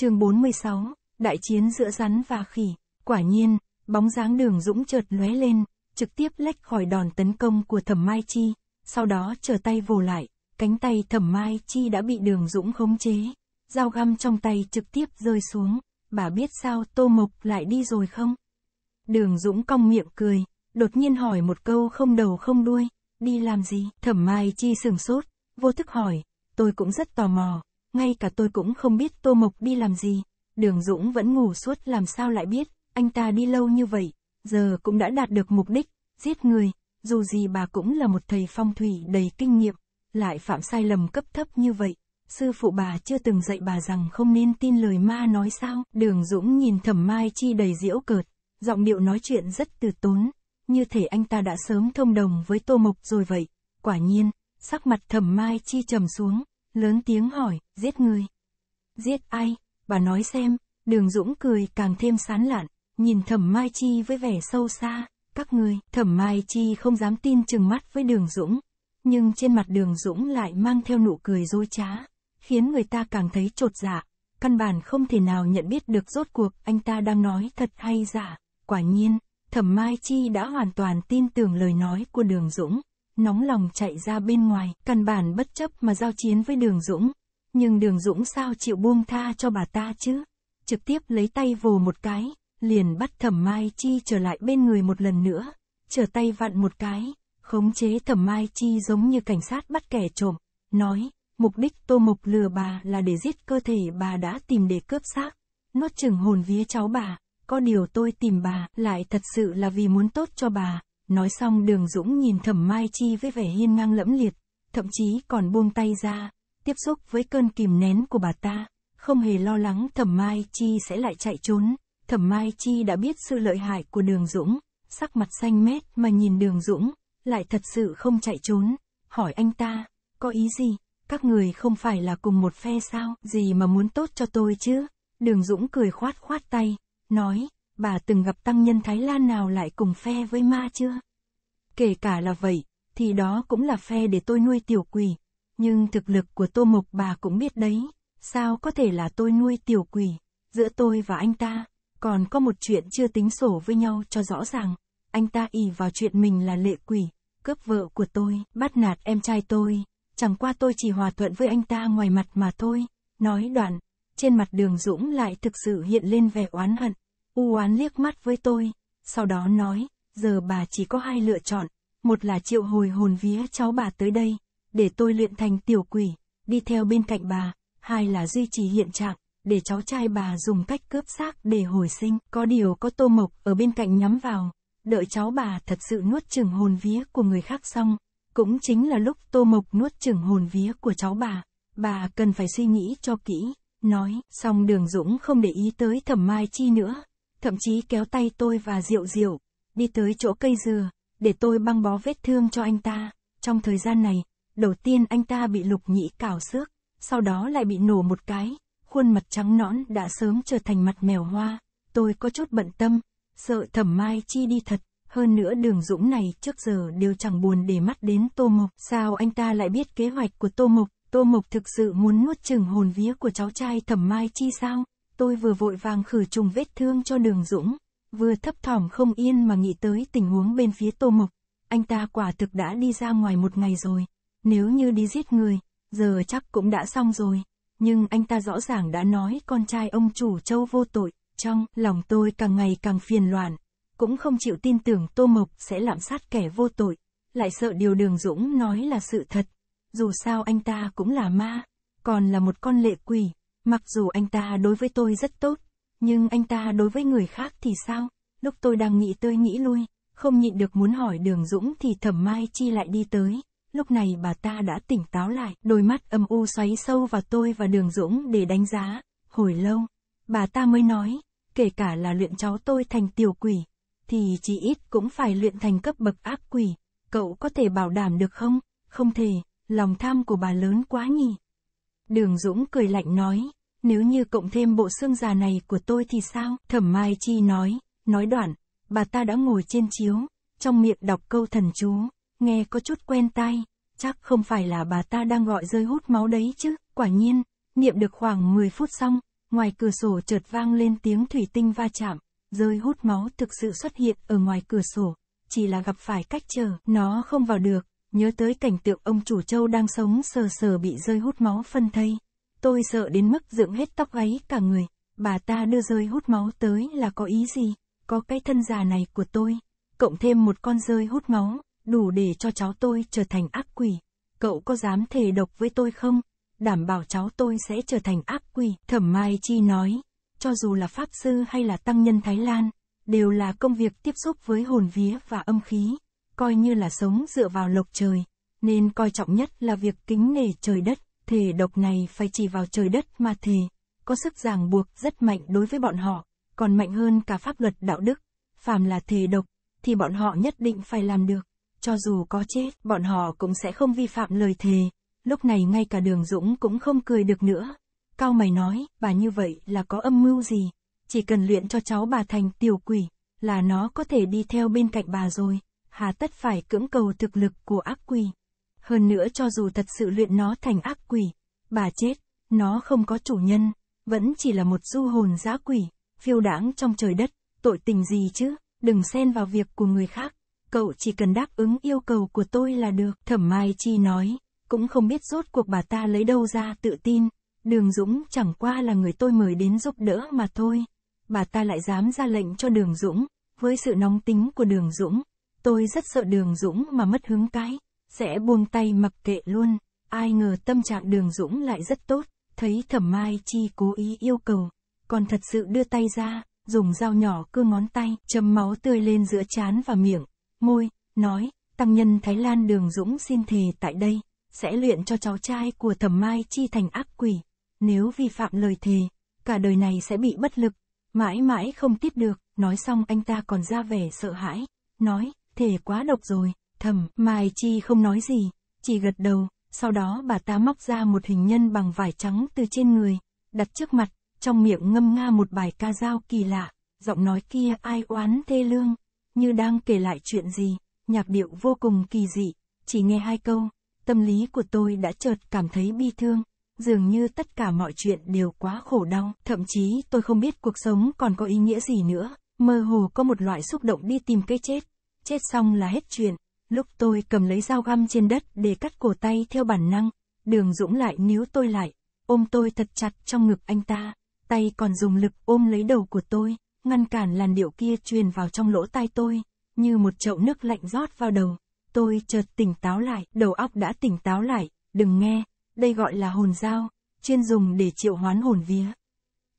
chương 46, đại chiến giữa rắn và khỉ, quả nhiên, bóng dáng đường dũng chợt lóe lên, trực tiếp lách khỏi đòn tấn công của thẩm mai chi, sau đó trở tay vồ lại, cánh tay thẩm mai chi đã bị đường dũng khống chế, dao găm trong tay trực tiếp rơi xuống, bà biết sao tô mộc lại đi rồi không? Đường dũng cong miệng cười, đột nhiên hỏi một câu không đầu không đuôi, đi làm gì? Thẩm mai chi sừng sốt, vô thức hỏi, tôi cũng rất tò mò, ngay cả tôi cũng không biết Tô Mộc đi làm gì. Đường Dũng vẫn ngủ suốt làm sao lại biết, anh ta đi lâu như vậy, giờ cũng đã đạt được mục đích, giết người, dù gì bà cũng là một thầy phong thủy đầy kinh nghiệm, lại phạm sai lầm cấp thấp như vậy. Sư phụ bà chưa từng dạy bà rằng không nên tin lời ma nói sao. Đường Dũng nhìn thẩm mai chi đầy diễu cợt, giọng điệu nói chuyện rất từ tốn, như thể anh ta đã sớm thông đồng với Tô Mộc rồi vậy. Quả nhiên, sắc mặt thẩm mai chi trầm xuống, lớn tiếng hỏi, giết người. Giết ai? Bà nói xem, đường Dũng cười càng thêm sán lạn, nhìn thẩm Mai Chi với vẻ sâu xa, các người, thẩm Mai Chi không dám tin chừng mắt với đường Dũng, nhưng trên mặt đường Dũng lại mang theo nụ cười dối trá, khiến người ta càng thấy trột dạ, căn bản không thể nào nhận biết được rốt cuộc anh ta đang nói thật hay giả, quả nhiên, thẩm Mai Chi đã hoàn toàn tin tưởng lời nói của đường Dũng nóng lòng chạy ra bên ngoài, căn bản bất chấp mà giao chiến với Đường Dũng. Nhưng Đường Dũng sao chịu buông tha cho bà ta chứ? Trực tiếp lấy tay vồ một cái, liền bắt Thẩm Mai Chi trở lại bên người một lần nữa, trở tay vặn một cái, khống chế Thẩm Mai Chi giống như cảnh sát bắt kẻ trộm, nói, mục đích Tô Mộc lừa bà là để giết cơ thể bà đã tìm để cướp xác, nuốt chừng hồn vía cháu bà, có điều tôi tìm bà lại thật sự là vì muốn tốt cho bà, Nói xong đường Dũng nhìn thẩm Mai Chi với vẻ hiên ngang lẫm liệt, thậm chí còn buông tay ra, tiếp xúc với cơn kìm nén của bà ta, không hề lo lắng thẩm Mai Chi sẽ lại chạy trốn. Thẩm Mai Chi đã biết sự lợi hại của đường Dũng, sắc mặt xanh mét mà nhìn đường Dũng, lại thật sự không chạy trốn, hỏi anh ta, có ý gì, các người không phải là cùng một phe sao, gì mà muốn tốt cho tôi chứ? Đường Dũng cười khoát khoát tay, nói, bà từng gặp tăng nhân Thái Lan nào lại cùng phe với ma chưa? Kể cả là vậy, thì đó cũng là phe để tôi nuôi tiểu quỷ. Nhưng thực lực của tô mộc bà cũng biết đấy, sao có thể là tôi nuôi tiểu quỷ, giữa tôi và anh ta, còn có một chuyện chưa tính sổ với nhau cho rõ ràng, anh ta ỉ vào chuyện mình là lệ quỷ, cướp vợ của tôi, bắt nạt em trai tôi, chẳng qua tôi chỉ hòa thuận với anh ta ngoài mặt mà thôi, nói đoạn, trên mặt đường Dũng lại thực sự hiện lên vẻ oán hận, u oán liếc mắt với tôi, sau đó nói, giờ bà chỉ có hai lựa chọn, một là triệu hồi hồn vía cháu bà tới đây, để tôi luyện thành tiểu quỷ, đi theo bên cạnh bà, hai là duy trì hiện trạng, để cháu trai bà dùng cách cướp xác để hồi sinh, có điều có tô mộc ở bên cạnh nhắm vào, đợi cháu bà thật sự nuốt chửng hồn vía của người khác xong, cũng chính là lúc tô mộc nuốt chửng hồn vía của cháu bà, bà cần phải suy nghĩ cho kỹ, nói, xong đường Dũng không để ý tới thẩm mai chi nữa, thậm chí kéo tay tôi và Diệu Diệu, đi tới chỗ cây dừa, để tôi băng bó vết thương cho anh ta. Trong thời gian này, đầu tiên anh ta bị lục nhĩ cào xước, sau đó lại bị nổ một cái, khuôn mặt trắng nõn đã sớm trở thành mặt mèo hoa, tôi có chút bận tâm, sợ thẩm mai chi đi thật, hơn nữa đường dũng này trước giờ đều chẳng buồn để mắt đến tô mộc, sao anh ta lại biết kế hoạch của tô mộc, tô mộc thực sự muốn nuốt chừng hồn vía của cháu trai thẩm mai chi sao? Tôi vừa vội vàng khử trùng vết thương cho đường Dũng, vừa thấp thỏm không yên mà nghĩ tới tình huống bên phía Tô Mộc. Anh ta quả thực đã đi ra ngoài một ngày rồi, nếu như đi giết người, giờ chắc cũng đã xong rồi. Nhưng anh ta rõ ràng đã nói con trai ông chủ châu vô tội, trong lòng tôi càng ngày càng phiền loạn, cũng không chịu tin tưởng Tô Mộc sẽ lạm sát kẻ vô tội, lại sợ điều đường Dũng nói là sự thật. Dù sao anh ta cũng là ma, còn là một con lệ quỷ, Mặc dù anh ta đối với tôi rất tốt, nhưng anh ta đối với người khác thì sao? Lúc tôi đang nghĩ tôi nghĩ lui, không nhịn được muốn hỏi đường Dũng thì thẩm mai chi lại đi tới. Lúc này bà ta đã tỉnh táo lại, đôi mắt âm u xoáy sâu vào tôi và đường Dũng để đánh giá. Hồi lâu, bà ta mới nói, kể cả là luyện cháu tôi thành tiểu quỷ, thì chỉ ít cũng phải luyện thành cấp bậc ác quỷ. Cậu có thể bảo đảm được không? Không thể, lòng tham của bà lớn quá nhỉ. Đường Dũng cười lạnh nói, nếu như cộng thêm bộ xương già này của tôi thì sao? Thẩm Mai Chi nói, nói đoạn, bà ta đã ngồi trên chiếu, trong miệng đọc câu thần chú, nghe có chút quen tai, chắc không phải là bà ta đang gọi rơi hút máu đấy chứ, quả nhiên, niệm được khoảng 10 phút xong, ngoài cửa sổ chợt vang lên tiếng thủy tinh va chạm, rơi hút máu thực sự xuất hiện ở ngoài cửa sổ, chỉ là gặp phải cách chờ, nó không vào được, nhớ tới cảnh tượng ông chủ châu đang sống sờ sờ bị rơi hút máu phân thây tôi sợ đến mức dựng hết tóc gáy cả người, bà ta đưa rơi hút máu tới là có ý gì, có cái thân già này của tôi, cộng thêm một con rơi hút máu, đủ để cho cháu tôi trở thành ác quỷ, cậu có dám thề độc với tôi không? Đảm bảo cháu tôi sẽ trở thành ác quỷ, thẩm mai chi nói, cho dù là pháp sư hay là tăng nhân Thái Lan, đều là công việc tiếp xúc với hồn vía và âm khí, coi như là sống dựa vào lộc trời, nên coi trọng nhất là việc kính nể trời đất thể độc này phải chỉ vào trời đất mà thề, có sức ràng buộc rất mạnh đối với bọn họ, còn mạnh hơn cả pháp luật đạo đức. Phàm là thề độc, thì bọn họ nhất định phải làm được. Cho dù có chết, bọn họ cũng sẽ không vi phạm lời thề. Lúc này ngay cả đường Dũng cũng không cười được nữa. Cao mày nói, bà như vậy là có âm mưu gì? Chỉ cần luyện cho cháu bà thành tiểu quỷ, là nó có thể đi theo bên cạnh bà rồi. Hà tất phải cưỡng cầu thực lực của ác quỷ. Hơn nữa cho dù thật sự luyện nó thành ác quỷ, bà chết, nó không có chủ nhân, vẫn chỉ là một du hồn dã quỷ, phiêu đáng trong trời đất, tội tình gì chứ, đừng xen vào việc của người khác, cậu chỉ cần đáp ứng yêu cầu của tôi là được. Thẩm Mai Chi nói, cũng không biết rốt cuộc bà ta lấy đâu ra tự tin, Đường Dũng chẳng qua là người tôi mời đến giúp đỡ mà thôi. Bà ta lại dám ra lệnh cho Đường Dũng, với sự nóng tính của Đường Dũng, tôi rất sợ Đường Dũng mà mất hướng cái sẽ buông tay mặc kệ luôn, ai ngờ tâm trạng đường Dũng lại rất tốt, thấy thẩm mai chi cố ý yêu cầu, còn thật sự đưa tay ra, dùng dao nhỏ cưa ngón tay, chấm máu tươi lên giữa chán và miệng, môi, nói, tăng nhân Thái Lan đường Dũng xin thề tại đây, sẽ luyện cho cháu trai của thẩm mai chi thành ác quỷ, nếu vi phạm lời thề, cả đời này sẽ bị bất lực, mãi mãi không tiếp được, nói xong anh ta còn ra vẻ sợ hãi, nói, thề quá độc rồi, Thầm, Mai Chi không nói gì, chỉ gật đầu, sau đó bà ta móc ra một hình nhân bằng vải trắng từ trên người, đặt trước mặt, trong miệng ngâm nga một bài ca dao kỳ lạ, giọng nói kia ai oán thê lương, như đang kể lại chuyện gì, nhạc điệu vô cùng kỳ dị, chỉ nghe hai câu, tâm lý của tôi đã chợt cảm thấy bi thương, dường như tất cả mọi chuyện đều quá khổ đau, thậm chí tôi không biết cuộc sống còn có ý nghĩa gì nữa, mơ hồ có một loại xúc động đi tìm cái chết, chết xong là hết chuyện. Lúc tôi cầm lấy dao găm trên đất để cắt cổ tay theo bản năng, đường Dũng lại níu tôi lại, ôm tôi thật chặt trong ngực anh ta, tay còn dùng lực ôm lấy đầu của tôi, ngăn cản làn điệu kia truyền vào trong lỗ tai tôi, như một chậu nước lạnh rót vào đầu. Tôi chợt tỉnh táo lại, đầu óc đã tỉnh táo lại, đừng nghe, đây gọi là hồn dao, chuyên dùng để triệu hoán hồn vía.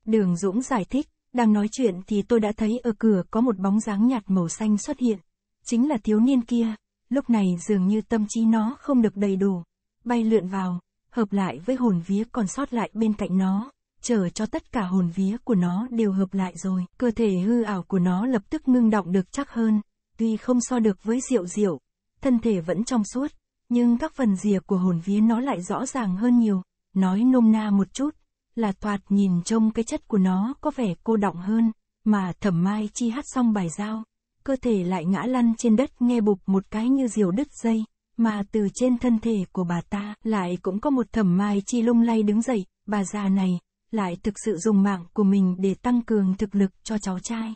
Đường Dũng giải thích, đang nói chuyện thì tôi đã thấy ở cửa có một bóng dáng nhạt màu xanh xuất hiện. Chính là thiếu niên kia, lúc này dường như tâm trí nó không được đầy đủ, bay lượn vào, hợp lại với hồn vía còn sót lại bên cạnh nó, chờ cho tất cả hồn vía của nó đều hợp lại rồi, cơ thể hư ảo của nó lập tức ngưng động được chắc hơn, tuy không so được với diệu diệu thân thể vẫn trong suốt, nhưng các phần rìa của hồn vía nó lại rõ ràng hơn nhiều, nói nôm na một chút, là thoạt nhìn trông cái chất của nó có vẻ cô động hơn, mà thẩm mai chi hát xong bài giao, cơ thể lại ngã lăn trên đất nghe bụp một cái như diều đứt dây, mà từ trên thân thể của bà ta lại cũng có một thẩm mai chi lung lay đứng dậy, bà già này, lại thực sự dùng mạng của mình để tăng cường thực lực cho cháu trai.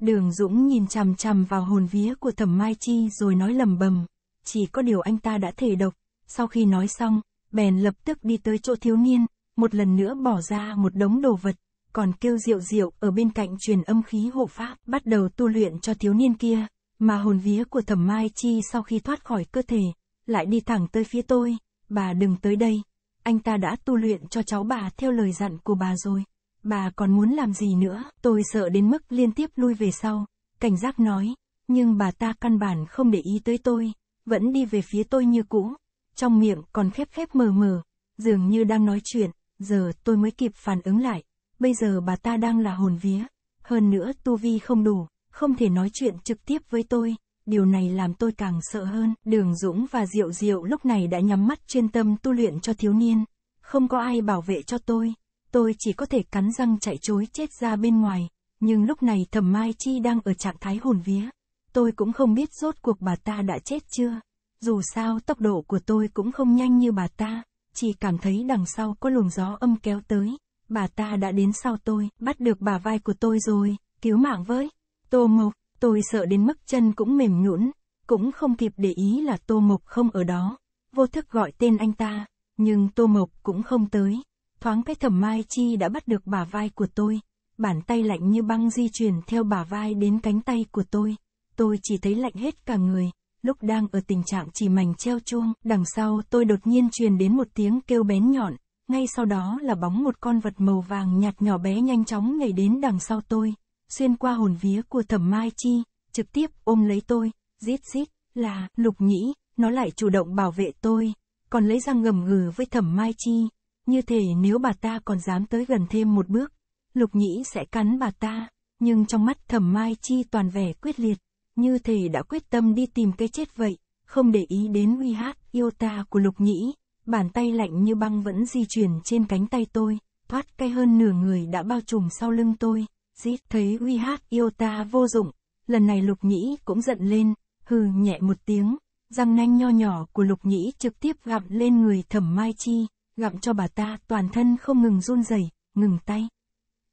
Đường Dũng nhìn chằm chằm vào hồn vía của thẩm mai chi rồi nói lầm bầm, chỉ có điều anh ta đã thể độc, sau khi nói xong, bèn lập tức đi tới chỗ thiếu niên, một lần nữa bỏ ra một đống đồ vật, còn kêu diệu diệu ở bên cạnh truyền âm khí hộ pháp, bắt đầu tu luyện cho thiếu niên kia, mà hồn vía của thẩm mai chi sau khi thoát khỏi cơ thể, lại đi thẳng tới phía tôi, bà đừng tới đây, anh ta đã tu luyện cho cháu bà theo lời dặn của bà rồi, bà còn muốn làm gì nữa, tôi sợ đến mức liên tiếp lui về sau, cảnh giác nói, nhưng bà ta căn bản không để ý tới tôi, vẫn đi về phía tôi như cũ, trong miệng còn khép khép mờ mờ, dường như đang nói chuyện, giờ tôi mới kịp phản ứng lại bây giờ bà ta đang là hồn vía. Hơn nữa tu vi không đủ, không thể nói chuyện trực tiếp với tôi, điều này làm tôi càng sợ hơn. Đường Dũng và Diệu Diệu lúc này đã nhắm mắt chuyên tâm tu luyện cho thiếu niên. Không có ai bảo vệ cho tôi, tôi chỉ có thể cắn răng chạy trối chết ra bên ngoài. Nhưng lúc này thẩm Mai Chi đang ở trạng thái hồn vía. Tôi cũng không biết rốt cuộc bà ta đã chết chưa. Dù sao tốc độ của tôi cũng không nhanh như bà ta, chỉ cảm thấy đằng sau có luồng gió âm kéo tới bà ta đã đến sau tôi, bắt được bà vai của tôi rồi, cứu mạng với. Tô Mộc, tôi sợ đến mức chân cũng mềm nhũn, cũng không kịp để ý là Tô Mộc không ở đó. Vô thức gọi tên anh ta, nhưng Tô Mộc cũng không tới. Thoáng cái thẩm Mai Chi đã bắt được bà vai của tôi, bàn tay lạnh như băng di chuyển theo bà vai đến cánh tay của tôi. Tôi chỉ thấy lạnh hết cả người, lúc đang ở tình trạng chỉ mảnh treo chuông, đằng sau tôi đột nhiên truyền đến một tiếng kêu bén nhọn, ngay sau đó là bóng một con vật màu vàng nhạt nhỏ bé nhanh chóng nhảy đến đằng sau tôi, xuyên qua hồn vía của thẩm mai chi, trực tiếp ôm lấy tôi, rít rít, là, lục nhĩ, nó lại chủ động bảo vệ tôi, còn lấy răng ngầm ngừ với thẩm mai chi, như thể nếu bà ta còn dám tới gần thêm một bước, lục nhĩ sẽ cắn bà ta, nhưng trong mắt thẩm mai chi toàn vẻ quyết liệt, như thể đã quyết tâm đi tìm cái chết vậy, không để ý đến uy hát yêu ta của lục nhĩ. Bàn tay lạnh như băng vẫn di chuyển trên cánh tay tôi, thoát cay hơn nửa người đã bao trùm sau lưng tôi. giết thấy uy hát yêu ta vô dụng, lần này lục nhĩ cũng giận lên, hừ nhẹ một tiếng, răng nanh nho nhỏ của lục nhĩ trực tiếp gặm lên người thẩm mai chi, gặm cho bà ta toàn thân không ngừng run rẩy, ngừng tay.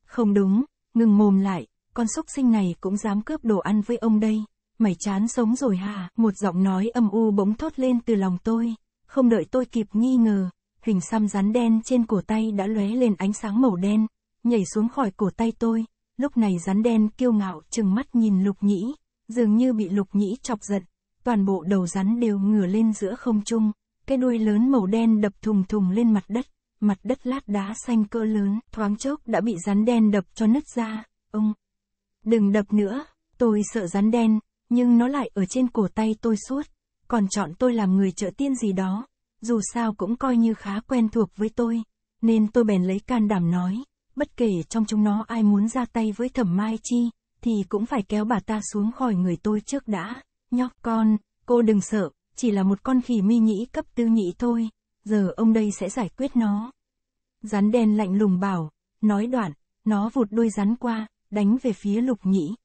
Không đúng, ngừng mồm lại, con xúc sinh này cũng dám cướp đồ ăn với ông đây, mày chán sống rồi hả? Một giọng nói âm u bỗng thốt lên từ lòng tôi, không đợi tôi kịp nghi ngờ, hình xăm rắn đen trên cổ tay đã lóe lên ánh sáng màu đen, nhảy xuống khỏi cổ tay tôi. Lúc này rắn đen kiêu ngạo chừng mắt nhìn lục nhĩ, dường như bị lục nhĩ chọc giận. Toàn bộ đầu rắn đều ngửa lên giữa không trung, cái đuôi lớn màu đen đập thùng thùng lên mặt đất, mặt đất lát đá xanh cỡ lớn, thoáng chốc đã bị rắn đen đập cho nứt ra, ông. Đừng đập nữa, tôi sợ rắn đen, nhưng nó lại ở trên cổ tay tôi suốt, còn chọn tôi làm người trợ tiên gì đó, dù sao cũng coi như khá quen thuộc với tôi, nên tôi bèn lấy can đảm nói, bất kể trong chúng nó ai muốn ra tay với thẩm mai chi, thì cũng phải kéo bà ta xuống khỏi người tôi trước đã, nhóc con, cô đừng sợ, chỉ là một con khỉ mi nhĩ cấp tư nhị thôi, giờ ông đây sẽ giải quyết nó. Rắn đen lạnh lùng bảo, nói đoạn, nó vụt đôi rắn qua, đánh về phía lục nhĩ.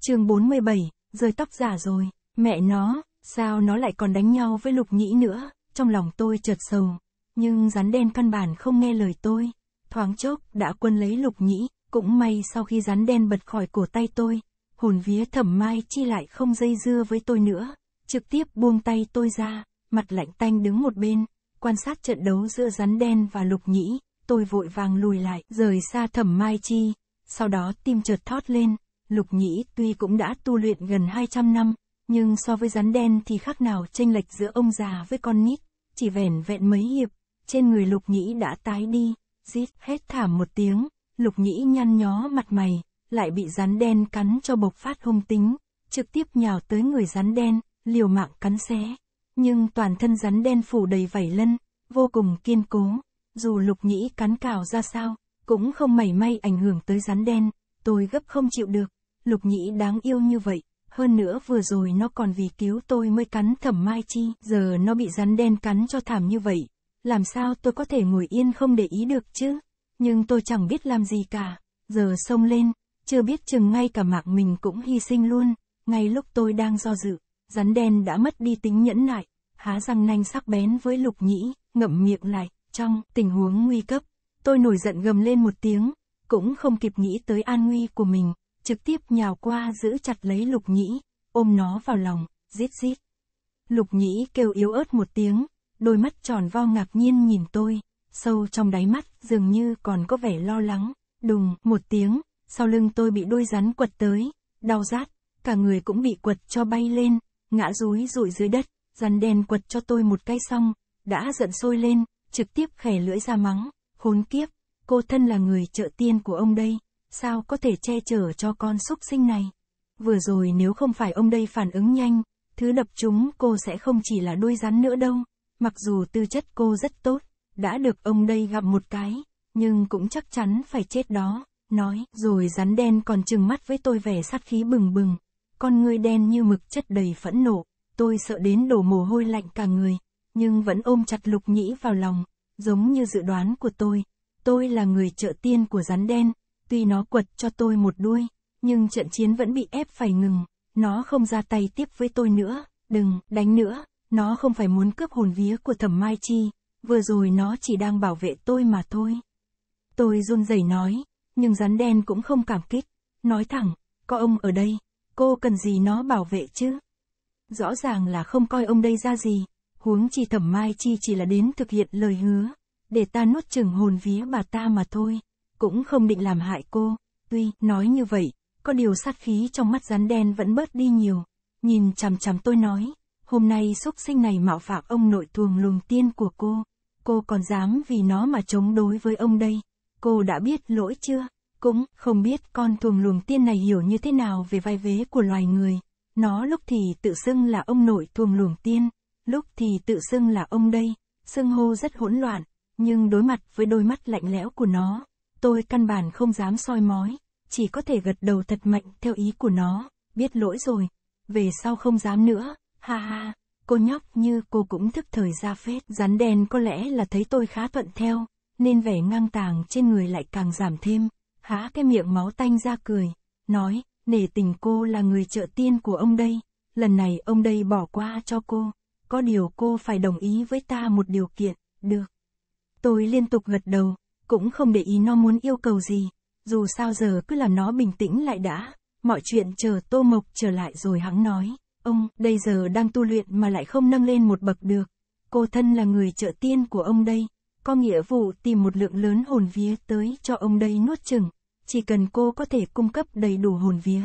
chương 47, rơi tóc giả rồi, mẹ nó, Sao nó lại còn đánh nhau với lục nhĩ nữa, trong lòng tôi chợt sầu. Nhưng rắn đen căn bản không nghe lời tôi. Thoáng chốc, đã quân lấy lục nhĩ, cũng may sau khi rắn đen bật khỏi cổ tay tôi, hồn vía thẩm mai chi lại không dây dưa với tôi nữa. Trực tiếp buông tay tôi ra, mặt lạnh tanh đứng một bên, quan sát trận đấu giữa rắn đen và lục nhĩ, tôi vội vàng lùi lại, rời xa thẩm mai chi. Sau đó tim chợt thót lên, lục nhĩ tuy cũng đã tu luyện gần 200 năm, nhưng so với rắn đen thì khác nào chênh lệch giữa ông già với con nít, chỉ vẻn vẹn mấy hiệp, trên người lục nhĩ đã tái đi, rít hết thảm một tiếng, lục nhĩ nhăn nhó mặt mày, lại bị rắn đen cắn cho bộc phát hung tính, trực tiếp nhào tới người rắn đen, liều mạng cắn xé. Nhưng toàn thân rắn đen phủ đầy vảy lân, vô cùng kiên cố, dù lục nhĩ cắn cào ra sao, cũng không mảy may ảnh hưởng tới rắn đen, tôi gấp không chịu được, lục nhĩ đáng yêu như vậy, hơn nữa vừa rồi nó còn vì cứu tôi mới cắn thẩm mai chi, giờ nó bị rắn đen cắn cho thảm như vậy, làm sao tôi có thể ngồi yên không để ý được chứ, nhưng tôi chẳng biết làm gì cả, giờ xông lên, chưa biết chừng ngay cả mạng mình cũng hy sinh luôn, ngay lúc tôi đang do dự, rắn đen đã mất đi tính nhẫn nại, há răng nanh sắc bén với lục nhĩ, ngậm miệng lại, trong tình huống nguy cấp, tôi nổi giận gầm lên một tiếng, cũng không kịp nghĩ tới an nguy của mình, trực tiếp nhào qua giữ chặt lấy lục nhĩ, ôm nó vào lòng, rít rít. Lục nhĩ kêu yếu ớt một tiếng, đôi mắt tròn vo ngạc nhiên nhìn tôi, sâu trong đáy mắt dường như còn có vẻ lo lắng, đùng một tiếng, sau lưng tôi bị đôi rắn quật tới, đau rát, cả người cũng bị quật cho bay lên, ngã rúi rụi dưới đất, rắn đen quật cho tôi một cái xong, đã giận sôi lên, trực tiếp khẻ lưỡi ra mắng, khốn kiếp, cô thân là người trợ tiên của ông đây sao có thể che chở cho con xúc sinh này. Vừa rồi nếu không phải ông đây phản ứng nhanh, thứ đập chúng cô sẽ không chỉ là đuôi rắn nữa đâu. Mặc dù tư chất cô rất tốt, đã được ông đây gặp một cái, nhưng cũng chắc chắn phải chết đó. Nói, rồi rắn đen còn trừng mắt với tôi vẻ sát khí bừng bừng. Con người đen như mực chất đầy phẫn nộ, tôi sợ đến đổ mồ hôi lạnh cả người, nhưng vẫn ôm chặt lục nhĩ vào lòng, giống như dự đoán của tôi. Tôi là người trợ tiên của rắn đen, Tuy nó quật cho tôi một đuôi, nhưng trận chiến vẫn bị ép phải ngừng. Nó không ra tay tiếp với tôi nữa, đừng, đánh nữa. Nó không phải muốn cướp hồn vía của thẩm Mai Chi, vừa rồi nó chỉ đang bảo vệ tôi mà thôi. Tôi run rẩy nói, nhưng rắn đen cũng không cảm kích. Nói thẳng, có ông ở đây, cô cần gì nó bảo vệ chứ? Rõ ràng là không coi ông đây ra gì, huống chi thẩm Mai Chi chỉ là đến thực hiện lời hứa, để ta nuốt chừng hồn vía bà ta mà thôi cũng không định làm hại cô. Tuy nói như vậy, có điều sát khí trong mắt rắn đen vẫn bớt đi nhiều. Nhìn chằm chằm tôi nói, hôm nay xúc sinh này mạo phạm ông nội tuồng luồng tiên của cô. Cô còn dám vì nó mà chống đối với ông đây. Cô đã biết lỗi chưa? Cũng không biết con thuồng luồng tiên này hiểu như thế nào về vai vế của loài người. Nó lúc thì tự xưng là ông nội thuồng luồng tiên, lúc thì tự xưng là ông đây, xưng hô rất hỗn loạn, nhưng đối mặt với đôi mắt lạnh lẽo của nó, Tôi căn bản không dám soi mói, chỉ có thể gật đầu thật mạnh theo ý của nó, biết lỗi rồi, về sau không dám nữa, ha ha, cô nhóc như cô cũng thức thời ra phết. Rắn đen có lẽ là thấy tôi khá thuận theo, nên vẻ ngang tàng trên người lại càng giảm thêm, há cái miệng máu tanh ra cười, nói, nể tình cô là người trợ tiên của ông đây, lần này ông đây bỏ qua cho cô, có điều cô phải đồng ý với ta một điều kiện, được. Tôi liên tục gật đầu, cũng không để ý nó muốn yêu cầu gì, dù sao giờ cứ làm nó bình tĩnh lại đã, mọi chuyện chờ Tô Mộc trở lại rồi hắn nói, ông, đây giờ đang tu luyện mà lại không nâng lên một bậc được, cô thân là người trợ tiên của ông đây, có nghĩa vụ tìm một lượng lớn hồn vía tới cho ông đây nuốt chừng, chỉ cần cô có thể cung cấp đầy đủ hồn vía,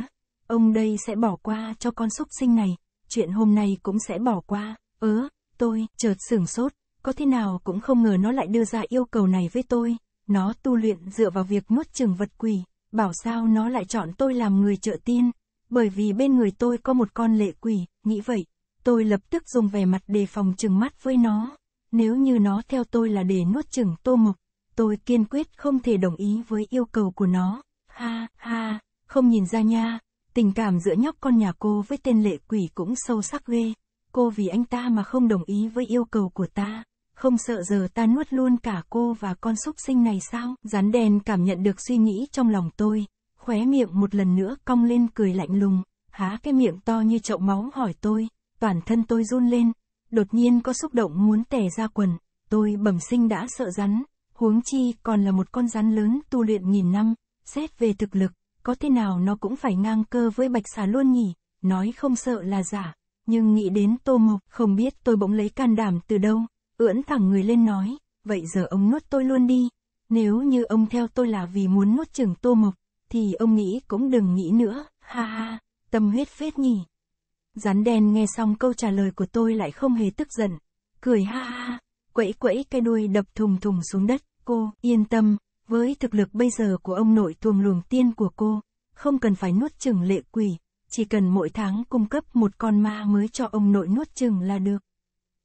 ông đây sẽ bỏ qua cho con súc sinh này, chuyện hôm nay cũng sẽ bỏ qua, ớ, tôi, chợt sửng sốt, có thế nào cũng không ngờ nó lại đưa ra yêu cầu này với tôi, nó tu luyện dựa vào việc nuốt chừng vật quỷ, bảo sao nó lại chọn tôi làm người trợ tiên, bởi vì bên người tôi có một con lệ quỷ, nghĩ vậy, tôi lập tức dùng vẻ mặt đề phòng chừng mắt với nó, nếu như nó theo tôi là để nuốt chừng tô mục, tôi kiên quyết không thể đồng ý với yêu cầu của nó, ha ha, không nhìn ra nha, tình cảm giữa nhóc con nhà cô với tên lệ quỷ cũng sâu sắc ghê, cô vì anh ta mà không đồng ý với yêu cầu của ta không sợ giờ ta nuốt luôn cả cô và con súc sinh này sao? Rắn đèn cảm nhận được suy nghĩ trong lòng tôi, khóe miệng một lần nữa cong lên cười lạnh lùng, há cái miệng to như chậu máu hỏi tôi, toàn thân tôi run lên, đột nhiên có xúc động muốn tè ra quần, tôi bẩm sinh đã sợ rắn, huống chi còn là một con rắn lớn tu luyện nghìn năm, xét về thực lực, có thế nào nó cũng phải ngang cơ với bạch xà luôn nhỉ, nói không sợ là giả, nhưng nghĩ đến tô mộc không biết tôi bỗng lấy can đảm từ đâu, ưỡn thẳng người lên nói, vậy giờ ông nuốt tôi luôn đi, nếu như ông theo tôi là vì muốn nuốt chừng tô mộc, thì ông nghĩ cũng đừng nghĩ nữa, ha ha, tâm huyết phết nhỉ. Rắn đen nghe xong câu trả lời của tôi lại không hề tức giận, cười ha ha, quẫy quẫy cái đuôi đập thùng thùng xuống đất, cô, yên tâm, với thực lực bây giờ của ông nội tuồng luồng tiên của cô, không cần phải nuốt chừng lệ quỷ, chỉ cần mỗi tháng cung cấp một con ma mới cho ông nội nuốt chừng là được.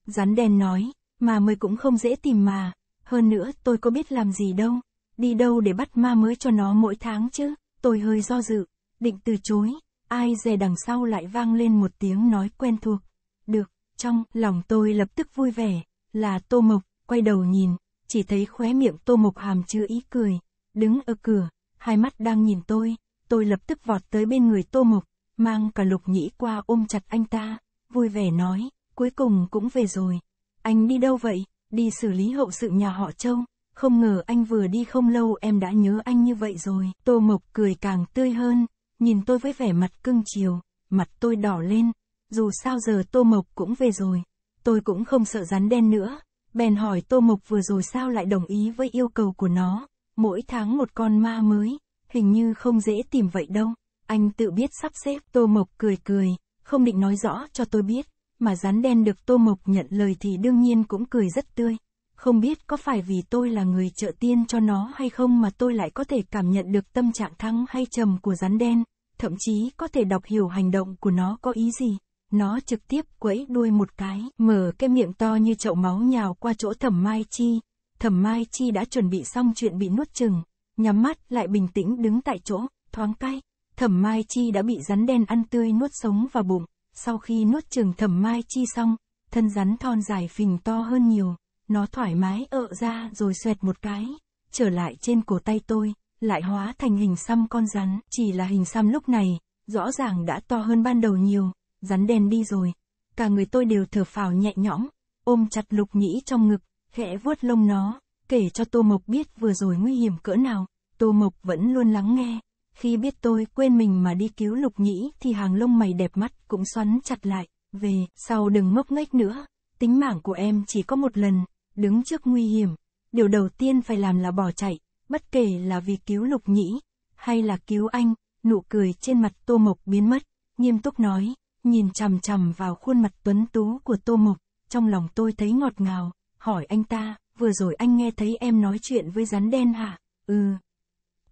Rắn đen nói, mà mới cũng không dễ tìm mà. Hơn nữa, tôi có biết làm gì đâu. Đi đâu để bắt ma mới cho nó mỗi tháng chứ? Tôi hơi do dự, định từ chối. Ai dè đằng sau lại vang lên một tiếng nói quen thuộc. Được, trong lòng tôi lập tức vui vẻ, là Tô Mộc, quay đầu nhìn, chỉ thấy khóe miệng Tô Mộc hàm chứa ý cười, đứng ở cửa, hai mắt đang nhìn tôi, tôi lập tức vọt tới bên người Tô Mộc, mang cả lục nhĩ qua ôm chặt anh ta, vui vẻ nói, cuối cùng cũng về rồi anh đi đâu vậy? Đi xử lý hậu sự nhà họ Châu. Không ngờ anh vừa đi không lâu em đã nhớ anh như vậy rồi. Tô Mộc cười càng tươi hơn, nhìn tôi với vẻ mặt cưng chiều, mặt tôi đỏ lên. Dù sao giờ Tô Mộc cũng về rồi, tôi cũng không sợ rắn đen nữa. Bèn hỏi Tô Mộc vừa rồi sao lại đồng ý với yêu cầu của nó. Mỗi tháng một con ma mới, hình như không dễ tìm vậy đâu. Anh tự biết sắp xếp. Tô Mộc cười cười, không định nói rõ cho tôi biết mà rắn đen được Tô Mộc nhận lời thì đương nhiên cũng cười rất tươi. Không biết có phải vì tôi là người trợ tiên cho nó hay không mà tôi lại có thể cảm nhận được tâm trạng thăng hay trầm của rắn đen, thậm chí có thể đọc hiểu hành động của nó có ý gì. Nó trực tiếp quẫy đuôi một cái, mở cái miệng to như chậu máu nhào qua chỗ thẩm mai chi. Thẩm mai chi đã chuẩn bị xong chuyện bị nuốt chừng, nhắm mắt lại bình tĩnh đứng tại chỗ, thoáng cay. Thẩm mai chi đã bị rắn đen ăn tươi nuốt sống vào bụng, sau khi nuốt trường thẩm mai chi xong, thân rắn thon dài phình to hơn nhiều, nó thoải mái ợ ra rồi xoẹt một cái, trở lại trên cổ tay tôi, lại hóa thành hình xăm con rắn, chỉ là hình xăm lúc này, rõ ràng đã to hơn ban đầu nhiều, rắn đen đi rồi, cả người tôi đều thở phào nhẹ nhõm, ôm chặt lục nhĩ trong ngực, khẽ vuốt lông nó, kể cho Tô Mộc biết vừa rồi nguy hiểm cỡ nào, Tô Mộc vẫn luôn lắng nghe, khi biết tôi quên mình mà đi cứu lục nhĩ thì hàng lông mày đẹp mắt cũng xoắn chặt lại, về, sau đừng ngốc nghếch nữa, tính mạng của em chỉ có một lần, đứng trước nguy hiểm, điều đầu tiên phải làm là bỏ chạy, bất kể là vì cứu lục nhĩ, hay là cứu anh, nụ cười trên mặt tô mộc biến mất, nghiêm túc nói, nhìn chằm chằm vào khuôn mặt tuấn tú của tô mộc, trong lòng tôi thấy ngọt ngào, hỏi anh ta, vừa rồi anh nghe thấy em nói chuyện với rắn đen hả, ừ.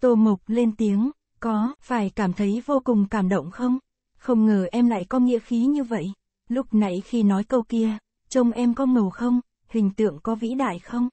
Tô mộc lên tiếng, có, phải cảm thấy vô cùng cảm động không? Không ngờ em lại có nghĩa khí như vậy. Lúc nãy khi nói câu kia, trông em có ngầu không? Hình tượng có vĩ đại không?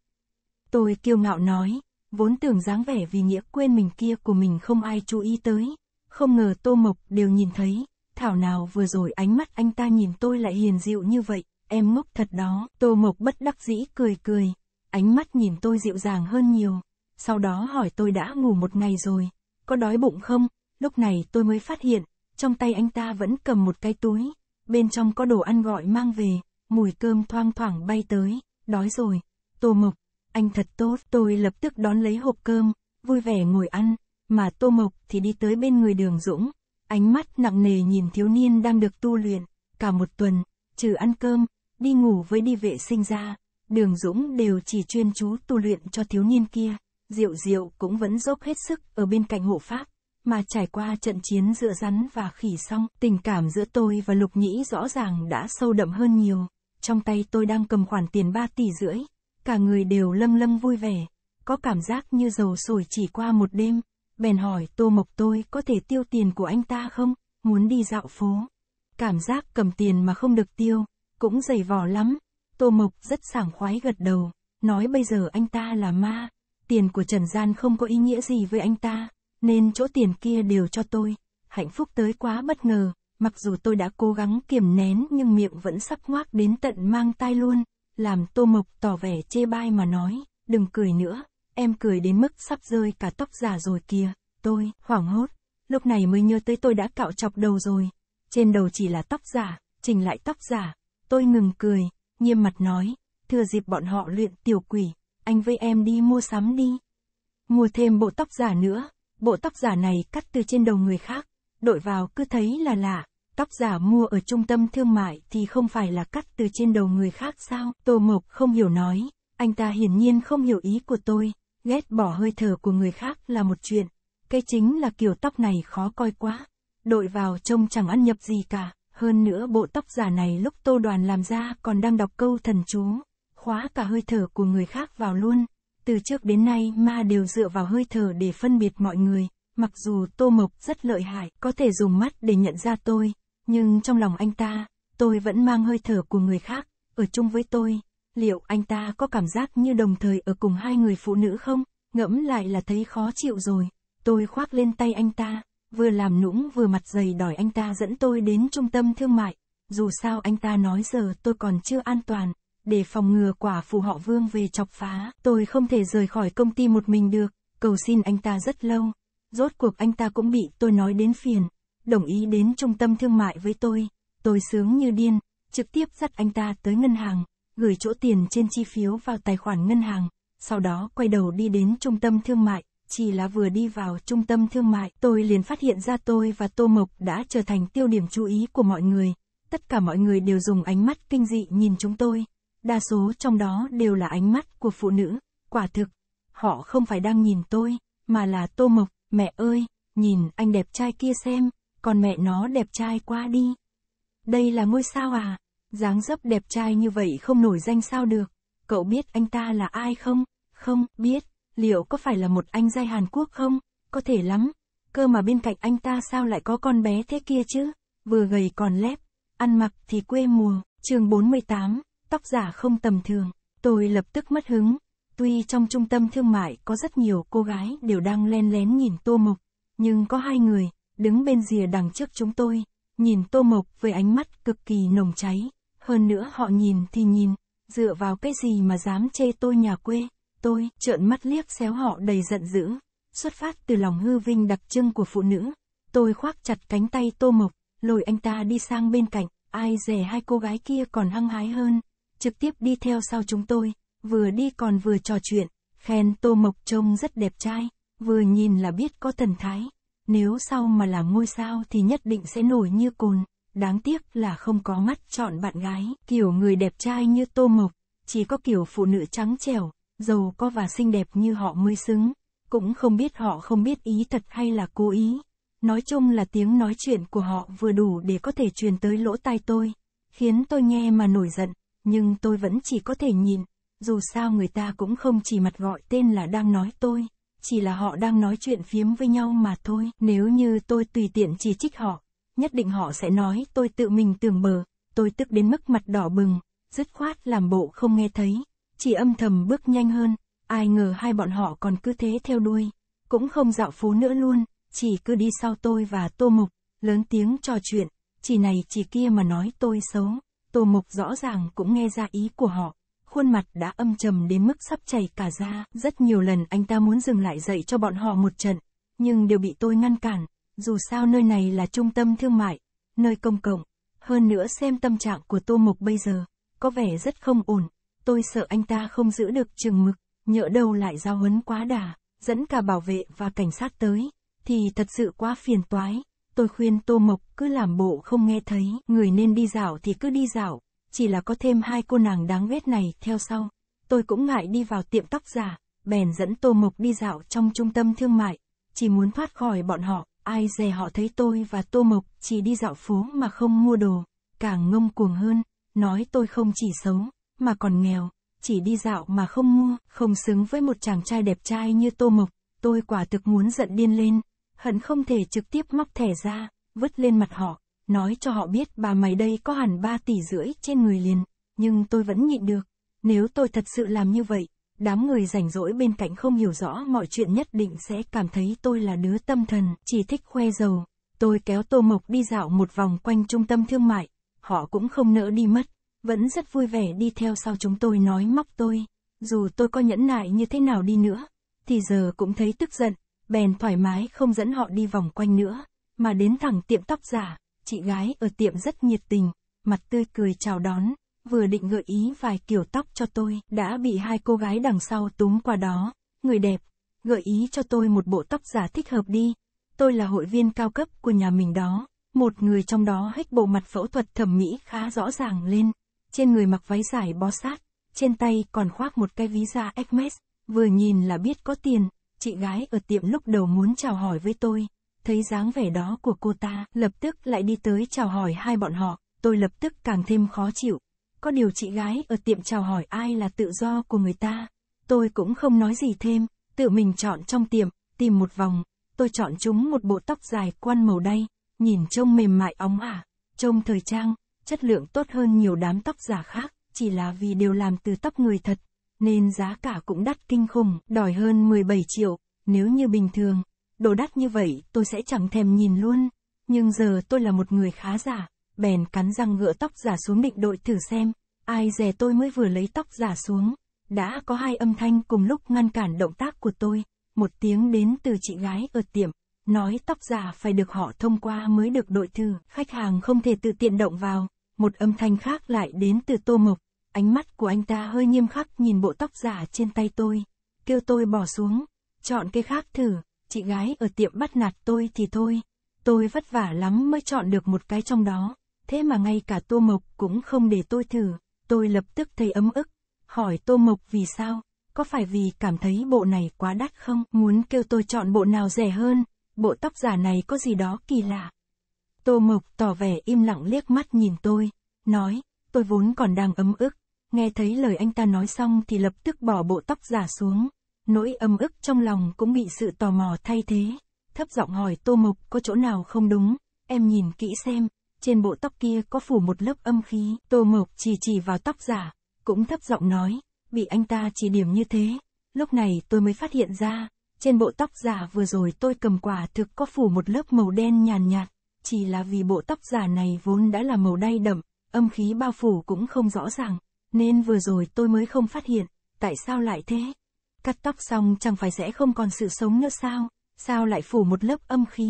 Tôi kiêu ngạo nói, vốn tưởng dáng vẻ vì nghĩa quên mình kia của mình không ai chú ý tới. Không ngờ Tô Mộc đều nhìn thấy, thảo nào vừa rồi ánh mắt anh ta nhìn tôi lại hiền dịu như vậy, em ngốc thật đó. Tô Mộc bất đắc dĩ cười cười, ánh mắt nhìn tôi dịu dàng hơn nhiều. Sau đó hỏi tôi đã ngủ một ngày rồi, có đói bụng không? Lúc này tôi mới phát hiện, trong tay anh ta vẫn cầm một cái túi, bên trong có đồ ăn gọi mang về, mùi cơm thoang thoảng bay tới, đói rồi, tô mộc, anh thật tốt, tôi lập tức đón lấy hộp cơm, vui vẻ ngồi ăn, mà tô mộc thì đi tới bên người đường Dũng, ánh mắt nặng nề nhìn thiếu niên đang được tu luyện, cả một tuần, trừ ăn cơm, đi ngủ với đi vệ sinh ra, đường Dũng đều chỉ chuyên chú tu luyện cho thiếu niên kia. Diệu Diệu cũng vẫn dốc hết sức ở bên cạnh hộ pháp, mà trải qua trận chiến giữa rắn và khỉ xong, tình cảm giữa tôi và Lục Nhĩ rõ ràng đã sâu đậm hơn nhiều. Trong tay tôi đang cầm khoản tiền 3 tỷ rưỡi, cả người đều lâm lâm vui vẻ, có cảm giác như dầu sồi chỉ qua một đêm. Bèn hỏi Tô Mộc tôi có thể tiêu tiền của anh ta không, muốn đi dạo phố. Cảm giác cầm tiền mà không được tiêu, cũng dày vò lắm. Tô Mộc rất sảng khoái gật đầu, nói bây giờ anh ta là ma, tiền của Trần Gian không có ý nghĩa gì với anh ta, nên chỗ tiền kia đều cho tôi. Hạnh phúc tới quá bất ngờ, mặc dù tôi đã cố gắng kiềm nén nhưng miệng vẫn sắp ngoác đến tận mang tai luôn, làm Tô Mộc tỏ vẻ chê bai mà nói, đừng cười nữa, em cười đến mức sắp rơi cả tóc giả rồi kìa, tôi, hoảng hốt, lúc này mới nhớ tới tôi đã cạo chọc đầu rồi, trên đầu chỉ là tóc giả, chỉnh lại tóc giả, tôi ngừng cười, nghiêm mặt nói, thừa dịp bọn họ luyện tiểu quỷ, anh với em đi mua sắm đi. Mua thêm bộ tóc giả nữa, bộ tóc giả này cắt từ trên đầu người khác, đội vào cứ thấy là lạ. Tóc giả mua ở trung tâm thương mại thì không phải là cắt từ trên đầu người khác sao? Tô Mộc không hiểu nói, anh ta hiển nhiên không hiểu ý của tôi, ghét bỏ hơi thở của người khác là một chuyện, cái chính là kiểu tóc này khó coi quá, đội vào trông chẳng ăn nhập gì cả, hơn nữa bộ tóc giả này lúc Tô Đoàn làm ra còn đang đọc câu thần chú khóa cả hơi thở của người khác vào luôn. Từ trước đến nay ma đều dựa vào hơi thở để phân biệt mọi người, mặc dù Tô Mộc rất lợi hại, có thể dùng mắt để nhận ra tôi, nhưng trong lòng anh ta, tôi vẫn mang hơi thở của người khác, ở chung với tôi, liệu anh ta có cảm giác như đồng thời ở cùng hai người phụ nữ không? Ngẫm lại là thấy khó chịu rồi, tôi khoác lên tay anh ta, vừa làm nũng vừa mặt dày đòi anh ta dẫn tôi đến trung tâm thương mại, dù sao anh ta nói giờ tôi còn chưa an toàn, để phòng ngừa quả phù họ vương về chọc phá. Tôi không thể rời khỏi công ty một mình được, cầu xin anh ta rất lâu. Rốt cuộc anh ta cũng bị tôi nói đến phiền, đồng ý đến trung tâm thương mại với tôi. Tôi sướng như điên, trực tiếp dắt anh ta tới ngân hàng, gửi chỗ tiền trên chi phiếu vào tài khoản ngân hàng. Sau đó quay đầu đi đến trung tâm thương mại, chỉ là vừa đi vào trung tâm thương mại, tôi liền phát hiện ra tôi và Tô Mộc đã trở thành tiêu điểm chú ý của mọi người. Tất cả mọi người đều dùng ánh mắt kinh dị nhìn chúng tôi đa số trong đó đều là ánh mắt của phụ nữ, quả thực, họ không phải đang nhìn tôi, mà là tô mộc, mẹ ơi, nhìn anh đẹp trai kia xem, còn mẹ nó đẹp trai quá đi. Đây là ngôi sao à, dáng dấp đẹp trai như vậy không nổi danh sao được, cậu biết anh ta là ai không? Không, biết, liệu có phải là một anh giai Hàn Quốc không? Có thể lắm, cơ mà bên cạnh anh ta sao lại có con bé thế kia chứ, vừa gầy còn lép, ăn mặc thì quê mùa, chương 48 tóc giả không tầm thường, tôi lập tức mất hứng. Tuy trong trung tâm thương mại có rất nhiều cô gái đều đang len lén nhìn Tô Mộc, nhưng có hai người, đứng bên rìa đằng trước chúng tôi, nhìn Tô Mộc với ánh mắt cực kỳ nồng cháy, hơn nữa họ nhìn thì nhìn, dựa vào cái gì mà dám chê tôi nhà quê, tôi trợn mắt liếc xéo họ đầy giận dữ, xuất phát từ lòng hư vinh đặc trưng của phụ nữ, tôi khoác chặt cánh tay Tô Mộc, lôi anh ta đi sang bên cạnh, ai dè hai cô gái kia còn hăng hái hơn trực tiếp đi theo sau chúng tôi, vừa đi còn vừa trò chuyện, khen Tô Mộc trông rất đẹp trai, vừa nhìn là biết có thần thái, nếu sau mà là ngôi sao thì nhất định sẽ nổi như cồn, đáng tiếc là không có mắt chọn bạn gái, kiểu người đẹp trai như Tô Mộc, chỉ có kiểu phụ nữ trắng trẻo, giàu có và xinh đẹp như họ mới xứng, cũng không biết họ không biết ý thật hay là cố ý. Nói chung là tiếng nói chuyện của họ vừa đủ để có thể truyền tới lỗ tai tôi, khiến tôi nghe mà nổi giận nhưng tôi vẫn chỉ có thể nhìn, dù sao người ta cũng không chỉ mặt gọi tên là đang nói tôi, chỉ là họ đang nói chuyện phiếm với nhau mà thôi. Nếu như tôi tùy tiện chỉ trích họ, nhất định họ sẽ nói tôi tự mình tưởng bờ, tôi tức đến mức mặt đỏ bừng, dứt khoát làm bộ không nghe thấy, chỉ âm thầm bước nhanh hơn, ai ngờ hai bọn họ còn cứ thế theo đuôi, cũng không dạo phố nữa luôn, chỉ cứ đi sau tôi và tô mục, lớn tiếng trò chuyện, chỉ này chỉ kia mà nói tôi xấu. Tô Mục rõ ràng cũng nghe ra ý của họ. Khuôn mặt đã âm trầm đến mức sắp chảy cả ra. Rất nhiều lần anh ta muốn dừng lại dạy cho bọn họ một trận, nhưng đều bị tôi ngăn cản. Dù sao nơi này là trung tâm thương mại, nơi công cộng. Hơn nữa xem tâm trạng của Tô Mục bây giờ, có vẻ rất không ổn. Tôi sợ anh ta không giữ được chừng mực, nhỡ đâu lại giao huấn quá đà, dẫn cả bảo vệ và cảnh sát tới, thì thật sự quá phiền toái tôi khuyên Tô Mộc cứ làm bộ không nghe thấy, người nên đi dạo thì cứ đi dạo, chỉ là có thêm hai cô nàng đáng ghét này theo sau. Tôi cũng ngại đi vào tiệm tóc giả, bèn dẫn Tô Mộc đi dạo trong trung tâm thương mại, chỉ muốn thoát khỏi bọn họ, ai dè họ thấy tôi và Tô Mộc chỉ đi dạo phố mà không mua đồ, càng ngông cuồng hơn, nói tôi không chỉ xấu, mà còn nghèo, chỉ đi dạo mà không mua, không xứng với một chàng trai đẹp trai như Tô Mộc, tôi quả thực muốn giận điên lên hận không thể trực tiếp móc thẻ ra, vứt lên mặt họ, nói cho họ biết bà mày đây có hẳn 3 tỷ rưỡi trên người liền, nhưng tôi vẫn nhịn được, nếu tôi thật sự làm như vậy, đám người rảnh rỗi bên cạnh không hiểu rõ mọi chuyện nhất định sẽ cảm thấy tôi là đứa tâm thần, chỉ thích khoe giàu. Tôi kéo Tô Mộc đi dạo một vòng quanh trung tâm thương mại, họ cũng không nỡ đi mất, vẫn rất vui vẻ đi theo sau chúng tôi nói móc tôi. Dù tôi có nhẫn nại như thế nào đi nữa, thì giờ cũng thấy tức giận, bèn thoải mái không dẫn họ đi vòng quanh nữa, mà đến thẳng tiệm tóc giả, chị gái ở tiệm rất nhiệt tình, mặt tươi cười chào đón, vừa định gợi ý vài kiểu tóc cho tôi, đã bị hai cô gái đằng sau túm qua đó, người đẹp, gợi ý cho tôi một bộ tóc giả thích hợp đi, tôi là hội viên cao cấp của nhà mình đó, một người trong đó hết bộ mặt phẫu thuật thẩm mỹ khá rõ ràng lên, trên người mặc váy dài bó sát, trên tay còn khoác một cái ví da Hermes, vừa nhìn là biết có tiền, chị gái ở tiệm lúc đầu muốn chào hỏi với tôi, thấy dáng vẻ đó của cô ta, lập tức lại đi tới chào hỏi hai bọn họ, tôi lập tức càng thêm khó chịu. Có điều chị gái ở tiệm chào hỏi ai là tự do của người ta, tôi cũng không nói gì thêm, tự mình chọn trong tiệm, tìm một vòng, tôi chọn chúng một bộ tóc dài quan màu đay, nhìn trông mềm mại óng ả, trông thời trang, chất lượng tốt hơn nhiều đám tóc giả khác, chỉ là vì đều làm từ tóc người thật, nên giá cả cũng đắt kinh khủng, đòi hơn 17 triệu, nếu như bình thường, đồ đắt như vậy tôi sẽ chẳng thèm nhìn luôn, nhưng giờ tôi là một người khá giả, bèn cắn răng ngựa tóc giả xuống định đội thử xem, ai dè tôi mới vừa lấy tóc giả xuống, đã có hai âm thanh cùng lúc ngăn cản động tác của tôi, một tiếng đến từ chị gái ở tiệm, nói tóc giả phải được họ thông qua mới được đội thử, khách hàng không thể tự tiện động vào, một âm thanh khác lại đến từ Tô Mộc, Ánh mắt của anh ta hơi nghiêm khắc nhìn bộ tóc giả trên tay tôi, kêu tôi bỏ xuống, chọn cái khác thử, chị gái ở tiệm bắt nạt tôi thì thôi, tôi vất vả lắm mới chọn được một cái trong đó, thế mà ngay cả tô mộc cũng không để tôi thử, tôi lập tức thấy ấm ức, hỏi tô mộc vì sao, có phải vì cảm thấy bộ này quá đắt không, muốn kêu tôi chọn bộ nào rẻ hơn, bộ tóc giả này có gì đó kỳ lạ. Tô mộc tỏ vẻ im lặng liếc mắt nhìn tôi, nói, tôi vốn còn đang ấm ức, nghe thấy lời anh ta nói xong thì lập tức bỏ bộ tóc giả xuống. Nỗi âm ức trong lòng cũng bị sự tò mò thay thế. Thấp giọng hỏi Tô Mộc có chỗ nào không đúng, em nhìn kỹ xem, trên bộ tóc kia có phủ một lớp âm khí. Tô Mộc chỉ chỉ vào tóc giả, cũng thấp giọng nói, bị anh ta chỉ điểm như thế. Lúc này tôi mới phát hiện ra, trên bộ tóc giả vừa rồi tôi cầm quả thực có phủ một lớp màu đen nhàn nhạt, chỉ là vì bộ tóc giả này vốn đã là màu đay đậm, âm khí bao phủ cũng không rõ ràng, nên vừa rồi tôi mới không phát hiện, tại sao lại thế? Cắt tóc xong chẳng phải sẽ không còn sự sống nữa sao? Sao lại phủ một lớp âm khí?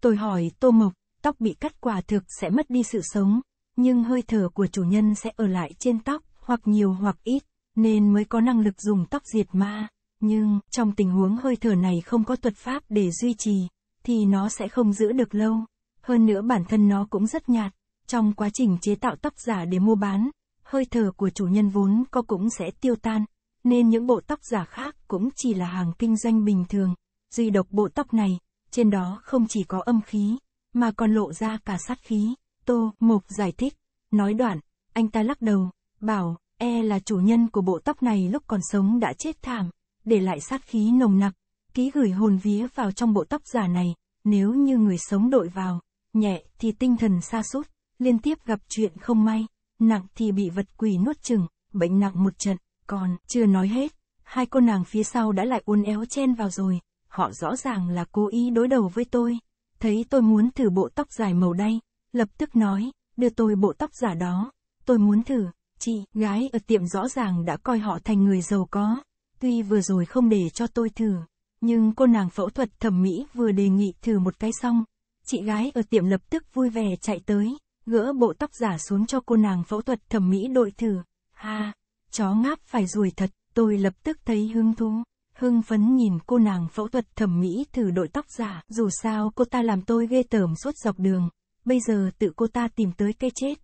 Tôi hỏi Tô Mộc, tóc bị cắt quả thực sẽ mất đi sự sống, nhưng hơi thở của chủ nhân sẽ ở lại trên tóc, hoặc nhiều hoặc ít, nên mới có năng lực dùng tóc diệt ma. Nhưng, trong tình huống hơi thở này không có thuật pháp để duy trì, thì nó sẽ không giữ được lâu. Hơn nữa bản thân nó cũng rất nhạt, trong quá trình chế tạo tóc giả để mua bán, hơi thở của chủ nhân vốn có cũng sẽ tiêu tan, nên những bộ tóc giả khác cũng chỉ là hàng kinh doanh bình thường, duy độc bộ tóc này, trên đó không chỉ có âm khí, mà còn lộ ra cả sát khí, Tô Mộc giải thích, nói đoạn, anh ta lắc đầu, bảo, e là chủ nhân của bộ tóc này lúc còn sống đã chết thảm, để lại sát khí nồng nặc, ký gửi hồn vía vào trong bộ tóc giả này, nếu như người sống đội vào, nhẹ thì tinh thần sa sút liên tiếp gặp chuyện không may nặng thì bị vật quỷ nuốt chừng, bệnh nặng một trận, còn, chưa nói hết, hai cô nàng phía sau đã lại uốn éo chen vào rồi, họ rõ ràng là cố ý đối đầu với tôi. Thấy tôi muốn thử bộ tóc dài màu đây lập tức nói, đưa tôi bộ tóc giả đó, tôi muốn thử, chị, gái ở tiệm rõ ràng đã coi họ thành người giàu có, tuy vừa rồi không để cho tôi thử, nhưng cô nàng phẫu thuật thẩm mỹ vừa đề nghị thử một cái xong, chị gái ở tiệm lập tức vui vẻ chạy tới, gỡ bộ tóc giả xuống cho cô nàng phẫu thuật thẩm mỹ đội thử. Ha, chó ngáp phải ruồi thật, tôi lập tức thấy hứng thú. Hưng phấn nhìn cô nàng phẫu thuật thẩm mỹ thử đội tóc giả, dù sao cô ta làm tôi ghê tởm suốt dọc đường, bây giờ tự cô ta tìm tới cái chết.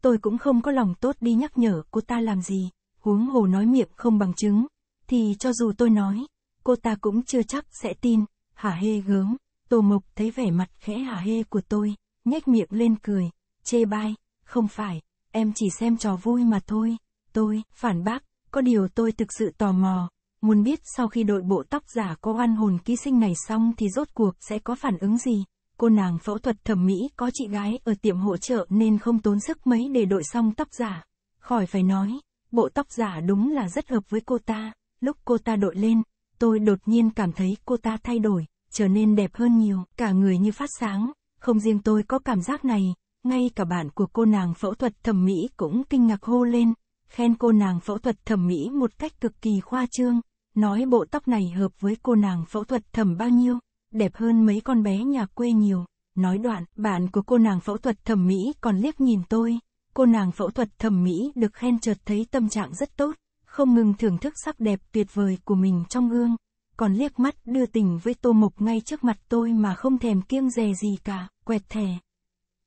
Tôi cũng không có lòng tốt đi nhắc nhở cô ta làm gì, huống hồ nói miệng không bằng chứng, thì cho dù tôi nói, cô ta cũng chưa chắc sẽ tin, hả hê gớm, Tô Mộc thấy vẻ mặt khẽ hả hê của tôi, nhếch miệng lên cười, chê bai, không phải, em chỉ xem trò vui mà thôi. Tôi, phản bác, có điều tôi thực sự tò mò, muốn biết sau khi đội bộ tóc giả có oan hồn ký sinh này xong thì rốt cuộc sẽ có phản ứng gì. Cô nàng phẫu thuật thẩm mỹ có chị gái ở tiệm hỗ trợ nên không tốn sức mấy để đội xong tóc giả. Khỏi phải nói, bộ tóc giả đúng là rất hợp với cô ta. Lúc cô ta đội lên, tôi đột nhiên cảm thấy cô ta thay đổi, trở nên đẹp hơn nhiều, cả người như phát sáng. Không riêng tôi có cảm giác này, ngay cả bạn của cô nàng phẫu thuật thẩm mỹ cũng kinh ngạc hô lên, khen cô nàng phẫu thuật thẩm mỹ một cách cực kỳ khoa trương, nói bộ tóc này hợp với cô nàng phẫu thuật thẩm bao nhiêu, đẹp hơn mấy con bé nhà quê nhiều. Nói đoạn, bạn của cô nàng phẫu thuật thẩm mỹ còn liếc nhìn tôi, cô nàng phẫu thuật thẩm mỹ được khen chợt thấy tâm trạng rất tốt, không ngừng thưởng thức sắc đẹp tuyệt vời của mình trong gương, còn liếc mắt đưa tình với tô mộc ngay trước mặt tôi mà không thèm kiêng dè gì cả, quẹt thẻ.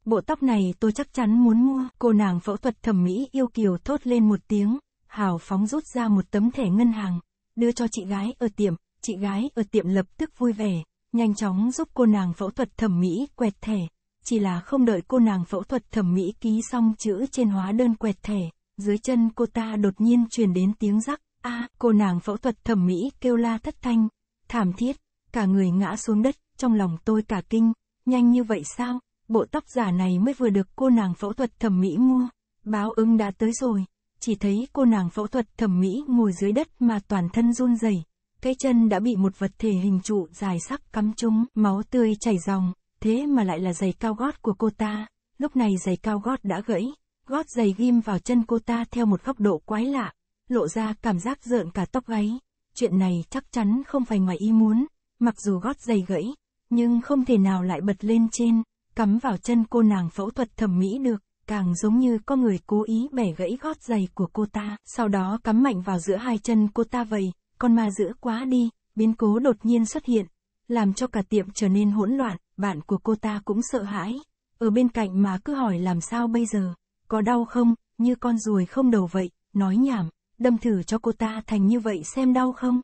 Bộ tóc này tôi chắc chắn muốn mua. Cô nàng phẫu thuật thẩm mỹ yêu kiều thốt lên một tiếng, hào phóng rút ra một tấm thẻ ngân hàng, đưa cho chị gái ở tiệm, chị gái ở tiệm lập tức vui vẻ, nhanh chóng giúp cô nàng phẫu thuật thẩm mỹ quẹt thẻ. Chỉ là không đợi cô nàng phẫu thuật thẩm mỹ ký xong chữ trên hóa đơn quẹt thẻ, dưới chân cô ta đột nhiên truyền đến tiếng rắc, a cô nàng phẫu thuật thẩm mỹ kêu la thất thanh, thảm thiết, cả người ngã xuống đất, trong lòng tôi cả kinh, nhanh như vậy sao? bộ tóc giả này mới vừa được cô nàng phẫu thuật thẩm mỹ mua. Báo ứng đã tới rồi, chỉ thấy cô nàng phẫu thuật thẩm mỹ ngồi dưới đất mà toàn thân run rẩy, cái chân đã bị một vật thể hình trụ dài sắc cắm trúng, máu tươi chảy ròng, thế mà lại là giày cao gót của cô ta. Lúc này giày cao gót đã gãy, gót giày ghim vào chân cô ta theo một góc độ quái lạ, lộ ra cảm giác rợn cả tóc gáy. Chuyện này chắc chắn không phải ngoài ý muốn, mặc dù gót giày gãy, nhưng không thể nào lại bật lên trên cắm vào chân cô nàng phẫu thuật thẩm mỹ được, càng giống như có người cố ý bẻ gãy gót giày của cô ta, sau đó cắm mạnh vào giữa hai chân cô ta vầy con ma giữa quá đi, biến cố đột nhiên xuất hiện, làm cho cả tiệm trở nên hỗn loạn, bạn của cô ta cũng sợ hãi, ở bên cạnh mà cứ hỏi làm sao bây giờ, có đau không, như con ruồi không đầu vậy, nói nhảm, đâm thử cho cô ta thành như vậy xem đau không,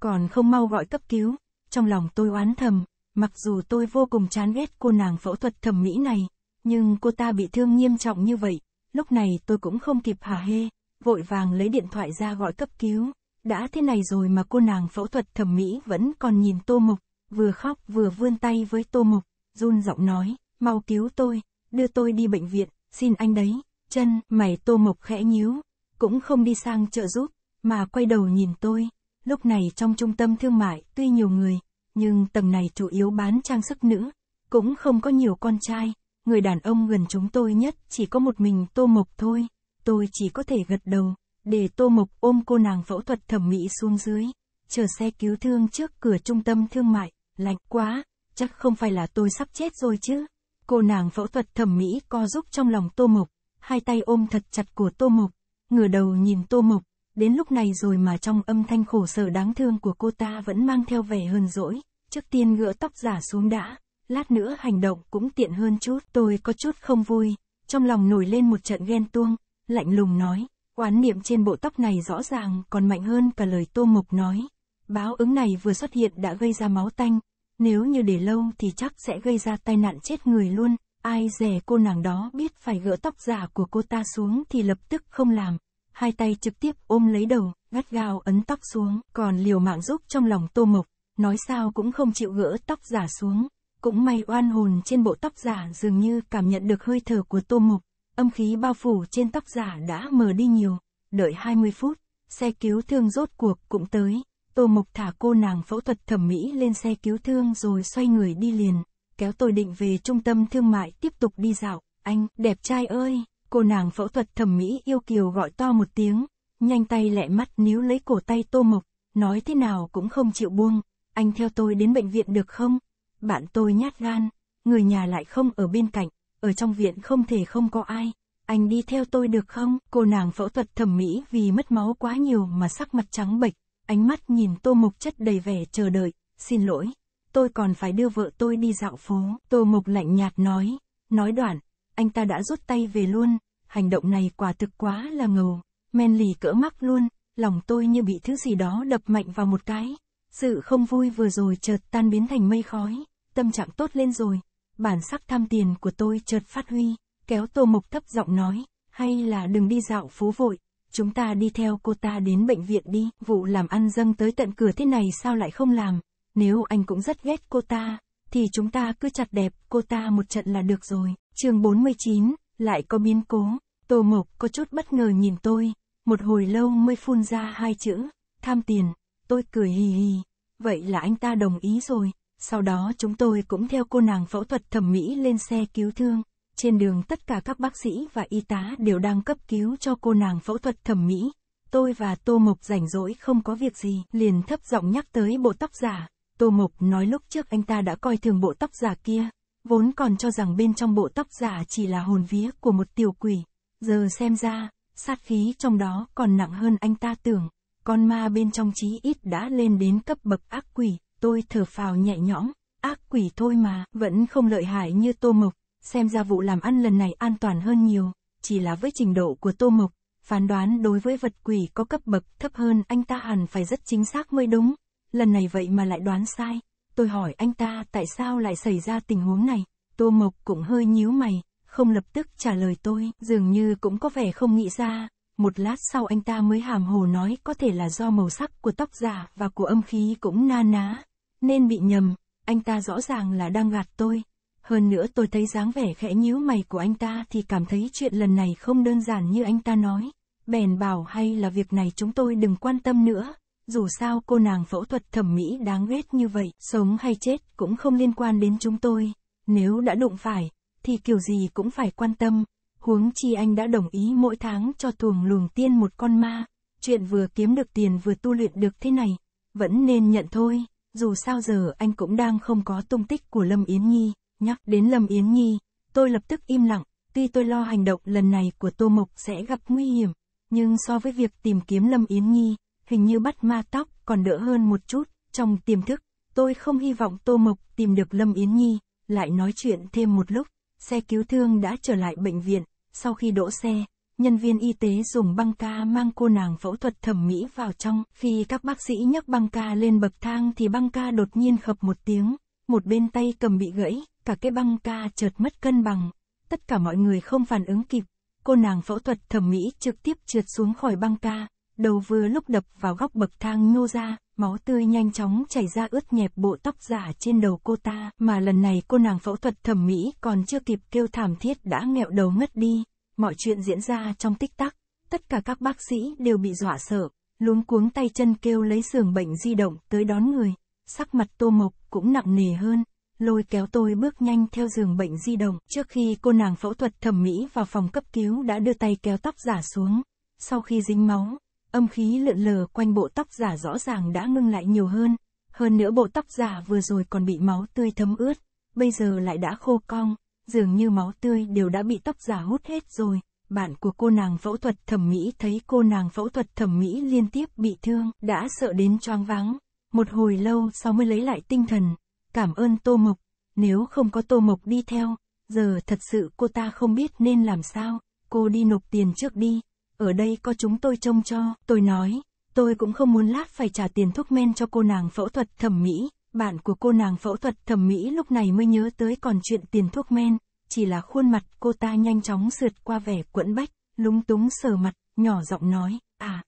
còn không mau gọi cấp cứu, trong lòng tôi oán thầm, Mặc dù tôi vô cùng chán ghét cô nàng phẫu thuật thẩm mỹ này, nhưng cô ta bị thương nghiêm trọng như vậy, lúc này tôi cũng không kịp hả hê, vội vàng lấy điện thoại ra gọi cấp cứu. Đã thế này rồi mà cô nàng phẫu thuật thẩm mỹ vẫn còn nhìn Tô Mộc, vừa khóc vừa vươn tay với Tô Mộc, run giọng nói, mau cứu tôi, đưa tôi đi bệnh viện, xin anh đấy, chân, mày Tô Mộc khẽ nhíu, cũng không đi sang trợ giúp, mà quay đầu nhìn tôi. Lúc này trong trung tâm thương mại tuy nhiều người, nhưng tầng này chủ yếu bán trang sức nữ, cũng không có nhiều con trai, người đàn ông gần chúng tôi nhất chỉ có một mình Tô Mộc thôi, tôi chỉ có thể gật đầu, để Tô Mộc ôm cô nàng phẫu thuật thẩm mỹ xuống dưới, chờ xe cứu thương trước cửa trung tâm thương mại, lạnh quá, chắc không phải là tôi sắp chết rồi chứ. Cô nàng phẫu thuật thẩm mỹ co giúp trong lòng Tô Mộc, hai tay ôm thật chặt của Tô Mộc, ngửa đầu nhìn Tô Mộc, đến lúc này rồi mà trong âm thanh khổ sở đáng thương của cô ta vẫn mang theo vẻ hờn dỗi, trước tiên gỡ tóc giả xuống đã, lát nữa hành động cũng tiện hơn chút. Tôi có chút không vui, trong lòng nổi lên một trận ghen tuông, lạnh lùng nói, oán niệm trên bộ tóc này rõ ràng còn mạnh hơn cả lời tô mộc nói. Báo ứng này vừa xuất hiện đã gây ra máu tanh, nếu như để lâu thì chắc sẽ gây ra tai nạn chết người luôn, ai dè cô nàng đó biết phải gỡ tóc giả của cô ta xuống thì lập tức không làm, hai tay trực tiếp ôm lấy đầu, gắt gao ấn tóc xuống, còn liều mạng giúp trong lòng Tô Mộc, nói sao cũng không chịu gỡ tóc giả xuống. Cũng may oan hồn trên bộ tóc giả dường như cảm nhận được hơi thở của Tô Mộc, âm khí bao phủ trên tóc giả đã mờ đi nhiều, đợi 20 phút, xe cứu thương rốt cuộc cũng tới, Tô Mộc thả cô nàng phẫu thuật thẩm mỹ lên xe cứu thương rồi xoay người đi liền, kéo tôi định về trung tâm thương mại tiếp tục đi dạo, anh, đẹp trai ơi! cô nàng phẫu thuật thẩm mỹ yêu kiều gọi to một tiếng, nhanh tay lẹ mắt níu lấy cổ tay Tô Mộc, nói thế nào cũng không chịu buông, anh theo tôi đến bệnh viện được không? Bạn tôi nhát gan, người nhà lại không ở bên cạnh, ở trong viện không thể không có ai, anh đi theo tôi được không? Cô nàng phẫu thuật thẩm mỹ vì mất máu quá nhiều mà sắc mặt trắng bệch, ánh mắt nhìn Tô Mộc chất đầy vẻ chờ đợi, xin lỗi, tôi còn phải đưa vợ tôi đi dạo phố. Tô Mộc lạnh nhạt nói, nói đoạn, anh ta đã rút tay về luôn, hành động này quả thực quá là ngầu, men lì cỡ mắc luôn, lòng tôi như bị thứ gì đó đập mạnh vào một cái, sự không vui vừa rồi chợt tan biến thành mây khói, tâm trạng tốt lên rồi, bản sắc tham tiền của tôi chợt phát huy, kéo tô mộc thấp giọng nói, hay là đừng đi dạo phố vội, chúng ta đi theo cô ta đến bệnh viện đi, vụ làm ăn dâng tới tận cửa thế này sao lại không làm, nếu anh cũng rất ghét cô ta, thì chúng ta cứ chặt đẹp cô ta một trận là được rồi chương 49, lại có biến cố, Tô Mộc có chút bất ngờ nhìn tôi, một hồi lâu mới phun ra hai chữ, tham tiền, tôi cười hì hì, vậy là anh ta đồng ý rồi, sau đó chúng tôi cũng theo cô nàng phẫu thuật thẩm mỹ lên xe cứu thương, trên đường tất cả các bác sĩ và y tá đều đang cấp cứu cho cô nàng phẫu thuật thẩm mỹ, tôi và Tô Mộc rảnh rỗi không có việc gì, liền thấp giọng nhắc tới bộ tóc giả, Tô Mộc nói lúc trước anh ta đã coi thường bộ tóc giả kia vốn còn cho rằng bên trong bộ tóc giả chỉ là hồn vía của một tiểu quỷ, giờ xem ra, sát khí trong đó còn nặng hơn anh ta tưởng, con ma bên trong chí ít đã lên đến cấp bậc ác quỷ, tôi thở phào nhẹ nhõm, ác quỷ thôi mà, vẫn không lợi hại như Tô Mộc, xem ra vụ làm ăn lần này an toàn hơn nhiều, chỉ là với trình độ của Tô Mộc, phán đoán đối với vật quỷ có cấp bậc thấp hơn anh ta hẳn phải rất chính xác mới đúng, lần này vậy mà lại đoán sai. Tôi hỏi anh ta tại sao lại xảy ra tình huống này, Tô Mộc cũng hơi nhíu mày, không lập tức trả lời tôi, dường như cũng có vẻ không nghĩ ra. Một lát sau anh ta mới hàm hồ nói có thể là do màu sắc của tóc giả và của âm khí cũng na ná, nên bị nhầm, anh ta rõ ràng là đang gạt tôi. Hơn nữa tôi thấy dáng vẻ khẽ nhíu mày của anh ta thì cảm thấy chuyện lần này không đơn giản như anh ta nói. Bèn bảo hay là việc này chúng tôi đừng quan tâm nữa dù sao cô nàng phẫu thuật thẩm mỹ đáng ghét như vậy, sống hay chết cũng không liên quan đến chúng tôi. Nếu đã đụng phải, thì kiểu gì cũng phải quan tâm, huống chi anh đã đồng ý mỗi tháng cho tuồng luồng tiên một con ma. Chuyện vừa kiếm được tiền vừa tu luyện được thế này, vẫn nên nhận thôi, dù sao giờ anh cũng đang không có tung tích của Lâm Yến Nhi. Nhắc đến Lâm Yến Nhi, tôi lập tức im lặng, tuy tôi lo hành động lần này của Tô Mộc sẽ gặp nguy hiểm, nhưng so với việc tìm kiếm Lâm Yến Nhi, hình như bắt ma tóc, còn đỡ hơn một chút, trong tiềm thức, tôi không hy vọng Tô Mộc tìm được Lâm Yến Nhi, lại nói chuyện thêm một lúc, xe cứu thương đã trở lại bệnh viện, sau khi đỗ xe, nhân viên y tế dùng băng ca mang cô nàng phẫu thuật thẩm mỹ vào trong, khi các bác sĩ nhấc băng ca lên bậc thang thì băng ca đột nhiên khập một tiếng, một bên tay cầm bị gãy, cả cái băng ca chợt mất cân bằng, tất cả mọi người không phản ứng kịp, cô nàng phẫu thuật thẩm mỹ trực tiếp trượt xuống khỏi băng ca, đầu vừa lúc đập vào góc bậc thang nhô ra, máu tươi nhanh chóng chảy ra ướt nhẹp bộ tóc giả trên đầu cô ta, mà lần này cô nàng phẫu thuật thẩm mỹ còn chưa kịp kêu thảm thiết đã nghẹo đầu ngất đi, mọi chuyện diễn ra trong tích tắc, tất cả các bác sĩ đều bị dọa sợ, luống cuống tay chân kêu lấy giường bệnh di động tới đón người, sắc mặt tô mộc cũng nặng nề hơn, lôi kéo tôi bước nhanh theo giường bệnh di động, trước khi cô nàng phẫu thuật thẩm mỹ vào phòng cấp cứu đã đưa tay kéo tóc giả xuống, sau khi dính máu, âm khí lượn lờ quanh bộ tóc giả rõ ràng đã ngưng lại nhiều hơn, hơn nữa bộ tóc giả vừa rồi còn bị máu tươi thấm ướt, bây giờ lại đã khô cong, dường như máu tươi đều đã bị tóc giả hút hết rồi. Bạn của cô nàng phẫu thuật thẩm mỹ thấy cô nàng phẫu thuật thẩm mỹ liên tiếp bị thương, đã sợ đến choáng váng. Một hồi lâu sau mới lấy lại tinh thần, cảm ơn Tô Mộc, nếu không có Tô Mộc đi theo, giờ thật sự cô ta không biết nên làm sao, cô đi nộp tiền trước đi ở đây có chúng tôi trông cho, tôi nói, tôi cũng không muốn lát phải trả tiền thuốc men cho cô nàng phẫu thuật thẩm mỹ, bạn của cô nàng phẫu thuật thẩm mỹ lúc này mới nhớ tới còn chuyện tiền thuốc men, chỉ là khuôn mặt cô ta nhanh chóng sượt qua vẻ quẫn bách, lúng túng sờ mặt, nhỏ giọng nói, à,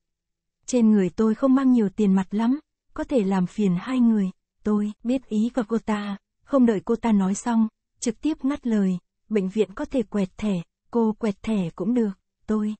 trên người tôi không mang nhiều tiền mặt lắm, có thể làm phiền hai người, tôi biết ý của cô ta, không đợi cô ta nói xong, trực tiếp ngắt lời, bệnh viện có thể quẹt thẻ, cô quẹt thẻ cũng được, tôi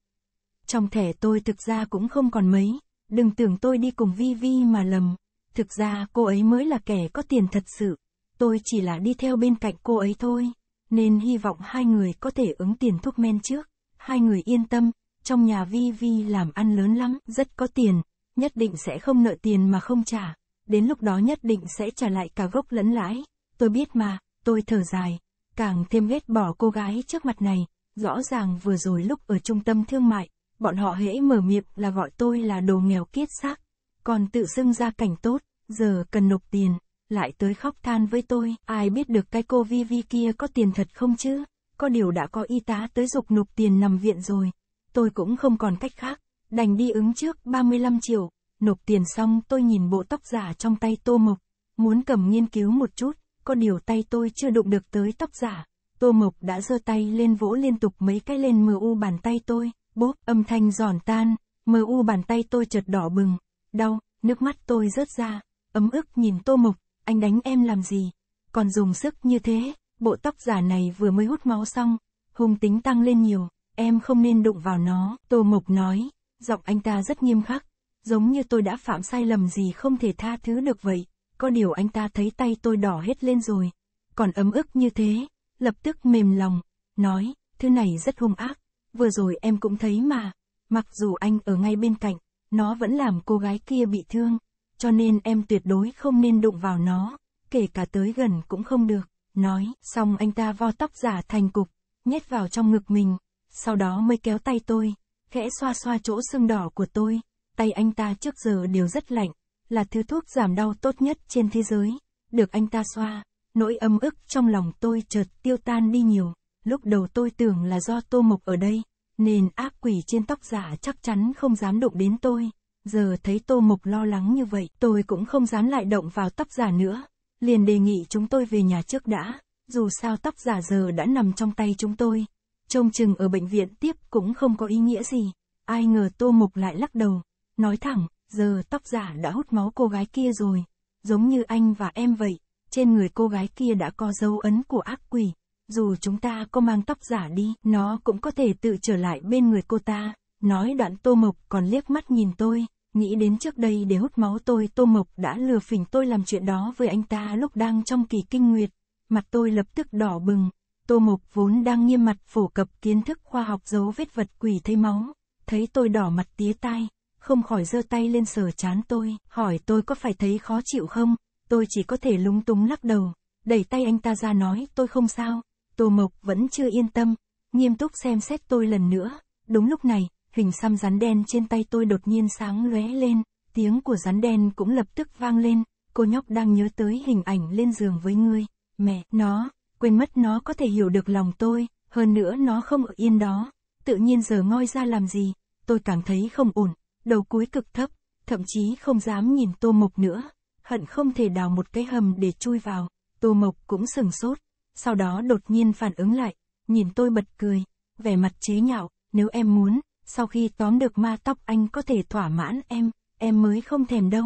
trong thẻ tôi thực ra cũng không còn mấy, đừng tưởng tôi đi cùng Vi Vi mà lầm. Thực ra cô ấy mới là kẻ có tiền thật sự, tôi chỉ là đi theo bên cạnh cô ấy thôi, nên hy vọng hai người có thể ứng tiền thuốc men trước. Hai người yên tâm, trong nhà Vi Vi làm ăn lớn lắm, rất có tiền, nhất định sẽ không nợ tiền mà không trả, đến lúc đó nhất định sẽ trả lại cả gốc lẫn lãi. Tôi biết mà, tôi thở dài, càng thêm ghét bỏ cô gái trước mặt này, rõ ràng vừa rồi lúc ở trung tâm thương mại, bọn họ hễ mở miệng là gọi tôi là đồ nghèo kiết xác, còn tự xưng ra cảnh tốt, giờ cần nộp tiền, lại tới khóc than với tôi, ai biết được cái cô Vi Vi kia có tiền thật không chứ, có điều đã có y tá tới dục nộp tiền nằm viện rồi, tôi cũng không còn cách khác, đành đi ứng trước 35 triệu, nộp tiền xong tôi nhìn bộ tóc giả trong tay Tô Mộc, muốn cầm nghiên cứu một chút, có điều tay tôi chưa đụng được tới tóc giả, Tô Mộc đã giơ tay lên vỗ liên tục mấy cái lên mu bàn tay tôi bốp, âm thanh giòn tan, mờ u bàn tay tôi chợt đỏ bừng, đau, nước mắt tôi rớt ra, ấm ức nhìn tô mục, anh đánh em làm gì, còn dùng sức như thế, bộ tóc giả này vừa mới hút máu xong, hung tính tăng lên nhiều, em không nên đụng vào nó, tô mục nói, giọng anh ta rất nghiêm khắc, giống như tôi đã phạm sai lầm gì không thể tha thứ được vậy, có điều anh ta thấy tay tôi đỏ hết lên rồi, còn ấm ức như thế, lập tức mềm lòng, nói, thứ này rất hung ác, vừa rồi em cũng thấy mà, mặc dù anh ở ngay bên cạnh, nó vẫn làm cô gái kia bị thương, cho nên em tuyệt đối không nên đụng vào nó, kể cả tới gần cũng không được, nói, xong anh ta vo tóc giả thành cục, nhét vào trong ngực mình, sau đó mới kéo tay tôi, khẽ xoa xoa chỗ sưng đỏ của tôi, tay anh ta trước giờ đều rất lạnh, là thứ thuốc giảm đau tốt nhất trên thế giới, được anh ta xoa, nỗi âm ức trong lòng tôi chợt tiêu tan đi nhiều. Lúc đầu tôi tưởng là do Tô Mộc ở đây, nên ác quỷ trên tóc giả chắc chắn không dám động đến tôi. Giờ thấy Tô Mộc lo lắng như vậy, tôi cũng không dám lại động vào tóc giả nữa. Liền đề nghị chúng tôi về nhà trước đã, dù sao tóc giả giờ đã nằm trong tay chúng tôi. Trông chừng ở bệnh viện tiếp cũng không có ý nghĩa gì. Ai ngờ Tô Mộc lại lắc đầu, nói thẳng, giờ tóc giả đã hút máu cô gái kia rồi. Giống như anh và em vậy, trên người cô gái kia đã có dấu ấn của ác quỷ dù chúng ta có mang tóc giả đi, nó cũng có thể tự trở lại bên người cô ta. Nói đoạn Tô Mộc còn liếc mắt nhìn tôi, nghĩ đến trước đây để hút máu tôi Tô Mộc đã lừa phỉnh tôi làm chuyện đó với anh ta lúc đang trong kỳ kinh nguyệt. Mặt tôi lập tức đỏ bừng, Tô Mộc vốn đang nghiêm mặt phổ cập kiến thức khoa học dấu vết vật quỷ thấy máu, thấy tôi đỏ mặt tía tai, không khỏi giơ tay lên sờ chán tôi, hỏi tôi có phải thấy khó chịu không, tôi chỉ có thể lúng túng lắc đầu, đẩy tay anh ta ra nói tôi không sao, Tô Mộc vẫn chưa yên tâm, nghiêm túc xem xét tôi lần nữa. Đúng lúc này, hình xăm rắn đen trên tay tôi đột nhiên sáng lóe lên, tiếng của rắn đen cũng lập tức vang lên, cô nhóc đang nhớ tới hình ảnh lên giường với ngươi, mẹ, nó, quên mất nó có thể hiểu được lòng tôi, hơn nữa nó không ở yên đó, tự nhiên giờ ngoi ra làm gì, tôi cảm thấy không ổn, đầu cuối cực thấp, thậm chí không dám nhìn tô mộc nữa, hận không thể đào một cái hầm để chui vào, tô mộc cũng sừng sốt, sau đó đột nhiên phản ứng lại, nhìn tôi bật cười, vẻ mặt chế nhạo, nếu em muốn, sau khi tóm được ma tóc anh có thể thỏa mãn em, em mới không thèm đâu.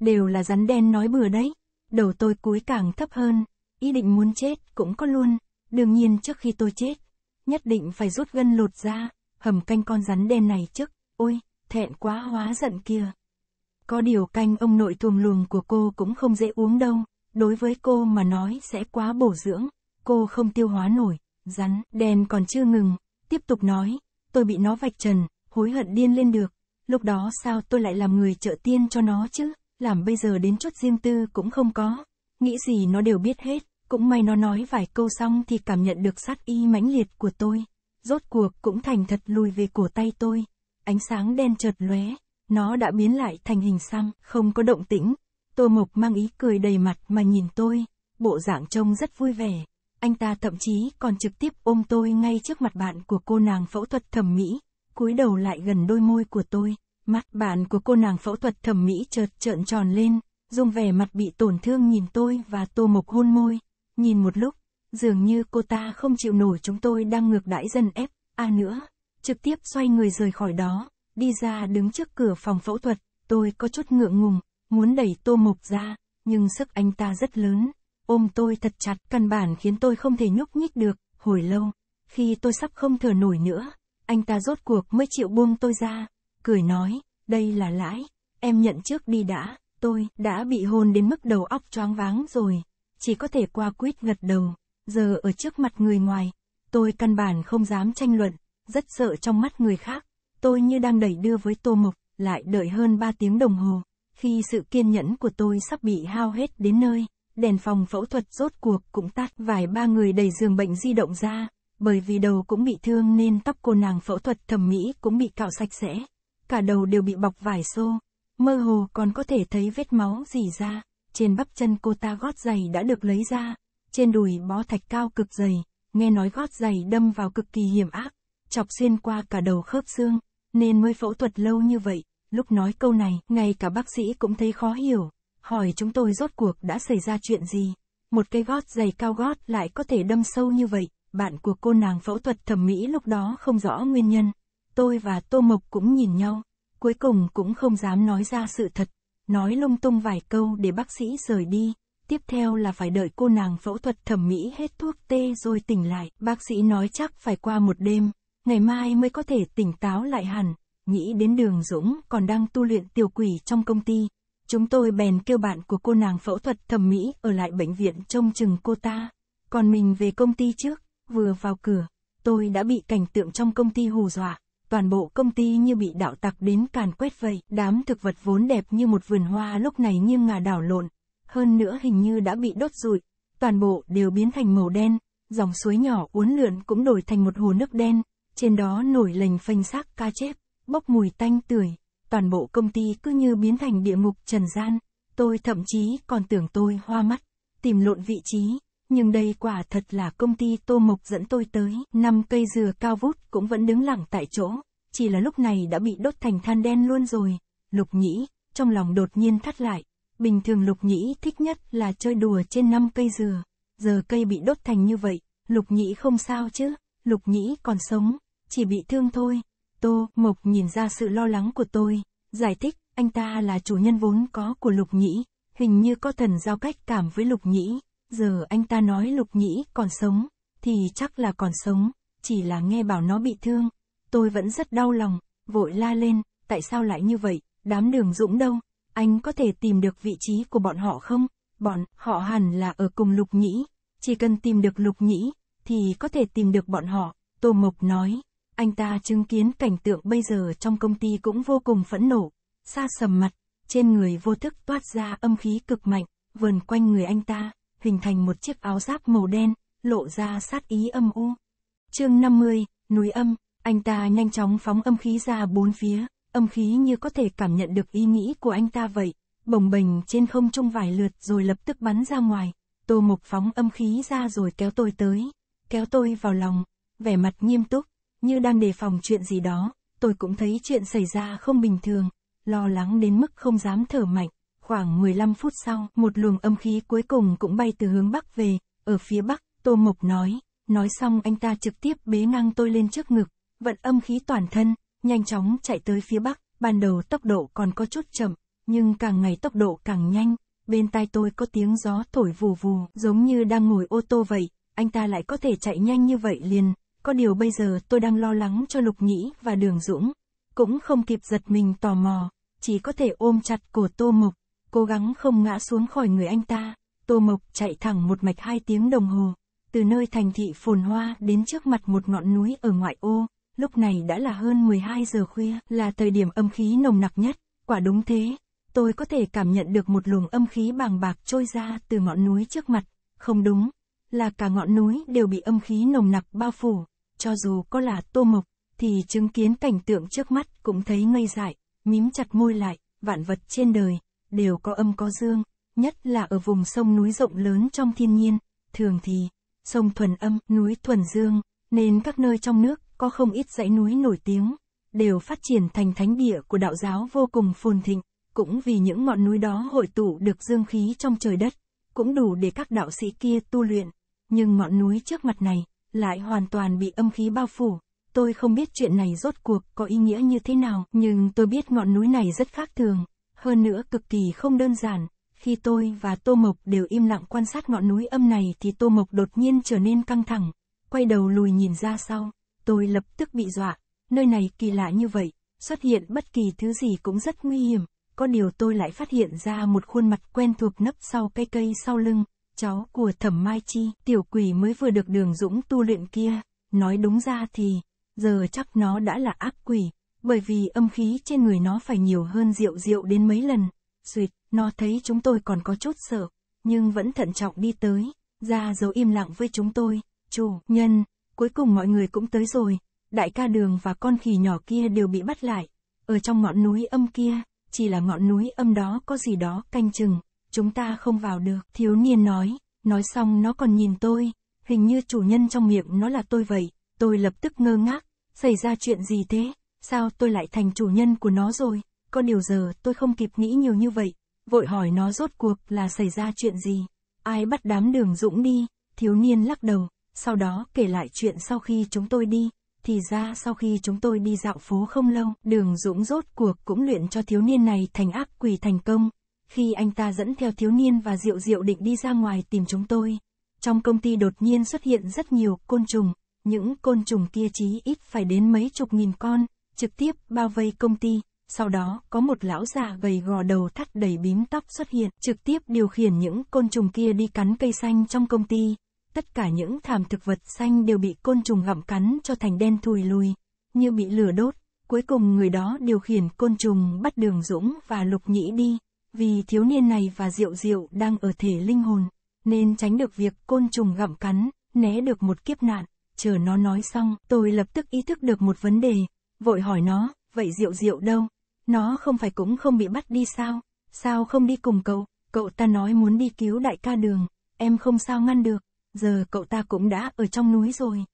Đều là rắn đen nói bừa đấy, đầu tôi cúi càng thấp hơn, ý định muốn chết cũng có luôn, đương nhiên trước khi tôi chết, nhất định phải rút gân lột ra, hầm canh con rắn đen này trước, ôi, thẹn quá hóa giận kia. Có điều canh ông nội tuồng luồng của cô cũng không dễ uống đâu, đối với cô mà nói sẽ quá bổ dưỡng cô không tiêu hóa nổi, rắn, đen còn chưa ngừng, tiếp tục nói, tôi bị nó vạch trần, hối hận điên lên được, lúc đó sao tôi lại làm người trợ tiên cho nó chứ, làm bây giờ đến chút riêng tư cũng không có, nghĩ gì nó đều biết hết, cũng may nó nói vài câu xong thì cảm nhận được sát y mãnh liệt của tôi, rốt cuộc cũng thành thật lùi về cổ tay tôi, ánh sáng đen chợt lóe, nó đã biến lại thành hình xăm, không có động tĩnh, Tô Mộc mang ý cười đầy mặt mà nhìn tôi, bộ dạng trông rất vui vẻ anh ta thậm chí còn trực tiếp ôm tôi ngay trước mặt bạn của cô nàng phẫu thuật thẩm mỹ, cúi đầu lại gần đôi môi của tôi, mắt bạn của cô nàng phẫu thuật thẩm mỹ chợt trợn tròn lên, dùng vẻ mặt bị tổn thương nhìn tôi và tô mộc hôn môi, nhìn một lúc, dường như cô ta không chịu nổi chúng tôi đang ngược đãi dần ép, a à nữa, trực tiếp xoay người rời khỏi đó, đi ra đứng trước cửa phòng phẫu thuật, tôi có chút ngượng ngùng, muốn đẩy tô mộc ra, nhưng sức anh ta rất lớn ôm tôi thật chặt, căn bản khiến tôi không thể nhúc nhích được, hồi lâu, khi tôi sắp không thở nổi nữa, anh ta rốt cuộc mới chịu buông tôi ra, cười nói, đây là lãi, em nhận trước đi đã, tôi đã bị hôn đến mức đầu óc choáng váng rồi, chỉ có thể qua quýt gật đầu, giờ ở trước mặt người ngoài, tôi căn bản không dám tranh luận, rất sợ trong mắt người khác, tôi như đang đẩy đưa với tô mộc, lại đợi hơn 3 tiếng đồng hồ, khi sự kiên nhẫn của tôi sắp bị hao hết đến nơi đèn phòng phẫu thuật rốt cuộc cũng tắt vài ba người đầy giường bệnh di động ra, bởi vì đầu cũng bị thương nên tóc cô nàng phẫu thuật thẩm mỹ cũng bị cạo sạch sẽ, cả đầu đều bị bọc vải xô, mơ hồ còn có thể thấy vết máu dì ra, trên bắp chân cô ta gót giày đã được lấy ra, trên đùi bó thạch cao cực dày, nghe nói gót giày đâm vào cực kỳ hiểm ác, chọc xuyên qua cả đầu khớp xương, nên mới phẫu thuật lâu như vậy, lúc nói câu này, ngay cả bác sĩ cũng thấy khó hiểu hỏi chúng tôi rốt cuộc đã xảy ra chuyện gì. Một cây gót giày cao gót lại có thể đâm sâu như vậy, bạn của cô nàng phẫu thuật thẩm mỹ lúc đó không rõ nguyên nhân. Tôi và Tô Mộc cũng nhìn nhau, cuối cùng cũng không dám nói ra sự thật, nói lung tung vài câu để bác sĩ rời đi. Tiếp theo là phải đợi cô nàng phẫu thuật thẩm mỹ hết thuốc tê rồi tỉnh lại. Bác sĩ nói chắc phải qua một đêm, ngày mai mới có thể tỉnh táo lại hẳn. Nghĩ đến đường Dũng còn đang tu luyện tiểu quỷ trong công ty, Chúng tôi bèn kêu bạn của cô nàng phẫu thuật thẩm mỹ ở lại bệnh viện trông chừng cô ta. Còn mình về công ty trước, vừa vào cửa, tôi đã bị cảnh tượng trong công ty hù dọa. Toàn bộ công ty như bị đạo tặc đến càn quét vậy. Đám thực vật vốn đẹp như một vườn hoa lúc này nghiêng ngả đảo lộn. Hơn nữa hình như đã bị đốt rụi. Toàn bộ đều biến thành màu đen. Dòng suối nhỏ uốn lượn cũng đổi thành một hồ nước đen. Trên đó nổi lềnh phênh xác ca chép, bốc mùi tanh tưởi toàn bộ công ty cứ như biến thành địa ngục trần gian, tôi thậm chí còn tưởng tôi hoa mắt, tìm lộn vị trí, nhưng đây quả thật là công ty Tô Mộc dẫn tôi tới, năm cây dừa cao vút cũng vẫn đứng lặng tại chỗ, chỉ là lúc này đã bị đốt thành than đen luôn rồi, lục nhĩ, trong lòng đột nhiên thắt lại, bình thường lục nhĩ thích nhất là chơi đùa trên năm cây dừa, giờ cây bị đốt thành như vậy, lục nhĩ không sao chứ, lục nhĩ còn sống, chỉ bị thương thôi. Tô Mộc nhìn ra sự lo lắng của tôi, giải thích, anh ta là chủ nhân vốn có của Lục Nhĩ, hình như có thần giao cách cảm với Lục Nhĩ, giờ anh ta nói Lục Nhĩ còn sống, thì chắc là còn sống, chỉ là nghe bảo nó bị thương, tôi vẫn rất đau lòng, vội la lên, tại sao lại như vậy, đám đường dũng đâu, anh có thể tìm được vị trí của bọn họ không, bọn họ hẳn là ở cùng Lục Nhĩ, chỉ cần tìm được Lục Nhĩ, thì có thể tìm được bọn họ, Tô Mộc nói. Anh ta chứng kiến cảnh tượng bây giờ trong công ty cũng vô cùng phẫn nộ, xa sầm mặt, trên người vô thức toát ra âm khí cực mạnh, vờn quanh người anh ta, hình thành một chiếc áo giáp màu đen, lộ ra sát ý âm u. Chương 50, núi âm, anh ta nhanh chóng phóng âm khí ra bốn phía, âm khí như có thể cảm nhận được ý nghĩ của anh ta vậy, bồng bềnh trên không trung vài lượt rồi lập tức bắn ra ngoài, Tô Mục phóng âm khí ra rồi kéo tôi tới, kéo tôi vào lòng, vẻ mặt nghiêm túc, như đang đề phòng chuyện gì đó, tôi cũng thấy chuyện xảy ra không bình thường, lo lắng đến mức không dám thở mạnh. Khoảng 15 phút sau, một luồng âm khí cuối cùng cũng bay từ hướng Bắc về, ở phía Bắc, Tô Mộc nói, nói xong anh ta trực tiếp bế ngang tôi lên trước ngực, vận âm khí toàn thân, nhanh chóng chạy tới phía Bắc, ban đầu tốc độ còn có chút chậm, nhưng càng ngày tốc độ càng nhanh, bên tai tôi có tiếng gió thổi vù vù, giống như đang ngồi ô tô vậy, anh ta lại có thể chạy nhanh như vậy liền, có điều bây giờ tôi đang lo lắng cho Lục Nhĩ và Đường Dũng. Cũng không kịp giật mình tò mò, chỉ có thể ôm chặt cổ Tô Mộc, cố gắng không ngã xuống khỏi người anh ta. Tô Mộc chạy thẳng một mạch hai tiếng đồng hồ, từ nơi thành thị phồn hoa đến trước mặt một ngọn núi ở ngoại ô, lúc này đã là hơn 12 giờ khuya, là thời điểm âm khí nồng nặc nhất, quả đúng thế, tôi có thể cảm nhận được một luồng âm khí bàng bạc trôi ra từ ngọn núi trước mặt, không đúng, là cả ngọn núi đều bị âm khí nồng nặc bao phủ, cho dù có là tô mộc, thì chứng kiến cảnh tượng trước mắt cũng thấy ngây dại, mím chặt môi lại, vạn vật trên đời, đều có âm có dương, nhất là ở vùng sông núi rộng lớn trong thiên nhiên, thường thì, sông thuần âm, núi thuần dương, nên các nơi trong nước có không ít dãy núi nổi tiếng, đều phát triển thành thánh địa của đạo giáo vô cùng phồn thịnh, cũng vì những ngọn núi đó hội tụ được dương khí trong trời đất, cũng đủ để các đạo sĩ kia tu luyện, nhưng ngọn núi trước mặt này, lại hoàn toàn bị âm khí bao phủ. Tôi không biết chuyện này rốt cuộc có ý nghĩa như thế nào, nhưng tôi biết ngọn núi này rất khác thường, hơn nữa cực kỳ không đơn giản. Khi tôi và Tô Mộc đều im lặng quan sát ngọn núi âm này thì Tô Mộc đột nhiên trở nên căng thẳng, quay đầu lùi nhìn ra sau, tôi lập tức bị dọa, nơi này kỳ lạ như vậy, xuất hiện bất kỳ thứ gì cũng rất nguy hiểm, có điều tôi lại phát hiện ra một khuôn mặt quen thuộc nấp sau cây cây sau lưng, cháu của thẩm mai chi, tiểu quỷ mới vừa được đường dũng tu luyện kia, nói đúng ra thì, giờ chắc nó đã là ác quỷ, bởi vì âm khí trên người nó phải nhiều hơn rượu rượu đến mấy lần, suyệt, nó thấy chúng tôi còn có chút sợ, nhưng vẫn thận trọng đi tới, ra dấu im lặng với chúng tôi, chủ, nhân, cuối cùng mọi người cũng tới rồi, đại ca đường và con khỉ nhỏ kia đều bị bắt lại, ở trong ngọn núi âm kia, chỉ là ngọn núi âm đó có gì đó canh chừng chúng ta không vào được, thiếu niên nói, nói xong nó còn nhìn tôi, hình như chủ nhân trong miệng nó là tôi vậy, tôi lập tức ngơ ngác, xảy ra chuyện gì thế, sao tôi lại thành chủ nhân của nó rồi, có điều giờ tôi không kịp nghĩ nhiều như vậy, vội hỏi nó rốt cuộc là xảy ra chuyện gì, ai bắt đám đường dũng đi, thiếu niên lắc đầu, sau đó kể lại chuyện sau khi chúng tôi đi, thì ra sau khi chúng tôi đi dạo phố không lâu, đường dũng rốt cuộc cũng luyện cho thiếu niên này thành ác quỷ thành công, khi anh ta dẫn theo thiếu niên và rượu rượu định đi ra ngoài tìm chúng tôi, trong công ty đột nhiên xuất hiện rất nhiều côn trùng, những côn trùng kia chí ít phải đến mấy chục nghìn con, trực tiếp bao vây công ty, sau đó có một lão già gầy gò đầu thắt đầy bím tóc xuất hiện, trực tiếp điều khiển những côn trùng kia đi cắn cây xanh trong công ty. Tất cả những thảm thực vật xanh đều bị côn trùng gặm cắn cho thành đen thùi lùi, như bị lửa đốt. Cuối cùng người đó điều khiển côn trùng bắt đường Dũng và Lục Nhĩ đi. Vì thiếu niên này và Diệu Diệu đang ở thể linh hồn, nên tránh được việc côn trùng gặm cắn, né được một kiếp nạn. Chờ nó nói xong, tôi lập tức ý thức được một vấn đề, vội hỏi nó, vậy Diệu Diệu đâu? Nó không phải cũng không bị bắt đi sao? Sao không đi cùng cậu? Cậu ta nói muốn đi cứu đại ca đường, em không sao ngăn được, giờ cậu ta cũng đã ở trong núi rồi.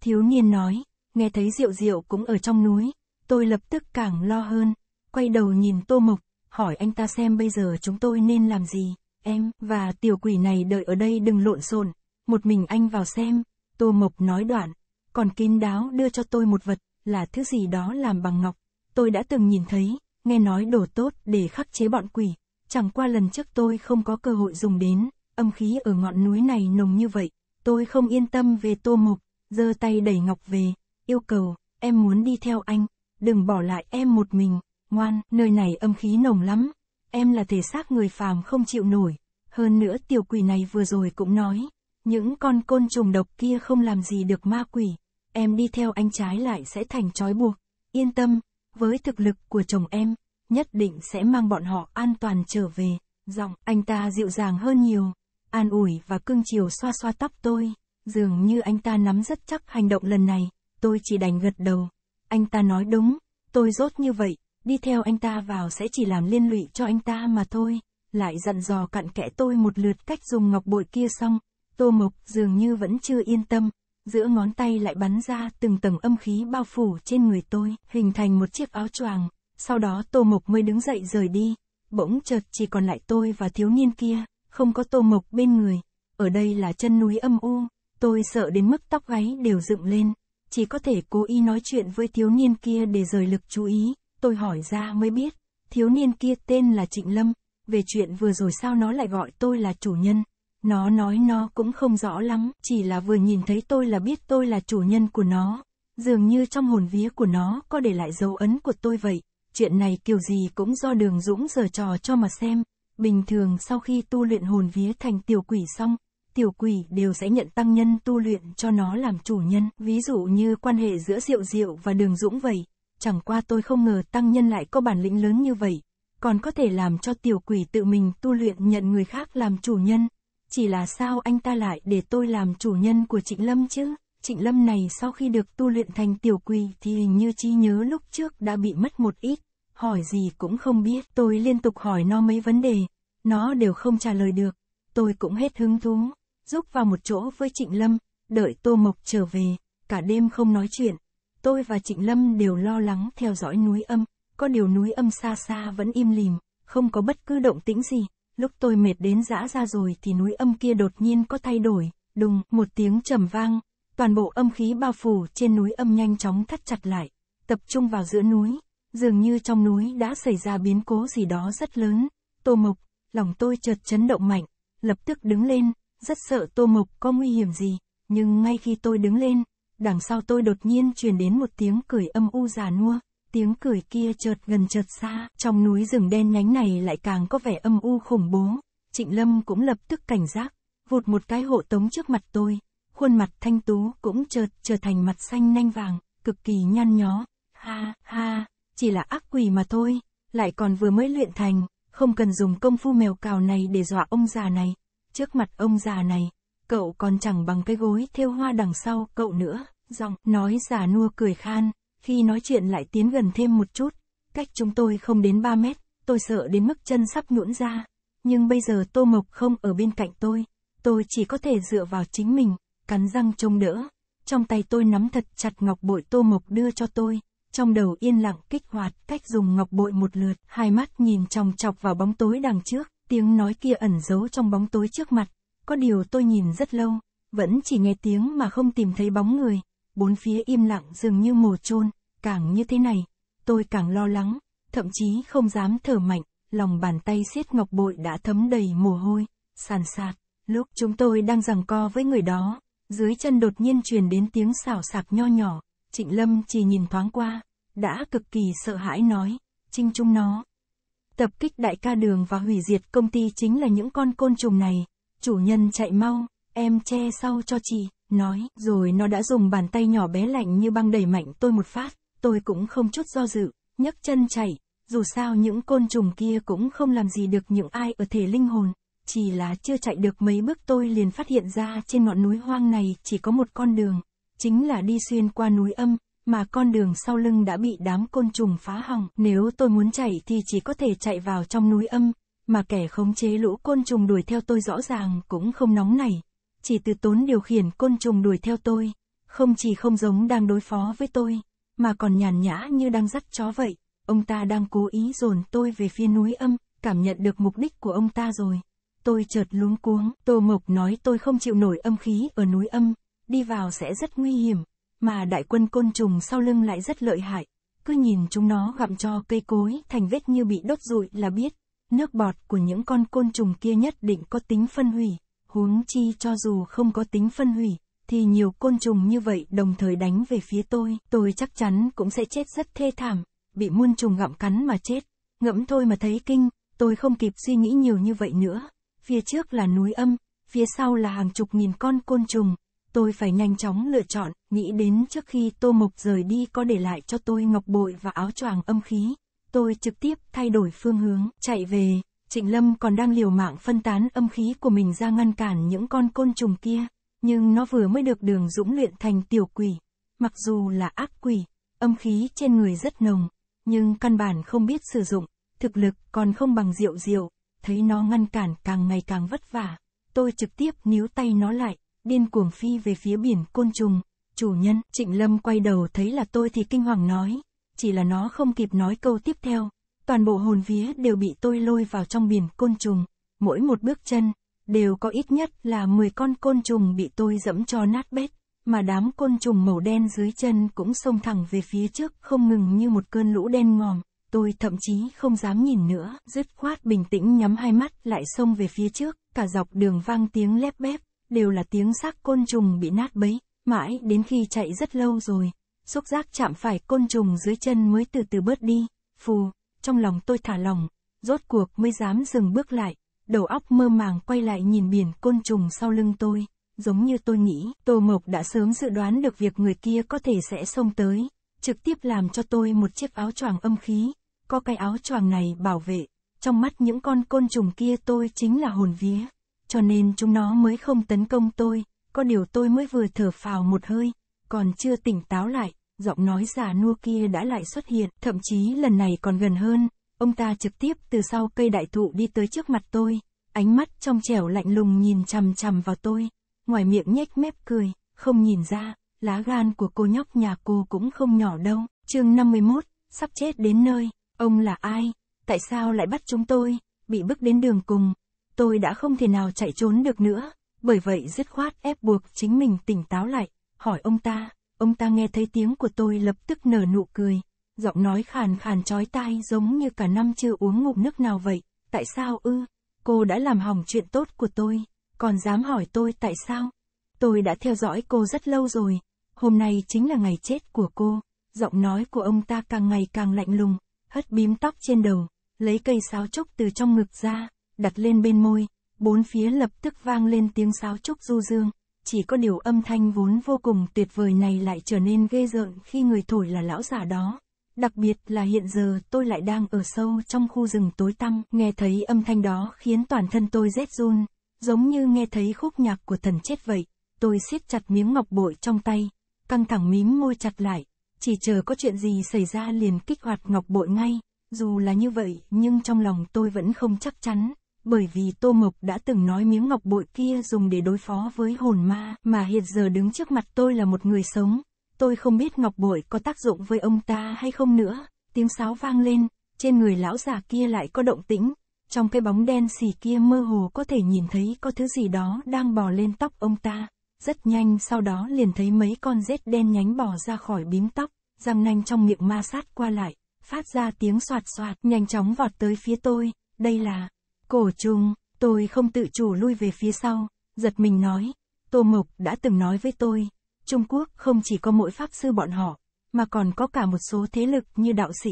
Thiếu niên nói, nghe thấy Diệu Diệu cũng ở trong núi, tôi lập tức càng lo hơn, quay đầu nhìn Tô Mộc, hỏi anh ta xem bây giờ chúng tôi nên làm gì, em, và tiểu quỷ này đợi ở đây đừng lộn xộn, một mình anh vào xem, Tô Mộc nói đoạn, còn kín đáo đưa cho tôi một vật, là thứ gì đó làm bằng ngọc, tôi đã từng nhìn thấy, nghe nói đồ tốt để khắc chế bọn quỷ, chẳng qua lần trước tôi không có cơ hội dùng đến, âm khí ở ngọn núi này nồng như vậy, tôi không yên tâm về Tô Mộc, giơ tay đẩy ngọc về, yêu cầu, em muốn đi theo anh, đừng bỏ lại em một mình. Ngoan, nơi này âm khí nồng lắm. Em là thể xác người phàm không chịu nổi. Hơn nữa tiểu quỷ này vừa rồi cũng nói. Những con côn trùng độc kia không làm gì được ma quỷ. Em đi theo anh trái lại sẽ thành trói buộc. Yên tâm, với thực lực của chồng em, nhất định sẽ mang bọn họ an toàn trở về. Giọng, anh ta dịu dàng hơn nhiều. An ủi và cưng chiều xoa xoa tóc tôi. Dường như anh ta nắm rất chắc hành động lần này. Tôi chỉ đành gật đầu. Anh ta nói đúng, tôi rốt như vậy, đi theo anh ta vào sẽ chỉ làm liên lụy cho anh ta mà thôi, lại dặn dò cặn kẽ tôi một lượt cách dùng ngọc bội kia xong, Tô Mộc dường như vẫn chưa yên tâm, giữa ngón tay lại bắn ra từng tầng âm khí bao phủ trên người tôi, hình thành một chiếc áo choàng, sau đó Tô Mộc mới đứng dậy rời đi, bỗng chợt chỉ còn lại tôi và thiếu niên kia, không có Tô Mộc bên người, ở đây là chân núi âm u, tôi sợ đến mức tóc gáy đều dựng lên, chỉ có thể cố ý nói chuyện với thiếu niên kia để rời lực chú ý tôi hỏi ra mới biết, thiếu niên kia tên là Trịnh Lâm, về chuyện vừa rồi sao nó lại gọi tôi là chủ nhân. Nó nói nó cũng không rõ lắm, chỉ là vừa nhìn thấy tôi là biết tôi là chủ nhân của nó. Dường như trong hồn vía của nó có để lại dấu ấn của tôi vậy. Chuyện này kiểu gì cũng do đường Dũng giở trò cho mà xem. Bình thường sau khi tu luyện hồn vía thành tiểu quỷ xong, tiểu quỷ đều sẽ nhận tăng nhân tu luyện cho nó làm chủ nhân. Ví dụ như quan hệ giữa Diệu Diệu và đường Dũng vậy chẳng qua tôi không ngờ tăng nhân lại có bản lĩnh lớn như vậy, còn có thể làm cho tiểu quỷ tự mình tu luyện nhận người khác làm chủ nhân. Chỉ là sao anh ta lại để tôi làm chủ nhân của Trịnh Lâm chứ? Trịnh Lâm này sau khi được tu luyện thành tiểu quỷ thì hình như chi nhớ lúc trước đã bị mất một ít, hỏi gì cũng không biết. Tôi liên tục hỏi nó mấy vấn đề, nó đều không trả lời được. Tôi cũng hết hứng thú, giúp vào một chỗ với Trịnh Lâm, đợi Tô Mộc trở về, cả đêm không nói chuyện, tôi và Trịnh Lâm đều lo lắng theo dõi núi âm, có điều núi âm xa xa vẫn im lìm, không có bất cứ động tĩnh gì, lúc tôi mệt đến dã ra rồi thì núi âm kia đột nhiên có thay đổi, đùng, một tiếng trầm vang, toàn bộ âm khí bao phủ trên núi âm nhanh chóng thắt chặt lại, tập trung vào giữa núi, dường như trong núi đã xảy ra biến cố gì đó rất lớn, tô mộc, lòng tôi chợt chấn động mạnh, lập tức đứng lên, rất sợ tô mộc có nguy hiểm gì, nhưng ngay khi tôi đứng lên, đằng sau tôi đột nhiên truyền đến một tiếng cười âm u già nua, tiếng cười kia chợt gần chợt xa, trong núi rừng đen nhánh này lại càng có vẻ âm u khủng bố, Trịnh Lâm cũng lập tức cảnh giác, vụt một cái hộ tống trước mặt tôi, khuôn mặt thanh tú cũng chợt trở thành mặt xanh nanh vàng, cực kỳ nhăn nhó, ha ha, chỉ là ác quỷ mà thôi, lại còn vừa mới luyện thành, không cần dùng công phu mèo cào này để dọa ông già này, trước mặt ông già này, cậu còn chẳng bằng cái gối thêu hoa đằng sau cậu nữa giọng nói giả nua cười khan, khi nói chuyện lại tiến gần thêm một chút, cách chúng tôi không đến 3 mét, tôi sợ đến mức chân sắp nhũn ra, nhưng bây giờ Tô Mộc không ở bên cạnh tôi, tôi chỉ có thể dựa vào chính mình, cắn răng trông đỡ. Trong tay tôi nắm thật chặt ngọc bội Tô Mộc đưa cho tôi, trong đầu yên lặng kích hoạt cách dùng ngọc bội một lượt, hai mắt nhìn chòng chọc vào bóng tối đằng trước, tiếng nói kia ẩn giấu trong bóng tối trước mặt, có điều tôi nhìn rất lâu, vẫn chỉ nghe tiếng mà không tìm thấy bóng người bốn phía im lặng dường như mồ chôn càng như thế này, tôi càng lo lắng, thậm chí không dám thở mạnh, lòng bàn tay siết ngọc bội đã thấm đầy mồ hôi, sàn sạt, lúc chúng tôi đang giằng co với người đó, dưới chân đột nhiên truyền đến tiếng xào sạc nho nhỏ, Trịnh Lâm chỉ nhìn thoáng qua, đã cực kỳ sợ hãi nói, trinh chúng nó. Tập kích đại ca đường và hủy diệt công ty chính là những con côn trùng này, chủ nhân chạy mau, em che sau cho chị nói, rồi nó đã dùng bàn tay nhỏ bé lạnh như băng đẩy mạnh tôi một phát, tôi cũng không chút do dự, nhấc chân chạy, dù sao những côn trùng kia cũng không làm gì được những ai ở thể linh hồn, chỉ là chưa chạy được mấy bước tôi liền phát hiện ra trên ngọn núi hoang này chỉ có một con đường, chính là đi xuyên qua núi âm, mà con đường sau lưng đã bị đám côn trùng phá hỏng. Nếu tôi muốn chạy thì chỉ có thể chạy vào trong núi âm, mà kẻ khống chế lũ côn trùng đuổi theo tôi rõ ràng cũng không nóng này, chỉ từ tốn điều khiển côn trùng đuổi theo tôi, không chỉ không giống đang đối phó với tôi, mà còn nhàn nhã như đang dắt chó vậy, ông ta đang cố ý dồn tôi về phía núi âm, cảm nhận được mục đích của ông ta rồi. Tôi chợt luống cuống, Tô Mộc nói tôi không chịu nổi âm khí ở núi âm, đi vào sẽ rất nguy hiểm, mà đại quân côn trùng sau lưng lại rất lợi hại, cứ nhìn chúng nó gặm cho cây cối thành vết như bị đốt rụi là biết, nước bọt của những con côn trùng kia nhất định có tính phân hủy, huống chi cho dù không có tính phân hủy, thì nhiều côn trùng như vậy đồng thời đánh về phía tôi, tôi chắc chắn cũng sẽ chết rất thê thảm, bị muôn trùng gặm cắn mà chết. Ngẫm thôi mà thấy kinh, tôi không kịp suy nghĩ nhiều như vậy nữa. Phía trước là núi âm, phía sau là hàng chục nghìn con côn trùng. Tôi phải nhanh chóng lựa chọn, nghĩ đến trước khi Tô Mộc rời đi có để lại cho tôi ngọc bội và áo choàng âm khí. Tôi trực tiếp thay đổi phương hướng, chạy về, Trịnh Lâm còn đang liều mạng phân tán âm khí của mình ra ngăn cản những con côn trùng kia, nhưng nó vừa mới được đường dũng luyện thành tiểu quỷ. Mặc dù là ác quỷ, âm khí trên người rất nồng, nhưng căn bản không biết sử dụng, thực lực còn không bằng rượu rượu, thấy nó ngăn cản càng ngày càng vất vả. Tôi trực tiếp níu tay nó lại, điên cuồng phi về phía biển côn trùng. Chủ nhân, Trịnh Lâm quay đầu thấy là tôi thì kinh hoàng nói, chỉ là nó không kịp nói câu tiếp theo, toàn bộ hồn vía đều bị tôi lôi vào trong biển côn trùng, mỗi một bước chân, đều có ít nhất là 10 con côn trùng bị tôi dẫm cho nát bét, mà đám côn trùng màu đen dưới chân cũng xông thẳng về phía trước không ngừng như một cơn lũ đen ngòm, tôi thậm chí không dám nhìn nữa, dứt khoát bình tĩnh nhắm hai mắt lại xông về phía trước, cả dọc đường vang tiếng lép bép, đều là tiếng xác côn trùng bị nát bấy, mãi đến khi chạy rất lâu rồi, xúc giác chạm phải côn trùng dưới chân mới từ từ bớt đi, phù trong lòng tôi thả lòng, rốt cuộc mới dám dừng bước lại, đầu óc mơ màng quay lại nhìn biển côn trùng sau lưng tôi, giống như tôi nghĩ, Tô Mộc đã sớm dự đoán được việc người kia có thể sẽ xông tới, trực tiếp làm cho tôi một chiếc áo choàng âm khí, có cái áo choàng này bảo vệ, trong mắt những con côn trùng kia tôi chính là hồn vía, cho nên chúng nó mới không tấn công tôi, có điều tôi mới vừa thở phào một hơi, còn chưa tỉnh táo lại, giọng nói già nua kia đã lại xuất hiện, thậm chí lần này còn gần hơn, ông ta trực tiếp từ sau cây đại thụ đi tới trước mặt tôi, ánh mắt trong trẻo lạnh lùng nhìn chằm chằm vào tôi, ngoài miệng nhếch mép cười, không nhìn ra, lá gan của cô nhóc nhà cô cũng không nhỏ đâu, chương 51, sắp chết đến nơi, ông là ai, tại sao lại bắt chúng tôi, bị bức đến đường cùng, tôi đã không thể nào chạy trốn được nữa, bởi vậy dứt khoát ép buộc chính mình tỉnh táo lại, hỏi ông ta, ông ta nghe thấy tiếng của tôi lập tức nở nụ cười, giọng nói khàn khàn chói tai giống như cả năm chưa uống ngụm nước nào vậy, tại sao ư, cô đã làm hỏng chuyện tốt của tôi, còn dám hỏi tôi tại sao, tôi đã theo dõi cô rất lâu rồi, hôm nay chính là ngày chết của cô, giọng nói của ông ta càng ngày càng lạnh lùng, hất bím tóc trên đầu, lấy cây sáo trúc từ trong ngực ra, đặt lên bên môi, bốn phía lập tức vang lên tiếng sáo trúc du dương chỉ có điều âm thanh vốn vô cùng tuyệt vời này lại trở nên ghê rợn khi người thổi là lão giả đó. Đặc biệt là hiện giờ tôi lại đang ở sâu trong khu rừng tối tăm, nghe thấy âm thanh đó khiến toàn thân tôi rét run, giống như nghe thấy khúc nhạc của thần chết vậy. Tôi siết chặt miếng ngọc bội trong tay, căng thẳng mím môi chặt lại, chỉ chờ có chuyện gì xảy ra liền kích hoạt ngọc bội ngay. Dù là như vậy, nhưng trong lòng tôi vẫn không chắc chắn bởi vì Tô Mộc đã từng nói miếng ngọc bội kia dùng để đối phó với hồn ma, mà hiện giờ đứng trước mặt tôi là một người sống. Tôi không biết ngọc bội có tác dụng với ông ta hay không nữa. Tiếng sáo vang lên, trên người lão già kia lại có động tĩnh. Trong cái bóng đen xì kia mơ hồ có thể nhìn thấy có thứ gì đó đang bò lên tóc ông ta. Rất nhanh sau đó liền thấy mấy con rết đen nhánh bò ra khỏi bím tóc, răng nanh trong miệng ma sát qua lại, phát ra tiếng soạt soạt, nhanh chóng vọt tới phía tôi. Đây là Cổ trùng, tôi không tự chủ lui về phía sau, giật mình nói. Tô Mộc đã từng nói với tôi, Trung Quốc không chỉ có mỗi pháp sư bọn họ, mà còn có cả một số thế lực như đạo sĩ,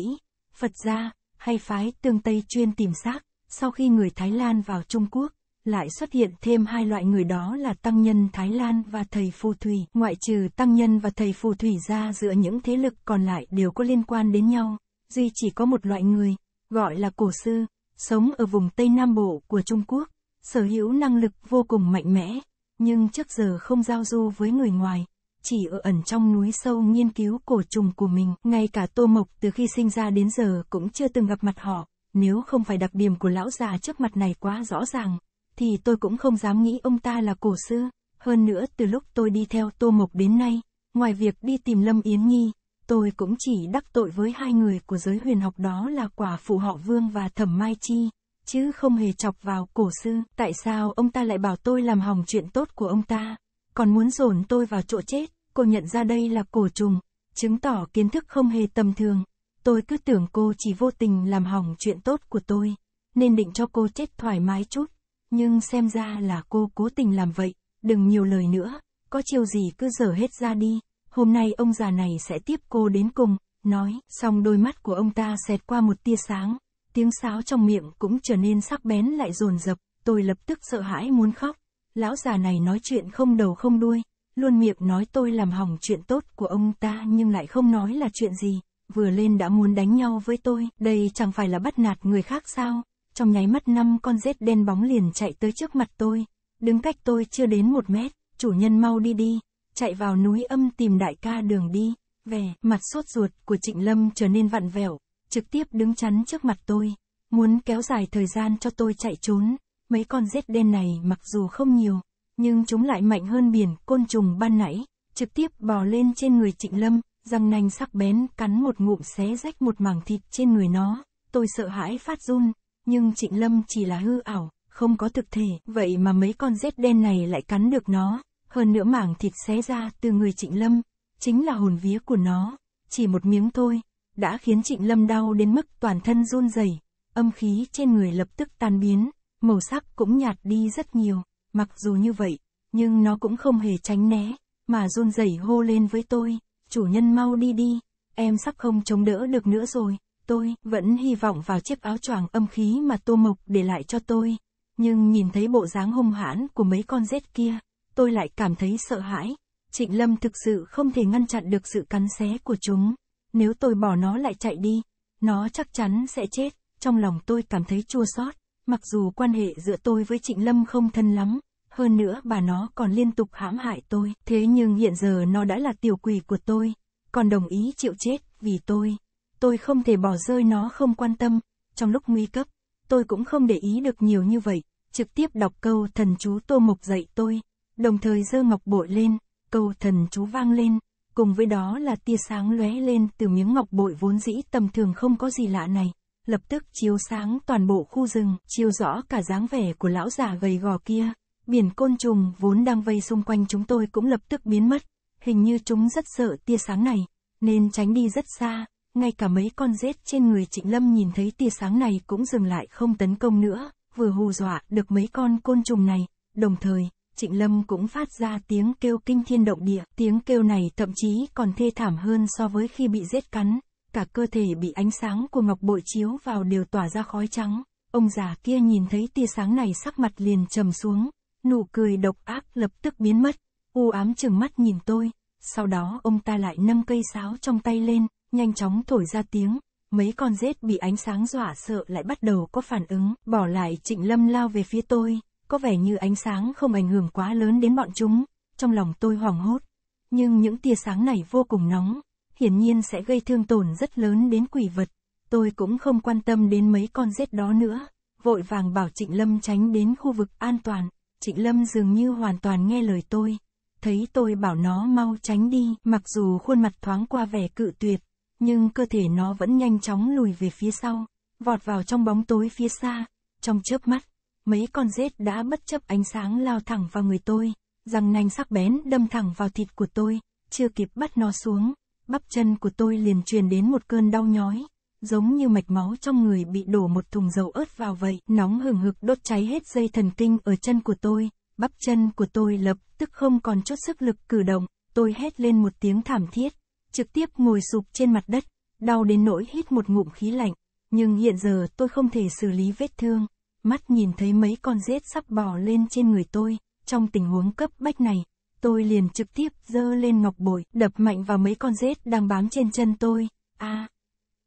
Phật gia, hay phái tương Tây chuyên tìm xác. Sau khi người Thái Lan vào Trung Quốc, lại xuất hiện thêm hai loại người đó là tăng nhân Thái Lan và thầy phù thủy. Ngoại trừ tăng nhân và thầy phù thủy ra giữa những thế lực còn lại đều có liên quan đến nhau, duy chỉ có một loại người, gọi là cổ sư, sống ở vùng Tây Nam Bộ của Trung Quốc, sở hữu năng lực vô cùng mạnh mẽ, nhưng trước giờ không giao du với người ngoài, chỉ ở ẩn trong núi sâu nghiên cứu cổ trùng của mình. Ngay cả Tô Mộc từ khi sinh ra đến giờ cũng chưa từng gặp mặt họ, nếu không phải đặc điểm của lão già trước mặt này quá rõ ràng, thì tôi cũng không dám nghĩ ông ta là cổ xưa. Hơn nữa từ lúc tôi đi theo Tô Mộc đến nay, ngoài việc đi tìm Lâm Yến Nhi, tôi cũng chỉ đắc tội với hai người của giới huyền học đó là quả phụ họ Vương và Thẩm Mai Chi, chứ không hề chọc vào cổ sư. Tại sao ông ta lại bảo tôi làm hỏng chuyện tốt của ông ta, còn muốn dồn tôi vào chỗ chết, cô nhận ra đây là cổ trùng, chứng tỏ kiến thức không hề tầm thường. Tôi cứ tưởng cô chỉ vô tình làm hỏng chuyện tốt của tôi, nên định cho cô chết thoải mái chút, nhưng xem ra là cô cố tình làm vậy, đừng nhiều lời nữa, có chiêu gì cứ dở hết ra đi hôm nay ông già này sẽ tiếp cô đến cùng, nói, xong đôi mắt của ông ta xẹt qua một tia sáng, tiếng sáo trong miệng cũng trở nên sắc bén lại dồn dập, tôi lập tức sợ hãi muốn khóc. Lão già này nói chuyện không đầu không đuôi, luôn miệng nói tôi làm hỏng chuyện tốt của ông ta nhưng lại không nói là chuyện gì, vừa lên đã muốn đánh nhau với tôi, đây chẳng phải là bắt nạt người khác sao? Trong nháy mắt năm con rết đen bóng liền chạy tới trước mặt tôi, đứng cách tôi chưa đến một mét, chủ nhân mau đi đi, chạy vào núi âm tìm đại ca đường đi, về mặt sốt ruột của Trịnh Lâm trở nên vặn vẹo, trực tiếp đứng chắn trước mặt tôi, muốn kéo dài thời gian cho tôi chạy trốn, mấy con rết đen này mặc dù không nhiều, nhưng chúng lại mạnh hơn biển côn trùng ban nãy, trực tiếp bò lên trên người Trịnh Lâm, răng nanh sắc bén cắn một ngụm xé rách một mảng thịt trên người nó, tôi sợ hãi phát run, nhưng Trịnh Lâm chỉ là hư ảo, không có thực thể, vậy mà mấy con rết đen này lại cắn được nó. Hơn nữa mảng thịt xé ra từ người Trịnh Lâm, chính là hồn vía của nó, chỉ một miếng thôi, đã khiến Trịnh Lâm đau đến mức toàn thân run rẩy, âm khí trên người lập tức tan biến, màu sắc cũng nhạt đi rất nhiều, mặc dù như vậy, nhưng nó cũng không hề tránh né, mà run rẩy hô lên với tôi, chủ nhân mau đi đi, em sắp không chống đỡ được nữa rồi, tôi vẫn hy vọng vào chiếc áo choàng âm khí mà Tô Mộc để lại cho tôi, nhưng nhìn thấy bộ dáng hung hãn của mấy con rết kia, tôi lại cảm thấy sợ hãi. Trịnh Lâm thực sự không thể ngăn chặn được sự cắn xé của chúng. Nếu tôi bỏ nó lại chạy đi, nó chắc chắn sẽ chết. Trong lòng tôi cảm thấy chua xót, mặc dù quan hệ giữa tôi với Trịnh Lâm không thân lắm, hơn nữa bà nó còn liên tục hãm hại tôi, thế nhưng hiện giờ nó đã là tiểu quỷ của tôi, còn đồng ý chịu chết vì tôi. Tôi không thể bỏ rơi nó không quan tâm, trong lúc nguy cấp, tôi cũng không để ý được nhiều như vậy, trực tiếp đọc câu thần chú Tô Mộc dạy tôi, đồng thời giơ ngọc bội lên, câu thần chú vang lên, cùng với đó là tia sáng lóe lên từ miếng ngọc bội vốn dĩ tầm thường không có gì lạ này, lập tức chiếu sáng toàn bộ khu rừng, chiếu rõ cả dáng vẻ của lão già gầy gò kia, biển côn trùng vốn đang vây xung quanh chúng tôi cũng lập tức biến mất, hình như chúng rất sợ tia sáng này, nên tránh đi rất xa, ngay cả mấy con rết trên người Trịnh Lâm nhìn thấy tia sáng này cũng dừng lại không tấn công nữa, vừa hù dọa được mấy con côn trùng này, đồng thời Trịnh Lâm cũng phát ra tiếng kêu kinh thiên động địa, tiếng kêu này thậm chí còn thê thảm hơn so với khi bị giết cắn, cả cơ thể bị ánh sáng của ngọc bội chiếu vào đều tỏa ra khói trắng, ông già kia nhìn thấy tia sáng này sắc mặt liền trầm xuống, nụ cười độc ác lập tức biến mất, u ám chừng mắt nhìn tôi, sau đó ông ta lại nâng cây sáo trong tay lên, nhanh chóng thổi ra tiếng, mấy con rết bị ánh sáng dọa sợ lại bắt đầu có phản ứng, bỏ lại trịnh lâm lao về phía tôi có vẻ như ánh sáng không ảnh hưởng quá lớn đến bọn chúng, trong lòng tôi hoảng hốt. Nhưng những tia sáng này vô cùng nóng, hiển nhiên sẽ gây thương tổn rất lớn đến quỷ vật. Tôi cũng không quan tâm đến mấy con rết đó nữa, vội vàng bảo Trịnh Lâm tránh đến khu vực an toàn. Trịnh Lâm dường như hoàn toàn nghe lời tôi, thấy tôi bảo nó mau tránh đi, mặc dù khuôn mặt thoáng qua vẻ cự tuyệt, nhưng cơ thể nó vẫn nhanh chóng lùi về phía sau, vọt vào trong bóng tối phía xa, trong chớp mắt, mấy con rết đã bất chấp ánh sáng lao thẳng vào người tôi, răng nanh sắc bén đâm thẳng vào thịt của tôi, chưa kịp bắt nó xuống, bắp chân của tôi liền truyền đến một cơn đau nhói, giống như mạch máu trong người bị đổ một thùng dầu ớt vào vậy, nóng hừng hực đốt cháy hết dây thần kinh ở chân của tôi, bắp chân của tôi lập tức không còn chút sức lực cử động, tôi hét lên một tiếng thảm thiết, trực tiếp ngồi sụp trên mặt đất, đau đến nỗi hít một ngụm khí lạnh, nhưng hiện giờ tôi không thể xử lý vết thương, mắt nhìn thấy mấy con rết sắp bò lên trên người tôi, trong tình huống cấp bách này, tôi liền trực tiếp giơ lên ngọc bội, đập mạnh vào mấy con rết đang bám trên chân tôi, a à,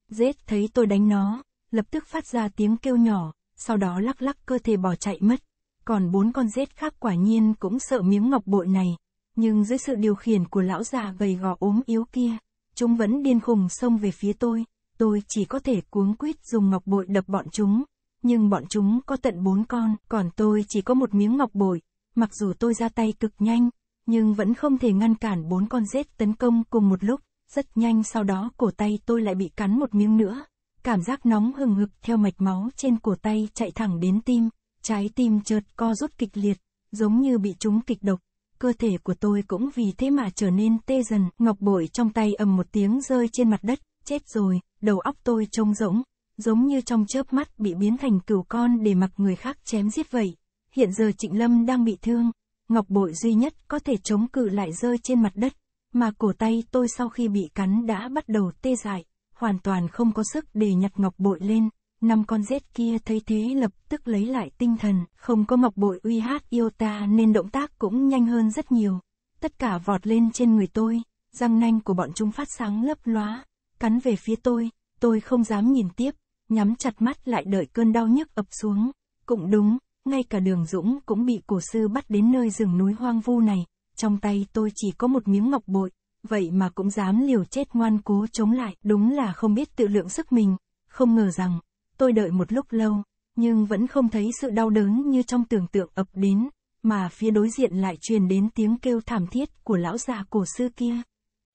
Rết thấy tôi đánh nó, lập tức phát ra tiếng kêu nhỏ, sau đó lắc lắc cơ thể bỏ chạy mất. Còn bốn con rết khác quả nhiên cũng sợ miếng ngọc bội này, nhưng dưới sự điều khiển của lão già gầy gò ốm yếu kia, chúng vẫn điên khùng xông về phía tôi, tôi chỉ có thể cuống quýt dùng ngọc bội đập bọn chúng nhưng bọn chúng có tận bốn con, còn tôi chỉ có một miếng ngọc bội. Mặc dù tôi ra tay cực nhanh, nhưng vẫn không thể ngăn cản bốn con rết tấn công cùng một lúc, rất nhanh sau đó cổ tay tôi lại bị cắn một miếng nữa. Cảm giác nóng hừng hực theo mạch máu trên cổ tay chạy thẳng đến tim, trái tim chợt co rút kịch liệt, giống như bị trúng kịch độc. Cơ thể của tôi cũng vì thế mà trở nên tê dần, ngọc bội trong tay ầm một tiếng rơi trên mặt đất, chết rồi, đầu óc tôi trông rỗng, giống như trong chớp mắt bị biến thành cừu con để mặc người khác chém giết vậy. Hiện giờ Trịnh Lâm đang bị thương, ngọc bội duy nhất có thể chống cự lại rơi trên mặt đất, mà cổ tay tôi sau khi bị cắn đã bắt đầu tê dại, hoàn toàn không có sức để nhặt ngọc bội lên. Năm con rết kia thấy thế lập tức lấy lại tinh thần, không có ngọc bội uy hát yêu ta nên động tác cũng nhanh hơn rất nhiều. Tất cả vọt lên trên người tôi, răng nanh của bọn chúng phát sáng lấp lóa, cắn về phía tôi, tôi không dám nhìn tiếp, nhắm chặt mắt lại đợi cơn đau nhức ập xuống. Cũng đúng, ngay cả đường Dũng cũng bị cổ sư bắt đến nơi rừng núi hoang vu này, trong tay tôi chỉ có một miếng ngọc bội, vậy mà cũng dám liều chết ngoan cố chống lại, đúng là không biết tự lượng sức mình, không ngờ rằng, tôi đợi một lúc lâu, nhưng vẫn không thấy sự đau đớn như trong tưởng tượng ập đến, mà phía đối diện lại truyền đến tiếng kêu thảm thiết của lão già cổ sư kia.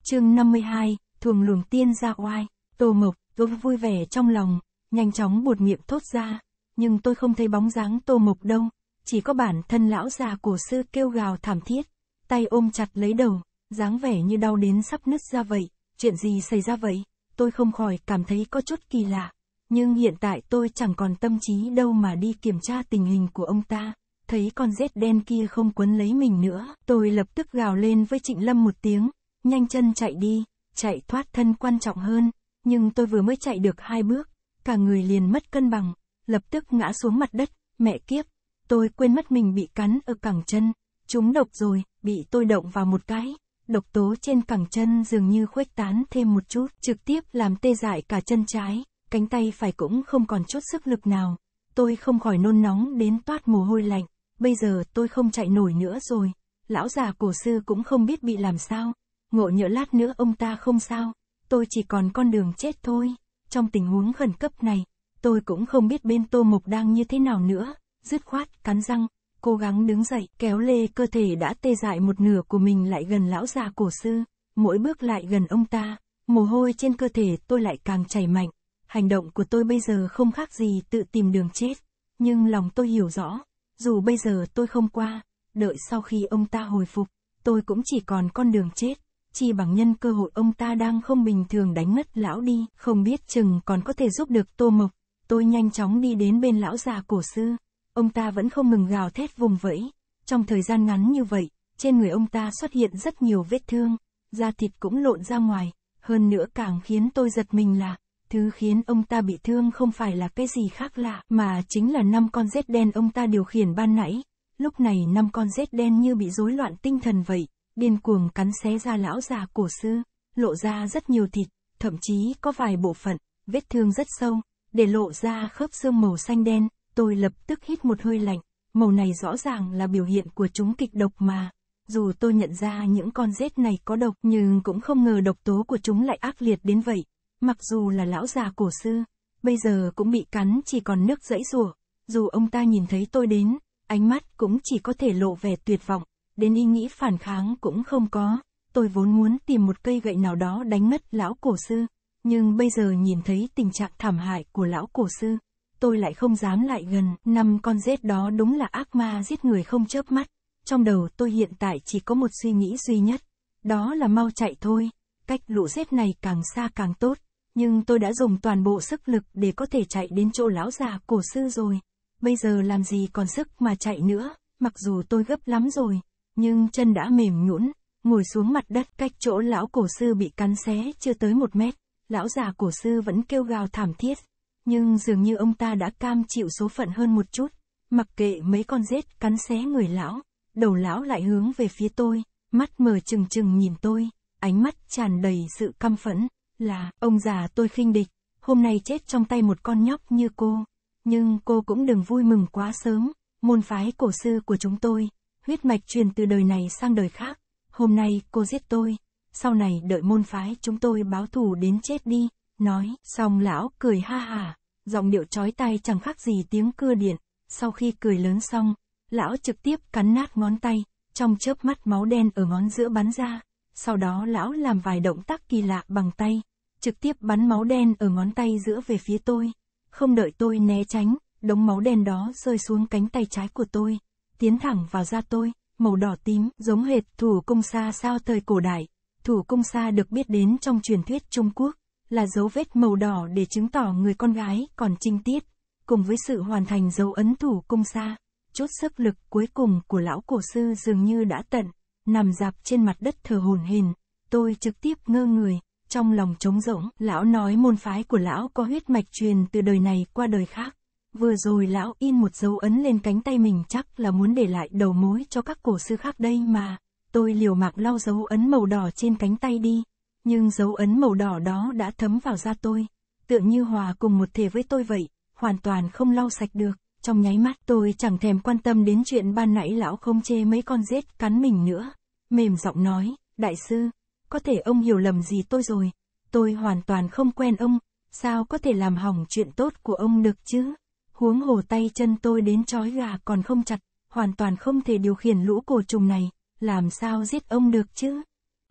chương 52, thường luồng tiên ra oai, tô mộc, tôi vui vẻ trong lòng, nhanh chóng buột miệng thốt ra, nhưng tôi không thấy bóng dáng Tô Mộc Đông, chỉ có bản thân lão già cổ sư kêu gào thảm thiết, tay ôm chặt lấy đầu, dáng vẻ như đau đến sắp nứt ra vậy, chuyện gì xảy ra vậy, tôi không khỏi cảm thấy có chút kỳ lạ, nhưng hiện tại tôi chẳng còn tâm trí đâu mà đi kiểm tra tình hình của ông ta, thấy con rết đen kia không quấn lấy mình nữa, tôi lập tức gào lên với Trịnh Lâm một tiếng, nhanh chân chạy đi, chạy thoát thân quan trọng hơn, nhưng tôi vừa mới chạy được hai bước, cả người liền mất cân bằng, lập tức ngã xuống mặt đất, mẹ kiếp, tôi quên mất mình bị cắn ở cẳng chân, chúng độc rồi, bị tôi động vào một cái, độc tố trên cẳng chân dường như khuếch tán thêm một chút, trực tiếp làm tê dại cả chân trái, cánh tay phải cũng không còn chút sức lực nào, tôi không khỏi nôn nóng đến toát mồ hôi lạnh, bây giờ tôi không chạy nổi nữa rồi, lão già cổ sư cũng không biết bị làm sao, ngộ nhỡ lát nữa ông ta không sao, tôi chỉ còn con đường chết thôi trong tình huống khẩn cấp này, tôi cũng không biết bên Tô mục đang như thế nào nữa, dứt khoát, cắn răng, cố gắng đứng dậy, kéo lê cơ thể đã tê dại một nửa của mình lại gần lão già cổ sư, mỗi bước lại gần ông ta, mồ hôi trên cơ thể tôi lại càng chảy mạnh, hành động của tôi bây giờ không khác gì tự tìm đường chết, nhưng lòng tôi hiểu rõ, dù bây giờ tôi không qua, đợi sau khi ông ta hồi phục, tôi cũng chỉ còn con đường chết chi bằng nhân cơ hội ông ta đang không bình thường đánh mất lão đi, không biết chừng còn có thể giúp được Tô Mộc. Tôi nhanh chóng đi đến bên lão già cổ xưa. Ông ta vẫn không ngừng gào thét vùng vẫy. Trong thời gian ngắn như vậy, trên người ông ta xuất hiện rất nhiều vết thương, da thịt cũng lộn ra ngoài, hơn nữa càng khiến tôi giật mình là, thứ khiến ông ta bị thương không phải là cái gì khác lạ, mà chính là năm con rết đen ông ta điều khiển ban nãy. Lúc này năm con rết đen như bị rối loạn tinh thần vậy, điên cuồng cắn xé ra lão già cổ xưa, lộ ra rất nhiều thịt, thậm chí có vài bộ phận, vết thương rất sâu, để lộ ra khớp xương màu xanh đen, tôi lập tức hít một hơi lạnh, màu này rõ ràng là biểu hiện của chúng kịch độc mà. Dù tôi nhận ra những con rết này có độc nhưng cũng không ngờ độc tố của chúng lại ác liệt đến vậy. Mặc dù là lão già cổ xưa, bây giờ cũng bị cắn chỉ còn nước rẫy rủa. Dù ông ta nhìn thấy tôi đến, ánh mắt cũng chỉ có thể lộ vẻ tuyệt vọng đến ý nghĩ phản kháng cũng không có. Tôi vốn muốn tìm một cây gậy nào đó đánh ngất lão cổ sư, nhưng bây giờ nhìn thấy tình trạng thảm hại của lão cổ sư, tôi lại không dám lại gần. Năm con rết đó đúng là ác ma giết người không chớp mắt. Trong đầu tôi hiện tại chỉ có một suy nghĩ duy nhất, đó là mau chạy thôi. Cách lũ rết này càng xa càng tốt, nhưng tôi đã dùng toàn bộ sức lực để có thể chạy đến chỗ lão già cổ sư rồi. Bây giờ làm gì còn sức mà chạy nữa, mặc dù tôi gấp lắm rồi nhưng chân đã mềm nhũn, ngồi xuống mặt đất cách chỗ lão cổ sư bị cắn xé chưa tới một mét, lão già cổ sư vẫn kêu gào thảm thiết, nhưng dường như ông ta đã cam chịu số phận hơn một chút, mặc kệ mấy con rết cắn xé người lão, đầu lão lại hướng về phía tôi, mắt mờ trừng trừng nhìn tôi, ánh mắt tràn đầy sự căm phẫn, là, ông già tôi khinh địch, hôm nay chết trong tay một con nhóc như cô, nhưng cô cũng đừng vui mừng quá sớm, môn phái cổ sư của chúng tôi, huyết mạch truyền từ đời này sang đời khác, hôm nay cô giết tôi, sau này đợi môn phái chúng tôi báo thù đến chết đi, nói, xong lão cười ha hà, giọng điệu chói tai chẳng khác gì tiếng cưa điện, sau khi cười lớn xong, lão trực tiếp cắn nát ngón tay, trong chớp mắt máu đen ở ngón giữa bắn ra, sau đó lão làm vài động tác kỳ lạ bằng tay, trực tiếp bắn máu đen ở ngón tay giữa về phía tôi, không đợi tôi né tránh, đống máu đen đó rơi xuống cánh tay trái của tôi tiến thẳng vào da tôi, màu đỏ tím, giống hệt thủ công sa sao thời cổ đại. Thủ công sa được biết đến trong truyền thuyết Trung Quốc, là dấu vết màu đỏ để chứng tỏ người con gái còn trinh tiết, cùng với sự hoàn thành dấu ấn thủ công sa. Chốt sức lực cuối cùng của lão cổ sư dường như đã tận, nằm dạp trên mặt đất thờ hồn hền, tôi trực tiếp ngơ người, trong lòng trống rỗng, lão nói môn phái của lão có huyết mạch truyền từ đời này qua đời khác vừa rồi lão in một dấu ấn lên cánh tay mình chắc là muốn để lại đầu mối cho các cổ sư khác đây mà. Tôi liều mạc lau dấu ấn màu đỏ trên cánh tay đi, nhưng dấu ấn màu đỏ đó đã thấm vào da tôi, tựa như hòa cùng một thể với tôi vậy, hoàn toàn không lau sạch được. Trong nháy mắt tôi chẳng thèm quan tâm đến chuyện ban nãy lão không chê mấy con rết cắn mình nữa. Mềm giọng nói, đại sư, có thể ông hiểu lầm gì tôi rồi, tôi hoàn toàn không quen ông, sao có thể làm hỏng chuyện tốt của ông được chứ? huống hồ tay chân tôi đến chói gà còn không chặt, hoàn toàn không thể điều khiển lũ cổ trùng này, làm sao giết ông được chứ?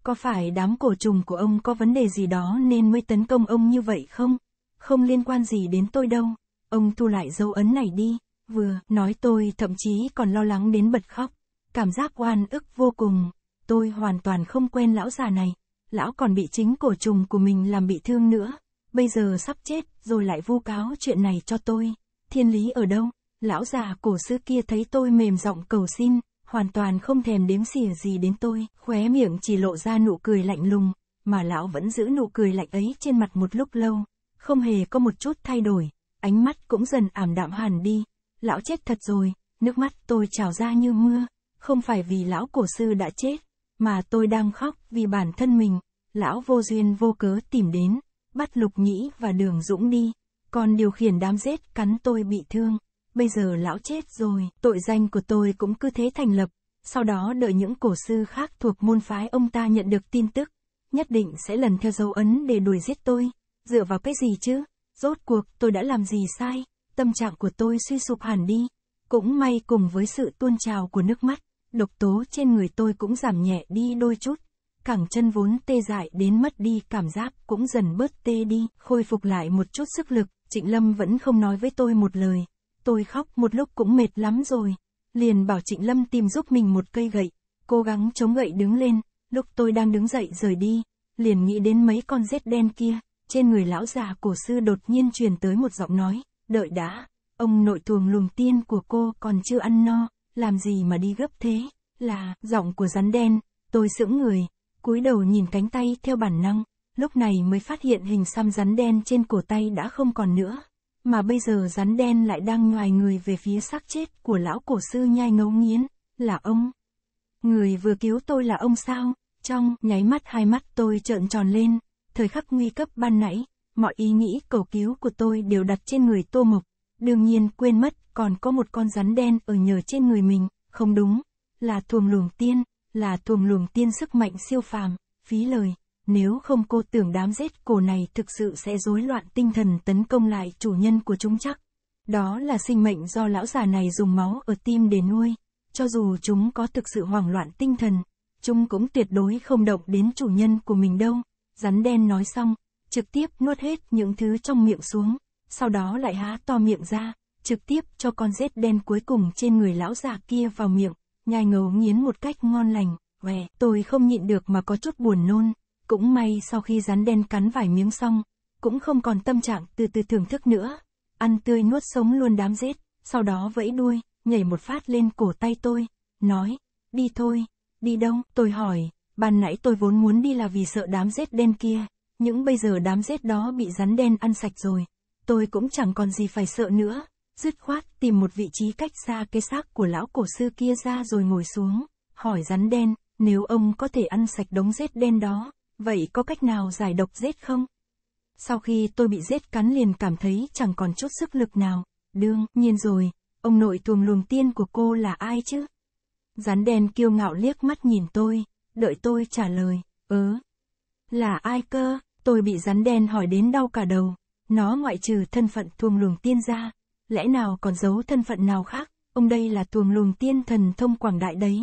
Có phải đám cổ trùng của ông có vấn đề gì đó nên mới tấn công ông như vậy không? Không liên quan gì đến tôi đâu, ông thu lại dấu ấn này đi, vừa nói tôi thậm chí còn lo lắng đến bật khóc, cảm giác oan ức vô cùng, tôi hoàn toàn không quen lão già này, lão còn bị chính cổ trùng của mình làm bị thương nữa, bây giờ sắp chết rồi lại vu cáo chuyện này cho tôi thiên lý ở đâu? Lão già cổ sư kia thấy tôi mềm giọng cầu xin, hoàn toàn không thèm đếm xỉa gì đến tôi, khóe miệng chỉ lộ ra nụ cười lạnh lùng, mà lão vẫn giữ nụ cười lạnh ấy trên mặt một lúc lâu, không hề có một chút thay đổi, ánh mắt cũng dần ảm đạm hẳn đi. Lão chết thật rồi, nước mắt tôi trào ra như mưa, không phải vì lão cổ sư đã chết, mà tôi đang khóc vì bản thân mình, lão vô duyên vô cớ tìm đến, bắt lục nhĩ và đường dũng đi còn điều khiển đám rết cắn tôi bị thương. Bây giờ lão chết rồi, tội danh của tôi cũng cứ thế thành lập, sau đó đợi những cổ sư khác thuộc môn phái ông ta nhận được tin tức, nhất định sẽ lần theo dấu ấn để đuổi giết tôi, dựa vào cái gì chứ, rốt cuộc tôi đã làm gì sai, tâm trạng của tôi suy sụp hẳn đi, cũng may cùng với sự tuôn trào của nước mắt, độc tố trên người tôi cũng giảm nhẹ đi đôi chút, cẳng chân vốn tê dại đến mất đi cảm giác cũng dần bớt tê đi, khôi phục lại một chút sức lực, Trịnh Lâm vẫn không nói với tôi một lời. Tôi khóc một lúc cũng mệt lắm rồi, liền bảo Trịnh Lâm tìm giúp mình một cây gậy, cố gắng chống gậy đứng lên, lúc tôi đang đứng dậy rời đi, liền nghĩ đến mấy con rết đen kia, trên người lão già cổ sư đột nhiên truyền tới một giọng nói, đợi đã, ông nội tuồng lùng tiên của cô còn chưa ăn no, làm gì mà đi gấp thế, là, giọng của rắn đen, tôi sững người, cúi đầu nhìn cánh tay theo bản năng, lúc này mới phát hiện hình xăm rắn đen trên cổ tay đã không còn nữa, mà bây giờ rắn đen lại đang ngoài người về phía xác chết của lão cổ sư nhai ngấu nghiến, là ông. Người vừa cứu tôi là ông sao? Trong nháy mắt hai mắt tôi trợn tròn lên, thời khắc nguy cấp ban nãy, mọi ý nghĩ cầu cứu của tôi đều đặt trên người Tô Mộc, đương nhiên quên mất còn có một con rắn đen ở nhờ trên người mình, không đúng, là thuồng luồng tiên, là tuồng luồng tiên sức mạnh siêu phàm, phí lời, nếu không cô tưởng đám rết cổ này thực sự sẽ rối loạn tinh thần tấn công lại chủ nhân của chúng chắc. Đó là sinh mệnh do lão già này dùng máu ở tim để nuôi, cho dù chúng có thực sự hoảng loạn tinh thần, chúng cũng tuyệt đối không động đến chủ nhân của mình đâu. Rắn đen nói xong, trực tiếp nuốt hết những thứ trong miệng xuống, sau đó lại há to miệng ra, trực tiếp cho con rết đen cuối cùng trên người lão già kia vào miệng nhai ngấu nghiến một cách ngon lành, Què, tôi không nhịn được mà có chút buồn nôn, cũng may sau khi rắn đen cắn vài miếng xong, cũng không còn tâm trạng từ từ thưởng thức nữa, ăn tươi nuốt sống luôn đám rết, sau đó vẫy đuôi, nhảy một phát lên cổ tay tôi, nói, đi thôi, đi đâu, tôi hỏi, ban nãy tôi vốn muốn đi là vì sợ đám rết đen kia, Những bây giờ đám rết đó bị rắn đen ăn sạch rồi, tôi cũng chẳng còn gì phải sợ nữa. Dứt khoát tìm một vị trí cách xa cái xác của lão cổ sư kia ra rồi ngồi xuống, hỏi rắn đen, nếu ông có thể ăn sạch đống rết đen đó, vậy có cách nào giải độc rết không? Sau khi tôi bị rết cắn liền cảm thấy chẳng còn chút sức lực nào, đương nhiên rồi, ông nội tuồng luồng tiên của cô là ai chứ? Rắn đen kiêu ngạo liếc mắt nhìn tôi, đợi tôi trả lời, ớ. Là ai cơ? Tôi bị rắn đen hỏi đến đau cả đầu, nó ngoại trừ thân phận thuồng luồng tiên ra, lẽ nào còn giấu thân phận nào khác, ông đây là tuồng luồng tiên thần thông quảng đại đấy,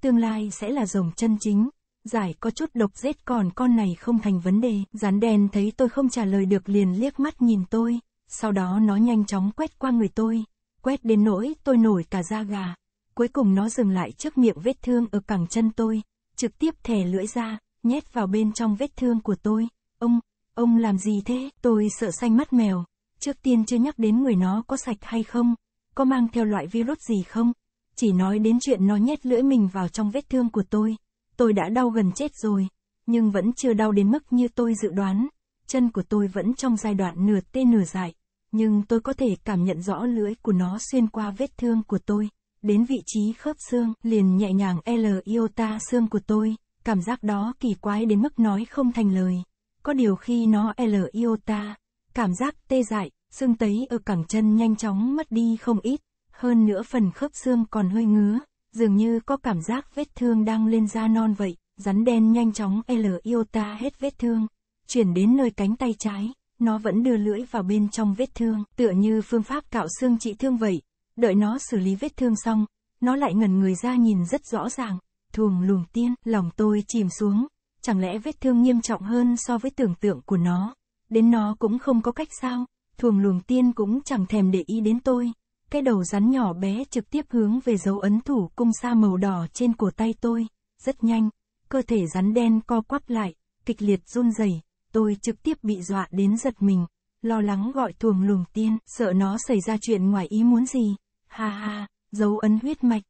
tương lai sẽ là rồng chân chính, giải có chút độc giết còn con này không thành vấn đề, dán đen thấy tôi không trả lời được liền liếc mắt nhìn tôi, sau đó nó nhanh chóng quét qua người tôi, quét đến nỗi tôi nổi cả da gà, cuối cùng nó dừng lại trước miệng vết thương ở cẳng chân tôi, trực tiếp thè lưỡi ra, nhét vào bên trong vết thương của tôi, ông, ông làm gì thế, tôi sợ xanh mắt mèo, Trước tiên chưa nhắc đến người nó có sạch hay không, có mang theo loại virus gì không, chỉ nói đến chuyện nó nhét lưỡi mình vào trong vết thương của tôi. Tôi đã đau gần chết rồi, nhưng vẫn chưa đau đến mức như tôi dự đoán. Chân của tôi vẫn trong giai đoạn nửa tê nửa dại, nhưng tôi có thể cảm nhận rõ lưỡi của nó xuyên qua vết thương của tôi. Đến vị trí khớp xương, liền nhẹ nhàng L iota xương của tôi, cảm giác đó kỳ quái đến mức nói không thành lời. Có điều khi nó L iota, Cảm giác tê dại, xương tấy ở cẳng chân nhanh chóng mất đi không ít, hơn nữa phần khớp xương còn hơi ngứa, dường như có cảm giác vết thương đang lên da non vậy, rắn đen nhanh chóng L iota hết vết thương, chuyển đến nơi cánh tay trái, nó vẫn đưa lưỡi vào bên trong vết thương, tựa như phương pháp cạo xương trị thương vậy, đợi nó xử lý vết thương xong, nó lại ngẩn người ra nhìn rất rõ ràng, thùng lùng tiên, lòng tôi chìm xuống, chẳng lẽ vết thương nghiêm trọng hơn so với tưởng tượng của nó đến nó cũng không có cách sao, thuồng luồng tiên cũng chẳng thèm để ý đến tôi. Cái đầu rắn nhỏ bé trực tiếp hướng về dấu ấn thủ cung sa màu đỏ trên cổ tay tôi, rất nhanh, cơ thể rắn đen co quắp lại, kịch liệt run rẩy, tôi trực tiếp bị dọa đến giật mình, lo lắng gọi thuồng luồng tiên, sợ nó xảy ra chuyện ngoài ý muốn gì, ha ha, dấu ấn huyết mạch.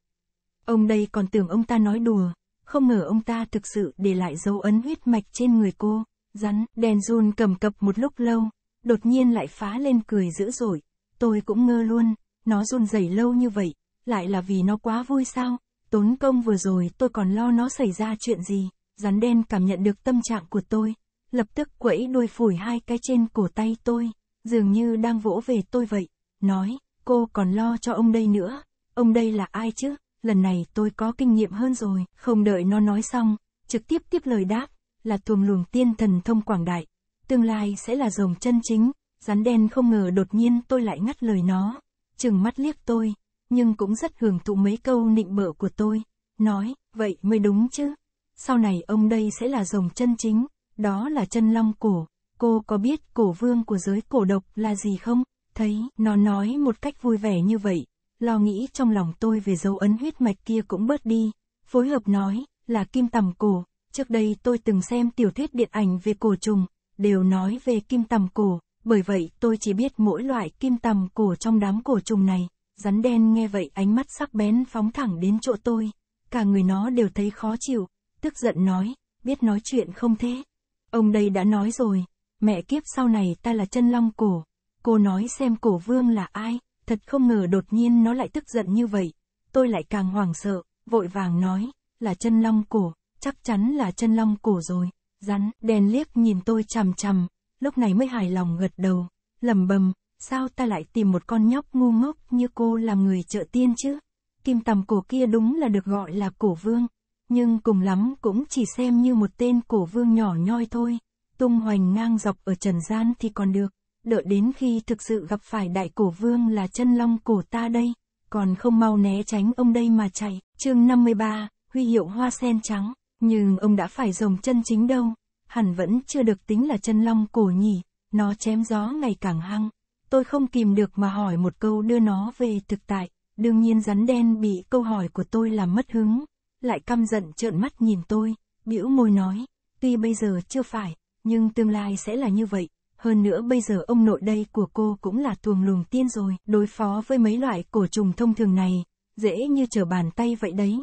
Ông đây còn tưởng ông ta nói đùa, không ngờ ông ta thực sự để lại dấu ấn huyết mạch trên người cô. Rắn, đèn run cầm cập một lúc lâu, đột nhiên lại phá lên cười dữ dội. Tôi cũng ngơ luôn, nó run rẩy lâu như vậy, lại là vì nó quá vui sao? Tốn công vừa rồi tôi còn lo nó xảy ra chuyện gì, rắn đen cảm nhận được tâm trạng của tôi, lập tức quẫy đuôi phủi hai cái trên cổ tay tôi, dường như đang vỗ về tôi vậy, nói, cô còn lo cho ông đây nữa, ông đây là ai chứ, lần này tôi có kinh nghiệm hơn rồi, không đợi nó nói xong, trực tiếp tiếp lời đáp, là tuồng luồng tiên thần thông quảng đại, tương lai sẽ là rồng chân chính, rắn đen không ngờ đột nhiên tôi lại ngắt lời nó, chừng mắt liếc tôi, nhưng cũng rất hưởng thụ mấy câu nịnh bợ của tôi, nói, vậy mới đúng chứ. Sau này ông đây sẽ là rồng chân chính, đó là chân long cổ, cô có biết cổ vương của giới cổ độc là gì không? Thấy nó nói một cách vui vẻ như vậy, lo nghĩ trong lòng tôi về dấu ấn huyết mạch kia cũng bớt đi, phối hợp nói, là kim tầm cổ, Trước đây tôi từng xem tiểu thuyết điện ảnh về cổ trùng, đều nói về kim tầm cổ, bởi vậy tôi chỉ biết mỗi loại kim tầm cổ trong đám cổ trùng này. Rắn đen nghe vậy ánh mắt sắc bén phóng thẳng đến chỗ tôi, cả người nó đều thấy khó chịu, tức giận nói, biết nói chuyện không thế. Ông đây đã nói rồi, mẹ kiếp sau này ta là chân long cổ. Cô nói xem cổ vương là ai, thật không ngờ đột nhiên nó lại tức giận như vậy. Tôi lại càng hoảng sợ, vội vàng nói, là chân long cổ chắc chắn là chân long cổ rồi. Rắn, đèn liếc nhìn tôi chằm chằm, lúc này mới hài lòng gật đầu, lầm bầm, sao ta lại tìm một con nhóc ngu ngốc như cô làm người trợ tiên chứ? Kim tầm cổ kia đúng là được gọi là cổ vương, nhưng cùng lắm cũng chỉ xem như một tên cổ vương nhỏ nhoi thôi, tung hoành ngang dọc ở trần gian thì còn được, đợi đến khi thực sự gặp phải đại cổ vương là chân long cổ ta đây, còn không mau né tránh ông đây mà chạy. Chương 53, huy hiệu hoa sen trắng. Nhưng ông đã phải rồng chân chính đâu, hẳn vẫn chưa được tính là chân long cổ nhỉ, nó chém gió ngày càng hăng. Tôi không kìm được mà hỏi một câu đưa nó về thực tại, đương nhiên rắn đen bị câu hỏi của tôi làm mất hứng, lại căm giận trợn mắt nhìn tôi, bĩu môi nói, tuy bây giờ chưa phải, nhưng tương lai sẽ là như vậy. Hơn nữa bây giờ ông nội đây của cô cũng là tuồng luồng tiên rồi, đối phó với mấy loại cổ trùng thông thường này, dễ như trở bàn tay vậy đấy.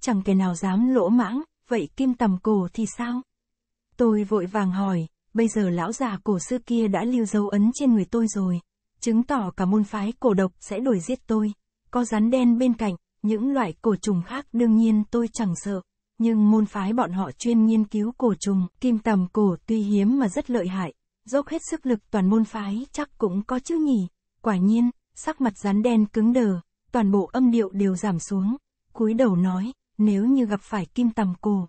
Chẳng kẻ nào dám lỗ mãng, vậy kim tầm cổ thì sao? Tôi vội vàng hỏi, bây giờ lão già cổ sư kia đã lưu dấu ấn trên người tôi rồi, chứng tỏ cả môn phái cổ độc sẽ đuổi giết tôi. Có rắn đen bên cạnh, những loại cổ trùng khác đương nhiên tôi chẳng sợ, nhưng môn phái bọn họ chuyên nghiên cứu cổ trùng, kim tầm cổ tuy hiếm mà rất lợi hại, dốc hết sức lực toàn môn phái chắc cũng có chứ nhỉ. Quả nhiên, sắc mặt rắn đen cứng đờ, toàn bộ âm điệu đều giảm xuống, cúi đầu nói, nếu như gặp phải kim tầm cổ.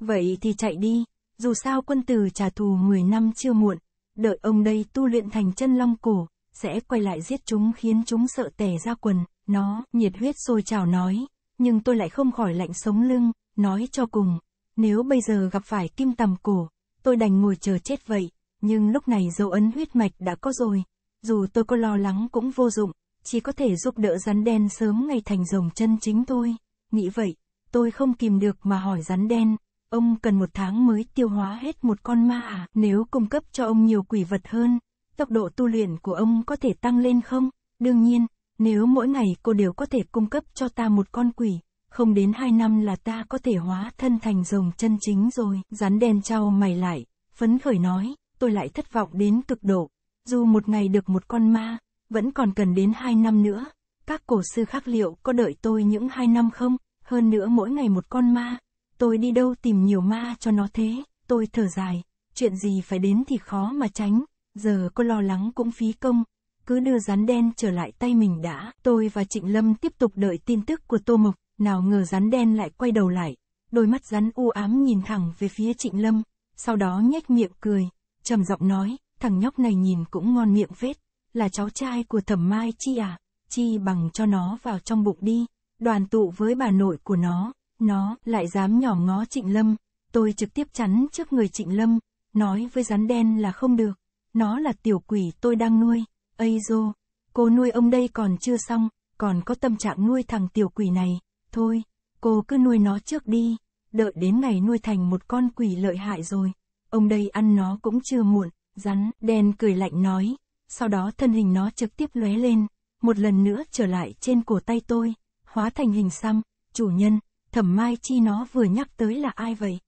Vậy thì chạy đi, dù sao quân tử trả thù 10 năm chưa muộn, đợi ông đây tu luyện thành chân long cổ, sẽ quay lại giết chúng khiến chúng sợ tẻ ra quần, nó, nhiệt huyết sôi trào nói, nhưng tôi lại không khỏi lạnh sống lưng, nói cho cùng, nếu bây giờ gặp phải kim tầm cổ, tôi đành ngồi chờ chết vậy, nhưng lúc này dấu ấn huyết mạch đã có rồi, dù tôi có lo lắng cũng vô dụng, chỉ có thể giúp đỡ rắn đen sớm ngày thành rồng chân chính thôi, nghĩ vậy, tôi không kìm được mà hỏi rắn đen, ông cần một tháng mới tiêu hóa hết một con ma à? Nếu cung cấp cho ông nhiều quỷ vật hơn, tốc độ tu luyện của ông có thể tăng lên không? Đương nhiên, nếu mỗi ngày cô đều có thể cung cấp cho ta một con quỷ, không đến hai năm là ta có thể hóa thân thành rồng chân chính rồi. Rắn đen trao mày lại, phấn khởi nói, tôi lại thất vọng đến cực độ. Dù một ngày được một con ma, vẫn còn cần đến hai năm nữa. Các cổ sư khác liệu có đợi tôi những hai năm không? hơn nữa mỗi ngày một con ma, tôi đi đâu tìm nhiều ma cho nó thế, tôi thở dài, chuyện gì phải đến thì khó mà tránh, giờ cô lo lắng cũng phí công, cứ đưa rắn đen trở lại tay mình đã, tôi và Trịnh Lâm tiếp tục đợi tin tức của Tô Mộc, nào ngờ rắn đen lại quay đầu lại, đôi mắt rắn u ám nhìn thẳng về phía Trịnh Lâm, sau đó nhếch miệng cười, trầm giọng nói, thằng nhóc này nhìn cũng ngon miệng phết, là cháu trai của thẩm mai chi à, chi bằng cho nó vào trong bụng đi đoàn tụ với bà nội của nó, nó lại dám nhòm ngó Trịnh Lâm, tôi trực tiếp chắn trước người Trịnh Lâm, nói với rắn đen là không được, nó là tiểu quỷ tôi đang nuôi, ây dô, cô nuôi ông đây còn chưa xong, còn có tâm trạng nuôi thằng tiểu quỷ này, thôi, cô cứ nuôi nó trước đi, đợi đến ngày nuôi thành một con quỷ lợi hại rồi, ông đây ăn nó cũng chưa muộn, rắn đen cười lạnh nói, sau đó thân hình nó trực tiếp lóe lên, một lần nữa trở lại trên cổ tay tôi hóa thành hình xăm, chủ nhân, thẩm mai chi nó vừa nhắc tới là ai vậy?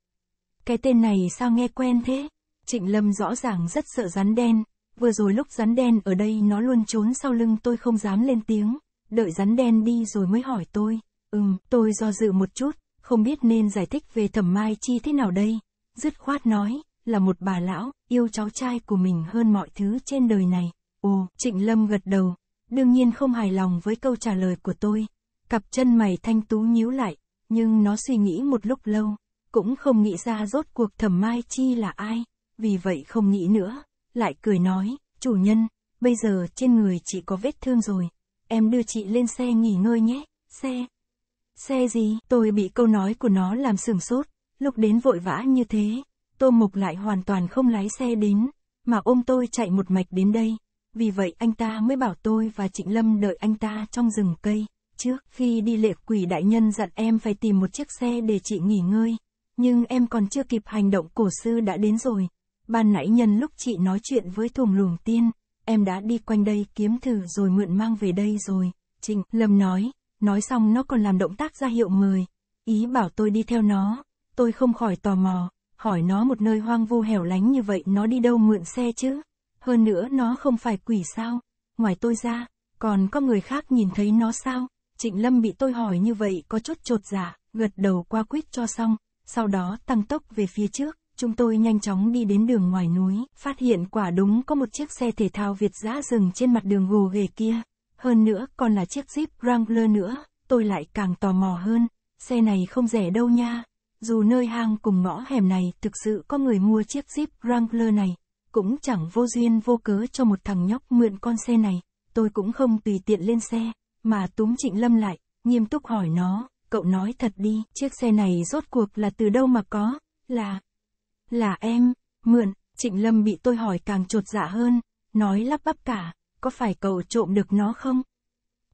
Cái tên này sao nghe quen thế? Trịnh Lâm rõ ràng rất sợ rắn đen, vừa rồi lúc rắn đen ở đây nó luôn trốn sau lưng tôi không dám lên tiếng, đợi rắn đen đi rồi mới hỏi tôi, ừm, tôi do dự một chút, không biết nên giải thích về thẩm mai chi thế nào đây, dứt khoát nói, là một bà lão, yêu cháu trai của mình hơn mọi thứ trên đời này, ồ, Trịnh Lâm gật đầu, đương nhiên không hài lòng với câu trả lời của tôi, Cặp chân mày thanh tú nhíu lại, nhưng nó suy nghĩ một lúc lâu, cũng không nghĩ ra rốt cuộc thẩm mai chi là ai, vì vậy không nghĩ nữa, lại cười nói, chủ nhân, bây giờ trên người chị có vết thương rồi, em đưa chị lên xe nghỉ ngơi nhé, xe. Xe gì? Tôi bị câu nói của nó làm sừng sốt, lúc đến vội vã như thế, Tô Mộc lại hoàn toàn không lái xe đến, mà ôm tôi chạy một mạch đến đây. Vì vậy anh ta mới bảo tôi và Trịnh Lâm đợi anh ta trong rừng cây trước khi đi lệ quỷ đại nhân dặn em phải tìm một chiếc xe để chị nghỉ ngơi. Nhưng em còn chưa kịp hành động cổ sư đã đến rồi. Ban nãy nhân lúc chị nói chuyện với thùng luồng tiên, em đã đi quanh đây kiếm thử rồi mượn mang về đây rồi. Trịnh Lâm nói, nói xong nó còn làm động tác ra hiệu mời. Ý bảo tôi đi theo nó, tôi không khỏi tò mò, hỏi nó một nơi hoang vu hẻo lánh như vậy nó đi đâu mượn xe chứ. Hơn nữa nó không phải quỷ sao, ngoài tôi ra, còn có người khác nhìn thấy nó sao? Trịnh Lâm bị tôi hỏi như vậy có chút trột dạ, gật đầu qua quyết cho xong, sau đó tăng tốc về phía trước. Chúng tôi nhanh chóng đi đến đường ngoài núi, phát hiện quả đúng có một chiếc xe thể thao Việt dã dừng trên mặt đường gồ ghề kia. Hơn nữa còn là chiếc Jeep Wrangler nữa, tôi lại càng tò mò hơn, xe này không rẻ đâu nha. Dù nơi hang cùng ngõ hẻm này thực sự có người mua chiếc Jeep Wrangler này, cũng chẳng vô duyên vô cớ cho một thằng nhóc mượn con xe này, tôi cũng không tùy tiện lên xe, mà túm Trịnh Lâm lại, nghiêm túc hỏi nó, cậu nói thật đi, chiếc xe này rốt cuộc là từ đâu mà có, là, là em, mượn, Trịnh Lâm bị tôi hỏi càng trột dạ hơn, nói lắp bắp cả, có phải cậu trộm được nó không?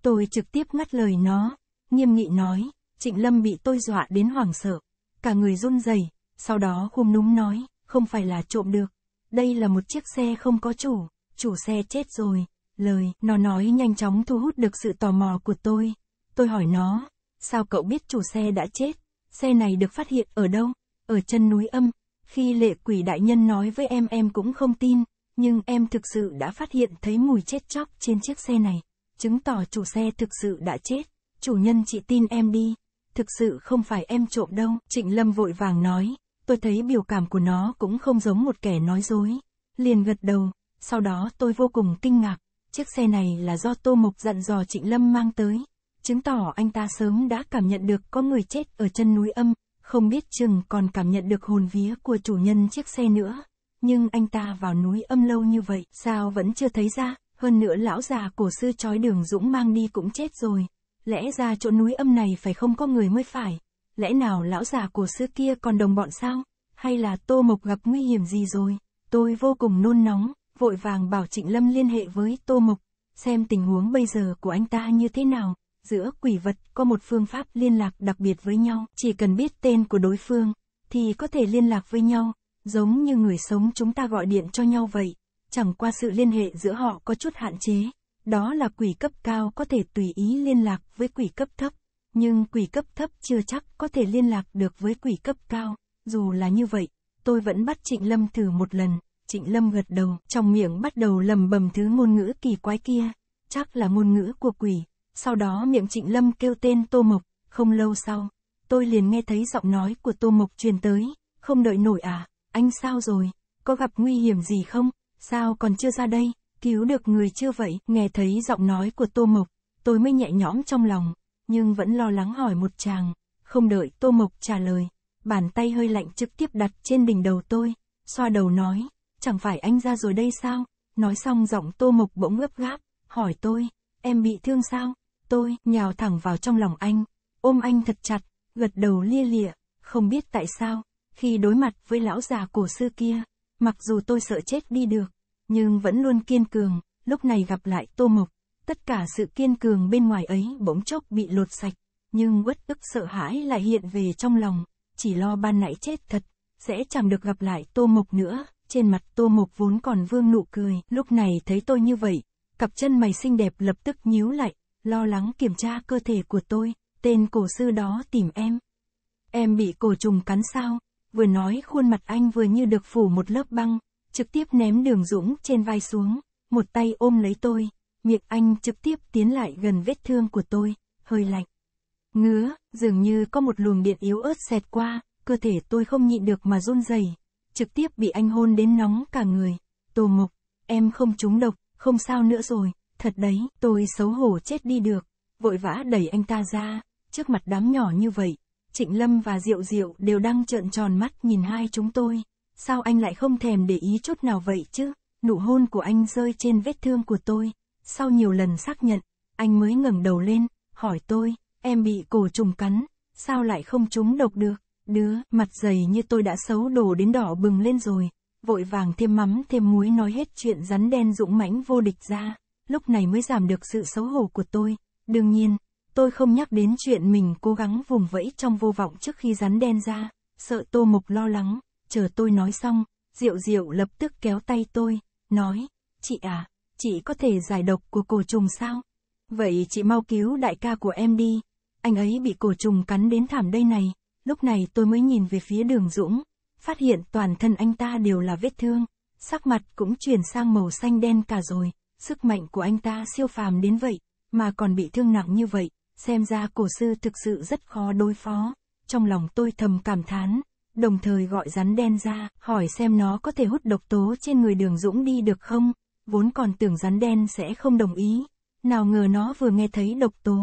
Tôi trực tiếp ngắt lời nó, nghiêm nghị nói, Trịnh Lâm bị tôi dọa đến hoảng sợ, cả người run rẩy, sau đó khum núm nói, không phải là trộm được, đây là một chiếc xe không có chủ, chủ xe chết rồi, lời nó nói nhanh chóng thu hút được sự tò mò của tôi. Tôi hỏi nó, sao cậu biết chủ xe đã chết? Xe này được phát hiện ở đâu? Ở chân núi âm. Khi lệ quỷ đại nhân nói với em em cũng không tin, nhưng em thực sự đã phát hiện thấy mùi chết chóc trên chiếc xe này, chứng tỏ chủ xe thực sự đã chết. Chủ nhân chị tin em đi, thực sự không phải em trộm đâu, Trịnh Lâm vội vàng nói, tôi thấy biểu cảm của nó cũng không giống một kẻ nói dối. Liền gật đầu, sau đó tôi vô cùng kinh ngạc, Chiếc xe này là do Tô Mộc dặn dò Trịnh Lâm mang tới, chứng tỏ anh ta sớm đã cảm nhận được có người chết ở chân núi âm, không biết chừng còn cảm nhận được hồn vía của chủ nhân chiếc xe nữa. Nhưng anh ta vào núi âm lâu như vậy, sao vẫn chưa thấy ra, hơn nữa lão già cổ sư trói đường Dũng mang đi cũng chết rồi. Lẽ ra chỗ núi âm này phải không có người mới phải, lẽ nào lão già cổ sư kia còn đồng bọn sao? Hay là tô mộc gặp nguy hiểm gì rồi? Tôi vô cùng nôn nóng vội vàng bảo Trịnh Lâm liên hệ với Tô Mục xem tình huống bây giờ của anh ta như thế nào. Giữa quỷ vật có một phương pháp liên lạc đặc biệt với nhau, chỉ cần biết tên của đối phương, thì có thể liên lạc với nhau, giống như người sống chúng ta gọi điện cho nhau vậy. Chẳng qua sự liên hệ giữa họ có chút hạn chế, đó là quỷ cấp cao có thể tùy ý liên lạc với quỷ cấp thấp, nhưng quỷ cấp thấp chưa chắc có thể liên lạc được với quỷ cấp cao. Dù là như vậy, tôi vẫn bắt Trịnh Lâm thử một lần, Trịnh Lâm gật đầu, trong miệng bắt đầu lầm bầm thứ ngôn ngữ kỳ quái kia, chắc là ngôn ngữ của quỷ. Sau đó miệng Trịnh Lâm kêu tên Tô Mộc, không lâu sau, tôi liền nghe thấy giọng nói của Tô Mộc truyền tới, không đợi nổi à, anh sao rồi, có gặp nguy hiểm gì không, sao còn chưa ra đây, cứu được người chưa vậy, nghe thấy giọng nói của Tô Mộc, tôi mới nhẹ nhõm trong lòng, nhưng vẫn lo lắng hỏi một chàng, không đợi Tô Mộc trả lời, bàn tay hơi lạnh trực tiếp đặt trên đỉnh đầu tôi, xoa đầu nói, chẳng phải anh ra rồi đây sao? Nói xong giọng tô mộc bỗng gấp gáp, hỏi tôi, em bị thương sao? Tôi, nhào thẳng vào trong lòng anh, ôm anh thật chặt, gật đầu lia lịa, không biết tại sao, khi đối mặt với lão già cổ sư kia, mặc dù tôi sợ chết đi được, nhưng vẫn luôn kiên cường, lúc này gặp lại tô mộc, tất cả sự kiên cường bên ngoài ấy bỗng chốc bị lột sạch, nhưng uất ức sợ hãi lại hiện về trong lòng, chỉ lo ban nãy chết thật, sẽ chẳng được gặp lại tô mộc nữa trên mặt tô mục vốn còn vương nụ cười, lúc này thấy tôi như vậy, cặp chân mày xinh đẹp lập tức nhíu lại, lo lắng kiểm tra cơ thể của tôi, tên cổ sư đó tìm em. Em bị cổ trùng cắn sao? Vừa nói khuôn mặt anh vừa như được phủ một lớp băng, trực tiếp ném đường dũng trên vai xuống, một tay ôm lấy tôi, miệng anh trực tiếp tiến lại gần vết thương của tôi, hơi lạnh. Ngứa, dường như có một luồng điện yếu ớt xẹt qua, cơ thể tôi không nhịn được mà run rẩy trực tiếp bị anh hôn đến nóng cả người. Tô Mục, em không trúng độc, không sao nữa rồi, thật đấy, tôi xấu hổ chết đi được. Vội vã đẩy anh ta ra, trước mặt đám nhỏ như vậy, Trịnh Lâm và Diệu Diệu đều đang trợn tròn mắt nhìn hai chúng tôi. Sao anh lại không thèm để ý chút nào vậy chứ? Nụ hôn của anh rơi trên vết thương của tôi. Sau nhiều lần xác nhận, anh mới ngẩng đầu lên, hỏi tôi, em bị cổ trùng cắn, sao lại không trúng độc được? Đứa, mặt dày như tôi đã xấu đổ đến đỏ bừng lên rồi, vội vàng thêm mắm thêm muối nói hết chuyện rắn đen dũng mãnh vô địch ra, lúc này mới giảm được sự xấu hổ của tôi. Đương nhiên, tôi không nhắc đến chuyện mình cố gắng vùng vẫy trong vô vọng trước khi rắn đen ra, sợ Tô mục lo lắng, chờ tôi nói xong, Diệu Diệu lập tức kéo tay tôi, nói, chị à, chị có thể giải độc của cổ trùng sao? Vậy chị mau cứu đại ca của em đi, anh ấy bị cổ trùng cắn đến thảm đây này. Lúc này tôi mới nhìn về phía đường Dũng, phát hiện toàn thân anh ta đều là vết thương, sắc mặt cũng chuyển sang màu xanh đen cả rồi, sức mạnh của anh ta siêu phàm đến vậy, mà còn bị thương nặng như vậy, xem ra cổ sư thực sự rất khó đối phó. Trong lòng tôi thầm cảm thán, đồng thời gọi rắn đen ra, hỏi xem nó có thể hút độc tố trên người đường Dũng đi được không, vốn còn tưởng rắn đen sẽ không đồng ý, nào ngờ nó vừa nghe thấy độc tố,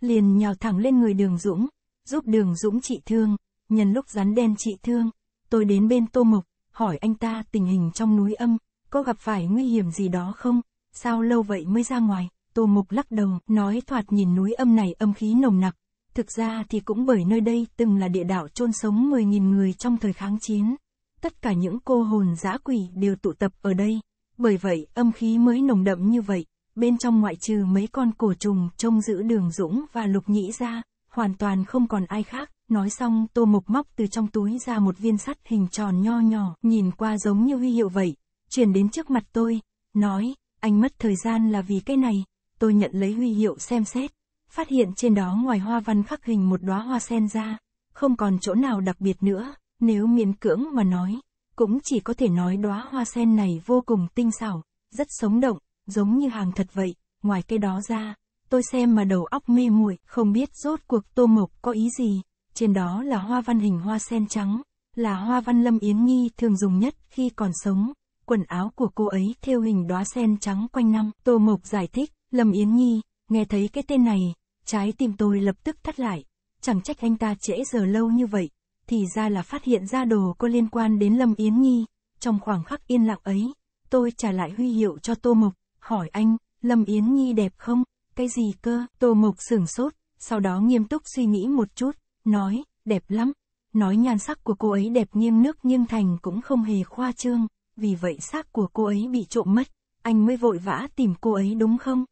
liền nhào thẳng lên người đường Dũng, giúp đường Dũng trị thương, nhân lúc rắn đen trị thương, tôi đến bên Tô Mục, hỏi anh ta tình hình trong núi âm, có gặp phải nguy hiểm gì đó không, sao lâu vậy mới ra ngoài, Tô Mục lắc đầu, nói thoạt nhìn núi âm này âm khí nồng nặc, thực ra thì cũng bởi nơi đây từng là địa đạo chôn sống 10.000 người trong thời kháng chiến, tất cả những cô hồn dã quỷ đều tụ tập ở đây, bởi vậy âm khí mới nồng đậm như vậy, bên trong ngoại trừ mấy con cổ trùng trông giữ đường Dũng và Lục Nhĩ ra, hoàn toàn không còn ai khác. Nói xong, Tô Mộc móc từ trong túi ra một viên sắt hình tròn nho nhỏ, nhìn qua giống như huy hiệu vậy, chuyển đến trước mặt tôi, nói, anh mất thời gian là vì cái này, tôi nhận lấy huy hiệu xem xét, phát hiện trên đó ngoài hoa văn khắc hình một đóa hoa sen ra, không còn chỗ nào đặc biệt nữa, nếu miễn cưỡng mà nói, cũng chỉ có thể nói đóa hoa sen này vô cùng tinh xảo, rất sống động, giống như hàng thật vậy, ngoài cái đó ra, tôi xem mà đầu óc mê muội, không biết rốt cuộc Tô Mộc có ý gì. Trên đó là hoa văn hình hoa sen trắng, là hoa văn Lâm Yến Nghi thường dùng nhất khi còn sống. Quần áo của cô ấy theo hình đóa sen trắng quanh năm. Tô Mộc giải thích, Lâm Yến Nghi, nghe thấy cái tên này, trái tim tôi lập tức thắt lại. Chẳng trách anh ta trễ giờ lâu như vậy, thì ra là phát hiện ra đồ có liên quan đến Lâm Yến Nghi. Trong khoảng khắc yên lặng ấy, tôi trả lại huy hiệu cho Tô Mộc, hỏi anh, Lâm Yến Nghi đẹp không? cái gì cơ, tô mục sửng sốt, sau đó nghiêm túc suy nghĩ một chút, nói, đẹp lắm. Nói nhan sắc của cô ấy đẹp nghiêng nước nghiêng thành cũng không hề khoa trương, vì vậy xác của cô ấy bị trộm mất, anh mới vội vã tìm cô ấy đúng không?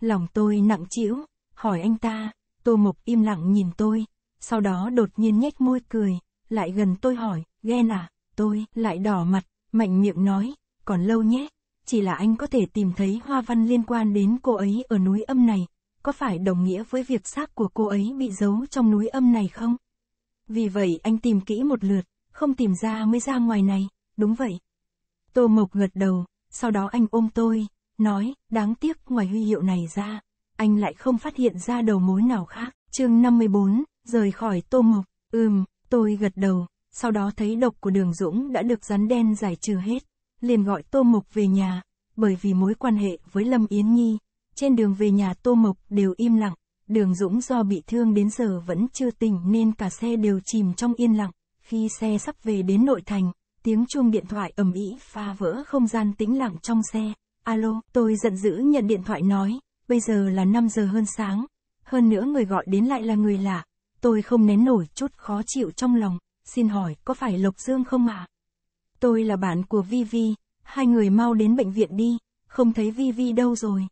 Lòng tôi nặng trĩu, hỏi anh ta, tô mục im lặng nhìn tôi, sau đó đột nhiên nhếch môi cười, lại gần tôi hỏi, ghen à, tôi lại đỏ mặt, mạnh miệng nói, còn lâu nhé chỉ là anh có thể tìm thấy hoa văn liên quan đến cô ấy ở núi âm này, có phải đồng nghĩa với việc xác của cô ấy bị giấu trong núi âm này không? Vì vậy anh tìm kỹ một lượt, không tìm ra mới ra ngoài này, đúng vậy. Tô Mộc gật đầu, sau đó anh ôm tôi, nói, đáng tiếc ngoài huy hiệu này ra, anh lại không phát hiện ra đầu mối nào khác. chương 54, rời khỏi Tô Mộc, ừm, tôi gật đầu, sau đó thấy độc của đường Dũng đã được rắn đen giải trừ hết liền gọi Tô Mộc về nhà, bởi vì mối quan hệ với Lâm Yến Nhi. Trên đường về nhà Tô Mộc đều im lặng, đường Dũng do bị thương đến giờ vẫn chưa tỉnh nên cả xe đều chìm trong yên lặng. Khi xe sắp về đến nội thành, tiếng chuông điện thoại ầm ĩ pha vỡ không gian tĩnh lặng trong xe. Alo, tôi giận dữ nhận điện thoại nói, bây giờ là 5 giờ hơn sáng, hơn nữa người gọi đến lại là người lạ, tôi không nén nổi chút khó chịu trong lòng, xin hỏi có phải Lộc Dương không ạ? À? tôi là bạn của Vi Vi, hai người mau đến bệnh viện đi, không thấy Vi Vi đâu rồi.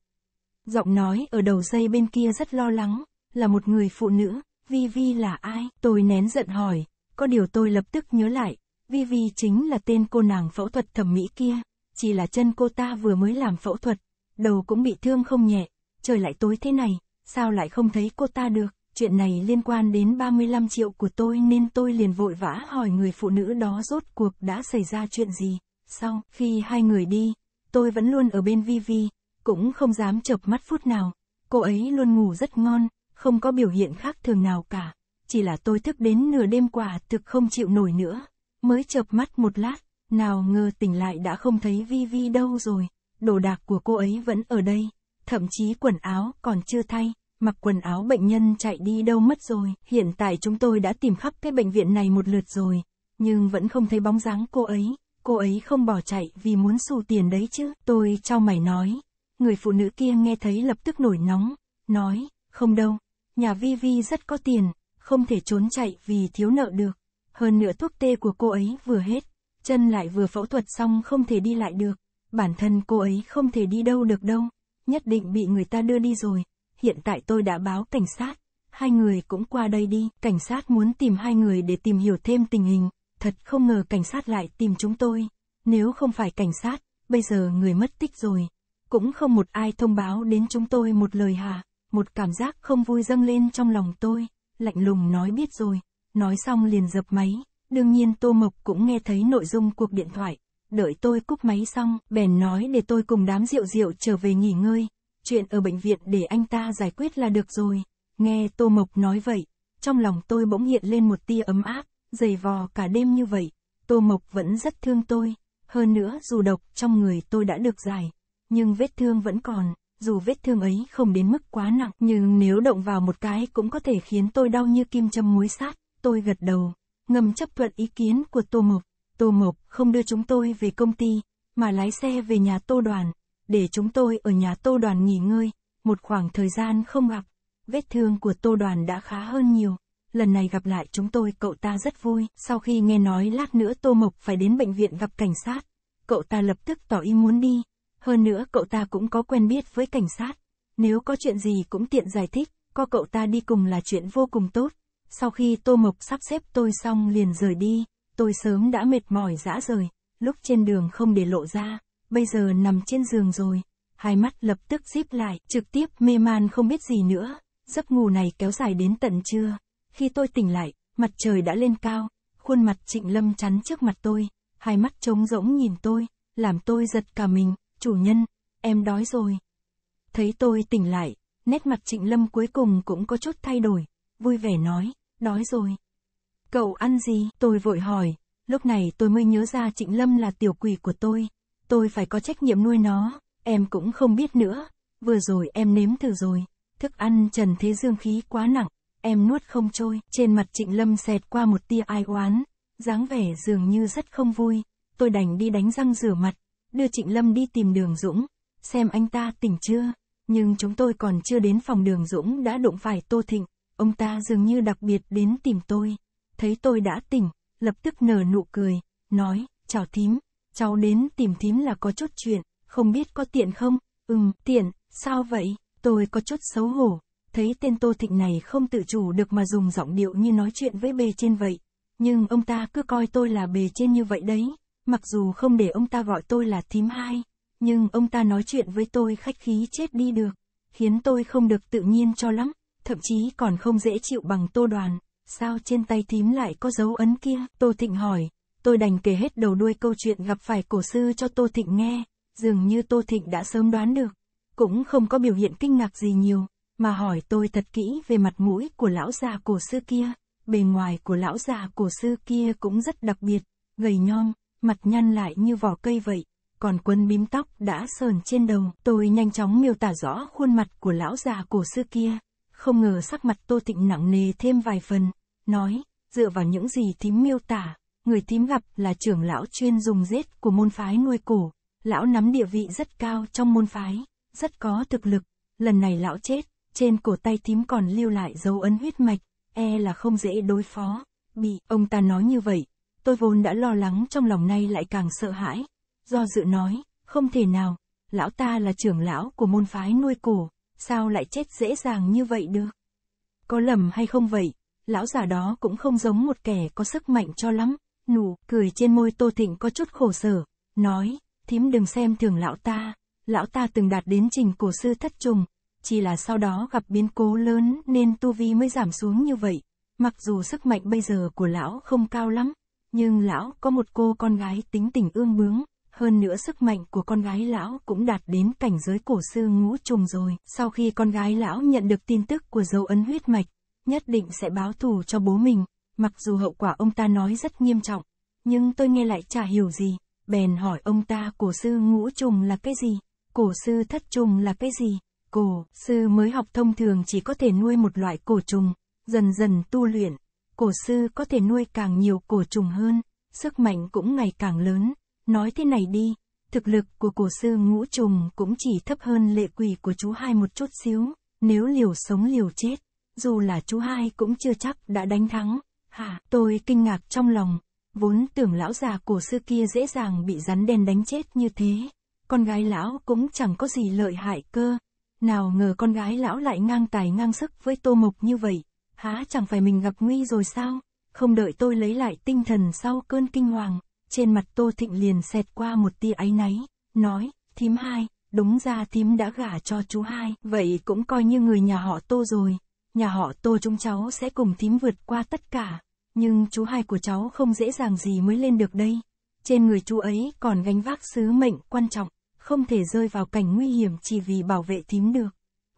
Giọng nói ở đầu dây bên kia rất lo lắng, là một người phụ nữ, Vi Vi là ai? Tôi nén giận hỏi, có điều tôi lập tức nhớ lại, Vi Vi chính là tên cô nàng phẫu thuật thẩm mỹ kia, chỉ là chân cô ta vừa mới làm phẫu thuật, đầu cũng bị thương không nhẹ, trời lại tối thế này, sao lại không thấy cô ta được? chuyện này liên quan đến 35 triệu của tôi nên tôi liền vội vã hỏi người phụ nữ đó rốt cuộc đã xảy ra chuyện gì. Sau khi hai người đi, tôi vẫn luôn ở bên Vivi, cũng không dám chợp mắt phút nào. Cô ấy luôn ngủ rất ngon, không có biểu hiện khác thường nào cả. Chỉ là tôi thức đến nửa đêm quả thực không chịu nổi nữa. Mới chợp mắt một lát, nào ngờ tỉnh lại đã không thấy Vivi đâu rồi. Đồ đạc của cô ấy vẫn ở đây, thậm chí quần áo còn chưa thay mặc quần áo bệnh nhân chạy đi đâu mất rồi. Hiện tại chúng tôi đã tìm khắp cái bệnh viện này một lượt rồi, nhưng vẫn không thấy bóng dáng cô ấy. Cô ấy không bỏ chạy vì muốn xù tiền đấy chứ. Tôi cho mày nói. Người phụ nữ kia nghe thấy lập tức nổi nóng, nói, không đâu, nhà Vi Vi rất có tiền, không thể trốn chạy vì thiếu nợ được. Hơn nữa thuốc tê của cô ấy vừa hết, chân lại vừa phẫu thuật xong không thể đi lại được. Bản thân cô ấy không thể đi đâu được đâu, nhất định bị người ta đưa đi rồi hiện tại tôi đã báo cảnh sát. Hai người cũng qua đây đi, cảnh sát muốn tìm hai người để tìm hiểu thêm tình hình, thật không ngờ cảnh sát lại tìm chúng tôi. Nếu không phải cảnh sát, bây giờ người mất tích rồi. Cũng không một ai thông báo đến chúng tôi một lời hà, một cảm giác không vui dâng lên trong lòng tôi, lạnh lùng nói biết rồi, nói xong liền dập máy, đương nhiên Tô Mộc cũng nghe thấy nội dung cuộc điện thoại, đợi tôi cúp máy xong, bèn nói để tôi cùng đám rượu rượu trở về nghỉ ngơi, chuyện ở bệnh viện để anh ta giải quyết là được rồi. Nghe Tô Mộc nói vậy, trong lòng tôi bỗng hiện lên một tia ấm áp, dày vò cả đêm như vậy, Tô Mộc vẫn rất thương tôi, hơn nữa dù độc trong người tôi đã được giải, nhưng vết thương vẫn còn, dù vết thương ấy không đến mức quá nặng, nhưng nếu động vào một cái cũng có thể khiến tôi đau như kim châm muối sát, tôi gật đầu, ngầm chấp thuận ý kiến của Tô Mộc. Tô Mộc không đưa chúng tôi về công ty, mà lái xe về nhà Tô Đoàn, để chúng tôi ở nhà Tô Đoàn nghỉ ngơi, một khoảng thời gian không gặp, vết thương của Tô Đoàn đã khá hơn nhiều. Lần này gặp lại chúng tôi cậu ta rất vui, sau khi nghe nói lát nữa Tô Mộc phải đến bệnh viện gặp cảnh sát, cậu ta lập tức tỏ ý muốn đi, hơn nữa cậu ta cũng có quen biết với cảnh sát, nếu có chuyện gì cũng tiện giải thích, có cậu ta đi cùng là chuyện vô cùng tốt. Sau khi Tô Mộc sắp xếp tôi xong liền rời đi, tôi sớm đã mệt mỏi dã rời, lúc trên đường không để lộ ra, bây giờ nằm trên giường rồi, hai mắt lập tức díp lại, trực tiếp mê man không biết gì nữa, giấc ngủ này kéo dài đến tận trưa. Khi tôi tỉnh lại, mặt trời đã lên cao, khuôn mặt Trịnh Lâm chắn trước mặt tôi, hai mắt trống rỗng nhìn tôi, làm tôi giật cả mình, chủ nhân, em đói rồi. Thấy tôi tỉnh lại, nét mặt Trịnh Lâm cuối cùng cũng có chút thay đổi, vui vẻ nói, đói rồi. Cậu ăn gì? Tôi vội hỏi, lúc này tôi mới nhớ ra Trịnh Lâm là tiểu quỷ của tôi, tôi phải có trách nhiệm nuôi nó, em cũng không biết nữa, vừa rồi em nếm thử rồi, thức ăn Trần Thế Dương khí quá nặng, em nuốt không trôi, trên mặt Trịnh Lâm xẹt qua một tia ai oán, dáng vẻ dường như rất không vui, tôi đành đi đánh răng rửa mặt, đưa Trịnh Lâm đi tìm Đường Dũng, xem anh ta tỉnh chưa, nhưng chúng tôi còn chưa đến phòng Đường Dũng đã đụng phải Tô Thịnh, ông ta dường như đặc biệt đến tìm tôi, thấy tôi đã tỉnh, lập tức nở nụ cười, nói, chào thím, cháu đến tìm thím là có chút chuyện, không biết có tiện không? Ừm, tiện, sao vậy? Tôi có chút xấu hổ, thấy tên Tô Thịnh này không tự chủ được mà dùng giọng điệu như nói chuyện với bề trên vậy. Nhưng ông ta cứ coi tôi là bề trên như vậy đấy, mặc dù không để ông ta gọi tôi là thím hai, nhưng ông ta nói chuyện với tôi khách khí chết đi được, khiến tôi không được tự nhiên cho lắm, thậm chí còn không dễ chịu bằng tô đoàn. Sao trên tay thím lại có dấu ấn kia? Tô Thịnh hỏi, tôi đành kể hết đầu đuôi câu chuyện gặp phải cổ sư cho Tô Thịnh nghe, dường như Tô Thịnh đã sớm đoán được, cũng không có biểu hiện kinh ngạc gì nhiều, mà hỏi tôi thật kỹ về mặt mũi của lão già cổ sư kia, bề ngoài của lão già cổ sư kia cũng rất đặc biệt, gầy nhom, mặt nhăn lại như vỏ cây vậy, còn quân bím tóc đã sờn trên đầu, tôi nhanh chóng miêu tả rõ khuôn mặt của lão già cổ sư kia, không ngờ sắc mặt Tô Thịnh nặng nề thêm vài phần, nói, dựa vào những gì thím miêu tả, người tím gặp là trưởng lão chuyên dùng giết của môn phái nuôi cổ, lão nắm địa vị rất cao trong môn phái, rất có thực lực, lần này lão chết, trên cổ tay tím còn lưu lại dấu ấn huyết mạch, e là không dễ đối phó, bị ông ta nói như vậy, tôi vốn đã lo lắng trong lòng nay lại càng sợ hãi, do dự nói, không thể nào, lão ta là trưởng lão của môn phái nuôi cổ, sao lại chết dễ dàng như vậy được? Có lầm hay không vậy, lão già đó cũng không giống một kẻ có sức mạnh cho lắm nụ, cười trên môi Tô Thịnh có chút khổ sở, nói, thím đừng xem thường lão ta, lão ta từng đạt đến trình cổ sư thất trùng, chỉ là sau đó gặp biến cố lớn nên tu vi mới giảm xuống như vậy, mặc dù sức mạnh bây giờ của lão không cao lắm, nhưng lão có một cô con gái tính tình ương bướng, hơn nữa sức mạnh của con gái lão cũng đạt đến cảnh giới cổ sư ngũ trùng rồi, sau khi con gái lão nhận được tin tức của dấu ấn huyết mạch, nhất định sẽ báo thù cho bố mình. Mặc dù hậu quả ông ta nói rất nghiêm trọng, nhưng tôi nghe lại chả hiểu gì. Bèn hỏi ông ta cổ sư ngũ trùng là cái gì? Cổ sư thất trùng là cái gì? Cổ sư mới học thông thường chỉ có thể nuôi một loại cổ trùng, dần dần tu luyện. Cổ sư có thể nuôi càng nhiều cổ trùng hơn, sức mạnh cũng ngày càng lớn. Nói thế này đi, thực lực của cổ sư ngũ trùng cũng chỉ thấp hơn lệ quỷ của chú hai một chút xíu, nếu liều sống liều chết, dù là chú hai cũng chưa chắc đã đánh thắng. Hả, tôi kinh ngạc trong lòng, vốn tưởng lão già cổ xưa kia dễ dàng bị rắn đen đánh chết như thế. Con gái lão cũng chẳng có gì lợi hại cơ. Nào ngờ con gái lão lại ngang tài ngang sức với tô mục như vậy. Há chẳng phải mình gặp nguy rồi sao? Không đợi tôi lấy lại tinh thần sau cơn kinh hoàng, trên mặt tô thịnh liền xẹt qua một tia áy náy, nói, thím hai, đúng ra thím đã gả cho chú hai, vậy cũng coi như người nhà họ tô rồi nhà họ Tô chúng cháu sẽ cùng thím vượt qua tất cả, nhưng chú hai của cháu không dễ dàng gì mới lên được đây. Trên người chú ấy còn gánh vác sứ mệnh quan trọng, không thể rơi vào cảnh nguy hiểm chỉ vì bảo vệ thím được.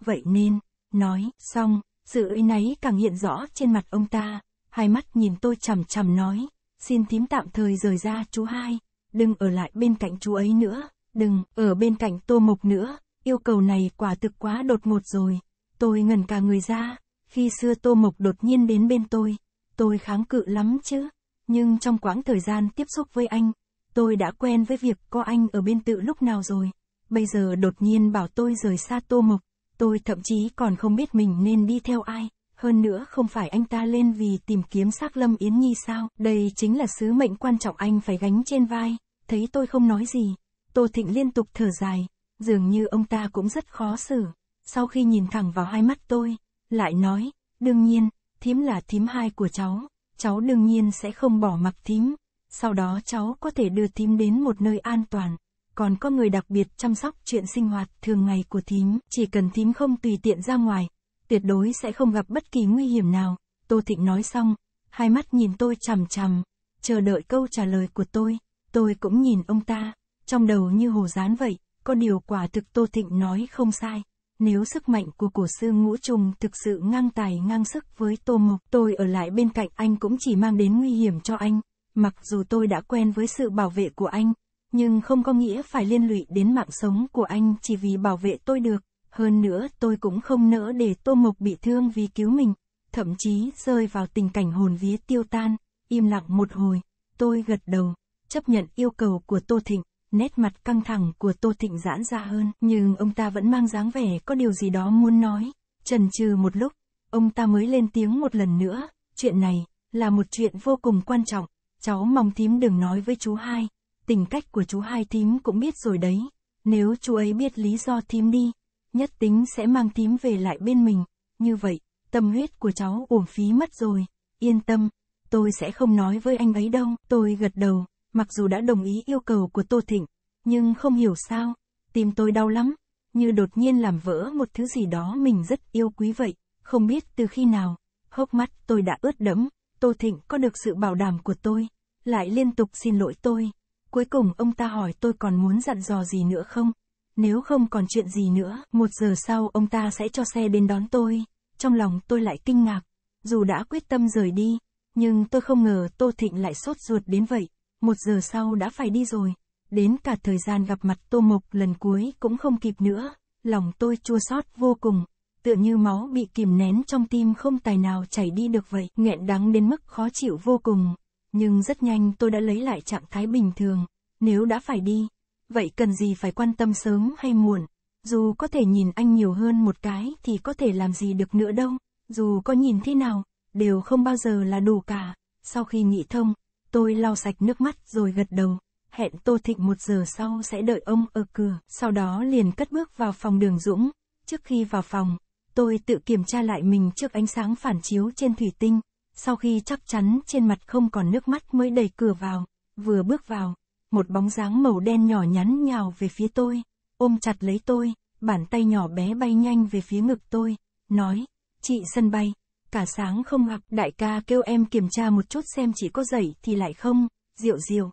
Vậy nên, nói, xong, sự ấy náy càng hiện rõ trên mặt ông ta, hai mắt nhìn tôi chằm chằm nói, xin thím tạm thời rời ra chú hai, đừng ở lại bên cạnh chú ấy nữa, đừng ở bên cạnh tô mộc nữa, yêu cầu này quả thực quá đột ngột rồi, tôi ngần cả người ra, khi xưa Tô Mộc đột nhiên đến bên tôi, tôi kháng cự lắm chứ, nhưng trong quãng thời gian tiếp xúc với anh, tôi đã quen với việc có anh ở bên tự lúc nào rồi. Bây giờ đột nhiên bảo tôi rời xa Tô Mộc, tôi thậm chí còn không biết mình nên đi theo ai. Hơn nữa không phải anh ta lên vì tìm kiếm xác Lâm Yến Nhi sao, đây chính là sứ mệnh quan trọng anh phải gánh trên vai, thấy tôi không nói gì. Tô Thịnh liên tục thở dài, dường như ông ta cũng rất khó xử. Sau khi nhìn thẳng vào hai mắt tôi, lại nói, đương nhiên, thím là thím hai của cháu, cháu đương nhiên sẽ không bỏ mặc thím, sau đó cháu có thể đưa thím đến một nơi an toàn, còn có người đặc biệt chăm sóc chuyện sinh hoạt thường ngày của thím, chỉ cần thím không tùy tiện ra ngoài, tuyệt đối sẽ không gặp bất kỳ nguy hiểm nào, Tô Thịnh nói xong, hai mắt nhìn tôi chằm chằm, chờ đợi câu trả lời của tôi, tôi cũng nhìn ông ta, trong đầu như hồ dán vậy, có điều quả thực Tô Thịnh nói không sai. Nếu sức mạnh của cổ sư ngũ trùng thực sự ngang tài ngang sức với tô mộc, tôi ở lại bên cạnh anh cũng chỉ mang đến nguy hiểm cho anh. Mặc dù tôi đã quen với sự bảo vệ của anh, nhưng không có nghĩa phải liên lụy đến mạng sống của anh chỉ vì bảo vệ tôi được. Hơn nữa tôi cũng không nỡ để tô mộc bị thương vì cứu mình, thậm chí rơi vào tình cảnh hồn vía tiêu tan. Im lặng một hồi, tôi gật đầu, chấp nhận yêu cầu của Tô Thịnh nét mặt căng thẳng của Tô Thịnh giãn ra hơn, nhưng ông ta vẫn mang dáng vẻ có điều gì đó muốn nói. Chần chừ một lúc, ông ta mới lên tiếng một lần nữa, chuyện này, là một chuyện vô cùng quan trọng, cháu mong thím đừng nói với chú hai, tình cách của chú hai thím cũng biết rồi đấy, nếu chú ấy biết lý do thím đi, nhất tính sẽ mang thím về lại bên mình, như vậy, tâm huyết của cháu uổng phí mất rồi, yên tâm, tôi sẽ không nói với anh ấy đâu, tôi gật đầu, Mặc dù đã đồng ý yêu cầu của Tô Thịnh, nhưng không hiểu sao, tim tôi đau lắm, như đột nhiên làm vỡ một thứ gì đó mình rất yêu quý vậy, không biết từ khi nào, hốc mắt tôi đã ướt đẫm, Tô Thịnh có được sự bảo đảm của tôi, lại liên tục xin lỗi tôi. Cuối cùng ông ta hỏi tôi còn muốn dặn dò gì nữa không? Nếu không còn chuyện gì nữa, một giờ sau ông ta sẽ cho xe đến đón tôi. Trong lòng tôi lại kinh ngạc, dù đã quyết tâm rời đi, nhưng tôi không ngờ Tô Thịnh lại sốt ruột đến vậy một giờ sau đã phải đi rồi. Đến cả thời gian gặp mặt Tô Mộc lần cuối cũng không kịp nữa, lòng tôi chua xót vô cùng, tựa như máu bị kìm nén trong tim không tài nào chảy đi được vậy, nghẹn đắng đến mức khó chịu vô cùng. Nhưng rất nhanh tôi đã lấy lại trạng thái bình thường, nếu đã phải đi, vậy cần gì phải quan tâm sớm hay muộn, dù có thể nhìn anh nhiều hơn một cái thì có thể làm gì được nữa đâu, dù có nhìn thế nào, đều không bao giờ là đủ cả. Sau khi nghĩ thông, Tôi lau sạch nước mắt rồi gật đầu. Hẹn Tô Thịnh một giờ sau sẽ đợi ông ở cửa. Sau đó liền cất bước vào phòng đường Dũng. Trước khi vào phòng, tôi tự kiểm tra lại mình trước ánh sáng phản chiếu trên thủy tinh. Sau khi chắc chắn trên mặt không còn nước mắt mới đẩy cửa vào. Vừa bước vào, một bóng dáng màu đen nhỏ nhắn nhào về phía tôi. Ôm chặt lấy tôi, bàn tay nhỏ bé bay nhanh về phía ngực tôi. Nói, chị sân bay, Cả sáng không học, đại ca kêu em kiểm tra một chút xem chỉ có dậy thì lại không, diệu diệu.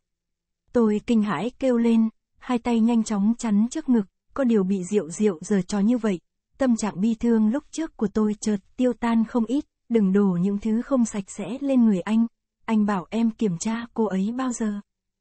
Tôi kinh hãi kêu lên, hai tay nhanh chóng chắn trước ngực, có điều bị diệu diệu giờ cho như vậy. Tâm trạng bi thương lúc trước của tôi chợt tiêu tan không ít, đừng đổ những thứ không sạch sẽ lên người anh. Anh bảo em kiểm tra cô ấy bao giờ.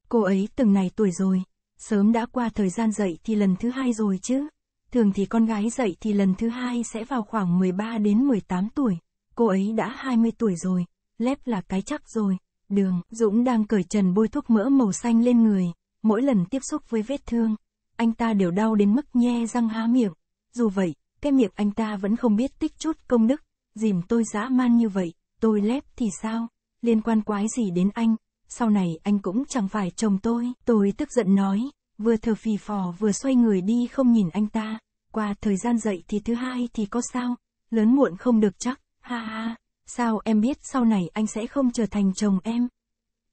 Cô ấy từng này tuổi rồi, sớm đã qua thời gian dậy thì lần thứ hai rồi chứ. Thường thì con gái dậy thì lần thứ hai sẽ vào khoảng 13 đến 18 tuổi cô ấy đã 20 tuổi rồi, lép là cái chắc rồi. Đường, Dũng đang cởi trần bôi thuốc mỡ màu xanh lên người, mỗi lần tiếp xúc với vết thương, anh ta đều đau đến mức nhe răng há miệng. Dù vậy, cái miệng anh ta vẫn không biết tích chút công đức, dìm tôi dã man như vậy, tôi lép thì sao, liên quan quái gì đến anh, sau này anh cũng chẳng phải chồng tôi. Tôi tức giận nói, vừa thờ phì phò vừa xoay người đi không nhìn anh ta, qua thời gian dậy thì thứ hai thì có sao, lớn muộn không được chắc. Ha ha, sao em biết sau này anh sẽ không trở thành chồng em?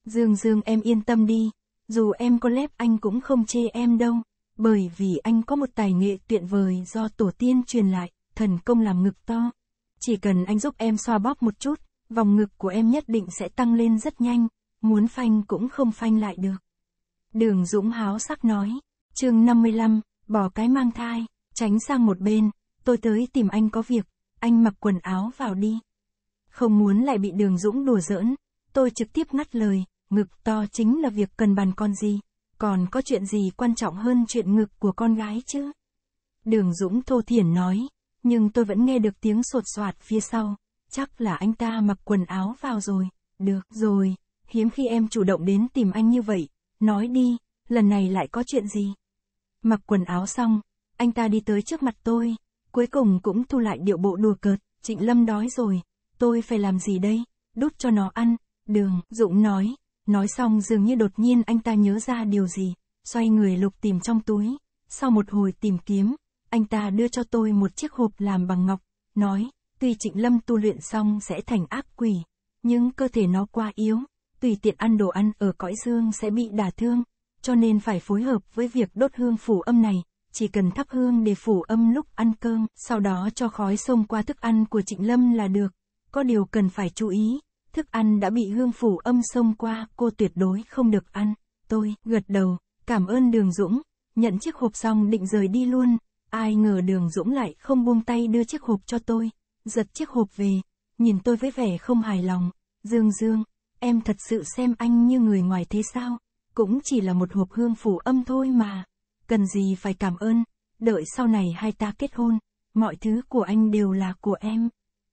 Dương Dương em yên tâm đi, dù em có lép anh cũng không chê em đâu, bởi vì anh có một tài nghệ tuyệt vời do tổ tiên truyền lại, thần công làm ngực to. Chỉ cần anh giúp em xoa bóp một chút, vòng ngực của em nhất định sẽ tăng lên rất nhanh, muốn phanh cũng không phanh lại được. Đường Dũng háo sắc nói, chương 55, bỏ cái mang thai, tránh sang một bên, tôi tới tìm anh có việc, anh mặc quần áo vào đi. Không muốn lại bị đường Dũng đùa giỡn, tôi trực tiếp ngắt lời, ngực to chính là việc cần bàn con gì, còn có chuyện gì quan trọng hơn chuyện ngực của con gái chứ? Đường Dũng thô thiển nói, nhưng tôi vẫn nghe được tiếng sột soạt phía sau, chắc là anh ta mặc quần áo vào rồi, được rồi, hiếm khi em chủ động đến tìm anh như vậy, nói đi, lần này lại có chuyện gì? Mặc quần áo xong, anh ta đi tới trước mặt tôi, Cuối cùng cũng thu lại điệu bộ đùa cợt, Trịnh Lâm đói rồi, tôi phải làm gì đây, đút cho nó ăn, đường, Dũng nói, nói xong dường như đột nhiên anh ta nhớ ra điều gì, xoay người lục tìm trong túi, sau một hồi tìm kiếm, anh ta đưa cho tôi một chiếc hộp làm bằng ngọc, nói, tuy Trịnh Lâm tu luyện xong sẽ thành ác quỷ, nhưng cơ thể nó quá yếu, tùy tiện ăn đồ ăn ở cõi dương sẽ bị đả thương, cho nên phải phối hợp với việc đốt hương phủ âm này, chỉ cần thắp hương để phủ âm lúc ăn cơm, sau đó cho khói xông qua thức ăn của Trịnh Lâm là được. Có điều cần phải chú ý, thức ăn đã bị hương phủ âm xông qua, cô tuyệt đối không được ăn. Tôi, gật đầu, cảm ơn Đường Dũng, nhận chiếc hộp xong định rời đi luôn. Ai ngờ Đường Dũng lại không buông tay đưa chiếc hộp cho tôi, giật chiếc hộp về, nhìn tôi với vẻ không hài lòng. Dương Dương, em thật sự xem anh như người ngoài thế sao? Cũng chỉ là một hộp hương phủ âm thôi mà cần gì phải cảm ơn, đợi sau này hai ta kết hôn, mọi thứ của anh đều là của em.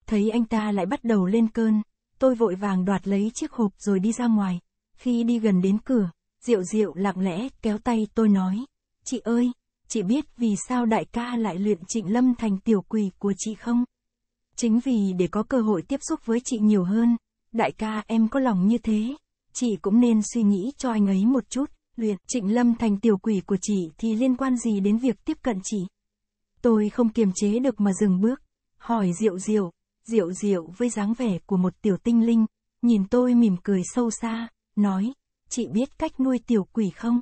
Thấy anh ta lại bắt đầu lên cơn, tôi vội vàng đoạt lấy chiếc hộp rồi đi ra ngoài. Khi đi gần đến cửa, Diệu Diệu lặng lẽ kéo tay tôi nói, chị ơi, chị biết vì sao đại ca lại luyện trịnh lâm thành tiểu quỷ của chị không? Chính vì để có cơ hội tiếp xúc với chị nhiều hơn, đại ca em có lòng như thế, chị cũng nên suy nghĩ cho anh ấy một chút luyện, Trịnh Lâm thành tiểu quỷ của chị thì liên quan gì đến việc tiếp cận chị? Tôi không kiềm chế được mà dừng bước, hỏi Diệu Diệu, Diệu Diệu với dáng vẻ của một tiểu tinh linh, nhìn tôi mỉm cười sâu xa, nói, chị biết cách nuôi tiểu quỷ không?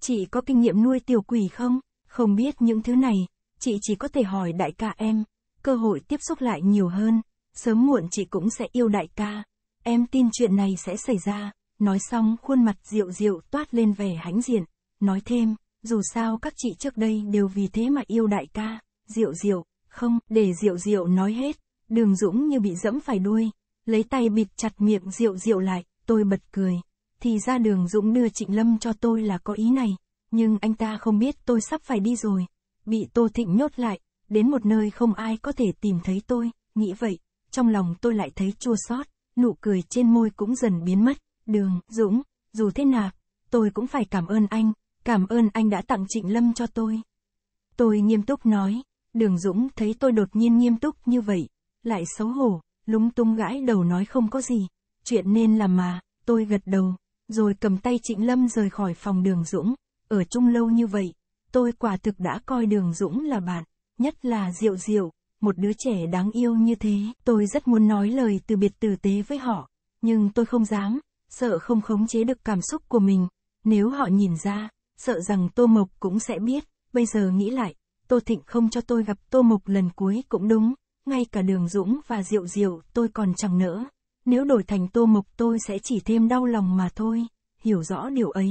Chị có kinh nghiệm nuôi tiểu quỷ không? Không biết những thứ này, chị chỉ có thể hỏi đại ca em, cơ hội tiếp xúc lại nhiều hơn, sớm muộn chị cũng sẽ yêu đại ca, em tin chuyện này sẽ xảy ra. Nói xong khuôn mặt rượu rượu toát lên vẻ hãnh diện, nói thêm, dù sao các chị trước đây đều vì thế mà yêu đại ca, rượu rượu, không, để rượu rượu nói hết, đường dũng như bị dẫm phải đuôi, lấy tay bịt chặt miệng rượu rượu lại, tôi bật cười, thì ra đường dũng đưa trịnh lâm cho tôi là có ý này, nhưng anh ta không biết tôi sắp phải đi rồi, bị tô thịnh nhốt lại, đến một nơi không ai có thể tìm thấy tôi, nghĩ vậy, trong lòng tôi lại thấy chua xót, nụ cười trên môi cũng dần biến mất. Đường, Dũng, dù thế nào, tôi cũng phải cảm ơn anh, cảm ơn anh đã tặng Trịnh Lâm cho tôi. Tôi nghiêm túc nói, Đường Dũng thấy tôi đột nhiên nghiêm túc như vậy, lại xấu hổ, lúng tung gãi đầu nói không có gì, chuyện nên làm mà, tôi gật đầu, rồi cầm tay Trịnh Lâm rời khỏi phòng Đường Dũng, ở chung lâu như vậy, tôi quả thực đã coi Đường Dũng là bạn, nhất là Diệu Diệu, một đứa trẻ đáng yêu như thế, tôi rất muốn nói lời từ biệt tử tế với họ, nhưng tôi không dám, sợ không khống chế được cảm xúc của mình, nếu họ nhìn ra, sợ rằng Tô Mộc cũng sẽ biết, bây giờ nghĩ lại, Tô Thịnh không cho tôi gặp Tô Mộc lần cuối cũng đúng, ngay cả Đường Dũng và Diệu Diệu tôi còn chẳng nỡ, nếu đổi thành Tô Mộc tôi sẽ chỉ thêm đau lòng mà thôi, hiểu rõ điều ấy.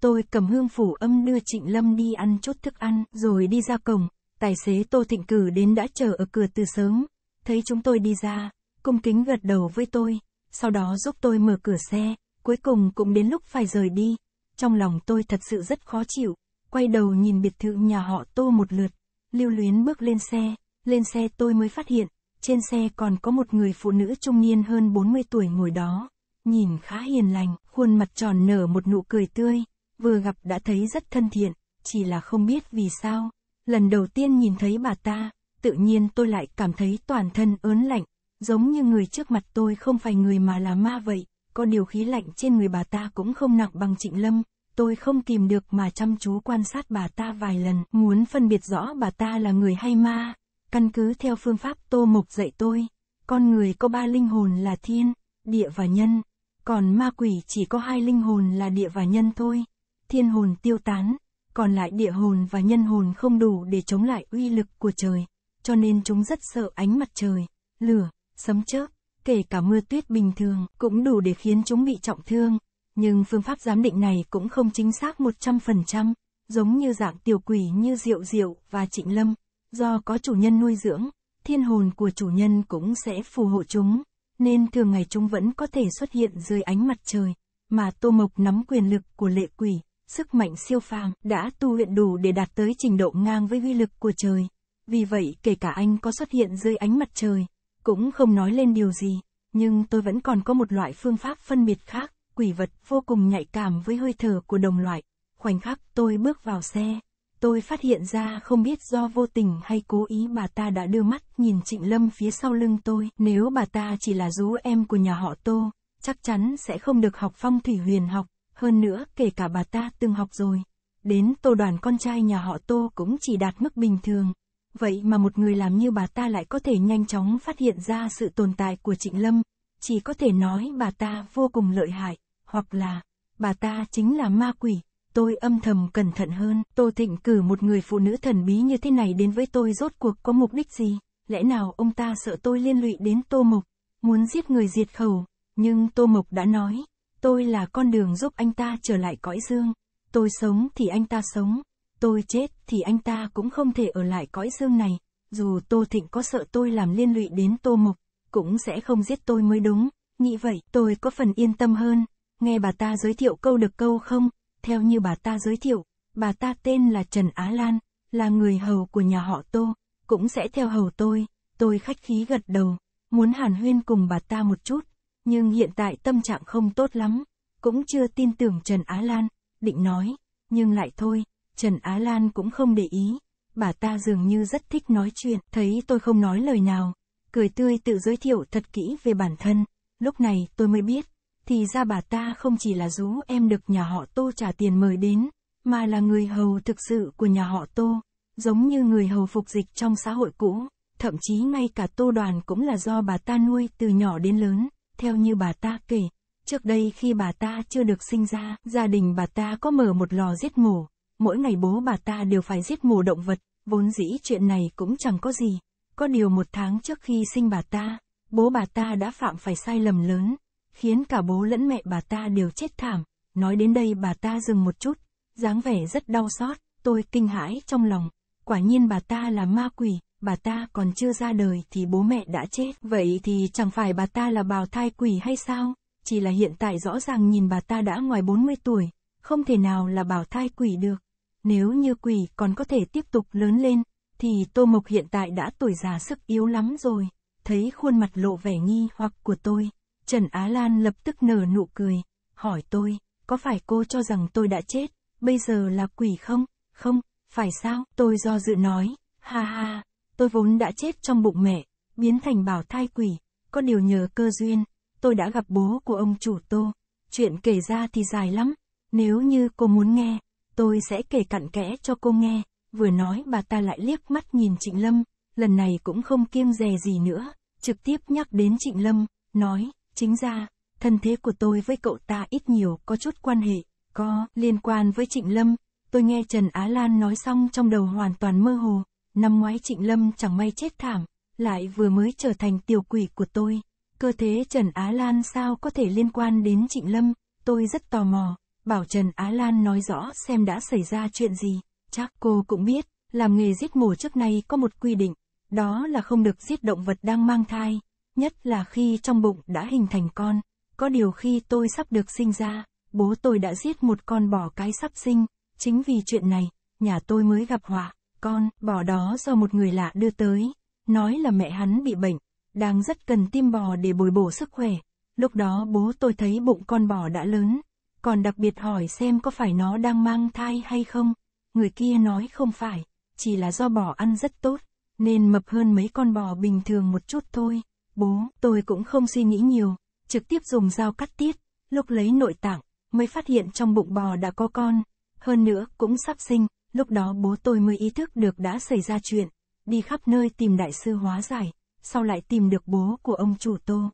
Tôi cầm hương phủ âm đưa Trịnh Lâm đi ăn chút thức ăn, rồi đi ra cổng, tài xế Tô Thịnh Cử đến đã chờ ở cửa từ sớm, thấy chúng tôi đi ra, cung kính gật đầu với tôi, sau đó giúp tôi mở cửa xe, cuối cùng cũng đến lúc phải rời đi. Trong lòng tôi thật sự rất khó chịu, quay đầu nhìn biệt thự nhà họ tô một lượt, lưu luyến bước lên xe, lên xe tôi mới phát hiện, trên xe còn có một người phụ nữ trung niên hơn 40 tuổi ngồi đó, nhìn khá hiền lành, khuôn mặt tròn nở một nụ cười tươi, vừa gặp đã thấy rất thân thiện, chỉ là không biết vì sao, lần đầu tiên nhìn thấy bà ta, tự nhiên tôi lại cảm thấy toàn thân ớn lạnh, Giống như người trước mặt tôi không phải người mà là ma vậy, có điều khí lạnh trên người bà ta cũng không nặng bằng Trịnh Lâm, tôi không kìm được mà chăm chú quan sát bà ta vài lần, muốn phân biệt rõ bà ta là người hay ma. Căn cứ theo phương pháp Tô mục dạy tôi, con người có ba linh hồn là thiên, địa và nhân, còn ma quỷ chỉ có hai linh hồn là địa và nhân thôi. Thiên hồn tiêu tán, còn lại địa hồn và nhân hồn không đủ để chống lại uy lực của trời, cho nên chúng rất sợ ánh mặt trời, lửa, sấm chớp, kể cả mưa tuyết bình thường cũng đủ để khiến chúng bị trọng thương, nhưng phương pháp giám định này cũng không chính xác 100%, giống như dạng tiểu quỷ như Diệu Diệu và Trịnh Lâm, do có chủ nhân nuôi dưỡng, thiên hồn của chủ nhân cũng sẽ phù hộ chúng, nên thường ngày chúng vẫn có thể xuất hiện dưới ánh mặt trời, mà Tô Mộc nắm quyền lực của lệ quỷ, sức mạnh siêu phàm đã tu luyện đủ để đạt tới trình độ ngang với uy lực của trời. Vì vậy, kể cả anh có xuất hiện dưới ánh mặt trời, cũng không nói lên điều gì, nhưng tôi vẫn còn có một loại phương pháp phân biệt khác, quỷ vật vô cùng nhạy cảm với hơi thở của đồng loại. Khoảnh khắc tôi bước vào xe, tôi phát hiện ra không biết do vô tình hay cố ý bà ta đã đưa mắt nhìn Trịnh Lâm phía sau lưng tôi. Nếu bà ta chỉ là rú em của nhà họ Tô, chắc chắn sẽ không được học phong thủy huyền học, hơn nữa kể cả bà ta từng học rồi. Đến tô đoàn con trai nhà họ Tô cũng chỉ đạt mức bình thường, Vậy mà một người làm như bà ta lại có thể nhanh chóng phát hiện ra sự tồn tại của Trịnh Lâm, chỉ có thể nói bà ta vô cùng lợi hại, hoặc là, bà ta chính là ma quỷ. Tôi âm thầm cẩn thận hơn, Tô Thịnh cử một người phụ nữ thần bí như thế này đến với tôi rốt cuộc có mục đích gì, lẽ nào ông ta sợ tôi liên lụy đến Tô Mộc, muốn giết người diệt khẩu, nhưng Tô Mộc đã nói, tôi là con đường giúp anh ta trở lại cõi dương, tôi sống thì anh ta sống, tôi chết thì anh ta cũng không thể ở lại cõi dương này, dù Tô Thịnh có sợ tôi làm liên lụy đến Tô Mộc, cũng sẽ không giết tôi mới đúng, nghĩ vậy tôi có phần yên tâm hơn, nghe bà ta giới thiệu câu được câu không, theo như bà ta giới thiệu, bà ta tên là Trần Á Lan, là người hầu của nhà họ Tô, cũng sẽ theo hầu tôi, tôi khách khí gật đầu, muốn hàn huyên cùng bà ta một chút, nhưng hiện tại tâm trạng không tốt lắm, cũng chưa tin tưởng Trần Á Lan, định nói, nhưng lại thôi, Trần Á Lan cũng không để ý. Bà ta dường như rất thích nói chuyện, thấy tôi không nói lời nào. Cười tươi tự giới thiệu thật kỹ về bản thân. Lúc này tôi mới biết, thì ra bà ta không chỉ là rú em được nhà họ Tô trả tiền mời đến, mà là người hầu thực sự của nhà họ Tô, giống như người hầu phục dịch trong xã hội cũ. Thậm chí ngay cả Tô Đoàn cũng là do bà ta nuôi từ nhỏ đến lớn, theo như bà ta kể. Trước đây khi bà ta chưa được sinh ra, gia đình bà ta có mở một lò giết mổ, mỗi ngày bố bà ta đều phải giết mổ động vật, vốn dĩ chuyện này cũng chẳng có gì. Có điều một tháng trước khi sinh bà ta, bố bà ta đã phạm phải sai lầm lớn, khiến cả bố lẫn mẹ bà ta đều chết thảm. Nói đến đây bà ta dừng một chút, dáng vẻ rất đau xót, tôi kinh hãi trong lòng. Quả nhiên bà ta là ma quỷ, bà ta còn chưa ra đời thì bố mẹ đã chết. Vậy thì chẳng phải bà ta là bào thai quỷ hay sao? Chỉ là hiện tại rõ ràng nhìn bà ta đã ngoài 40 tuổi, không thể nào là bào thai quỷ được nếu như quỷ còn có thể tiếp tục lớn lên, thì Tô Mộc hiện tại đã tuổi già sức yếu lắm rồi. Thấy khuôn mặt lộ vẻ nghi hoặc của tôi, Trần Á Lan lập tức nở nụ cười, hỏi tôi, có phải cô cho rằng tôi đã chết, bây giờ là quỷ không? Không, phải sao? Tôi do dự nói, ha ha, tôi vốn đã chết trong bụng mẹ, biến thành bảo thai quỷ, có điều nhờ cơ duyên, tôi đã gặp bố của ông chủ Tô. Chuyện kể ra thì dài lắm, nếu như cô muốn nghe, tôi sẽ kể cặn kẽ cho cô nghe, vừa nói bà ta lại liếc mắt nhìn Trịnh Lâm, lần này cũng không kiêng dè gì nữa, trực tiếp nhắc đến Trịnh Lâm, nói, chính ra, thân thế của tôi với cậu ta ít nhiều có chút quan hệ, có liên quan với Trịnh Lâm, tôi nghe Trần Á Lan nói xong trong đầu hoàn toàn mơ hồ, năm ngoái Trịnh Lâm chẳng may chết thảm, lại vừa mới trở thành tiểu quỷ của tôi, cơ thế Trần Á Lan sao có thể liên quan đến Trịnh Lâm, tôi rất tò mò, Bảo Trần Á Lan nói rõ xem đã xảy ra chuyện gì, chắc cô cũng biết, làm nghề giết mổ trước nay có một quy định, đó là không được giết động vật đang mang thai, nhất là khi trong bụng đã hình thành con. Có điều khi tôi sắp được sinh ra, bố tôi đã giết một con bò cái sắp sinh, chính vì chuyện này, nhà tôi mới gặp họa, con bò đó do một người lạ đưa tới, nói là mẹ hắn bị bệnh, đang rất cần tim bò để bồi bổ sức khỏe. Lúc đó bố tôi thấy bụng con bò đã lớn, còn đặc biệt hỏi xem có phải nó đang mang thai hay không. Người kia nói không phải, chỉ là do bò ăn rất tốt, nên mập hơn mấy con bò bình thường một chút thôi. Bố, tôi cũng không suy nghĩ nhiều, trực tiếp dùng dao cắt tiết, lúc lấy nội tạng, mới phát hiện trong bụng bò đã có con, hơn nữa cũng sắp sinh, lúc đó bố tôi mới ý thức được đã xảy ra chuyện, đi khắp nơi tìm đại sư hóa giải, sau lại tìm được bố của ông chủ tô.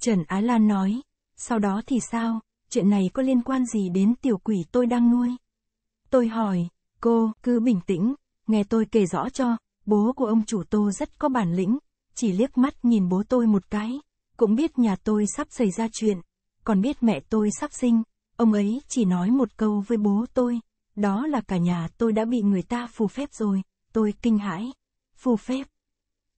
Trần ái Lan nói, sau đó thì sao? chuyện này có liên quan gì đến tiểu quỷ tôi đang nuôi? Tôi hỏi, cô, cứ bình tĩnh, nghe tôi kể rõ cho, bố của ông chủ tô rất có bản lĩnh, chỉ liếc mắt nhìn bố tôi một cái, cũng biết nhà tôi sắp xảy ra chuyện, còn biết mẹ tôi sắp sinh, ông ấy chỉ nói một câu với bố tôi, đó là cả nhà tôi đã bị người ta phù phép rồi, tôi kinh hãi. Phù phép?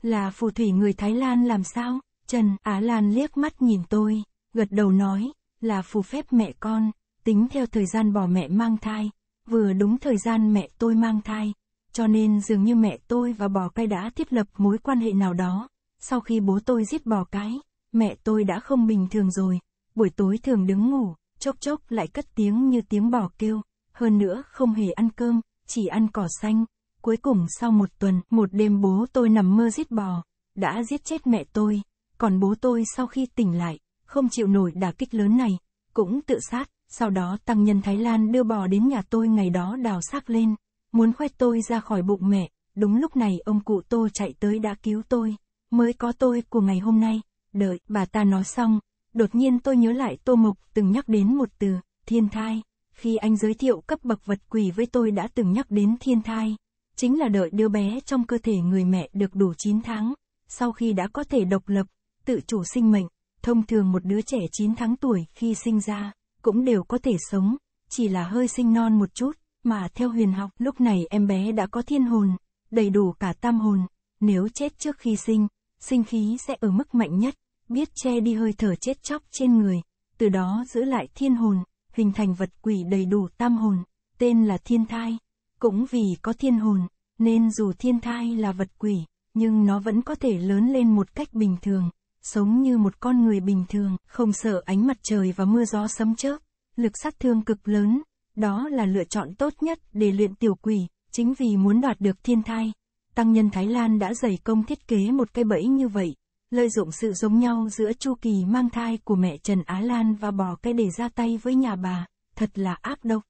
Là phù thủy người Thái Lan làm sao? Trần Á Lan liếc mắt nhìn tôi, gật đầu nói, là phù phép mẹ con, tính theo thời gian bỏ mẹ mang thai, vừa đúng thời gian mẹ tôi mang thai, cho nên dường như mẹ tôi và bò cái đã thiết lập mối quan hệ nào đó. Sau khi bố tôi giết bò cái, mẹ tôi đã không bình thường rồi, buổi tối thường đứng ngủ, chốc chốc lại cất tiếng như tiếng bò kêu, hơn nữa không hề ăn cơm, chỉ ăn cỏ xanh. Cuối cùng sau một tuần, một đêm bố tôi nằm mơ giết bò, đã giết chết mẹ tôi, còn bố tôi sau khi tỉnh lại, không chịu nổi đả kích lớn này, cũng tự sát, sau đó tăng nhân Thái Lan đưa bò đến nhà tôi ngày đó đào xác lên, muốn khoét tôi ra khỏi bụng mẹ, đúng lúc này ông cụ tô chạy tới đã cứu tôi, mới có tôi của ngày hôm nay, đợi, bà ta nói xong, đột nhiên tôi nhớ lại Tô Mộc từng nhắc đến một từ, thiên thai, khi anh giới thiệu cấp bậc vật quỷ với tôi đã từng nhắc đến thiên thai, chính là đợi đứa bé trong cơ thể người mẹ được đủ 9 tháng, sau khi đã có thể độc lập, tự chủ sinh mệnh, Thông thường một đứa trẻ 9 tháng tuổi khi sinh ra, cũng đều có thể sống, chỉ là hơi sinh non một chút, mà theo huyền học lúc này em bé đã có thiên hồn, đầy đủ cả tam hồn, nếu chết trước khi sinh, sinh khí sẽ ở mức mạnh nhất, biết che đi hơi thở chết chóc trên người, từ đó giữ lại thiên hồn, hình thành vật quỷ đầy đủ tam hồn, tên là thiên thai. Cũng vì có thiên hồn, nên dù thiên thai là vật quỷ, nhưng nó vẫn có thể lớn lên một cách bình thường sống như một con người bình thường, không sợ ánh mặt trời và mưa gió sấm chớp. Lực sát thương cực lớn, đó là lựa chọn tốt nhất để luyện tiểu quỷ, chính vì muốn đoạt được thiên thai. Tăng nhân Thái Lan đã dày công thiết kế một cây bẫy như vậy, lợi dụng sự giống nhau giữa chu kỳ mang thai của mẹ Trần Á Lan và bỏ cây để ra tay với nhà bà, thật là ác độc.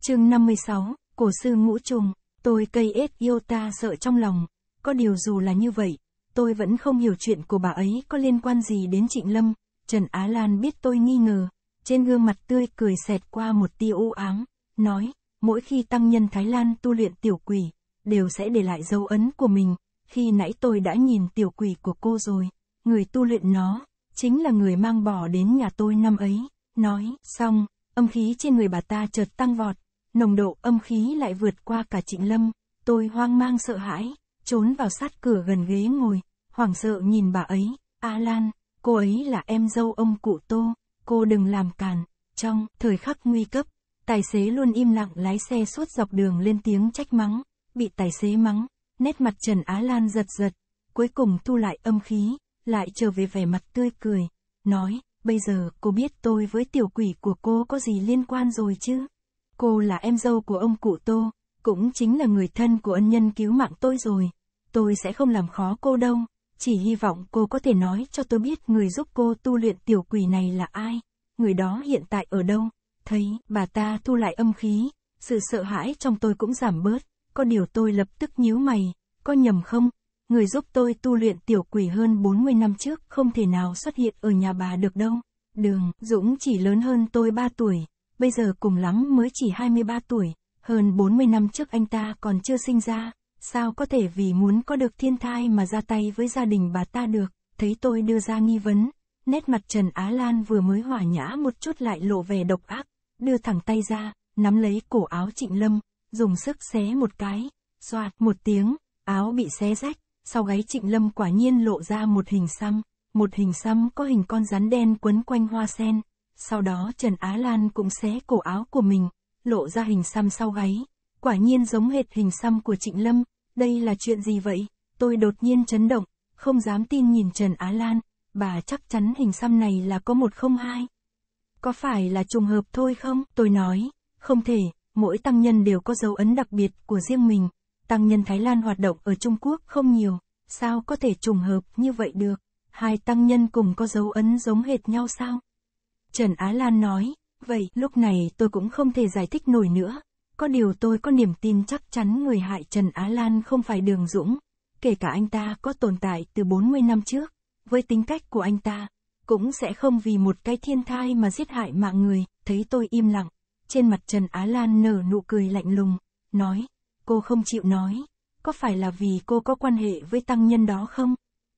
chương 56, Cổ sư Ngũ Trùng, tôi cây ếch yêu ta sợ trong lòng, có điều dù là như vậy, tôi vẫn không hiểu chuyện của bà ấy có liên quan gì đến Trịnh Lâm, Trần Á Lan biết tôi nghi ngờ, trên gương mặt tươi cười xẹt qua một tia u ám, nói, mỗi khi tăng nhân Thái Lan tu luyện tiểu quỷ, đều sẽ để lại dấu ấn của mình, khi nãy tôi đã nhìn tiểu quỷ của cô rồi, người tu luyện nó, chính là người mang bỏ đến nhà tôi năm ấy, nói, xong, âm khí trên người bà ta chợt tăng vọt, nồng độ âm khí lại vượt qua cả trịnh lâm, tôi hoang mang sợ hãi, trốn vào sát cửa gần ghế ngồi, hoảng sợ nhìn bà ấy, A Lan, cô ấy là em dâu ông cụ Tô, cô đừng làm càn, trong thời khắc nguy cấp, tài xế luôn im lặng lái xe suốt dọc đường lên tiếng trách mắng, bị tài xế mắng, nét mặt Trần Á Lan giật giật, cuối cùng thu lại âm khí, lại trở về vẻ mặt tươi cười, nói, bây giờ cô biết tôi với tiểu quỷ của cô có gì liên quan rồi chứ? Cô là em dâu của ông cụ Tô, cũng chính là người thân của ân nhân cứu mạng tôi rồi tôi sẽ không làm khó cô đâu, chỉ hy vọng cô có thể nói cho tôi biết người giúp cô tu luyện tiểu quỷ này là ai, người đó hiện tại ở đâu. Thấy bà ta thu lại âm khí, sự sợ hãi trong tôi cũng giảm bớt, có điều tôi lập tức nhíu mày, có nhầm không? Người giúp tôi tu luyện tiểu quỷ hơn 40 năm trước không thể nào xuất hiện ở nhà bà được đâu. Đường, Dũng chỉ lớn hơn tôi 3 tuổi, bây giờ cùng lắm mới chỉ 23 tuổi, hơn 40 năm trước anh ta còn chưa sinh ra, sao có thể vì muốn có được thiên thai mà ra tay với gia đình bà ta được, thấy tôi đưa ra nghi vấn, nét mặt Trần Á Lan vừa mới hỏa nhã một chút lại lộ vẻ độc ác, đưa thẳng tay ra, nắm lấy cổ áo Trịnh Lâm, dùng sức xé một cái, xoạt một tiếng, áo bị xé rách, sau gáy Trịnh Lâm quả nhiên lộ ra một hình xăm, một hình xăm có hình con rắn đen quấn quanh hoa sen, sau đó Trần Á Lan cũng xé cổ áo của mình, lộ ra hình xăm sau gáy, quả nhiên giống hệt hình xăm của Trịnh Lâm, đây là chuyện gì vậy? Tôi đột nhiên chấn động, không dám tin nhìn Trần Á Lan, bà chắc chắn hình xăm này là có một không hai. Có phải là trùng hợp thôi không? Tôi nói, không thể, mỗi tăng nhân đều có dấu ấn đặc biệt của riêng mình. Tăng nhân Thái Lan hoạt động ở Trung Quốc không nhiều, sao có thể trùng hợp như vậy được? Hai tăng nhân cùng có dấu ấn giống hệt nhau sao? Trần Á Lan nói, vậy lúc này tôi cũng không thể giải thích nổi nữa, có điều tôi có niềm tin chắc chắn người hại Trần Á Lan không phải Đường Dũng, kể cả anh ta có tồn tại từ 40 năm trước, với tính cách của anh ta, cũng sẽ không vì một cái thiên thai mà giết hại mạng người, thấy tôi im lặng, trên mặt Trần Á Lan nở nụ cười lạnh lùng, nói, cô không chịu nói, có phải là vì cô có quan hệ với tăng nhân đó không?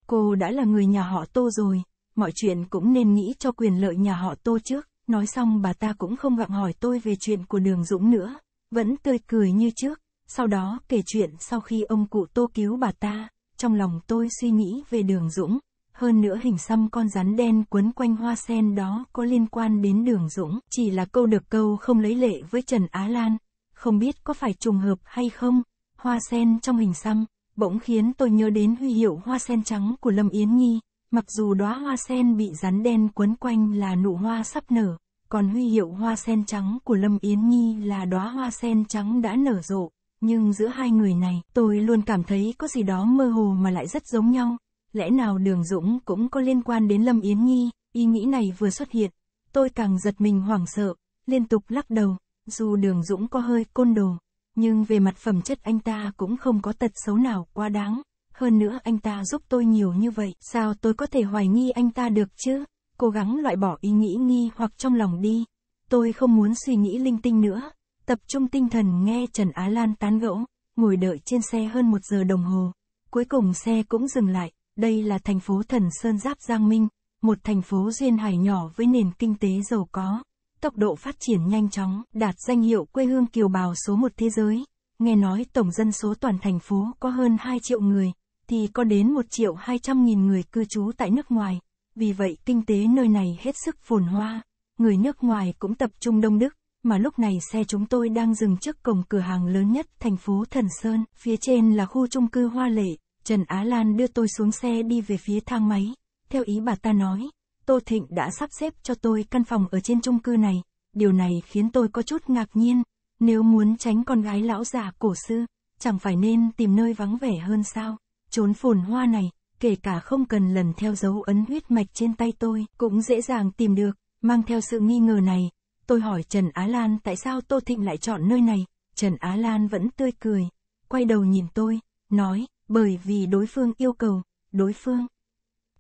Cô đã là người nhà họ Tô rồi, mọi chuyện cũng nên nghĩ cho quyền lợi nhà họ Tô trước, nói xong bà ta cũng không gặng hỏi tôi về chuyện của đường Dũng nữa vẫn tươi cười như trước, sau đó kể chuyện sau khi ông cụ tô cứu bà ta, trong lòng tôi suy nghĩ về đường Dũng, hơn nữa hình xăm con rắn đen quấn quanh hoa sen đó có liên quan đến đường Dũng, chỉ là câu được câu không lấy lệ với Trần Á Lan, không biết có phải trùng hợp hay không, hoa sen trong hình xăm, bỗng khiến tôi nhớ đến huy hiệu hoa sen trắng của Lâm Yến Nhi, mặc dù đóa hoa sen bị rắn đen quấn quanh là nụ hoa sắp nở, còn huy hiệu hoa sen trắng của Lâm Yến Nhi là đóa hoa sen trắng đã nở rộ, nhưng giữa hai người này, tôi luôn cảm thấy có gì đó mơ hồ mà lại rất giống nhau. Lẽ nào Đường Dũng cũng có liên quan đến Lâm Yến Nhi, ý nghĩ này vừa xuất hiện, tôi càng giật mình hoảng sợ, liên tục lắc đầu, dù Đường Dũng có hơi côn đồ, nhưng về mặt phẩm chất anh ta cũng không có tật xấu nào quá đáng, hơn nữa anh ta giúp tôi nhiều như vậy, sao tôi có thể hoài nghi anh ta được chứ? cố gắng loại bỏ ý nghĩ nghi hoặc trong lòng đi. Tôi không muốn suy nghĩ linh tinh nữa, tập trung tinh thần nghe Trần Á Lan tán gẫu, ngồi đợi trên xe hơn một giờ đồng hồ. Cuối cùng xe cũng dừng lại, đây là thành phố Thần Sơn Giáp Giang Minh, một thành phố duyên hải nhỏ với nền kinh tế giàu có. Tốc độ phát triển nhanh chóng, đạt danh hiệu quê hương kiều bào số một thế giới. Nghe nói tổng dân số toàn thành phố có hơn 2 triệu người, thì có đến 1 triệu 200 nghìn người cư trú tại nước ngoài vì vậy kinh tế nơi này hết sức phồn hoa, người nước ngoài cũng tập trung đông đúc, mà lúc này xe chúng tôi đang dừng trước cổng cửa hàng lớn nhất thành phố Thần Sơn, phía trên là khu chung cư Hoa Lệ, Trần Á Lan đưa tôi xuống xe đi về phía thang máy, theo ý bà ta nói, Tô Thịnh đã sắp xếp cho tôi căn phòng ở trên chung cư này, điều này khiến tôi có chút ngạc nhiên, nếu muốn tránh con gái lão già cổ sư chẳng phải nên tìm nơi vắng vẻ hơn sao, trốn phồn hoa này, kể cả không cần lần theo dấu ấn huyết mạch trên tay tôi, cũng dễ dàng tìm được, mang theo sự nghi ngờ này. Tôi hỏi Trần Á Lan tại sao Tô Thịnh lại chọn nơi này, Trần Á Lan vẫn tươi cười, quay đầu nhìn tôi, nói, bởi vì đối phương yêu cầu, đối phương.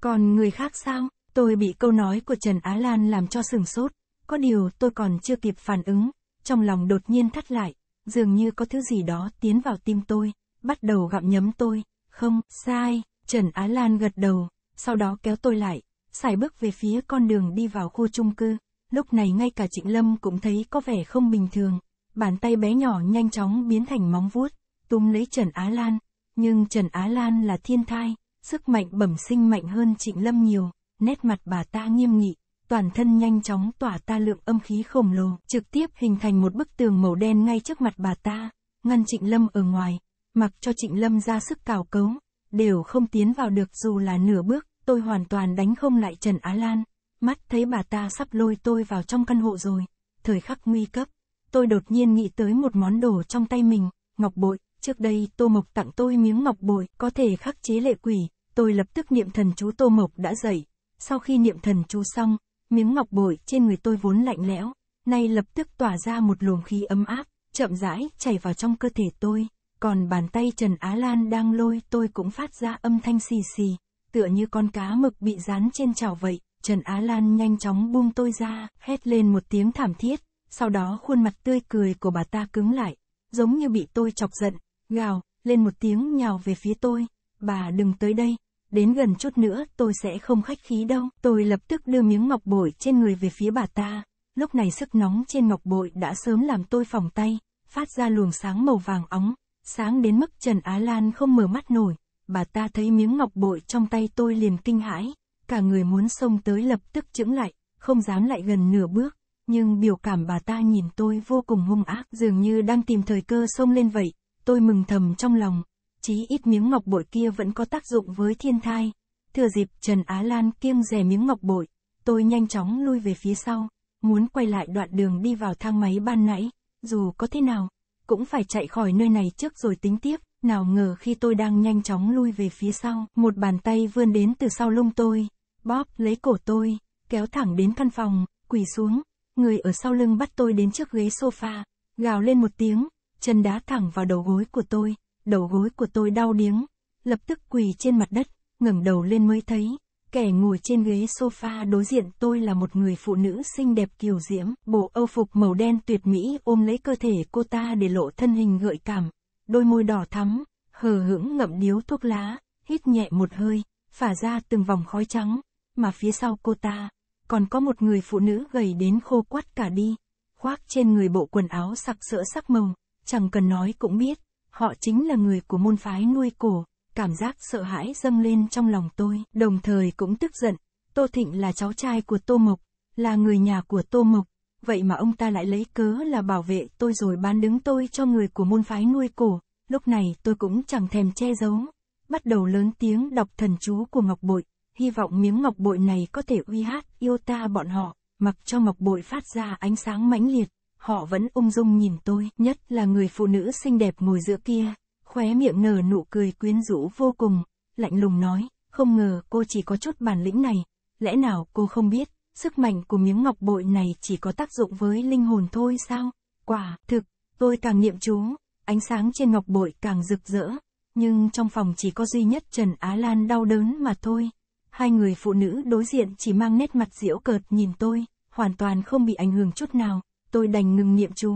Còn người khác sao? Tôi bị câu nói của Trần Á Lan làm cho sừng sốt, có điều tôi còn chưa kịp phản ứng, trong lòng đột nhiên thắt lại, dường như có thứ gì đó tiến vào tim tôi, bắt đầu gặm nhấm tôi, không, sai. Trần Á Lan gật đầu, sau đó kéo tôi lại, xài bước về phía con đường đi vào khu chung cư. Lúc này ngay cả Trịnh Lâm cũng thấy có vẻ không bình thường. Bàn tay bé nhỏ nhanh chóng biến thành móng vuốt, túm lấy Trần Á Lan. Nhưng Trần Á Lan là thiên thai, sức mạnh bẩm sinh mạnh hơn Trịnh Lâm nhiều. Nét mặt bà ta nghiêm nghị, toàn thân nhanh chóng tỏa ta lượng âm khí khổng lồ, trực tiếp hình thành một bức tường màu đen ngay trước mặt bà ta, ngăn Trịnh Lâm ở ngoài, mặc cho Trịnh Lâm ra sức cào cấu đều không tiến vào được dù là nửa bước, tôi hoàn toàn đánh không lại Trần Á Lan. Mắt thấy bà ta sắp lôi tôi vào trong căn hộ rồi, thời khắc nguy cấp. Tôi đột nhiên nghĩ tới một món đồ trong tay mình, ngọc bội, trước đây Tô Mộc tặng tôi miếng ngọc bội có thể khắc chế lệ quỷ, tôi lập tức niệm thần chú Tô Mộc đã dậy. Sau khi niệm thần chú xong, miếng ngọc bội trên người tôi vốn lạnh lẽo, nay lập tức tỏa ra một luồng khí ấm áp, chậm rãi chảy vào trong cơ thể tôi. Còn bàn tay Trần Á Lan đang lôi tôi cũng phát ra âm thanh xì xì, tựa như con cá mực bị dán trên chảo vậy. Trần Á Lan nhanh chóng buông tôi ra, hét lên một tiếng thảm thiết, sau đó khuôn mặt tươi cười của bà ta cứng lại, giống như bị tôi chọc giận, gào, lên một tiếng nhào về phía tôi, bà đừng tới đây, đến gần chút nữa tôi sẽ không khách khí đâu. Tôi lập tức đưa miếng ngọc bội trên người về phía bà ta, lúc này sức nóng trên ngọc bội đã sớm làm tôi phòng tay, phát ra luồng sáng màu vàng óng, sáng đến mức Trần Á Lan không mở mắt nổi, bà ta thấy miếng ngọc bội trong tay tôi liền kinh hãi, cả người muốn xông tới lập tức chững lại, không dám lại gần nửa bước, nhưng biểu cảm bà ta nhìn tôi vô cùng hung ác dường như đang tìm thời cơ xông lên vậy, tôi mừng thầm trong lòng, chí ít miếng ngọc bội kia vẫn có tác dụng với thiên thai. Thừa dịp Trần Á Lan kiêng rè miếng ngọc bội, tôi nhanh chóng lui về phía sau, muốn quay lại đoạn đường đi vào thang máy ban nãy, dù có thế nào, cũng phải chạy khỏi nơi này trước rồi tính tiếp, nào ngờ khi tôi đang nhanh chóng lui về phía sau, một bàn tay vươn đến từ sau lưng tôi, bóp lấy cổ tôi, kéo thẳng đến căn phòng, quỳ xuống, người ở sau lưng bắt tôi đến trước ghế sofa, gào lên một tiếng, chân đá thẳng vào đầu gối của tôi, đầu gối của tôi đau điếng, lập tức quỳ trên mặt đất, ngẩng đầu lên mới thấy, Kẻ ngồi trên ghế sofa đối diện tôi là một người phụ nữ xinh đẹp kiều diễm, bộ âu phục màu đen tuyệt mỹ ôm lấy cơ thể cô ta để lộ thân hình gợi cảm, đôi môi đỏ thắm, hờ hững ngậm điếu thuốc lá, hít nhẹ một hơi, phả ra từng vòng khói trắng, mà phía sau cô ta, còn có một người phụ nữ gầy đến khô quắt cả đi, khoác trên người bộ quần áo sặc sỡ sắc màu, chẳng cần nói cũng biết, họ chính là người của môn phái nuôi cổ cảm giác sợ hãi dâng lên trong lòng tôi, đồng thời cũng tức giận, Tô Thịnh là cháu trai của Tô Mộc, là người nhà của Tô Mộc, vậy mà ông ta lại lấy cớ là bảo vệ tôi rồi bán đứng tôi cho người của môn phái nuôi cổ, lúc này tôi cũng chẳng thèm che giấu, bắt đầu lớn tiếng đọc thần chú của Ngọc Bội, hy vọng miếng Ngọc Bội này có thể uy hát yêu ta bọn họ, mặc cho Ngọc Bội phát ra ánh sáng mãnh liệt, họ vẫn ung dung nhìn tôi, nhất là người phụ nữ xinh đẹp ngồi giữa kia, khóe miệng nở nụ cười quyến rũ vô cùng, lạnh lùng nói, không ngờ cô chỉ có chút bản lĩnh này, lẽ nào cô không biết, sức mạnh của miếng ngọc bội này chỉ có tác dụng với linh hồn thôi sao? Quả, thực, tôi càng niệm chú, ánh sáng trên ngọc bội càng rực rỡ, nhưng trong phòng chỉ có duy nhất Trần Á Lan đau đớn mà thôi. Hai người phụ nữ đối diện chỉ mang nét mặt diễu cợt nhìn tôi, hoàn toàn không bị ảnh hưởng chút nào, tôi đành ngừng niệm chú,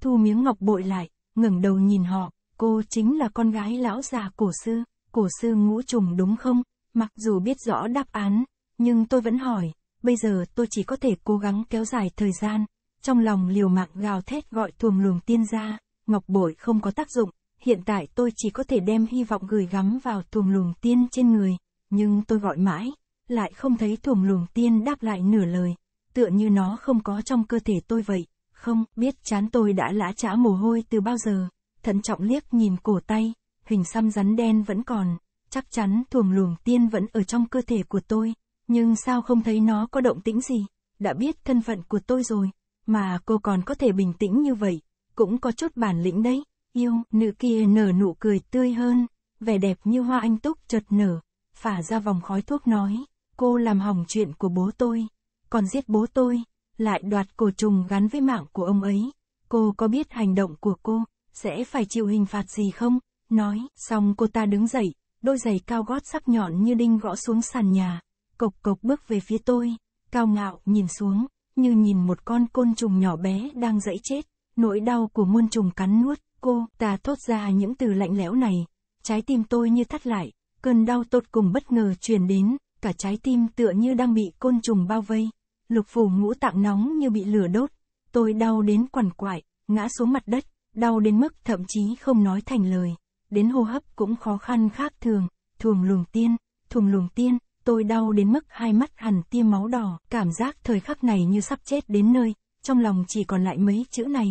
thu miếng ngọc bội lại, ngẩng đầu nhìn họ, cô chính là con gái lão già cổ sư, cổ sư ngũ trùng đúng không? Mặc dù biết rõ đáp án, nhưng tôi vẫn hỏi, bây giờ tôi chỉ có thể cố gắng kéo dài thời gian. Trong lòng liều mạng gào thét gọi thuồng luồng tiên ra, ngọc bội không có tác dụng, hiện tại tôi chỉ có thể đem hy vọng gửi gắm vào thuồng luồng tiên trên người, nhưng tôi gọi mãi, lại không thấy thuồng luồng tiên đáp lại nửa lời, tựa như nó không có trong cơ thể tôi vậy, không biết chán tôi đã lã chã mồ hôi từ bao giờ thận trọng liếc nhìn cổ tay, hình xăm rắn đen vẫn còn, chắc chắn thuồng luồng tiên vẫn ở trong cơ thể của tôi, nhưng sao không thấy nó có động tĩnh gì, đã biết thân phận của tôi rồi, mà cô còn có thể bình tĩnh như vậy, cũng có chút bản lĩnh đấy, yêu, nữ kia nở nụ cười tươi hơn, vẻ đẹp như hoa anh túc chợt nở, phả ra vòng khói thuốc nói, cô làm hỏng chuyện của bố tôi, còn giết bố tôi, lại đoạt cổ trùng gắn với mạng của ông ấy, cô có biết hành động của cô, sẽ phải chịu hình phạt gì không? Nói, xong cô ta đứng dậy, đôi giày cao gót sắc nhọn như đinh gõ xuống sàn nhà, cộc cộc bước về phía tôi, cao ngạo nhìn xuống, như nhìn một con côn trùng nhỏ bé đang dẫy chết, nỗi đau của muôn trùng cắn nuốt, cô ta thốt ra những từ lạnh lẽo này, trái tim tôi như thắt lại, cơn đau tột cùng bất ngờ truyền đến, cả trái tim tựa như đang bị côn trùng bao vây, lục phủ ngũ tạng nóng như bị lửa đốt, tôi đau đến quằn quại, ngã xuống mặt đất, đau đến mức thậm chí không nói thành lời, đến hô hấp cũng khó khăn khác thường, thuồng luồng tiên, thuồng luồng tiên, tôi đau đến mức hai mắt hẳn tia máu đỏ, cảm giác thời khắc này như sắp chết đến nơi, trong lòng chỉ còn lại mấy chữ này,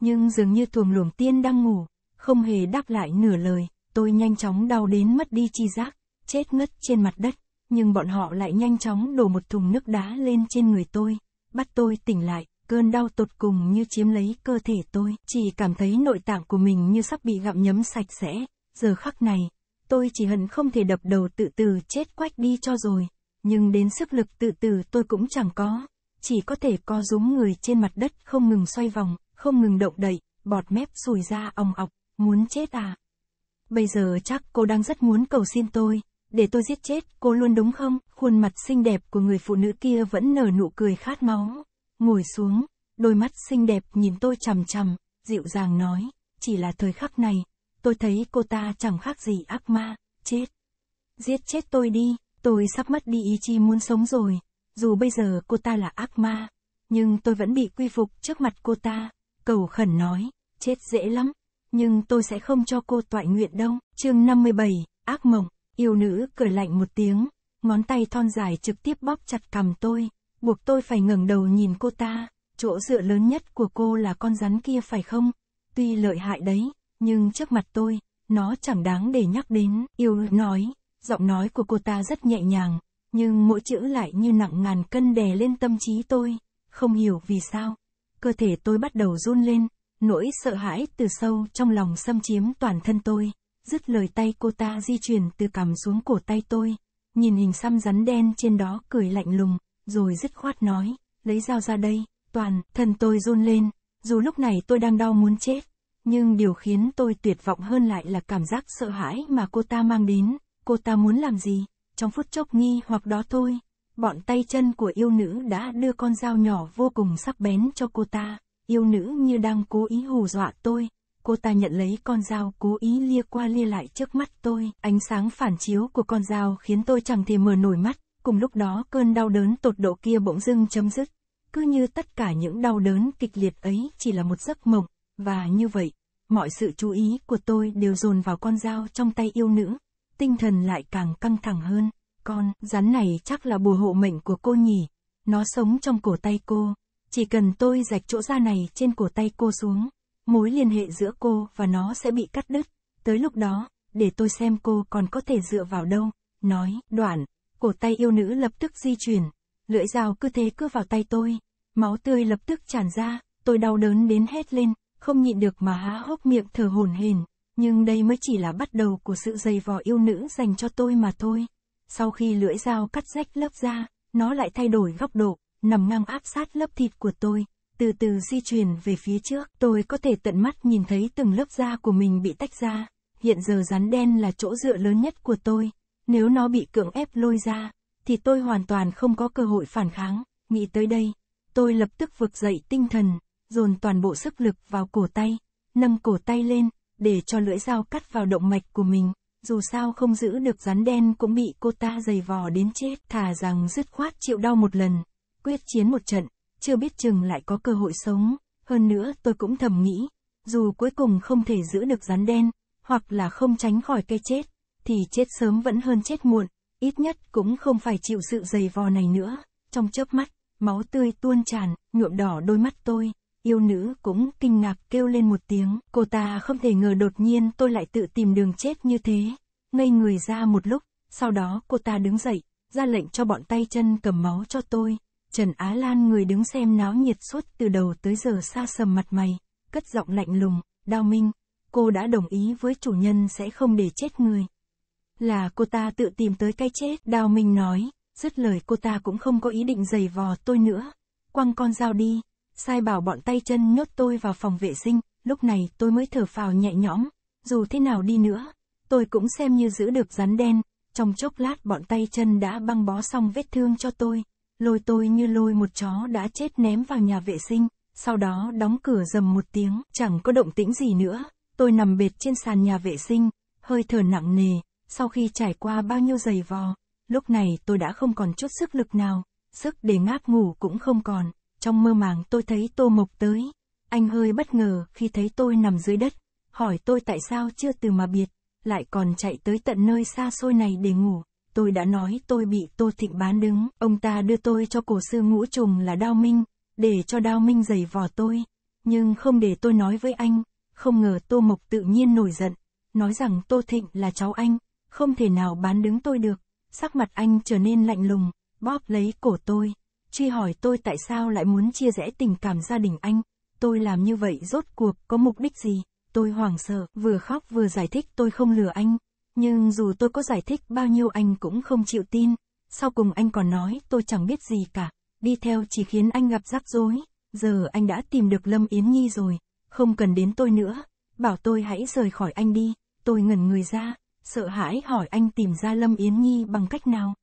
nhưng dường như thuồng luồng tiên đang ngủ, không hề đáp lại nửa lời, tôi nhanh chóng đau đến mất đi chi giác, chết ngất trên mặt đất, nhưng bọn họ lại nhanh chóng đổ một thùng nước đá lên trên người tôi, bắt tôi tỉnh lại, cơn đau tột cùng như chiếm lấy cơ thể tôi, chỉ cảm thấy nội tạng của mình như sắp bị gặm nhấm sạch sẽ, giờ khắc này, tôi chỉ hận không thể đập đầu tự tử chết quách đi cho rồi, nhưng đến sức lực tự tử tôi cũng chẳng có, chỉ có thể co rúm người trên mặt đất không ngừng xoay vòng, không ngừng động đậy, bọt mép sùi ra ong ọc, muốn chết à. Bây giờ chắc cô đang rất muốn cầu xin tôi, để tôi giết chết cô luôn đúng không? Khuôn mặt xinh đẹp của người phụ nữ kia vẫn nở nụ cười khát máu ngồi xuống, đôi mắt xinh đẹp nhìn tôi chằm chằm, dịu dàng nói, chỉ là thời khắc này, tôi thấy cô ta chẳng khác gì ác ma, chết. Giết chết tôi đi, tôi sắp mất đi ý chí muốn sống rồi, dù bây giờ cô ta là ác ma, nhưng tôi vẫn bị quy phục trước mặt cô ta, cầu khẩn nói, chết dễ lắm, nhưng tôi sẽ không cho cô toại nguyện đâu. Chương 57, ác mộng, yêu nữ cười lạnh một tiếng, ngón tay thon dài trực tiếp bóp chặt cầm tôi, buộc tôi phải ngẩng đầu nhìn cô ta, chỗ dựa lớn nhất của cô là con rắn kia phải không? Tuy lợi hại đấy, nhưng trước mặt tôi, nó chẳng đáng để nhắc đến, yêu nói, giọng nói của cô ta rất nhẹ nhàng, nhưng mỗi chữ lại như nặng ngàn cân đè lên tâm trí tôi, không hiểu vì sao. Cơ thể tôi bắt đầu run lên, nỗi sợ hãi từ sâu trong lòng xâm chiếm toàn thân tôi, dứt lời tay cô ta di chuyển từ cằm xuống cổ tay tôi, nhìn hình xăm rắn đen trên đó cười lạnh lùng, rồi dứt khoát nói, lấy dao ra đây, toàn, thần tôi run lên, dù lúc này tôi đang đau muốn chết, nhưng điều khiến tôi tuyệt vọng hơn lại là cảm giác sợ hãi mà cô ta mang đến, cô ta muốn làm gì, trong phút chốc nghi hoặc đó thôi, bọn tay chân của yêu nữ đã đưa con dao nhỏ vô cùng sắc bén cho cô ta, yêu nữ như đang cố ý hù dọa tôi, cô ta nhận lấy con dao cố ý lia qua lia lại trước mắt tôi, ánh sáng phản chiếu của con dao khiến tôi chẳng thể mở nổi mắt, Cùng lúc đó cơn đau đớn tột độ kia bỗng dưng chấm dứt. Cứ như tất cả những đau đớn kịch liệt ấy chỉ là một giấc mộng, và như vậy, mọi sự chú ý của tôi đều dồn vào con dao trong tay yêu nữ. Tinh thần lại càng căng thẳng hơn. Con, rắn này chắc là bùa hộ mệnh của cô nhỉ. Nó sống trong cổ tay cô. Chỉ cần tôi rạch chỗ da này trên cổ tay cô xuống, mối liên hệ giữa cô và nó sẽ bị cắt đứt. Tới lúc đó, để tôi xem cô còn có thể dựa vào đâu. Nói, đoạn, cổ tay yêu nữ lập tức di chuyển, lưỡi dao cứ thế cưa vào tay tôi, máu tươi lập tức tràn ra, tôi đau đớn đến hét lên, không nhịn được mà há hốc miệng thở hổn hển, nhưng đây mới chỉ là bắt đầu của sự dày vò yêu nữ dành cho tôi mà thôi. Sau khi lưỡi dao cắt rách lớp da, nó lại thay đổi góc độ, nằm ngang áp sát lớp thịt của tôi, từ từ di chuyển về phía trước. Tôi có thể tận mắt nhìn thấy từng lớp da của mình bị tách ra. Hiện giờ rắn đen là chỗ dựa lớn nhất của tôi. Nếu nó bị cưỡng ép lôi ra, thì tôi hoàn toàn không có cơ hội phản kháng. Nghĩ tới đây, tôi lập tức vực dậy tinh thần, dồn toàn bộ sức lực vào cổ tay, nâng cổ tay lên, để cho lưỡi dao cắt vào động mạch của mình. Dù sao không giữ được rắn đen cũng bị cô ta giày vò đến chết. Thà rằng dứt khoát chịu đau một lần, quyết chiến một trận, chưa biết chừng lại có cơ hội sống. Hơn nữa tôi cũng thầm nghĩ, dù cuối cùng không thể giữ được rắn đen, hoặc là không tránh khỏi cái chết, thì chết sớm vẫn hơn chết muộn, ít nhất cũng không phải chịu sự dày vò này nữa. Trong chớp mắt, máu tươi tuôn tràn, nhuộm đỏ đôi mắt tôi. Yêu nữ cũng kinh ngạc kêu lên một tiếng, cô ta không thể ngờ đột nhiên tôi lại tự tìm đường chết như thế. Ngây người ra một lúc, sau đó cô ta đứng dậy, ra lệnh cho bọn tay chân cầm máu cho tôi. Trần Á Lan người đứng xem náo nhiệt suốt từ đầu tới giờ xa sầm mặt mày, cất giọng lạnh lùng, đao minh, cô đã đồng ý với chủ nhân sẽ không để chết người là cô ta tự tìm tới cái chết. Đào Minh nói, dứt lời cô ta cũng không có ý định giày vò tôi nữa. Quăng con dao đi, sai bảo bọn tay chân nhốt tôi vào phòng vệ sinh, lúc này tôi mới thở phào nhẹ nhõm, dù thế nào đi nữa, tôi cũng xem như giữ được rắn đen, trong chốc lát bọn tay chân đã băng bó xong vết thương cho tôi, lôi tôi như lôi một chó đã chết ném vào nhà vệ sinh, sau đó đóng cửa dầm một tiếng, chẳng có động tĩnh gì nữa, tôi nằm bệt trên sàn nhà vệ sinh, hơi thở nặng nề, sau khi trải qua bao nhiêu giày vò, lúc này tôi đã không còn chút sức lực nào, sức để ngáp ngủ cũng không còn, trong mơ màng tôi thấy Tô Mộc tới. Anh hơi bất ngờ khi thấy tôi nằm dưới đất, hỏi tôi tại sao chưa từ mà biệt, lại còn chạy tới tận nơi xa xôi này để ngủ. Tôi đã nói tôi bị Tô Thịnh bán đứng, ông ta đưa tôi cho cổ sư ngũ trùng là Đao Minh, để cho Đao Minh giày vò tôi, nhưng không để tôi nói với anh, không ngờ Tô Mộc tự nhiên nổi giận, nói rằng Tô Thịnh là cháu anh, không thể nào bán đứng tôi được. Sắc mặt anh trở nên lạnh lùng, bóp lấy cổ tôi. Truy hỏi tôi tại sao lại muốn chia rẽ tình cảm gia đình anh. Tôi làm như vậy rốt cuộc có mục đích gì? Tôi hoảng sợ, vừa khóc vừa giải thích tôi không lừa anh. Nhưng dù tôi có giải thích bao nhiêu anh cũng không chịu tin. Sau cùng anh còn nói tôi chẳng biết gì cả. Đi theo chỉ khiến anh gặp rắc rối. Giờ anh đã tìm được Lâm Yến Nhi rồi. Không cần đến tôi nữa. Bảo tôi hãy rời khỏi anh đi. Tôi ngẩn người ra sợ hãi hỏi anh tìm ra Lâm Yến Nhi bằng cách nào.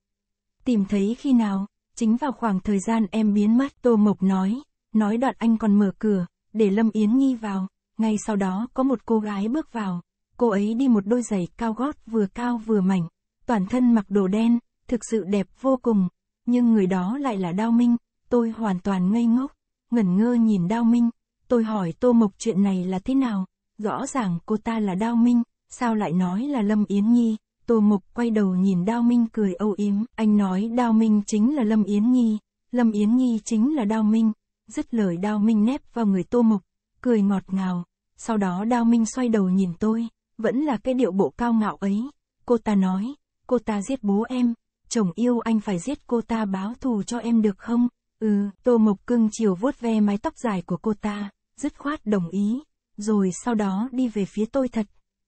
Tìm thấy khi nào, chính vào khoảng thời gian em biến mất, Tô Mộc nói, nói đoạn anh còn mở cửa, để Lâm Yến Nhi vào, ngay sau đó có một cô gái bước vào, cô ấy đi một đôi giày cao gót vừa cao vừa mảnh, toàn thân mặc đồ đen, thực sự đẹp vô cùng, nhưng người đó lại là Đao Minh, tôi hoàn toàn ngây ngốc, ngẩn ngơ nhìn Đao Minh, tôi hỏi Tô Mộc chuyện này là thế nào, rõ ràng cô ta là Đao Minh, sao lại nói là Lâm Yến Nhi? Tô Mục quay đầu nhìn Đao Minh cười âu yếm, anh nói Đao Minh chính là Lâm Yến Nhi, Lâm Yến Nhi chính là Đao Minh. Dứt lời Đao Minh nép vào người Tô Mục, cười ngọt ngào, sau đó Đao Minh xoay đầu nhìn tôi, vẫn là cái điệu bộ cao ngạo ấy. Cô ta nói, cô ta giết bố em, chồng yêu anh phải giết cô ta báo thù cho em được không? Ừ, Tô mục Cưng chiều vuốt ve mái tóc dài của cô ta, dứt khoát đồng ý, rồi sau đó đi về phía tôi thật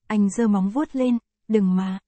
anh giơ móng vuốt lên, đừng mà.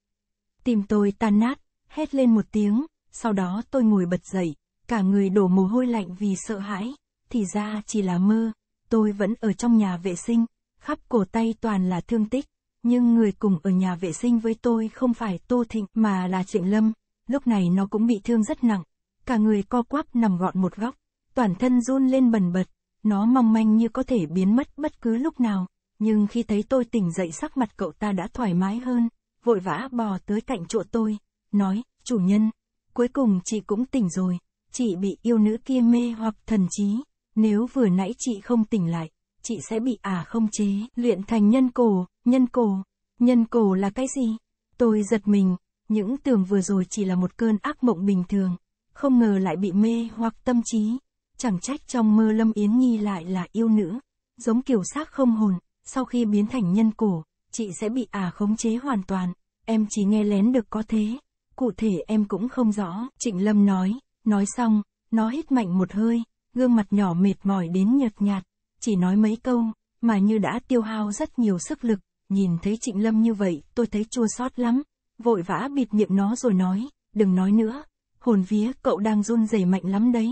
Tìm tôi tan nát, hét lên một tiếng, sau đó tôi ngồi bật dậy, cả người đổ mồ hôi lạnh vì sợ hãi, thì ra chỉ là mơ, tôi vẫn ở trong nhà vệ sinh, khắp cổ tay toàn là thương tích, nhưng người cùng ở nhà vệ sinh với tôi không phải Tô Thịnh mà là Trịnh Lâm, lúc này nó cũng bị thương rất nặng, cả người co quắp nằm gọn một góc, toàn thân run lên bần bật, nó mong manh như có thể biến mất bất cứ lúc nào nhưng khi thấy tôi tỉnh dậy sắc mặt cậu ta đã thoải mái hơn, vội vã bò tới cạnh chỗ tôi, nói, chủ nhân, cuối cùng chị cũng tỉnh rồi, chị bị yêu nữ kia mê hoặc thần trí, nếu vừa nãy chị không tỉnh lại, chị sẽ bị ả à không chế, luyện thành nhân cổ, nhân cổ, nhân cổ là cái gì? Tôi giật mình, những tưởng vừa rồi chỉ là một cơn ác mộng bình thường, không ngờ lại bị mê hoặc tâm trí, chẳng trách trong mơ Lâm Yến Nhi lại là yêu nữ, giống kiểu xác không hồn, sau khi biến thành nhân cổ, chị sẽ bị à khống chế hoàn toàn, em chỉ nghe lén được có thế, cụ thể em cũng không rõ, Trịnh Lâm nói, nói xong, nó hít mạnh một hơi, gương mặt nhỏ mệt mỏi đến nhợt nhạt, chỉ nói mấy câu, mà như đã tiêu hao rất nhiều sức lực, nhìn thấy Trịnh Lâm như vậy, tôi thấy chua xót lắm, vội vã bịt miệng nó rồi nói, đừng nói nữa, hồn vía cậu đang run rẩy mạnh lắm đấy,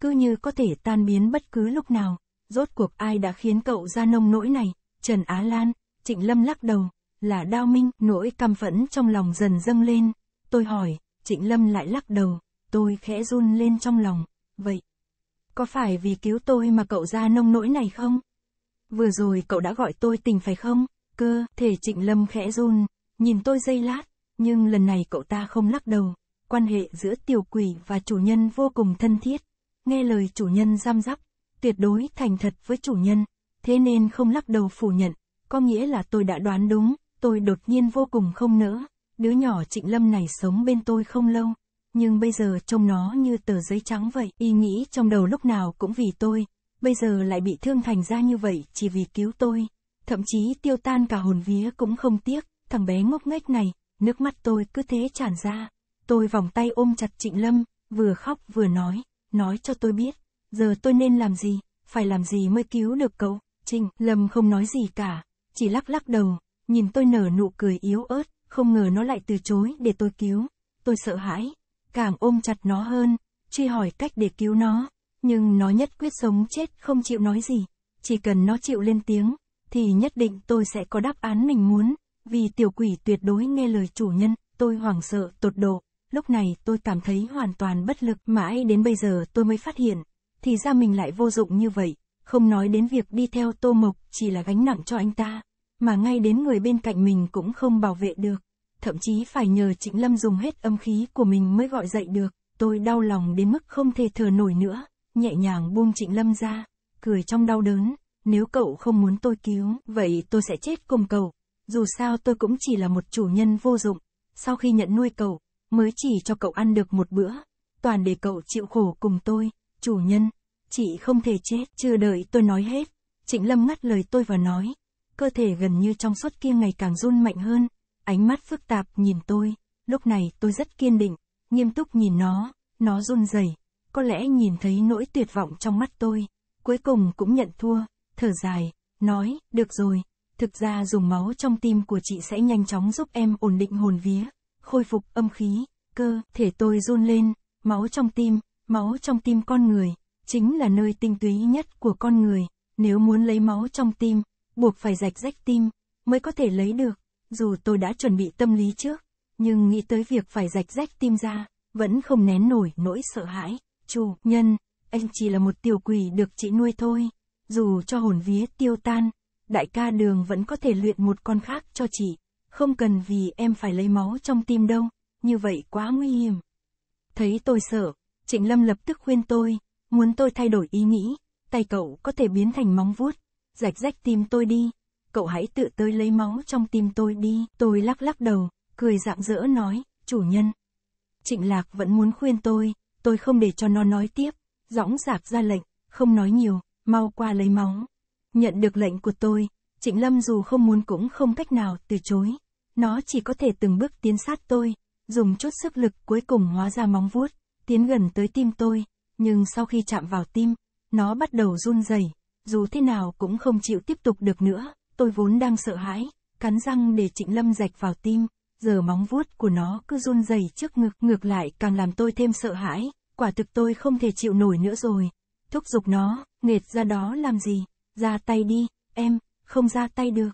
cứ như có thể tan biến bất cứ lúc nào, rốt cuộc ai đã khiến cậu ra nông nỗi này, Trần Á Lan, Trịnh Lâm lắc đầu, là Đao Minh, nỗi căm phẫn trong lòng dần dâng lên. Tôi hỏi, Trịnh Lâm lại lắc đầu, tôi khẽ run lên trong lòng, vậy. Có phải vì cứu tôi mà cậu ra nông nỗi này không? Vừa rồi cậu đã gọi tôi tình phải không? Cơ, thể Trịnh Lâm khẽ run, nhìn tôi giây lát, nhưng lần này cậu ta không lắc đầu. Quan hệ giữa tiểu quỷ và chủ nhân vô cùng thân thiết. Nghe lời chủ nhân giam giáp, tuyệt đối thành thật với chủ nhân thế nên không lắc đầu phủ nhận, có nghĩa là tôi đã đoán đúng, tôi đột nhiên vô cùng không nỡ, đứa nhỏ Trịnh Lâm này sống bên tôi không lâu, nhưng bây giờ trông nó như tờ giấy trắng vậy, y nghĩ trong đầu lúc nào cũng vì tôi, bây giờ lại bị thương thành ra như vậy chỉ vì cứu tôi, thậm chí tiêu tan cả hồn vía cũng không tiếc, thằng bé ngốc nghếch này, nước mắt tôi cứ thế tràn ra, tôi vòng tay ôm chặt Trịnh Lâm, vừa khóc vừa nói, nói cho tôi biết, giờ tôi nên làm gì, phải làm gì mới cứu được cậu. Trinh, Lâm không nói gì cả, chỉ lắc lắc đầu, nhìn tôi nở nụ cười yếu ớt, không ngờ nó lại từ chối để tôi cứu. Tôi sợ hãi, càng ôm chặt nó hơn, truy hỏi cách để cứu nó, nhưng nó nhất quyết sống chết không chịu nói gì, chỉ cần nó chịu lên tiếng, thì nhất định tôi sẽ có đáp án mình muốn, vì tiểu quỷ tuyệt đối nghe lời chủ nhân, tôi hoảng sợ tột độ, lúc này tôi cảm thấy hoàn toàn bất lực, mãi đến bây giờ tôi mới phát hiện, thì ra mình lại vô dụng như vậy. Không nói đến việc đi theo Tô Mộc chỉ là gánh nặng cho anh ta, mà ngay đến người bên cạnh mình cũng không bảo vệ được. Thậm chí phải nhờ Trịnh Lâm dùng hết âm khí của mình mới gọi dậy được, tôi đau lòng đến mức không thể thở nổi nữa, nhẹ nhàng buông Trịnh Lâm ra, cười trong đau đớn, nếu cậu không muốn tôi cứu, vậy tôi sẽ chết cùng cậu. Dù sao tôi cũng chỉ là một chủ nhân vô dụng, sau khi nhận nuôi cậu, mới chỉ cho cậu ăn được một bữa, toàn để cậu chịu khổ cùng tôi, chủ nhân. Chị không thể chết, chưa đợi tôi nói hết. Trịnh Lâm ngắt lời tôi và nói. Cơ thể gần như trong suốt kia ngày càng run mạnh hơn. Ánh mắt phức tạp nhìn tôi. Lúc này tôi rất kiên định, nghiêm túc nhìn nó. Nó run rẩy, có lẽ nhìn thấy nỗi tuyệt vọng trong mắt tôi. Cuối cùng cũng nhận thua, thở dài, nói, được rồi. Thực ra dùng máu trong tim của chị sẽ nhanh chóng giúp em ổn định hồn vía, khôi phục âm khí, cơ, thể tôi run lên, máu trong tim, máu trong tim con người chính là nơi tinh túy nhất của con người, nếu muốn lấy máu trong tim, buộc phải rạch rách tim, mới có thể lấy được, dù tôi đã chuẩn bị tâm lý trước, nhưng nghĩ tới việc phải rạch rách tim ra, vẫn không nén nổi nỗi sợ hãi, chủ nhân, anh chỉ là một tiểu quỷ được chị nuôi thôi, dù cho hồn vía tiêu tan, đại ca đường vẫn có thể luyện một con khác cho chị, không cần vì em phải lấy máu trong tim đâu, như vậy quá nguy hiểm. Thấy tôi sợ, Trịnh Lâm lập tức khuyên tôi, Muốn tôi thay đổi ý nghĩ, tay cậu có thể biến thành móng vuốt, rạch rách tim tôi đi. Cậu hãy tự tới lấy máu trong tim tôi đi. Tôi lắc lắc đầu, cười rạng rỡ nói, chủ nhân. Trịnh Lạc vẫn muốn khuyên tôi, tôi không để cho nó nói tiếp. Dõng dạc ra lệnh, không nói nhiều, mau qua lấy máu. Nhận được lệnh của tôi, Trịnh Lâm dù không muốn cũng không cách nào từ chối. Nó chỉ có thể từng bước tiến sát tôi, dùng chút sức lực cuối cùng hóa ra móng vuốt, tiến gần tới tim tôi nhưng sau khi chạm vào tim, nó bắt đầu run rẩy, dù thế nào cũng không chịu tiếp tục được nữa, tôi vốn đang sợ hãi, cắn răng để Trịnh Lâm rạch vào tim, giờ móng vuốt của nó cứ run rẩy trước ngực, ngược lại càng làm tôi thêm sợ hãi, quả thực tôi không thể chịu nổi nữa rồi. Thúc giục nó, nghệt ra đó làm gì, ra tay đi, em, không ra tay được.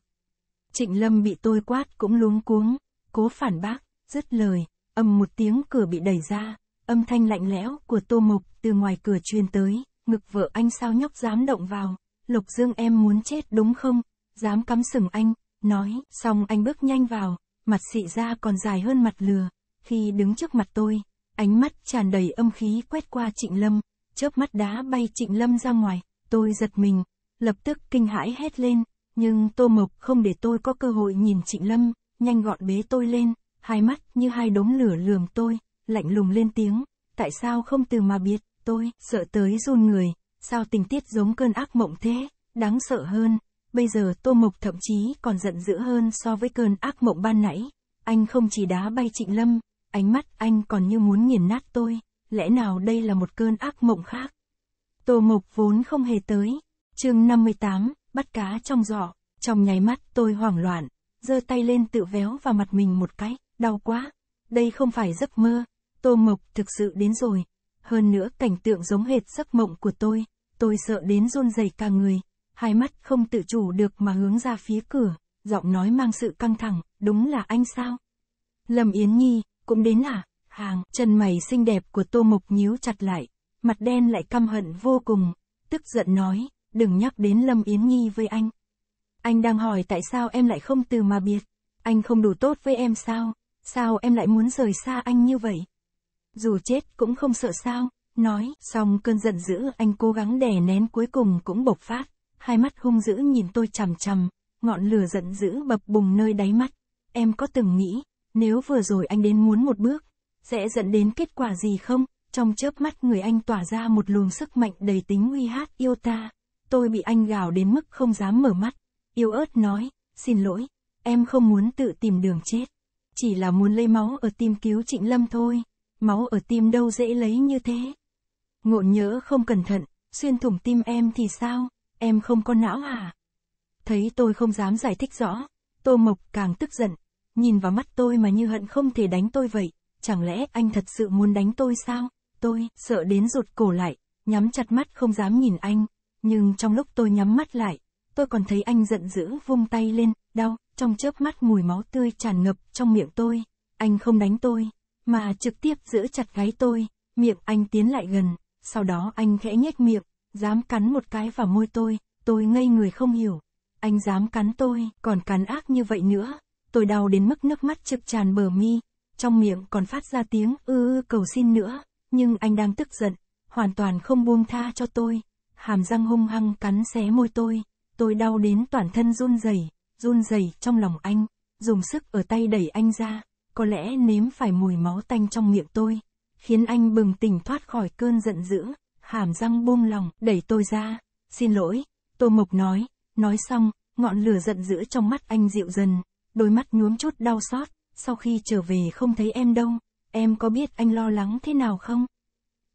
Trịnh Lâm bị tôi quát cũng luống cuống, cố phản bác, dứt lời, âm một tiếng cửa bị đẩy ra, âm thanh lạnh lẽo của tô mục từ ngoài cửa truyền tới, ngực vợ anh sao nhóc dám động vào, Lục Dương em muốn chết đúng không, dám cắm sừng anh, nói, xong anh bước nhanh vào, mặt xị ra còn dài hơn mặt lừa, khi đứng trước mặt tôi, ánh mắt tràn đầy âm khí quét qua Trịnh Lâm, chớp mắt đá bay Trịnh Lâm ra ngoài, tôi giật mình, lập tức kinh hãi hét lên, nhưng Tô Mộc không để tôi có cơ hội nhìn Trịnh Lâm, nhanh gọn bế tôi lên, hai mắt như hai đống lửa lườm tôi, lạnh lùng lên tiếng, tại sao không từ mà biết, tôi, sợ tới run người, sao tình tiết giống cơn ác mộng thế, đáng sợ hơn, bây giờ Tô Mộc thậm chí còn giận dữ hơn so với cơn ác mộng ban nãy, anh không chỉ đá bay Trịnh Lâm, ánh mắt anh còn như muốn nghiền nát tôi, lẽ nào đây là một cơn ác mộng khác? Tô Mộc vốn không hề tới, chương 58, bắt cá trong giỏ, trong nháy mắt tôi hoảng loạn, giơ tay lên tự véo vào mặt mình một cái, đau quá, đây không phải giấc mơ, Tô Mộc thực sự đến rồi. Hơn nữa cảnh tượng giống hệt giấc mộng của tôi, tôi sợ đến run rẩy cả người, hai mắt không tự chủ được mà hướng ra phía cửa, giọng nói mang sự căng thẳng, đúng là anh sao? Lâm Yến Nhi, cũng đến à? Hàng, chân mày xinh đẹp của Tô Mộc nhíu chặt lại, mặt đen lại căm hận vô cùng, tức giận nói, đừng nhắc đến Lâm Yến Nhi với anh. Anh đang hỏi tại sao em lại không từ mà biệt, anh không đủ tốt với em sao, sao em lại muốn rời xa anh như vậy? dù chết cũng không sợ sao, nói, xong cơn giận dữ anh cố gắng đè nén cuối cùng cũng bộc phát, hai mắt hung dữ nhìn tôi chằm chằm, ngọn lửa giận dữ bập bùng nơi đáy mắt. Em có từng nghĩ, nếu vừa rồi anh đến muốn một bước, sẽ dẫn đến kết quả gì không? Trong chớp mắt người anh tỏa ra một luồng sức mạnh đầy tính uy hát yêu ta. Tôi bị anh gào đến mức không dám mở mắt. Yêu ớt nói, xin lỗi, em không muốn tự tìm đường chết. Chỉ là muốn lấy máu ở tim cứu Trịnh Lâm thôi máu ở tim đâu dễ lấy như thế. Ngộ nhớ không cẩn thận, xuyên thủng tim em thì sao, em không có não à? Thấy tôi không dám giải thích rõ, Tô Mộc càng tức giận, nhìn vào mắt tôi mà như hận không thể đánh tôi vậy, chẳng lẽ anh thật sự muốn đánh tôi sao? Tôi sợ đến rụt cổ lại, nhắm chặt mắt không dám nhìn anh, nhưng trong lúc tôi nhắm mắt lại, tôi còn thấy anh giận dữ vung tay lên, đau, trong chớp mắt mùi máu tươi tràn ngập trong miệng tôi, anh không đánh tôi, mà trực tiếp giữ chặt gáy tôi, miệng anh tiến lại gần, sau đó anh khẽ nhếch miệng, dám cắn một cái vào môi tôi, tôi ngây người không hiểu. Anh dám cắn tôi, còn cắn ác như vậy nữa, tôi đau đến mức nước mắt trực tràn bờ mi, trong miệng còn phát ra tiếng ư ư cầu xin nữa, nhưng anh đang tức giận, hoàn toàn không buông tha cho tôi, hàm răng hung hăng cắn xé môi tôi, tôi đau đến toàn thân run rẩy, run rẩy trong lòng anh, dùng sức ở tay đẩy anh ra có lẽ nếm phải mùi máu tanh trong miệng tôi, khiến anh bừng tỉnh thoát khỏi cơn giận dữ, hàm răng buông lòng, đẩy tôi ra. Xin lỗi, Tô Mộc nói, nói xong, ngọn lửa giận dữ trong mắt anh dịu dần, đôi mắt nhuốm chút đau xót, sau khi trở về không thấy em đâu, em có biết anh lo lắng thế nào không?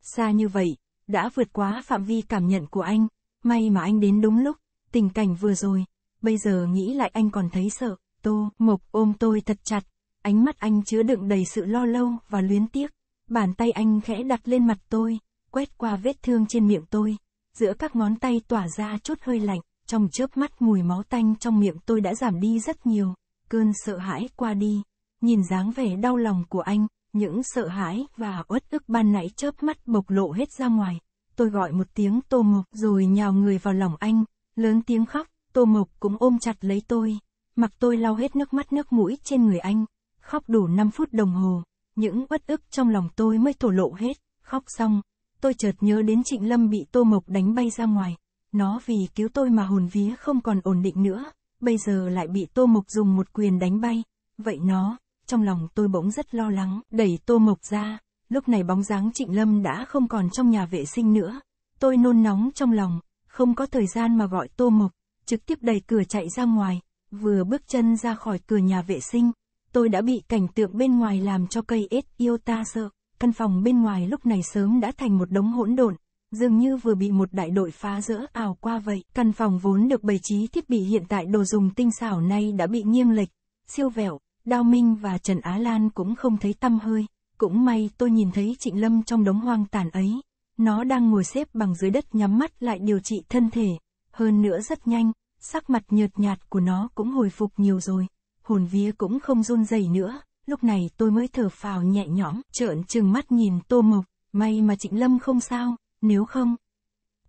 Xa như vậy, đã vượt quá phạm vi cảm nhận của anh, may mà anh đến đúng lúc, tình cảnh vừa rồi, bây giờ nghĩ lại anh còn thấy sợ, Tô Mộc ôm tôi thật chặt, ánh mắt anh chứa đựng đầy sự lo lâu và luyến tiếc. Bàn tay anh khẽ đặt lên mặt tôi, quét qua vết thương trên miệng tôi. Giữa các ngón tay tỏa ra chút hơi lạnh, trong chớp mắt mùi máu tanh trong miệng tôi đã giảm đi rất nhiều. Cơn sợ hãi qua đi, nhìn dáng vẻ đau lòng của anh, những sợ hãi và uất ức ban nãy chớp mắt bộc lộ hết ra ngoài. Tôi gọi một tiếng tô mộc rồi nhào người vào lòng anh, lớn tiếng khóc, tô mộc cũng ôm chặt lấy tôi, mặc tôi lau hết nước mắt nước mũi trên người anh khóc đủ 5 phút đồng hồ, những uất ức trong lòng tôi mới thổ lộ hết, khóc xong, tôi chợt nhớ đến Trịnh Lâm bị Tô Mộc đánh bay ra ngoài, nó vì cứu tôi mà hồn vía không còn ổn định nữa, bây giờ lại bị Tô Mộc dùng một quyền đánh bay, vậy nó, trong lòng tôi bỗng rất lo lắng, đẩy Tô Mộc ra, lúc này bóng dáng Trịnh Lâm đã không còn trong nhà vệ sinh nữa, tôi nôn nóng trong lòng, không có thời gian mà gọi Tô Mộc, trực tiếp đẩy cửa chạy ra ngoài, vừa bước chân ra khỏi cửa nhà vệ sinh, Tôi đã bị cảnh tượng bên ngoài làm cho cây ếch yêu ta sợ. Căn phòng bên ngoài lúc này sớm đã thành một đống hỗn độn, dường như vừa bị một đại đội phá rỡ ảo qua vậy. Căn phòng vốn được bày trí thiết bị hiện tại đồ dùng tinh xảo nay đã bị nghiêng lệch, siêu vẹo, Đao Minh và Trần Á Lan cũng không thấy tâm hơi. Cũng may tôi nhìn thấy Trịnh Lâm trong đống hoang tàn ấy. Nó đang ngồi xếp bằng dưới đất nhắm mắt lại điều trị thân thể. Hơn nữa rất nhanh, sắc mặt nhợt nhạt của nó cũng hồi phục nhiều rồi hồn vía cũng không run rẩy nữa, lúc này tôi mới thở phào nhẹ nhõm, trợn trừng mắt nhìn Tô Mộc, may mà Trịnh Lâm không sao, nếu không,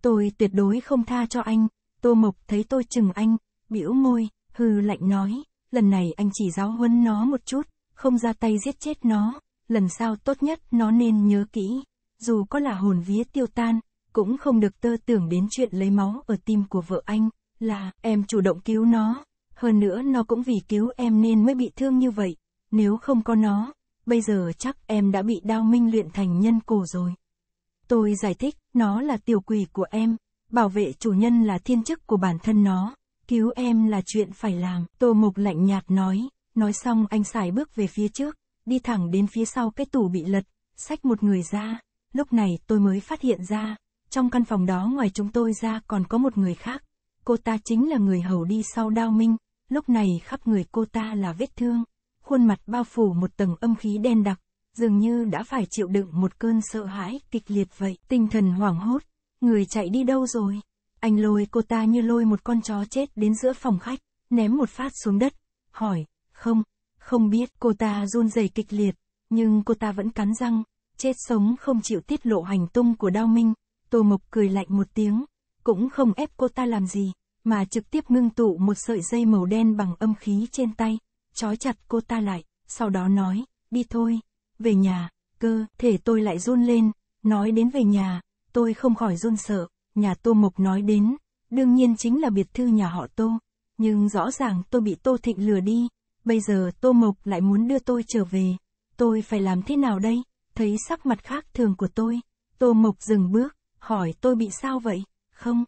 tôi tuyệt đối không tha cho anh, Tô Mộc thấy tôi chừng anh, bĩu môi, hư lạnh nói, lần này anh chỉ giáo huấn nó một chút, không ra tay giết chết nó, lần sau tốt nhất nó nên nhớ kỹ, dù có là hồn vía tiêu tan, cũng không được tơ tưởng đến chuyện lấy máu ở tim của vợ anh, là em chủ động cứu nó. Hơn nữa nó cũng vì cứu em nên mới bị thương như vậy. Nếu không có nó, bây giờ chắc em đã bị đao minh luyện thành nhân cổ rồi. Tôi giải thích, nó là tiểu quỷ của em, bảo vệ chủ nhân là thiên chức của bản thân nó, cứu em là chuyện phải làm. Tô Mục lạnh nhạt nói, nói xong anh xài bước về phía trước, đi thẳng đến phía sau cái tủ bị lật, xách một người ra. Lúc này tôi mới phát hiện ra, trong căn phòng đó ngoài chúng tôi ra còn có một người khác. Cô ta chính là người hầu đi sau Đao Minh, Lúc này khắp người cô ta là vết thương, khuôn mặt bao phủ một tầng âm khí đen đặc, dường như đã phải chịu đựng một cơn sợ hãi kịch liệt vậy. Tinh thần hoảng hốt, người chạy đi đâu rồi? Anh lôi cô ta như lôi một con chó chết đến giữa phòng khách, ném một phát xuống đất, hỏi, không, không biết, cô ta run rẩy kịch liệt, nhưng cô ta vẫn cắn răng, chết sống không chịu tiết lộ hành tung của Đao Minh, Tô Mộc cười lạnh một tiếng, cũng không ép cô ta làm gì, mà trực tiếp ngưng tụ một sợi dây màu đen bằng âm khí trên tay, trói chặt cô ta lại, sau đó nói, đi thôi, về nhà, cơ, thể tôi lại run lên, nói đến về nhà, tôi không khỏi run sợ, nhà Tô Mộc nói đến, đương nhiên chính là biệt thư nhà họ Tô, nhưng rõ ràng tôi bị Tô Thịnh lừa đi, bây giờ Tô Mộc lại muốn đưa tôi trở về, tôi phải làm thế nào đây, thấy sắc mặt khác thường của tôi, Tô Mộc dừng bước, hỏi tôi bị sao vậy, không,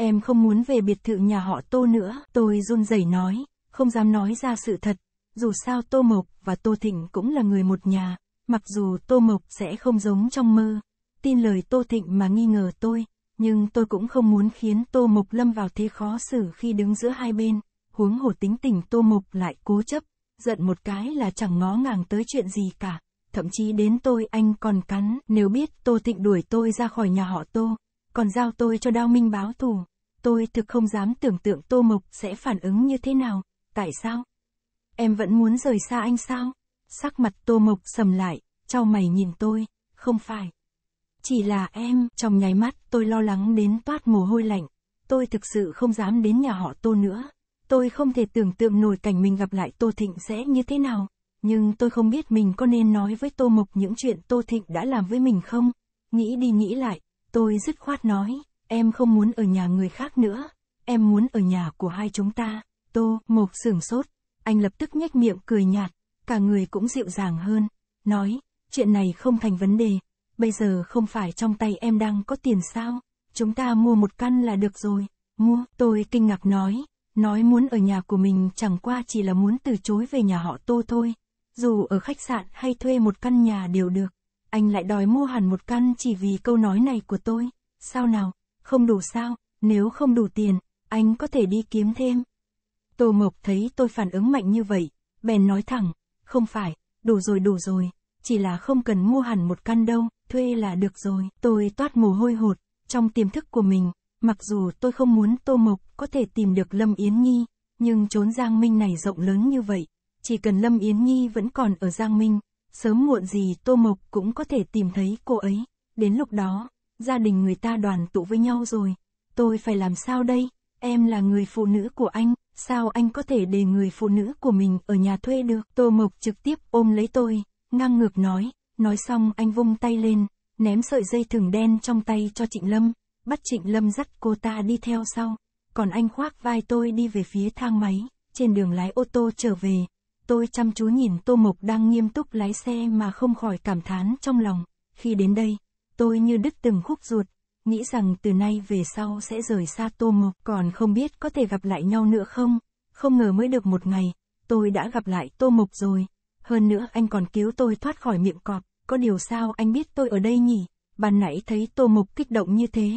Em không muốn về biệt thự nhà họ Tô nữa, tôi run rẩy nói, không dám nói ra sự thật. Dù sao Tô Mộc và Tô Thịnh cũng là người một nhà, mặc dù Tô Mộc sẽ không giống trong mơ. Tin lời Tô Thịnh mà nghi ngờ tôi, nhưng tôi cũng không muốn khiến Tô Mộc lâm vào thế khó xử khi đứng giữa hai bên. Huống hồ tính tình Tô Mộc lại cố chấp, giận một cái là chẳng ngó ngàng tới chuyện gì cả. Thậm chí đến tôi anh còn cắn, nếu biết Tô Thịnh đuổi tôi ra khỏi nhà họ Tô, còn giao tôi cho đao minh báo thù. Tôi thực không dám tưởng tượng Tô Mộc sẽ phản ứng như thế nào, tại sao? Em vẫn muốn rời xa anh sao? Sắc mặt Tô Mộc sầm lại, cho mày nhìn tôi, không phải. Chỉ là em, trong nháy mắt tôi lo lắng đến toát mồ hôi lạnh. Tôi thực sự không dám đến nhà họ Tô nữa. Tôi không thể tưởng tượng nổi cảnh mình gặp lại Tô Thịnh sẽ như thế nào. Nhưng tôi không biết mình có nên nói với Tô Mộc những chuyện Tô Thịnh đã làm với mình không. Nghĩ đi nghĩ lại, Tôi dứt khoát nói, em không muốn ở nhà người khác nữa, em muốn ở nhà của hai chúng ta. Tô, Mộc sửng sốt, anh lập tức nhếch miệng cười nhạt, cả người cũng dịu dàng hơn, nói, chuyện này không thành vấn đề, bây giờ không phải trong tay em đang có tiền sao, chúng ta mua một căn là được rồi, mua, tôi kinh ngạc nói, nói muốn ở nhà của mình chẳng qua chỉ là muốn từ chối về nhà họ tô thôi, dù ở khách sạn hay thuê một căn nhà đều được anh lại đòi mua hẳn một căn chỉ vì câu nói này của tôi. Sao nào, không đủ sao, nếu không đủ tiền, anh có thể đi kiếm thêm. Tô Mộc thấy tôi phản ứng mạnh như vậy, bèn nói thẳng, không phải, đủ rồi đủ rồi, chỉ là không cần mua hẳn một căn đâu, thuê là được rồi. Tôi toát mồ hôi hột, trong tiềm thức của mình, mặc dù tôi không muốn Tô Mộc có thể tìm được Lâm Yến Nhi, nhưng trốn Giang Minh này rộng lớn như vậy, chỉ cần Lâm Yến Nhi vẫn còn ở Giang Minh, sớm muộn gì Tô Mộc cũng có thể tìm thấy cô ấy. Đến lúc đó, gia đình người ta đoàn tụ với nhau rồi. Tôi phải làm sao đây? Em là người phụ nữ của anh, sao anh có thể để người phụ nữ của mình ở nhà thuê được? Tô Mộc trực tiếp ôm lấy tôi, ngang ngược nói, nói xong anh vung tay lên, ném sợi dây thừng đen trong tay cho Trịnh Lâm, bắt Trịnh Lâm dắt cô ta đi theo sau, còn anh khoác vai tôi đi về phía thang máy, trên đường lái ô tô trở về, tôi chăm chú nhìn Tô Mộc đang nghiêm túc lái xe mà không khỏi cảm thán trong lòng. Khi đến đây, tôi như đứt từng khúc ruột, nghĩ rằng từ nay về sau sẽ rời xa Tô Mộc còn không biết có thể gặp lại nhau nữa không. Không ngờ mới được một ngày, tôi đã gặp lại Tô Mộc rồi. Hơn nữa anh còn cứu tôi thoát khỏi miệng cọp, có điều sao anh biết tôi ở đây nhỉ? Ban nãy thấy Tô Mộc kích động như thế,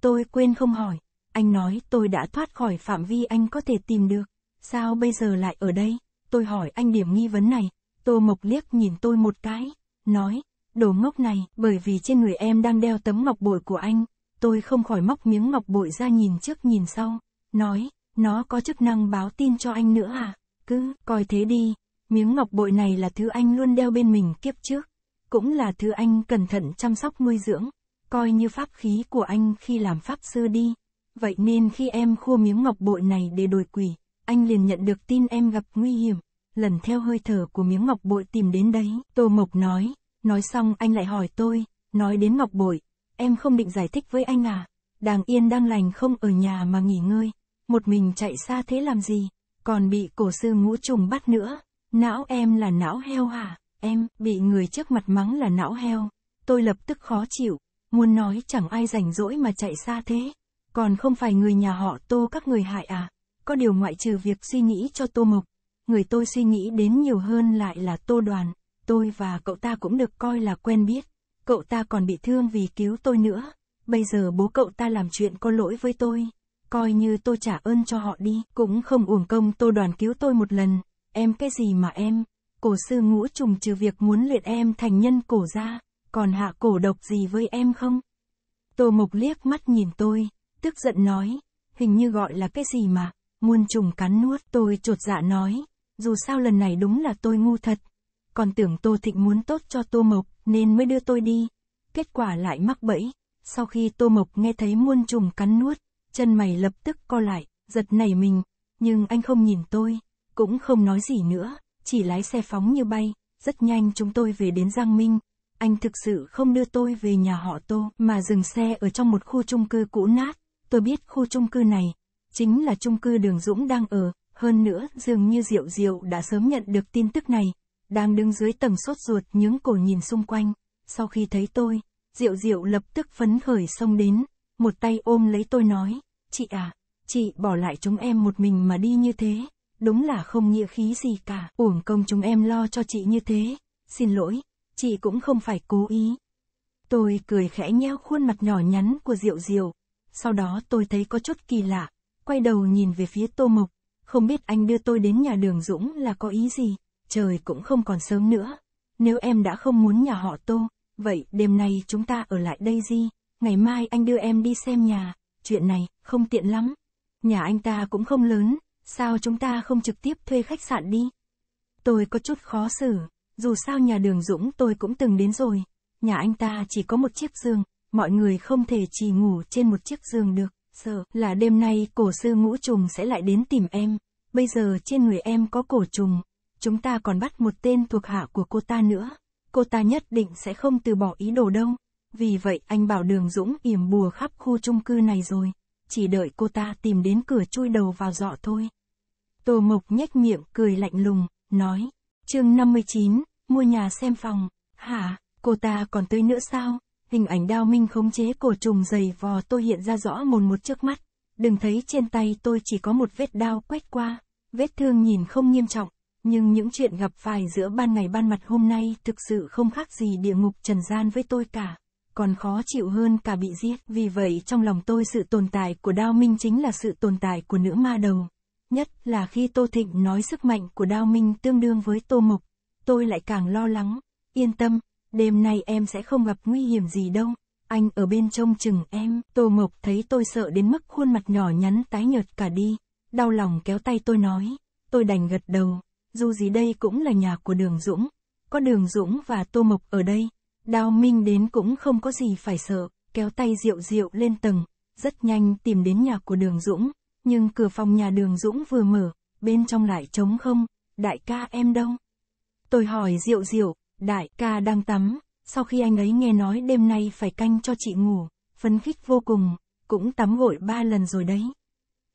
tôi quên không hỏi. Anh nói tôi đã thoát khỏi phạm vi anh có thể tìm được, sao bây giờ lại ở đây? tôi hỏi anh điểm nghi vấn này, Tô Mộc liếc nhìn tôi một cái, nói, đồ ngốc này, bởi vì trên người em đang đeo tấm ngọc bội của anh, tôi không khỏi móc miếng ngọc bội ra nhìn trước nhìn sau, nói, nó có chức năng báo tin cho anh nữa à, cứ coi thế đi, miếng ngọc bội này là thứ anh luôn đeo bên mình kiếp trước, cũng là thứ anh cẩn thận chăm sóc nuôi dưỡng, coi như pháp khí của anh khi làm pháp sư đi, vậy nên khi em khua miếng ngọc bội này để đổi quỷ, anh liền nhận được tin em gặp nguy hiểm, lần theo hơi thở của miếng ngọc bội tìm đến đấy, Tô Mộc nói, nói xong anh lại hỏi tôi, nói đến ngọc bội, em không định giải thích với anh à, đàng yên đang lành không ở nhà mà nghỉ ngơi, một mình chạy xa thế làm gì, còn bị cổ sư ngũ trùng bắt nữa, não em là não heo hả, em, bị người trước mặt mắng là não heo, tôi lập tức khó chịu, muốn nói chẳng ai rảnh rỗi mà chạy xa thế, còn không phải người nhà họ tô các người hại à có điều ngoại trừ việc suy nghĩ cho Tô Mộc, người tôi suy nghĩ đến nhiều hơn lại là Tô Đoàn, tôi và cậu ta cũng được coi là quen biết, cậu ta còn bị thương vì cứu tôi nữa, bây giờ bố cậu ta làm chuyện có lỗi với tôi, coi như tôi trả ơn cho họ đi, cũng không uổng công Tô Đoàn cứu tôi một lần, em cái gì mà em, cổ sư ngũ trùng trừ việc muốn luyện em thành nhân cổ ra, còn hạ cổ độc gì với em không? Tô Mộc liếc mắt nhìn tôi, tức giận nói, hình như gọi là cái gì mà, muôn trùng cắn nuốt, tôi trột dạ nói, dù sao lần này đúng là tôi ngu thật. Còn tưởng Tô Thịnh muốn tốt cho Tô Mộc, nên mới đưa tôi đi. Kết quả lại mắc bẫy, sau khi Tô Mộc nghe thấy muôn trùng cắn nuốt, chân mày lập tức co lại, giật nảy mình, nhưng anh không nhìn tôi, cũng không nói gì nữa, chỉ lái xe phóng như bay, rất nhanh chúng tôi về đến Giang Minh. Anh thực sự không đưa tôi về nhà họ Tô, mà dừng xe ở trong một khu chung cư cũ nát. Tôi biết khu chung cư này, chính là chung cư đường Dũng đang ở, hơn nữa, dường như Diệu Diệu đã sớm nhận được tin tức này, đang đứng dưới tầng sốt ruột nhướng cổ nhìn xung quanh, sau khi thấy tôi, Diệu Diệu lập tức phấn khởi xông đến, một tay ôm lấy tôi nói, chị à, chị bỏ lại chúng em một mình mà đi như thế, đúng là không nghĩa khí gì cả, uổng công chúng em lo cho chị như thế, xin lỗi, chị cũng không phải cố ý. Tôi cười khẽ nheo khuôn mặt nhỏ nhắn của Diệu Diệu, sau đó tôi thấy có chút kỳ lạ, quay đầu nhìn về phía Tô Mộc, không biết anh đưa tôi đến nhà đường Dũng là có ý gì, trời cũng không còn sớm nữa. Nếu em đã không muốn nhà họ Tô, vậy đêm nay chúng ta ở lại đây gì, ngày mai anh đưa em đi xem nhà, chuyện này không tiện lắm. Nhà anh ta cũng không lớn, sao chúng ta không trực tiếp thuê khách sạn đi? Tôi có chút khó xử, dù sao nhà đường Dũng tôi cũng từng đến rồi, nhà anh ta chỉ có một chiếc giường, mọi người không thể chỉ ngủ trên một chiếc giường được sợ là đêm nay cổ sư ngũ trùng sẽ lại đến tìm em, bây giờ trên người em có cổ trùng, chúng ta còn bắt một tên thuộc hạ của cô ta nữa, cô ta nhất định sẽ không từ bỏ ý đồ đâu, vì vậy anh bảo đường Dũng yểm bùa khắp khu trung cư này rồi, chỉ đợi cô ta tìm đến cửa chui đầu vào dọ thôi. Tô Mộc nhếch miệng cười lạnh lùng, nói, chương 59, mua nhà xem phòng, hả, cô ta còn tới nữa sao? hình ảnh đao minh khống chế cổ trùng dày vò tôi hiện ra rõ mồn một trước mắt. Đừng thấy trên tay tôi chỉ có một vết đao quét qua, vết thương nhìn không nghiêm trọng, nhưng những chuyện gặp phải giữa ban ngày ban mặt hôm nay thực sự không khác gì địa ngục trần gian với tôi cả. Còn khó chịu hơn cả bị giết, vì vậy trong lòng tôi sự tồn tại của đao minh chính là sự tồn tại của nữ ma đầu. Nhất là khi Tô Thịnh nói sức mạnh của đao minh tương đương với Tô mục, tôi lại càng lo lắng, yên tâm, đêm nay em sẽ không gặp nguy hiểm gì đâu. Anh ở bên trông chừng em, Tô Mộc thấy tôi sợ đến mức khuôn mặt nhỏ nhắn tái nhợt cả đi. Đau lòng kéo tay tôi nói, tôi đành gật đầu, dù gì đây cũng là nhà của Đường Dũng. Có Đường Dũng và Tô Mộc ở đây, Đào Minh đến cũng không có gì phải sợ, kéo tay Diệu Diệu lên tầng, rất nhanh tìm đến nhà của Đường Dũng, nhưng cửa phòng nhà Đường Dũng vừa mở, bên trong lại trống không, đại ca em đâu? Tôi hỏi Diệu Diệu, Đại ca đang tắm, sau khi anh ấy nghe nói đêm nay phải canh cho chị ngủ, phấn khích vô cùng, cũng tắm gội ba lần rồi đấy.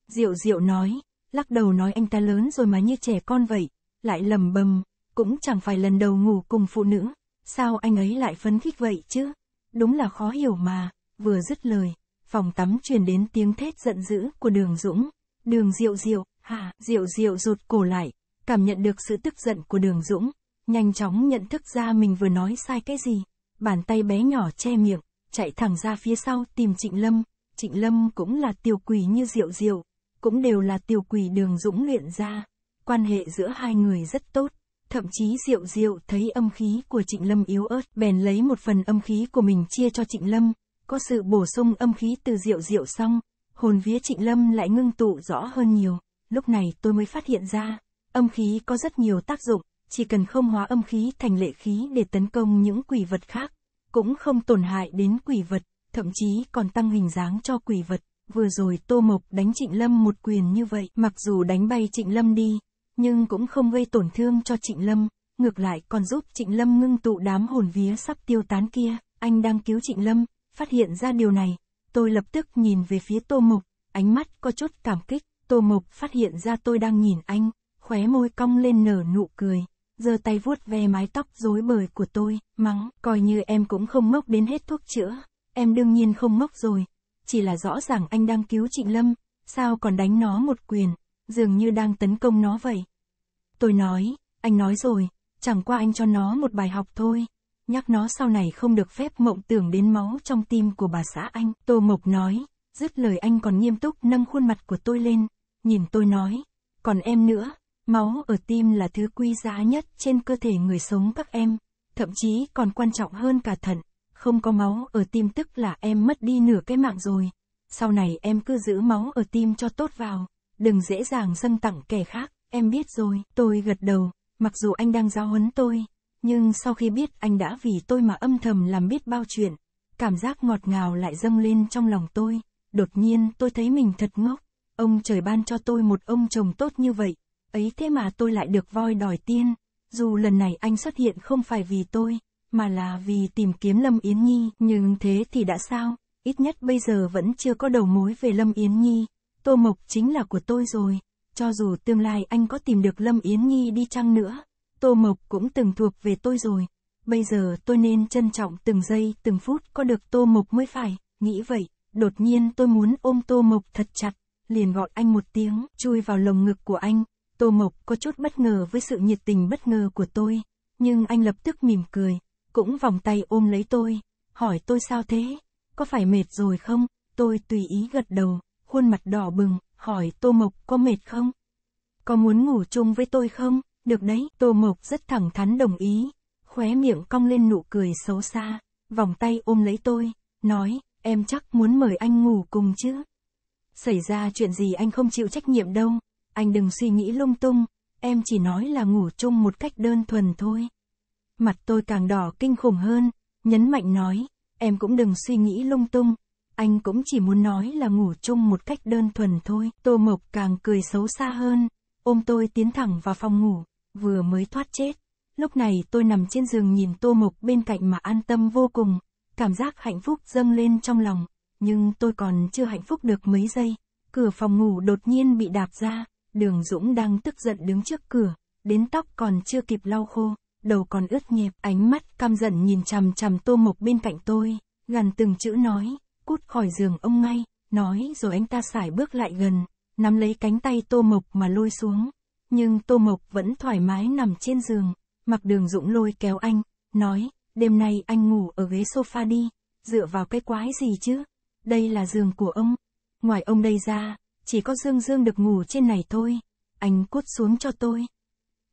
Diệu diệu nói, lắc đầu nói anh ta lớn rồi mà như trẻ con vậy, lại lầm bầm, cũng chẳng phải lần đầu ngủ cùng phụ nữ, sao anh ấy lại phấn khích vậy chứ? Đúng là khó hiểu mà, vừa dứt lời, phòng tắm truyền đến tiếng thét giận dữ của đường Dũng, đường Diệu Diệu, hả, Diệu Diệu rụt cổ lại, cảm nhận được sự tức giận của đường Dũng, nhanh chóng nhận thức ra mình vừa nói sai cái gì. Bàn tay bé nhỏ che miệng, chạy thẳng ra phía sau tìm Trịnh Lâm. Trịnh Lâm cũng là tiểu quỷ như Diệu Diệu, cũng đều là tiểu quỷ đường dũng luyện ra. Quan hệ giữa hai người rất tốt, thậm chí Diệu Diệu thấy âm khí của Trịnh Lâm yếu ớt, bèn lấy một phần âm khí của mình chia cho Trịnh Lâm. Có sự bổ sung âm khí từ Diệu Diệu xong, hồn vía Trịnh Lâm lại ngưng tụ rõ hơn nhiều. Lúc này tôi mới phát hiện ra, âm khí có rất nhiều tác dụng, chỉ cần không hóa âm khí thành lệ khí để tấn công những quỷ vật khác, cũng không tổn hại đến quỷ vật, thậm chí còn tăng hình dáng cho quỷ vật. Vừa rồi Tô Mộc đánh Trịnh Lâm một quyền như vậy, mặc dù đánh bay Trịnh Lâm đi, nhưng cũng không gây tổn thương cho Trịnh Lâm, ngược lại còn giúp Trịnh Lâm ngưng tụ đám hồn vía sắp tiêu tán kia, anh đang cứu Trịnh Lâm, phát hiện ra điều này, tôi lập tức nhìn về phía Tô Mộc, ánh mắt có chút cảm kích, Tô Mộc phát hiện ra tôi đang nhìn anh, khóe môi cong lên nở nụ cười giơ tay vuốt ve mái tóc rối bời của tôi, mắng, coi như em cũng không mốc đến hết thuốc chữa. Em đương nhiên không mốc rồi, chỉ là rõ ràng anh đang cứu Trịnh Lâm, sao còn đánh nó một quyền, dường như đang tấn công nó vậy. Tôi nói, anh nói rồi, chẳng qua anh cho nó một bài học thôi, nhắc nó sau này không được phép mộng tưởng đến máu trong tim của bà xã anh. Tô Mộc nói, dứt lời anh còn nghiêm túc nâng khuôn mặt của tôi lên, nhìn tôi nói, còn em nữa, Máu ở tim là thứ quý giá nhất trên cơ thể người sống các em, thậm chí còn quan trọng hơn cả thận. Không có máu ở tim tức là em mất đi nửa cái mạng rồi. Sau này em cứ giữ máu ở tim cho tốt vào, đừng dễ dàng dâng tặng kẻ khác, em biết rồi. Tôi gật đầu, mặc dù anh đang giáo huấn tôi, nhưng sau khi biết anh đã vì tôi mà âm thầm làm biết bao chuyện, cảm giác ngọt ngào lại dâng lên trong lòng tôi. Đột nhiên tôi thấy mình thật ngốc, ông trời ban cho tôi một ông chồng tốt như vậy, ấy thế mà tôi lại được voi đòi tiên, dù lần này anh xuất hiện không phải vì tôi, mà là vì tìm kiếm Lâm Yến Nhi, nhưng thế thì đã sao, ít nhất bây giờ vẫn chưa có đầu mối về Lâm Yến Nhi, Tô Mộc chính là của tôi rồi, cho dù tương lai anh có tìm được Lâm Yến Nhi đi chăng nữa, Tô Mộc cũng từng thuộc về tôi rồi, bây giờ tôi nên trân trọng từng giây từng phút có được Tô Mộc mới phải, nghĩ vậy, đột nhiên tôi muốn ôm Tô Mộc thật chặt, liền gọi anh một tiếng, chui vào lồng ngực của anh, Tô Mộc có chút bất ngờ với sự nhiệt tình bất ngờ của tôi, nhưng anh lập tức mỉm cười, cũng vòng tay ôm lấy tôi, hỏi tôi sao thế, có phải mệt rồi không, tôi tùy ý gật đầu, khuôn mặt đỏ bừng, hỏi Tô Mộc có mệt không? Có muốn ngủ chung với tôi không? Được đấy, Tô Mộc rất thẳng thắn đồng ý, khóe miệng cong lên nụ cười xấu xa, vòng tay ôm lấy tôi, nói, em chắc muốn mời anh ngủ cùng chứ. Xảy ra chuyện gì anh không chịu trách nhiệm đâu, anh đừng suy nghĩ lung tung, em chỉ nói là ngủ chung một cách đơn thuần thôi. Mặt tôi càng đỏ kinh khủng hơn, nhấn mạnh nói, em cũng đừng suy nghĩ lung tung, anh cũng chỉ muốn nói là ngủ chung một cách đơn thuần thôi. Tô Mộc càng cười xấu xa hơn, ôm tôi tiến thẳng vào phòng ngủ, vừa mới thoát chết. Lúc này tôi nằm trên giường nhìn Tô Mộc bên cạnh mà an tâm vô cùng, cảm giác hạnh phúc dâng lên trong lòng, nhưng tôi còn chưa hạnh phúc được mấy giây, cửa phòng ngủ đột nhiên bị đạp ra, Đường Dũng đang tức giận đứng trước cửa, đến tóc còn chưa kịp lau khô, đầu còn ướt nhẹp, ánh mắt căm giận nhìn chằm chằm Tô Mộc bên cạnh tôi, gần từng chữ nói, cút khỏi giường ông ngay, nói rồi anh ta xải bước lại gần, nắm lấy cánh tay Tô Mộc mà lôi xuống, nhưng Tô Mộc vẫn thoải mái nằm trên giường, mặc đường Dũng lôi kéo anh, nói, đêm nay anh ngủ ở ghế sofa đi, dựa vào cái quái gì chứ, đây là giường của ông, ngoài ông đây ra, chỉ có Dương Dương được ngủ trên này thôi, anh cút xuống cho tôi.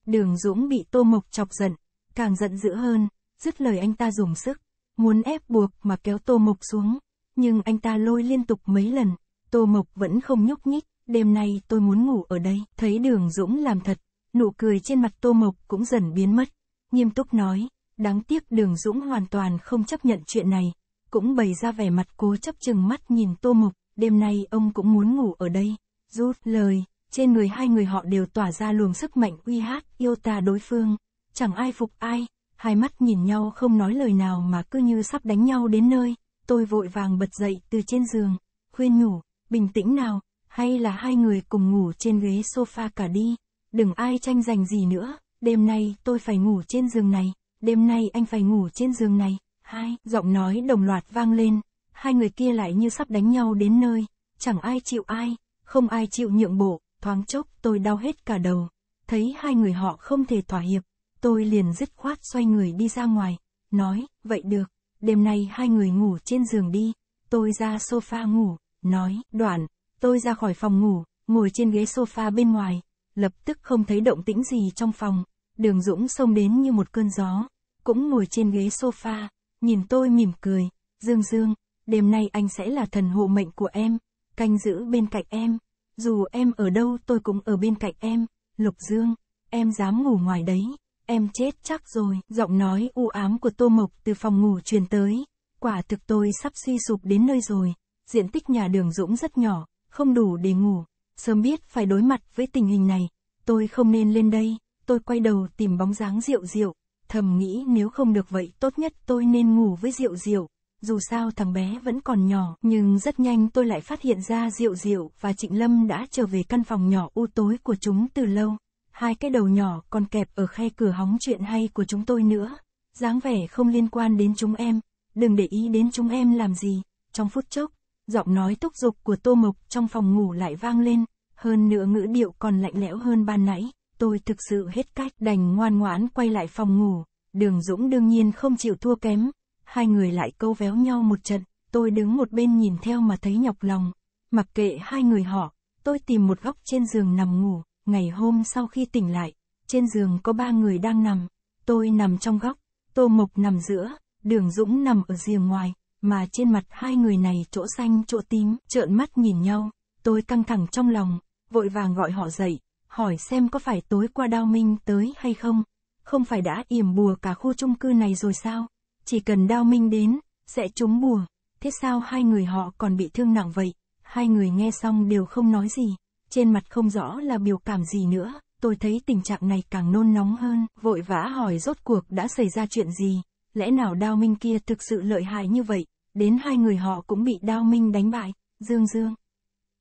Đường Dũng bị Tô Mộc chọc giận, càng giận dữ hơn, dứt lời anh ta dùng sức, muốn ép buộc mà kéo Tô Mộc xuống, nhưng anh ta lôi liên tục mấy lần, Tô Mộc vẫn không nhúc nhích, đêm nay tôi muốn ngủ ở đây, thấy đường Dũng làm thật, nụ cười trên mặt Tô Mộc cũng dần biến mất, nghiêm túc nói, đáng tiếc đường Dũng hoàn toàn không chấp nhận chuyện này, cũng bày ra vẻ mặt cố chấp chừng mắt nhìn Tô Mộc đêm nay ông cũng muốn ngủ ở đây. Rút lời, trên người hai người họ đều tỏa ra luồng sức mạnh uy hát, yêu ta đối phương. Chẳng ai phục ai, hai mắt nhìn nhau không nói lời nào mà cứ như sắp đánh nhau đến nơi. Tôi vội vàng bật dậy từ trên giường, khuyên nhủ, bình tĩnh nào, hay là hai người cùng ngủ trên ghế sofa cả đi. Đừng ai tranh giành gì nữa, đêm nay tôi phải ngủ trên giường này, đêm nay anh phải ngủ trên giường này. Hai, giọng nói đồng loạt vang lên, hai người kia lại như sắp đánh nhau đến nơi, chẳng ai chịu ai, không ai chịu nhượng bộ, thoáng chốc tôi đau hết cả đầu. Thấy hai người họ không thể thỏa hiệp, tôi liền dứt khoát xoay người đi ra ngoài, nói, vậy được, đêm nay hai người ngủ trên giường đi, tôi ra sofa ngủ, nói, đoạn, tôi ra khỏi phòng ngủ, ngồi trên ghế sofa bên ngoài, lập tức không thấy động tĩnh gì trong phòng, đường Dũng xông đến như một cơn gió, cũng ngồi trên ghế sofa, nhìn tôi mỉm cười, dương dương, đêm nay anh sẽ là thần hộ mệnh của em, canh giữ bên cạnh em, dù em ở đâu tôi cũng ở bên cạnh em, Lục Dương, em dám ngủ ngoài đấy, em chết chắc rồi, giọng nói u ám của Tô Mộc từ phòng ngủ truyền tới, quả thực tôi sắp suy sụp đến nơi rồi, diện tích nhà đường Dũng rất nhỏ, không đủ để ngủ, sớm biết phải đối mặt với tình hình này, tôi không nên lên đây, tôi quay đầu tìm bóng dáng Diệu Diệu, thầm nghĩ nếu không được vậy tốt nhất tôi nên ngủ với Diệu Diệu dù sao thằng bé vẫn còn nhỏ, nhưng rất nhanh tôi lại phát hiện ra Diệu Diệu và Trịnh Lâm đã trở về căn phòng nhỏ u tối của chúng từ lâu. Hai cái đầu nhỏ còn kẹp ở khe cửa hóng chuyện hay của chúng tôi nữa. dáng vẻ không liên quan đến chúng em, đừng để ý đến chúng em làm gì. Trong phút chốc, giọng nói thúc giục của Tô Mộc trong phòng ngủ lại vang lên, hơn nữa ngữ điệu còn lạnh lẽo hơn ban nãy. Tôi thực sự hết cách đành ngoan ngoãn quay lại phòng ngủ. Đường Dũng đương nhiên không chịu thua kém, hai người lại câu véo nhau một trận, tôi đứng một bên nhìn theo mà thấy nhọc lòng. Mặc kệ hai người họ, tôi tìm một góc trên giường nằm ngủ, ngày hôm sau khi tỉnh lại, trên giường có ba người đang nằm, tôi nằm trong góc, Tô Mộc nằm giữa, Đường Dũng nằm ở rìa ngoài, mà trên mặt hai người này chỗ xanh chỗ tím, trợn mắt nhìn nhau, tôi căng thẳng trong lòng, vội vàng gọi họ dậy, hỏi xem có phải tối qua Đao Minh tới hay không, không phải đã yểm bùa cả khu chung cư này rồi sao? Chỉ cần đao minh đến, sẽ trúng bùa. Thế sao hai người họ còn bị thương nặng vậy? Hai người nghe xong đều không nói gì. Trên mặt không rõ là biểu cảm gì nữa. Tôi thấy tình trạng này càng nôn nóng hơn. Vội vã hỏi rốt cuộc đã xảy ra chuyện gì? Lẽ nào đao minh kia thực sự lợi hại như vậy? Đến hai người họ cũng bị đao minh đánh bại. Dương Dương.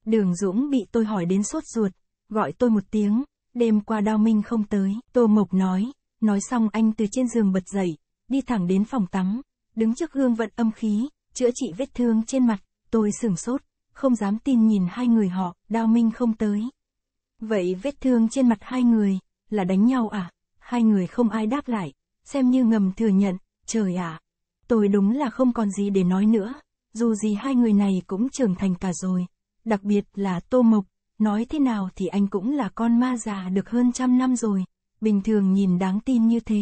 Đường Dũng bị tôi hỏi đến sốt ruột. Gọi tôi một tiếng. Đêm qua đao minh không tới. Tô Mộc nói. Nói xong anh từ trên giường bật dậy, đi thẳng đến phòng tắm, đứng trước gương vận âm khí, chữa trị vết thương trên mặt, tôi sửng sốt, không dám tin nhìn hai người họ, đao minh không tới. Vậy vết thương trên mặt hai người, là đánh nhau à? Hai người không ai đáp lại, xem như ngầm thừa nhận, trời ạ. À, tôi đúng là không còn gì để nói nữa, dù gì hai người này cũng trưởng thành cả rồi, đặc biệt là Tô Mộc, nói thế nào thì anh cũng là con ma già được hơn trăm năm rồi, bình thường nhìn đáng tin như thế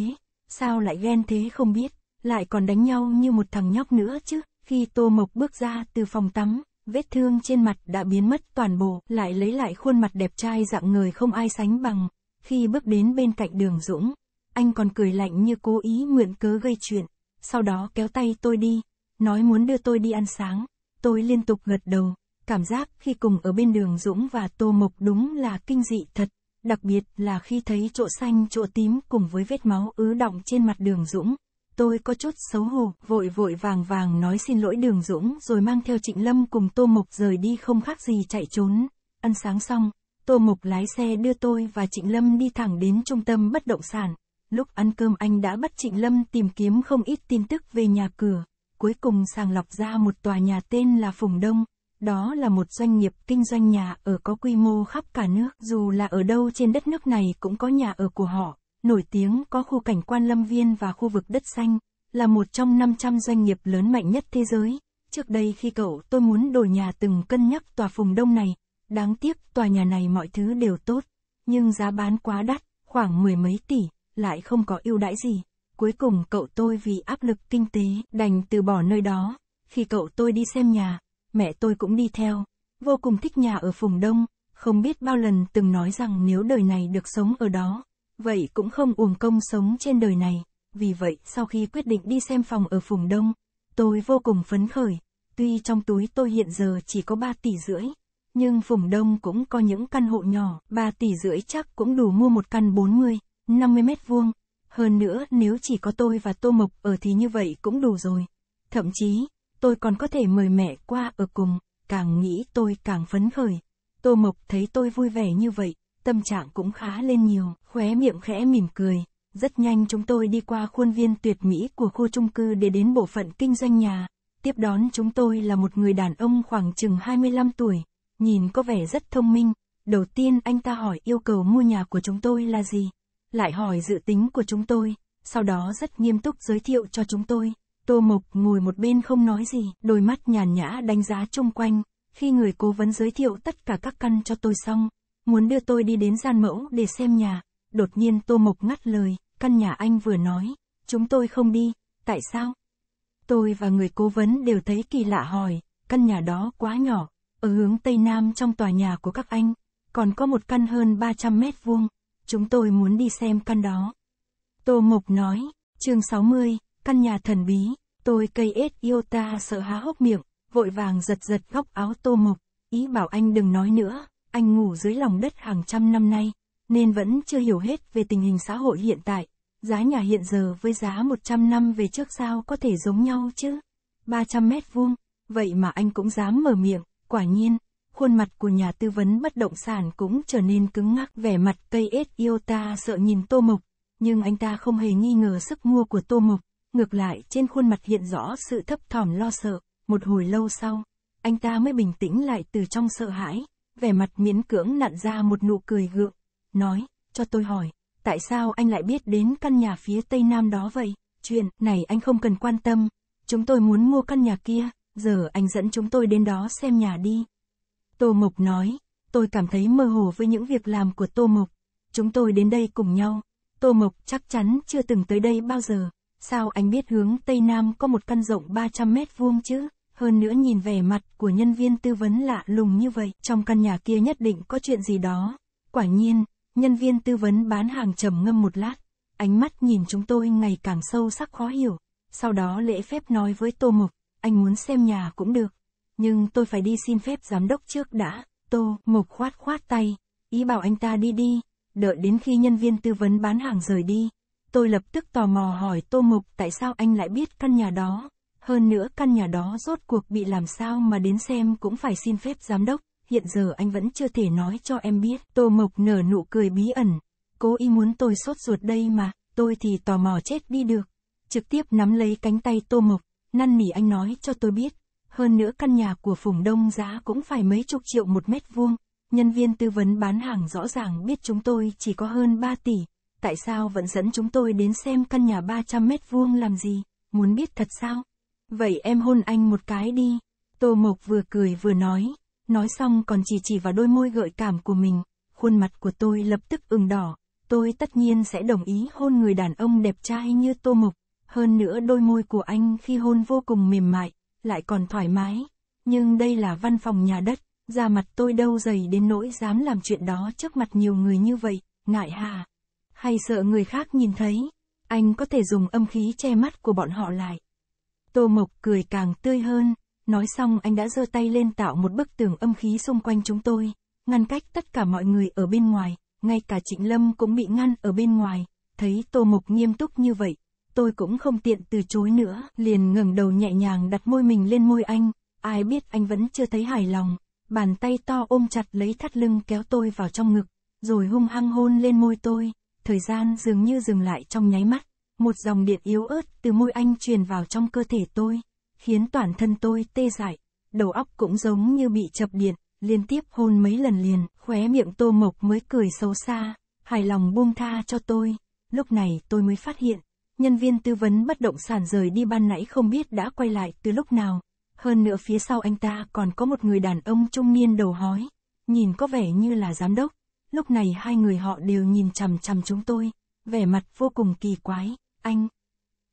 sao lại ghen thế không biết, lại còn đánh nhau như một thằng nhóc nữa chứ, khi Tô Mộc bước ra từ phòng tắm, vết thương trên mặt đã biến mất toàn bộ, lại lấy lại khuôn mặt đẹp trai dạng người không ai sánh bằng, khi bước đến bên cạnh đường Dũng, anh còn cười lạnh như cố ý mượn cớ gây chuyện, sau đó kéo tay tôi đi, nói muốn đưa tôi đi ăn sáng, tôi liên tục gật đầu, cảm giác khi cùng ở bên đường Dũng và Tô Mộc đúng là kinh dị thật đặc biệt là khi thấy chỗ xanh chỗ tím cùng với vết máu ứ động trên mặt đường Dũng. Tôi có chút xấu hổ, vội vội vàng vàng nói xin lỗi đường Dũng rồi mang theo Trịnh Lâm cùng Tô Mộc rời đi không khác gì chạy trốn. Ăn sáng xong, Tô Mộc lái xe đưa tôi và Trịnh Lâm đi thẳng đến trung tâm bất động sản. Lúc ăn cơm anh đã bắt Trịnh Lâm tìm kiếm không ít tin tức về nhà cửa. Cuối cùng sàng lọc ra một tòa nhà tên là Phùng Đông, đó là một doanh nghiệp kinh doanh nhà ở có quy mô khắp cả nước, dù là ở đâu trên đất nước này cũng có nhà ở của họ. Nổi tiếng có khu cảnh quan lâm viên và khu vực đất xanh, là một trong 500 doanh nghiệp lớn mạnh nhất thế giới. Trước đây khi cậu tôi muốn đổi nhà từng cân nhắc tòa phùng đông này, đáng tiếc tòa nhà này mọi thứ đều tốt, nhưng giá bán quá đắt, khoảng mười mấy tỷ, lại không có ưu đãi gì. Cuối cùng cậu tôi vì áp lực kinh tế đành từ bỏ nơi đó. Khi cậu tôi đi xem nhà, mẹ tôi cũng đi theo, vô cùng thích nhà ở vùng Đông, không biết bao lần từng nói rằng nếu đời này được sống ở đó, vậy cũng không uổng công sống trên đời này. Vì vậy, sau khi quyết định đi xem phòng ở vùng Đông, tôi vô cùng phấn khởi. Tuy trong túi tôi hiện giờ chỉ có 3 tỷ rưỡi, nhưng vùng Đông cũng có những căn hộ nhỏ, 3 tỷ rưỡi chắc cũng đủ mua một căn 40, 50 mét vuông. Hơn nữa, nếu chỉ có tôi và Tô Mộc ở thì như vậy cũng đủ rồi. Thậm chí, tôi còn có thể mời mẹ qua ở cùng, càng nghĩ tôi càng phấn khởi. Tô Mộc thấy tôi vui vẻ như vậy, tâm trạng cũng khá lên nhiều, khóe miệng khẽ mỉm cười. Rất nhanh chúng tôi đi qua khuôn viên tuyệt mỹ của khu trung cư để đến bộ phận kinh doanh nhà. Tiếp đón chúng tôi là một người đàn ông khoảng chừng 25 tuổi, nhìn có vẻ rất thông minh. Đầu tiên anh ta hỏi yêu cầu mua nhà của chúng tôi là gì, lại hỏi dự tính của chúng tôi, sau đó rất nghiêm túc giới thiệu cho chúng tôi Tô Mộc ngồi một bên không nói gì, đôi mắt nhàn nhã đánh giá chung quanh, khi người cố vấn giới thiệu tất cả các căn cho tôi xong, muốn đưa tôi đi đến gian mẫu để xem nhà, đột nhiên Tô Mộc ngắt lời, căn nhà anh vừa nói, chúng tôi không đi, tại sao? Tôi và người cố vấn đều thấy kỳ lạ hỏi, căn nhà đó quá nhỏ, ở hướng Tây Nam trong tòa nhà của các anh, còn có một căn hơn 300 mét vuông, chúng tôi muốn đi xem căn đó. Tô Mộc nói, chương 60, căn nhà thần bí, tôi cây ết yêu ta sợ há hốc miệng, vội vàng giật giật góc áo tô mục ý bảo anh đừng nói nữa, anh ngủ dưới lòng đất hàng trăm năm nay, nên vẫn chưa hiểu hết về tình hình xã hội hiện tại, giá nhà hiện giờ với giá 100 năm về trước sao có thể giống nhau chứ? 300 mét vuông, vậy mà anh cũng dám mở miệng, quả nhiên, khuôn mặt của nhà tư vấn bất động sản cũng trở nên cứng ngắc vẻ mặt cây ết yêu ta sợ nhìn tô mục nhưng anh ta không hề nghi ngờ sức mua của tô mục ngược lại trên khuôn mặt hiện rõ sự thấp thỏm lo sợ, một hồi lâu sau, anh ta mới bình tĩnh lại từ trong sợ hãi, vẻ mặt miễn cưỡng nặn ra một nụ cười gượng, nói, cho tôi hỏi, tại sao anh lại biết đến căn nhà phía tây nam đó vậy, chuyện này anh không cần quan tâm, chúng tôi muốn mua căn nhà kia, giờ anh dẫn chúng tôi đến đó xem nhà đi. Tô Mộc nói, tôi cảm thấy mơ hồ với những việc làm của Tô Mộc, chúng tôi đến đây cùng nhau, Tô Mộc chắc chắn chưa từng tới đây bao giờ, sao anh biết hướng Tây Nam có một căn rộng 300 mét vuông chứ? Hơn nữa nhìn vẻ mặt của nhân viên tư vấn lạ lùng như vậy, trong căn nhà kia nhất định có chuyện gì đó. Quả nhiên, nhân viên tư vấn bán hàng trầm ngâm một lát, ánh mắt nhìn chúng tôi ngày càng sâu sắc khó hiểu. Sau đó lễ phép nói với Tô Mục, anh muốn xem nhà cũng được, nhưng tôi phải đi xin phép giám đốc trước đã. Tô Mục khoát khoát tay, ý bảo anh ta đi đi, đợi đến khi nhân viên tư vấn bán hàng rời đi, tôi lập tức tò mò hỏi Tô Mục tại sao anh lại biết căn nhà đó. Hơn nữa căn nhà đó rốt cuộc bị làm sao mà đến xem cũng phải xin phép giám đốc, hiện giờ anh vẫn chưa thể nói cho em biết. Tô Mộc nở nụ cười bí ẩn, cố ý muốn tôi sốt ruột đây mà, tôi thì tò mò chết đi được. Trực tiếp nắm lấy cánh tay Tô Mộc, năn nỉ anh nói cho tôi biết. Hơn nữa căn nhà của Phùng Đông giá cũng phải mấy chục triệu một mét vuông. Nhân viên tư vấn bán hàng rõ ràng biết chúng tôi chỉ có hơn 3 tỷ, tại sao vẫn dẫn chúng tôi đến xem căn nhà 300 mét vuông làm gì, muốn biết thật sao? Vậy em hôn anh một cái đi. Tô Mộc vừa cười vừa nói, nói xong còn chỉ chỉ vào đôi môi gợi cảm của mình, khuôn mặt của tôi lập tức ửng đỏ, tôi tất nhiên sẽ đồng ý hôn người đàn ông đẹp trai như Tô Mộc, hơn nữa đôi môi của anh khi hôn vô cùng mềm mại, lại còn thoải mái, nhưng đây là văn phòng nhà đất, da mặt tôi đâu dày đến nỗi dám làm chuyện đó trước mặt nhiều người như vậy, ngại hà hay sợ người khác nhìn thấy, anh có thể dùng âm khí che mắt của bọn họ lại. Tô Mộc cười càng tươi hơn, nói xong anh đã giơ tay lên tạo một bức tường âm khí xung quanh chúng tôi, ngăn cách tất cả mọi người ở bên ngoài, ngay cả Trịnh Lâm cũng bị ngăn ở bên ngoài, thấy Tô Mộc nghiêm túc như vậy, tôi cũng không tiện từ chối nữa, liền ngẩng đầu nhẹ nhàng đặt môi mình lên môi anh, ai biết anh vẫn chưa thấy hài lòng, bàn tay to ôm chặt lấy thắt lưng kéo tôi vào trong ngực, rồi hung hăng hôn lên môi tôi thời gian dường như dừng lại trong nháy mắt, một dòng điện yếu ớt từ môi anh truyền vào trong cơ thể tôi, khiến toàn thân tôi tê dại, đầu óc cũng giống như bị chập điện, liên tiếp hôn mấy lần liền, khóe miệng tô mộc mới cười xấu xa, hài lòng buông tha cho tôi, lúc này tôi mới phát hiện, nhân viên tư vấn bất động sản rời đi ban nãy không biết đã quay lại từ lúc nào, hơn nữa phía sau anh ta còn có một người đàn ông trung niên đầu hói, nhìn có vẻ như là giám đốc lúc này hai người họ đều nhìn chằm chằm chúng tôi, vẻ mặt vô cùng kỳ quái, anh.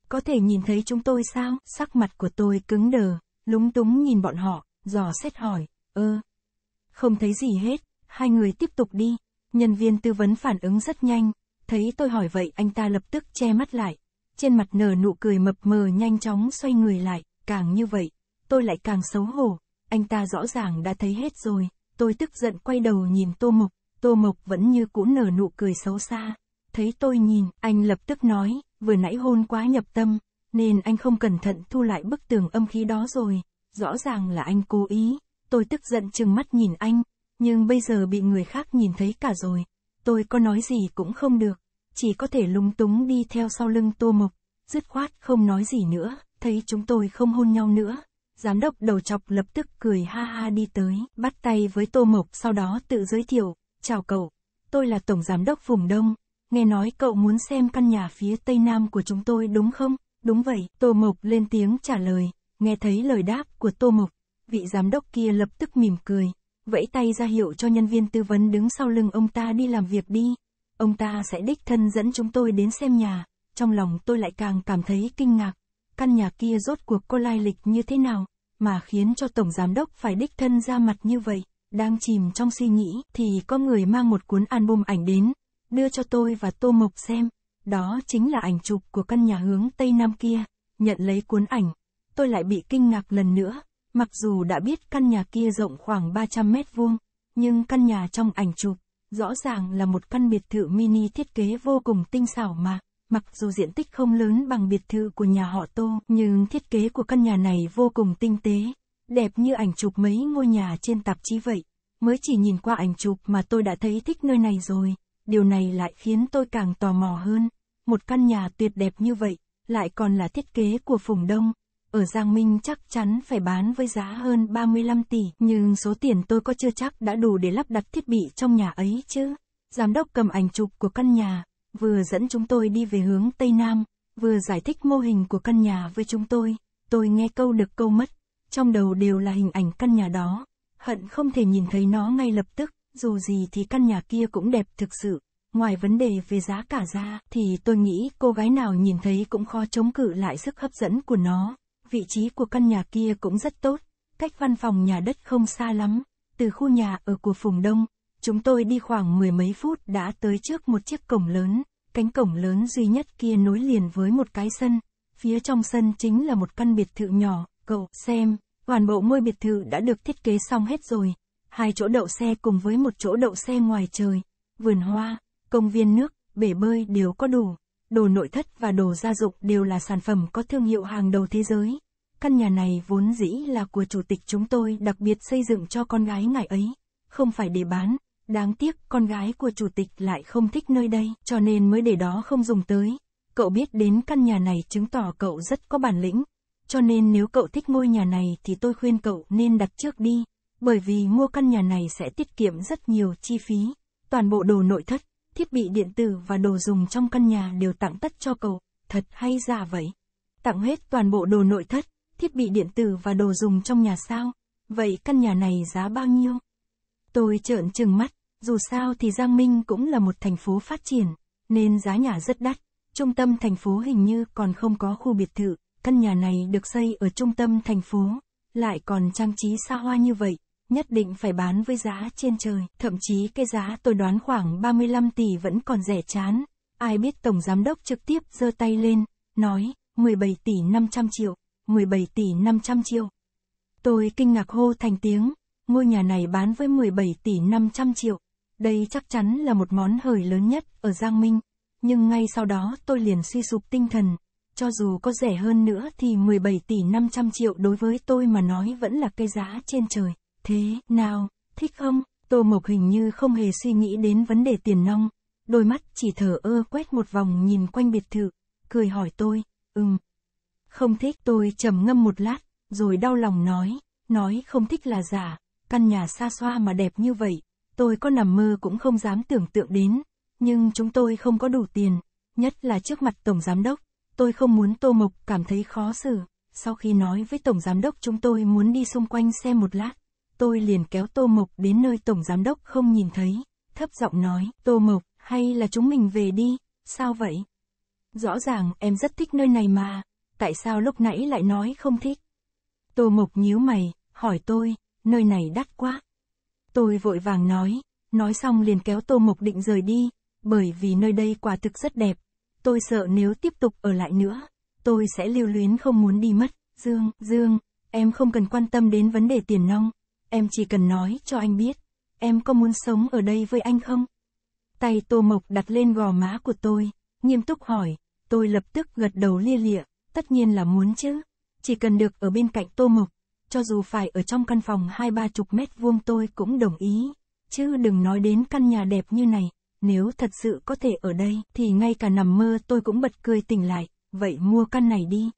Có thể nhìn thấy chúng tôi sao? Sắc mặt của tôi cứng đờ, lúng túng nhìn bọn họ, dò xét hỏi, ơ. Không thấy gì hết, hai người tiếp tục đi. Nhân viên tư vấn phản ứng rất nhanh, thấy tôi hỏi vậy anh ta lập tức che mắt lại. Trên mặt nở nụ cười mập mờ nhanh chóng xoay người lại, càng như vậy, tôi lại càng xấu hổ. Anh ta rõ ràng đã thấy hết rồi, tôi tức giận quay đầu nhìn Tô Mộc, Tô Mộc vẫn như cũ nở nụ cười xấu xa. Thấy tôi nhìn, anh lập tức nói, vừa nãy hôn quá nhập tâm, nên anh không cẩn thận thu lại bức tường âm khí đó rồi. Rõ ràng là anh cố ý, tôi tức giận chừng mắt nhìn anh, nhưng bây giờ bị người khác nhìn thấy cả rồi. Tôi có nói gì cũng không được, chỉ có thể lúng túng đi theo sau lưng Tô Mộc, dứt khoát không nói gì nữa, thấy chúng tôi không hôn nhau nữa. Giám đốc đầu chọc lập tức cười ha ha đi tới, bắt tay với Tô Mộc sau đó tự giới thiệu, Chào cậu, tôi là Tổng Giám đốc Phùng Đông. Nghe nói cậu muốn xem căn nhà phía tây nam của chúng tôi đúng không? Đúng vậy, Tô Mộc lên tiếng trả lời. Nghe thấy lời đáp của Tô Mộc, vị giám đốc kia lập tức mỉm cười, vẫy tay ra hiệu cho nhân viên tư vấn đứng sau lưng ông ta đi làm việc đi. Ông ta sẽ đích thân dẫn chúng tôi đến xem nhà. Trong lòng tôi lại càng cảm thấy kinh ngạc. Căn nhà kia rốt cuộc có lai lịch như thế nào, mà khiến cho Tổng Giám đốc phải đích thân ra mặt như vậy. Đang chìm trong suy nghĩ, thì có người mang một cuốn album ảnh đến, đưa cho tôi và Tô Mộc xem. Đó chính là ảnh chụp của căn nhà hướng Tây Nam kia. Nhận lấy cuốn ảnh, tôi lại bị kinh ngạc lần nữa. Mặc dù đã biết căn nhà kia rộng khoảng 300 mét vuông, nhưng căn nhà trong ảnh chụp, rõ ràng là một căn biệt thự mini thiết kế vô cùng tinh xảo mà. Mặc dù diện tích không lớn bằng biệt thự của nhà họ Tô, nhưng thiết kế của căn nhà này vô cùng tinh tế. Đẹp như ảnh chụp mấy ngôi nhà trên tạp chí vậy, mới chỉ nhìn qua ảnh chụp mà tôi đã thấy thích nơi này rồi, điều này lại khiến tôi càng tò mò hơn. Một căn nhà tuyệt đẹp như vậy, lại còn là thiết kế của Phùng Đông, ở Giang Minh chắc chắn phải bán với giá hơn 35 tỷ, nhưng số tiền tôi có chưa chắc đã đủ để lắp đặt thiết bị trong nhà ấy chứ. Giám đốc cầm ảnh chụp của căn nhà, vừa dẫn chúng tôi đi về hướng Tây Nam, vừa giải thích mô hình của căn nhà với chúng tôi. Tôi nghe câu được câu mất, trong đầu đều là hình ảnh căn nhà đó. Hận không thể nhìn thấy nó ngay lập tức, dù gì thì căn nhà kia cũng đẹp thực sự. Ngoài vấn đề về giá cả ra, thì tôi nghĩ cô gái nào nhìn thấy cũng khó chống cự lại sức hấp dẫn của nó. Vị trí của căn nhà kia cũng rất tốt, cách văn phòng nhà đất không xa lắm. Từ khu nhà ở của Phùng Đông, chúng tôi đi khoảng mười mấy phút đã tới trước một chiếc cổng lớn. Cánh cổng lớn duy nhất kia nối liền với một cái sân. Phía trong sân chính là một căn biệt thự nhỏ, cậu xem, Toàn bộ ngôi biệt thự đã được thiết kế xong hết rồi. Hai chỗ đậu xe cùng với một chỗ đậu xe ngoài trời, vườn hoa, công viên nước, bể bơi đều có đủ. Đồ nội thất và đồ gia dụng đều là sản phẩm có thương hiệu hàng đầu thế giới. Căn nhà này vốn dĩ là của chủ tịch chúng tôi đặc biệt xây dựng cho con gái ngài ấy, không phải để bán. Đáng tiếc con gái của chủ tịch lại không thích nơi đây, cho nên mới để đó không dùng tới. Cậu biết đến căn nhà này chứng tỏ cậu rất có bản lĩnh, cho nên nếu cậu thích ngôi nhà này thì tôi khuyên cậu nên đặt trước đi, bởi vì mua căn nhà này sẽ tiết kiệm rất nhiều chi phí. Toàn bộ đồ nội thất, thiết bị điện tử và đồ dùng trong căn nhà đều tặng tất cho cậu, thật hay giả vậy? Tặng hết toàn bộ đồ nội thất, thiết bị điện tử và đồ dùng trong nhà sao? Vậy căn nhà này giá bao nhiêu? Tôi trợn trừng mắt, dù sao thì Giang Minh cũng là một thành phố phát triển, nên giá nhà rất đắt. Trung tâm thành phố hình như còn không có khu biệt thự, căn nhà này được xây ở trung tâm thành phố, lại còn trang trí xa hoa như vậy, nhất định phải bán với giá trên trời, thậm chí cái giá tôi đoán khoảng 35 tỷ vẫn còn rẻ chán. Ai biết tổng giám đốc trực tiếp giơ tay lên, nói, 17 tỷ 500 triệu, 17 tỷ 500 triệu. Tôi kinh ngạc hô thành tiếng, ngôi nhà này bán với 17 tỷ 500 triệu. Đây chắc chắn là một món hời lớn nhất ở Giang Minh, nhưng ngay sau đó tôi liền suy sụp tinh thần, cho dù có rẻ hơn nữa thì 17 tỷ 500 triệu đối với tôi mà nói vẫn là cây giá trên trời. Thế, nào, thích không? Tô Mộc hình như không hề suy nghĩ đến vấn đề tiền nong, đôi mắt chỉ thở ơ quét một vòng nhìn quanh biệt thự, cười hỏi tôi, ừm. Không thích tôi trầm ngâm một lát, rồi đau lòng nói, nói không thích là giả, căn nhà xa xoa mà đẹp như vậy, tôi có nằm mơ cũng không dám tưởng tượng đến, nhưng chúng tôi không có đủ tiền, nhất là trước mặt Tổng Giám Đốc, tôi không muốn Tô Mộc cảm thấy khó xử. Sau khi nói với Tổng Giám đốc chúng tôi muốn đi xung quanh xe một lát, tôi liền kéo Tô Mộc đến nơi Tổng Giám đốc không nhìn thấy, thấp giọng nói, Tô Mộc, hay là chúng mình về đi, sao vậy? Rõ ràng em rất thích nơi này mà, tại sao lúc nãy lại nói không thích? Tô Mộc nhíu mày, hỏi tôi, nơi này đắt quá. Tôi vội vàng nói, nói xong liền kéo Tô Mộc định rời đi, bởi vì nơi đây quả thực rất đẹp, tôi sợ nếu tiếp tục ở lại nữa, tôi sẽ lưu luyến không muốn đi mất. Dương, Dương, em không cần quan tâm đến vấn đề tiền nong, em chỉ cần nói cho anh biết, em có muốn sống ở đây với anh không? Tay Tô Mộc đặt lên gò má của tôi, nghiêm túc hỏi, tôi lập tức gật đầu lia lịa, tất nhiên là muốn chứ, chỉ cần được ở bên cạnh Tô Mộc, cho dù phải ở trong căn phòng hai ba chục mét vuông tôi cũng đồng ý, chứ đừng nói đến căn nhà đẹp như này. Nếu thật sự có thể ở đây, thì ngay cả nằm mơ tôi cũng bật cười tỉnh lại, vậy mua căn này đi.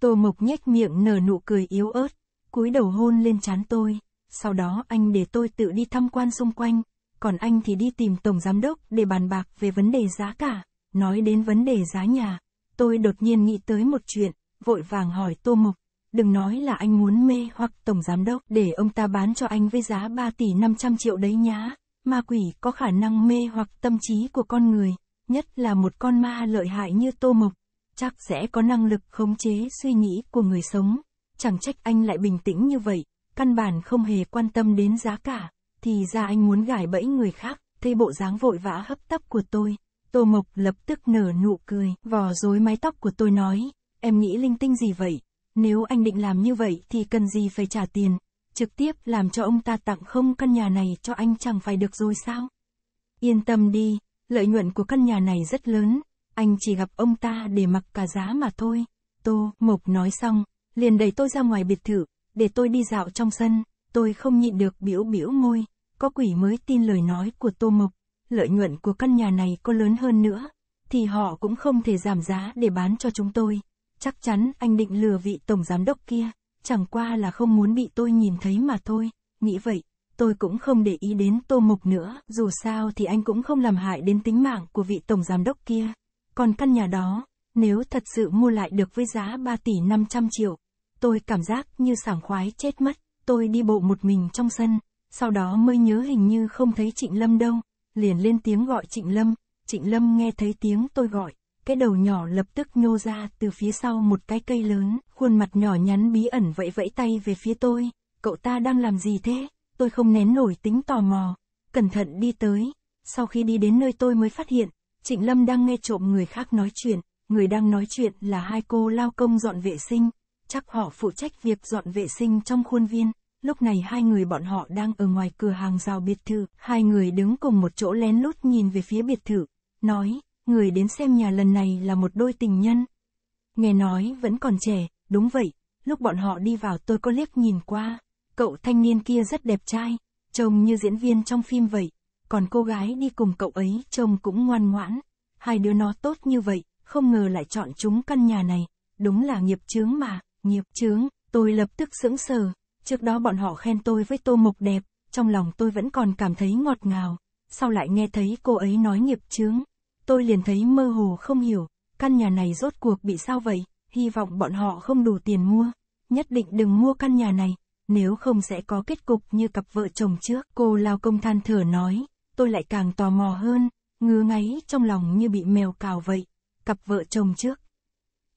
Tô Mộc nhếch miệng nở nụ cười yếu ớt, cúi đầu hôn lên trán tôi, sau đó anh để tôi tự đi tham quan xung quanh, còn anh thì đi tìm tổng giám đốc để bàn bạc về vấn đề giá cả. Nói đến vấn đề giá nhà, tôi đột nhiên nghĩ tới một chuyện, vội vàng hỏi Tô Mộc, đừng nói là anh muốn mê hoặc tổng giám đốc để ông ta bán cho anh với giá 3 tỷ 500 triệu đấy nhá. Ma quỷ có khả năng mê hoặc tâm trí của con người, nhất là một con ma lợi hại như Tô Mộc, chắc sẽ có năng lực khống chế suy nghĩ của người sống. Chẳng trách anh lại bình tĩnh như vậy, căn bản không hề quan tâm đến giá cả, thì ra anh muốn gài bẫy người khác, thấy bộ dáng vội vã hấp tấp của tôi. Tô Mộc lập tức nở nụ cười, vò rối mái tóc của tôi nói, em nghĩ linh tinh gì vậy, nếu anh định làm như vậy thì cần gì phải trả tiền, trực tiếp làm cho ông ta tặng không căn nhà này cho anh chẳng phải được rồi sao? Yên tâm đi, lợi nhuận của căn nhà này rất lớn, anh chỉ gặp ông ta để mặc cả giá mà thôi. Tô Mộc nói xong, liền đẩy tôi ra ngoài biệt thự, để tôi đi dạo trong sân, tôi không nhịn được biểu biểu môi, có quỷ mới tin lời nói của Tô Mộc, lợi nhuận của căn nhà này có lớn hơn nữa, thì họ cũng không thể giảm giá để bán cho chúng tôi, chắc chắn anh định lừa vị tổng giám đốc kia chẳng qua là không muốn bị tôi nhìn thấy mà thôi, nghĩ vậy, tôi cũng không để ý đến Tô mục nữa, dù sao thì anh cũng không làm hại đến tính mạng của vị tổng giám đốc kia. Còn căn nhà đó, nếu thật sự mua lại được với giá 3 tỷ 500 triệu, tôi cảm giác như sảng khoái chết mất, tôi đi bộ một mình trong sân, sau đó mới nhớ hình như không thấy Trịnh Lâm đâu, liền lên tiếng gọi Trịnh Lâm, Trịnh Lâm nghe thấy tiếng tôi gọi, cái đầu nhỏ lập tức nhô ra từ phía sau một cái cây lớn, khuôn mặt nhỏ nhắn bí ẩn vẫy vẫy tay về phía tôi, cậu ta đang làm gì thế, tôi không nén nổi tính tò mò, cẩn thận đi tới, sau khi đi đến nơi tôi mới phát hiện, Trịnh Lâm đang nghe trộm người khác nói chuyện, người đang nói chuyện là hai cô lao công dọn vệ sinh, chắc họ phụ trách việc dọn vệ sinh trong khuôn viên. Lúc này hai người bọn họ đang ở ngoài cửa hàng rào biệt thự, hai người đứng cùng một chỗ lén lút nhìn về phía biệt thự, nói, người đến xem nhà lần này là một đôi tình nhân. Nghe nói vẫn còn trẻ, đúng vậy, lúc bọn họ đi vào tôi có liếc nhìn qua, cậu thanh niên kia rất đẹp trai, trông như diễn viên trong phim vậy, còn cô gái đi cùng cậu ấy trông cũng ngoan ngoãn, hai đứa nó tốt như vậy, không ngờ lại chọn chúng căn nhà này, đúng là nghiệp chướng mà, nghiệp chướng, tôi lập tức sững sờ, trước đó bọn họ khen tôi với tô mộc đẹp, trong lòng tôi vẫn còn cảm thấy ngọt ngào, sau lại nghe thấy cô ấy nói nghiệp chướng, tôi liền thấy mơ hồ không hiểu, căn nhà này rốt cuộc bị sao vậy, hy vọng bọn họ không đủ tiền mua. Nhất định đừng mua căn nhà này, nếu không sẽ có kết cục như cặp vợ chồng trước. Cô lao công than thở nói, tôi lại càng tò mò hơn, ngứa ngáy trong lòng như bị mèo cào vậy. Cặp vợ chồng trước.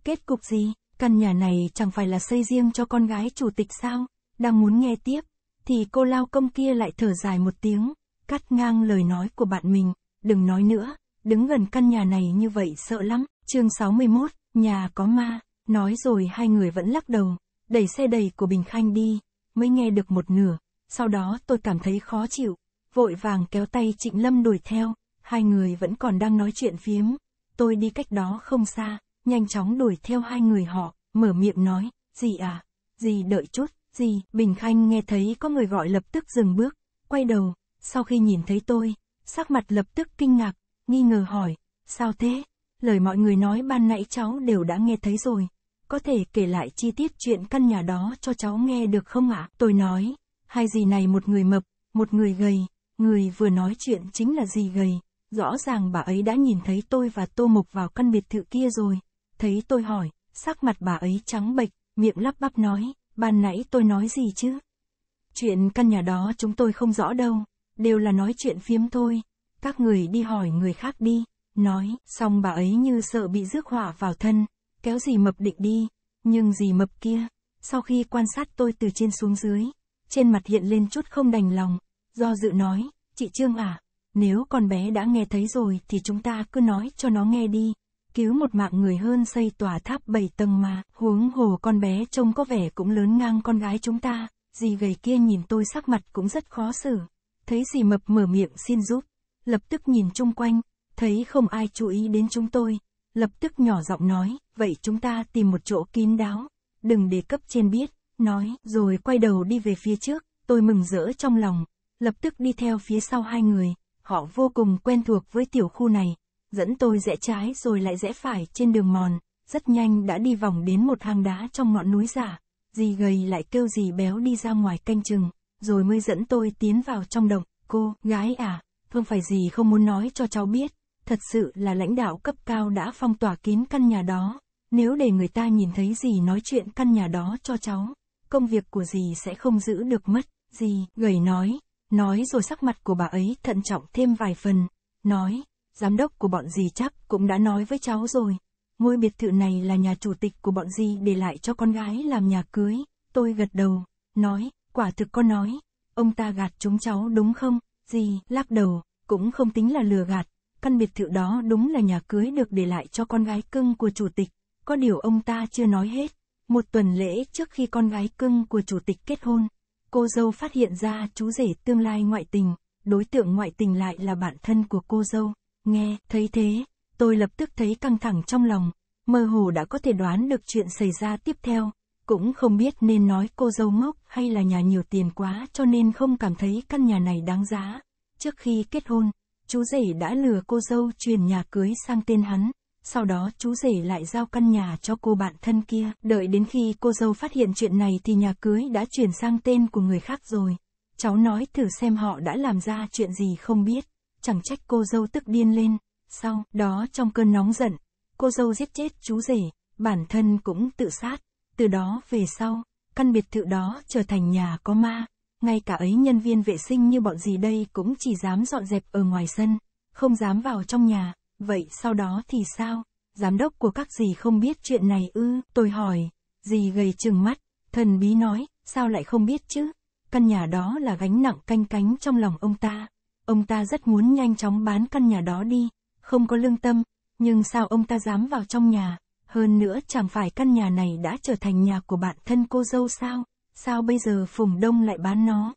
Kết cục gì, căn nhà này chẳng phải là xây riêng cho con gái chủ tịch sao, đang muốn nghe tiếp, thì cô lao công kia lại thở dài một tiếng, cắt ngang lời nói của bạn mình, đừng nói nữa, đứng gần căn nhà này như vậy sợ lắm. Chương 61, nhà có ma, nói rồi hai người vẫn lắc đầu, đẩy xe đầy của Bình Khanh đi, mới nghe được một nửa, sau đó tôi cảm thấy khó chịu, vội vàng kéo tay Trịnh Lâm đuổi theo, hai người vẫn còn đang nói chuyện phiếm, tôi đi cách đó không xa, nhanh chóng đuổi theo hai người họ, mở miệng nói, gì à, gì đợi chút, gì, Bình Khanh nghe thấy có người gọi lập tức dừng bước, quay đầu, sau khi nhìn thấy tôi, sắc mặt lập tức kinh ngạc, nghi ngờ hỏi, sao thế? Lời mọi người nói ban nãy cháu đều đã nghe thấy rồi. Có thể kể lại chi tiết chuyện căn nhà đó cho cháu nghe được không ạ? Tôi nói, hai gì này một người mập, một người gầy, người vừa nói chuyện chính là gì gầy. Rõ ràng bà ấy đã nhìn thấy tôi và Tô Mộc vào căn biệt thự kia rồi. Thấy tôi hỏi, sắc mặt bà ấy trắng bệch, miệng lắp bắp nói, ban nãy tôi nói gì chứ? Chuyện căn nhà đó chúng tôi không rõ đâu, đều là nói chuyện phiếm thôi, các người đi hỏi người khác đi, nói, xong bà ấy như sợ bị rước họa vào thân, kéo dì mập định đi, nhưng dì mập kia, sau khi quan sát tôi từ trên xuống dưới, trên mặt hiện lên chút không đành lòng, do dự nói, chị Trương à, nếu con bé đã nghe thấy rồi thì chúng ta cứ nói cho nó nghe đi, cứu một mạng người hơn xây tòa tháp bảy tầng mà, huống hồ con bé trông có vẻ cũng lớn ngang con gái chúng ta, dì gầy kia nhìn tôi sắc mặt cũng rất khó xử, thấy dì mập mở miệng xin giúp, lập tức nhìn chung quanh, thấy không ai chú ý đến chúng tôi, lập tức nhỏ giọng nói, vậy chúng ta tìm một chỗ kín đáo, đừng để cấp trên biết, nói, rồi quay đầu đi về phía trước, tôi mừng rỡ trong lòng, lập tức đi theo phía sau hai người, họ vô cùng quen thuộc với tiểu khu này, dẫn tôi rẽ trái rồi lại rẽ phải trên đường mòn, rất nhanh đã đi vòng đến một hang đá trong ngọn núi giả, dì gầy lại kêu dì béo đi ra ngoài canh chừng, rồi mới dẫn tôi tiến vào trong động, cô, gái à, Vương phải gì không muốn nói cho cháu biết, thật sự là lãnh đạo cấp cao đã phong tỏa kín căn nhà đó, nếu để người ta nhìn thấy gì nói chuyện căn nhà đó cho cháu, công việc của gì sẽ không giữ được mất, dì, gầy nói, nói rồi sắc mặt của bà ấy thận trọng thêm vài phần, nói, giám đốc của bọn dì chắc cũng đã nói với cháu rồi, ngôi biệt thự này là nhà chủ tịch của bọn dì để lại cho con gái làm nhà cưới, tôi gật đầu, nói, quả thực con nói, ông ta gạt chúng cháu đúng không? gì, lắc đầu, cũng không tính là lừa gạt, căn biệt thự đó đúng là nhà cưới được để lại cho con gái cưng của chủ tịch, có điều ông ta chưa nói hết. Một tuần lễ trước khi con gái cưng của chủ tịch kết hôn, cô dâu phát hiện ra chú rể tương lai ngoại tình, đối tượng ngoại tình lại là bạn thân của cô dâu. Nghe, thấy thế, tôi lập tức thấy căng thẳng trong lòng, mơ hồ đã có thể đoán được chuyện xảy ra tiếp theo cũng không biết nên nói cô dâu ngốc hay là nhà nhiều tiền quá cho nên không cảm thấy căn nhà này đáng giá. Trước khi kết hôn, chú rể đã lừa cô dâu chuyển nhà cưới sang tên hắn, sau đó chú rể lại giao căn nhà cho cô bạn thân kia. Đợi đến khi cô dâu phát hiện chuyện này thì nhà cưới đã chuyển sang tên của người khác rồi. Cháu nói thử xem họ đã làm ra chuyện gì không biết, chẳng trách cô dâu tức điên lên. Sau đó trong cơn nóng giận, cô dâu giết chết chú rể, bản thân cũng tự sát. Từ đó về sau, căn biệt thự đó trở thành nhà có ma, ngay cả ấy nhân viên vệ sinh như bọn gì đây cũng chỉ dám dọn dẹp ở ngoài sân, không dám vào trong nhà, vậy sau đó thì sao? Giám đốc của các gì không biết chuyện này ư, tôi hỏi, gì gầy chừng mắt, thần bí nói, sao lại không biết chứ? Căn nhà đó là gánh nặng canh cánh trong lòng ông ta. Ông ta rất muốn nhanh chóng bán căn nhà đó đi, không có lương tâm, nhưng sao ông ta dám vào trong nhà, hơn nữa chẳng phải căn nhà này đã trở thành nhà của bạn thân cô dâu sao, sao bây giờ Phùng Đông lại bán nó?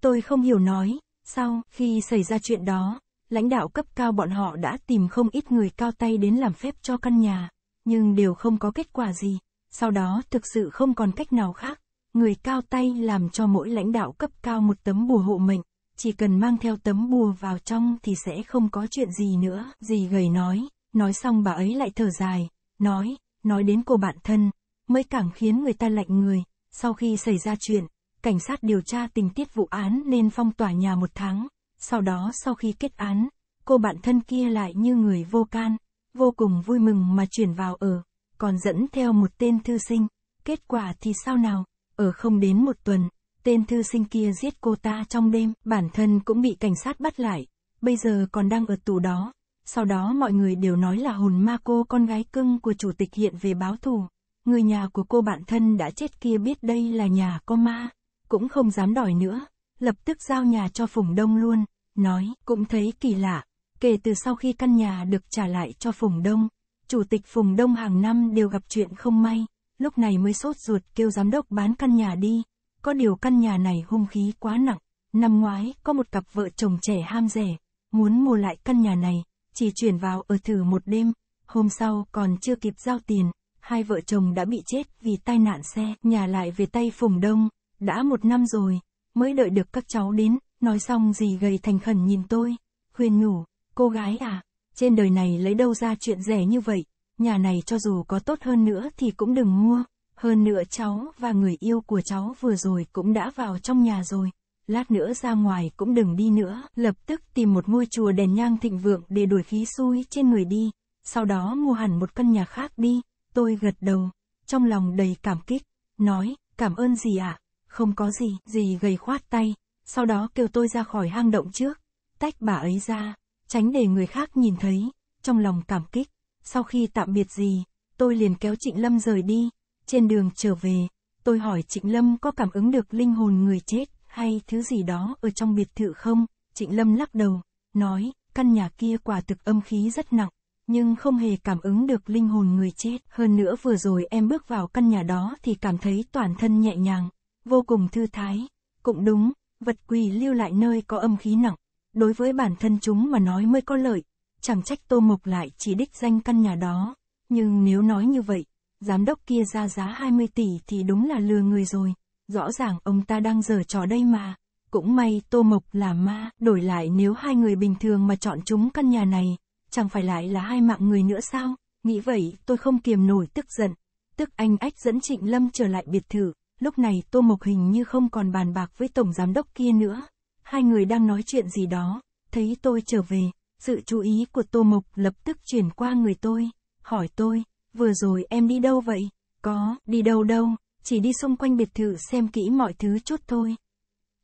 Tôi không hiểu nói, sau khi xảy ra chuyện đó, lãnh đạo cấp cao bọn họ đã tìm không ít người cao tay đến làm phép cho căn nhà, nhưng đều không có kết quả gì, sau đó thực sự không còn cách nào khác. Người cao tay làm cho mỗi lãnh đạo cấp cao một tấm bùa hộ mệnh, chỉ cần mang theo tấm bùa vào trong thì sẽ không có chuyện gì nữa, gì gầy nói, nói xong bà ấy lại thở dài, nói, nói đến cô bạn thân, mới càng khiến người ta lạnh người, sau khi xảy ra chuyện, cảnh sát điều tra tình tiết vụ án nên phong tỏa nhà một tháng, sau đó sau khi kết án, cô bạn thân kia lại như người vô can, vô cùng vui mừng mà chuyển vào ở, còn dẫn theo một tên thư sinh, kết quả thì sao nào, ở không đến một tuần, tên thư sinh kia giết cô ta trong đêm, bản thân cũng bị cảnh sát bắt lại, bây giờ còn đang ở tù đó. Sau đó mọi người đều nói là hồn ma cô con gái cưng của chủ tịch hiện về báo thù. Người nhà của cô bạn thân đã chết kia biết đây là nhà có ma, cũng không dám đòi nữa, lập tức giao nhà cho Phùng Đông luôn, nói cũng thấy kỳ lạ. Kể từ sau khi căn nhà được trả lại cho Phùng Đông, chủ tịch Phùng Đông hàng năm đều gặp chuyện không may, lúc này mới sốt ruột kêu giám đốc bán căn nhà đi. Có điều căn nhà này hung khí quá nặng, năm ngoái có một cặp vợ chồng trẻ ham rẻ, muốn mua lại căn nhà này, chỉ chuyển vào ở thử một đêm, hôm sau còn chưa kịp giao tiền, hai vợ chồng đã bị chết vì tai nạn xe, nhà lại về tay Phùng Đông, đã một năm rồi, mới đợi được các cháu đến, nói xong gì gầy thành khẩn nhìn tôi, khuyên nhủ, cô gái à, trên đời này lấy đâu ra chuyện rẻ như vậy, nhà này cho dù có tốt hơn nữa thì cũng đừng mua, hơn nữa cháu và người yêu của cháu vừa rồi cũng đã vào trong nhà rồi, lát nữa ra ngoài cũng đừng đi nữa, lập tức tìm một ngôi chùa đèn nhang thịnh vượng để đuổi khí xui trên người đi, sau đó mua hẳn một căn nhà khác đi, tôi gật đầu, trong lòng đầy cảm kích, nói, cảm ơn gì ạ, à? không có gì, gì gầy khoát tay, sau đó kêu tôi ra khỏi hang động trước, tách bà ấy ra, tránh để người khác nhìn thấy, trong lòng cảm kích, sau khi tạm biệt gì, tôi liền kéo Trịnh Lâm rời đi, trên đường trở về, tôi hỏi Trịnh Lâm có cảm ứng được linh hồn người chết hay thứ gì đó ở trong biệt thự không? Trịnh Lâm lắc đầu, nói, căn nhà kia quả thực âm khí rất nặng, nhưng không hề cảm ứng được linh hồn người chết. Hơn nữa vừa rồi em bước vào căn nhà đó thì cảm thấy toàn thân nhẹ nhàng, vô cùng thư thái. Cũng đúng, vật quỳ lưu lại nơi có âm khí nặng, đối với bản thân chúng mà nói mới có lợi. Chẳng trách Tô Mộc lại chỉ đích danh căn nhà đó, nhưng nếu nói như vậy, giám đốc kia ra giá 20 tỷ thì đúng là lừa người rồi rõ ràng ông ta đang giở trò đây mà. Cũng may Tô Mộc là ma, đổi lại nếu hai người bình thường mà chọn chúng căn nhà này, chẳng phải lại là hai mạng người nữa sao? Nghĩ vậy, tôi không kiềm nổi tức giận. Tức anh ách dẫn Trịnh Lâm trở lại biệt thự, lúc này Tô Mộc hình như không còn bàn bạc với tổng giám đốc kia nữa. Hai người đang nói chuyện gì đó, thấy tôi trở về, sự chú ý của Tô Mộc lập tức chuyển qua người tôi, hỏi tôi, vừa rồi em đi đâu vậy? Có, đi đâu đâu? chỉ đi xung quanh biệt thự xem kỹ mọi thứ chút thôi.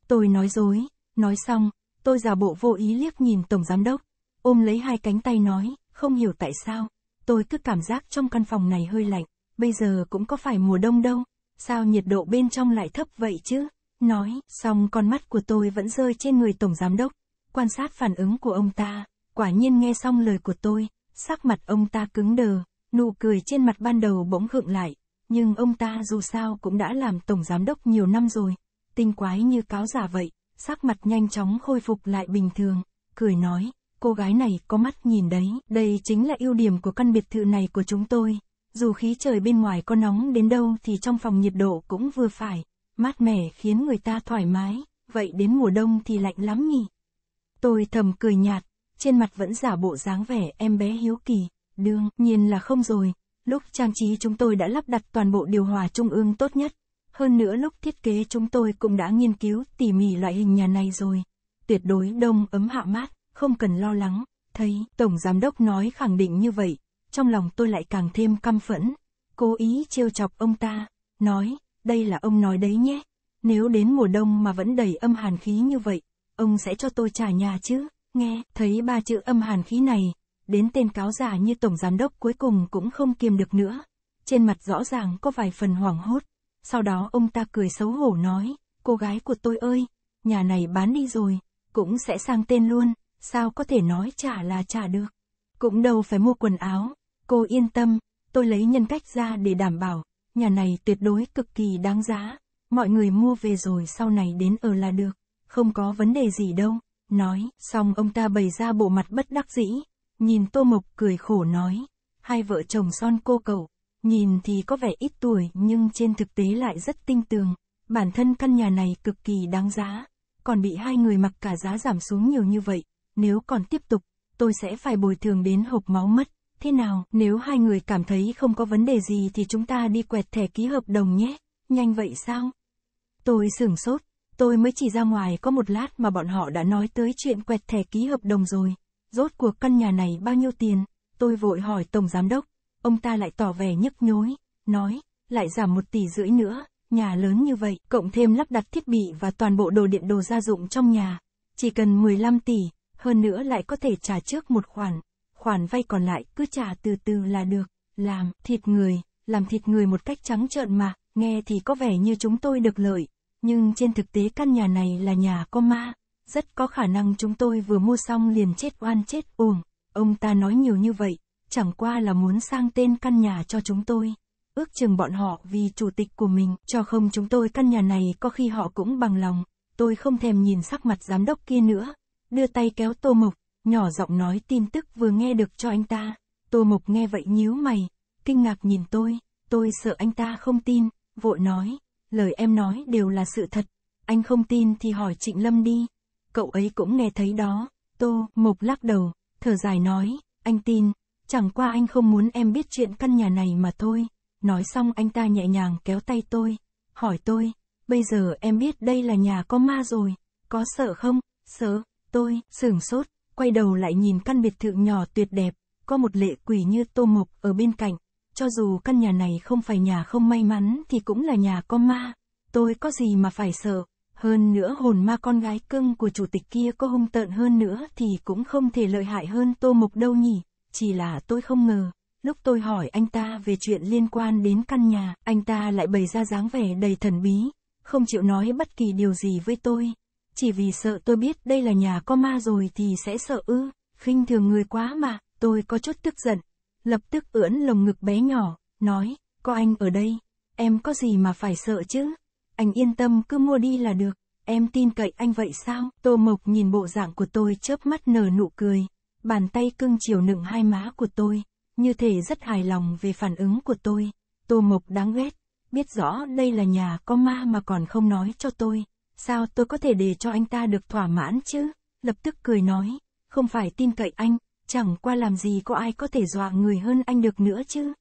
Tôi nói dối, nói xong, tôi giả bộ vô ý liếc nhìn Tổng Giám Đốc, ôm lấy hai cánh tay nói, không hiểu tại sao, tôi cứ cảm giác trong căn phòng này hơi lạnh, bây giờ cũng có phải mùa đông đâu, sao nhiệt độ bên trong lại thấp vậy chứ? Nói, xong con mắt của tôi vẫn rơi trên người Tổng Giám Đốc, quan sát phản ứng của ông ta, quả nhiên nghe xong lời của tôi, sắc mặt ông ta cứng đờ, nụ cười trên mặt ban đầu bỗng hượng lại, nhưng ông ta dù sao cũng đã làm tổng giám đốc nhiều năm rồi, tinh quái như cáo giả vậy, sắc mặt nhanh chóng khôi phục lại bình thường, cười nói, cô gái này có mắt nhìn đấy, đây chính là ưu điểm của căn biệt thự này của chúng tôi, dù khí trời bên ngoài có nóng đến đâu thì trong phòng nhiệt độ cũng vừa phải, mát mẻ khiến người ta thoải mái, vậy đến mùa đông thì lạnh lắm nhỉ. Tôi thầm cười nhạt, trên mặt vẫn giả bộ dáng vẻ em bé hiếu kỳ, đương nhiên là không rồi, Lúc trang trí chúng tôi đã lắp đặt toàn bộ điều hòa trung ương tốt nhất. Hơn nữa lúc thiết kế chúng tôi cũng đã nghiên cứu tỉ mỉ loại hình nhà này rồi. Tuyệt đối đông ấm hạ mát, không cần lo lắng. Thấy Tổng Giám đốc nói khẳng định như vậy, trong lòng tôi lại càng thêm căm phẫn. Cố ý trêu chọc ông ta, nói, đây là ông nói đấy nhé. Nếu đến mùa đông mà vẫn đầy âm hàn khí như vậy, ông sẽ cho tôi trả nhà chứ, nghe, thấy ba chữ âm hàn khí này, đến tên cáo giả như tổng giám đốc cuối cùng cũng không kiềm được nữa. Trên mặt rõ ràng có vài phần hoảng hốt, sau đó ông ta cười xấu hổ nói, cô gái của tôi ơi, nhà này bán đi rồi, cũng sẽ sang tên luôn, sao có thể nói trả là trả được. Cũng đâu phải mua quần áo, cô yên tâm, tôi lấy nhân cách ra để đảm bảo, nhà này tuyệt đối cực kỳ đáng giá, mọi người mua về rồi sau này đến ở là được, không có vấn đề gì đâu, nói, xong ông ta bày ra bộ mặt bất đắc dĩ, nhìn Tô Mộc cười khổ nói, hai vợ chồng son cô cậu, nhìn thì có vẻ ít tuổi nhưng trên thực tế lại rất tinh tường, bản thân căn nhà này cực kỳ đáng giá, còn bị hai người mặc cả giá giảm xuống nhiều như vậy, nếu còn tiếp tục, tôi sẽ phải bồi thường đến hộp máu mất, thế nào, nếu hai người cảm thấy không có vấn đề gì thì chúng ta đi quẹt thẻ ký hợp đồng nhé, nhanh vậy sao? Tôi sửng sốt, tôi mới chỉ ra ngoài có một lát mà bọn họ đã nói tới chuyện quẹt thẻ ký hợp đồng rồi. Rốt cuộc căn nhà này bao nhiêu tiền? Tôi vội hỏi tổng giám đốc. Ông ta lại tỏ vẻ nhức nhối, nói, lại giảm một tỷ rưỡi nữa, nhà lớn như vậy, cộng thêm lắp đặt thiết bị và toàn bộ đồ điện đồ gia dụng trong nhà, chỉ cần 15 tỷ, hơn nữa lại có thể trả trước một khoản, khoản vay còn lại cứ trả từ từ là được, làm thịt người, làm thịt người một cách trắng trợn mà, nghe thì có vẻ như chúng tôi được lợi, nhưng trên thực tế căn nhà này là nhà có ma rất có khả năng chúng tôi vừa mua xong liền chết oan chết uổng, ông ta nói nhiều như vậy, chẳng qua là muốn sang tên căn nhà cho chúng tôi. Ước chừng bọn họ vì chủ tịch của mình, cho không chúng tôi căn nhà này có khi họ cũng bằng lòng, tôi không thèm nhìn sắc mặt giám đốc kia nữa, đưa tay kéo Tô Mộc, nhỏ giọng nói tin tức vừa nghe được cho anh ta. Tô Mộc nghe vậy nhíu mày, kinh ngạc nhìn tôi, tôi sợ anh ta không tin, vội nói, lời em nói đều là sự thật, anh không tin thì hỏi Trịnh Lâm đi cậu ấy cũng nghe thấy đó. Tô, Mộc lắc đầu, thở dài nói, anh tin, chẳng qua anh không muốn em biết chuyện căn nhà này mà thôi. Nói xong anh ta nhẹ nhàng kéo tay tôi, hỏi tôi, bây giờ em biết đây là nhà có ma rồi, có sợ không? Sợ, tôi, sửng sốt, quay đầu lại nhìn căn biệt thự nhỏ tuyệt đẹp, có một lệ quỷ như tô mộc ở bên cạnh. Cho dù căn nhà này không phải nhà không may mắn thì cũng là nhà có ma, tôi có gì mà phải sợ. Hơn nữa hồn ma con gái cưng của chủ tịch kia có hung tợn hơn nữa thì cũng không thể lợi hại hơn Tô Mộc đâu nhỉ, chỉ là tôi không ngờ. Lúc tôi hỏi anh ta về chuyện liên quan đến căn nhà, anh ta lại bày ra dáng vẻ đầy thần bí, không chịu nói bất kỳ điều gì với tôi. Chỉ vì sợ tôi biết đây là nhà có ma rồi thì sẽ sợ ư, khinh thường người quá mà, tôi có chút tức giận. Lập tức ưỡn lồng ngực bé nhỏ, nói, có anh ở đây, em có gì mà phải sợ chứ? anh yên tâm cứ mua đi là được, em tin cậy anh vậy sao? Tô Mộc nhìn bộ dạng của tôi chớp mắt nở nụ cười, bàn tay cưng chiều nựng hai má của tôi, như thể rất hài lòng về phản ứng của tôi. Tô Mộc đáng ghét, biết rõ đây là nhà có ma mà còn không nói cho tôi, sao tôi có thể để cho anh ta được thỏa mãn chứ? Lập tức cười nói, không phải tin cậy anh, chẳng qua làm gì có ai có thể dọa người hơn anh được nữa chứ.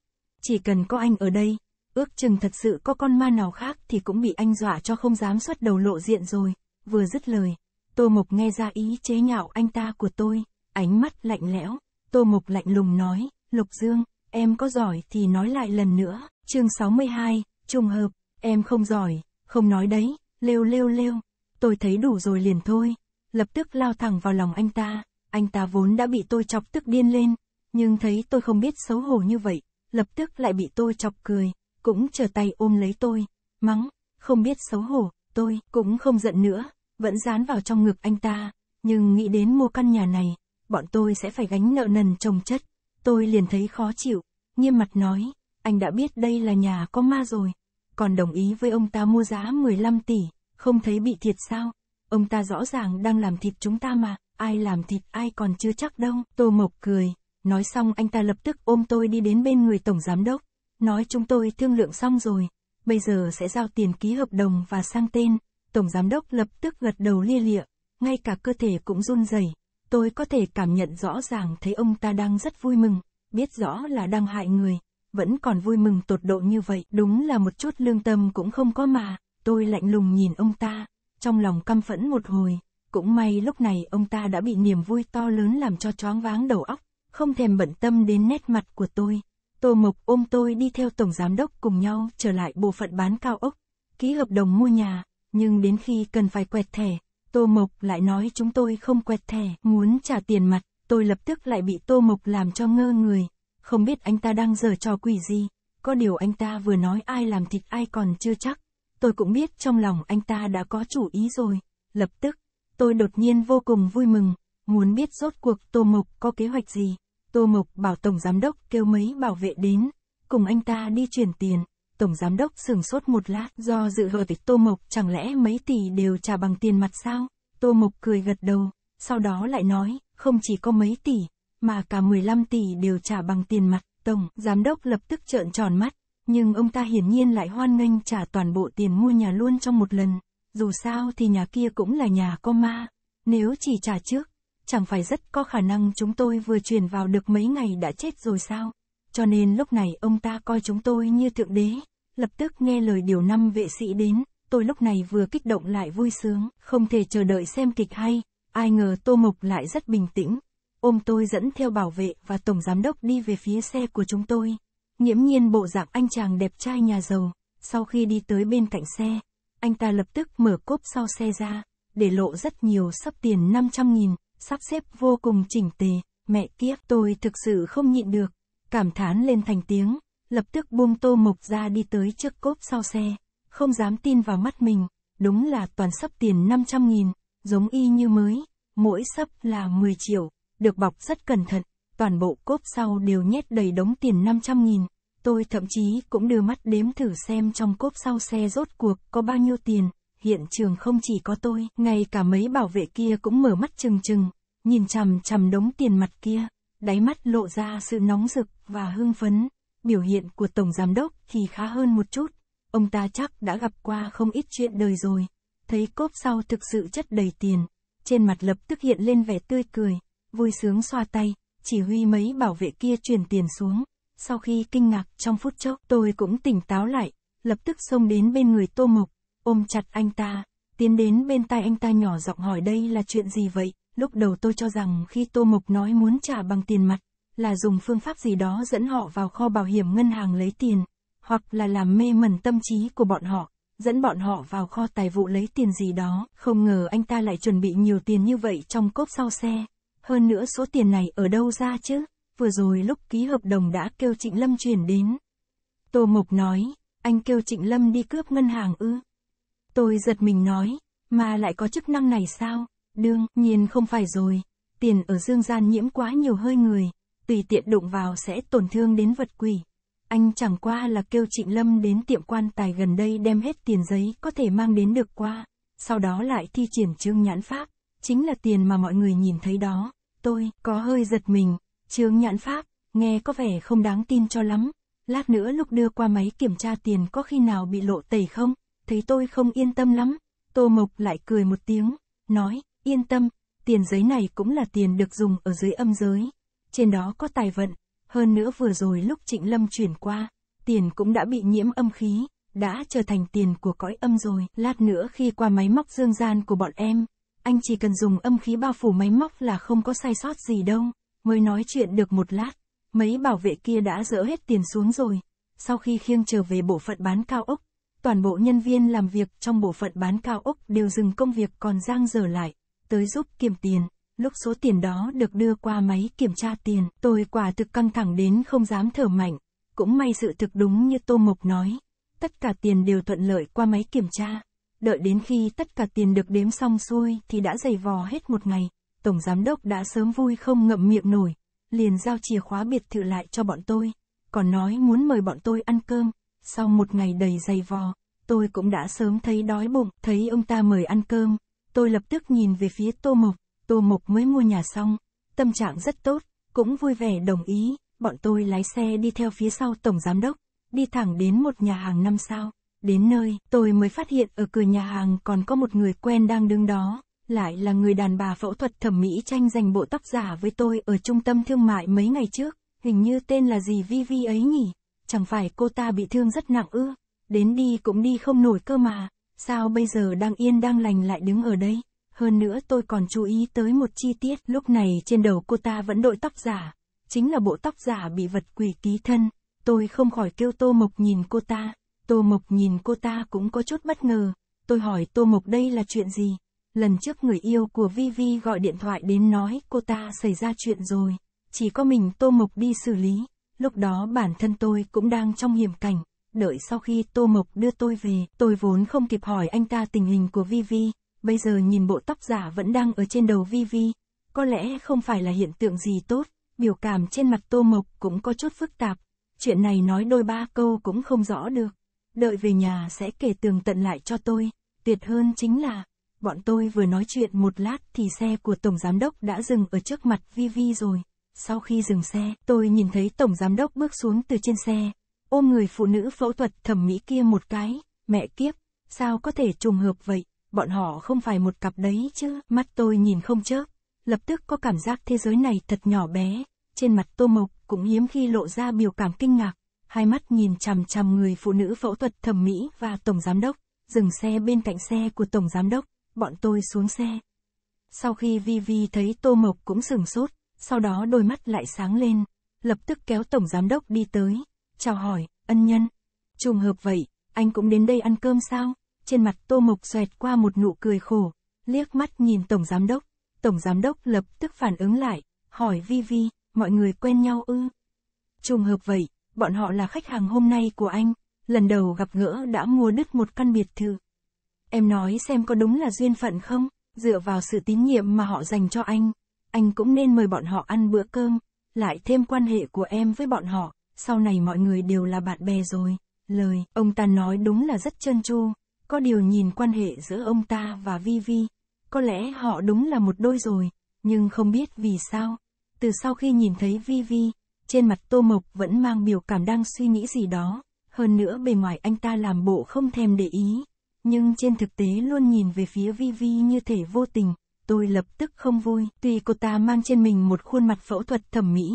Chỉ cần có anh ở đây, ước chừng thật sự có con ma nào khác thì cũng bị anh dọa cho không dám xuất đầu lộ diện rồi, vừa dứt lời, Tô Mộc nghe ra ý chế nhạo anh ta của tôi, ánh mắt lạnh lẽo, Tô Mộc lạnh lùng nói, Lục Dương, em có giỏi thì nói lại lần nữa, chương 62, trùng hợp, em không giỏi, không nói đấy, lêu lêu lêu, tôi thấy đủ rồi liền thôi, lập tức lao thẳng vào lòng anh ta, anh ta vốn đã bị tôi chọc tức điên lên, nhưng thấy tôi không biết xấu hổ như vậy, lập tức lại bị tôi chọc cười, cũng trở tay ôm lấy tôi, mắng, không biết xấu hổ, tôi cũng không giận nữa, vẫn dán vào trong ngực anh ta, nhưng nghĩ đến mua căn nhà này, bọn tôi sẽ phải gánh nợ nần trồng chất, tôi liền thấy khó chịu, nghiêm mặt nói, anh đã biết đây là nhà có ma rồi, còn đồng ý với ông ta mua giá 15 tỷ, không thấy bị thiệt sao, ông ta rõ ràng đang làm thịt chúng ta mà, ai làm thịt ai còn chưa chắc đâu, Tô Mộc cười, nói xong anh ta lập tức ôm tôi đi đến bên người tổng giám đốc nói chúng tôi thương lượng xong rồi, bây giờ sẽ giao tiền ký hợp đồng và sang tên. Tổng giám đốc lập tức gật đầu lia lịa, ngay cả cơ thể cũng run rẩy. Tôi có thể cảm nhận rõ ràng thấy ông ta đang rất vui mừng, biết rõ là đang hại người, vẫn còn vui mừng tột độ như vậy, đúng là một chút lương tâm cũng không có mà. Tôi lạnh lùng nhìn ông ta, trong lòng căm phẫn một hồi, cũng may lúc này ông ta đã bị niềm vui to lớn làm cho choáng váng đầu óc, không thèm bận tâm đến nét mặt của tôi. Tô Mộc ôm tôi đi theo tổng giám đốc cùng nhau trở lại bộ phận bán cao ốc, ký hợp đồng mua nhà, nhưng đến khi cần phải quẹt thẻ, Tô Mộc lại nói chúng tôi không quẹt thẻ, muốn trả tiền mặt, tôi lập tức lại bị Tô Mộc làm cho ngơ người, không biết anh ta đang giở trò quỷ gì, có điều anh ta vừa nói ai làm thịt ai còn chưa chắc, tôi cũng biết trong lòng anh ta đã có chủ ý rồi, lập tức, tôi đột nhiên vô cùng vui mừng, muốn biết rốt cuộc Tô Mộc có kế hoạch gì. Tô Mộc bảo Tổng Giám Đốc kêu mấy bảo vệ đến, cùng anh ta đi chuyển tiền. Tổng Giám Đốc sừng sốt một lát do dự hờ tịch Tô Mộc, chẳng lẽ mấy tỷ đều trả bằng tiền mặt sao? Tô Mộc cười gật đầu, sau đó lại nói, không chỉ có mấy tỷ, mà cả 15 tỷ đều trả bằng tiền mặt. Tổng Giám Đốc lập tức trợn tròn mắt, nhưng ông ta hiển nhiên lại hoan nghênh trả toàn bộ tiền mua nhà luôn trong một lần. Dù sao thì nhà kia cũng là nhà có ma, nếu chỉ trả trước chẳng phải rất có khả năng chúng tôi vừa chuyển vào được mấy ngày đã chết rồi sao? Cho nên lúc này ông ta coi chúng tôi như thượng đế, lập tức nghe lời điều năm vệ sĩ đến, tôi lúc này vừa kích động lại vui sướng, không thể chờ đợi xem kịch hay, ai ngờ Tô Mộc lại rất bình tĩnh, ôm tôi dẫn theo bảo vệ và tổng giám đốc đi về phía xe của chúng tôi. Nghiễm nhiên bộ dạng anh chàng đẹp trai nhà giàu, sau khi đi tới bên cạnh xe, anh ta lập tức mở cốp sau xe ra, để lộ rất nhiều sắp tiền 500.000, sắp xếp vô cùng chỉnh tề, mẹ kiếp tôi thực sự không nhịn được, cảm thán lên thành tiếng, lập tức buông tô mộc ra đi tới trước cốp sau xe, không dám tin vào mắt mình, đúng là toàn sắp tiền 500 nghìn, giống y như mới, mỗi sắp là 10 triệu, được bọc rất cẩn thận, toàn bộ cốp sau đều nhét đầy đống tiền 500 nghìn, tôi thậm chí cũng đưa mắt đếm thử xem trong cốp sau xe rốt cuộc có bao nhiêu tiền, hiện trường không chỉ có tôi, ngay cả mấy bảo vệ kia cũng mở mắt trừng trừng, nhìn chằm chằm đống tiền mặt kia, đáy mắt lộ ra sự nóng rực và hưng phấn. Biểu hiện của Tổng Giám Đốc thì khá hơn một chút, ông ta chắc đã gặp qua không ít chuyện đời rồi. Thấy cốp sau thực sự chất đầy tiền, trên mặt lập tức hiện lên vẻ tươi cười, vui sướng xoa tay, chỉ huy mấy bảo vệ kia chuyển tiền xuống. Sau khi kinh ngạc trong phút chốc tôi cũng tỉnh táo lại, lập tức xông đến bên người Tô Mộc, ôm chặt anh ta, tiến đến bên tai anh ta nhỏ giọng hỏi đây là chuyện gì vậy, lúc đầu tôi cho rằng khi Tô Mộc nói muốn trả bằng tiền mặt, là dùng phương pháp gì đó dẫn họ vào kho bảo hiểm ngân hàng lấy tiền, hoặc là làm mê mẩn tâm trí của bọn họ, dẫn bọn họ vào kho tài vụ lấy tiền gì đó, không ngờ anh ta lại chuẩn bị nhiều tiền như vậy trong cốp sau xe. Hơn nữa số tiền này ở đâu ra chứ, vừa rồi lúc ký hợp đồng đã kêu Trịnh Lâm chuyển đến. Tô Mộc nói, anh kêu Trịnh Lâm đi cướp ngân hàng ư? Tôi giật mình nói, mà lại có chức năng này sao? Đương nhiên không phải rồi, tiền ở dương gian nhiễm quá nhiều hơi người, tùy tiện đụng vào sẽ tổn thương đến vật quỷ. Anh chẳng qua là kêu Trịnh Lâm đến tiệm quan tài gần đây đem hết tiền giấy có thể mang đến được qua, sau đó lại thi triển trương nhãn pháp, chính là tiền mà mọi người nhìn thấy đó. Tôi có hơi giật mình, trương nhãn pháp, nghe có vẻ không đáng tin cho lắm, lát nữa lúc đưa qua máy kiểm tra tiền có khi nào bị lộ tẩy không? thấy tôi không yên tâm lắm, Tô Mộc lại cười một tiếng, nói, yên tâm, tiền giấy này cũng là tiền được dùng ở dưới âm giới, trên đó có tài vận, hơn nữa vừa rồi lúc Trịnh Lâm chuyển qua, tiền cũng đã bị nhiễm âm khí, đã trở thành tiền của cõi âm rồi, lát nữa khi qua máy móc dương gian của bọn em, anh chỉ cần dùng âm khí bao phủ máy móc là không có sai sót gì đâu, mới nói chuyện được một lát, mấy bảo vệ kia đã dỡ hết tiền xuống rồi, sau khi khiêng trở về bộ phận bán cao ốc, toàn bộ nhân viên làm việc trong bộ phận bán cao ốc đều dừng công việc còn giang dở lại, tới giúp kiểm tiền. Lúc số tiền đó được đưa qua máy kiểm tra tiền, tôi quả thực căng thẳng đến không dám thở mạnh. Cũng may sự thực đúng như Tô Mộc nói. Tất cả tiền đều thuận lợi qua máy kiểm tra. Đợi đến khi tất cả tiền được đếm xong xuôi thì đã dày vò hết một ngày. Tổng giám đốc đã sớm vui không ngậm miệng nổi. Liền giao chìa khóa biệt thự lại cho bọn tôi. Còn nói muốn mời bọn tôi ăn cơm. Sau một ngày đầy dày vò, tôi cũng đã sớm thấy đói bụng, thấy ông ta mời ăn cơm. Tôi lập tức nhìn về phía Tô Mộc, Tô Mộc mới mua nhà xong, tâm trạng rất tốt, cũng vui vẻ đồng ý, bọn tôi lái xe đi theo phía sau Tổng Giám Đốc, đi thẳng đến một nhà hàng năm sao. Đến nơi, tôi mới phát hiện ở cửa nhà hàng còn có một người quen đang đứng đó, lại là người đàn bà phẫu thuật thẩm mỹ tranh giành bộ tóc giả với tôi ở trung tâm thương mại mấy ngày trước, hình như tên là gì Vivi ấy nhỉ? chẳng phải cô ta bị thương rất nặng ư, đến đi cũng đi không nổi cơ mà, sao bây giờ đang yên đang lành lại đứng ở đây, hơn nữa tôi còn chú ý tới một chi tiết, lúc này trên đầu cô ta vẫn đội tóc giả, chính là bộ tóc giả bị vật quỷ ký thân, tôi không khỏi kêu Tô Mộc nhìn cô ta, Tô Mộc nhìn cô ta cũng có chút bất ngờ, tôi hỏi Tô Mộc đây là chuyện gì, lần trước người yêu của Vi Vi gọi điện thoại đến nói cô ta xảy ra chuyện rồi, chỉ có mình Tô Mộc đi xử lý, Lúc đó bản thân tôi cũng đang trong hiểm cảnh, đợi sau khi Tô Mộc đưa tôi về, tôi vốn không kịp hỏi anh ta tình hình của Vi Vi, bây giờ nhìn bộ tóc giả vẫn đang ở trên đầu Vi Vi, có lẽ không phải là hiện tượng gì tốt, biểu cảm trên mặt Tô Mộc cũng có chút phức tạp, chuyện này nói đôi ba câu cũng không rõ được, đợi về nhà sẽ kể tường tận lại cho tôi, tuyệt hơn chính là, bọn tôi vừa nói chuyện một lát thì xe của Tổng Giám Đốc đã dừng ở trước mặt Vi Vi rồi. Sau khi dừng xe, tôi nhìn thấy tổng giám đốc bước xuống từ trên xe, ôm người phụ nữ phẫu thuật thẩm mỹ kia một cái, mẹ kiếp, sao có thể trùng hợp vậy, bọn họ không phải một cặp đấy chứ, mắt tôi nhìn không chớp, lập tức có cảm giác thế giới này thật nhỏ bé, trên mặt tô mộc cũng hiếm khi lộ ra biểu cảm kinh ngạc, hai mắt nhìn chằm chằm người phụ nữ phẫu thuật thẩm mỹ và tổng giám đốc, dừng xe bên cạnh xe của tổng giám đốc, bọn tôi xuống xe. Sau khi Vi Vi thấy tô mộc cũng sừng sốt, sau đó đôi mắt lại sáng lên, lập tức kéo tổng giám đốc đi tới, chào hỏi, ân nhân. Trùng hợp vậy, anh cũng đến đây ăn cơm sao? Trên mặt Tô Mộc xoẹt qua một nụ cười khổ, liếc mắt nhìn tổng giám đốc, tổng giám đốc lập tức phản ứng lại, hỏi Vi Vi, mọi người quen nhau ư? Trùng hợp vậy, bọn họ là khách hàng hôm nay của anh, lần đầu gặp gỡ đã mua đứt một căn biệt thự. Em nói xem có đúng là duyên phận không? Dựa vào sự tín nhiệm mà họ dành cho anh, anh cũng nên mời bọn họ ăn bữa cơm, lại thêm quan hệ của em với bọn họ, sau này mọi người đều là bạn bè rồi. Lời, ông ta nói đúng là rất chân chu. có điều nhìn quan hệ giữa ông ta và Vi Vi, có lẽ họ đúng là một đôi rồi, nhưng không biết vì sao. Từ sau khi nhìn thấy Vi Vi, trên mặt Tô Mộc vẫn mang biểu cảm đang suy nghĩ gì đó, hơn nữa bề ngoài anh ta làm bộ không thèm để ý, nhưng trên thực tế luôn nhìn về phía Vi Vi như thể vô tình, tôi lập tức không vui. Tuy cô ta mang trên mình một khuôn mặt phẫu thuật thẩm mỹ,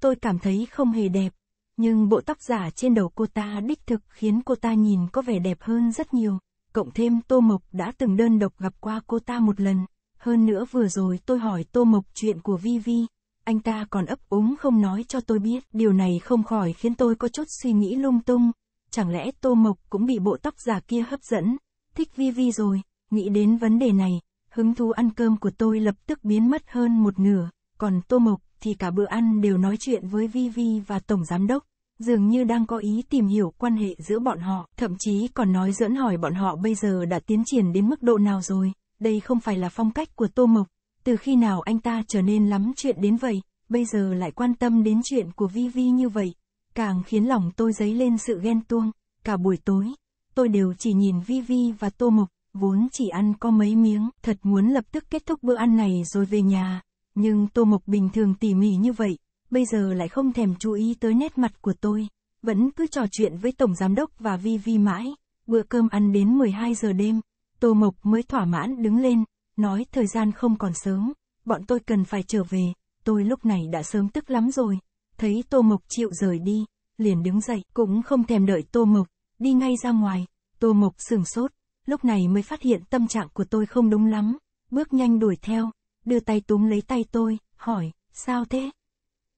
tôi cảm thấy không hề đẹp. Nhưng bộ tóc giả trên đầu cô ta đích thực khiến cô ta nhìn có vẻ đẹp hơn rất nhiều. Cộng thêm Tô Mộc đã từng đơn độc gặp qua cô ta một lần. Hơn nữa vừa rồi tôi hỏi Tô Mộc chuyện của Vi Vi. Anh ta còn ấp úng không nói cho tôi biết. Điều này không khỏi khiến tôi có chút suy nghĩ lung tung. Chẳng lẽ Tô Mộc cũng bị bộ tóc giả kia hấp dẫn? Thích Vi Vi rồi. Nghĩ đến vấn đề này, hứng thú ăn cơm của tôi lập tức biến mất hơn một nửa, còn Tô Mộc thì cả bữa ăn đều nói chuyện với Vi Vi và Tổng Giám Đốc, dường như đang có ý tìm hiểu quan hệ giữa bọn họ, thậm chí còn nói dẫn hỏi bọn họ bây giờ đã tiến triển đến mức độ nào rồi, đây không phải là phong cách của Tô Mộc, từ khi nào anh ta trở nên lắm chuyện đến vậy, bây giờ lại quan tâm đến chuyện của Vi Vi như vậy, càng khiến lòng tôi dấy lên sự ghen tuông, cả buổi tối, tôi đều chỉ nhìn Vi Vi và Tô Mộc vốn chỉ ăn có mấy miếng, thật muốn lập tức kết thúc bữa ăn này rồi về nhà. Nhưng Tô Mộc bình thường tỉ mỉ như vậy, bây giờ lại không thèm chú ý tới nét mặt của tôi, vẫn cứ trò chuyện với Tổng Giám Đốc và Vi Vi mãi. Bữa cơm ăn đến 12 giờ đêm, Tô Mộc mới thỏa mãn đứng lên, nói thời gian không còn sớm, bọn tôi cần phải trở về, tôi lúc này đã sớm tức lắm rồi. Thấy Tô Mộc chịu rời đi, liền đứng dậy, cũng không thèm đợi Tô Mộc, đi ngay ra ngoài. Tô Mộc sừng sốt, lúc này mới phát hiện tâm trạng của tôi không đúng lắm, bước nhanh đuổi theo, đưa tay túm lấy tay tôi, hỏi, sao thế?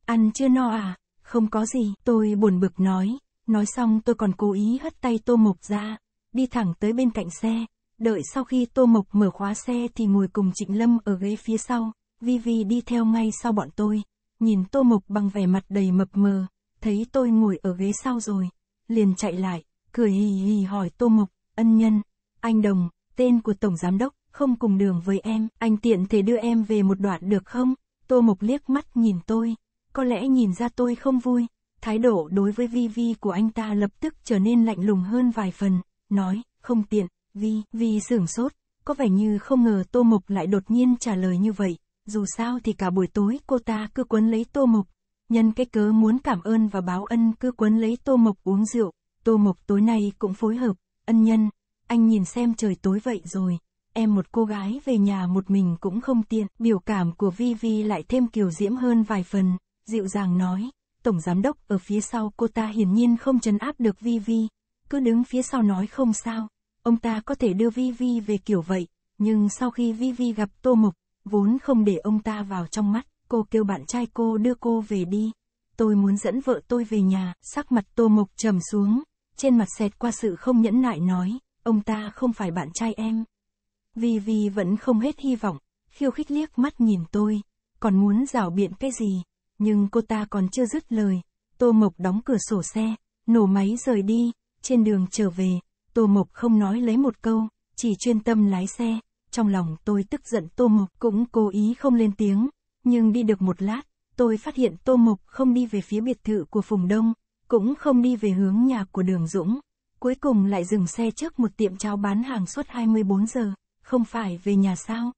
Ăn chưa no à? Không có gì, tôi buồn bực nói, nói xong tôi còn cố ý hất tay tô mộc ra, đi thẳng tới bên cạnh xe, đợi sau khi tô mộc mở khóa xe thì ngồi cùng Trịnh Lâm ở ghế phía sau, Vivi đi theo ngay sau bọn tôi, nhìn tô mộc bằng vẻ mặt đầy mập mờ, thấy tôi ngồi ở ghế sau rồi, liền chạy lại, cười hì hì hỏi tô mộc, ân nhân, anh Đồng, tên của Tổng Giám Đốc, không cùng đường với em, anh tiện thể đưa em về một đoạn được không? Tô Mộc liếc mắt nhìn tôi, có lẽ nhìn ra tôi không vui, thái độ đối với Vi Vi của anh ta lập tức trở nên lạnh lùng hơn vài phần, nói, không tiện, Vi, Vi sửng sốt, có vẻ như không ngờ Tô Mộc lại đột nhiên trả lời như vậy, dù sao thì cả buổi tối cô ta cứ quấn lấy Tô Mộc, nhân cái cớ muốn cảm ơn và báo ân cứ quấn lấy Tô Mộc uống rượu, Tô Mộc tối nay cũng phối hợp, ân nhân, anh nhìn xem trời tối vậy rồi, em một cô gái về nhà một mình cũng không tiện. Biểu cảm của Vi Vi lại thêm kiều diễm hơn vài phần, dịu dàng nói, tổng giám đốc ở phía sau cô ta hiển nhiên không chấn áp được Vi Vi, cứ đứng phía sau nói không sao, ông ta có thể đưa Vi Vi về kiểu vậy, nhưng sau khi Vi Vi gặp Tô Mộc, vốn không để ông ta vào trong mắt, cô kêu bạn trai cô đưa cô về đi. Tôi muốn dẫn vợ tôi về nhà, sắc mặt Tô Mộc trầm xuống, trên mặt xẹt qua sự không nhẫn nại nói, ông ta không phải bạn trai em. Vì Vì vẫn không hết hy vọng, khiêu khích liếc mắt nhìn tôi, còn muốn rào biện cái gì, nhưng cô ta còn chưa dứt lời. Tô Mộc đóng cửa sổ xe, nổ máy rời đi, trên đường trở về, Tô Mộc không nói lấy một câu, chỉ chuyên tâm lái xe. Trong lòng tôi tức giận Tô Mộc cũng cố ý không lên tiếng, nhưng đi được một lát, tôi phát hiện Tô Mộc không đi về phía biệt thự của Phùng Đông, cũng không đi về hướng nhà của Đường Dũng. Cuối cùng lại dừng xe trước một tiệm cháo bán hàng suốt 24 giờ, không phải về nhà sao?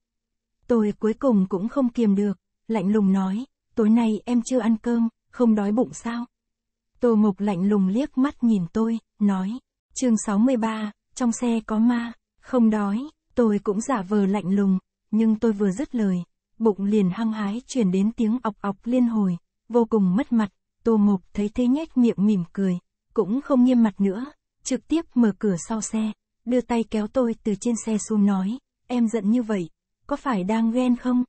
Tôi cuối cùng cũng không kiềm được, lạnh lùng nói, tối nay em chưa ăn cơm, không đói bụng sao? Tô Mục lạnh lùng liếc mắt nhìn tôi, nói, chương 63, trong xe có ma, không đói, tôi cũng giả vờ lạnh lùng, nhưng tôi vừa dứt lời, bụng liền hăng hái chuyển đến tiếng ọc ọc liên hồi, vô cùng mất mặt, Tô Mục thấy thế nhếch miệng mỉm cười, cũng không nghiêm mặt nữa, trực tiếp mở cửa sau xe, đưa tay kéo tôi từ trên xe xuống nói, em giận như vậy, có phải đang ghen không?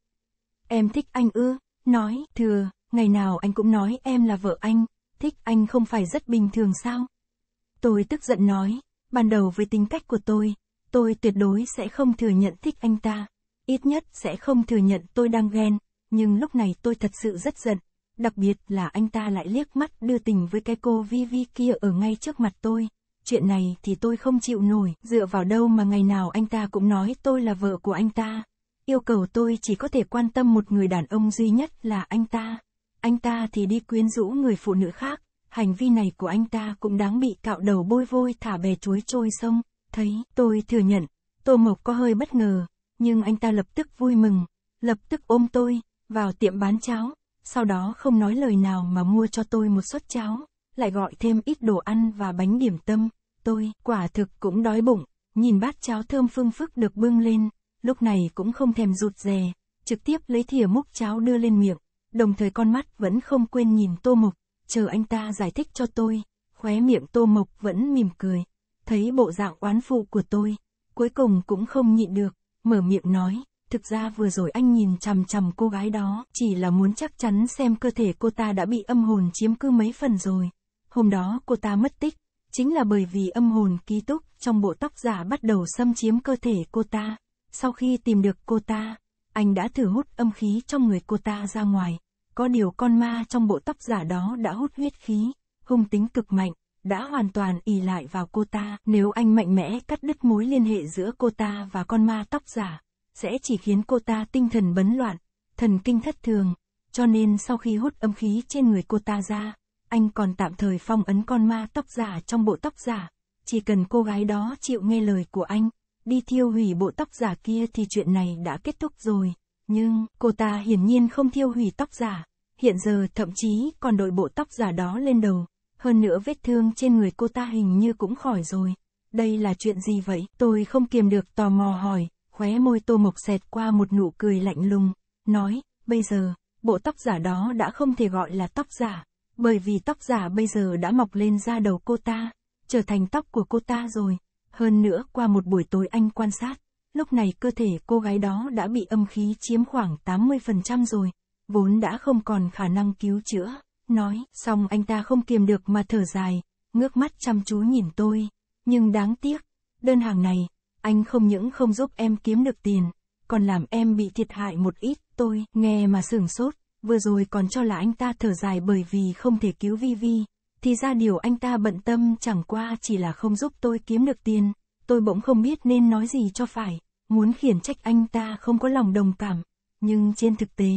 Em thích anh ư, nói, thừa, ngày nào anh cũng nói em là vợ anh, thích anh không phải rất bình thường sao? Tôi tức giận nói, ban đầu với tính cách của tôi, tôi tuyệt đối sẽ không thừa nhận thích anh ta, ít nhất sẽ không thừa nhận tôi đang ghen, nhưng lúc này tôi thật sự rất giận, đặc biệt là anh ta lại liếc mắt đưa tình với cái cô Vivi kia ở ngay trước mặt tôi chuyện này thì tôi không chịu nổi, dựa vào đâu mà ngày nào anh ta cũng nói tôi là vợ của anh ta. Yêu cầu tôi chỉ có thể quan tâm một người đàn ông duy nhất là anh ta. Anh ta thì đi quyến rũ người phụ nữ khác, hành vi này của anh ta cũng đáng bị cạo đầu bôi vôi thả bè chuối trôi sông. Thấy, tôi thừa nhận, Tô Mộc có hơi bất ngờ, nhưng anh ta lập tức vui mừng, lập tức ôm tôi, vào tiệm bán cháo, sau đó không nói lời nào mà mua cho tôi một suất cháo, lại gọi thêm ít đồ ăn và bánh điểm tâm tôi, quả thực cũng đói bụng, nhìn bát cháo thơm phương phức được bưng lên, lúc này cũng không thèm rụt rè, trực tiếp lấy thìa múc cháo đưa lên miệng, đồng thời con mắt vẫn không quên nhìn Tô Mộc, chờ anh ta giải thích cho tôi, khóe miệng Tô Mộc vẫn mỉm cười, thấy bộ dạng oán phụ của tôi, cuối cùng cũng không nhịn được, mở miệng nói, thực ra vừa rồi anh nhìn chằm chằm cô gái đó, chỉ là muốn chắc chắn xem cơ thể cô ta đã bị âm hồn chiếm cứ mấy phần rồi, hôm đó cô ta mất tích, Chính là bởi vì âm hồn ký túc trong bộ tóc giả bắt đầu xâm chiếm cơ thể cô ta. Sau khi tìm được cô ta, anh đã thử hút âm khí trong người cô ta ra ngoài. Có điều con ma trong bộ tóc giả đó đã hút huyết khí, hung tính cực mạnh, đã hoàn toàn ỉ lại vào cô ta. Nếu anh mạnh mẽ cắt đứt mối liên hệ giữa cô ta và con ma tóc giả, sẽ chỉ khiến cô ta tinh thần bấn loạn, thần kinh thất thường. Cho nên sau khi hút âm khí trên người cô ta ra, anh còn tạm thời phong ấn con ma tóc giả trong bộ tóc giả, chỉ cần cô gái đó chịu nghe lời của anh, đi thiêu hủy bộ tóc giả kia thì chuyện này đã kết thúc rồi. Nhưng, cô ta hiển nhiên không thiêu hủy tóc giả, hiện giờ thậm chí còn đội bộ tóc giả đó lên đầu, hơn nữa vết thương trên người cô ta hình như cũng khỏi rồi. Đây là chuyện gì vậy? Tôi không kiềm được tò mò hỏi, khóe môi tô mộc xẹt qua một nụ cười lạnh lùng, nói, bây giờ, bộ tóc giả đó đã không thể gọi là tóc giả, bởi vì tóc giả bây giờ đã mọc lên da đầu cô ta, trở thành tóc của cô ta rồi. Hơn nữa qua một buổi tối anh quan sát, lúc này cơ thể cô gái đó đã bị âm khí chiếm khoảng 80% rồi, vốn đã không còn khả năng cứu chữa. Nói, xong anh ta không kiềm được mà thở dài, ngước mắt chăm chú nhìn tôi. Nhưng đáng tiếc, đơn hàng này, anh không những không giúp em kiếm được tiền, còn làm em bị thiệt hại một ít. Tôi nghe mà sửng sốt, vừa rồi còn cho là anh ta thở dài bởi vì không thể cứu Vi Vi. Thì ra điều anh ta bận tâm chẳng qua chỉ là không giúp tôi kiếm được tiền, tôi bỗng không biết nên nói gì cho phải, muốn khiển trách anh ta không có lòng đồng cảm, nhưng trên thực tế,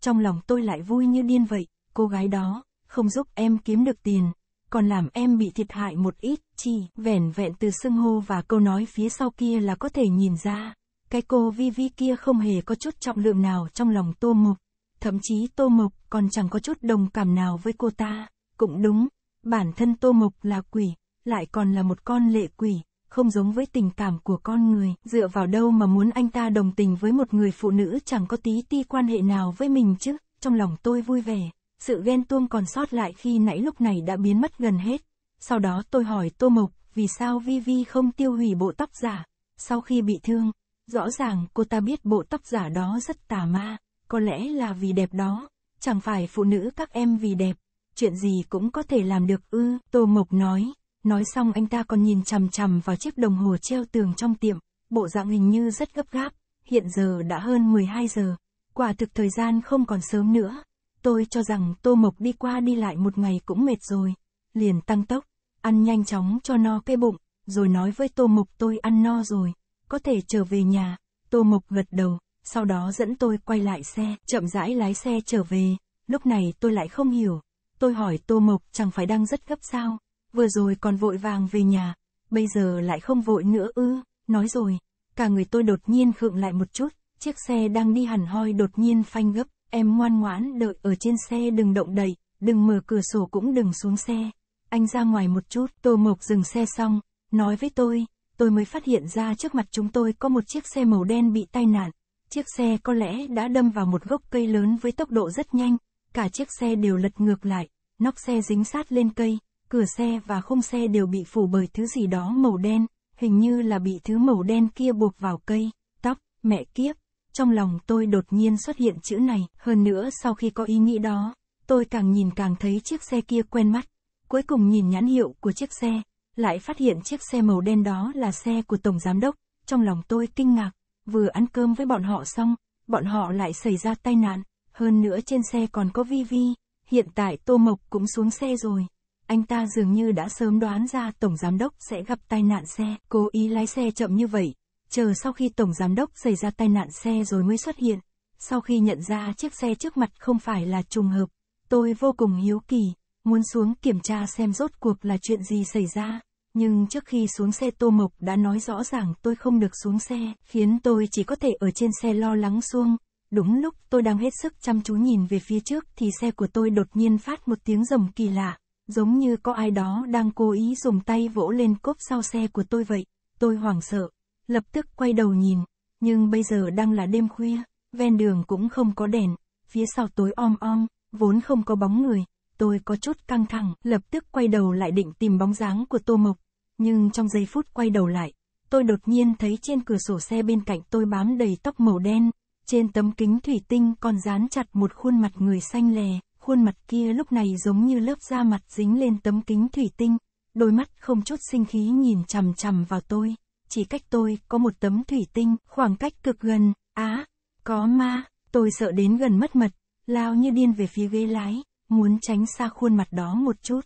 trong lòng tôi lại vui như điên vậy, cô gái đó, không giúp em kiếm được tiền, còn làm em bị thiệt hại một ít, chi, vẻn vẹn từ xưng hô và câu nói phía sau kia là có thể nhìn ra, cái cô Vi Vi kia không hề có chút trọng lượng nào trong lòng Tô mục Thậm chí Tô Mộc còn chẳng có chút đồng cảm nào với cô ta. Cũng đúng, bản thân Tô Mộc là quỷ, lại còn là một con lệ quỷ, không giống với tình cảm của con người. Dựa vào đâu mà muốn anh ta đồng tình với một người phụ nữ chẳng có tí ti quan hệ nào với mình chứ. Trong lòng tôi vui vẻ, sự ghen tuông còn sót lại khi nãy lúc này đã biến mất gần hết. Sau đó tôi hỏi Tô Mộc vì sao Vi Vi không tiêu hủy bộ tóc giả. Sau khi bị thương, rõ ràng cô ta biết bộ tóc giả đó rất tà ma có lẽ là vì đẹp đó, chẳng phải phụ nữ các em vì đẹp, chuyện gì cũng có thể làm được ư, Tô Mộc nói, nói xong anh ta còn nhìn chằm chằm vào chiếc đồng hồ treo tường trong tiệm, bộ dạng hình như rất gấp gáp, hiện giờ đã hơn 12 giờ, quả thực thời gian không còn sớm nữa, tôi cho rằng Tô Mộc đi qua đi lại một ngày cũng mệt rồi, liền tăng tốc, ăn nhanh chóng cho no cái bụng, rồi nói với Tô Mộc tôi ăn no rồi, có thể trở về nhà, Tô Mộc gật đầu sau đó dẫn tôi quay lại xe, chậm rãi lái xe trở về, lúc này tôi lại không hiểu. Tôi hỏi Tô Mộc chẳng phải đang rất gấp sao, vừa rồi còn vội vàng về nhà, bây giờ lại không vội nữa ư, nói rồi, cả người tôi đột nhiên khựng lại một chút, chiếc xe đang đi hẳn hoi đột nhiên phanh gấp, em ngoan ngoãn đợi ở trên xe đừng động đậy, đừng mở cửa sổ cũng đừng xuống xe. Anh ra ngoài một chút, Tô Mộc dừng xe xong, nói với tôi, tôi mới phát hiện ra trước mặt chúng tôi có một chiếc xe màu đen bị tai nạn, Chiếc xe có lẽ đã đâm vào một gốc cây lớn với tốc độ rất nhanh, cả chiếc xe đều lật ngược lại, nóc xe dính sát lên cây, cửa xe và khung xe đều bị phủ bởi thứ gì đó màu đen, hình như là bị thứ màu đen kia buộc vào cây, tóc, mẹ kiếp. Trong lòng tôi đột nhiên xuất hiện chữ này, hơn nữa sau khi có ý nghĩ đó, tôi càng nhìn càng thấy chiếc xe kia quen mắt. Cuối cùng nhìn nhãn hiệu của chiếc xe, lại phát hiện chiếc xe màu đen đó là xe của Tổng Giám Đốc, trong lòng tôi kinh ngạc, vừa ăn cơm với bọn họ xong, bọn họ lại xảy ra tai nạn, hơn nữa trên xe còn có Vi Vi, hiện tại Tô Mộc cũng xuống xe rồi. Anh ta dường như đã sớm đoán ra Tổng Giám Đốc sẽ gặp tai nạn xe, cố ý lái xe chậm như vậy, chờ sau khi Tổng Giám Đốc xảy ra tai nạn xe rồi mới xuất hiện. Sau khi nhận ra chiếc xe trước mặt không phải là trùng hợp, tôi vô cùng hiếu kỳ, muốn xuống kiểm tra xem rốt cuộc là chuyện gì xảy ra nhưng trước khi xuống xe Tô Mộc đã nói rõ ràng tôi không được xuống xe, khiến tôi chỉ có thể ở trên xe lo lắng xuông. Đúng lúc tôi đang hết sức chăm chú nhìn về phía trước thì xe của tôi đột nhiên phát một tiếng rầm kỳ lạ, giống như có ai đó đang cố ý dùng tay vỗ lên cốp sau xe của tôi vậy. Tôi hoảng sợ, lập tức quay đầu nhìn, nhưng bây giờ đang là đêm khuya, ven đường cũng không có đèn, phía sau tối om om, vốn không có bóng người, tôi có chút căng thẳng, lập tức quay đầu lại định tìm bóng dáng của Tô Mộc, nhưng trong giây phút quay đầu lại, tôi đột nhiên thấy trên cửa sổ xe bên cạnh tôi bám đầy tóc màu đen, trên tấm kính thủy tinh còn dán chặt một khuôn mặt người xanh lè, khuôn mặt kia lúc này giống như lớp da mặt dính lên tấm kính thủy tinh, đôi mắt không chút sinh khí nhìn chằm chằm vào tôi, chỉ cách tôi có một tấm thủy tinh, khoảng cách cực gần, á, có ma, tôi sợ đến gần mất mật, lao như điên về phía ghế lái, muốn tránh xa khuôn mặt đó một chút.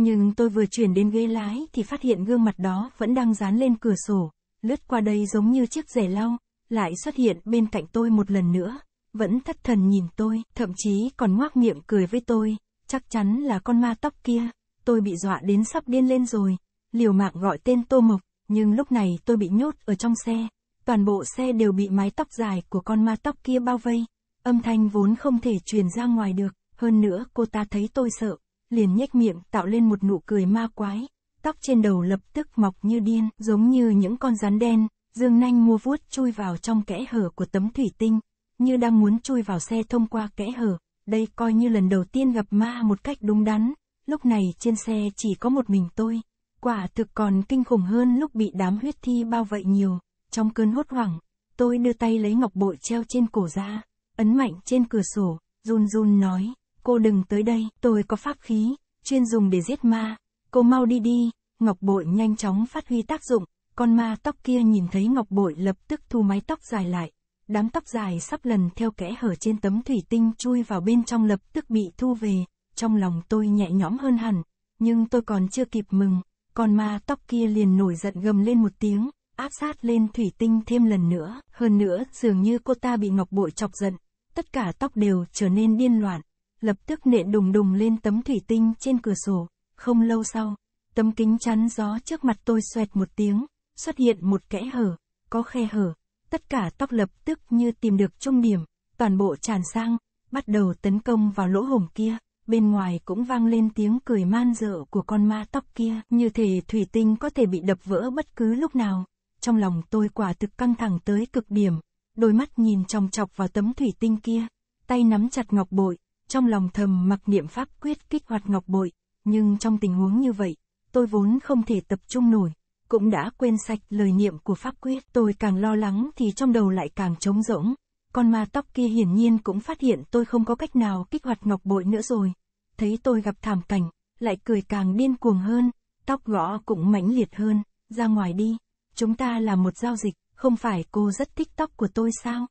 Nhưng tôi vừa chuyển đến ghế lái thì phát hiện gương mặt đó vẫn đang dán lên cửa sổ, lướt qua đây giống như chiếc rẻ lau, lại xuất hiện bên cạnh tôi một lần nữa, vẫn thất thần nhìn tôi, thậm chí còn ngoác miệng cười với tôi, chắc chắn là con ma tóc kia, tôi bị dọa đến sắp điên lên rồi, liều mạng gọi tên Tô Mộc, nhưng lúc này tôi bị nhốt ở trong xe, toàn bộ xe đều bị mái tóc dài của con ma tóc kia bao vây, âm thanh vốn không thể truyền ra ngoài được, hơn nữa cô ta thấy tôi sợ, liền nhếch miệng tạo lên một nụ cười ma quái. Tóc trên đầu lập tức mọc như điên, giống như những con rắn đen, dương nanh mua vuốt chui vào trong kẽ hở của tấm thủy tinh, như đang muốn chui vào xe thông qua kẽ hở. Đây coi như lần đầu tiên gặp ma một cách đúng đắn, lúc này trên xe chỉ có một mình tôi. Quả thực còn kinh khủng hơn lúc bị đám huyết thi bao vậy nhiều, trong cơn hốt hoảng, tôi đưa tay lấy ngọc bội treo trên cổ ra, ấn mạnh trên cửa sổ, run run nói, cô đừng tới đây, tôi có pháp khí, chuyên dùng để giết ma, cô mau đi đi, ngọc bội nhanh chóng phát huy tác dụng, con ma tóc kia nhìn thấy ngọc bội lập tức thu mái tóc dài lại, đám tóc dài sắp lần theo kẽ hở trên tấm thủy tinh chui vào bên trong lập tức bị thu về, trong lòng tôi nhẹ nhõm hơn hẳn, nhưng tôi còn chưa kịp mừng, con ma tóc kia liền nổi giận gầm lên một tiếng, áp sát lên thủy tinh thêm lần nữa, hơn nữa dường như cô ta bị ngọc bội chọc giận, tất cả tóc đều trở nên điên loạn, lập tức nện đùng đùng lên tấm thủy tinh trên cửa sổ. Không lâu sau, tấm kính chắn gió trước mặt tôi xoẹt một tiếng, xuất hiện một kẽ hở, có khe hở. Tất cả tóc lập tức như tìm được trung điểm, toàn bộ tràn sang, bắt đầu tấn công vào lỗ hổng kia. Bên ngoài cũng vang lên tiếng cười man dợ của con ma tóc kia, như thể thủy tinh có thể bị đập vỡ bất cứ lúc nào. Trong lòng tôi quả thực căng thẳng tới cực điểm, đôi mắt nhìn chòng chọc vào tấm thủy tinh kia, tay nắm chặt ngọc bội, trong lòng thầm mặc niệm pháp quyết kích hoạt ngọc bội, nhưng trong tình huống như vậy, tôi vốn không thể tập trung nổi, cũng đã quên sạch lời niệm của pháp quyết. Tôi càng lo lắng thì trong đầu lại càng trống rỗng, con ma tóc kia hiển nhiên cũng phát hiện tôi không có cách nào kích hoạt ngọc bội nữa rồi. Thấy tôi gặp thảm cảnh, lại cười càng điên cuồng hơn, tóc gõ cũng mãnh liệt hơn, ra ngoài đi, chúng ta là một giao dịch, không phải cô rất thích tóc của tôi sao?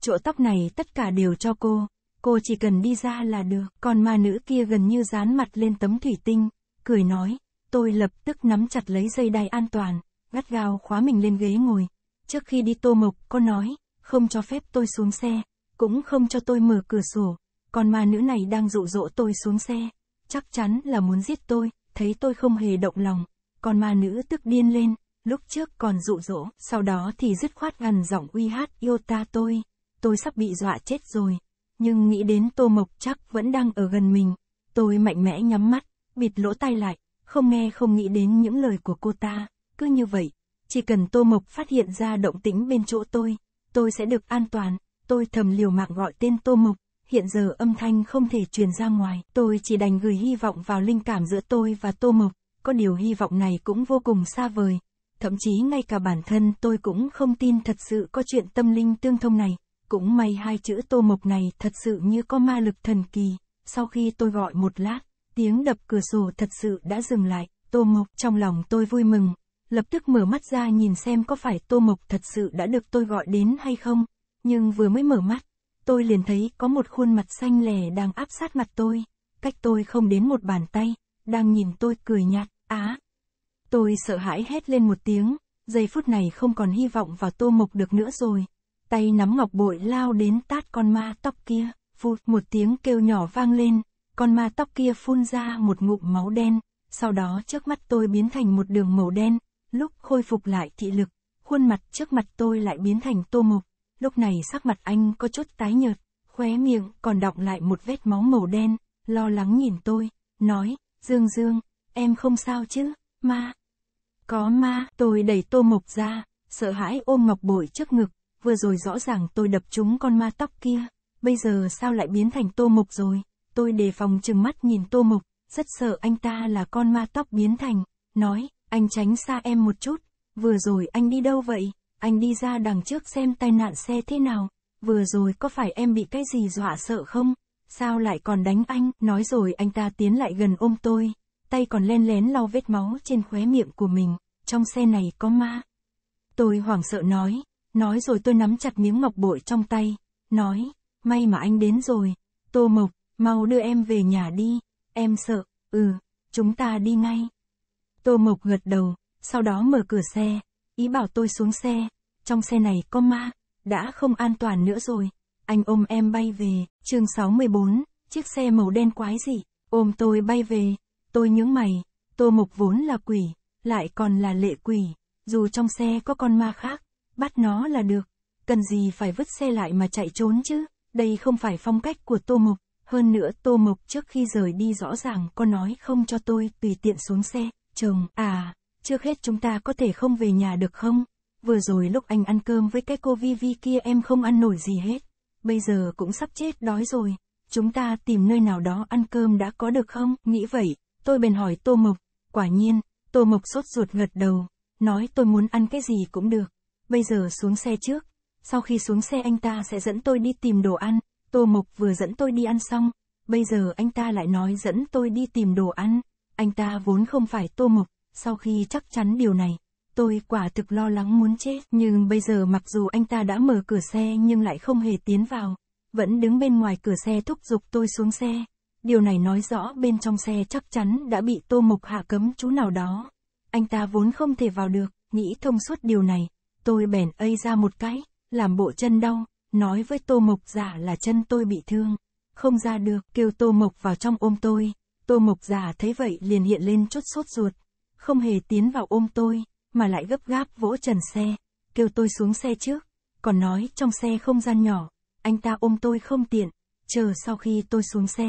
Chỗ tóc này tất cả đều cho cô, cô chỉ cần đi ra là được. Còn ma nữ kia gần như dán mặt lên tấm thủy tinh, cười nói, tôi lập tức nắm chặt lấy dây đai an toàn, gắt gao khóa mình lên ghế ngồi. Trước khi đi tô mộc, cô nói, không cho phép tôi xuống xe, cũng không cho tôi mở cửa sổ. Còn ma nữ này đang dụ dỗ tôi xuống xe, chắc chắn là muốn giết tôi, thấy tôi không hề động lòng. Còn ma nữ tức điên lên, lúc trước còn dụ dỗ, sau đó thì dứt khoát gần giọng uy hát yêu ta tôi, tôi sắp bị dọa chết rồi nhưng nghĩ đến Tô Mộc chắc vẫn đang ở gần mình, tôi mạnh mẽ nhắm mắt, bịt lỗ tai lại, không nghe không nghĩ đến những lời của cô ta, cứ như vậy, chỉ cần Tô Mộc phát hiện ra động tĩnh bên chỗ tôi, tôi sẽ được an toàn, tôi thầm liều mạng gọi tên Tô Mộc, hiện giờ âm thanh không thể truyền ra ngoài, tôi chỉ đành gửi hy vọng vào linh cảm giữa tôi và Tô Mộc, có điều hy vọng này cũng vô cùng xa vời, thậm chí ngay cả bản thân tôi cũng không tin thật sự có chuyện tâm linh tương thông này. Cũng may hai chữ tô mộc này thật sự như có ma lực thần kỳ, sau khi tôi gọi một lát, tiếng đập cửa sổ thật sự đã dừng lại, tô mộc trong lòng tôi vui mừng, lập tức mở mắt ra nhìn xem có phải tô mộc thật sự đã được tôi gọi đến hay không, nhưng vừa mới mở mắt, tôi liền thấy có một khuôn mặt xanh lè đang áp sát mặt tôi, cách tôi không đến một bàn tay, đang nhìn tôi cười nhạt, á. Tôi sợ hãi hét lên một tiếng, giây phút này không còn hy vọng vào tô mộc được nữa rồi, tay nắm ngọc bội lao đến tát con ma tóc kia, phụt một tiếng kêu nhỏ vang lên, con ma tóc kia phun ra một ngụm máu đen, sau đó trước mắt tôi biến thành một đường màu đen, lúc khôi phục lại thị lực, khuôn mặt trước mặt tôi lại biến thành tô mộc, lúc này sắc mặt anh có chút tái nhợt, khóe miệng còn đọng lại một vết máu màu đen, lo lắng nhìn tôi, nói, Dương Dương, em không sao chứ, ma. Có ma, tôi đẩy tô mộc ra, sợ hãi ôm ngọc bội trước ngực, vừa rồi rõ ràng tôi đập trúng con ma tóc kia, bây giờ sao lại biến thành tô mục rồi, tôi đề phòng chừng mắt nhìn tô mục, rất sợ anh ta là con ma tóc biến thành, nói, anh tránh xa em một chút, vừa rồi anh đi đâu vậy, anh đi ra đằng trước xem tai nạn xe thế nào, vừa rồi có phải em bị cái gì dọa sợ không, sao lại còn đánh anh, nói rồi anh ta tiến lại gần ôm tôi, tay còn len lén lau vết máu trên khóe miệng của mình, trong xe này có ma. Tôi hoảng sợ nói, nói rồi tôi nắm chặt miếng ngọc bội trong tay, nói, may mà anh đến rồi, Tô Mộc, mau đưa em về nhà đi, em sợ, ừ, chúng ta đi ngay. Tô Mộc gật đầu, sau đó mở cửa xe, ý bảo tôi xuống xe, trong xe này có ma, đã không an toàn nữa rồi, anh ôm em bay về, chương 614, chiếc xe màu đen quái dị, ôm tôi bay về, tôi nhướng mày, Tô Mộc vốn là quỷ, lại còn là lệ quỷ, dù trong xe có con ma khác, bắt nó là được. Cần gì phải vứt xe lại mà chạy trốn chứ, đây không phải phong cách của Tô Mộc. Hơn nữa Tô Mộc trước khi rời đi rõ ràng có nói không cho tôi tùy tiện xuống xe. Chồng, à, trước hết chúng ta có thể không về nhà được không? Vừa rồi lúc anh ăn cơm với cái cô Vi Vi kia em không ăn nổi gì hết. Bây giờ cũng sắp chết đói rồi. Chúng ta tìm nơi nào đó ăn cơm đã có được không? Nghĩ vậy, tôi bèn hỏi Tô Mộc. Quả nhiên, Tô Mộc sốt ruột ngật đầu. Nói tôi muốn ăn cái gì cũng được bây giờ xuống xe trước. Sau khi xuống xe anh ta sẽ dẫn tôi đi tìm đồ ăn, Tô Mộc vừa dẫn tôi đi ăn xong, bây giờ anh ta lại nói dẫn tôi đi tìm đồ ăn, anh ta vốn không phải Tô Mộc, sau khi chắc chắn điều này, tôi quả thực lo lắng muốn chết, nhưng bây giờ mặc dù anh ta đã mở cửa xe nhưng lại không hề tiến vào, vẫn đứng bên ngoài cửa xe thúc giục tôi xuống xe. Điều này nói rõ bên trong xe chắc chắn đã bị Tô Mộc hạ cấm chú nào đó. Anh ta vốn không thể vào được, nghĩ thông suốt điều này, tôi bèn ây ra một cái, làm bộ chân đau, nói với Tô Mộc giả dạ là chân tôi bị thương, không ra được, kêu Tô Mộc vào trong ôm tôi, Tô Mộc giả dạ thấy vậy liền hiện lên chút sốt ruột, không hề tiến vào ôm tôi, mà lại gấp gáp vỗ trần xe, kêu tôi xuống xe trước, còn nói trong xe không gian nhỏ, anh ta ôm tôi không tiện, chờ sau khi tôi xuống xe,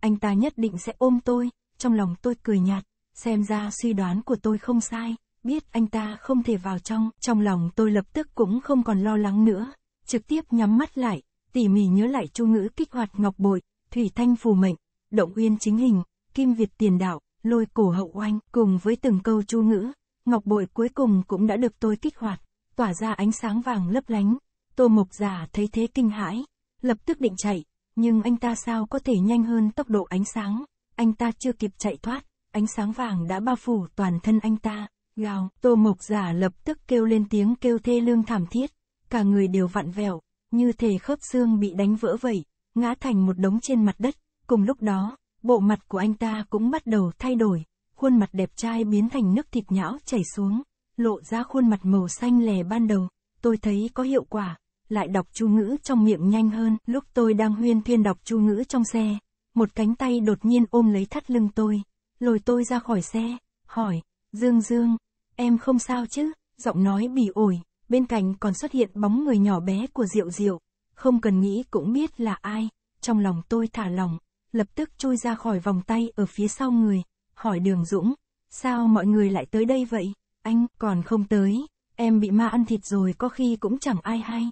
anh ta nhất định sẽ ôm tôi, trong lòng tôi cười nhạt, xem ra suy đoán của tôi không sai biết anh ta không thể vào trong, trong lòng tôi lập tức cũng không còn lo lắng nữa, trực tiếp nhắm mắt lại, tỉ mỉ nhớ lại chu ngữ kích hoạt ngọc bội, thủy thanh phù mệnh, động uyên chính hình, kim việt tiền đạo, lôi cổ hậu oanh, cùng với từng câu chu ngữ, ngọc bội cuối cùng cũng đã được tôi kích hoạt, tỏa ra ánh sáng vàng lấp lánh. Tô Mộc Giả thấy thế kinh hãi, lập tức định chạy, nhưng anh ta sao có thể nhanh hơn tốc độ ánh sáng, anh ta chưa kịp chạy thoát, ánh sáng vàng đã bao phủ toàn thân anh ta. Ngào, tô mộc giả lập tức kêu lên tiếng kêu thê lương thảm thiết, cả người đều vặn vẹo, như thể khớp xương bị đánh vỡ vậy, ngã thành một đống trên mặt đất, cùng lúc đó, bộ mặt của anh ta cũng bắt đầu thay đổi, khuôn mặt đẹp trai biến thành nước thịt nhão chảy xuống, lộ ra khuôn mặt màu xanh lè ban đầu, tôi thấy có hiệu quả, lại đọc chu ngữ trong miệng nhanh hơn, lúc tôi đang huyên thuyên đọc chu ngữ trong xe, một cánh tay đột nhiên ôm lấy thắt lưng tôi, lôi tôi ra khỏi xe, hỏi, Dương Dương, Em không sao chứ, giọng nói bỉ ổi, bên cạnh còn xuất hiện bóng người nhỏ bé của Diệu Diệu. Không cần nghĩ cũng biết là ai, trong lòng tôi thả lòng, lập tức chui ra khỏi vòng tay ở phía sau người, hỏi đường Dũng, sao mọi người lại tới đây vậy, anh còn không tới, em bị ma ăn thịt rồi có khi cũng chẳng ai hay.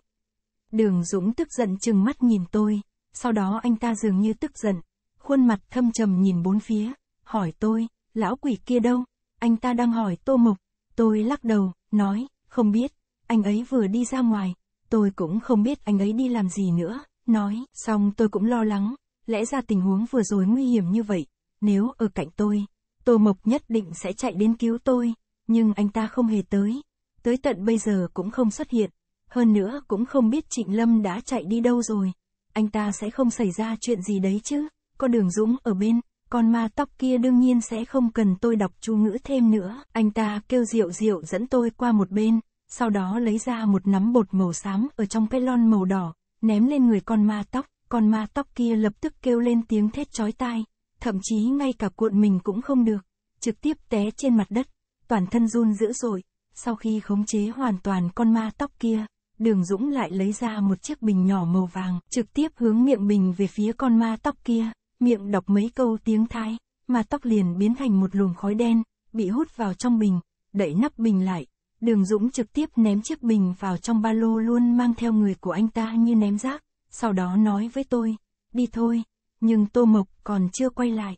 Đường Dũng tức giận chừng mắt nhìn tôi, sau đó anh ta dường như tức giận, khuôn mặt thâm trầm nhìn bốn phía, hỏi tôi, lão quỷ kia đâu, anh ta đang hỏi tô mộc, Tôi lắc đầu, nói, không biết, anh ấy vừa đi ra ngoài, tôi cũng không biết anh ấy đi làm gì nữa, nói, xong tôi cũng lo lắng, lẽ ra tình huống vừa rồi nguy hiểm như vậy, nếu ở cạnh tôi, Tô Mộc nhất định sẽ chạy đến cứu tôi, nhưng anh ta không hề tới, tới tận bây giờ cũng không xuất hiện, hơn nữa cũng không biết Trịnh Lâm đã chạy đi đâu rồi, anh ta sẽ không xảy ra chuyện gì đấy chứ, có đường Dũng ở bên, con ma tóc kia đương nhiên sẽ không cần tôi đọc chú ngữ thêm nữa. Anh ta kêu rượu rượu dẫn tôi qua một bên, sau đó lấy ra một nắm bột màu xám ở trong cái lon màu đỏ, ném lên người con ma tóc, con ma tóc kia lập tức kêu lên tiếng thét chói tai, thậm chí ngay cả cuộn mình cũng không được, trực tiếp té trên mặt đất, toàn thân run dữ dội, sau khi khống chế hoàn toàn con ma tóc kia, Đường Dũng lại lấy ra một chiếc bình nhỏ màu vàng, trực tiếp hướng miệng bình về phía con ma tóc kia miệng đọc mấy câu tiếng Thái, mà tóc liền biến thành một luồng khói đen, bị hút vào trong bình, đậy nắp bình lại. Đường Dũng trực tiếp ném chiếc bình vào trong ba lô luôn mang theo người của anh ta như ném rác, sau đó nói với tôi, đi thôi, nhưng Tô Mộc còn chưa quay lại.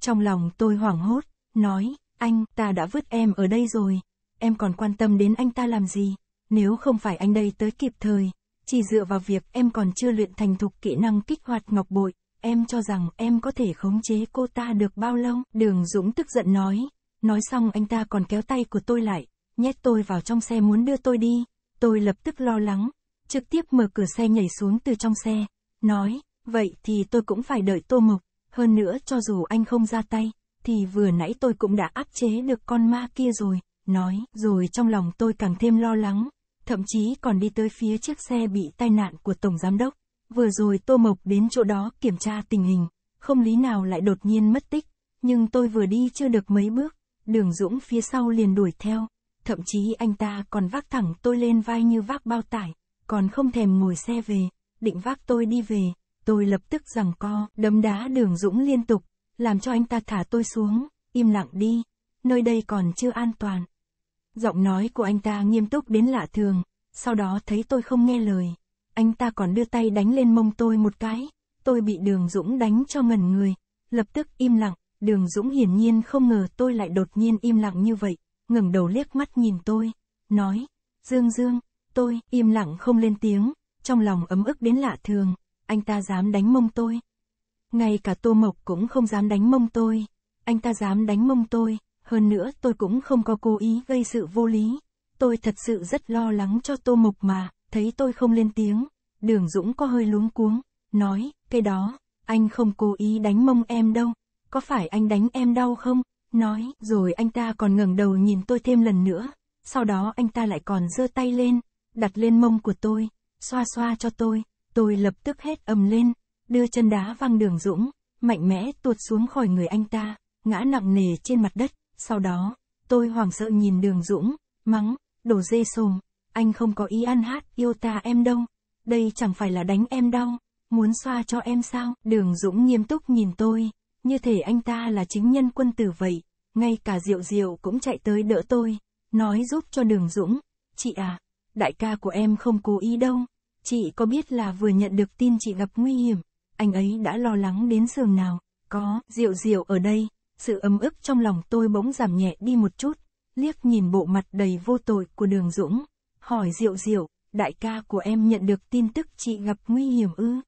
Trong lòng tôi hoảng hốt, nói, anh ta đã vứt em ở đây rồi, em còn quan tâm đến anh ta làm gì, nếu không phải anh đây tới kịp thời, chỉ dựa vào việc em còn chưa luyện thành thục kỹ năng kích hoạt ngọc bội, em cho rằng em có thể khống chế cô ta được bao lâu? Đường Dũng tức giận nói. Nói xong anh ta còn kéo tay của tôi lại, nhét tôi vào trong xe muốn đưa tôi đi. Tôi lập tức lo lắng, trực tiếp mở cửa xe nhảy xuống từ trong xe, nói, vậy thì tôi cũng phải đợi Tô Mộc, hơn nữa cho dù anh không ra tay, thì vừa nãy tôi cũng đã áp chế được con ma kia rồi, nói, rồi trong lòng tôi càng thêm lo lắng, thậm chí còn đi tới phía chiếc xe bị tai nạn của Tổng Giám Đốc. Vừa rồi Tô Mộc đến chỗ đó kiểm tra tình hình, không lý nào lại đột nhiên mất tích, nhưng tôi vừa đi chưa được mấy bước, đường Dũng phía sau liền đuổi theo, thậm chí anh ta còn vác thẳng tôi lên vai như vác bao tải, còn không thèm ngồi xe về, định vác tôi đi về, tôi lập tức rằng co, đấm đá đường Dũng liên tục, làm cho anh ta thả tôi xuống, im lặng đi, nơi đây còn chưa an toàn. Giọng nói của anh ta nghiêm túc đến lạ thường, sau đó thấy tôi không nghe lời, anh ta còn đưa tay đánh lên mông tôi một cái. Tôi bị Đường Dũng đánh cho ngẩn người, lập tức im lặng, Đường Dũng hiển nhiên không ngờ tôi lại đột nhiên im lặng như vậy, ngẩng đầu liếc mắt nhìn tôi, nói, Dương Dương, tôi, im lặng không lên tiếng, trong lòng ấm ức đến lạ thường, anh ta dám đánh mông tôi. Ngay cả Tô Mộc cũng không dám đánh mông tôi, anh ta dám đánh mông tôi, hơn nữa tôi cũng không có cố ý gây sự vô lý, tôi thật sự rất lo lắng cho Tô Mộc mà thấy tôi không lên tiếng, đường Dũng có hơi luống cuống, nói, cái đó, anh không cố ý đánh mông em đâu, có phải anh đánh em đau không? Nói, rồi anh ta còn ngẩng đầu nhìn tôi thêm lần nữa, sau đó anh ta lại còn giơ tay lên, đặt lên mông của tôi, xoa xoa cho tôi, tôi lập tức hết ầm lên, đưa chân đá văng đường Dũng, mạnh mẽ tuột xuống khỏi người anh ta, ngã nặng nề trên mặt đất, sau đó, tôi hoảng sợ nhìn đường Dũng, mắng, đồ dê sồm, anh không có ý ăn hát, yêu ta em đông Đây chẳng phải là đánh em đau, muốn xoa cho em sao? Đường Dũng nghiêm túc nhìn tôi, như thể anh ta là chính nhân quân tử vậy. Ngay cả Diệu Diệu cũng chạy tới đỡ tôi, nói giúp cho Đường Dũng. Chị à, đại ca của em không cố ý đâu. Chị có biết là vừa nhận được tin chị gặp nguy hiểm, anh ấy đã lo lắng đến giường nào? Có, Diệu Diệu ở đây. Sự ấm ức trong lòng tôi bỗng giảm nhẹ đi một chút, liếc nhìn bộ mặt đầy vô tội của Đường Dũng hỏi Diệu Diệu, đại ca của em nhận được tin tức chị gặp nguy hiểm ư?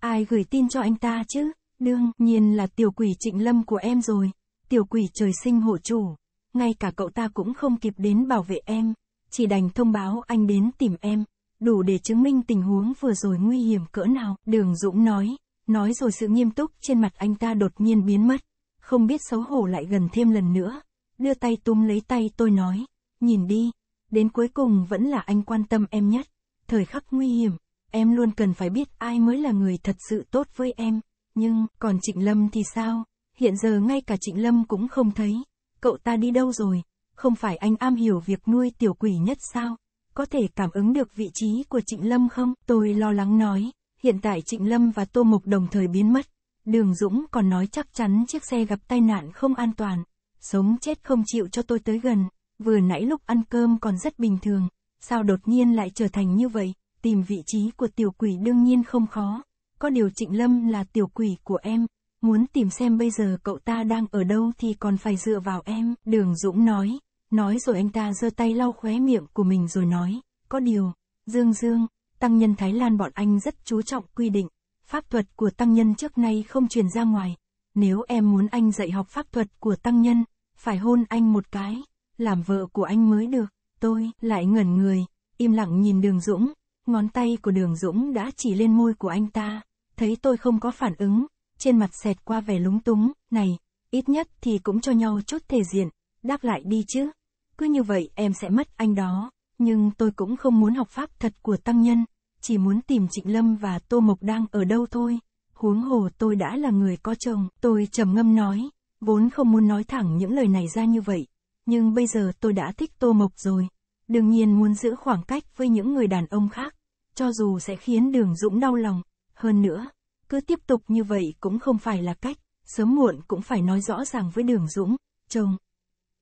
Ai gửi tin cho anh ta chứ? Đương nhiên là tiểu quỷ trịnh lâm của em rồi. Tiểu quỷ trời sinh hộ chủ. Ngay cả cậu ta cũng không kịp đến bảo vệ em. Chỉ đành thông báo anh đến tìm em. Đủ để chứng minh tình huống vừa rồi nguy hiểm cỡ nào. Đường Dũng nói. Nói rồi sự nghiêm túc trên mặt anh ta đột nhiên biến mất. Không biết xấu hổ lại gần thêm lần nữa. Đưa tay túm lấy tay tôi nói. Nhìn đi, đến cuối cùng vẫn là anh quan tâm em nhất. Thời khắc nguy hiểm, em luôn cần phải biết ai mới là người thật sự tốt với em. Nhưng, còn Trịnh Lâm thì sao? Hiện giờ ngay cả Trịnh Lâm cũng không thấy. Cậu ta đi đâu rồi? Không phải anh am hiểu việc nuôi tiểu quỷ nhất sao? Có thể cảm ứng được vị trí của Trịnh Lâm không? Tôi lo lắng nói. Hiện tại Trịnh Lâm và Tô Mục đồng thời biến mất. Đường Dũng còn nói chắc chắn chiếc xe gặp tai nạn không an toàn. Sống chết không chịu cho tôi tới gần vừa nãy lúc ăn cơm còn rất bình thường, sao đột nhiên lại trở thành như vậy, tìm vị trí của tiểu quỷ đương nhiên không khó, có điều Trịnh Lâm là tiểu quỷ của em, muốn tìm xem bây giờ cậu ta đang ở đâu thì còn phải dựa vào em, Đường Dũng nói, nói rồi anh ta giơ tay lau khóe miệng của mình rồi nói, có điều, Dương Dương, tăng nhân Thái Lan bọn anh rất chú trọng quy định, pháp thuật của tăng nhân trước nay không truyền ra ngoài, nếu em muốn anh dạy học pháp thuật của tăng nhân, phải hôn anh một cái làm vợ của anh mới được, tôi lại ngẩn người, im lặng nhìn đường Dũng, ngón tay của đường Dũng đã chỉ lên môi của anh ta, thấy tôi không có phản ứng, trên mặt xẹt qua vẻ lúng túng, này, ít nhất thì cũng cho nhau chút thể diện, đáp lại đi chứ, cứ như vậy em sẽ mất anh đó, nhưng tôi cũng không muốn học pháp thật của tăng nhân, chỉ muốn tìm Trịnh Lâm và Tô Mộc đang ở đâu thôi, huống hồ tôi đã là người có chồng, tôi trầm ngâm nói, vốn không muốn nói thẳng những lời này ra như vậy, nhưng bây giờ tôi đã thích Tô Mộc rồi. Đương nhiên muốn giữ khoảng cách với những người đàn ông khác, cho dù sẽ khiến Đường Dũng đau lòng. Hơn nữa, cứ tiếp tục như vậy cũng không phải là cách, sớm muộn cũng phải nói rõ ràng với Đường Dũng, chồng.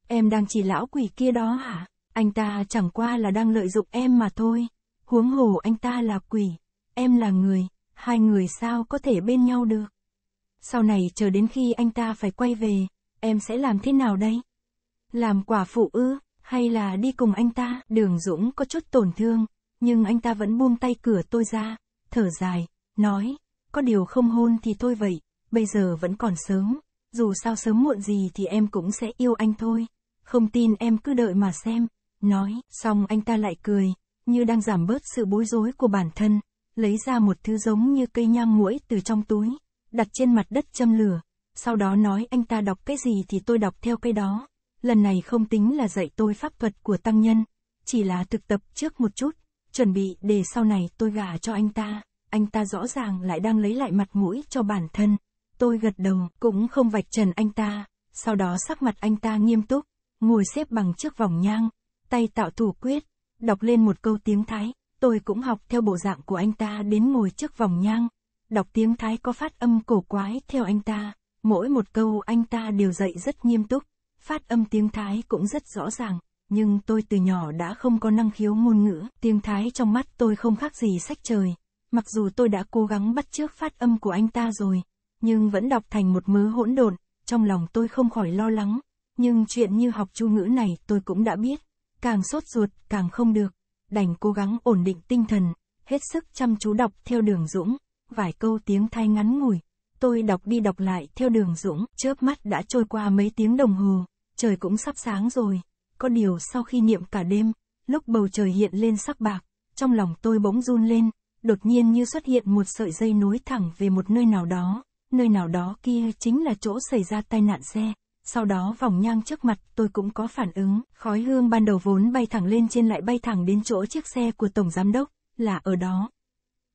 Em đang chỉ lão quỷ kia đó hả? Anh ta chẳng qua là đang lợi dụng em mà thôi. Huống hồ anh ta là quỷ, em là người, hai người sao có thể bên nhau được? Sau này chờ đến khi anh ta phải quay về, em sẽ làm thế nào đây? Làm quả phụ ư, hay là đi cùng anh ta? Đường Dũng có chút tổn thương, nhưng anh ta vẫn buông tay cửa tôi ra, thở dài, nói, có điều không hôn thì thôi vậy, bây giờ vẫn còn sớm, dù sao sớm muộn gì thì em cũng sẽ yêu anh thôi, không tin em cứ đợi mà xem, nói, xong anh ta lại cười, như đang giảm bớt sự bối rối của bản thân, lấy ra một thứ giống như cây nhang muỗi từ trong túi, đặt trên mặt đất châm lửa, sau đó nói anh ta đọc cái gì thì tôi đọc theo cái đó lần này không tính là dạy tôi pháp thuật của tăng nhân, chỉ là thực tập trước một chút, chuẩn bị để sau này tôi gả cho anh ta, anh ta rõ ràng lại đang lấy lại mặt mũi cho bản thân. Tôi gật đầu, cũng không vạch trần anh ta, sau đó sắc mặt anh ta nghiêm túc, ngồi xếp bằng trước vòng nhang, tay tạo thủ quyết, đọc lên một câu tiếng Thái, tôi cũng học theo bộ dạng của anh ta đến ngồi trước vòng nhang, đọc tiếng Thái có phát âm cổ quái theo anh ta, mỗi một câu anh ta đều dạy rất nghiêm túc, Phát âm tiếng Thái cũng rất rõ ràng, nhưng tôi từ nhỏ đã không có năng khiếu ngôn ngữ, tiếng Thái trong mắt tôi không khác gì sách trời. Mặc dù tôi đã cố gắng bắt chước phát âm của anh ta rồi, nhưng vẫn đọc thành một mớ hỗn độn, trong lòng tôi không khỏi lo lắng. Nhưng chuyện như học chu ngữ này tôi cũng đã biết, càng sốt ruột càng không được, đành cố gắng ổn định tinh thần, hết sức chăm chú đọc theo đường Dũng, vài câu tiếng Thái ngắn ngủi. Tôi đọc đi đọc lại theo đường Dũng, chớp mắt đã trôi qua mấy tiếng đồng hồ trời cũng sắp sáng rồi. Có điều sau khi niệm cả đêm, lúc bầu trời hiện lên sắc bạc, trong lòng tôi bỗng run lên, đột nhiên như xuất hiện một sợi dây nối thẳng về một nơi nào đó, nơi nào đó kia chính là chỗ xảy ra tai nạn xe. Sau đó vòng nhang trước mặt tôi cũng có phản ứng, khói hương ban đầu vốn bay thẳng lên trên lại bay thẳng đến chỗ chiếc xe của Tổng Giám Đốc, là ở đó.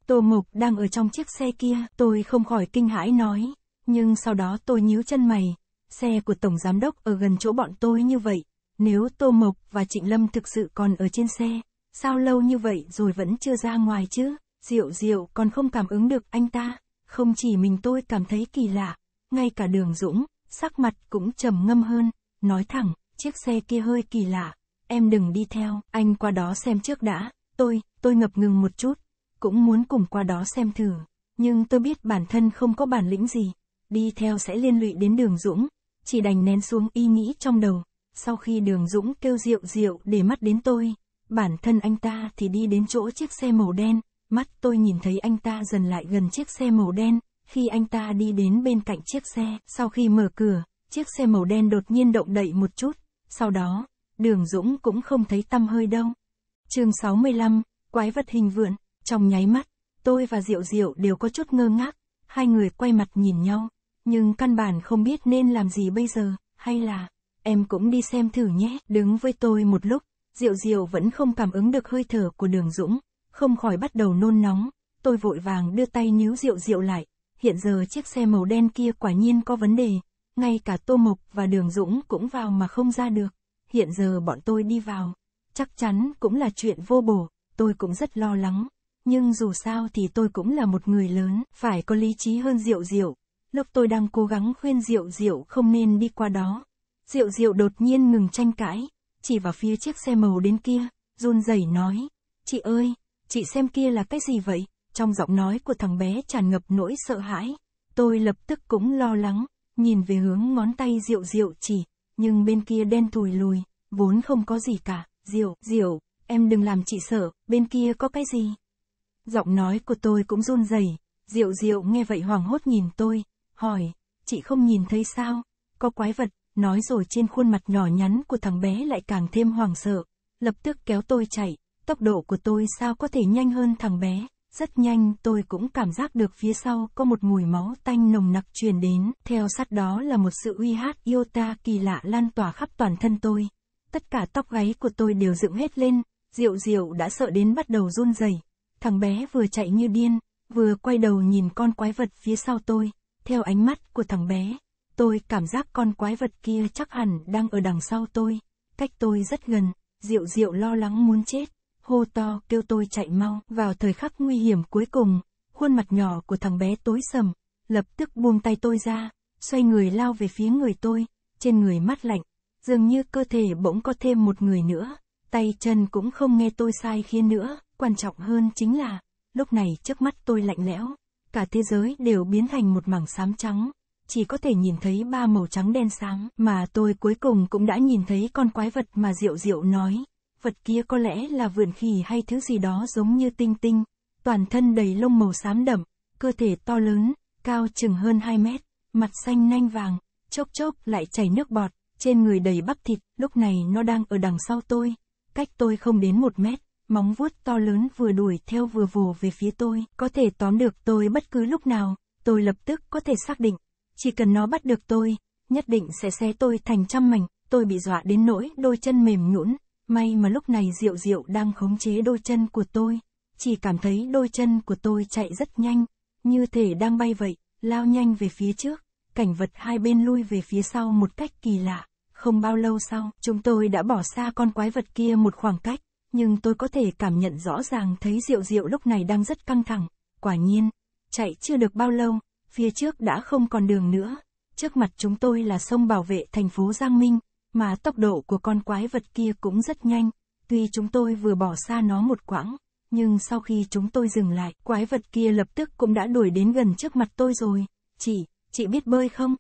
Tô Mộc đang ở trong chiếc xe kia, tôi không khỏi kinh hãi nói, nhưng sau đó tôi nhíu chân mày, xe của Tổng Giám Đốc ở gần chỗ bọn tôi như vậy, nếu Tô Mộc và Trịnh Lâm thực sự còn ở trên xe, sao lâu như vậy rồi vẫn chưa ra ngoài chứ, Diệu Diệu còn không cảm ứng được anh ta, không chỉ mình tôi cảm thấy kỳ lạ, ngay cả đường Dũng, sắc mặt cũng trầm ngâm hơn, nói thẳng, chiếc xe kia hơi kỳ lạ, em đừng đi theo, anh qua đó xem trước đã, tôi, tôi ngập ngừng một chút, cũng muốn cùng qua đó xem thử, nhưng tôi biết bản thân không có bản lĩnh gì, đi theo sẽ liên lụy đến đường Dũng, chỉ đành nén xuống ý nghĩ trong đầu. Sau khi đường Dũng kêu rượu rượu để mắt đến tôi, bản thân anh ta thì đi đến chỗ chiếc xe màu đen, mắt tôi nhìn thấy anh ta dần lại gần chiếc xe màu đen, khi anh ta đi đến bên cạnh chiếc xe, sau khi mở cửa, chiếc xe màu đen đột nhiên động đậy một chút, sau đó, đường Dũng cũng không thấy tâm hơi đâu. chương 65, quái vật hình vượn, trong nháy mắt, tôi và Diệu Diệu đều có chút ngơ ngác, hai người quay mặt nhìn nhau nhưng căn bản không biết nên làm gì bây giờ, hay là, em cũng đi xem thử nhé, đứng với tôi một lúc, Diệu Diệu vẫn không cảm ứng được hơi thở của đường Dũng, không khỏi bắt đầu nôn nóng, tôi vội vàng đưa tay níu Diệu Diệu lại, hiện giờ chiếc xe màu đen kia quả nhiên có vấn đề, ngay cả Tô Mộc và đường Dũng cũng vào mà không ra được, hiện giờ bọn tôi đi vào, chắc chắn cũng là chuyện vô bổ, tôi cũng rất lo lắng, nhưng dù sao thì tôi cũng là một người lớn, phải có lý trí hơn Diệu Diệu. Lúc tôi đang cố gắng khuyên Diệu Diệu không nên đi qua đó. Diệu Diệu đột nhiên ngừng tranh cãi, chỉ vào phía chiếc xe màu đến kia, run rẩy nói. Chị ơi, chị xem kia là cái gì vậy? Trong giọng nói của thằng bé tràn ngập nỗi sợ hãi. Tôi lập tức cũng lo lắng, nhìn về hướng ngón tay Diệu Diệu chỉ, nhưng bên kia đen thùi lùi, vốn không có gì cả. Diệu, Diệu, em đừng làm chị sợ, bên kia có cái gì? Giọng nói của tôi cũng run rẩy. Diệu Diệu nghe vậy hoảng hốt nhìn tôi, hỏi, chị không nhìn thấy sao, có quái vật, nói rồi trên khuôn mặt nhỏ nhắn của thằng bé lại càng thêm hoảng sợ, lập tức kéo tôi chạy, tốc độ của tôi sao có thể nhanh hơn thằng bé, rất nhanh tôi cũng cảm giác được phía sau có một mùi máu tanh nồng nặc truyền đến, theo sát đó là một sự uy hát yêu ta kỳ lạ lan tỏa khắp toàn thân tôi. Tất cả tóc gáy của tôi đều dựng hết lên, Diệu Diệu đã sợ đến bắt đầu run rẩy. Thằng bé vừa chạy như điên, vừa quay đầu nhìn con quái vật phía sau tôi. Theo ánh mắt của thằng bé, tôi cảm giác con quái vật kia chắc hẳn đang ở đằng sau tôi, cách tôi rất gần, Diệu Diệu lo lắng muốn chết, hô to kêu tôi chạy mau, vào thời khắc nguy hiểm cuối cùng, khuôn mặt nhỏ của thằng bé tối sầm, lập tức buông tay tôi ra, xoay người lao về phía người tôi, trên người mắt lạnh, dường như cơ thể bỗng có thêm một người nữa, tay chân cũng không nghe tôi sai khiến nữa, quan trọng hơn chính là, lúc này trước mắt tôi lạnh lẽo, cả thế giới đều biến thành một mảng xám trắng, chỉ có thể nhìn thấy ba màu trắng đen sáng, mà tôi cuối cùng cũng đã nhìn thấy con quái vật mà Diệu Diệu nói. Vật kia có lẽ là vườn khỉ hay thứ gì đó giống như tinh tinh, toàn thân đầy lông màu xám đậm, cơ thể to lớn, cao chừng hơn 2 mét, mặt xanh nanh vàng, chốc chốc lại chảy nước bọt, trên người đầy bắp thịt, lúc này nó đang ở đằng sau tôi, cách tôi không đến một mét, móng vuốt to lớn vừa đuổi theo vừa vồ về phía tôi, có thể tóm được tôi bất cứ lúc nào, tôi lập tức có thể xác định, chỉ cần nó bắt được tôi, nhất định sẽ xé tôi thành trăm mảnh, tôi bị dọa đến nỗi đôi chân mềm nhũn, may mà lúc này Diệu Diệu đang khống chế đôi chân của tôi, chỉ cảm thấy đôi chân của tôi chạy rất nhanh, như thể đang bay vậy, lao nhanh về phía trước, cảnh vật hai bên lui về phía sau một cách kỳ lạ. Không bao lâu sau, chúng tôi đã bỏ xa con quái vật kia một khoảng cách nhưng tôi có thể cảm nhận rõ ràng thấy Diệu Diệu lúc này đang rất căng thẳng. Quả nhiên, chạy chưa được bao lâu, phía trước đã không còn đường nữa. Trước mặt chúng tôi là sông bảo vệ thành phố Giang Minh, mà tốc độ của con quái vật kia cũng rất nhanh. Tuy chúng tôi vừa bỏ xa nó một quãng, nhưng sau khi chúng tôi dừng lại, quái vật kia lập tức cũng đã đuổi đến gần trước mặt tôi rồi. Chị, chị biết bơi không?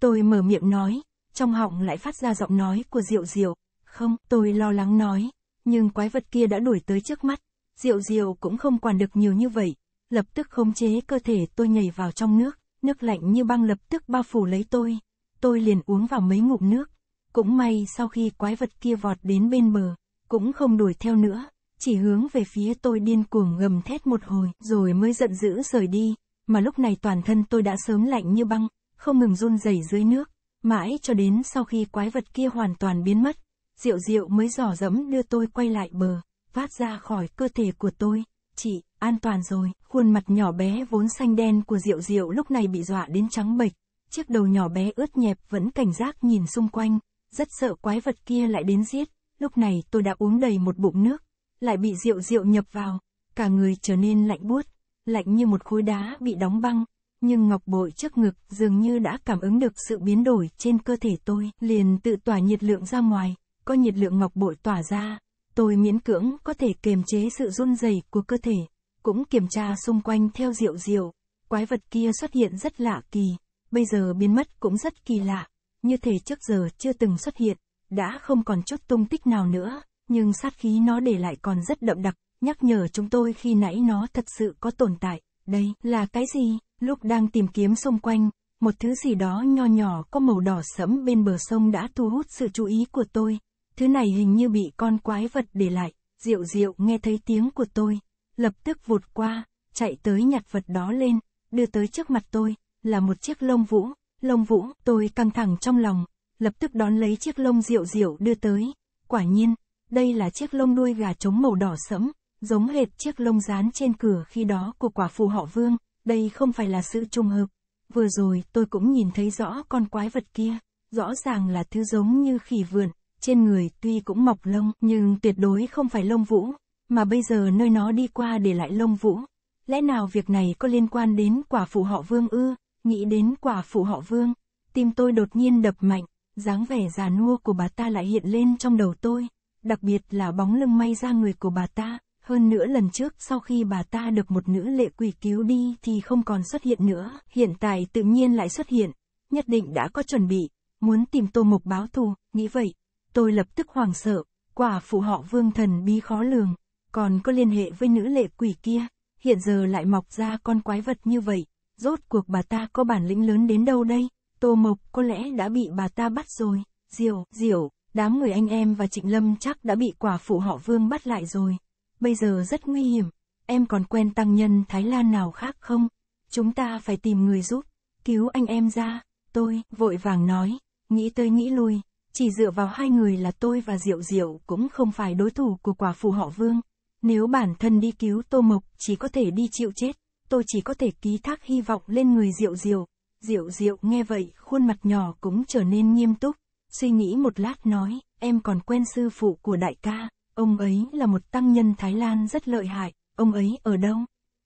Tôi mở miệng nói, trong họng lại phát ra giọng nói của Diệu Diệu. Không, tôi lo lắng nói, nhưng quái vật kia đã đuổi tới trước mắt, Diệu Diệu cũng không quản được nhiều như vậy, lập tức khống chế cơ thể tôi nhảy vào trong nước, nước lạnh như băng lập tức bao phủ lấy tôi, tôi liền uống vào mấy ngụm nước, cũng may sau khi quái vật kia vọt đến bên bờ, cũng không đuổi theo nữa, chỉ hướng về phía tôi điên cuồng gầm thét một hồi, rồi mới giận dữ rời đi, mà lúc này toàn thân tôi đã sớm lạnh như băng, không ngừng run rẩy dưới nước, mãi cho đến sau khi quái vật kia hoàn toàn biến mất, Diệu diệu mới dò dẫm đưa tôi quay lại bờ, vát ra khỏi cơ thể của tôi. Chị, an toàn rồi, khuôn mặt nhỏ bé vốn xanh đen của diệu diệu lúc này bị dọa đến trắng bệch. Chiếc đầu nhỏ bé ướt nhẹp vẫn cảnh giác nhìn xung quanh, rất sợ quái vật kia lại đến giết. Lúc này tôi đã uống đầy một bụng nước, lại bị rượu rượu nhập vào, cả người trở nên lạnh buốt, lạnh như một khối đá bị đóng băng, nhưng ngọc bội trước ngực dường như đã cảm ứng được sự biến đổi trên cơ thể tôi, liền tự tỏa nhiệt lượng ra ngoài, có nhiệt lượng ngọc bội tỏa ra, tôi miễn cưỡng có thể kiềm chế sự run rẩy của cơ thể, cũng kiểm tra xung quanh theo diệu diệu, quái vật kia xuất hiện rất lạ kỳ, bây giờ biến mất cũng rất kỳ lạ, như thể trước giờ chưa từng xuất hiện, đã không còn chút tung tích nào nữa, nhưng sát khí nó để lại còn rất đậm đặc, nhắc nhở chúng tôi khi nãy nó thật sự có tồn tại, đây là cái gì, lúc đang tìm kiếm xung quanh, một thứ gì đó nho nhỏ có màu đỏ sẫm bên bờ sông đã thu hút sự chú ý của tôi, Thứ này hình như bị con quái vật để lại, Diệu Diệu nghe thấy tiếng của tôi, lập tức vụt qua, chạy tới nhặt vật đó lên, đưa tới trước mặt tôi, là một chiếc lông vũ, lông vũ, tôi căng thẳng trong lòng, lập tức đón lấy chiếc lông Diệu Diệu đưa tới. Quả nhiên, đây là chiếc lông đuôi gà trống màu đỏ sẫm, giống hệt chiếc lông dán trên cửa khi đó của quả phù họ Vương, đây không phải là sự trùng hợp. Vừa rồi tôi cũng nhìn thấy rõ con quái vật kia, rõ ràng là thứ giống như khỉ vượn, trên người tuy cũng mọc lông nhưng tuyệt đối không phải lông vũ, mà bây giờ nơi nó đi qua để lại lông vũ. Lẽ nào việc này có liên quan đến quả phụ họ vương ư, nghĩ đến quả phụ họ vương, tim tôi đột nhiên đập mạnh, dáng vẻ già nua của bà ta lại hiện lên trong đầu tôi, đặc biệt là bóng lưng may ra người của bà ta, hơn nữa lần trước sau khi bà ta được một nữ lệ quỷ cứu đi thì không còn xuất hiện nữa, hiện tại tự nhiên lại xuất hiện, nhất định đã có chuẩn bị, muốn tìm tô mục báo thù, nghĩ vậy, tôi lập tức hoàng sợ, quả phụ họ vương thần bí khó lường, còn có liên hệ với nữ lệ quỷ kia, hiện giờ lại mọc ra con quái vật như vậy, rốt cuộc bà ta có bản lĩnh lớn đến đâu đây, tô mộc có lẽ đã bị bà ta bắt rồi, diệu, diệu, đám người anh em và trịnh lâm chắc đã bị quả phụ họ vương bắt lại rồi, bây giờ rất nguy hiểm, em còn quen tăng nhân Thái Lan nào khác không, chúng ta phải tìm người giúp, cứu anh em ra, tôi, vội vàng nói, nghĩ tới nghĩ lui, chỉ dựa vào hai người là tôi và Diệu Diệu cũng không phải đối thủ của quả phù họ Vương. Nếu bản thân đi cứu Tô Mộc chỉ có thể đi chịu chết, tôi chỉ có thể ký thác hy vọng lên người Diệu Diệu. Diệu Diệu nghe vậy, khuôn mặt nhỏ cũng trở nên nghiêm túc, suy nghĩ một lát nói, em còn quen sư phụ của đại ca, ông ấy là một tăng nhân Thái Lan rất lợi hại, ông ấy ở đâu?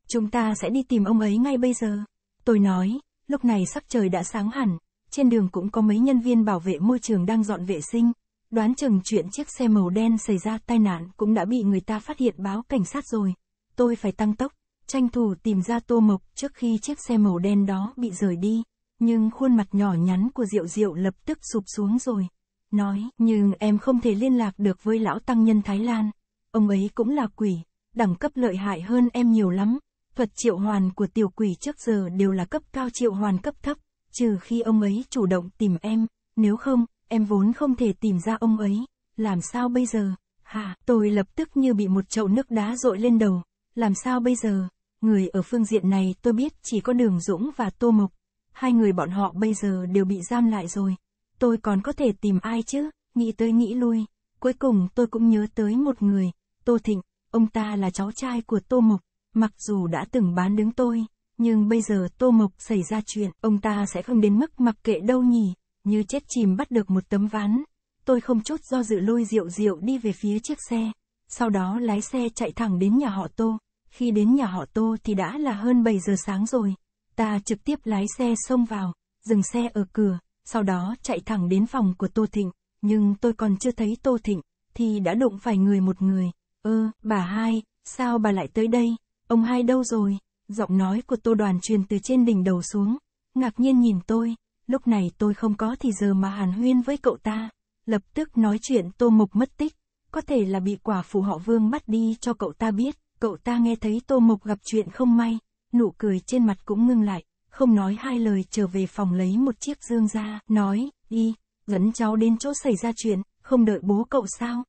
Chúng ta sẽ đi tìm ông ấy ngay bây giờ. Tôi nói, lúc này sắc trời đã sáng hẳn, trên đường cũng có mấy nhân viên bảo vệ môi trường đang dọn vệ sinh. Đoán chừng chuyện chiếc xe màu đen xảy ra tai nạn cũng đã bị người ta phát hiện báo cảnh sát rồi. Tôi phải tăng tốc, tranh thủ tìm ra tô mộc trước khi chiếc xe màu đen đó bị rời đi. Nhưng khuôn mặt nhỏ nhắn của Diệu Diệu lập tức sụp xuống rồi. Nói, nhưng em không thể liên lạc được với lão tăng nhân Thái Lan. Ông ấy cũng là quỷ, đẳng cấp lợi hại hơn em nhiều lắm. Thuật triệu hoàn của tiểu quỷ trước giờ đều là cấp cao triệu hoàn cấp thấp trừ khi ông ấy chủ động tìm em, nếu không, em vốn không thể tìm ra ông ấy, làm sao bây giờ, hả, tôi lập tức như bị một chậu nước đá rội lên đầu, làm sao bây giờ, người ở phương diện này tôi biết chỉ có Đường Dũng và Tô Mộc, hai người bọn họ bây giờ đều bị giam lại rồi, tôi còn có thể tìm ai chứ, nghĩ tới nghĩ lui, cuối cùng tôi cũng nhớ tới một người, Tô Thịnh, ông ta là cháu trai của Tô Mộc, mặc dù đã từng bán đứng tôi, nhưng bây giờ Tô Mộc xảy ra chuyện, ông ta sẽ không đến mức mặc kệ đâu nhỉ, như chết chìm bắt được một tấm ván. Tôi không chút do dự lôi rượu rượu đi về phía chiếc xe, sau đó lái xe chạy thẳng đến nhà họ Tô. Khi đến nhà họ Tô thì đã là hơn 7 giờ sáng rồi, ta trực tiếp lái xe xông vào, dừng xe ở cửa, sau đó chạy thẳng đến phòng của Tô Thịnh, nhưng tôi còn chưa thấy Tô Thịnh, thì đã đụng phải người một người. Ơ, ờ, bà hai, sao bà lại tới đây? Ông hai đâu rồi? giọng nói của tô đoàn truyền từ trên đỉnh đầu xuống, ngạc nhiên nhìn tôi, lúc này tôi không có thì giờ mà hàn huyên với cậu ta, lập tức nói chuyện tô mộc mất tích, có thể là bị quả phù họ vương bắt đi cho cậu ta biết, cậu ta nghe thấy tô mộc gặp chuyện không may, nụ cười trên mặt cũng ngưng lại, không nói hai lời trở về phòng lấy một chiếc dương ra, nói, đi, dẫn cháu đến chỗ xảy ra chuyện, không đợi bố cậu sao?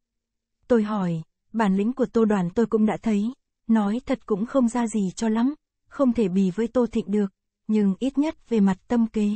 Tôi hỏi, bản lĩnh của tô đoàn tôi cũng đã thấy, nói thật cũng không ra gì cho lắm, không thể bì với Tô Thịnh được, nhưng ít nhất về mặt tâm kế,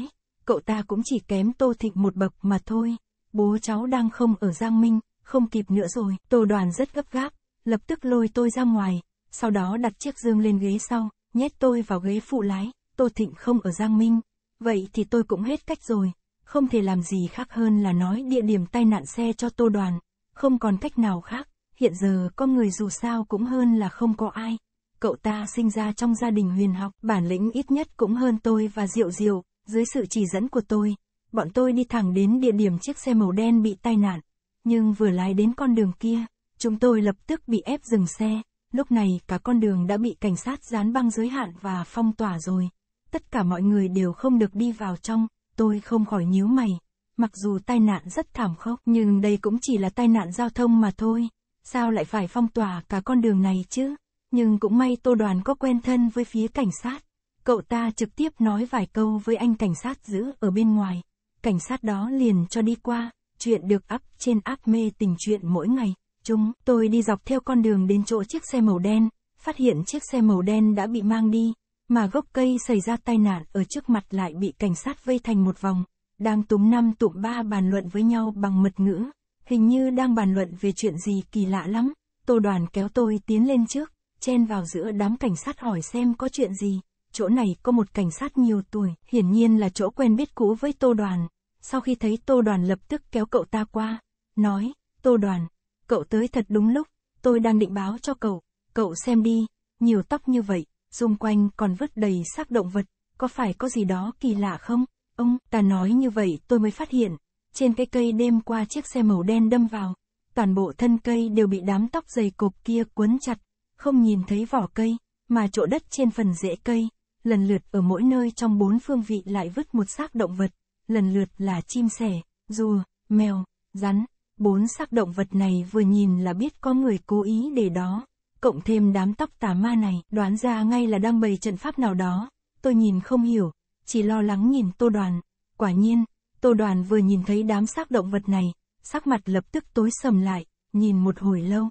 cậu ta cũng chỉ kém Tô Thịnh một bậc mà thôi. Bố cháu đang không ở Giang Minh, không kịp nữa rồi. Tô đoàn rất gấp gáp, lập tức lôi tôi ra ngoài, sau đó đặt chiếc dương lên ghế sau, nhét tôi vào ghế phụ lái. Tô Thịnh không ở Giang Minh, vậy thì tôi cũng hết cách rồi, không thể làm gì khác hơn là nói địa điểm tai nạn xe cho Tô đoàn, không còn cách nào khác, hiện giờ có người dù sao cũng hơn là không có ai cậu ta sinh ra trong gia đình huyền học, bản lĩnh ít nhất cũng hơn tôi và Diệu Diệu, dưới sự chỉ dẫn của tôi, bọn tôi đi thẳng đến địa điểm chiếc xe màu đen bị tai nạn, nhưng vừa lái đến con đường kia, chúng tôi lập tức bị ép dừng xe, lúc này cả con đường đã bị cảnh sát dán băng giới hạn và phong tỏa rồi. Tất cả mọi người đều không được đi vào trong, tôi không khỏi nhíu mày. Mặc dù tai nạn rất thảm khốc nhưng đây cũng chỉ là tai nạn giao thông mà thôi, sao lại phải phong tỏa cả con đường này chứ? Nhưng cũng may Tô Đoàn có quen thân với phía cảnh sát. Cậu ta trực tiếp nói vài câu với anh cảnh sát giữ ở bên ngoài. Cảnh sát đó liền cho đi qua, chuyện được up trên app mê tình chuyện mỗi ngày. Chúng tôi đi dọc theo con đường đến chỗ chiếc xe màu đen, phát hiện chiếc xe màu đen đã bị mang đi, mà gốc cây xảy ra tai nạn ở trước mặt lại bị cảnh sát vây thành một vòng, đang túm năm tụm ba bàn luận với nhau bằng mật ngữ, hình như đang bàn luận về chuyện gì kỳ lạ lắm. Tô đoàn kéo tôi tiến lên trước, chen vào giữa đám cảnh sát hỏi xem có chuyện gì. Chỗ này có một cảnh sát nhiều tuổi, hiển nhiên là chỗ quen biết cũ với Tô Đoàn. Sau khi thấy Tô Đoàn lập tức kéo cậu ta qua, nói, Tô Đoàn, cậu tới thật đúng lúc, tôi đang định báo cho cậu, cậu xem đi, nhiều tóc như vậy, xung quanh còn vứt đầy xác động vật, có phải có gì đó kỳ lạ không? Ông, ta nói như vậy tôi mới phát hiện, trên cái cây đêm qua chiếc xe màu đen đâm vào, toàn bộ thân cây đều bị đám tóc dày cục kia cuốn chặt, không nhìn thấy vỏ cây, mà chỗ đất trên phần rễ cây, lần lượt ở mỗi nơi trong bốn phương vị lại vứt một xác động vật, lần lượt là chim sẻ, rùa, mèo, rắn, bốn xác động vật này vừa nhìn là biết có người cố ý để đó, cộng thêm đám tóc tà ma này, đoán ra ngay là đang bày trận pháp nào đó, tôi nhìn không hiểu, chỉ lo lắng nhìn tô đoàn, quả nhiên, tô đoàn vừa nhìn thấy đám xác động vật này, sắc mặt lập tức tối sầm lại, nhìn một hồi lâu,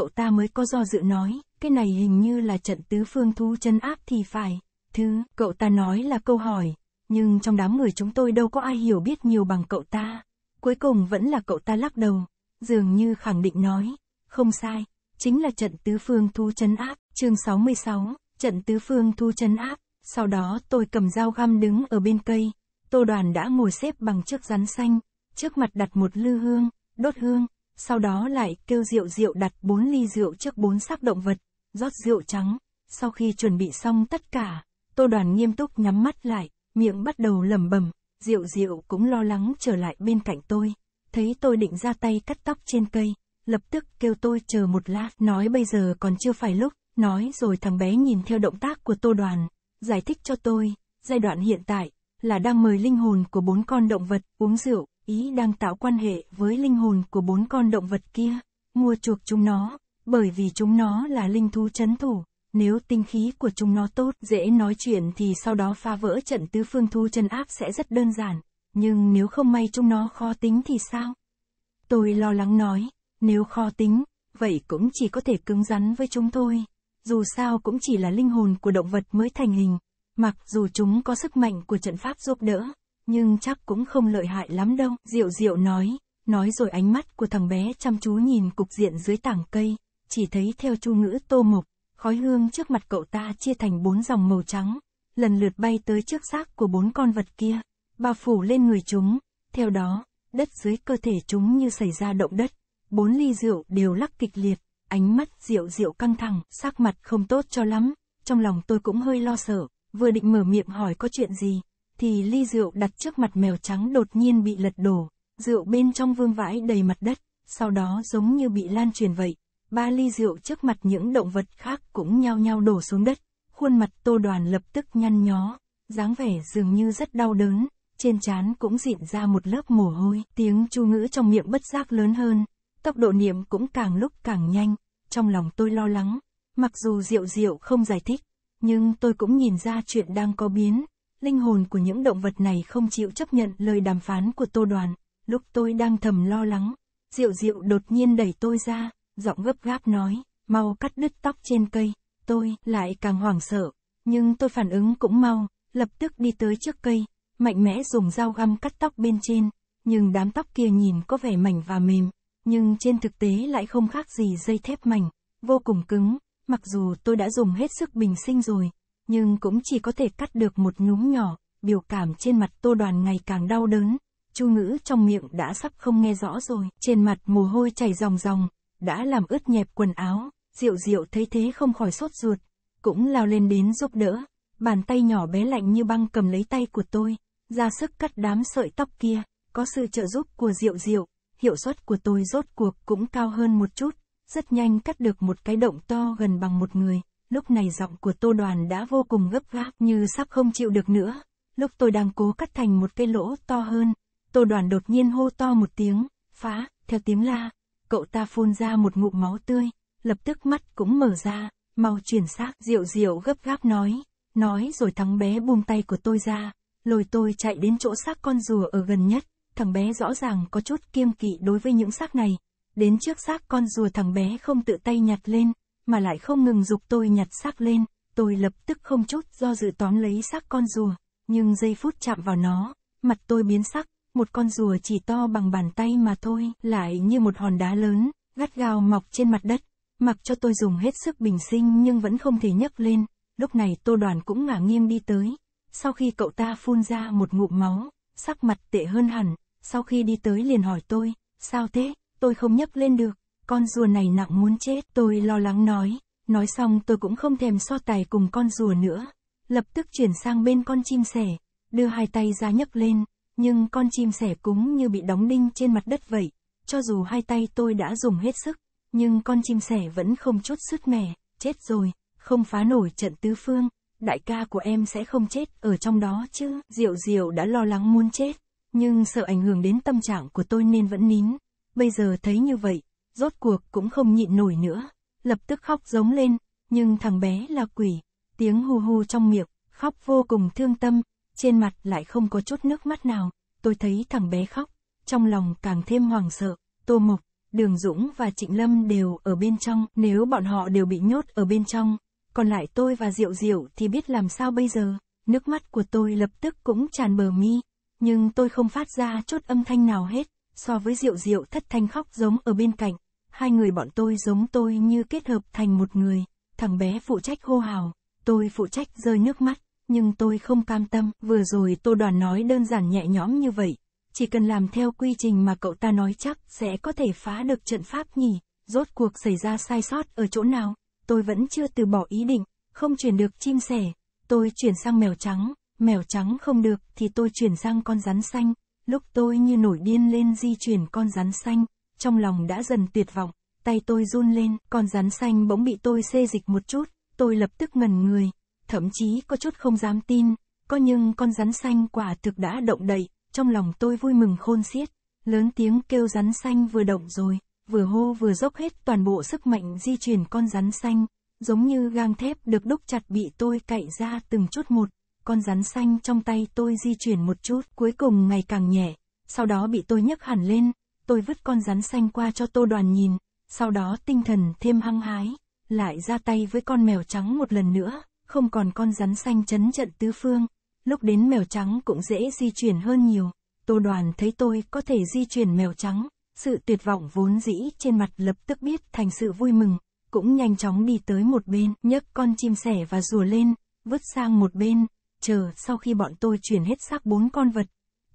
cậu ta mới có do dự nói, cái này hình như là trận tứ phương thú chân áp thì phải. Thứ, cậu ta nói là câu hỏi, nhưng trong đám người chúng tôi đâu có ai hiểu biết nhiều bằng cậu ta. Cuối cùng vẫn là cậu ta lắc đầu, dường như khẳng định nói, không sai, chính là trận tứ phương thu chân áp, chương 66, trận tứ phương thu chân áp. Sau đó tôi cầm dao găm đứng ở bên cây, tô đoàn đã ngồi xếp bằng chiếc rắn xanh, trước mặt đặt một lư hương, đốt hương, sau đó lại kêu rượu rượu đặt 4 ly rượu trước 4 xác động vật, rót rượu trắng. Sau khi chuẩn bị xong tất cả, Tô Đoàn nghiêm túc nhắm mắt lại, miệng bắt đầu lẩm bẩm, rượu rượu cũng lo lắng trở lại bên cạnh tôi, thấy tôi định ra tay cắt tóc trên cây, lập tức kêu tôi chờ một lát, nói bây giờ còn chưa phải lúc, nói rồi thằng bé nhìn theo động tác của Tô Đoàn, giải thích cho tôi, giai đoạn hiện tại là đang mời linh hồn của bốn con động vật uống rượu, ý đang tạo quan hệ với linh hồn của bốn con động vật kia, mua chuộc chúng nó, bởi vì chúng nó là linh thú chấn thủ, nếu tinh khí của chúng nó tốt, dễ nói chuyện thì sau đó phá vỡ trận tứ phương thu chân áp sẽ rất đơn giản, nhưng nếu không may chúng nó khó tính thì sao? Tôi lo lắng nói, nếu khó tính, vậy cũng chỉ có thể cứng rắn với chúng thôi, dù sao cũng chỉ là linh hồn của động vật mới thành hình, mặc dù chúng có sức mạnh của trận pháp giúp đỡ, nhưng chắc cũng không lợi hại lắm đâu, Diệu Diệu nói, nói rồi ánh mắt của thằng bé chăm chú nhìn cục diện dưới tảng cây, chỉ thấy theo chu ngữ tô mộc, khói hương trước mặt cậu ta chia thành bốn dòng màu trắng, lần lượt bay tới trước xác của bốn con vật kia, bao phủ lên người chúng, theo đó, đất dưới cơ thể chúng như xảy ra động đất, bốn ly rượu đều lắc kịch liệt, ánh mắt rượu rượu căng thẳng, sắc mặt không tốt cho lắm, trong lòng tôi cũng hơi lo sợ, vừa định mở miệng hỏi có chuyện gì, thì ly rượu đặt trước mặt mèo trắng đột nhiên bị lật đổ, rượu bên trong vương vãi đầy mặt đất, sau đó giống như bị lan truyền vậy, ba ly rượu trước mặt những động vật khác cũng nhao nhao đổ xuống đất, khuôn mặt tô đoàn lập tức nhăn nhó, dáng vẻ dường như rất đau đớn, trên trán cũng dịn ra một lớp mồ hôi, tiếng chu ngữ trong miệng bất giác lớn hơn, tốc độ niệm cũng càng lúc càng nhanh, trong lòng tôi lo lắng, mặc dù rượu rượu không giải thích, nhưng tôi cũng nhìn ra chuyện đang có biến, linh hồn của những động vật này không chịu chấp nhận lời đàm phán của tô đoàn. Lúc tôi đang thầm lo lắng, Diệu Diệu đột nhiên đẩy tôi ra, giọng gấp gáp nói, mau cắt đứt tóc trên cây. Tôi lại càng hoảng sợ, nhưng tôi phản ứng cũng mau, lập tức đi tới trước cây, mạnh mẽ dùng dao găm cắt tóc bên trên, nhưng đám tóc kia nhìn có vẻ mảnh và mềm, nhưng trên thực tế lại không khác gì dây thép mảnh, vô cùng cứng, mặc dù tôi đã dùng hết sức bình sinh rồi, nhưng cũng chỉ có thể cắt được một núm nhỏ, biểu cảm trên mặt tô đoàn ngày càng đau đớn, chu ngữ trong miệng đã sắp không nghe rõ rồi, trên mặt mồ hôi chảy ròng ròng, đã làm ướt nhẹp quần áo, diệu diệu thấy thế không khỏi sốt ruột, cũng lao lên đến giúp đỡ, bàn tay nhỏ bé lạnh như băng cầm lấy tay của tôi, ra sức cắt đám sợi tóc kia, có sự trợ giúp của diệu diệu, hiệu suất của tôi rốt cuộc cũng cao hơn một chút, rất nhanh cắt được một cái động to gần bằng một người, lúc này giọng của tô đoàn đã vô cùng gấp gáp như sắp không chịu được nữa. Lúc tôi đang cố cắt thành một cái lỗ to hơn, tô đoàn đột nhiên hô to một tiếng, phá, theo tiếng la, cậu ta phun ra một ngụm máu tươi, lập tức mắt cũng mở ra, mau chuyển xác rượu rượu gấp gáp nói, nói rồi thằng bé buông tay của tôi ra, lôi tôi chạy đến chỗ xác con rùa ở gần nhất, thằng bé rõ ràng có chút kiêng kỵ đối với những xác này, đến trước xác con rùa thằng bé không tự tay nhặt lên, mà lại không ngừng dục tôi nhặt xác lên, tôi lập tức không chút do dự tóm lấy xác con rùa, nhưng giây phút chạm vào nó, mặt tôi biến sắc, một con rùa chỉ to bằng bàn tay mà thôi, lại như một hòn đá lớn, gắt gao mọc trên mặt đất, mặc cho tôi dùng hết sức bình sinh nhưng vẫn không thể nhấc lên, lúc này tô đoàn cũng ngả nghiêng đi tới, sau khi cậu ta phun ra một ngụm máu, sắc mặt tệ hơn hẳn, sau khi đi tới liền hỏi tôi, sao thế, tôi không nhấc lên được, con rùa này nặng muốn chết, tôi lo lắng nói, nói xong tôi cũng không thèm so tài cùng con rùa nữa, lập tức chuyển sang bên con chim sẻ, đưa hai tay ra nhấc lên, nhưng con chim sẻ cũng như bị đóng đinh trên mặt đất vậy, cho dù hai tay tôi đã dùng hết sức, nhưng con chim sẻ vẫn không chút sứt mẻ, chết rồi, không phá nổi trận tứ phương, đại ca của em sẽ không chết ở trong đó chứ, Diệu Diệu đã lo lắng muốn chết, nhưng sợ ảnh hưởng đến tâm trạng của tôi nên vẫn nín, bây giờ thấy như vậy, rốt cuộc cũng không nhịn nổi nữa, lập tức khóc giống lên, nhưng thằng bé là quỷ, tiếng hu hu trong miệng, khóc vô cùng thương tâm, trên mặt lại không có chút nước mắt nào, tôi thấy thằng bé khóc, trong lòng càng thêm hoảng sợ, Tô Mộc, Đường Dũng và Trịnh Lâm đều ở bên trong, nếu bọn họ đều bị nhốt ở bên trong, còn lại tôi và Diệu Diệu thì biết làm sao bây giờ, nước mắt của tôi lập tức cũng tràn bờ mi, nhưng tôi không phát ra chút âm thanh nào hết, so với Diệu Diệu thất thanh khóc giống ở bên cạnh, hai người bọn tôi giống tôi như kết hợp thành một người, thằng bé phụ trách hô hào, tôi phụ trách rơi nước mắt, nhưng tôi không cam tâm, vừa rồi Tô Đoàn nói đơn giản nhẹ nhõm như vậy, chỉ cần làm theo quy trình mà cậu ta nói chắc sẽ có thể phá được trận pháp nhỉ, rốt cuộc xảy ra sai sót ở chỗ nào, tôi vẫn chưa từ bỏ ý định, không chuyển được chim sẻ, tôi chuyển sang mèo trắng, mèo trắng không được thì tôi chuyển sang con rắn xanh, lúc tôi như nổi điên lên di chuyển con rắn xanh, trong lòng đã dần tuyệt vọng, tay tôi run lên, con rắn xanh bỗng bị tôi xê dịch một chút, tôi lập tức ngẩn người, thậm chí có chút không dám tin, có nhưng con rắn xanh quả thực đã động đậy, trong lòng tôi vui mừng khôn xiết, lớn tiếng kêu rắn xanh vừa động rồi, vừa hô vừa dốc hết toàn bộ sức mạnh di chuyển con rắn xanh, giống như gang thép được đúc chặt bị tôi cạy ra từng chút một, con rắn xanh trong tay tôi di chuyển một chút, cuối cùng ngày càng nhẹ, sau đó bị tôi nhấc hẳn lên, tôi vứt con rắn xanh qua cho tô đoàn nhìn, sau đó tinh thần thêm hăng hái, lại ra tay với con mèo trắng một lần nữa, không còn con rắn xanh chấn trận tứ phương, lúc đến mèo trắng cũng dễ di chuyển hơn nhiều, tô đoàn thấy tôi có thể di chuyển mèo trắng, sự tuyệt vọng vốn dĩ trên mặt lập tức biết thành sự vui mừng, cũng nhanh chóng đi tới một bên, nhấc con chim sẻ và rùa lên, vứt sang một bên, chờ sau khi bọn tôi chuyển hết xác bốn con vật,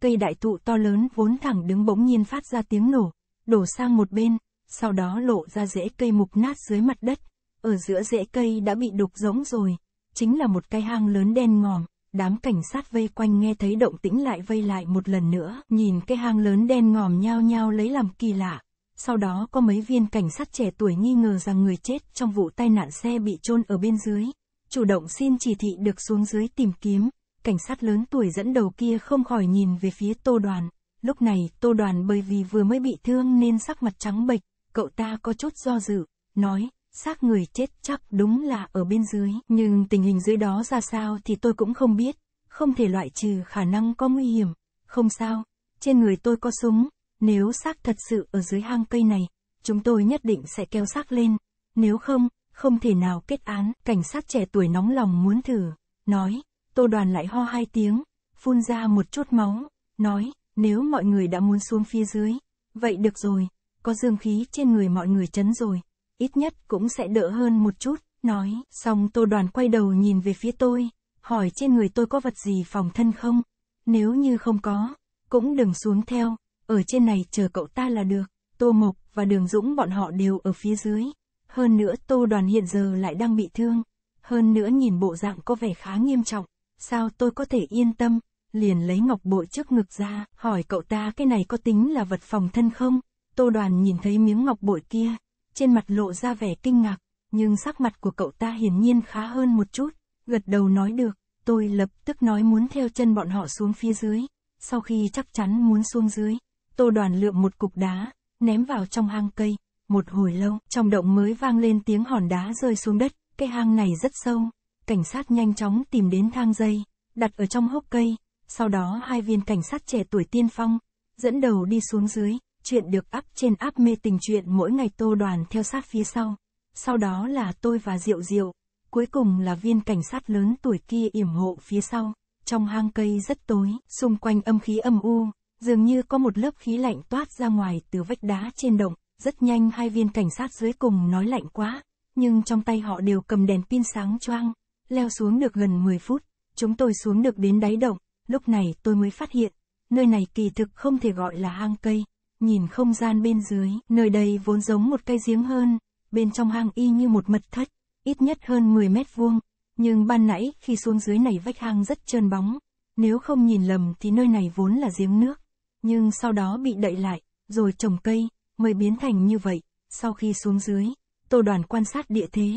cây đại thụ to lớn vốn thẳng đứng bỗng nhiên phát ra tiếng nổ, đổ sang một bên, sau đó lộ ra rễ cây mục nát dưới mặt đất, ở giữa rễ cây đã bị đục rỗng rồi, chính là một cái hang lớn đen ngòm, đám cảnh sát vây quanh nghe thấy động tĩnh lại vây lại một lần nữa, nhìn cái hang lớn đen ngòm nhao nhao lấy làm kỳ lạ. Sau đó có mấy viên cảnh sát trẻ tuổi nghi ngờ rằng người chết trong vụ tai nạn xe bị chôn ở bên dưới, chủ động xin chỉ thị được xuống dưới tìm kiếm cảnh sát lớn tuổi dẫn đầu kia không khỏi nhìn về phía tô đoàn. Lúc này, tô đoàn bởi vì vừa mới bị thương nên sắc mặt trắng bệch, cậu ta có chút do dự, nói, xác người chết chắc đúng là ở bên dưới. Nhưng tình hình dưới đó ra sao thì tôi cũng không biết, không thể loại trừ khả năng có nguy hiểm. Không sao, trên người tôi có súng, nếu xác thật sự ở dưới hang cây này, chúng tôi nhất định sẽ kéo xác lên. Nếu không, không thể nào kết án. Cảnh sát trẻ tuổi nóng lòng muốn thử, nói, Tô đoàn lại ho hai tiếng, phun ra một chút máu, nói, nếu mọi người đã muốn xuống phía dưới, vậy được rồi, có dương khí trên người mọi người chấn rồi, ít nhất cũng sẽ đỡ hơn một chút, nói, xong tô đoàn quay đầu nhìn về phía tôi, hỏi trên người tôi có vật gì phòng thân không, nếu như không có, cũng đừng xuống theo, ở trên này chờ cậu ta là được, tô mộc và đường dũng bọn họ đều ở phía dưới, hơn nữa tô đoàn hiện giờ lại đang bị thương, hơn nữa nhìn bộ dạng có vẻ khá nghiêm trọng sao tôi có thể yên tâm, liền lấy ngọc bội trước ngực ra, hỏi cậu ta cái này có tính là vật phòng thân không? Tô đoàn nhìn thấy miếng ngọc bội kia, trên mặt lộ ra vẻ kinh ngạc, nhưng sắc mặt của cậu ta hiển nhiên khá hơn một chút, gật đầu nói được, tôi lập tức nói muốn theo chân bọn họ xuống phía dưới, sau khi chắc chắn muốn xuống dưới, tô đoàn lượm một cục đá, ném vào trong hang cây, một hồi lâu, trong động mới vang lên tiếng hòn đá rơi xuống đất, cái hang này rất sâu, cảnh sát nhanh chóng tìm đến thang dây, đặt ở trong hốc cây, sau đó hai viên cảnh sát trẻ tuổi tiên phong, dẫn đầu đi xuống dưới, chuyện được áp trên áp mê tình chuyện mỗi ngày tô đoàn theo sát phía sau. Sau đó là tôi và Diệu Diệu, cuối cùng là viên cảnh sát lớn tuổi kia yểm hộ phía sau, trong hang cây rất tối, xung quanh âm khí âm u, dường như có một lớp khí lạnh toát ra ngoài từ vách đá trên động, rất nhanh hai viên cảnh sát dưới cùng nói lạnh quá, nhưng trong tay họ đều cầm đèn pin sáng choang leo xuống được gần 10 phút, chúng tôi xuống được đến đáy động, lúc này tôi mới phát hiện, nơi này kỳ thực không thể gọi là hang cây, nhìn không gian bên dưới, nơi đây vốn giống một cây giếng hơn, bên trong hang y như một mật thất, ít nhất hơn 10 mét vuông, nhưng ban nãy khi xuống dưới này vách hang rất trơn bóng, nếu không nhìn lầm thì nơi này vốn là giếng nước, nhưng sau đó bị đậy lại, rồi trồng cây, mới biến thành như vậy, sau khi xuống dưới, tô đoàn quan sát địa thế,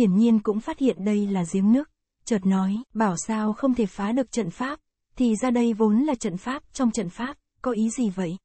hiển nhiên cũng phát hiện đây là giếng nước, chợt nói, bảo sao không thể phá được trận pháp, thì ra đây vốn là trận pháp, trong trận pháp, có ý gì vậy?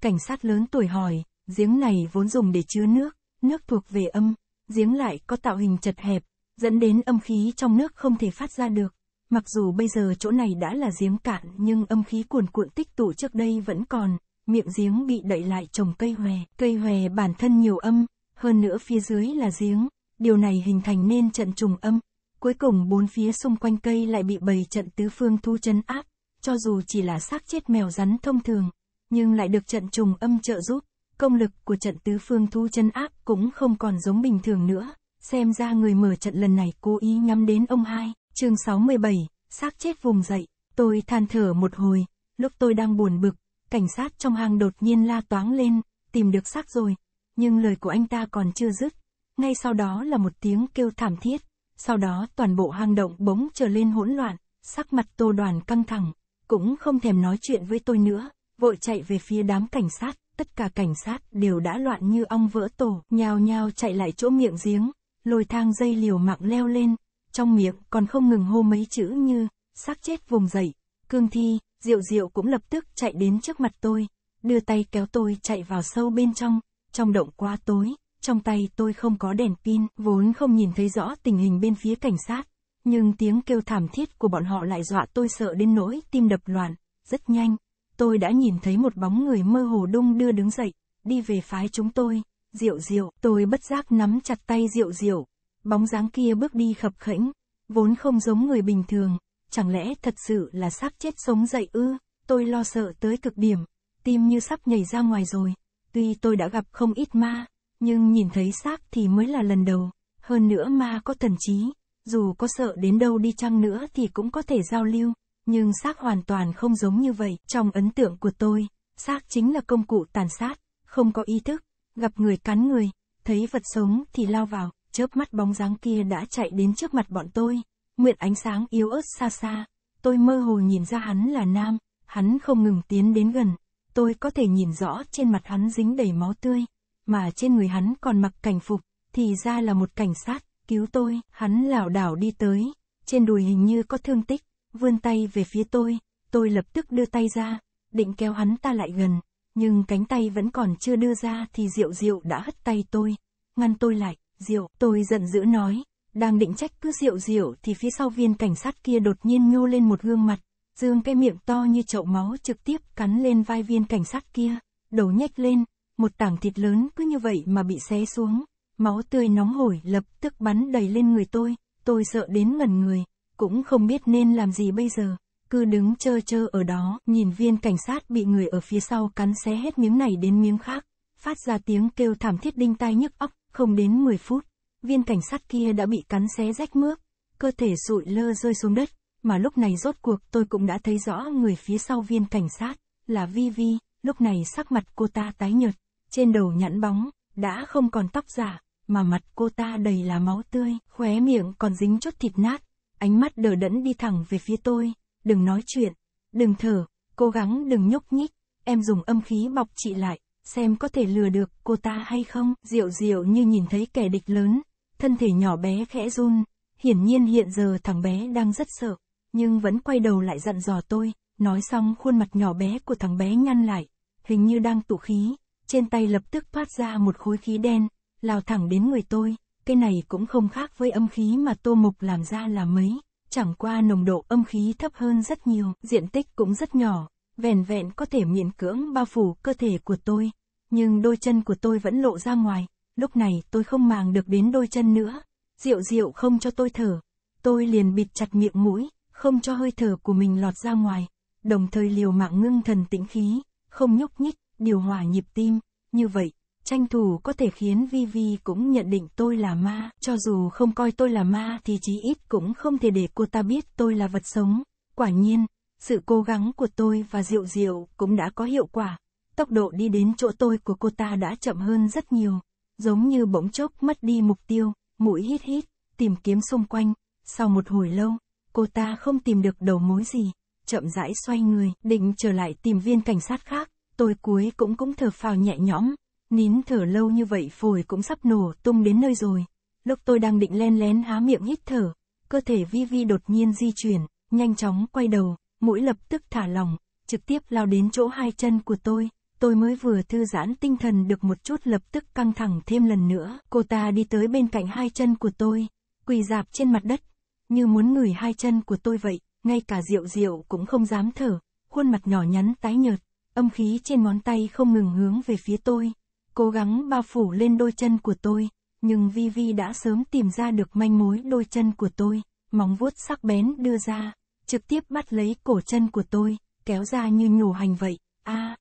Cảnh sát lớn tuổi hỏi, giếng này vốn dùng để chứa nước, nước thuộc về âm, giếng lại có tạo hình chật hẹp, dẫn đến âm khí trong nước không thể phát ra được. Mặc dù bây giờ chỗ này đã là giếng cạn nhưng âm khí cuồn cuộn tích tụ trước đây vẫn còn, miệng giếng bị đậy lại trồng cây hòe, cây hòe bản thân nhiều âm, hơn nữa phía dưới là giếng, điều này hình thành nên trận trùng âm. Cuối cùng bốn phía xung quanh cây lại bị bầy trận tứ phương thu chân áp, cho dù chỉ là xác chết mèo rắn thông thường, nhưng lại được trận trùng âm trợ giúp, công lực của trận tứ phương thu chân áp cũng không còn giống bình thường nữa, xem ra người mở trận lần này cố ý nhắm đến ông hai, chương 67, xác chết vùng dậy, tôi than thở một hồi, lúc tôi đang buồn bực, cảnh sát trong hang đột nhiên la toáng lên, tìm được xác rồi, nhưng lời của anh ta còn chưa dứt, ngay sau đó là một tiếng kêu thảm thiết, sau đó toàn bộ hang động bỗng trở lên hỗn loạn, sắc mặt tô đoàn căng thẳng, cũng không thèm nói chuyện với tôi nữa, vội chạy về phía đám cảnh sát, tất cả cảnh sát đều đã loạn như ong vỡ tổ, nhào nhào chạy lại chỗ miệng giếng, lôi thang dây liều mạng leo lên, trong miệng còn không ngừng hô mấy chữ như, xác chết vùng dậy, cương thi, diệu diệu cũng lập tức chạy đến trước mặt tôi, đưa tay kéo tôi chạy vào sâu bên trong, trong động quá tối, trong tay tôi không có đèn pin, vốn không nhìn thấy rõ tình hình bên phía cảnh sát. Nhưng tiếng kêu thảm thiết của bọn họ lại dọa tôi sợ đến nỗi tim đập loạn, rất nhanh. Tôi đã nhìn thấy một bóng người mơ hồ đung đưa đứng dậy, đi về phái chúng tôi. Diệu diệu, tôi bất giác nắm chặt tay diệu diệu. Bóng dáng kia bước đi khập khẽnh, vốn không giống người bình thường. Chẳng lẽ thật sự là xác chết sống dậy ư? Tôi lo sợ tới cực điểm, tim như sắp nhảy ra ngoài rồi. Tuy tôi đã gặp không ít ma, nhưng nhìn thấy xác thì mới là lần đầu, hơn nữa ma có thần trí, dù có sợ đến đâu đi chăng nữa thì cũng có thể giao lưu, nhưng xác hoàn toàn không giống như vậy, trong ấn tượng của tôi, xác chính là công cụ tàn sát, không có ý thức, gặp người cắn người, thấy vật sống thì lao vào, chớp mắt bóng dáng kia đã chạy đến trước mặt bọn tôi, mượn ánh sáng yếu ớt xa xa, tôi mơ hồ nhìn ra hắn là nam, hắn không ngừng tiến đến gần, tôi có thể nhìn rõ trên mặt hắn dính đầy máu tươi mà trên người hắn còn mặc cảnh phục, thì ra là một cảnh sát, cứu tôi, hắn lảo đảo đi tới, trên đùi hình như có thương tích, vươn tay về phía tôi, tôi lập tức đưa tay ra, định kéo hắn ta lại gần, nhưng cánh tay vẫn còn chưa đưa ra thì Diệu Diệu đã hất tay tôi, ngăn tôi lại, Diệu, tôi giận dữ nói, đang định trách cứ Diệu Diệu thì phía sau viên cảnh sát kia đột nhiên nhô lên một gương mặt, dương cái miệng to như chậu máu trực tiếp cắn lên vai viên cảnh sát kia, đầu nhếch lên, một tảng thịt lớn cứ như vậy mà bị xé xuống, máu tươi nóng hổi lập tức bắn đầy lên người tôi, tôi sợ đến ngẩn người, cũng không biết nên làm gì bây giờ, cứ đứng chơ chơ ở đó, nhìn viên cảnh sát bị người ở phía sau cắn xé hết miếng này đến miếng khác, phát ra tiếng kêu thảm thiết đinh tai nhức óc, không đến 10 phút, viên cảnh sát kia đã bị cắn xé rách mướp, cơ thể sụi lơ rơi xuống đất, mà lúc này rốt cuộc tôi cũng đã thấy rõ người phía sau viên cảnh sát, là Vi Vi, lúc này sắc mặt cô ta tái nhợt, trên đầu nhẵn bóng, đã không còn tóc giả, mà mặt cô ta đầy là máu tươi, khóe miệng còn dính chút thịt nát, ánh mắt đờ đẫn đi thẳng về phía tôi, đừng nói chuyện, đừng thở, cố gắng đừng nhúc nhích, em dùng âm khí bọc chị lại, xem có thể lừa được cô ta hay không, diệu diệu như nhìn thấy kẻ địch lớn, thân thể nhỏ bé khẽ run, hiển nhiên hiện giờ thằng bé đang rất sợ, nhưng vẫn quay đầu lại dặn dò tôi, nói xong khuôn mặt nhỏ bé của thằng bé nhăn lại, hình như đang tụ khí, trên tay lập tức thoát ra một khối khí đen, lao thẳng đến người tôi, cái này cũng không khác với âm khí mà tô mục làm ra là mấy, chẳng qua nồng độ âm khí thấp hơn rất nhiều, diện tích cũng rất nhỏ, vẻn vẹn có thể miễn cưỡng bao phủ cơ thể của tôi, nhưng đôi chân của tôi vẫn lộ ra ngoài, lúc này tôi không màng được đến đôi chân nữa, rượu rượu không cho tôi thở, tôi liền bịt chặt miệng mũi, không cho hơi thở của mình lọt ra ngoài, đồng thời liều mạng ngưng thần tĩnh khí, không nhúc nhích, điều hòa nhịp tim, như vậy, tranh thủ có thể khiến Vivi cũng nhận định tôi là ma, cho dù không coi tôi là ma thì chí ít cũng không thể để cô ta biết tôi là vật sống. Quả nhiên, sự cố gắng của tôi và Diệu Diệu cũng đã có hiệu quả. Tốc độ đi đến chỗ tôi của cô ta đã chậm hơn rất nhiều, giống như bỗng chốc mất đi mục tiêu, mũi hít hít, tìm kiếm xung quanh, sau một hồi lâu, cô ta không tìm được đầu mối gì, chậm rãi xoay người, định trở lại tìm viên cảnh sát khác, tôi cuối cũng cũng thở phào nhẹ nhõm, nín thở lâu như vậy phổi cũng sắp nổ tung đến nơi rồi. Lúc tôi đang định len lén há miệng hít thở, cơ thể vi vi đột nhiên di chuyển, nhanh chóng quay đầu, mũi lập tức thả lỏng, trực tiếp lao đến chỗ hai chân của tôi. Tôi mới vừa thư giãn tinh thần được một chút lập tức căng thẳng thêm lần nữa. Cô ta đi tới bên cạnh hai chân của tôi, quỳ dạp trên mặt đất, như muốn ngửi hai chân của tôi vậy, ngay cả rượu rượu cũng không dám thở, khuôn mặt nhỏ nhắn tái nhợt, âm khí trên ngón tay không ngừng hướng về phía tôi, cố gắng bao phủ lên đôi chân của tôi, nhưng Vi Vi đã sớm tìm ra được manh mối đôi chân của tôi, móng vuốt sắc bén đưa ra, trực tiếp bắt lấy cổ chân của tôi, kéo ra như nhổ hành vậy, a à,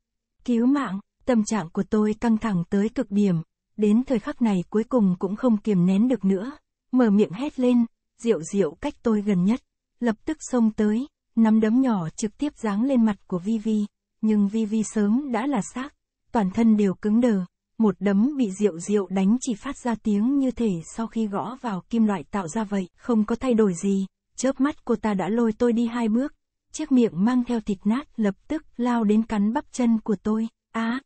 cứu mạng, tâm trạng của tôi căng thẳng tới cực điểm, đến thời khắc này cuối cùng cũng không kiềm nén được nữa, mở miệng hét lên, rượu rượu cách tôi gần nhất, lập tức xông tới, nắm đấm nhỏ trực tiếp giáng lên mặt của Vi Vi, nhưng Vi Vi sớm đã là xác, toàn thân đều cứng đờ, một đấm bị rượu rượu đánh chỉ phát ra tiếng như thể sau khi gõ vào kim loại tạo ra vậy, không có thay đổi gì, chớp mắt cô ta đã lôi tôi đi hai bước, chiếc miệng mang theo thịt nát lập tức lao đến cắn bắp chân của tôi, á. À,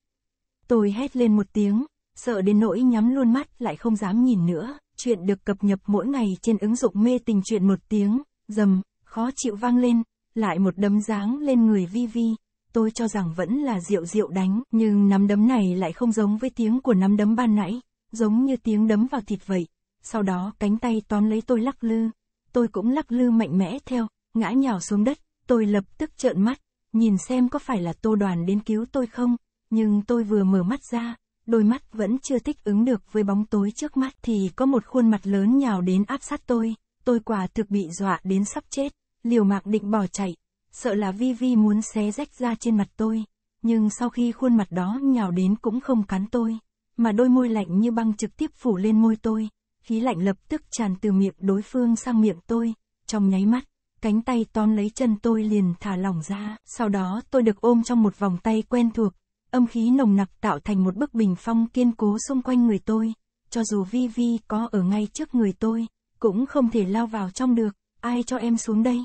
tôi hét lên một tiếng, sợ đến nỗi nhắm luôn mắt lại không dám nhìn nữa, chuyện được cập nhật mỗi ngày trên ứng dụng mê tình chuyện một tiếng, dầm, khó chịu vang lên, lại một đấm giáng lên người Vi Vi tôi cho rằng vẫn là rượu rượu đánh, nhưng nắm đấm này lại không giống với tiếng của nắm đấm ban nãy, giống như tiếng đấm vào thịt vậy. Sau đó cánh tay tóm lấy tôi lắc lư, tôi cũng lắc lư mạnh mẽ theo, ngã nhào xuống đất, tôi lập tức trợn mắt, nhìn xem có phải là tô đoàn đến cứu tôi không, nhưng tôi vừa mở mắt ra, đôi mắt vẫn chưa thích ứng được với bóng tối trước mắt thì có một khuôn mặt lớn nhào đến áp sát tôi, tôi quả thực bị dọa đến sắp chết, liều mạng định bỏ chạy, sợ là Vi Vi muốn xé rách ra trên mặt tôi, nhưng sau khi khuôn mặt đó nhào đến cũng không cắn tôi, mà đôi môi lạnh như băng trực tiếp phủ lên môi tôi, khí lạnh lập tức tràn từ miệng đối phương sang miệng tôi, trong nháy mắt, cánh tay tóm lấy chân tôi liền thả lỏng ra, sau đó tôi được ôm trong một vòng tay quen thuộc, âm khí nồng nặc tạo thành một bức bình phong kiên cố xung quanh người tôi, cho dù Vi Vi có ở ngay trước người tôi, cũng không thể lao vào trong được, ai cho em xuống đây.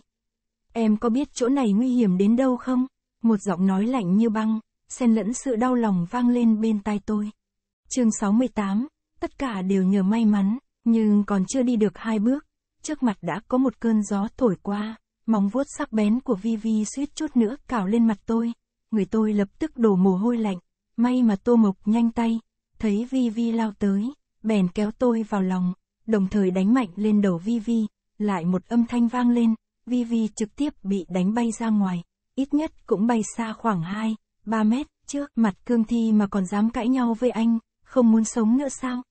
Em có biết chỗ này nguy hiểm đến đâu không? Một giọng nói lạnh như băng, xen lẫn sự đau lòng vang lên bên tai tôi. Chương 68, tất cả đều nhờ may mắn, nhưng còn chưa đi được hai bước, trước mặt đã có một cơn gió thổi qua, móng vuốt sắc bén của Vi Vi suýt chút nữa cào lên mặt tôi. Người tôi lập tức đổ mồ hôi lạnh, may mà Tô Mộc nhanh tay, thấy Vi Vi lao tới, bèn kéo tôi vào lòng, đồng thời đánh mạnh lên đầu Vi Vi, lại một âm thanh vang lên, Vivi trực tiếp bị đánh bay ra ngoài, ít nhất cũng bay xa khoảng 2, 3 mét, trước mặt cương thi mà còn dám cãi nhau với anh, không muốn sống nữa sao?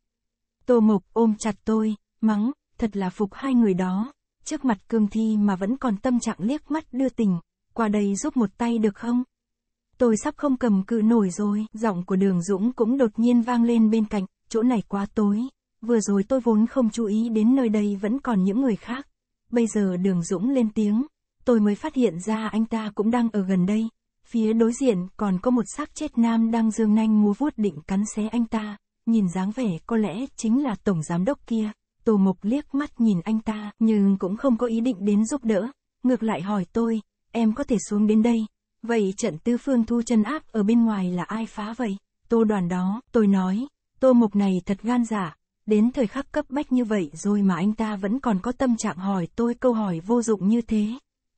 Tô Mộc ôm chặt tôi, mắng, thật là phục hai người đó, trước mặt cương thi mà vẫn còn tâm trạng liếc mắt đưa tình, qua đây giúp một tay được không? Tôi sắp không cầm cự nổi rồi, giọng của đường Dũng cũng đột nhiên vang lên bên cạnh, chỗ này quá tối, vừa rồi tôi vốn không chú ý đến nơi đây vẫn còn những người khác. Bây giờ đường Dũng lên tiếng, tôi mới phát hiện ra anh ta cũng đang ở gần đây. Phía đối diện còn có một xác chết nam đang dương nanh múa vuốt định cắn xé anh ta. Nhìn dáng vẻ có lẽ chính là tổng giám đốc kia. Tô Mộc liếc mắt nhìn anh ta nhưng cũng không có ý định đến giúp đỡ. Ngược lại hỏi tôi, em có thể xuống đến đây. Vậy trận tư phương thu chân áp ở bên ngoài là ai phá vậy? Tô đoàn đó, tôi nói, tô mộc này thật gan giả, dạ, Đến thời khắc cấp bách như vậy rồi mà anh ta vẫn còn có tâm trạng hỏi tôi câu hỏi vô dụng như thế.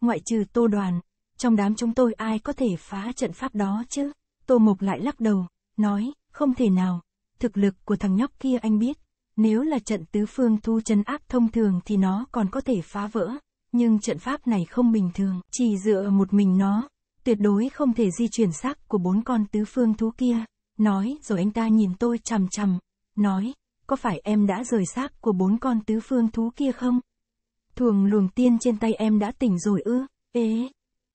Ngoại trừ tô đoàn, trong đám chúng tôi ai có thể phá trận pháp đó chứ? Tô Mộc lại lắc đầu, nói, không thể nào. Thực lực của thằng nhóc kia anh biết. Nếu là trận tứ phương thu chân áp thông thường thì nó còn có thể phá vỡ. Nhưng trận pháp này không bình thường, chỉ dựa một mình nó. Tuyệt đối không thể di chuyển xác của bốn con tứ phương thú kia. Nói rồi anh ta nhìn tôi chằm chằm, nói, có phải em đã rời xác của bốn con tứ phương thú kia không? Thuồng luồng tiên trên tay em đã tỉnh rồi ư, ế,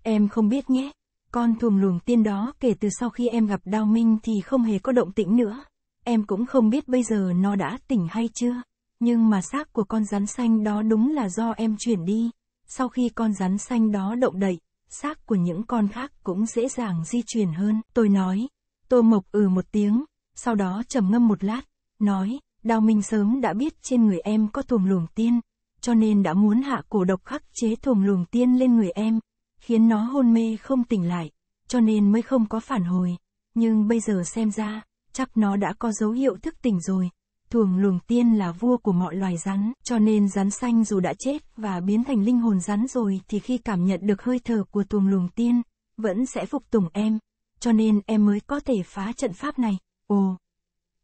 em không biết nhé. Con thuồng luồng tiên đó kể từ sau khi em gặp Đao Minh thì không hề có động tĩnh nữa. Em cũng không biết bây giờ nó đã tỉnh hay chưa. Nhưng mà xác của con rắn xanh đó đúng là do em chuyển đi. Sau khi con rắn xanh đó động đậy, xác của những con khác cũng dễ dàng di chuyển hơn. Tôi nói. tôi Mộc ừ một tiếng, sau đó trầm ngâm một lát, nói, Đào Minh sớm đã biết trên người em có tuồng luồng tiên, cho nên đã muốn hạ cổ độc khắc chế tuồng luồng tiên lên người em, khiến nó hôn mê không tỉnh lại, cho nên mới không có phản hồi. Nhưng bây giờ xem ra, chắc nó đã có dấu hiệu thức tỉnh rồi. Tuồng luồng tiên là vua của mọi loài rắn, cho nên rắn xanh dù đã chết và biến thành linh hồn rắn rồi thì khi cảm nhận được hơi thở của tuồng luồng tiên, vẫn sẽ phục tùng em, cho nên em mới có thể phá trận pháp này. Ồ,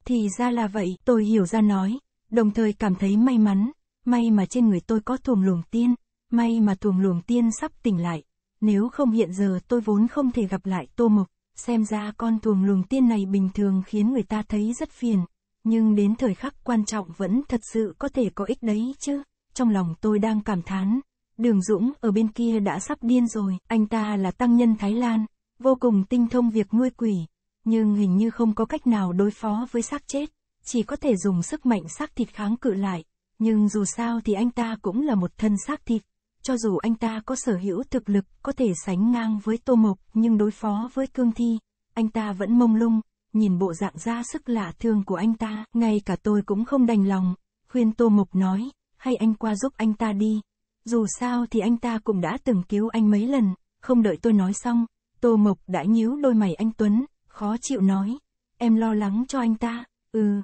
thì ra là vậy, tôi hiểu ra nói, đồng thời cảm thấy may mắn, may mà trên người tôi có thuồng luồng tiên, may mà thuồng luồng tiên sắp tỉnh lại, nếu không hiện giờ tôi vốn không thể gặp lại Tô Mộc, xem ra con thuồng luồng tiên này bình thường khiến người ta thấy rất phiền, nhưng đến thời khắc quan trọng vẫn thật sự có thể có ích đấy chứ, trong lòng tôi đang cảm thán, đường Dũng ở bên kia đã sắp điên rồi, anh ta là tăng nhân Thái Lan, vô cùng tinh thông việc nuôi quỷ, nhưng hình như không có cách nào đối phó với xác chết, chỉ có thể dùng sức mạnh xác thịt kháng cự lại, nhưng dù sao thì anh ta cũng là một thân xác thịt, cho dù anh ta có sở hữu thực lực có thể sánh ngang với Tô Mộc nhưng đối phó với Cương Thi, anh ta vẫn mông lung, nhìn bộ dạng ra sức lạ thương của anh ta, ngay cả tôi cũng không đành lòng, khuyên Tô Mộc nói, hay anh qua giúp anh ta đi, dù sao thì anh ta cũng đã từng cứu anh mấy lần, không đợi tôi nói xong, Tô Mộc đã nhíu đôi mày anh Tuấn, khó chịu nói. Em lo lắng cho anh ta, ừ.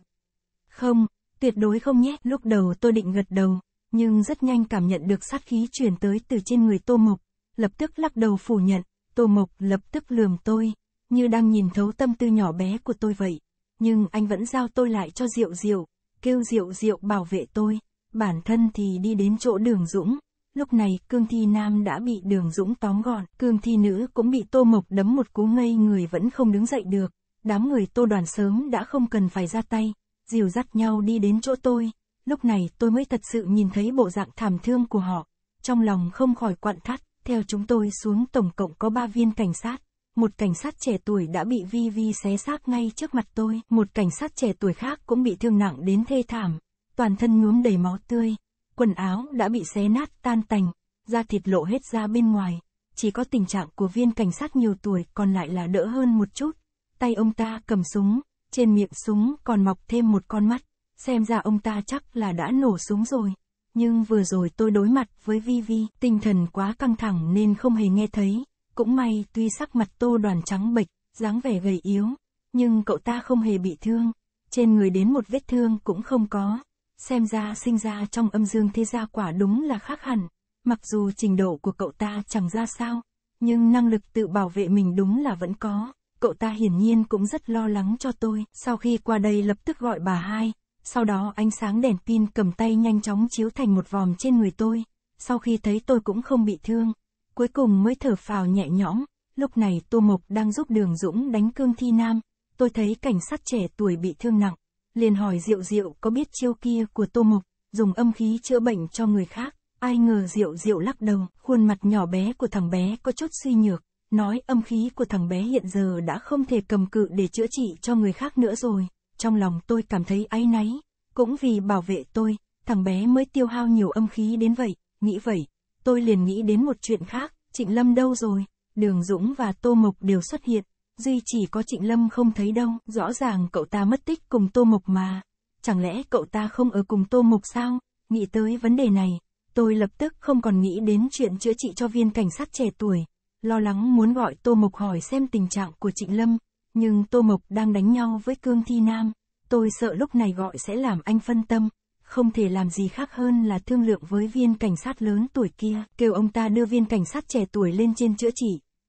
Không, tuyệt đối không nhé. Lúc đầu tôi định gật đầu, nhưng rất nhanh cảm nhận được sát khí chuyển tới từ trên người Tô Mộc. Lập tức lắc đầu phủ nhận, Tô Mộc lập tức lườm tôi, như đang nhìn thấu tâm tư nhỏ bé của tôi vậy. Nhưng anh vẫn giao tôi lại cho Diệu Diệu, kêu Diệu Diệu bảo vệ tôi, bản thân thì đi đến chỗ đường Dũng. Lúc này, cương thi nam đã bị đường dũng tóm gọn, cương thi nữ cũng bị tô mộc đấm một cú ngây người vẫn không đứng dậy được. Đám người tô đoàn sớm đã không cần phải ra tay, dìu dắt nhau đi đến chỗ tôi. Lúc này tôi mới thật sự nhìn thấy bộ dạng thảm thương của họ. Trong lòng không khỏi quặn thắt, theo chúng tôi xuống tổng cộng có ba viên cảnh sát. Một cảnh sát trẻ tuổi đã bị vi vi xé xác ngay trước mặt tôi. Một cảnh sát trẻ tuổi khác cũng bị thương nặng đến thê thảm. Toàn thân nhuốm đầy máu tươi. Quần áo đã bị xé nát tan tành, da thịt lộ hết ra bên ngoài. Chỉ có tình trạng của viên cảnh sát nhiều tuổi còn lại là đỡ hơn một chút. Tay ông ta cầm súng, trên miệng súng còn mọc thêm một con mắt. Xem ra ông ta chắc là đã nổ súng rồi. Nhưng vừa rồi tôi đối mặt với Vi Vi, tinh thần quá căng thẳng nên không hề nghe thấy. Cũng may tuy sắc mặt tô đoàn trắng bệch, dáng vẻ gầy yếu, nhưng cậu ta không hề bị thương. Trên người đến một vết thương cũng không có xem ra sinh ra trong âm dương thế gia quả đúng là khác hẳn, mặc dù trình độ của cậu ta chẳng ra sao, nhưng năng lực tự bảo vệ mình đúng là vẫn có, cậu ta hiển nhiên cũng rất lo lắng cho tôi, sau khi qua đây lập tức gọi bà hai, sau đó ánh sáng đèn pin cầm tay nhanh chóng chiếu thành một vòm trên người tôi, sau khi thấy tôi cũng không bị thương, cuối cùng mới thở phào nhẹ nhõm, lúc này Tô Mộc đang giúp Đường Dũng đánh cương thi nam, tôi thấy cảnh sát trẻ tuổi bị thương nặng, liền hỏi Diệu Diệu có biết chiêu kia của Tô Mục, dùng âm khí chữa bệnh cho người khác. Ai ngờ Diệu Diệu lắc đầu, khuôn mặt nhỏ bé của thằng bé có chút suy nhược, nói âm khí của thằng bé hiện giờ đã không thể cầm cự để chữa trị cho người khác nữa rồi. Trong lòng tôi cảm thấy áy náy, cũng vì bảo vệ tôi, thằng bé mới tiêu hao nhiều âm khí đến vậy, nghĩ vậy, tôi liền nghĩ đến một chuyện khác, Trịnh Lâm đâu rồi, Đường Dũng và Tô Mộc đều xuất hiện, Duy chỉ có Trịnh Lâm không thấy đâu, rõ ràng cậu ta mất tích cùng Tô Mộc mà. Chẳng lẽ cậu ta không ở cùng Tô Mộc sao? Nghĩ tới vấn đề này, tôi lập tức không còn nghĩ đến chuyện chữa trị cho viên cảnh sát trẻ tuổi. Lo lắng muốn gọi Tô Mộc hỏi xem tình trạng của Trịnh Lâm, nhưng Tô Mộc đang đánh nhau với Cương Thi Nam. Tôi sợ lúc này gọi sẽ làm anh phân tâm, không thể làm gì khác hơn là thương lượng với viên cảnh sát lớn tuổi kia, kêu ông ta đưa viên cảnh sát trẻ tuổi lên trên chữa trị,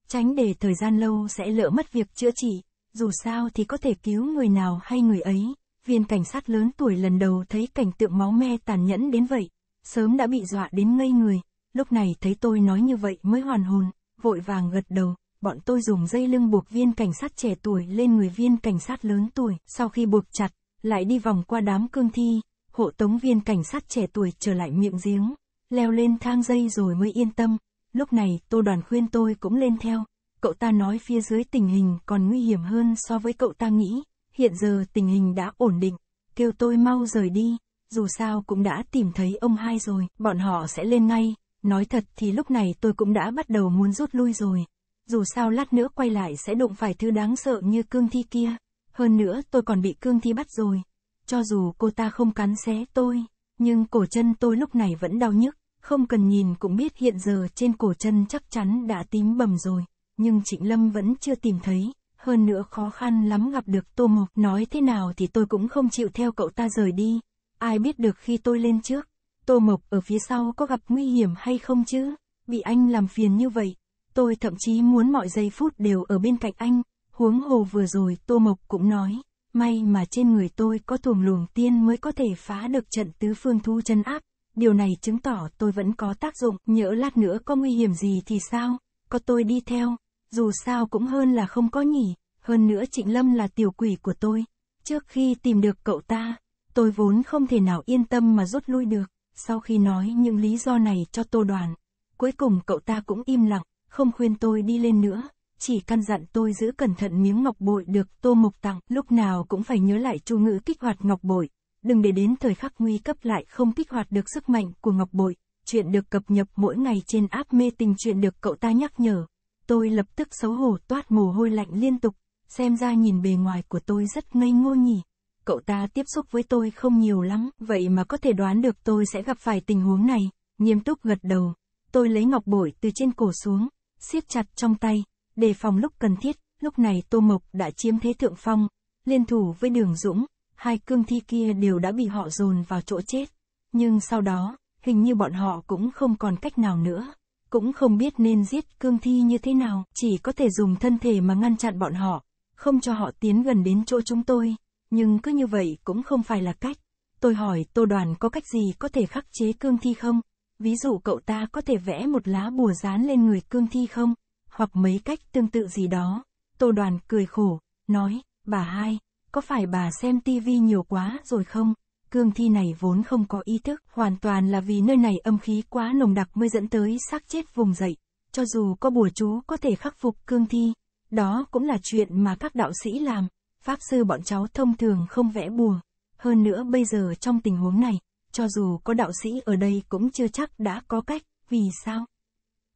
Tránh để thời gian lâu sẽ lỡ mất việc chữa trị, dù sao thì có thể cứu người nào hay người ấy. Viên cảnh sát lớn tuổi lần đầu thấy cảnh tượng máu me tàn nhẫn đến vậy, sớm đã bị dọa đến ngây người, lúc này thấy tôi nói như vậy mới hoàn hồn, vội vàng gật đầu, bọn tôi dùng dây lưng buộc viên cảnh sát trẻ tuổi lên người viên cảnh sát lớn tuổi, sau khi buộc chặt, lại đi vòng qua đám cương thi, hộ tống viên cảnh sát trẻ tuổi trở lại miệng giếng, leo lên thang dây rồi mới yên tâm, Lúc này, Tô Đoàn khuyên tôi cũng lên theo. Cậu ta nói phía dưới tình hình còn nguy hiểm hơn so với cậu ta nghĩ. Hiện giờ tình hình đã ổn định. Kêu tôi mau rời đi. Dù sao cũng đã tìm thấy ông hai rồi, bọn họ sẽ lên ngay. Nói thật thì lúc này tôi cũng đã bắt đầu muốn rút lui rồi. Dù sao lát nữa quay lại sẽ đụng phải thứ đáng sợ như cương thi kia. Hơn nữa tôi còn bị cương thi bắt rồi. Cho dù cô ta không cắn xé tôi, nhưng cổ chân tôi lúc này vẫn đau nhức. Không cần nhìn cũng biết hiện giờ trên cổ chân chắc chắn đã tím bầm rồi, nhưng Trịnh Lâm vẫn chưa tìm thấy, hơn nữa khó khăn lắm gặp được Tô Mộc. Nói thế nào thì tôi cũng không chịu theo cậu ta rời đi, ai biết được khi tôi lên trước, Tô Mộc ở phía sau có gặp nguy hiểm hay không chứ, bị anh làm phiền như vậy, tôi thậm chí muốn mọi giây phút đều ở bên cạnh anh, huống hồ vừa rồi Tô Mộc cũng nói, may mà trên người tôi có thuồng luồng tiên mới có thể phá được trận tứ phương thu chân áp, Điều này chứng tỏ tôi vẫn có tác dụng, nhỡ lát nữa có nguy hiểm gì thì sao, có tôi đi theo, dù sao cũng hơn là không có nhỉ, hơn nữa Trịnh Lâm là tiểu quỷ của tôi. Trước khi tìm được cậu ta, tôi vốn không thể nào yên tâm mà rút lui được, sau khi nói những lý do này cho Tô Đoàn, cuối cùng cậu ta cũng im lặng, không khuyên tôi đi lên nữa, chỉ căn dặn tôi giữ cẩn thận miếng ngọc bội được Tô Mộc tặng, lúc nào cũng phải nhớ lại chu ngữ kích hoạt ngọc bội, đừng để đến thời khắc nguy cấp lại không kích hoạt được sức mạnh của Ngọc Bội. Chuyện được cập nhật mỗi ngày trên app mê tình chuyện được cậu ta nhắc nhở. Tôi lập tức xấu hổ toát mồ hôi lạnh liên tục, xem ra nhìn bề ngoài của tôi rất ngây ngô nhỉ. Cậu ta tiếp xúc với tôi không nhiều lắm, vậy mà có thể đoán được tôi sẽ gặp phải tình huống này. Nghiêm túc gật đầu, tôi lấy ngọc bội từ trên cổ xuống, siết chặt trong tay, đề phòng lúc cần thiết. Lúc này Tô Mộc đã chiếm thế thượng phong, liên thủ với Đường Dũng, hai cương thi kia đều đã bị họ dồn vào chỗ chết. Nhưng sau đó, hình như bọn họ cũng không còn cách nào nữa. Cũng không biết nên giết cương thi như thế nào, chỉ có thể dùng thân thể mà ngăn chặn bọn họ, không cho họ tiến gần đến chỗ chúng tôi. Nhưng cứ như vậy cũng không phải là cách. Tôi hỏi tô đoàn có cách gì có thể khắc chế cương thi không? Ví dụ cậu ta có thể vẽ một lá bùa dán lên người cương thi không? Hoặc mấy cách tương tự gì đó. Tô đoàn cười khổ, nói, bà hai, có phải bà xem tivi nhiều quá rồi không? Cương thi này vốn không có ý thức, hoàn toàn là vì nơi này âm khí quá nồng đặc mới dẫn tới xác chết vùng dậy. Cho dù có bùa chú có thể khắc phục cương thi, đó cũng là chuyện mà các đạo sĩ làm. Pháp sư bọn cháu thông thường không vẽ bùa. Hơn nữa bây giờ trong tình huống này, cho dù có đạo sĩ ở đây cũng chưa chắc đã có cách, vì sao?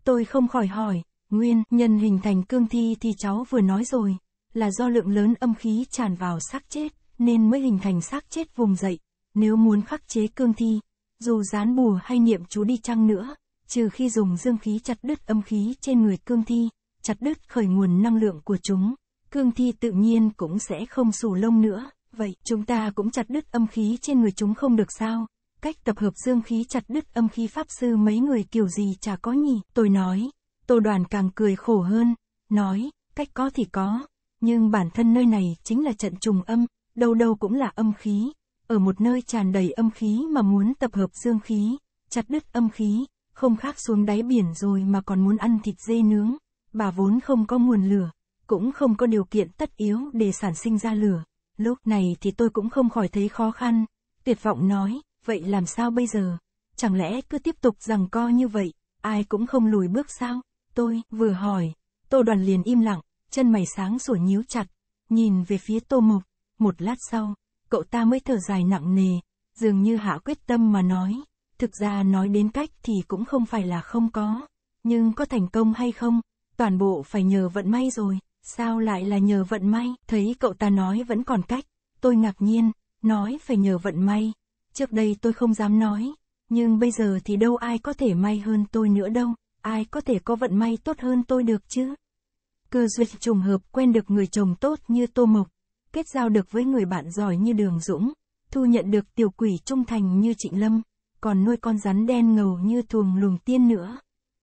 Tôi không khỏi hỏi, nguyên nhân hình thành cương thi thì cháu vừa nói rồi, là do lượng lớn âm khí tràn vào xác chết, nên mới hình thành xác chết vùng dậy. Nếu muốn khắc chế cương thi, dù dán bùa hay niệm chú đi chăng nữa, trừ khi dùng dương khí chặt đứt âm khí trên người cương thi, chặt đứt khởi nguồn năng lượng của chúng, cương thi tự nhiên cũng sẽ không xù lông nữa. Vậy, chúng ta cũng chặt đứt âm khí trên người chúng không được sao? Cách tập hợp dương khí chặt đứt âm khí pháp sư mấy người kiểu gì chả có nhỉ? Tôi nói. Tô đoàn càng cười khổ hơn. Nói, cách có thì có, nhưng bản thân nơi này chính là trận trùng âm, đâu đâu cũng là âm khí, ở một nơi tràn đầy âm khí mà muốn tập hợp dương khí, chặt đứt âm khí, không khác xuống đáy biển rồi mà còn muốn ăn thịt dê nướng, bà vốn không có nguồn lửa, cũng không có điều kiện tất yếu để sản sinh ra lửa, lúc này thì tôi cũng không khỏi thấy khó khăn, tuyệt vọng nói, vậy làm sao bây giờ, chẳng lẽ cứ tiếp tục rằng co như vậy, ai cũng không lùi bước sao, tôi vừa hỏi, tô đoàn liền im lặng, chân mày sáng sủa nhíu chặt, nhìn về phía Tô Mộc, một lát sau, cậu ta mới thở dài nặng nề, dường như hạ quyết tâm mà nói, thực ra nói đến cách thì cũng không phải là không có, nhưng có thành công hay không, toàn bộ phải nhờ vận may rồi, sao lại là nhờ vận may, thấy cậu ta nói vẫn còn cách, tôi ngạc nhiên, nói phải nhờ vận may, trước đây tôi không dám nói, nhưng bây giờ thì đâu ai có thể may hơn tôi nữa đâu, ai có thể có vận may tốt hơn tôi được chứ. Cơ duyệt trùng hợp quen được người chồng tốt như Tô Mộc, kết giao được với người bạn giỏi như Đường Dũng, thu nhận được tiểu quỷ trung thành như Trịnh Lâm, còn nuôi con rắn đen ngầu như thuồng luồng tiên nữa.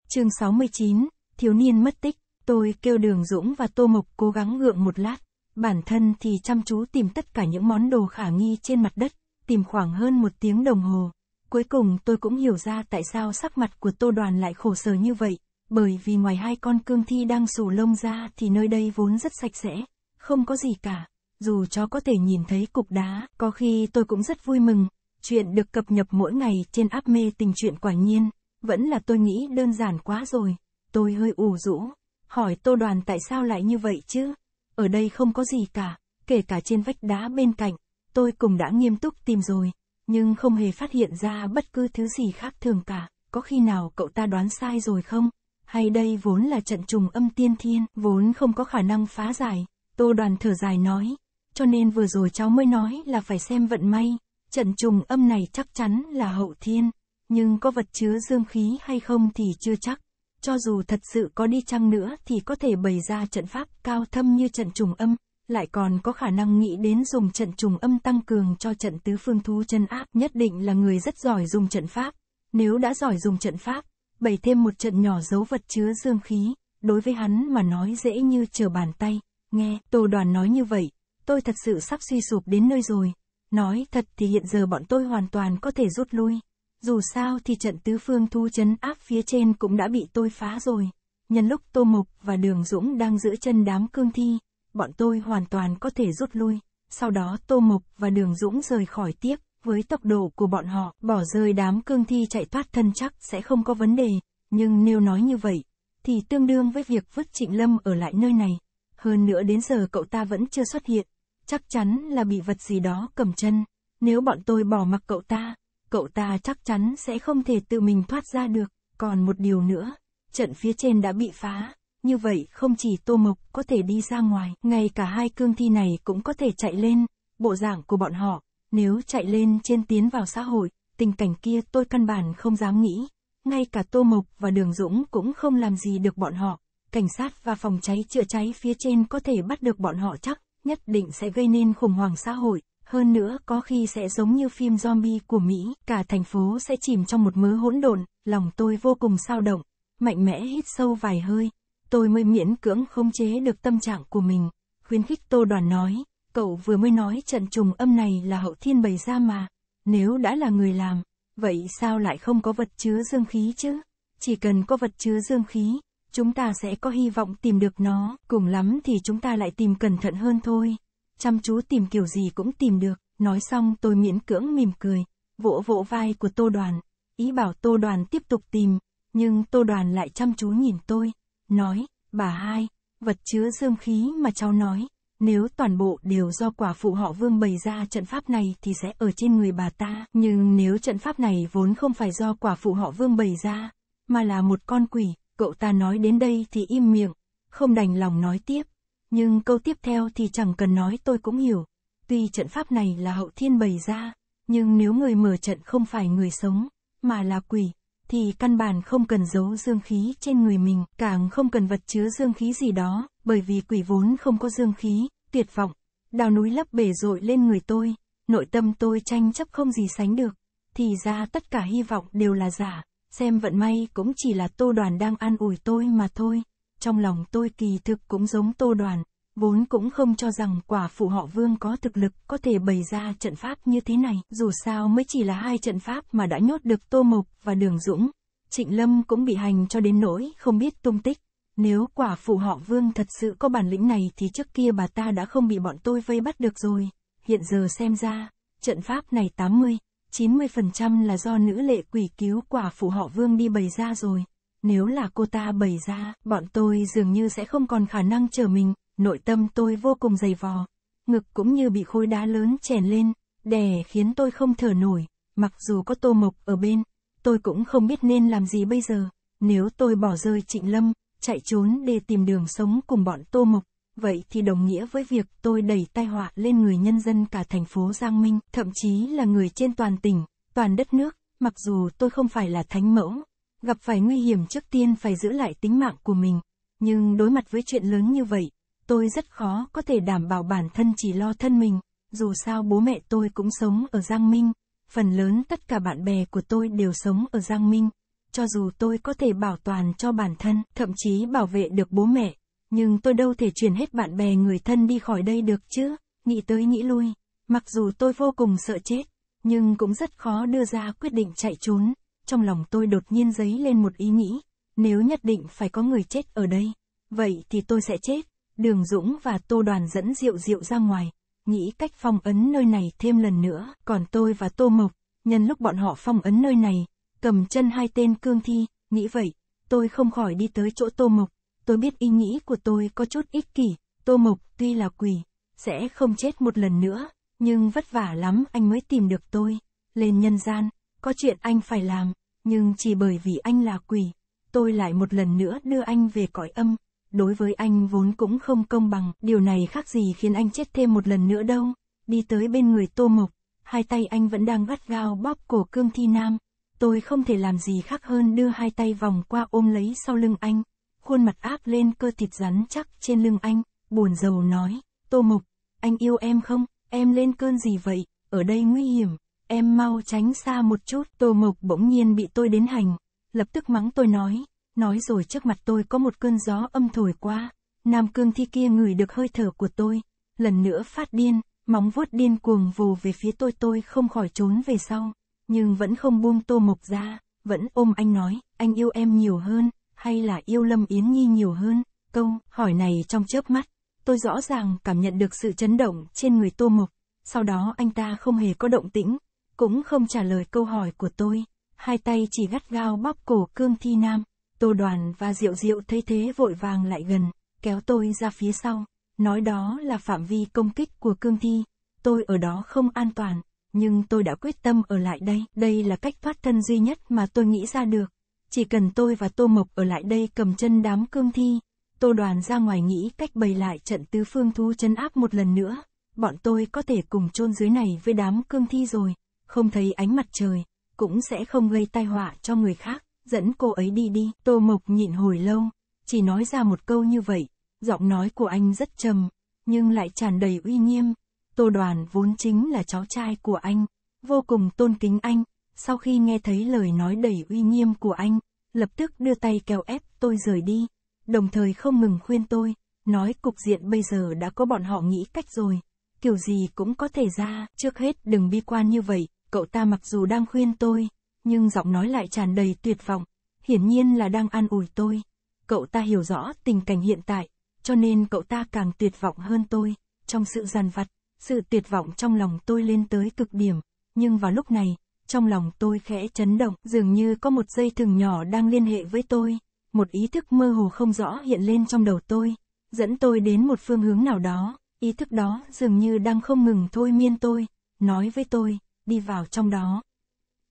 chương 69, thiếu niên mất tích, tôi kêu Đường Dũng và Tô Mộc cố gắng ngượng một lát, bản thân thì chăm chú tìm tất cả những món đồ khả nghi trên mặt đất, tìm khoảng hơn một tiếng đồng hồ. Cuối cùng tôi cũng hiểu ra tại sao sắc mặt của Tô Đoàn lại khổ sở như vậy, bởi vì ngoài hai con cương thi đang sù lông ra thì nơi đây vốn rất sạch sẽ, không có gì cả. Dù chó có thể nhìn thấy cục đá, có khi tôi cũng rất vui mừng. Chuyện được cập nhật mỗi ngày trên áp mê tình chuyện quả nhiên, vẫn là tôi nghĩ đơn giản quá rồi. Tôi hơi ủ rũ, hỏi tô đoàn tại sao lại như vậy chứ? Ở đây không có gì cả, kể cả trên vách đá bên cạnh, tôi cũng đã nghiêm túc tìm rồi, nhưng không hề phát hiện ra bất cứ thứ gì khác thường cả. Có khi nào cậu ta đoán sai rồi không? hay đây vốn là trận trùng âm tiên thiên, vốn không có khả năng phá giải, tô đoàn thở dài nói, cho nên vừa rồi cháu mới nói là phải xem vận may, trận trùng âm này chắc chắn là hậu thiên, nhưng có vật chứa dương khí hay không thì chưa chắc, cho dù thật sự có đi chăng nữa thì có thể bày ra trận pháp cao thâm như trận trùng âm, lại còn có khả năng nghĩ đến dùng trận trùng âm tăng cường cho trận tứ phương thú chân áp, nhất định là người rất giỏi dùng trận pháp, nếu đã giỏi dùng trận pháp bày thêm một trận nhỏ dấu vật chứa dương khí, đối với hắn mà nói dễ như trở bàn tay, nghe, tô đoàn nói như vậy, tôi thật sự sắp suy sụp đến nơi rồi, nói thật thì hiện giờ bọn tôi hoàn toàn có thể rút lui, dù sao thì trận tứ phương thu chấn áp phía trên cũng đã bị tôi phá rồi, nhân lúc tô mục và đường dũng đang giữ chân đám cương thi, bọn tôi hoàn toàn có thể rút lui, sau đó tô mục và đường dũng rời khỏi tiếp. Với tốc độ của bọn họ, bỏ rơi đám cương thi chạy thoát thân chắc sẽ không có vấn đề, nhưng nếu nói như vậy, thì tương đương với việc vứt Trịnh Lâm ở lại nơi này. Hơn nữa đến giờ cậu ta vẫn chưa xuất hiện, chắc chắn là bị vật gì đó cầm chân. Nếu bọn tôi bỏ mặc cậu ta, cậu ta chắc chắn sẽ không thể tự mình thoát ra được. Còn một điều nữa, trận phía trên đã bị phá, như vậy không chỉ Tô Mộc có thể đi ra ngoài, ngay cả hai cương thi này cũng có thể chạy lên, bộ dạng của bọn họ nếu chạy lên trên tiến vào xã hội, tình cảnh kia tôi căn bản không dám nghĩ. Ngay cả Tô Mộc và Đường Dũng cũng không làm gì được bọn họ. Cảnh sát và phòng cháy chữa cháy phía trên có thể bắt được bọn họ chắc, nhất định sẽ gây nên khủng hoảng xã hội. Hơn nữa có khi sẽ giống như phim zombie của Mỹ, cả thành phố sẽ chìm trong một mớ hỗn độn, lòng tôi vô cùng sao động, mạnh mẽ hít sâu vài hơi, tôi mới miễn cưỡng khống chế được tâm trạng của mình, khuyến khích Tô Đoàn nói, Cậu vừa mới nói trận trùng âm này là hậu thiên bày ra mà, nếu đã là người làm, vậy sao lại không có vật chứa dương khí chứ? Chỉ cần có vật chứa dương khí, chúng ta sẽ có hy vọng tìm được nó, cùng lắm thì chúng ta lại tìm cẩn thận hơn thôi. Chăm chú tìm kiểu gì cũng tìm được, nói xong tôi miễn cưỡng mỉm cười, vỗ vỗ vai của tô đoàn, ý bảo tô đoàn tiếp tục tìm, nhưng tô đoàn lại chăm chú nhìn tôi, nói, bà hai, vật chứa dương khí mà cháu nói, nếu toàn bộ đều do quả phụ họ vương bày ra trận pháp này thì sẽ ở trên người bà ta. Nhưng nếu trận pháp này vốn không phải do quả phụ họ vương bày ra, mà là một con quỷ, cậu ta nói đến đây thì im miệng, không đành lòng nói tiếp. Nhưng câu tiếp theo thì chẳng cần nói tôi cũng hiểu. Tuy trận pháp này là hậu thiên bày ra, nhưng nếu người mở trận không phải người sống, mà là quỷ, thì căn bản không cần giấu dương khí trên người mình, càng không cần vật chứa dương khí gì đó, bởi vì quỷ vốn không có dương khí, tuyệt vọng, đào núi lấp bể dội lên người tôi, nội tâm tôi tranh chấp không gì sánh được, thì ra tất cả hy vọng đều là giả, xem vận may cũng chỉ là tô đoàn đang an ủi tôi mà thôi, trong lòng tôi kỳ thực cũng giống tô đoàn, vốn cũng không cho rằng quả phụ họ vương có thực lực có thể bày ra trận pháp như thế này, dù sao mới chỉ là hai trận pháp mà đã nhốt được tô mộc và đường dũng, trịnh lâm cũng bị hành cho đến nỗi không biết tung tích. Nếu quả phụ họ vương thật sự có bản lĩnh này thì trước kia bà ta đã không bị bọn tôi vây bắt được rồi. Hiện giờ xem ra, trận pháp này 80, 90% là do nữ lệ quỷ cứu quả phụ họ vương đi bày ra rồi. Nếu là cô ta bày ra, bọn tôi dường như sẽ không còn khả năng chờ mình, nội tâm tôi vô cùng dày vò. Ngực cũng như bị khối đá lớn chèn lên, đè khiến tôi không thở nổi, mặc dù có tô mộc ở bên, tôi cũng không biết nên làm gì bây giờ. Nếu tôi bỏ rơi Trịnh Lâm, chạy trốn để tìm đường sống cùng bọn Tô Mộc, vậy thì đồng nghĩa với việc tôi đẩy tai họa lên người nhân dân cả thành phố Giang Minh, thậm chí là người trên toàn tỉnh, toàn đất nước, mặc dù tôi không phải là thánh mẫu, gặp phải nguy hiểm trước tiên phải giữ lại tính mạng của mình, nhưng đối mặt với chuyện lớn như vậy, tôi rất khó có thể đảm bảo bản thân chỉ lo thân mình, dù sao bố mẹ tôi cũng sống ở Giang Minh, phần lớn tất cả bạn bè của tôi đều sống ở Giang Minh, cho dù tôi có thể bảo toàn cho bản thân, thậm chí bảo vệ được bố mẹ, nhưng tôi đâu thể truyền hết bạn bè người thân đi khỏi đây được chứ, nghĩ tới nghĩ lui, mặc dù tôi vô cùng sợ chết, nhưng cũng rất khó đưa ra quyết định chạy trốn, trong lòng tôi đột nhiên dấy lên một ý nghĩ, nếu nhất định phải có người chết ở đây, vậy thì tôi sẽ chết, đường Dũng và Tô Đoàn dẫn rượu rượu ra ngoài, nghĩ cách phong ấn nơi này thêm lần nữa, còn tôi và Tô Mộc, nhân lúc bọn họ phong ấn nơi này, cầm chân hai tên cương thi, nghĩ vậy, tôi không khỏi đi tới chỗ Tô Mộc, tôi biết ý nghĩ của tôi có chút ích kỷ, Tô Mộc tuy là quỷ, sẽ không chết một lần nữa, nhưng vất vả lắm anh mới tìm được tôi, lên nhân gian, có chuyện anh phải làm, nhưng chỉ bởi vì anh là quỷ, tôi lại một lần nữa đưa anh về cõi âm, đối với anh vốn cũng không công bằng, điều này khác gì khiến anh chết thêm một lần nữa đâu, đi tới bên người Tô Mộc, hai tay anh vẫn đang gắt gao bóp cổ cương thi nam, Tôi không thể làm gì khác hơn đưa hai tay vòng qua ôm lấy sau lưng anh, khuôn mặt áp lên cơ thịt rắn chắc trên lưng anh, buồn rầu nói, Tô Mộc, anh yêu em không, em lên cơn gì vậy, ở đây nguy hiểm, em mau tránh xa một chút. Tô Mộc bỗng nhiên bị tôi đến hành, lập tức mắng tôi nói, nói rồi trước mặt tôi có một cơn gió âm thổi qua, Nam Cương Thi kia ngửi được hơi thở của tôi, lần nữa phát điên, móng vuốt điên cuồng vồ về phía tôi tôi không khỏi trốn về sau nhưng vẫn không buông Tô Mộc ra, vẫn ôm anh nói, anh yêu em nhiều hơn, hay là yêu Lâm Yến Nhi nhiều hơn, câu hỏi này trong chớp mắt, tôi rõ ràng cảm nhận được sự chấn động trên người Tô Mộc, sau đó anh ta không hề có động tĩnh, cũng không trả lời câu hỏi của tôi, hai tay chỉ gắt gao bóp cổ Cương Thi Nam, Tô Đoàn và Diệu Diệu thấy thế vội vàng lại gần, kéo tôi ra phía sau, nói đó là phạm vi công kích của Cương Thi, tôi ở đó không an toàn, nhưng tôi đã quyết tâm ở lại đây. Đây là cách thoát thân duy nhất mà tôi nghĩ ra được. Chỉ cần tôi và Tô Mộc ở lại đây cầm chân đám cương thi, Tô Đoàn ra ngoài nghĩ cách bày lại trận tứ phương thu chân áp một lần nữa. Bọn tôi có thể cùng chôn dưới này với đám cương thi rồi, không thấy ánh mặt trời, cũng sẽ không gây tai họa cho người khác, dẫn cô ấy đi đi. Tô Mộc nhịn hồi lâu, chỉ nói ra một câu như vậy, giọng nói của anh rất trầm, nhưng lại tràn đầy uy nghiêm, Tô Đoàn vốn chính là cháu trai của anh, vô cùng tôn kính anh, sau khi nghe thấy lời nói đầy uy nghiêm của anh, lập tức đưa tay kéo ép tôi rời đi, đồng thời không ngừng khuyên tôi, nói cục diện bây giờ đã có bọn họ nghĩ cách rồi, kiểu gì cũng có thể ra, trước hết đừng bi quan như vậy, cậu ta mặc dù đang khuyên tôi, nhưng giọng nói lại tràn đầy tuyệt vọng, hiển nhiên là đang an ủi tôi. Cậu ta hiểu rõ tình cảnh hiện tại, cho nên cậu ta càng tuyệt vọng hơn tôi, trong sự giàn vặt, sự tuyệt vọng trong lòng tôi lên tới cực điểm, nhưng vào lúc này, trong lòng tôi khẽ chấn động, dường như có một dây thừng nhỏ đang liên hệ với tôi, một ý thức mơ hồ không rõ hiện lên trong đầu tôi, dẫn tôi đến một phương hướng nào đó, ý thức đó dường như đang không ngừng thôi miên tôi, nói với tôi, đi vào trong đó.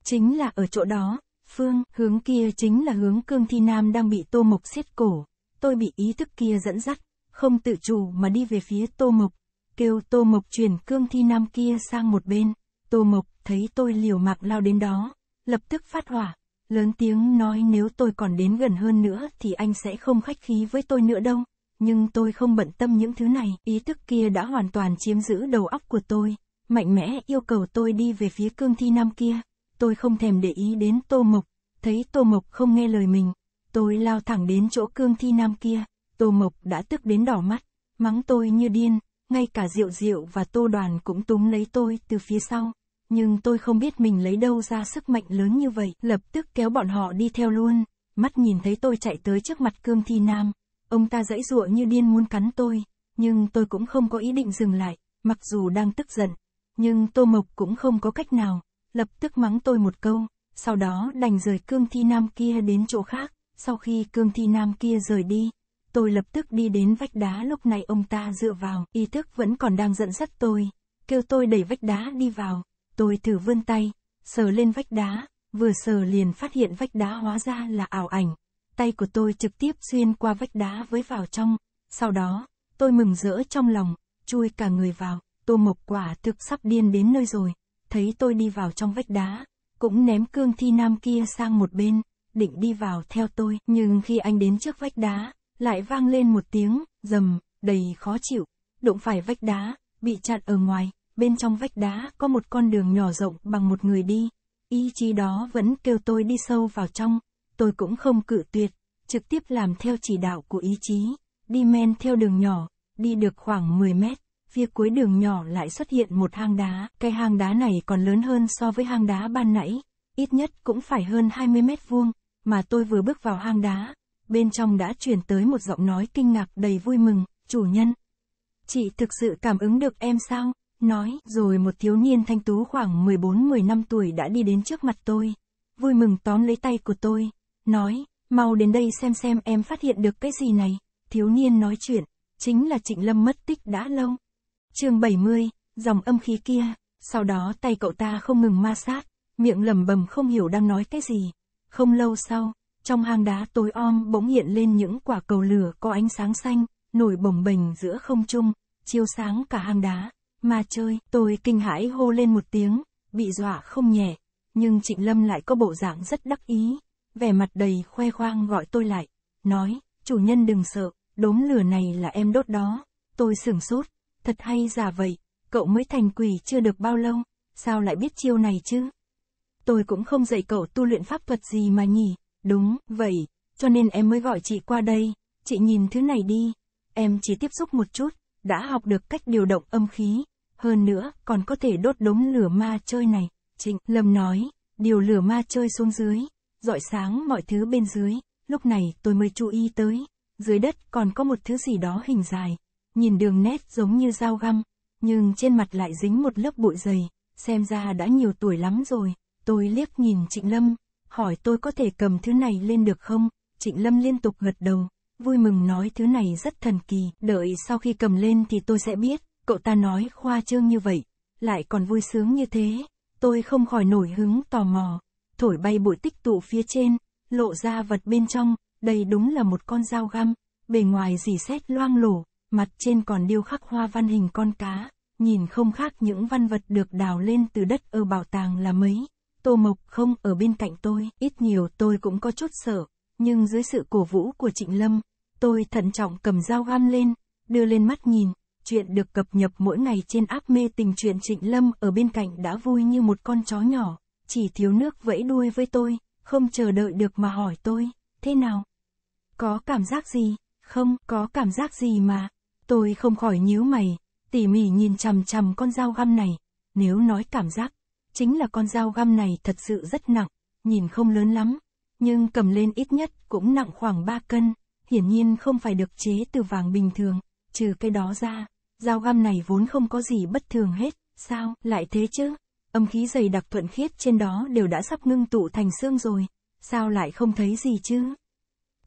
Chính là ở chỗ đó, phương hướng kia chính là hướng Cương Thi Nam đang bị Tô Mộc siết cổ, tôi bị ý thức kia dẫn dắt, không tự chủ mà đi về phía Tô Mộc, kêu Tô Mộc chuyển cương thi nam kia sang một bên, Tô Mộc thấy tôi liều mạc lao đến đó, lập tức phát hỏa, lớn tiếng nói nếu tôi còn đến gần hơn nữa thì anh sẽ không khách khí với tôi nữa đâu, nhưng tôi không bận tâm những thứ này, ý thức kia đã hoàn toàn chiếm giữ đầu óc của tôi, mạnh mẽ yêu cầu tôi đi về phía cương thi nam kia, tôi không thèm để ý đến Tô Mộc, thấy Tô Mộc không nghe lời mình, tôi lao thẳng đến chỗ cương thi nam kia, Tô Mộc đã tức đến đỏ mắt, mắng tôi như điên, ngay cả Diệu Diệu và Tô Đoàn cũng túm lấy tôi từ phía sau. Nhưng tôi không biết mình lấy đâu ra sức mạnh lớn như vậy, lập tức kéo bọn họ đi theo luôn. Mắt nhìn thấy tôi chạy tới trước mặt Cương Thi Nam, ông ta dãy dụa như điên muốn cắn tôi, nhưng tôi cũng không có ý định dừng lại, mặc dù đang tức giận. Nhưng Tô Mộc cũng không có cách nào, lập tức mắng tôi một câu, sau đó đành rời Cương Thi Nam kia đến chỗ khác, sau khi Cương Thi Nam kia rời đi, tôi lập tức đi đến vách đá lúc này ông ta dựa vào, ý thức vẫn còn đang giận dắt tôi, kêu tôi đẩy vách đá đi vào, tôi thử vươn tay, sờ lên vách đá, vừa sờ liền phát hiện vách đá hóa ra là ảo ảnh, tay của tôi trực tiếp xuyên qua vách đá với vào trong, sau đó, tôi mừng rỡ trong lòng, chui cả người vào, tô mộc quả thực sắp điên đến nơi rồi, thấy tôi đi vào trong vách đá, cũng ném cương thi nam kia sang một bên, định đi vào theo tôi, nhưng khi anh đến trước vách đá, lại vang lên một tiếng, rầm, đầy khó chịu, đụng phải vách đá, bị chặn ở ngoài, bên trong vách đá có một con đường nhỏ rộng bằng một người đi. Ý chí đó vẫn kêu tôi đi sâu vào trong, tôi cũng không cự tuyệt, trực tiếp làm theo chỉ đạo của ý chí, đi men theo đường nhỏ, đi được khoảng 10 mét, phía cuối đường nhỏ lại xuất hiện một hang đá, cái hang đá này còn lớn hơn so với hang đá ban nãy, ít nhất cũng phải hơn 20 mét vuông, mà tôi vừa bước vào hang đá, bên trong đã truyền tới một giọng nói kinh ngạc đầy vui mừng, chủ nhân. Chị thực sự cảm ứng được em sao? Nói, rồi một thiếu niên thanh tú khoảng 14-15 tuổi đã đi đến trước mặt tôi. Vui mừng tóm lấy tay của tôi. Nói, mau đến đây xem xem em phát hiện được cái gì này. Thiếu niên nói chuyện, chính là Trịnh Lâm mất tích đã lâu. chương 70, dòng âm khí kia, sau đó tay cậu ta không ngừng ma sát, miệng lẩm bẩm không hiểu đang nói cái gì. Không lâu sau, trong hang đá tối om bỗng hiện lên những quả cầu lửa có ánh sáng xanh, nổi bồng bềnh giữa không trung, chiếu sáng cả hang đá. Mà chơi, tôi kinh hãi hô lên một tiếng, bị dọa không nhẹ, nhưng Trịnh Lâm lại có bộ dạng rất đắc ý, vẻ mặt đầy khoe khoang gọi tôi lại, nói, chủ nhân đừng sợ, đốm lửa này là em đốt đó. Tôi sửng sốt, thật hay giả vậy, cậu mới thành quỷ chưa được bao lâu, sao lại biết chiêu này chứ? Tôi cũng không dạy cậu tu luyện pháp thuật gì mà nhỉ? Đúng, vậy, cho nên em mới gọi chị qua đây, chị nhìn thứ này đi. Em chỉ tiếp xúc một chút, đã học được cách điều động âm khí, hơn nữa còn có thể đốt đống lửa ma chơi này. Trịnh Lâm nói, điều lửa ma chơi xuống dưới, dọi sáng mọi thứ bên dưới, lúc này tôi mới chú ý tới, dưới đất còn có một thứ gì đó hình dài, nhìn đường nét giống như dao găm, nhưng trên mặt lại dính một lớp bụi dày, xem ra đã nhiều tuổi lắm rồi, tôi liếc nhìn Trịnh Lâm, hỏi tôi có thể cầm thứ này lên được không? Trịnh Lâm liên tục gật đầu, vui mừng nói thứ này rất thần kỳ, đợi sau khi cầm lên thì tôi sẽ biết, cậu ta nói khoa trương như vậy, lại còn vui sướng như thế, tôi không khỏi nổi hứng tò mò, thổi bay bụi tích tụ phía trên, lộ ra vật bên trong, đây đúng là một con dao găm, bề ngoài dì xét loang lổ, mặt trên còn điêu khắc hoa văn hình con cá, nhìn không khác những văn vật được đào lên từ đất ở bảo tàng là mấy. Tô Mộc không ở bên cạnh tôi, ít nhiều tôi cũng có chút sợ, nhưng dưới sự cổ vũ của Trịnh Lâm, tôi thận trọng cầm dao găm lên, đưa lên mắt nhìn, chuyện được cập nhật mỗi ngày trên áp mê tình chuyện Trịnh Lâm ở bên cạnh đã vui như một con chó nhỏ, chỉ thiếu nước vẫy đuôi với tôi, không chờ đợi được mà hỏi tôi, thế nào? Có cảm giác gì? Không, có cảm giác gì mà. Tôi không khỏi nhíu mày, tỉ mỉ nhìn chằm chằm con dao găm này, nếu nói cảm giác, chính là con dao găm này thật sự rất nặng, nhìn không lớn lắm, nhưng cầm lên ít nhất cũng nặng khoảng 3 cân, hiển nhiên không phải được chế từ vàng bình thường, trừ cái đó ra, dao găm này vốn không có gì bất thường hết, sao lại thế chứ? Âm khí dày đặc thuận khiết trên đó đều đã sắp ngưng tụ thành xương rồi, sao lại không thấy gì chứ?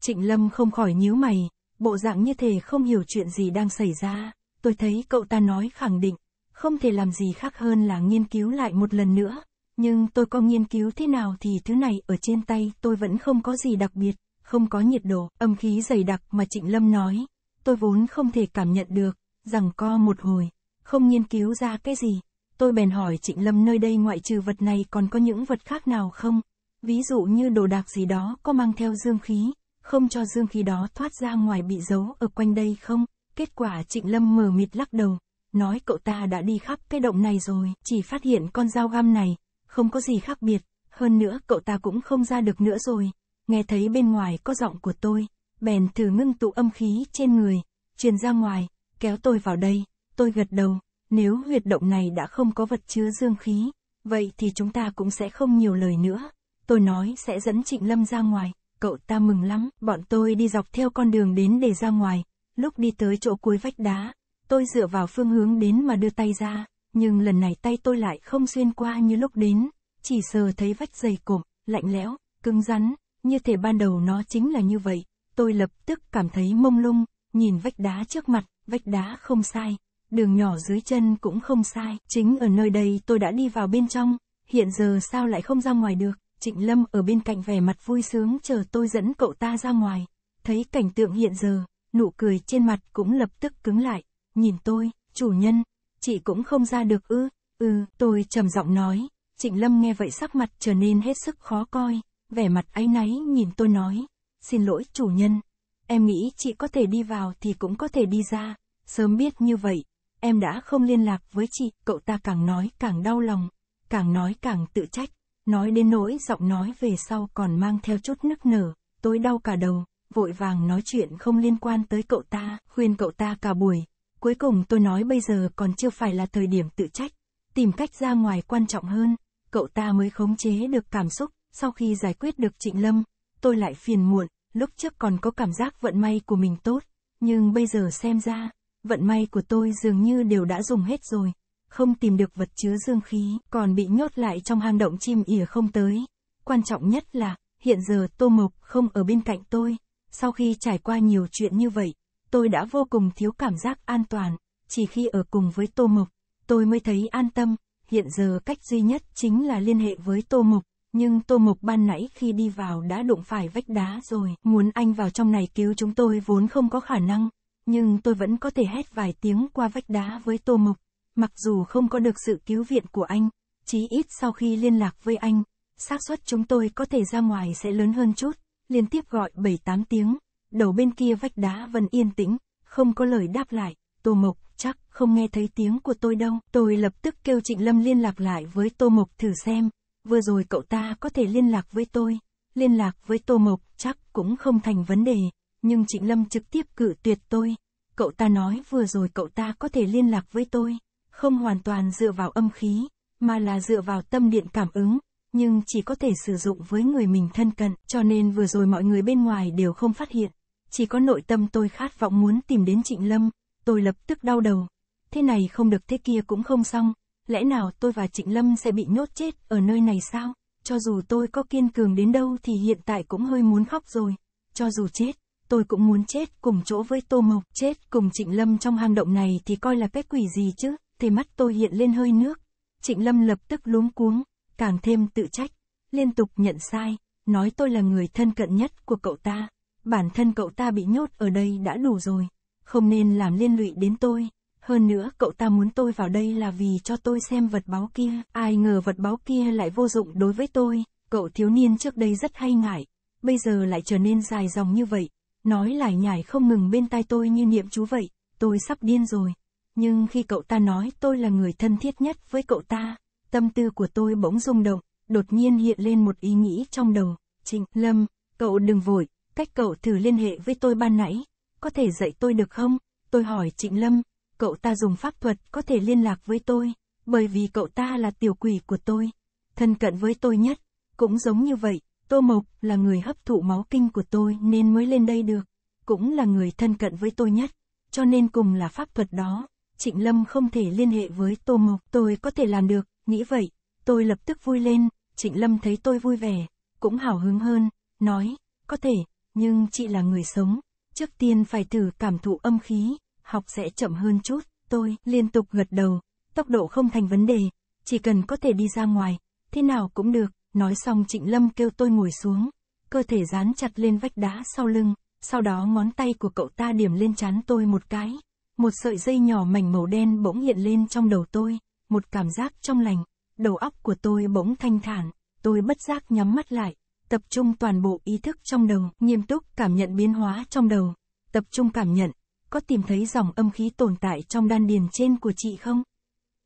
Trịnh Lâm không khỏi nhíu mày, bộ dạng như thể không hiểu chuyện gì đang xảy ra, tôi thấy cậu ta nói khẳng định, không thể làm gì khác hơn là nghiên cứu lại một lần nữa, nhưng tôi có nghiên cứu thế nào thì thứ này ở trên tay tôi vẫn không có gì đặc biệt, không có nhiệt độ, âm khí dày đặc mà Trịnh Lâm nói, tôi vốn không thể cảm nhận được, rằng co một hồi, không nghiên cứu ra cái gì. Tôi bèn hỏi Trịnh Lâm nơi đây ngoại trừ vật này còn có những vật khác nào không? Ví dụ như đồ đạc gì đó có mang theo dương khí, không cho dương khí đó thoát ra ngoài bị giấu ở quanh đây không? Kết quả Trịnh Lâm mờ mịt lắc đầu, nói cậu ta đã đi khắp cái động này rồi, chỉ phát hiện con dao găm này, không có gì khác biệt, hơn nữa cậu ta cũng không ra được nữa rồi. Nghe thấy bên ngoài có giọng của tôi, bèn thử ngưng tụ âm khí trên người, truyền ra ngoài, kéo tôi vào đây, tôi gật đầu, nếu huyệt động này đã không có vật chứa dương khí, vậy thì chúng ta cũng sẽ không nhiều lời nữa. Tôi nói sẽ dẫn Trịnh Lâm ra ngoài, cậu ta mừng lắm, bọn tôi đi dọc theo con đường đến để ra ngoài, lúc đi tới chỗ cuối vách đá, Tôi dựa vào phương hướng đến mà đưa tay ra, nhưng lần này tay tôi lại không xuyên qua như lúc đến, chỉ sờ thấy vách dày cộm, lạnh lẽo, cứng rắn, như thể ban đầu nó chính là như vậy. Tôi lập tức cảm thấy mông lung, nhìn vách đá trước mặt, vách đá không sai, đường nhỏ dưới chân cũng không sai. Chính ở nơi đây tôi đã đi vào bên trong, hiện giờ sao lại không ra ngoài được. Trịnh Lâm ở bên cạnh vẻ mặt vui sướng chờ tôi dẫn cậu ta ra ngoài. Thấy cảnh tượng hiện giờ, nụ cười trên mặt cũng lập tức cứng lại nhìn tôi, chủ nhân, chị cũng không ra được ư, ừ, tôi trầm giọng nói, Trịnh Lâm nghe vậy sắc mặt trở nên hết sức khó coi, vẻ mặt áy náy nhìn tôi nói, xin lỗi chủ nhân, em nghĩ chị có thể đi vào thì cũng có thể đi ra, sớm biết như vậy, em đã không liên lạc với chị, cậu ta càng nói càng đau lòng, càng nói càng tự trách, nói đến nỗi giọng nói về sau còn mang theo chút nức nở, tôi đau cả đầu, vội vàng nói chuyện không liên quan tới cậu ta, khuyên cậu ta cả buổi, Cuối cùng tôi nói bây giờ còn chưa phải là thời điểm tự trách, tìm cách ra ngoài quan trọng hơn, cậu ta mới khống chế được cảm xúc, sau khi giải quyết được Trịnh Lâm, tôi lại phiền muộn, lúc trước còn có cảm giác vận may của mình tốt, nhưng bây giờ xem ra, vận may của tôi dường như đều đã dùng hết rồi, không tìm được vật chứa dương khí, còn bị nhốt lại trong hang động chim ỉa không tới. Quan trọng nhất là, hiện giờ Tô Mộc không ở bên cạnh tôi, sau khi trải qua nhiều chuyện như vậy, tôi đã vô cùng thiếu cảm giác an toàn, chỉ khi ở cùng với Tô Mục, tôi mới thấy an tâm, hiện giờ cách duy nhất chính là liên hệ với Tô Mục, nhưng Tô Mục ban nãy khi đi vào đã đụng phải vách đá rồi, muốn anh vào trong này cứu chúng tôi vốn không có khả năng, nhưng tôi vẫn có thể hét vài tiếng qua vách đá với Tô Mục, mặc dù không có được sự cứu viện của anh, chí ít sau khi liên lạc với anh, xác suất chúng tôi có thể ra ngoài sẽ lớn hơn chút, liên tiếp gọi 7-8 tiếng, đầu bên kia vách đá vẫn yên tĩnh, không có lời đáp lại, Tô Mộc, chắc không nghe thấy tiếng của tôi đâu. Tôi lập tức kêu Trịnh Lâm liên lạc lại với Tô Mộc thử xem, vừa rồi cậu ta có thể liên lạc với tôi, liên lạc với Tô Mộc chắc cũng không thành vấn đề, nhưng Trịnh Lâm trực tiếp cự tuyệt tôi. Cậu ta nói vừa rồi cậu ta có thể liên lạc với tôi, không hoàn toàn dựa vào âm khí, mà là dựa vào tâm điện cảm ứng, nhưng chỉ có thể sử dụng với người mình thân cận, cho nên vừa rồi mọi người bên ngoài đều không phát hiện chỉ có nội tâm tôi khát vọng muốn tìm đến Trịnh Lâm, tôi lập tức đau đầu. Thế này không được thế kia cũng không xong, lẽ nào tôi và Trịnh Lâm sẽ bị nhốt chết ở nơi này sao? Cho dù tôi có kiên cường đến đâu thì hiện tại cũng hơi muốn khóc rồi. Cho dù chết, tôi cũng muốn chết cùng chỗ với Tô Mộc, chết cùng Trịnh Lâm trong hang động này thì coi là cái quỷ gì chứ, thì mắt tôi hiện lên hơi nước. Trịnh Lâm lập tức luống cuống, càng thêm tự trách, liên tục nhận sai, nói tôi là người thân cận nhất của cậu ta bản thân cậu ta bị nhốt ở đây đã đủ rồi, không nên làm liên lụy đến tôi. Hơn nữa cậu ta muốn tôi vào đây là vì cho tôi xem vật báo kia, ai ngờ vật báo kia lại vô dụng đối với tôi, cậu thiếu niên trước đây rất hay ngại, bây giờ lại trở nên dài dòng như vậy, nói lại nhải không ngừng bên tai tôi như niệm chú vậy, tôi sắp điên rồi. Nhưng khi cậu ta nói tôi là người thân thiết nhất với cậu ta, tâm tư của tôi bỗng rung động, đột nhiên hiện lên một ý nghĩ trong đầu, Trịnh Lâm, cậu đừng vội, Cách cậu thử liên hệ với tôi ban nãy, có thể dạy tôi được không? Tôi hỏi Trịnh Lâm, cậu ta dùng pháp thuật có thể liên lạc với tôi, bởi vì cậu ta là tiểu quỷ của tôi, thân cận với tôi nhất, cũng giống như vậy, Tô Mộc là người hấp thụ máu kinh của tôi nên mới lên đây được, cũng là người thân cận với tôi nhất, cho nên cùng là pháp thuật đó, Trịnh Lâm không thể liên hệ với Tô Mộc, tôi có thể làm được, nghĩ vậy, tôi lập tức vui lên, Trịnh Lâm thấy tôi vui vẻ, cũng hào hứng hơn, nói, có thể, nhưng chị là người sống, trước tiên phải thử cảm thụ âm khí, học sẽ chậm hơn chút, tôi liên tục gật đầu, tốc độ không thành vấn đề, chỉ cần có thể đi ra ngoài, thế nào cũng được, nói xong Trịnh Lâm kêu tôi ngồi xuống, cơ thể dán chặt lên vách đá sau lưng, sau đó ngón tay của cậu ta điểm lên trán tôi một cái, một sợi dây nhỏ mảnh màu đen bỗng hiện lên trong đầu tôi, một cảm giác trong lành, đầu óc của tôi bỗng thanh thản, tôi bất giác nhắm mắt lại, tập trung toàn bộ ý thức trong đầu, nghiêm túc cảm nhận biến hóa trong đầu, tập trung cảm nhận, có tìm thấy dòng âm khí tồn tại trong đan điền trên của chị không?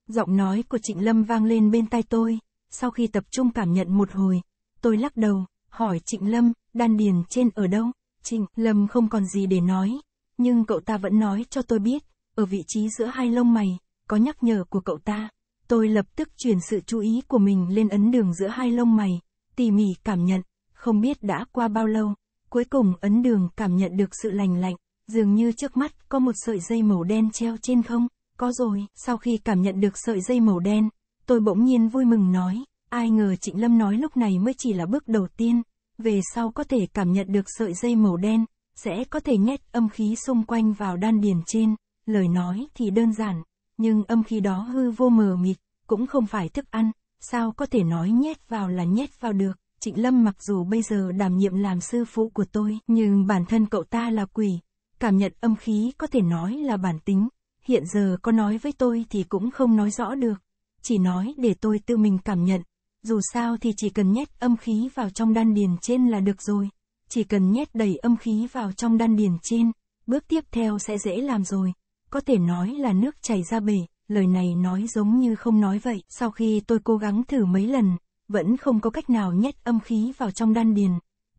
Giọng nói của Trịnh Lâm vang lên bên tai tôi, sau khi tập trung cảm nhận một hồi, tôi lắc đầu, hỏi Trịnh Lâm, đan điền trên ở đâu? Trịnh Lâm không còn gì để nói, nhưng cậu ta vẫn nói cho tôi biết, ở vị trí giữa hai lông mày, có nhắc nhở của cậu ta. Tôi lập tức chuyển sự chú ý của mình lên ấn đường giữa hai lông mày, tỉ mỉ cảm nhận, không biết đã qua bao lâu, cuối cùng ấn đường cảm nhận được sự lành lạnh, dường như trước mắt có một sợi dây màu đen treo trên không, có rồi, sau khi cảm nhận được sợi dây màu đen, tôi bỗng nhiên vui mừng nói, ai ngờ Trịnh Lâm nói lúc này mới chỉ là bước đầu tiên, về sau có thể cảm nhận được sợi dây màu đen, sẽ có thể nhét âm khí xung quanh vào đan điền trên, lời nói thì đơn giản, nhưng âm khí đó hư vô mờ mịt, cũng không phải thức ăn, sao có thể nói nhét vào là nhét vào được. Trịnh Lâm mặc dù bây giờ đảm nhiệm làm sư phụ của tôi, nhưng bản thân cậu ta là quỷ. Cảm nhận âm khí có thể nói là bản tính. Hiện giờ có nói với tôi thì cũng không nói rõ được. Chỉ nói để tôi tự mình cảm nhận. Dù sao thì chỉ cần nhét âm khí vào trong đan điền trên là được rồi. Chỉ cần nhét đầy âm khí vào trong đan điền trên, bước tiếp theo sẽ dễ làm rồi. Có thể nói là nước chảy ra bể lời này nói giống như không nói vậy. Sau khi tôi cố gắng thử mấy lần, vẫn không có cách nào nhét âm khí vào trong đan điền.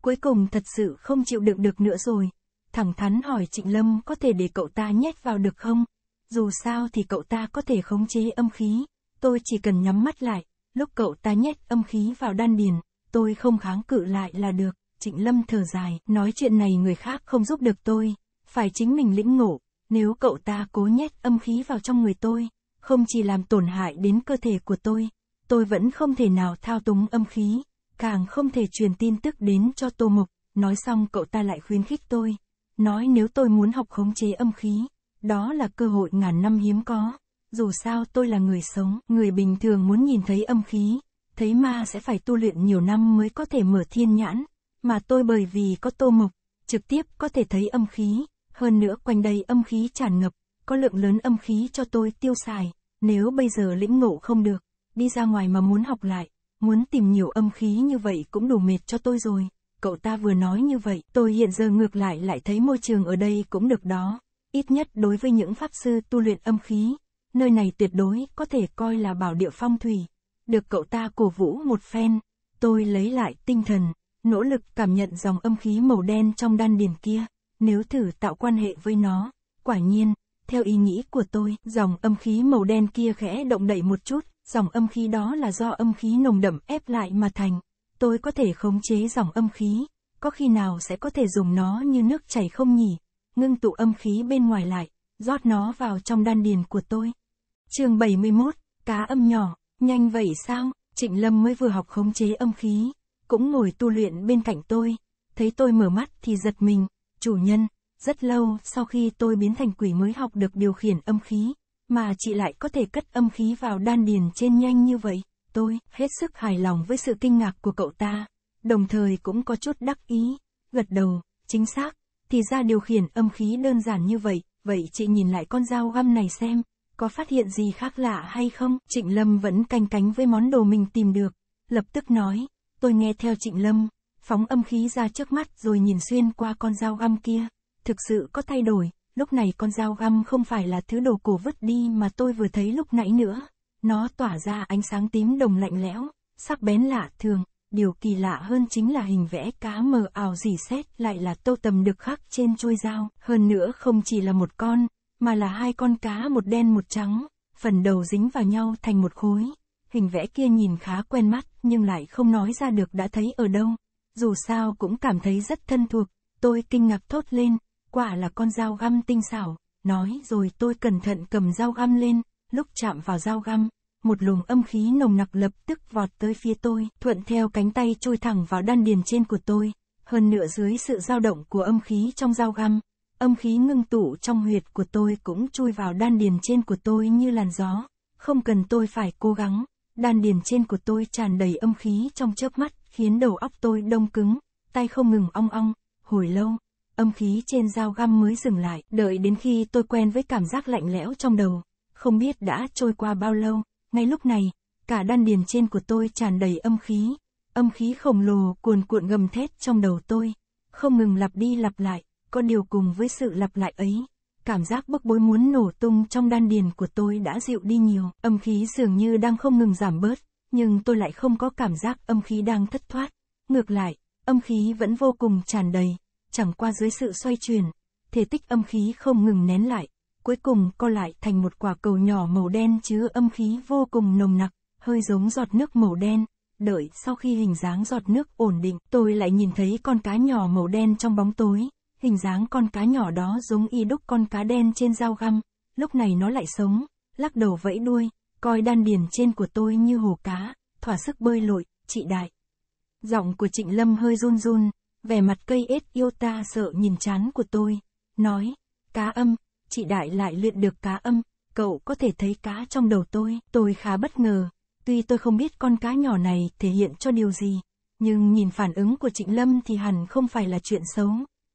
Cuối cùng thật sự không chịu đựng được nữa rồi. Thẳng thắn hỏi Trịnh Lâm có thể để cậu ta nhét vào được không? Dù sao thì cậu ta có thể khống chế âm khí. Tôi chỉ cần nhắm mắt lại, lúc cậu ta nhét âm khí vào đan điền, tôi không kháng cự lại là được. Trịnh Lâm thở dài, nói chuyện này người khác không giúp được tôi, phải chính mình lĩnh ngộ, nếu cậu ta cố nhét âm khí vào trong người tôi, không chỉ làm tổn hại đến cơ thể của tôi, tôi vẫn không thể nào thao túng âm khí, càng không thể truyền tin tức đến cho Tô Mục, nói xong cậu ta lại khuyến khích tôi, nói nếu tôi muốn học khống chế âm khí, đó là cơ hội ngàn năm hiếm có, dù sao tôi là người sống, người bình thường muốn nhìn thấy âm khí, thấy ma sẽ phải tu luyện nhiều năm mới có thể mở thiên nhãn, mà tôi bởi vì có Tô Mục, trực tiếp có thể thấy âm khí, hơn nữa quanh đây âm khí tràn ngập, có lượng lớn âm khí cho tôi tiêu xài, nếu bây giờ lĩnh ngộ không được, đi ra ngoài mà muốn học lại, muốn tìm nhiều âm khí như vậy cũng đủ mệt cho tôi rồi. Cậu ta vừa nói như vậy, tôi hiện giờ ngược lại lại thấy môi trường ở đây cũng được đó. Ít nhất đối với những pháp sư tu luyện âm khí, nơi này tuyệt đối có thể coi là bảo địa phong thủy. Được cậu ta cổ vũ một phen, tôi lấy lại tinh thần, nỗ lực cảm nhận dòng âm khí màu đen trong đan điền kia, nếu thử tạo quan hệ với nó, quả nhiên, theo ý nghĩ của tôi, dòng âm khí màu đen kia khẽ động đậy một chút, dòng âm khí đó là do âm khí nồng đậm ép lại mà thành. Tôi có thể khống chế dòng âm khí, có khi nào sẽ có thể dùng nó như nước chảy không nhỉ? Ngưng tụ âm khí bên ngoài lại, rót nó vào trong đan điền của tôi. chương 71, cá âm nhỏ, nhanh vậy sao? Trịnh Lâm mới vừa học khống chế âm khí, cũng ngồi tu luyện bên cạnh tôi. Thấy tôi mở mắt thì giật mình, chủ nhân, rất lâu sau khi tôi biến thành quỷ mới học được điều khiển âm khí, mà chị lại có thể cất âm khí vào đan điền trên nhanh như vậy. Tôi hết sức hài lòng với sự kinh ngạc của cậu ta, đồng thời cũng có chút đắc ý, gật đầu, chính xác, thì ra điều khiển âm khí đơn giản như vậy, vậy chị nhìn lại con dao găm này xem, có phát hiện gì khác lạ hay không? Trịnh Lâm vẫn canh cánh với món đồ mình tìm được, lập tức nói, tôi nghe theo Trịnh Lâm, phóng âm khí ra trước mắt rồi nhìn xuyên qua con dao găm kia thực sự có thay đổi, lúc này con dao găm không phải là thứ đồ cổ vứt đi mà tôi vừa thấy lúc nãy nữa. Nó tỏa ra ánh sáng tím đồng lạnh lẽo, sắc bén lạ thường, điều kỳ lạ hơn chính là hình vẽ cá mờ ảo dỉ xét lại là tô tầm được khắc trên chuôi dao, hơn nữa không chỉ là một con, mà là hai con cá một đen một trắng, phần đầu dính vào nhau thành một khối. Hình vẽ kia nhìn khá quen mắt nhưng lại không nói ra được đã thấy ở đâu, dù sao cũng cảm thấy rất thân thuộc, tôi kinh ngạc thốt lên, quả là con dao găm tinh xảo, nói rồi tôi cẩn thận cầm dao găm lên, lúc chạm vào dao găm, một luồng âm khí nồng nặc lập tức vọt tới phía tôi, thuận theo cánh tay trôi thẳng vào đan điền trên của tôi, hơn nữa dưới sự dao động của âm khí trong dao găm, âm khí ngưng tụ trong huyệt của tôi cũng chui vào đan điền trên của tôi như làn gió, không cần tôi phải cố gắng, đan điền trên của tôi tràn đầy âm khí trong chớp mắt, khiến đầu óc tôi đông cứng, tay không ngừng ong ong, hồi lâu, âm khí trên dao găm mới dừng lại, đợi đến khi tôi quen với cảm giác lạnh lẽo trong đầu, không biết đã trôi qua bao lâu, ngay lúc này, cả đan điền trên của tôi tràn đầy âm khí, âm khí khổng lồ cuồn cuộn gầm thét trong đầu tôi, không ngừng lặp đi lặp lại, có điều cùng với sự lặp lại ấy, cảm giác bức bối muốn nổ tung trong đan điền của tôi đã dịu đi nhiều, âm khí dường như đang không ngừng giảm bớt, nhưng tôi lại không có cảm giác âm khí đang thất thoát, ngược lại, âm khí vẫn vô cùng tràn đầy chẳng qua dưới sự xoay chuyển, thể tích âm khí không ngừng nén lại, cuối cùng co lại thành một quả cầu nhỏ màu đen chứa âm khí vô cùng nồng nặc, hơi giống giọt nước màu đen. Đợi sau khi hình dáng giọt nước ổn định, tôi lại nhìn thấy con cá nhỏ màu đen trong bóng tối. Hình dáng con cá nhỏ đó giống y đúc con cá đen trên dao găm, lúc này nó lại sống, lắc đầu vẫy đuôi, coi đan điền trên của tôi như hồ cá, thỏa sức bơi lội, chị đại. Giọng của Trịnh Lâm hơi run run, vẻ mặt cây ếch yêu ta sợ nhìn chán của tôi, nói, cá âm, chị Đại lại luyện được cá âm, cậu có thể thấy cá trong đầu tôi, tôi khá bất ngờ, tuy tôi không biết con cá nhỏ này thể hiện cho điều gì, nhưng nhìn phản ứng của Trịnh Lâm thì hẳn không phải là chuyện xấu,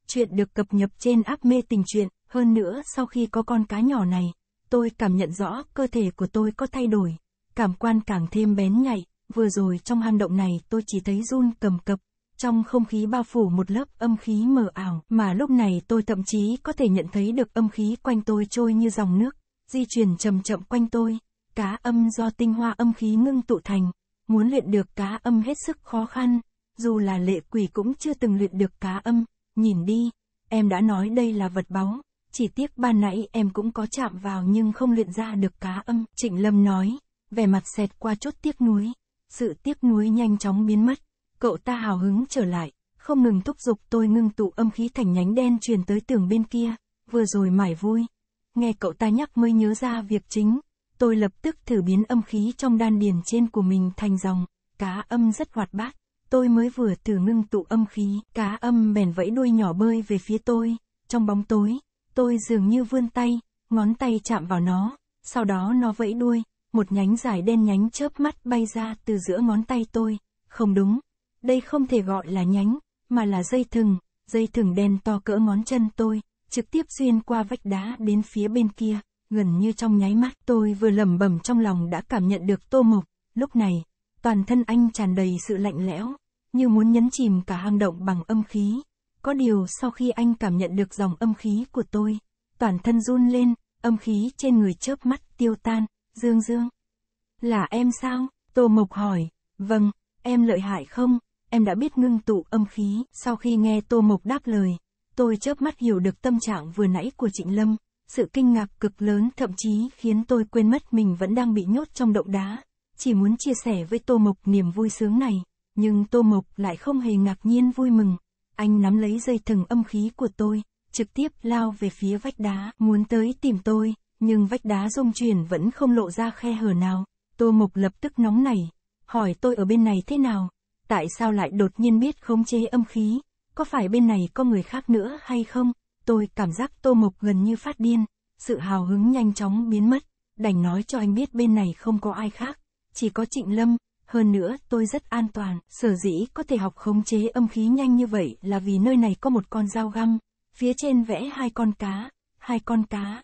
chuyện được cập nhật trên áp mê tình chuyện, hơn nữa sau khi có con cá nhỏ này, tôi cảm nhận rõ cơ thể của tôi có thay đổi, cảm quan càng thêm bén nhạy, vừa rồi trong hang động này tôi chỉ thấy run cầm cập, trong không khí bao phủ một lớp âm khí mờ ảo, mà lúc này tôi thậm chí có thể nhận thấy được âm khí quanh tôi trôi như dòng nước, di chuyển chậm chậm quanh tôi, cá âm do tinh hoa âm khí ngưng tụ thành, muốn luyện được cá âm hết sức khó khăn, dù là lệ quỷ cũng chưa từng luyện được cá âm, nhìn đi, em đã nói đây là vật báu, chỉ tiếc ban nãy em cũng có chạm vào nhưng không luyện ra được cá âm, Trịnh Lâm nói, vẻ mặt xẹt qua chút tiếc nuối, sự tiếc nuối nhanh chóng biến mất. Cậu ta hào hứng trở lại, không ngừng thúc giục tôi ngưng tụ âm khí thành nhánh đen truyền tới tường bên kia, vừa rồi mải vui. Nghe cậu ta nhắc mới nhớ ra việc chính, tôi lập tức thử biến âm khí trong đan điền trên của mình thành dòng, cá âm rất hoạt bát. Tôi mới vừa thử ngưng tụ âm khí, cá âm bèn vẫy đuôi nhỏ bơi về phía tôi, trong bóng tối, tôi dường như vươn tay, ngón tay chạm vào nó, sau đó nó vẫy đuôi, một nhánh dài đen nhánh chớp mắt bay ra từ giữa ngón tay tôi, không đúng, đây không thể gọi là nhánh, mà là dây thừng, dây thừng đen to cỡ ngón chân tôi, trực tiếp xuyên qua vách đá đến phía bên kia, gần như trong nháy mắt tôi vừa lẩm bẩm trong lòng đã cảm nhận được tô mộc, lúc này, toàn thân anh tràn đầy sự lạnh lẽo, như muốn nhấn chìm cả hang động bằng âm khí. Có điều sau khi anh cảm nhận được dòng âm khí của tôi, toàn thân run lên, âm khí trên người chớp mắt tiêu tan, dương dương. Là em sao? Tô Mộc hỏi, vâng, em lợi hại không? em đã biết ngưng tụ âm khí. Sau khi nghe Tô Mộc đáp lời, tôi chớp mắt hiểu được tâm trạng vừa nãy của Trịnh Lâm. Sự kinh ngạc cực lớn thậm chí khiến tôi quên mất mình vẫn đang bị nhốt trong động đá. Chỉ muốn chia sẻ với Tô Mộc niềm vui sướng này, nhưng Tô Mộc lại không hề ngạc nhiên vui mừng. Anh nắm lấy dây thừng âm khí của tôi, trực tiếp lao về phía vách đá, muốn tới tìm tôi, nhưng vách đá rung chuyển vẫn không lộ ra khe hở nào. Tô Mộc lập tức nóng nảy, hỏi tôi ở bên này thế nào, tại sao lại đột nhiên biết khống chế âm khí, có phải bên này có người khác nữa hay không? Tôi cảm giác Tô Mộc gần như phát điên, sự hào hứng nhanh chóng biến mất, đành nói cho anh biết bên này không có ai khác, chỉ có Trịnh Lâm, hơn nữa tôi rất an toàn, sở dĩ có thể học khống chế âm khí nhanh như vậy là vì nơi này có một con dao găm, phía trên vẽ hai con cá, hai con cá.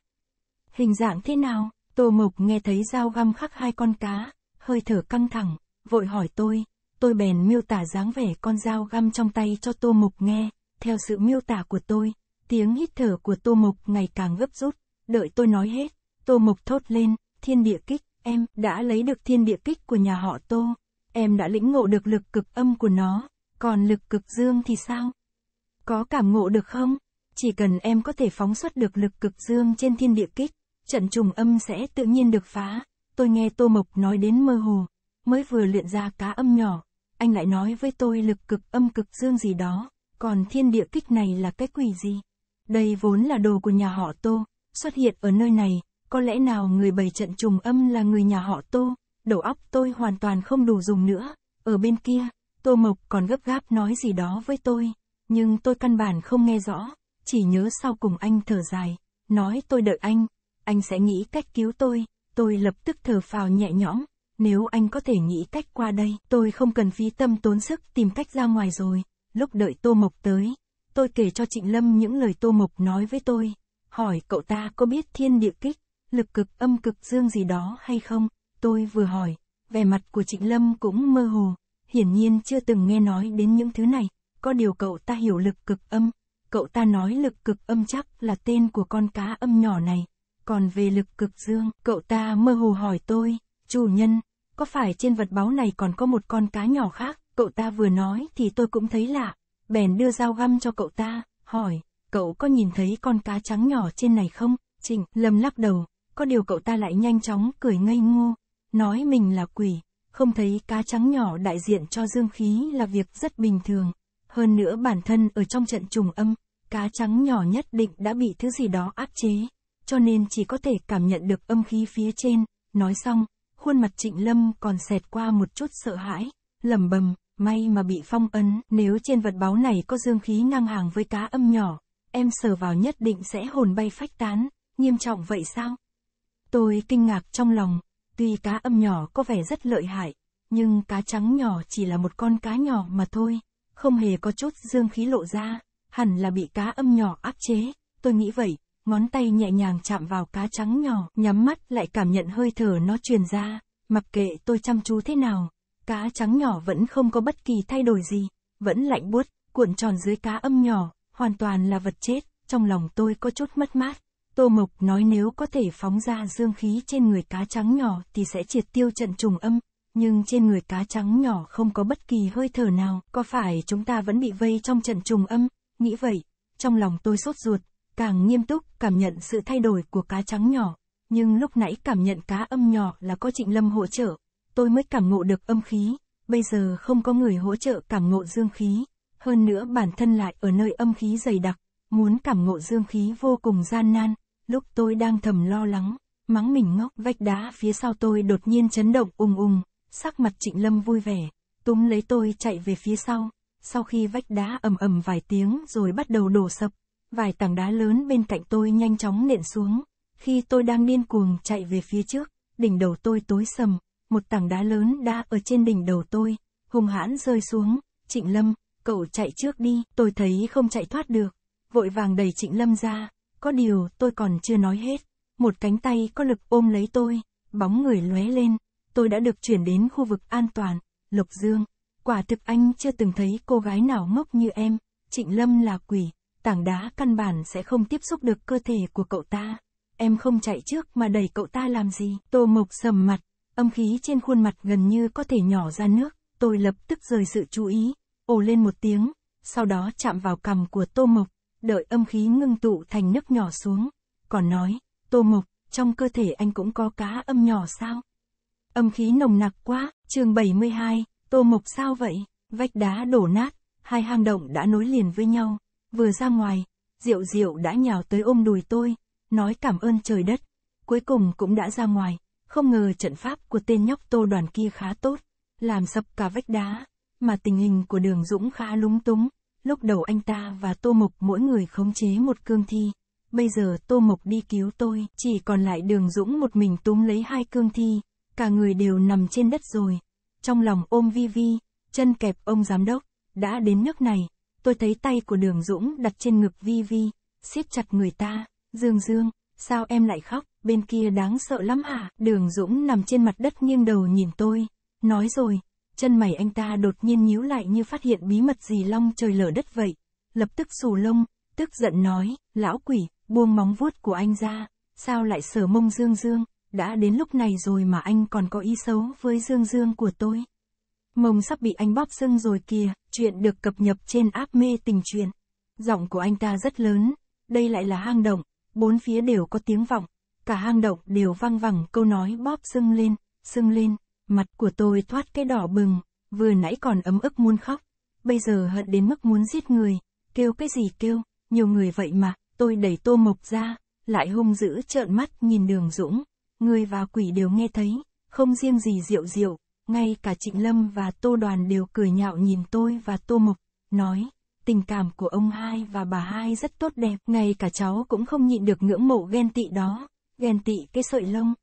Hình dạng thế nào? Tô Mộc nghe thấy dao găm khắc hai con cá, hơi thở căng thẳng, vội hỏi tôi, tôi bèn miêu tả dáng vẻ con dao găm trong tay cho Tô Mục nghe, theo sự miêu tả của tôi, tiếng hít thở của Tô Mục ngày càng gấp rút, đợi tôi nói hết, Tô Mục thốt lên, thiên địa kích, em đã lấy được thiên địa kích của nhà họ Tô, em đã lĩnh ngộ được lực cực âm của nó, còn lực cực dương thì sao? Có cảm ngộ được không? Chỉ cần em có thể phóng xuất được lực cực dương trên thiên địa kích, trận trùng âm sẽ tự nhiên được phá. Tôi nghe Tô Mộc nói đến mơ hồ, mới vừa luyện ra cá âm nhỏ, anh lại nói với tôi lực cực âm cực dương gì đó, còn thiên địa kích này là cái quỷ gì? Đây vốn là đồ của nhà họ Tô, xuất hiện ở nơi này, có lẽ nào người bày trận trùng âm là người nhà họ Tô, đầu óc tôi hoàn toàn không đủ dùng nữa, ở bên kia, Tô Mộc còn gấp gáp nói gì đó với tôi, nhưng tôi căn bản không nghe rõ, chỉ nhớ sau cùng anh thở dài, nói tôi đợi anh, anh sẽ nghĩ cách cứu tôi, tôi lập tức thở phào nhẹ nhõm, nếu anh có thể nghĩ cách qua đây, tôi không cần phí tâm tốn sức tìm cách ra ngoài rồi. Lúc đợi Tô Mộc tới, tôi kể cho Trịnh Lâm những lời Tô Mộc nói với tôi. Hỏi cậu ta có biết thiên địa kích, lực cực âm cực dương gì đó hay không? Tôi vừa hỏi, vẻ mặt của Trịnh Lâm cũng mơ hồ. Hiển nhiên chưa từng nghe nói đến những thứ này. Có điều cậu ta hiểu lực cực âm. Cậu ta nói lực cực âm chắc là tên của con cá âm nhỏ này. Còn về lực cực dương, cậu ta mơ hồ hỏi tôi, chủ nhân, có phải trên vật báu này còn có một con cá nhỏ khác, cậu ta vừa nói thì tôi cũng thấy lạ, bèn đưa dao găm cho cậu ta, hỏi, cậu có nhìn thấy con cá trắng nhỏ trên này không? Trình, lầm lắc đầu, có điều cậu ta lại nhanh chóng cười ngây ngô, nói mình là quỷ, không thấy cá trắng nhỏ đại diện cho dương khí là việc rất bình thường. Hơn nữa bản thân ở trong trận trùng âm, cá trắng nhỏ nhất định đã bị thứ gì đó áp chế, cho nên chỉ có thể cảm nhận được âm khí phía trên, nói xong, khuôn mặt trịnh lâm còn xẹt qua một chút sợ hãi, lẩm bẩm may mà bị phong ấn, nếu trên vật báu này có dương khí ngang hàng với cá âm nhỏ, em sờ vào nhất định sẽ hồn bay phách tán, nghiêm trọng vậy sao? Tôi kinh ngạc trong lòng, tuy cá âm nhỏ có vẻ rất lợi hại, nhưng cá trắng nhỏ chỉ là một con cá nhỏ mà thôi, không hề có chút dương khí lộ ra, hẳn là bị cá âm nhỏ áp chế, tôi nghĩ vậy, ngón tay nhẹ nhàng chạm vào cá trắng nhỏ, nhắm mắt lại cảm nhận hơi thở nó truyền ra, mặc kệ tôi chăm chú thế nào, cá trắng nhỏ vẫn không có bất kỳ thay đổi gì, vẫn lạnh buốt, cuộn tròn dưới cá âm nhỏ, hoàn toàn là vật chết, trong lòng tôi có chút mất mát. Tô Mộc nói nếu có thể phóng ra dương khí trên người cá trắng nhỏ thì sẽ triệt tiêu trận trùng âm, nhưng trên người cá trắng nhỏ không có bất kỳ hơi thở nào, có phải chúng ta vẫn bị vây trong trận trùng âm, nghĩ vậy, trong lòng tôi sốt ruột, càng nghiêm túc cảm nhận sự thay đổi của cá trắng nhỏ, nhưng lúc nãy cảm nhận cá âm nhỏ là có Trịnh Lâm hỗ trợ, tôi mới cảm ngộ được âm khí, bây giờ không có người hỗ trợ cảm ngộ dương khí, hơn nữa bản thân lại ở nơi âm khí dày đặc, muốn cảm ngộ dương khí vô cùng gian nan, lúc tôi đang thầm lo lắng, mắng mình ngốc vách đá phía sau tôi đột nhiên chấn động ung ung sắc mặt Trịnh Lâm vui vẻ, túm lấy tôi chạy về phía sau, sau khi vách đá ầm ầm vài tiếng rồi bắt đầu đổ sập, Vài tảng đá lớn bên cạnh tôi nhanh chóng nện xuống. Khi tôi đang điên cuồng chạy về phía trước, đỉnh đầu tôi tối sầm, một tảng đá lớn đã ở trên đỉnh đầu tôi, hùng hãn rơi xuống, Trịnh Lâm, cậu chạy trước đi, tôi thấy không chạy thoát được, vội vàng đẩy Trịnh Lâm ra, có điều tôi còn chưa nói hết, một cánh tay có lực ôm lấy tôi, bóng người lóe lên, tôi đã được chuyển đến khu vực an toàn, lục Dương, quả thực anh chưa từng thấy cô gái nào ngốc như em, Trịnh Lâm là quỷ, tảng đá căn bản sẽ không tiếp xúc được cơ thể của cậu ta. Em không chạy trước mà đẩy cậu ta làm gì? Tô Mộc sầm mặt, âm khí trên khuôn mặt gần như có thể nhỏ ra nước, tôi lập tức rời sự chú ý, ồ lên một tiếng, sau đó chạm vào cằm của Tô Mộc, đợi âm khí ngưng tụ thành nước nhỏ xuống, còn nói, Tô Mộc, trong cơ thể anh cũng có cá âm nhỏ sao? Âm khí nồng nặc quá, chương 72, Tô Mộc sao vậy? Vách đá đổ nát, hai hang động đã nối liền với nhau, Vừa ra ngoài, Diệu Diệu đã nhào tới ôm đùi tôi, nói cảm ơn trời đất. Cuối cùng cũng đã ra ngoài, không ngờ trận pháp của tên nhóc tô đoàn kia khá tốt, làm sập cả vách đá, mà tình hình của đường Dũng khá lúng túng. Lúc đầu anh ta và Tô Mộc mỗi người khống chế một cương thi, bây giờ Tô Mộc đi cứu tôi, chỉ còn lại đường Dũng một mình túm lấy hai cương thi, cả người đều nằm trên đất rồi. Trong lòng ôm Vi Vi, chân kẹp ông giám đốc, đã đến nước này, tôi thấy tay của đường Dũng đặt trên ngực Vi Vi, siết chặt người ta, Dương Dương, sao em lại khóc, bên kia đáng sợ lắm hả, đường Dũng nằm trên mặt đất nghiêng đầu nhìn tôi, nói rồi, chân mày anh ta đột nhiên nhíu lại như phát hiện bí mật gì long trời lở đất vậy, lập tức xù lông, tức giận nói, lão quỷ, buông móng vuốt của anh ra, sao lại sờ mông Dương Dương, đã đến lúc này rồi mà anh còn có ý xấu với Dương Dương của tôi. Mông sắp bị anh bóp dưng rồi kìa, Chuyện được cập nhật trên app mê tình truyền. Giọng của anh ta rất lớn, đây lại là hang động, bốn phía đều có tiếng vọng, cả hang động đều vang vẳng câu nói bóp sưng lên, sưng lên, mặt của tôi thoát cái đỏ bừng, vừa nãy còn ấm ức muốn khóc, bây giờ hận đến mức muốn giết người, kêu cái gì kêu, nhiều người vậy mà, tôi đẩy tô mộc ra, lại hung dữ trợn mắt nhìn đường Dũng, người và quỷ đều nghe thấy, không riêng gì Diệu Diệu, ngay cả Trịnh Lâm và Tô Đoàn đều cười nhạo nhìn tôi và Tô Mộc, nói, tình cảm của ông hai và bà hai rất tốt đẹp, ngay cả cháu cũng không nhịn được ngưỡng mộ ghen tị đó, ghen tị cái sợi lông.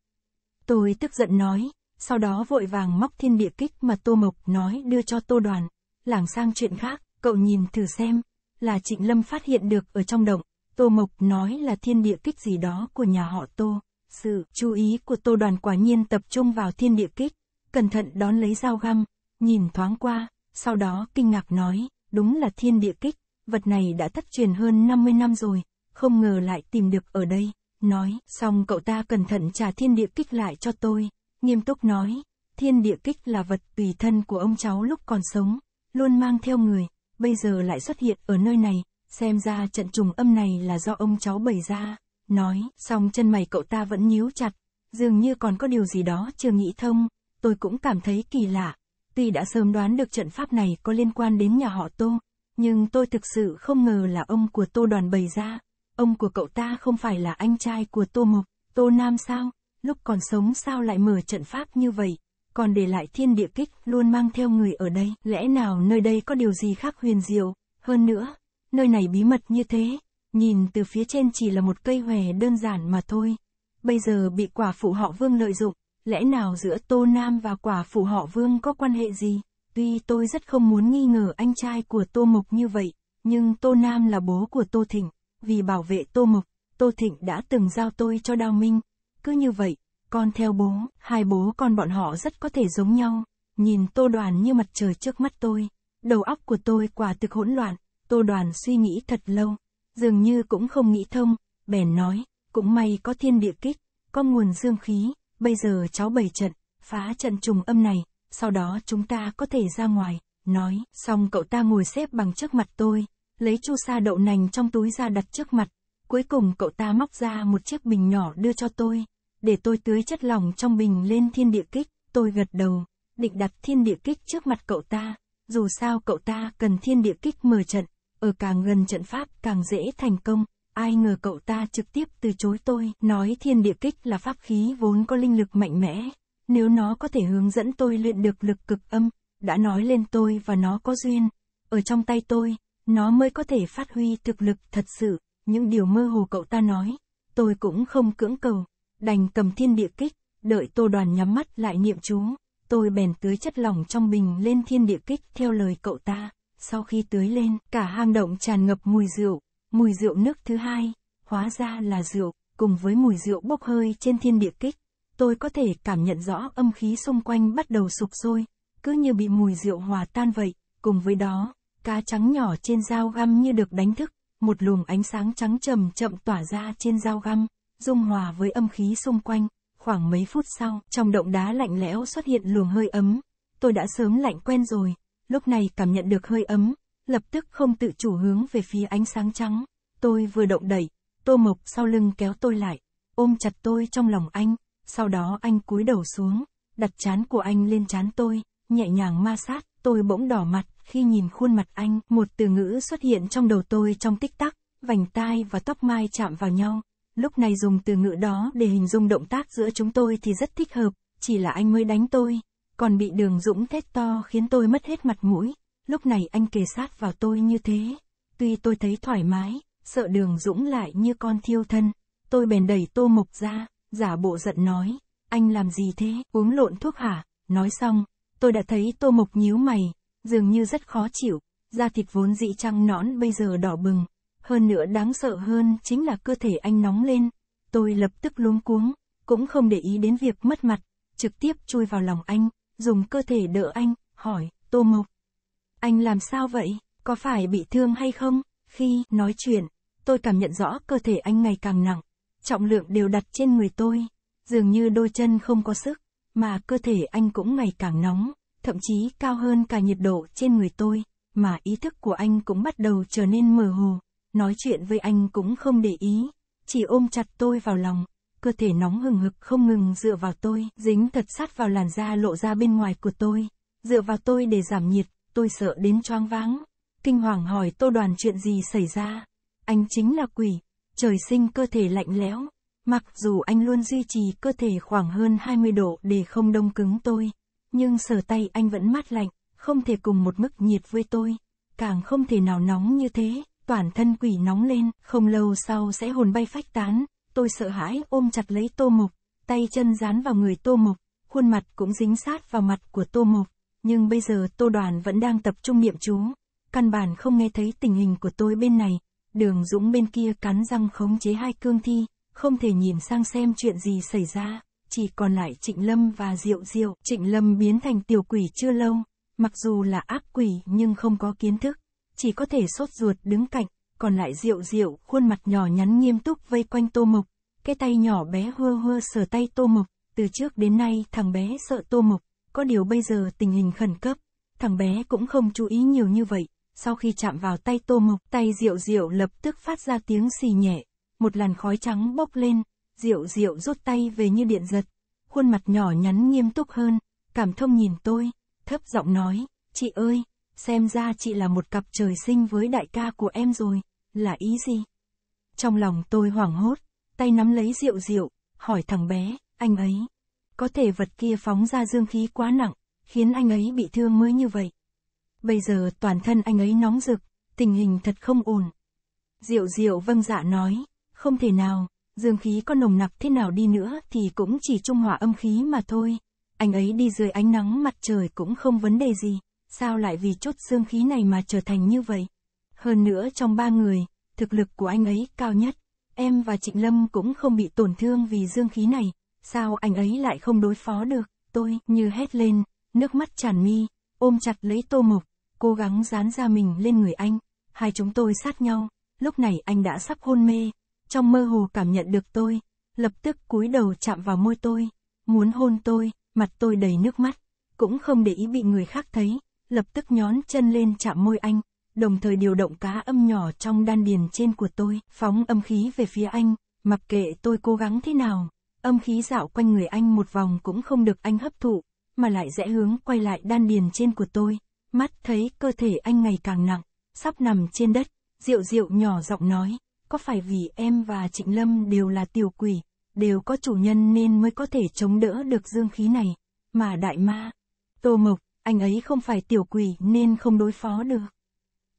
Tôi tức giận nói, sau đó vội vàng móc thiên địa kích mà Tô Mộc nói đưa cho Tô Đoàn, lảng sang chuyện khác, cậu nhìn thử xem, là Trịnh Lâm phát hiện được ở trong động, Tô Mộc nói là thiên địa kích gì đó của nhà họ Tô. Sự chú ý của Tô Đoàn quả nhiên tập trung vào thiên địa kích, cẩn thận đón lấy dao găm, nhìn thoáng qua, sau đó kinh ngạc nói, đúng là thiên địa kích, vật này đã thất truyền hơn 50 năm rồi, không ngờ lại tìm được ở đây, nói, xong cậu ta cẩn thận trả thiên địa kích lại cho tôi, nghiêm túc nói, thiên địa kích là vật tùy thân của ông cháu lúc còn sống, luôn mang theo người, bây giờ lại xuất hiện ở nơi này, xem ra trận trùng âm này là do ông cháu bày ra, nói, xong chân mày cậu ta vẫn nhíu chặt, dường như còn có điều gì đó chưa nghĩ thông, tôi cũng cảm thấy kỳ lạ. Tuy đã sớm đoán được trận pháp này có liên quan đến nhà họ Tô, nhưng tôi thực sự không ngờ là ông của Tô đoàn bày ra. Ông của cậu ta không phải là anh trai của Tô Mộc, Tô Nam sao? Lúc còn sống sao lại mở trận pháp như vậy? Còn để lại thiên địa kích luôn mang theo người ở đây. Lẽ nào nơi đây có điều gì khác huyền diệu? Hơn nữa, nơi này bí mật như thế. Nhìn từ phía trên chỉ là một cây hòe đơn giản mà thôi. Bây giờ bị quả phụ họ vương lợi dụng, lẽ nào giữa Tô Nam và quả phủ họ Vương có quan hệ gì? Tuy tôi rất không muốn nghi ngờ anh trai của Tô Mộc như vậy, nhưng Tô Nam là bố của Tô Thịnh, vì bảo vệ Tô Mộc, Tô Thịnh đã từng giao tôi cho Đao Minh. Cứ như vậy, con theo bố, hai bố con bọn họ rất có thể giống nhau. Nhìn Tô Đoàn như mặt trời trước mắt tôi, đầu óc của tôi quả thực hỗn loạn, Tô Đoàn suy nghĩ thật lâu, dường như cũng không nghĩ thông, bèn nói, cũng may có thiên địa kích, có nguồn dương khí, bây giờ cháu bày trận, phá trận trùng âm này, sau đó chúng ta có thể ra ngoài, nói, xong cậu ta ngồi xếp bằng trước mặt tôi, lấy chu sa đậu nành trong túi ra đặt trước mặt, cuối cùng cậu ta móc ra một chiếc bình nhỏ đưa cho tôi, để tôi tưới chất lỏng trong bình lên thiên địa kích, tôi gật đầu, định đặt thiên địa kích trước mặt cậu ta, dù sao cậu ta cần thiên địa kích mở trận, ở càng gần trận pháp càng dễ thành công ai ngờ cậu ta trực tiếp từ chối tôi, nói thiên địa kích là pháp khí vốn có linh lực mạnh mẽ, nếu nó có thể hướng dẫn tôi luyện được lực cực âm, đã nói lên tôi và nó có duyên, ở trong tay tôi, nó mới có thể phát huy thực lực thật sự, những điều mơ hồ cậu ta nói, tôi cũng không cưỡng cầu, đành cầm thiên địa kích, đợi tô đoàn nhắm mắt lại niệm chú, tôi bèn tưới chất lỏng trong bình lên thiên địa kích theo lời cậu ta, sau khi tưới lên, cả hang động tràn ngập mùi rượu, Mùi rượu nước thứ hai, hóa ra là rượu, cùng với mùi rượu bốc hơi trên thiên địa kích, tôi có thể cảm nhận rõ âm khí xung quanh bắt đầu sụp sôi, cứ như bị mùi rượu hòa tan vậy, cùng với đó, cá trắng nhỏ trên dao găm như được đánh thức, một luồng ánh sáng trắng trầm chậm tỏa ra trên dao găm, dung hòa với âm khí xung quanh, khoảng mấy phút sau, trong động đá lạnh lẽo xuất hiện luồng hơi ấm, tôi đã sớm lạnh quen rồi, lúc này cảm nhận được hơi ấm, lập tức không tự chủ hướng về phía ánh sáng trắng. Tôi vừa động đẩy, Tô Mộc sau lưng kéo tôi lại, ôm chặt tôi trong lòng anh, sau đó anh cúi đầu xuống, đặt chán của anh lên chán tôi, nhẹ nhàng ma sát, tôi bỗng đỏ mặt khi nhìn khuôn mặt anh, một từ ngữ xuất hiện trong đầu tôi trong tích tắc, vành tai và tóc mai chạm vào nhau. Lúc này dùng từ ngữ đó để hình dung động tác giữa chúng tôi thì rất thích hợp, chỉ là anh mới đánh tôi, còn bị đường dũng thét to khiến tôi mất hết mặt mũi. Lúc này anh kề sát vào tôi như thế, tuy tôi thấy thoải mái, sợ đường dũng lại như con thiêu thân, tôi bèn đẩy tô mộc ra, giả bộ giận nói, anh làm gì thế, uống lộn thuốc hả, nói xong, tôi đã thấy tô mộc nhíu mày, dường như rất khó chịu, da thịt vốn dị trăng nõn bây giờ đỏ bừng, hơn nữa đáng sợ hơn chính là cơ thể anh nóng lên, tôi lập tức luống cuống, cũng không để ý đến việc mất mặt, trực tiếp chui vào lòng anh, dùng cơ thể đỡ anh, hỏi, tô mộc, anh làm sao vậy? Có phải bị thương hay không? Khi nói chuyện, tôi cảm nhận rõ cơ thể anh ngày càng nặng. Trọng lượng đều đặt trên người tôi. Dường như đôi chân không có sức, mà cơ thể anh cũng ngày càng nóng, thậm chí cao hơn cả nhiệt độ trên người tôi, mà ý thức của anh cũng bắt đầu trở nên mờ hồ. Nói chuyện với anh cũng không để ý, chỉ ôm chặt tôi vào lòng, cơ thể nóng hừng hực không ngừng dựa vào tôi, dính thật sát vào làn da lộ ra bên ngoài của tôi, dựa vào tôi để giảm nhiệt, tôi sợ đến choáng váng. Kinh hoàng hỏi tô đoàn chuyện gì xảy ra. Anh chính là quỷ, trời sinh cơ thể lạnh lẽo. Mặc dù anh luôn duy trì cơ thể khoảng hơn 20 độ để không đông cứng tôi, nhưng sờ tay anh vẫn mát lạnh, không thể cùng một mức nhiệt với tôi. Càng không thể nào nóng như thế, toàn thân quỷ nóng lên, không lâu sau sẽ hồn bay phách tán. Tôi sợ hãi ôm chặt lấy tô mục, tay chân dán vào người tô mục, khuôn mặt cũng dính sát vào mặt của tô mục nhưng bây giờ Tô Đoàn vẫn đang tập trung niệm chú, căn bản không nghe thấy tình hình của tôi bên này, đường Dũng bên kia cắn răng khống chế hai cương thi, không thể nhìn sang xem chuyện gì xảy ra, chỉ còn lại Trịnh Lâm và Diệu Diệu. Trịnh Lâm biến thành tiểu quỷ chưa lâu, mặc dù là ác quỷ nhưng không có kiến thức, chỉ có thể sốt ruột đứng cạnh, còn lại Diệu Diệu khuôn mặt nhỏ nhắn nghiêm túc vây quanh Tô mục cái tay nhỏ bé hưa hưa sờ tay Tô mục từ trước đến nay thằng bé sợ Tô mục có điều bây giờ tình hình khẩn cấp, thằng bé cũng không chú ý nhiều như vậy, sau khi chạm vào tay tô mộc, tay Diệu Diệu lập tức phát ra tiếng xì nhẹ, một làn khói trắng bốc lên, Diệu Diệu rút tay về như điện giật, khuôn mặt nhỏ nhắn nghiêm túc hơn, cảm thông nhìn tôi, thấp giọng nói, chị ơi, xem ra chị là một cặp trời sinh với đại ca của em rồi, là ý gì? Trong lòng tôi hoảng hốt, tay nắm lấy Diệu Diệu, hỏi thằng bé, anh ấy, có thể vật kia phóng ra dương khí quá nặng, khiến anh ấy bị thương mới như vậy. Bây giờ toàn thân anh ấy nóng rực, tình hình thật không ổn. Diệu diệu vâng dạ nói, không thể nào, dương khí có nồng nặc thế nào đi nữa thì cũng chỉ trung hòa âm khí mà thôi. Anh ấy đi dưới ánh nắng mặt trời cũng không vấn đề gì, sao lại vì chút dương khí này mà trở thành như vậy. Hơn nữa trong ba người, thực lực của anh ấy cao nhất, em và Trịnh Lâm cũng không bị tổn thương vì dương khí này, sao anh ấy lại không đối phó được, tôi, như hét lên, nước mắt tràn mi, ôm chặt lấy tô mục, cố gắng dán ra mình lên người anh, hai chúng tôi sát nhau, lúc này anh đã sắp hôn mê, trong mơ hồ cảm nhận được tôi, lập tức cúi đầu chạm vào môi tôi, muốn hôn tôi, mặt tôi đầy nước mắt, cũng không để ý bị người khác thấy, lập tức nhón chân lên chạm môi anh, đồng thời điều động cá âm nhỏ trong đan điền trên của tôi, phóng âm khí về phía anh, mặc kệ tôi cố gắng thế nào, âm khí dạo quanh người anh một vòng cũng không được anh hấp thụ, mà lại rẽ hướng quay lại đan điền trên của tôi. Mắt thấy cơ thể anh ngày càng nặng, sắp nằm trên đất, Diệu Diệu nhỏ giọng nói, có phải vì em và Trịnh Lâm đều là tiểu quỷ, đều có chủ nhân nên mới có thể chống đỡ được dương khí này, mà đại ma, Tô Mộc, anh ấy không phải tiểu quỷ nên không đối phó được.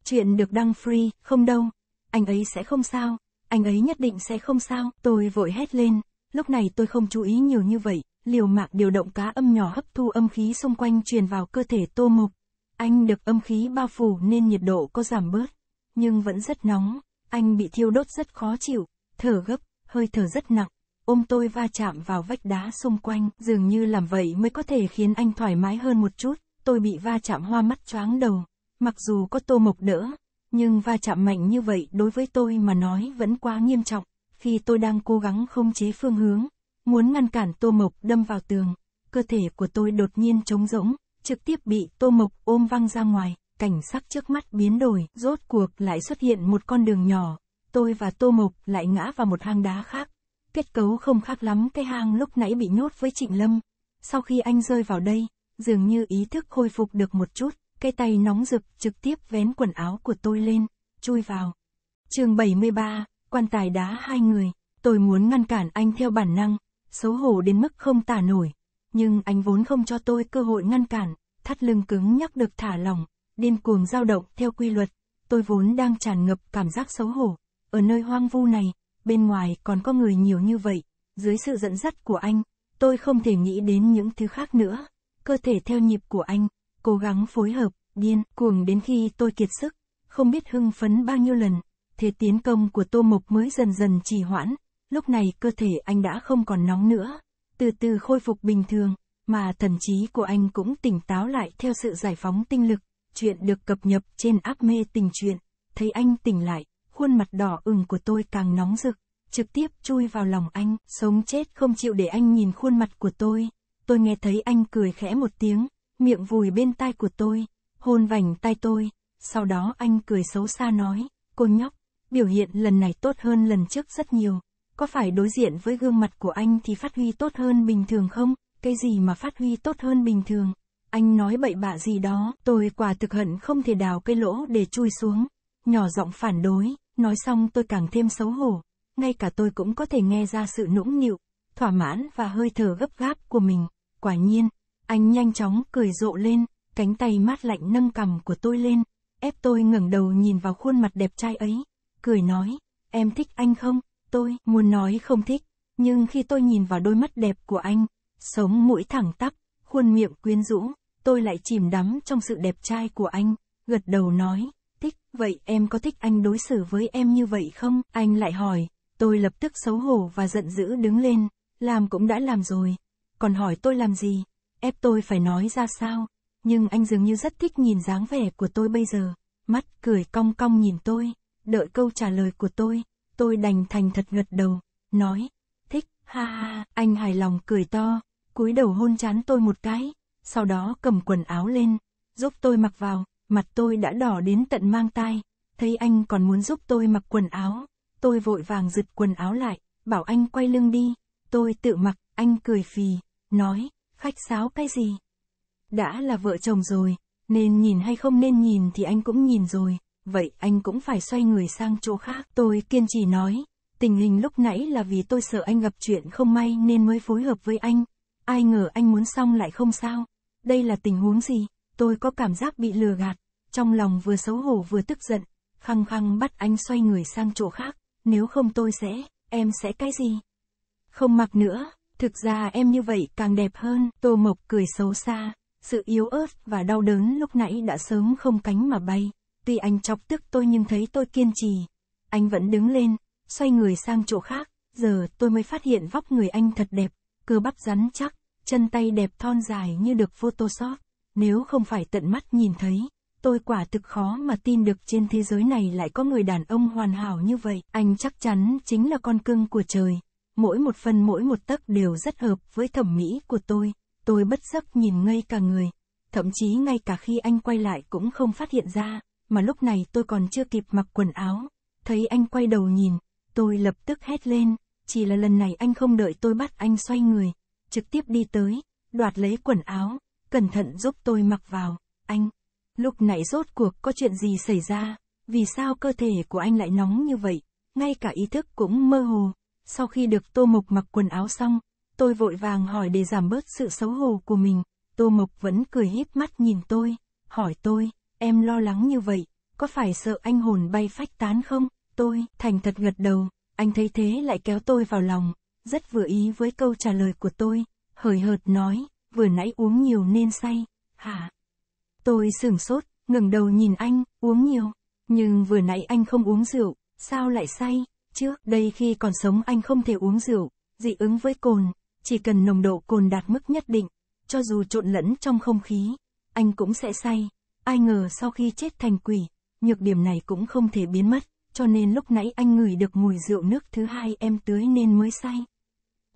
Chuyện được đăng free, không đâu, anh ấy sẽ không sao, anh ấy nhất định sẽ không sao, tôi vội hét lên, lúc này tôi không chú ý nhiều như vậy, liều mạc điều động cá âm nhỏ hấp thu âm khí xung quanh truyền vào cơ thể tô mục Anh được âm khí bao phủ nên nhiệt độ có giảm bớt, nhưng vẫn rất nóng, anh bị thiêu đốt rất khó chịu, thở gấp, hơi thở rất nặng, ôm tôi va chạm vào vách đá xung quanh, dường như làm vậy mới có thể khiến anh thoải mái hơn một chút, tôi bị va chạm hoa mắt choáng đầu, mặc dù có tô mộc đỡ, nhưng va chạm mạnh như vậy đối với tôi mà nói vẫn quá nghiêm trọng khi tôi đang cố gắng không chế phương hướng, muốn ngăn cản Tô Mộc đâm vào tường, cơ thể của tôi đột nhiên trống rỗng, trực tiếp bị Tô Mộc ôm văng ra ngoài, cảnh sắc trước mắt biến đổi, rốt cuộc lại xuất hiện một con đường nhỏ, tôi và Tô Mộc lại ngã vào một hang đá khác. Kết cấu không khác lắm cái hang lúc nãy bị nhốt với Trịnh Lâm. Sau khi anh rơi vào đây, dường như ý thức khôi phục được một chút, cái tay nóng rực trực tiếp vén quần áo của tôi lên, chui vào. chương 73, quan tài đá hai người, tôi muốn ngăn cản anh theo bản năng, xấu hổ đến mức không tả nổi, nhưng anh vốn không cho tôi cơ hội ngăn cản, thắt lưng cứng nhắc được thả lỏng, điên cuồng dao động theo quy luật, tôi vốn đang tràn ngập cảm giác xấu hổ, ở nơi hoang vu này, bên ngoài còn có người nhiều như vậy, dưới sự dẫn dắt của anh, tôi không thể nghĩ đến những thứ khác nữa, cơ thể theo nhịp của anh, cố gắng phối hợp, điên cuồng đến khi tôi kiệt sức, không biết hưng phấn bao nhiêu lần, thế tiến công của Tô Mộc mới dần dần trì hoãn, lúc này cơ thể anh đã không còn nóng nữa, từ từ khôi phục bình thường, mà thần trí của anh cũng tỉnh táo lại theo sự giải phóng tinh lực, chuyện được cập nhật trên áp mê tình chuyện, thấy anh tỉnh lại, khuôn mặt đỏ ửng của tôi càng nóng rực, trực tiếp chui vào lòng anh, sống chết không chịu để anh nhìn khuôn mặt của tôi, tôi nghe thấy anh cười khẽ một tiếng, miệng vùi bên tai của tôi, hôn vành tai tôi, sau đó anh cười xấu xa nói, cô nhóc, Biểu hiện lần này tốt hơn lần trước rất nhiều. Có phải đối diện với gương mặt của anh thì phát huy tốt hơn bình thường không? Cái gì mà phát huy tốt hơn bình thường? Anh nói bậy bạ gì đó, tôi quả thực hận không thể đào cây lỗ để chui xuống. Nhỏ giọng phản đối, nói xong tôi càng thêm xấu hổ. Ngay cả tôi cũng có thể nghe ra sự nũng nịu, thỏa mãn và hơi thở gấp gáp của mình. Quả nhiên, anh nhanh chóng cười rộ lên, cánh tay mát lạnh nâng cằm của tôi lên, ép tôi ngẩng đầu nhìn vào khuôn mặt đẹp trai ấy cười nói, em thích anh không? Tôi muốn nói không thích, nhưng khi tôi nhìn vào đôi mắt đẹp của anh, sống mũi thẳng tắp, khuôn miệng quyến rũ, tôi lại chìm đắm trong sự đẹp trai của anh, gật đầu nói, thích, vậy em có thích anh đối xử với em như vậy không? Anh lại hỏi, tôi lập tức xấu hổ và giận dữ đứng lên, làm cũng đã làm rồi, còn hỏi tôi làm gì, ép tôi phải nói ra sao, nhưng anh dường như rất thích nhìn dáng vẻ của tôi bây giờ, mắt cười cong cong nhìn tôi. Đợi câu trả lời của tôi, tôi đành thành thật gật đầu, nói, thích, ha ha, anh hài lòng cười to, cúi đầu hôn chán tôi một cái, sau đó cầm quần áo lên, giúp tôi mặc vào, mặt tôi đã đỏ đến tận mang tai, thấy anh còn muốn giúp tôi mặc quần áo, tôi vội vàng giật quần áo lại, bảo anh quay lưng đi, tôi tự mặc, anh cười phì, nói, khách sáo cái gì. Đã là vợ chồng rồi, nên nhìn hay không nên nhìn thì anh cũng nhìn rồi vậy anh cũng phải xoay người sang chỗ khác. Tôi kiên trì nói, tình hình lúc nãy là vì tôi sợ anh gặp chuyện không may nên mới phối hợp với anh. Ai ngờ anh muốn xong lại không sao. Đây là tình huống gì? Tôi có cảm giác bị lừa gạt. Trong lòng vừa xấu hổ vừa tức giận. Khăng khăng bắt anh xoay người sang chỗ khác. Nếu không tôi sẽ, em sẽ cái gì? Không mặc nữa, thực ra em như vậy càng đẹp hơn. Tô Mộc cười xấu xa. Sự yếu ớt và đau đớn lúc nãy đã sớm không cánh mà bay. Tuy anh chọc tức tôi nhưng thấy tôi kiên trì. Anh vẫn đứng lên, xoay người sang chỗ khác, giờ tôi mới phát hiện vóc người anh thật đẹp, cơ bắp rắn chắc, chân tay đẹp thon dài như được photoshop. Nếu không phải tận mắt nhìn thấy, tôi quả thực khó mà tin được trên thế giới này lại có người đàn ông hoàn hảo như vậy. Anh chắc chắn chính là con cưng của trời. Mỗi một phần mỗi một tấc đều rất hợp với thẩm mỹ của tôi. Tôi bất giấc nhìn ngây cả người. Thậm chí ngay cả khi anh quay lại cũng không phát hiện ra mà lúc này tôi còn chưa kịp mặc quần áo. Thấy anh quay đầu nhìn, tôi lập tức hét lên, chỉ là lần này anh không đợi tôi bắt anh xoay người, trực tiếp đi tới, đoạt lấy quần áo, cẩn thận giúp tôi mặc vào, anh. Lúc nãy rốt cuộc có chuyện gì xảy ra, vì sao cơ thể của anh lại nóng như vậy, ngay cả ý thức cũng mơ hồ. Sau khi được Tô Mộc mặc quần áo xong, tôi vội vàng hỏi để giảm bớt sự xấu hổ của mình, Tô Mộc vẫn cười híp mắt nhìn tôi, hỏi tôi, em lo lắng như vậy, có phải sợ anh hồn bay phách tán không? Tôi, thành thật gật đầu, anh thấy thế lại kéo tôi vào lòng, rất vừa ý với câu trả lời của tôi, hời hợt nói, vừa nãy uống nhiều nên say, hả? Tôi sửng sốt, ngừng đầu nhìn anh, uống nhiều, nhưng vừa nãy anh không uống rượu, sao lại say? Trước đây khi còn sống anh không thể uống rượu, dị ứng với cồn, chỉ cần nồng độ cồn đạt mức nhất định, cho dù trộn lẫn trong không khí, anh cũng sẽ say. Ai ngờ sau khi chết thành quỷ, nhược điểm này cũng không thể biến mất, cho nên lúc nãy anh ngửi được mùi rượu nước thứ hai em tưới nên mới say.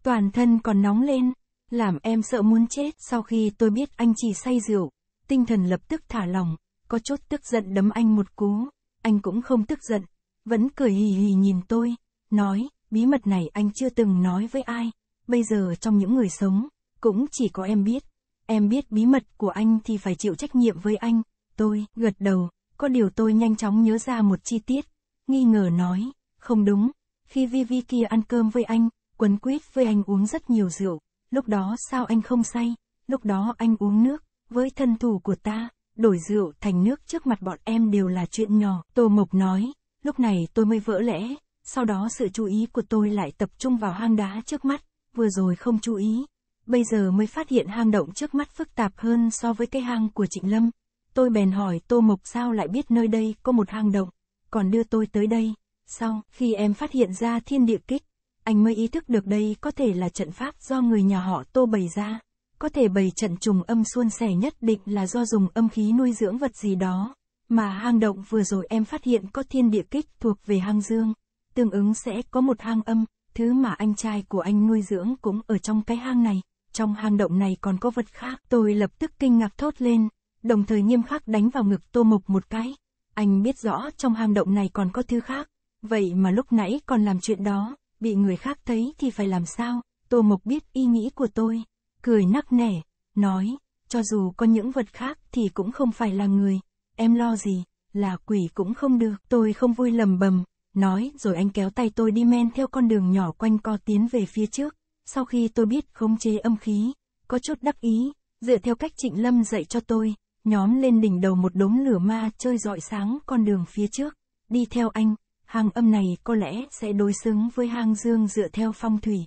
Toàn thân còn nóng lên, làm em sợ muốn chết sau khi tôi biết anh chỉ say rượu, tinh thần lập tức thả lỏng, có chút tức giận đấm anh một cú, anh cũng không tức giận, vẫn cười hì hì nhìn tôi, nói, bí mật này anh chưa từng nói với ai, bây giờ trong những người sống, cũng chỉ có em biết, em biết bí mật của anh thì phải chịu trách nhiệm với anh, tôi gật đầu, có điều tôi nhanh chóng nhớ ra một chi tiết, nghi ngờ nói, không đúng, khi Vivi kia ăn cơm với anh, quấn quýt với anh uống rất nhiều rượu, lúc đó sao anh không say, lúc đó anh uống nước, với thân thủ của ta, đổi rượu thành nước trước mặt bọn em đều là chuyện nhỏ, Tô Mộc nói, lúc này tôi mới vỡ lẽ, sau đó sự chú ý của tôi lại tập trung vào hang đá trước mắt, vừa rồi không chú ý, bây giờ mới phát hiện hang động trước mắt phức tạp hơn so với cái hang của Trịnh Lâm. Tôi bèn hỏi Tô Mộc sao lại biết nơi đây có một hang động, còn đưa tôi tới đây. Sau khi em phát hiện ra thiên địa kích, anh mới ý thức được đây có thể là trận pháp do người nhà họ Tô bày ra. Có thể bày trận trùng âm xuân sẻ nhất định là do dùng âm khí nuôi dưỡng vật gì đó. Mà hang động vừa rồi em phát hiện có thiên địa kích thuộc về hang dương, tương ứng sẽ có một hang âm, thứ mà anh trai của anh nuôi dưỡng cũng ở trong cái hang này. Trong hang động này còn có vật khác, tôi lập tức kinh ngạc thốt lên đồng thời nghiêm khắc đánh vào ngực Tô Mộc một cái. Anh biết rõ trong hang động này còn có thứ khác, vậy mà lúc nãy còn làm chuyện đó, bị người khác thấy thì phải làm sao? Tô Mộc biết ý nghĩ của tôi, cười nắc nẻ, nói, cho dù có những vật khác thì cũng không phải là người, em lo gì, là quỷ cũng không được. Tôi không vui lầm bầm, nói rồi anh kéo tay tôi đi men theo con đường nhỏ quanh co tiến về phía trước. Sau khi tôi biết khống chế âm khí, có chút đắc ý, dựa theo cách Trịnh Lâm dạy cho tôi, nhóm lên đỉnh đầu một đống lửa ma chơi rọi sáng con đường phía trước, đi theo anh, hang âm này có lẽ sẽ đối xứng với hang dương dựa theo phong thủy.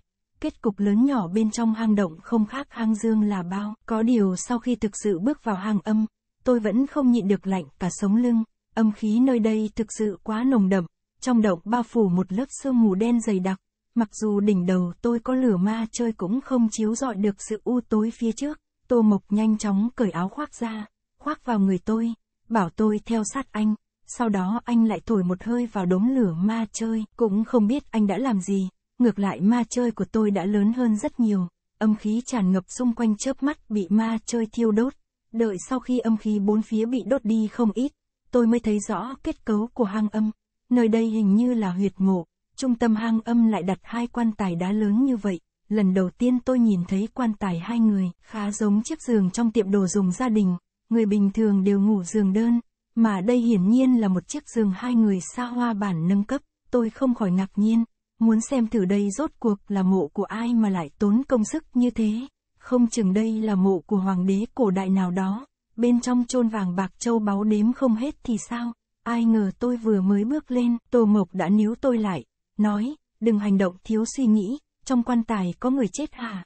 Kết cục lớn nhỏ bên trong hang động không khác hang dương là bao, có điều sau khi thực sự bước vào hang âm, tôi vẫn không nhịn được lạnh cả sống lưng, âm khí nơi đây thực sự quá nồng đậm, trong động bao phủ một lớp sương mù đen dày đặc, mặc dù đỉnh đầu tôi có lửa ma chơi cũng không chiếu rọi được sự u tối phía trước, Tô Mộc nhanh chóng cởi áo khoác ra, khoác vào người tôi, bảo tôi theo sát anh, sau đó anh lại thổi một hơi vào đống lửa ma chơi, cũng không biết anh đã làm gì, ngược lại ma chơi của tôi đã lớn hơn rất nhiều, âm khí tràn ngập xung quanh chớp mắt bị ma chơi thiêu đốt, đợi sau khi âm khí bốn phía bị đốt đi không ít, tôi mới thấy rõ kết cấu của hang âm, nơi đây hình như là huyệt mộ, trung tâm hang âm lại đặt hai quan tài đá lớn như vậy, lần đầu tiên tôi nhìn thấy quan tài hai người, khá giống chiếc giường trong tiệm đồ dùng gia đình, người bình thường đều ngủ giường đơn, mà đây hiển nhiên là một chiếc giường hai người xa hoa bản nâng cấp, tôi không khỏi ngạc nhiên, muốn xem thử đây rốt cuộc là mộ của ai mà lại tốn công sức như thế, không chừng đây là mộ của hoàng đế cổ đại nào đó, bên trong chôn vàng bạc châu báu đếm không hết thì sao, ai ngờ tôi vừa mới bước lên, Tô Mộc đã níu tôi lại, nói, đừng hành động thiếu suy nghĩ, trong quan tài có người chết hả?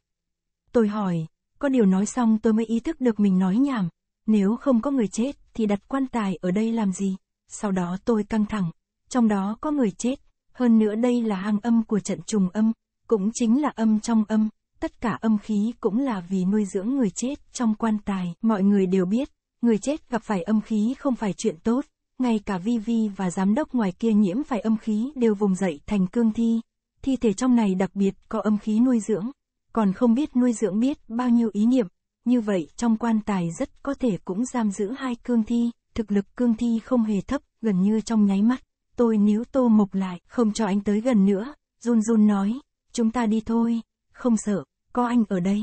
Tôi hỏi, có điều nói xong tôi mới ý thức được mình nói nhảm, nếu không có người chết, thì đặt quan tài ở đây làm gì? Sau đó tôi căng thẳng. Trong đó có người chết. Hơn nữa đây là hang âm của trận trùng âm. Cũng chính là âm trong âm. Tất cả âm khí cũng là vì nuôi dưỡng người chết trong quan tài. Mọi người đều biết, người chết gặp phải âm khí không phải chuyện tốt. Ngay cả Vi Vi và giám đốc ngoài kia nhiễm phải âm khí đều vùng dậy thành cương thi. Thi thể trong này đặc biệt có âm khí nuôi dưỡng. Còn không biết nuôi dưỡng biết bao nhiêu ý niệm, như vậy trong quan tài rất có thể cũng giam giữ hai cương thi, thực lực cương thi không hề thấp, gần như trong nháy mắt. Tôi níu tô mộc lại, không cho anh tới gần nữa, run run nói, chúng ta đi thôi, không sợ, có anh ở đây.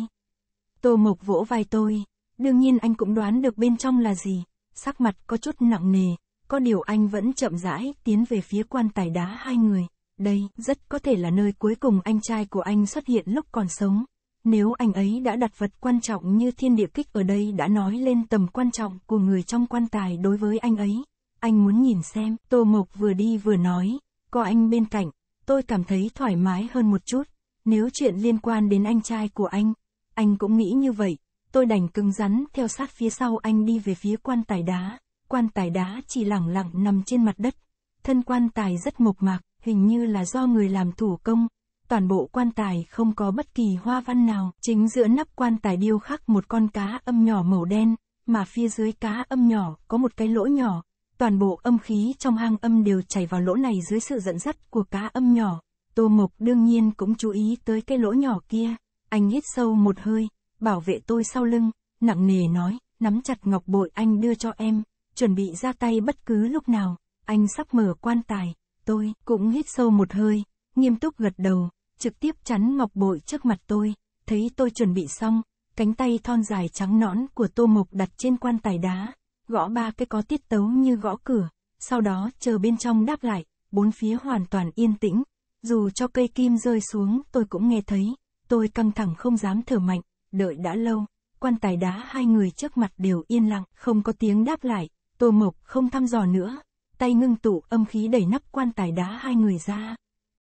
Tô mộc vỗ vai tôi, đương nhiên anh cũng đoán được bên trong là gì, sắc mặt có chút nặng nề, có điều anh vẫn chậm rãi tiến về phía quan tài đá hai người. Đây, rất có thể là nơi cuối cùng anh trai của anh xuất hiện lúc còn sống. Nếu anh ấy đã đặt vật quan trọng như thiên địa kích ở đây đã nói lên tầm quan trọng của người trong quan tài đối với anh ấy. Anh muốn nhìn xem, Tô Mộc vừa đi vừa nói, có anh bên cạnh, tôi cảm thấy thoải mái hơn một chút. Nếu chuyện liên quan đến anh trai của anh, anh cũng nghĩ như vậy. Tôi đành cứng rắn theo sát phía sau anh đi về phía quan tài đá. Quan tài đá chỉ lẳng lặng nằm trên mặt đất. Thân quan tài rất mộc mạc, hình như là do người làm thủ công, toàn bộ quan tài không có bất kỳ hoa văn nào, chính giữa nắp quan tài điêu khắc một con cá âm nhỏ màu đen, mà phía dưới cá âm nhỏ có một cái lỗ nhỏ, toàn bộ âm khí trong hang âm đều chảy vào lỗ này dưới sự dẫn dắt của cá âm nhỏ. Tô Mộc đương nhiên cũng chú ý tới cái lỗ nhỏ kia, anh hít sâu một hơi, bảo vệ tôi sau lưng, nặng nề nói, nắm chặt ngọc bội anh đưa cho em, chuẩn bị ra tay bất cứ lúc nào, anh sắp mở quan tài, tôi cũng hít sâu một hơi, nghiêm túc gật đầu, trực tiếp chắn ngọc bội trước mặt tôi, thấy tôi chuẩn bị xong, cánh tay thon dài trắng nõn của Tô Mộc đặt trên quan tài đá, gõ ba cái có tiết tấu như gõ cửa, sau đó chờ bên trong đáp lại, bốn phía hoàn toàn yên tĩnh, dù cho cây kim rơi xuống tôi cũng nghe thấy, tôi căng thẳng không dám thở mạnh, đợi đã lâu, quan tài đá hai người trước mặt đều yên lặng, không có tiếng đáp lại, Tô Mộc không thăm dò nữa, tay ngưng tụ âm khí đẩy nắp quan tài đá hai người ra.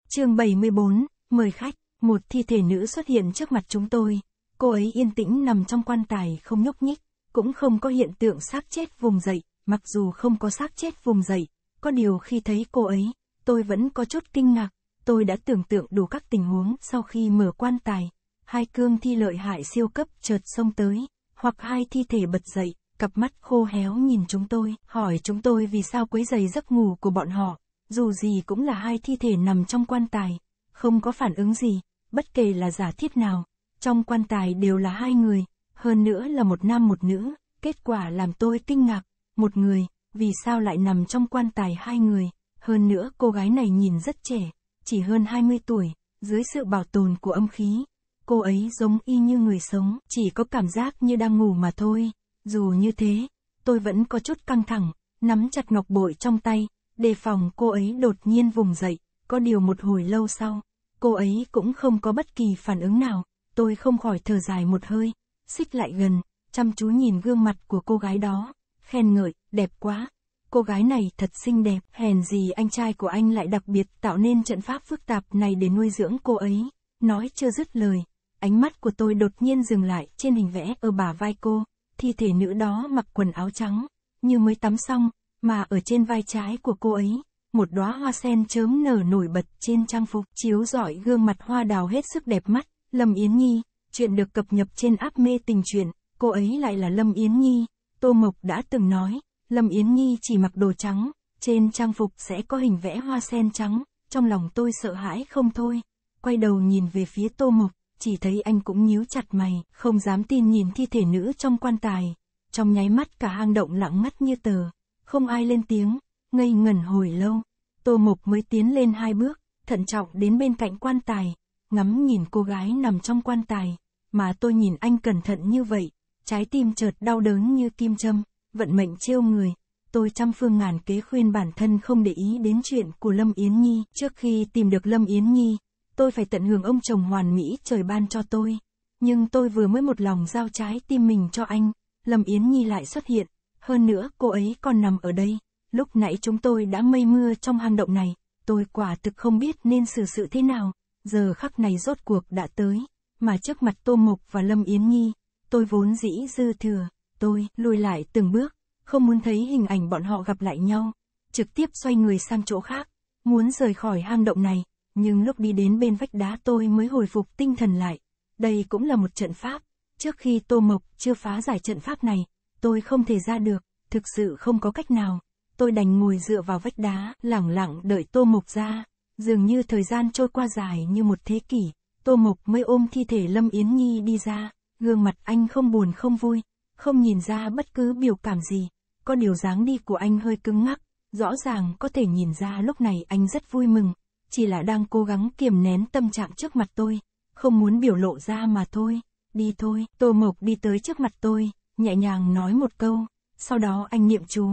chương 74, Mời khách, một thi thể nữ xuất hiện trước mặt chúng tôi. Cô ấy yên tĩnh nằm trong quan tài không nhúc nhích, cũng không có hiện tượng xác chết vùng dậy, mặc dù không có xác chết vùng dậy, có điều khi thấy cô ấy, tôi vẫn có chút kinh ngạc, tôi đã tưởng tượng đủ các tình huống sau khi mở quan tài, hai cương thi lợi hại siêu cấp chợt xông tới, hoặc hai thi thể bật dậy, cặp mắt khô héo nhìn chúng tôi, hỏi chúng tôi vì sao quấy giày giấc ngủ của bọn họ, dù gì cũng là hai thi thể nằm trong quan tài, không có phản ứng gì, bất kể là giả thiết nào, trong quan tài đều là hai người, hơn nữa là một nam một nữ, kết quả làm tôi kinh ngạc, một người, vì sao lại nằm trong quan tài hai người, hơn nữa cô gái này nhìn rất trẻ, chỉ hơn 20 tuổi, dưới sự bảo tồn của âm khí, cô ấy giống y như người sống, chỉ có cảm giác như đang ngủ mà thôi, dù như thế, tôi vẫn có chút căng thẳng, nắm chặt ngọc bội trong tay, đề phòng cô ấy đột nhiên vùng dậy có điều một hồi lâu sau, cô ấy cũng không có bất kỳ phản ứng nào, tôi không khỏi thở dài một hơi, xích lại gần, chăm chú nhìn gương mặt của cô gái đó, khen ngợi, đẹp quá. Cô gái này thật xinh đẹp, hèn gì anh trai của anh lại đặc biệt tạo nên trận pháp phức tạp này để nuôi dưỡng cô ấy. Nói chưa dứt lời, ánh mắt của tôi đột nhiên dừng lại trên hình vẽ ở bả vai cô, thi thể nữ đó mặc quần áo trắng, như mới tắm xong, mà ở trên vai trái của cô ấy một đóa hoa sen chớm nở nổi bật trên trang phục chiếu rọi gương mặt hoa đào hết sức đẹp mắt, Lâm Yến Nhi, chuyện được cập nhật trên app mê tình chuyện, cô ấy lại là Lâm Yến Nhi, Tô Mộc đã từng nói, Lâm Yến Nhi chỉ mặc đồ trắng, trên trang phục sẽ có hình vẽ hoa sen trắng, trong lòng tôi sợ hãi không thôi, quay đầu nhìn về phía Tô Mộc, chỉ thấy anh cũng nhíu chặt mày, không dám tin nhìn thi thể nữ trong quan tài, trong nháy mắt cả hang động lặng ngắt như tờ, không ai lên tiếng ngây ngẩn hồi lâu, Tô Mộc mới tiến lên hai bước, thận trọng đến bên cạnh quan tài, ngắm nhìn cô gái nằm trong quan tài, mà tôi nhìn anh cẩn thận như vậy, trái tim chợt đau đớn như kim châm, vận mệnh trêu người. Tôi trăm phương ngàn kế khuyên bản thân không để ý đến chuyện của Lâm Yến Nhi. Trước khi tìm được Lâm Yến Nhi, tôi phải tận hưởng ông chồng hoàn mỹ trời ban cho tôi. Nhưng tôi vừa mới một lòng giao trái tim mình cho anh, Lâm Yến Nhi lại xuất hiện, hơn nữa cô ấy còn nằm ở đây lúc nãy chúng tôi đã mây mưa trong hang động này, tôi quả thực không biết nên xử sự thế nào, giờ khắc này rốt cuộc đã tới, mà trước mặt Tô Mộc và Lâm Yến Nhi, tôi vốn dĩ dư thừa, tôi lùi lại từng bước, không muốn thấy hình ảnh bọn họ gặp lại nhau, trực tiếp xoay người sang chỗ khác, muốn rời khỏi hang động này, nhưng lúc đi đến bên vách đá tôi mới hồi phục tinh thần lại, đây cũng là một trận pháp, trước khi Tô Mộc chưa phá giải trận pháp này, tôi không thể ra được, thực sự không có cách nào tôi đành ngồi dựa vào vách đá, lẳng lặng đợi Tô Mộc ra. Dường như thời gian trôi qua dài như một thế kỷ, Tô Mộc mới ôm thi thể Lâm Yến Nhi đi ra, gương mặt anh không buồn không vui, không nhìn ra bất cứ biểu cảm gì, có điều dáng đi của anh hơi cứng ngắc, rõ ràng có thể nhìn ra lúc này anh rất vui mừng, chỉ là đang cố gắng kiềm nén tâm trạng trước mặt tôi, không muốn biểu lộ ra mà thôi, đi thôi, Tô Mộc đi tới trước mặt tôi, nhẹ nhàng nói một câu, sau đó anh niệm chú,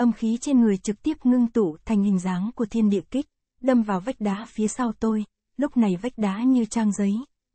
âm khí trên người trực tiếp ngưng tụ thành hình dáng của thiên địa kích, đâm vào vách đá phía sau tôi, lúc này vách đá như trang giấy,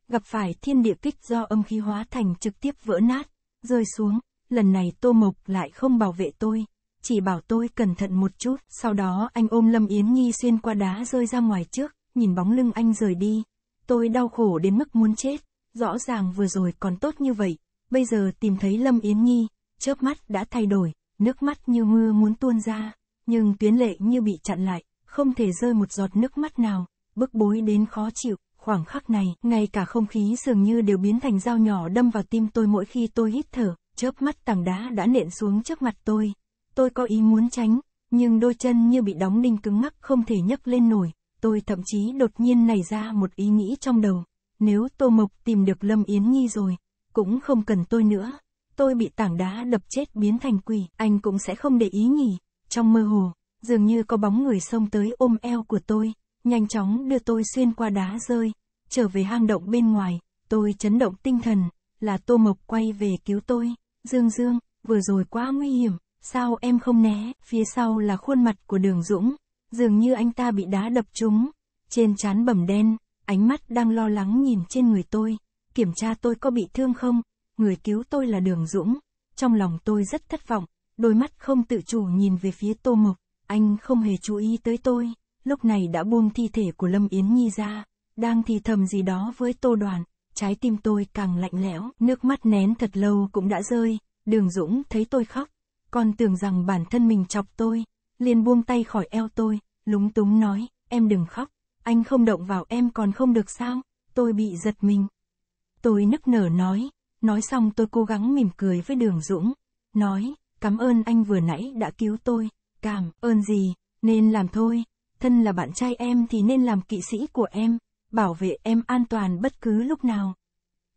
gặp phải thiên địa kích do âm khí hóa thành trực tiếp vỡ nát, rơi xuống, lần này Tô Mộc lại không bảo vệ tôi, chỉ bảo tôi cẩn thận một chút, sau đó anh ôm Lâm Yến Nhi xuyên qua đá rơi ra ngoài trước, nhìn bóng lưng anh rời đi, tôi đau khổ đến mức muốn chết, rõ ràng vừa rồi còn tốt như vậy, bây giờ tìm thấy Lâm Yến Nhi, chớp mắt đã thay đổi nước mắt như mưa muốn tuôn ra, nhưng tuyến lệ như bị chặn lại, không thể rơi một giọt nước mắt nào, bức bối đến khó chịu, khoảng khắc này, ngay cả không khí dường như đều biến thành dao nhỏ đâm vào tim tôi mỗi khi tôi hít thở, chớp mắt tảng đá đã nện xuống trước mặt tôi. Tôi có ý muốn tránh, nhưng đôi chân như bị đóng đinh cứng ngắc không thể nhấc lên nổi, tôi thậm chí đột nhiên nảy ra một ý nghĩ trong đầu, nếu Tô Mộc tìm được Lâm Yến Nhi rồi, cũng không cần tôi nữa tôi bị tảng đá đập chết biến thành quỷ, anh cũng sẽ không để ý nhỉ. Trong mơ hồ, dường như có bóng người xông tới ôm eo của tôi, nhanh chóng đưa tôi xuyên qua đá rơi, trở về hang động bên ngoài, tôi chấn động tinh thần, là Tô Mộc quay về cứu tôi. Dương Dương, vừa rồi quá nguy hiểm, sao em không né, phía sau là khuôn mặt của đường Dũng, dường như anh ta bị đá đập trúng, trên trán bầm đen, ánh mắt đang lo lắng nhìn trên người tôi, kiểm tra tôi có bị thương không, người cứu tôi là Đường Dũng. Trong lòng tôi rất thất vọng, đôi mắt không tự chủ nhìn về phía Tô Mộc, anh không hề chú ý tới tôi, lúc này đã buông thi thể của Lâm Yến Nhi ra, đang thì thầm gì đó với Tô Đoàn, trái tim tôi càng lạnh lẽo, nước mắt nén thật lâu cũng đã rơi, Đường Dũng thấy tôi khóc, còn tưởng rằng bản thân mình chọc tôi, liền buông tay khỏi eo tôi, lúng túng nói, em đừng khóc, anh không động vào em còn không được sao, tôi bị giật mình. Tôi nức nở nói, Nói xong tôi cố gắng mỉm cười với đường Dũng, nói, cảm ơn anh vừa nãy đã cứu tôi, cảm ơn gì, nên làm thôi, thân là bạn trai em thì nên làm kỵ sĩ của em, bảo vệ em an toàn bất cứ lúc nào.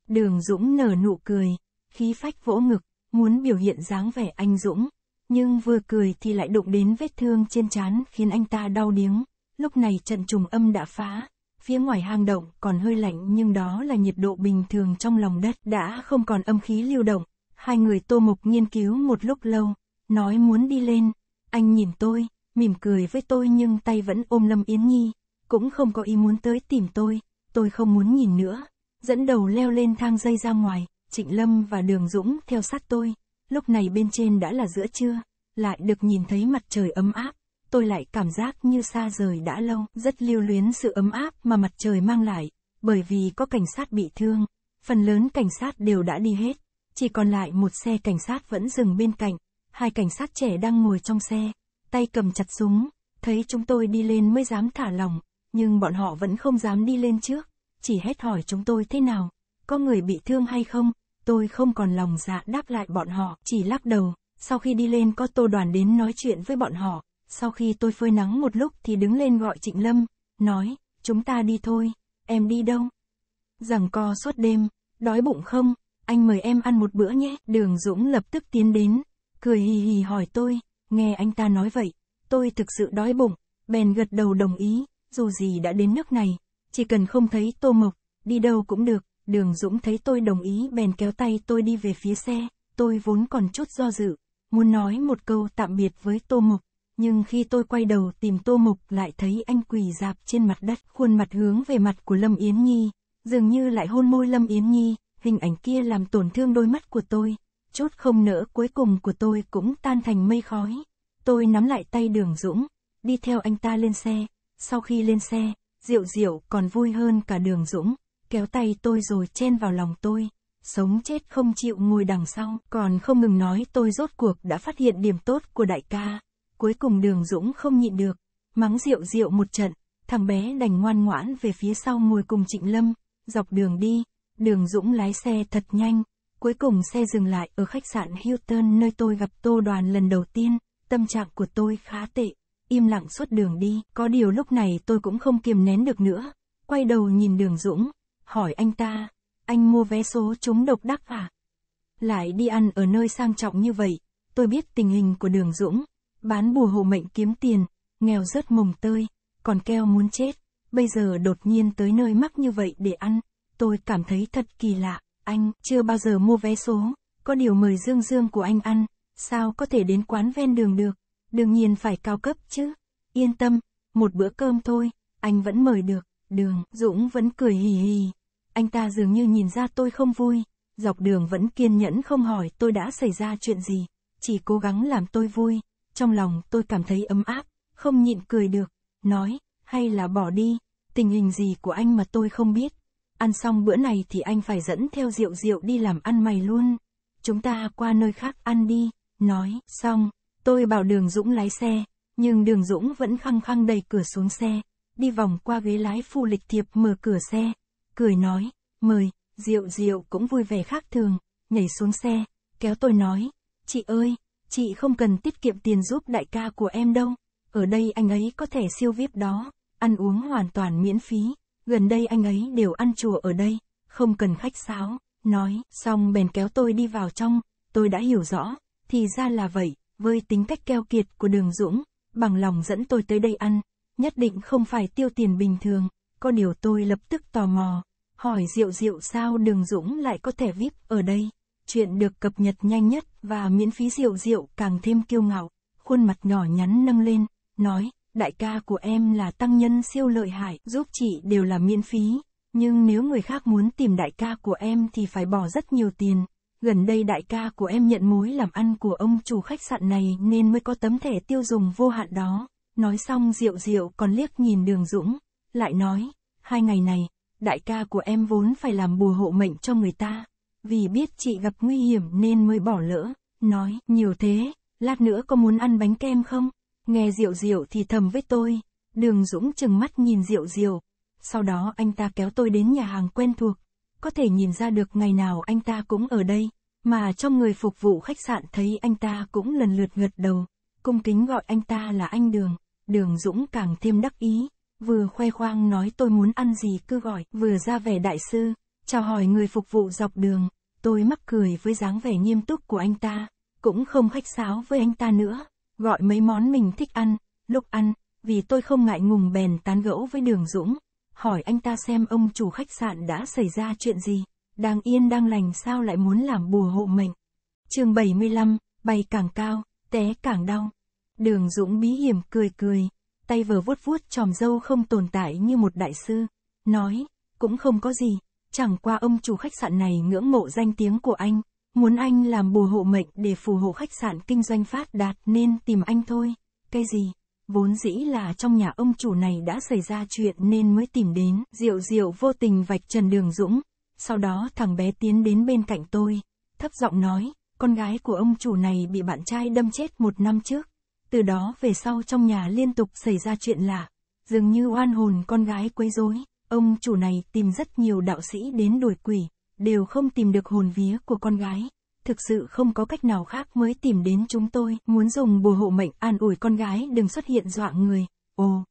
Đường Dũng nở nụ cười, khí phách vỗ ngực, muốn biểu hiện dáng vẻ anh Dũng, nhưng vừa cười thì lại đụng đến vết thương trên trán khiến anh ta đau điếng, lúc này trận trùng âm đã phá, phía ngoài hang động còn hơi lạnh nhưng đó là nhiệt độ bình thường trong lòng đất đã không còn âm khí lưu động. Hai người Tô Mộc nghiên cứu một lúc lâu, nói muốn đi lên. Anh nhìn tôi, mỉm cười với tôi nhưng tay vẫn ôm Lâm Yến Nhi, cũng không có ý muốn tới tìm tôi, tôi không muốn nhìn nữa. Dẫn đầu leo lên thang dây ra ngoài, Trịnh Lâm và Đường Dũng theo sát tôi. Lúc này bên trên đã là giữa trưa, lại được nhìn thấy mặt trời ấm áp tôi lại cảm giác như xa rời đã lâu, rất lưu luyến sự ấm áp mà mặt trời mang lại, bởi vì có cảnh sát bị thương, phần lớn cảnh sát đều đã đi hết, chỉ còn lại một xe cảnh sát vẫn dừng bên cạnh, hai cảnh sát trẻ đang ngồi trong xe, tay cầm chặt súng, thấy chúng tôi đi lên mới dám thả lòng, nhưng bọn họ vẫn không dám đi lên trước, chỉ hét hỏi chúng tôi thế nào, có người bị thương hay không, tôi không còn lòng dạ đáp lại bọn họ, chỉ lắc đầu, sau khi đi lên có tô đoàn đến nói chuyện với bọn họ, sau khi tôi phơi nắng một lúc thì đứng lên gọi Trịnh Lâm, nói, chúng ta đi thôi, em đi đâu? Rằng co suốt đêm, đói bụng không, anh mời em ăn một bữa nhé. Đường Dũng lập tức tiến đến, cười hì hì hỏi tôi, nghe anh ta nói vậy, tôi thực sự đói bụng, bèn gật đầu đồng ý, dù gì đã đến nước này, chỉ cần không thấy tô mộc, đi đâu cũng được. Đường Dũng thấy tôi đồng ý bèn kéo tay tôi đi về phía xe, tôi vốn còn chút do dự, muốn nói một câu tạm biệt với Tô Mộc, nhưng khi tôi quay đầu tìm Tô Mục lại thấy anh quỳ dạp trên mặt đất, khuôn mặt hướng về mặt của Lâm Yến Nhi, dường như lại hôn môi Lâm Yến Nhi, hình ảnh kia làm tổn thương đôi mắt của tôi, chút không nỡ cuối cùng của tôi cũng tan thành mây khói. Tôi nắm lại tay Đường Dũng, đi theo anh ta lên xe, sau khi lên xe, Diệu Diệu còn vui hơn cả Đường Dũng, kéo tay tôi rồi chen vào lòng tôi sống chết không chịu ngồi đằng sau, còn không ngừng nói tôi rốt cuộc đã phát hiện điểm tốt của đại ca cuối cùng đường Dũng không nhịn được, mắng rượu rượu một trận, thằng bé đành ngoan ngoãn về phía sau ngồi cùng Trịnh Lâm, dọc đường đi, đường Dũng lái xe thật nhanh, cuối cùng xe dừng lại ở khách sạn Hilton nơi tôi gặp Tô Đoàn lần đầu tiên, tâm trạng của tôi khá tệ, im lặng suốt đường đi, có điều lúc này tôi cũng không kiềm nén được nữa, quay đầu nhìn đường Dũng, hỏi anh ta, anh mua vé số trúng độc đắc à? Lại đi ăn ở nơi sang trọng như vậy, tôi biết tình hình của đường Dũng, Bán bùa hộ mệnh kiếm tiền, nghèo rất mồng tơi, còn keo muốn chết, bây giờ đột nhiên tới nơi mắc như vậy để ăn, tôi cảm thấy thật kỳ lạ, anh chưa bao giờ mua vé số, có điều mời dương dương của anh ăn, sao có thể đến quán ven đường được, đương nhiên phải cao cấp chứ, yên tâm, một bữa cơm thôi, anh vẫn mời được, đường, Dũng vẫn cười hì hì, anh ta dường như nhìn ra tôi không vui, dọc đường vẫn kiên nhẫn không hỏi tôi đã xảy ra chuyện gì, chỉ cố gắng làm tôi vui trong lòng tôi cảm thấy ấm áp, không nhịn cười được, nói, hay là bỏ đi, tình hình gì của anh mà tôi không biết. Ăn xong bữa này thì anh phải dẫn theo rượu rượu đi làm ăn mày luôn. Chúng ta qua nơi khác ăn đi, nói, xong, tôi bảo đường Dũng lái xe, nhưng đường Dũng vẫn khăng khăng đẩy cửa xuống xe, đi vòng qua ghế lái phu lịch thiệp mở cửa xe, cười nói, mời, rượu rượu cũng vui vẻ khác thường, nhảy xuống xe, kéo tôi nói, chị ơi, chị không cần tiết kiệm tiền giúp đại ca của em đâu. Ở đây anh ấy có thể siêu vip đó, ăn uống hoàn toàn miễn phí, gần đây anh ấy đều ăn chùa ở đây, không cần khách sáo, nói, xong bèn kéo tôi đi vào trong, tôi đã hiểu rõ, thì ra là vậy, với tính cách keo kiệt của đường Dũng, bằng lòng dẫn tôi tới đây ăn, nhất định không phải tiêu tiền bình thường, có điều tôi lập tức tò mò, hỏi Diệu Diệu sao đường Dũng lại có thể VIP ở đây chuyện được cập nhật nhanh nhất và miễn phí rượu rượu càng thêm kiêu ngạo, khuôn mặt nhỏ nhắn nâng lên, nói, đại ca của em là tăng nhân siêu lợi hại, giúp chị đều là miễn phí, nhưng nếu người khác muốn tìm đại ca của em thì phải bỏ rất nhiều tiền. Gần đây đại ca của em nhận mối làm ăn của ông chủ khách sạn này nên mới có tấm thẻ tiêu dùng vô hạn đó. Nói xong rượu rượu còn liếc nhìn đường Dũng, lại nói, hai ngày này, đại ca của em vốn phải làm bùa hộ mệnh cho người ta, vì biết chị gặp nguy hiểm nên mới bỏ lỡ, nói, nhiều thế, lát nữa có muốn ăn bánh kem không? Nghe Diệu Diệu thì thầm với tôi, đường Dũng chừng mắt nhìn Diệu Diệu, sau đó anh ta kéo tôi đến nhà hàng quen thuộc, có thể nhìn ra được ngày nào anh ta cũng ở đây, mà trong người phục vụ khách sạn thấy anh ta cũng lần lượt gật đầu, cung kính gọi anh ta là anh Đường, Đường Dũng càng thêm đắc ý, vừa khoe khoang nói tôi muốn ăn gì cứ gọi, vừa ra vẻ đại sư chào hỏi người phục vụ dọc đường, tôi mắc cười với dáng vẻ nghiêm túc của anh ta, cũng không khách sáo với anh ta nữa, gọi mấy món mình thích ăn, lúc ăn, vì tôi không ngại ngùng bèn tán gẫu với Đường Dũng, hỏi anh ta xem ông chủ khách sạn đã xảy ra chuyện gì, đang yên đang lành sao lại muốn làm bùa hộ mệnh. chương 75, bay càng cao, té càng đau. Đường Dũng bí hiểm cười cười, tay vờ vuốt vuốt tròm dâu không tồn tại như một đại sư, nói, cũng không có gì, chẳng qua ông chủ khách sạn này ngưỡng mộ danh tiếng của anh, muốn anh làm bùa hộ mệnh để phù hộ khách sạn kinh doanh phát đạt nên tìm anh thôi. Cái gì? Vốn dĩ là trong nhà ông chủ này đã xảy ra chuyện nên mới tìm đến. Diệu diệu vô tình vạch trần đường Dũng, sau đó thằng bé tiến đến bên cạnh tôi, thấp giọng nói, con gái của ông chủ này bị bạn trai đâm chết một năm trước. Từ đó về sau trong nhà liên tục xảy ra chuyện lạ, dường như oan hồn con gái quấy rối. Ông chủ này tìm rất nhiều đạo sĩ đến đuổi quỷ, đều không tìm được hồn vía của con gái. Thực sự không có cách nào khác mới tìm đến chúng tôi, muốn dùng bùa hộ mệnh an ủi con gái đừng xuất hiện dọa người. Ồ,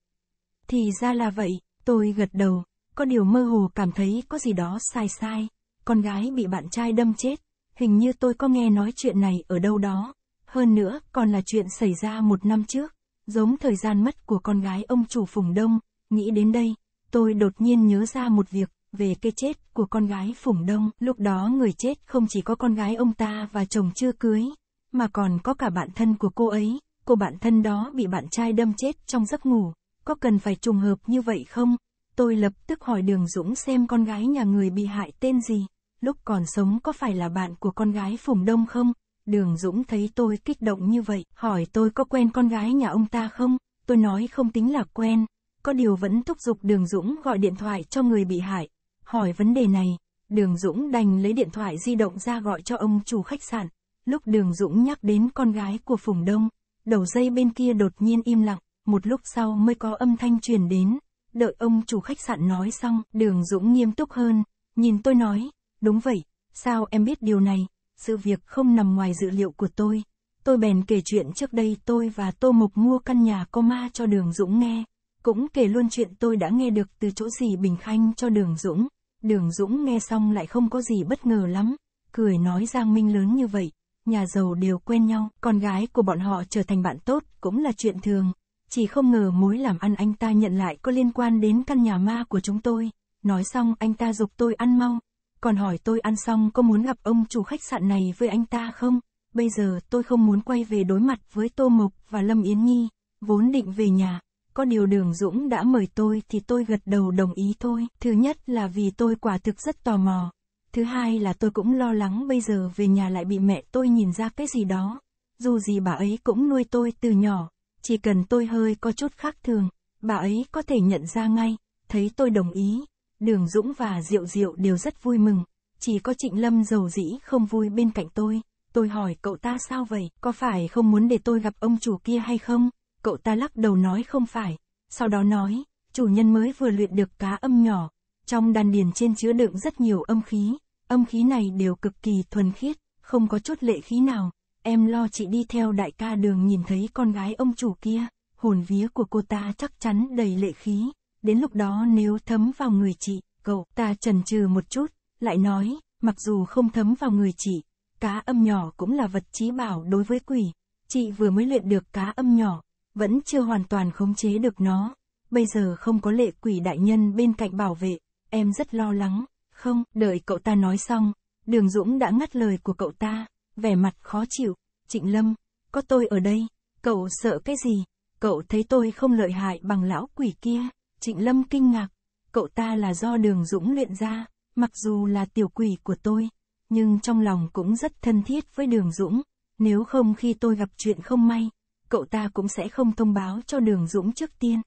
thì ra là vậy, tôi gật đầu, có điều mơ hồ cảm thấy có gì đó sai sai. Con gái bị bạn trai đâm chết, hình như tôi có nghe nói chuyện này ở đâu đó. Hơn nữa, còn là chuyện xảy ra một năm trước, giống thời gian mất của con gái ông chủ Phùng Đông, nghĩ đến đây, tôi đột nhiên nhớ ra một việc, về cái chết của con gái Phủng Đông. Lúc đó người chết không chỉ có con gái ông ta và chồng chưa cưới, mà còn có cả bạn thân của cô ấy. Cô bạn thân đó bị bạn trai đâm chết trong giấc ngủ. Có cần phải trùng hợp như vậy không? Tôi lập tức hỏi Đường Dũng xem con gái nhà người bị hại tên gì. Lúc còn sống có phải là bạn của con gái Phùng Đông không? Đường Dũng thấy tôi kích động như vậy, hỏi tôi có quen con gái nhà ông ta không? Tôi nói không tính là quen, có điều vẫn thúc giục Đường Dũng gọi điện thoại cho người bị hại. Hỏi vấn đề này, Đường Dũng đành lấy điện thoại di động ra gọi cho ông chủ khách sạn. Lúc Đường Dũng nhắc đến con gái của Phùng Đông, đầu dây bên kia đột nhiên im lặng, một lúc sau mới có âm thanh truyền đến. Đợi ông chủ khách sạn nói xong, Đường Dũng nghiêm túc hơn, nhìn tôi nói, đúng vậy, sao em biết điều này, sự việc không nằm ngoài dự liệu của tôi. Tôi bèn kể chuyện trước đây tôi và Tô Mộc mua căn nhà có ma cho Đường Dũng nghe. Cũng kể luôn chuyện tôi đã nghe được từ chỗ gì Bình Khanh cho Đường Dũng. Đường Dũng nghe xong lại không có gì bất ngờ lắm, cười nói Giang Minh lớn như vậy, nhà giàu đều quen nhau, con gái của bọn họ trở thành bạn tốt cũng là chuyện thường. Chỉ không ngờ mối làm ăn anh ta nhận lại có liên quan đến căn nhà ma của chúng tôi. Nói xong anh ta dục tôi ăn mau, còn hỏi tôi ăn xong có muốn gặp ông chủ khách sạn này với anh ta không? Bây giờ tôi không muốn quay về đối mặt với Tô Mộc và Lâm Yến Nhi, vốn định về nhà, có điều đường Dũng đã mời tôi thì tôi gật đầu đồng ý thôi. Thứ nhất là vì tôi quả thực rất tò mò. Thứ hai là tôi cũng lo lắng bây giờ về nhà lại bị mẹ tôi nhìn ra cái gì đó. Dù gì bà ấy cũng nuôi tôi từ nhỏ, chỉ cần tôi hơi có chút khác thường, bà ấy có thể nhận ra ngay, thấy tôi đồng ý. Đường Dũng và Diệu Diệu đều rất vui mừng, chỉ có Trịnh Lâm giàu dĩ không vui bên cạnh tôi. Tôi hỏi cậu ta sao vậy, có phải không muốn để tôi gặp ông chủ kia hay không? cậu ta lắc đầu nói không phải, sau đó nói, chủ nhân mới vừa luyện được cá âm nhỏ, trong đan điền trên chứa đựng rất nhiều âm khí, âm khí này đều cực kỳ thuần khiết, không có chút lệ khí nào, em lo chị đi theo đại ca đường nhìn thấy con gái ông chủ kia, hồn vía của cô ta chắc chắn đầy lệ khí, đến lúc đó nếu thấm vào người chị, cậu ta chần chừ một chút, lại nói, mặc dù không thấm vào người chị, cá âm nhỏ cũng là vật trí bảo đối với quỷ, chị vừa mới luyện được cá âm nhỏ, vẫn chưa hoàn toàn khống chế được nó. Bây giờ không có lệ quỷ đại nhân bên cạnh bảo vệ, em rất lo lắng. Không, đợi cậu ta nói xong, đường Dũng đã ngắt lời của cậu ta, vẻ mặt khó chịu. Trịnh Lâm, có tôi ở đây, cậu sợ cái gì? Cậu thấy tôi không lợi hại bằng lão quỷ kia. Trịnh Lâm kinh ngạc, cậu ta là do đường Dũng luyện ra, mặc dù là tiểu quỷ của tôi, nhưng trong lòng cũng rất thân thiết với đường Dũng. Nếu không khi tôi gặp chuyện không may, cậu ta cũng sẽ không thông báo cho đường Dũng trước tiên.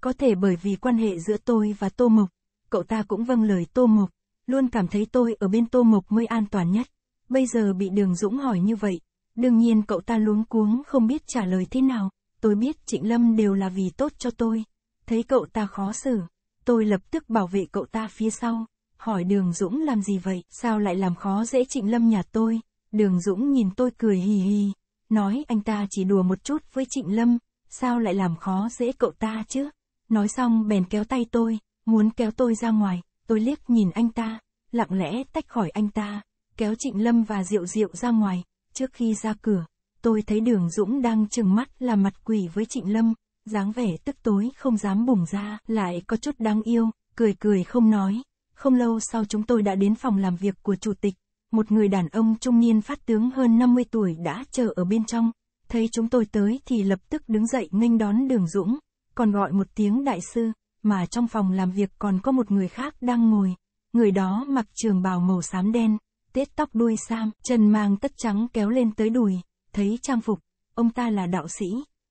Có thể bởi vì quan hệ giữa tôi và Tô Mộc, cậu ta cũng vâng lời Tô Mộc, luôn cảm thấy tôi ở bên Tô Mộc mới an toàn nhất. Bây giờ bị đường Dũng hỏi như vậy, đương nhiên cậu ta luống cuống không biết trả lời thế nào, tôi biết Trịnh Lâm đều là vì tốt cho tôi. Thấy cậu ta khó xử, tôi lập tức bảo vệ cậu ta phía sau, hỏi đường Dũng làm gì vậy, sao lại làm khó dễ Trịnh Lâm nhà tôi. Đường Dũng nhìn tôi cười hì hì nói anh ta chỉ đùa một chút với Trịnh Lâm, sao lại làm khó dễ cậu ta chứ? Nói xong bèn kéo tay tôi, muốn kéo tôi ra ngoài, tôi liếc nhìn anh ta, lặng lẽ tách khỏi anh ta, kéo Trịnh Lâm và Diệu Diệu ra ngoài, trước khi ra cửa, tôi thấy đường Dũng đang trừng mắt là mặt quỷ với Trịnh Lâm, dáng vẻ tức tối không dám bùng ra, lại có chút đáng yêu, cười cười không nói. Không lâu sau chúng tôi đã đến phòng làm việc của chủ tịch, một người đàn ông trung niên phát tướng hơn 50 tuổi đã chờ ở bên trong, thấy chúng tôi tới thì lập tức đứng dậy nghênh đón Đường Dũng, còn gọi một tiếng đại sư, mà trong phòng làm việc còn có một người khác đang ngồi, người đó mặc trường bào màu xám đen, tết tóc đuôi sam, chân mang tất trắng kéo lên tới đùi, thấy trang phục, ông ta là đạo sĩ,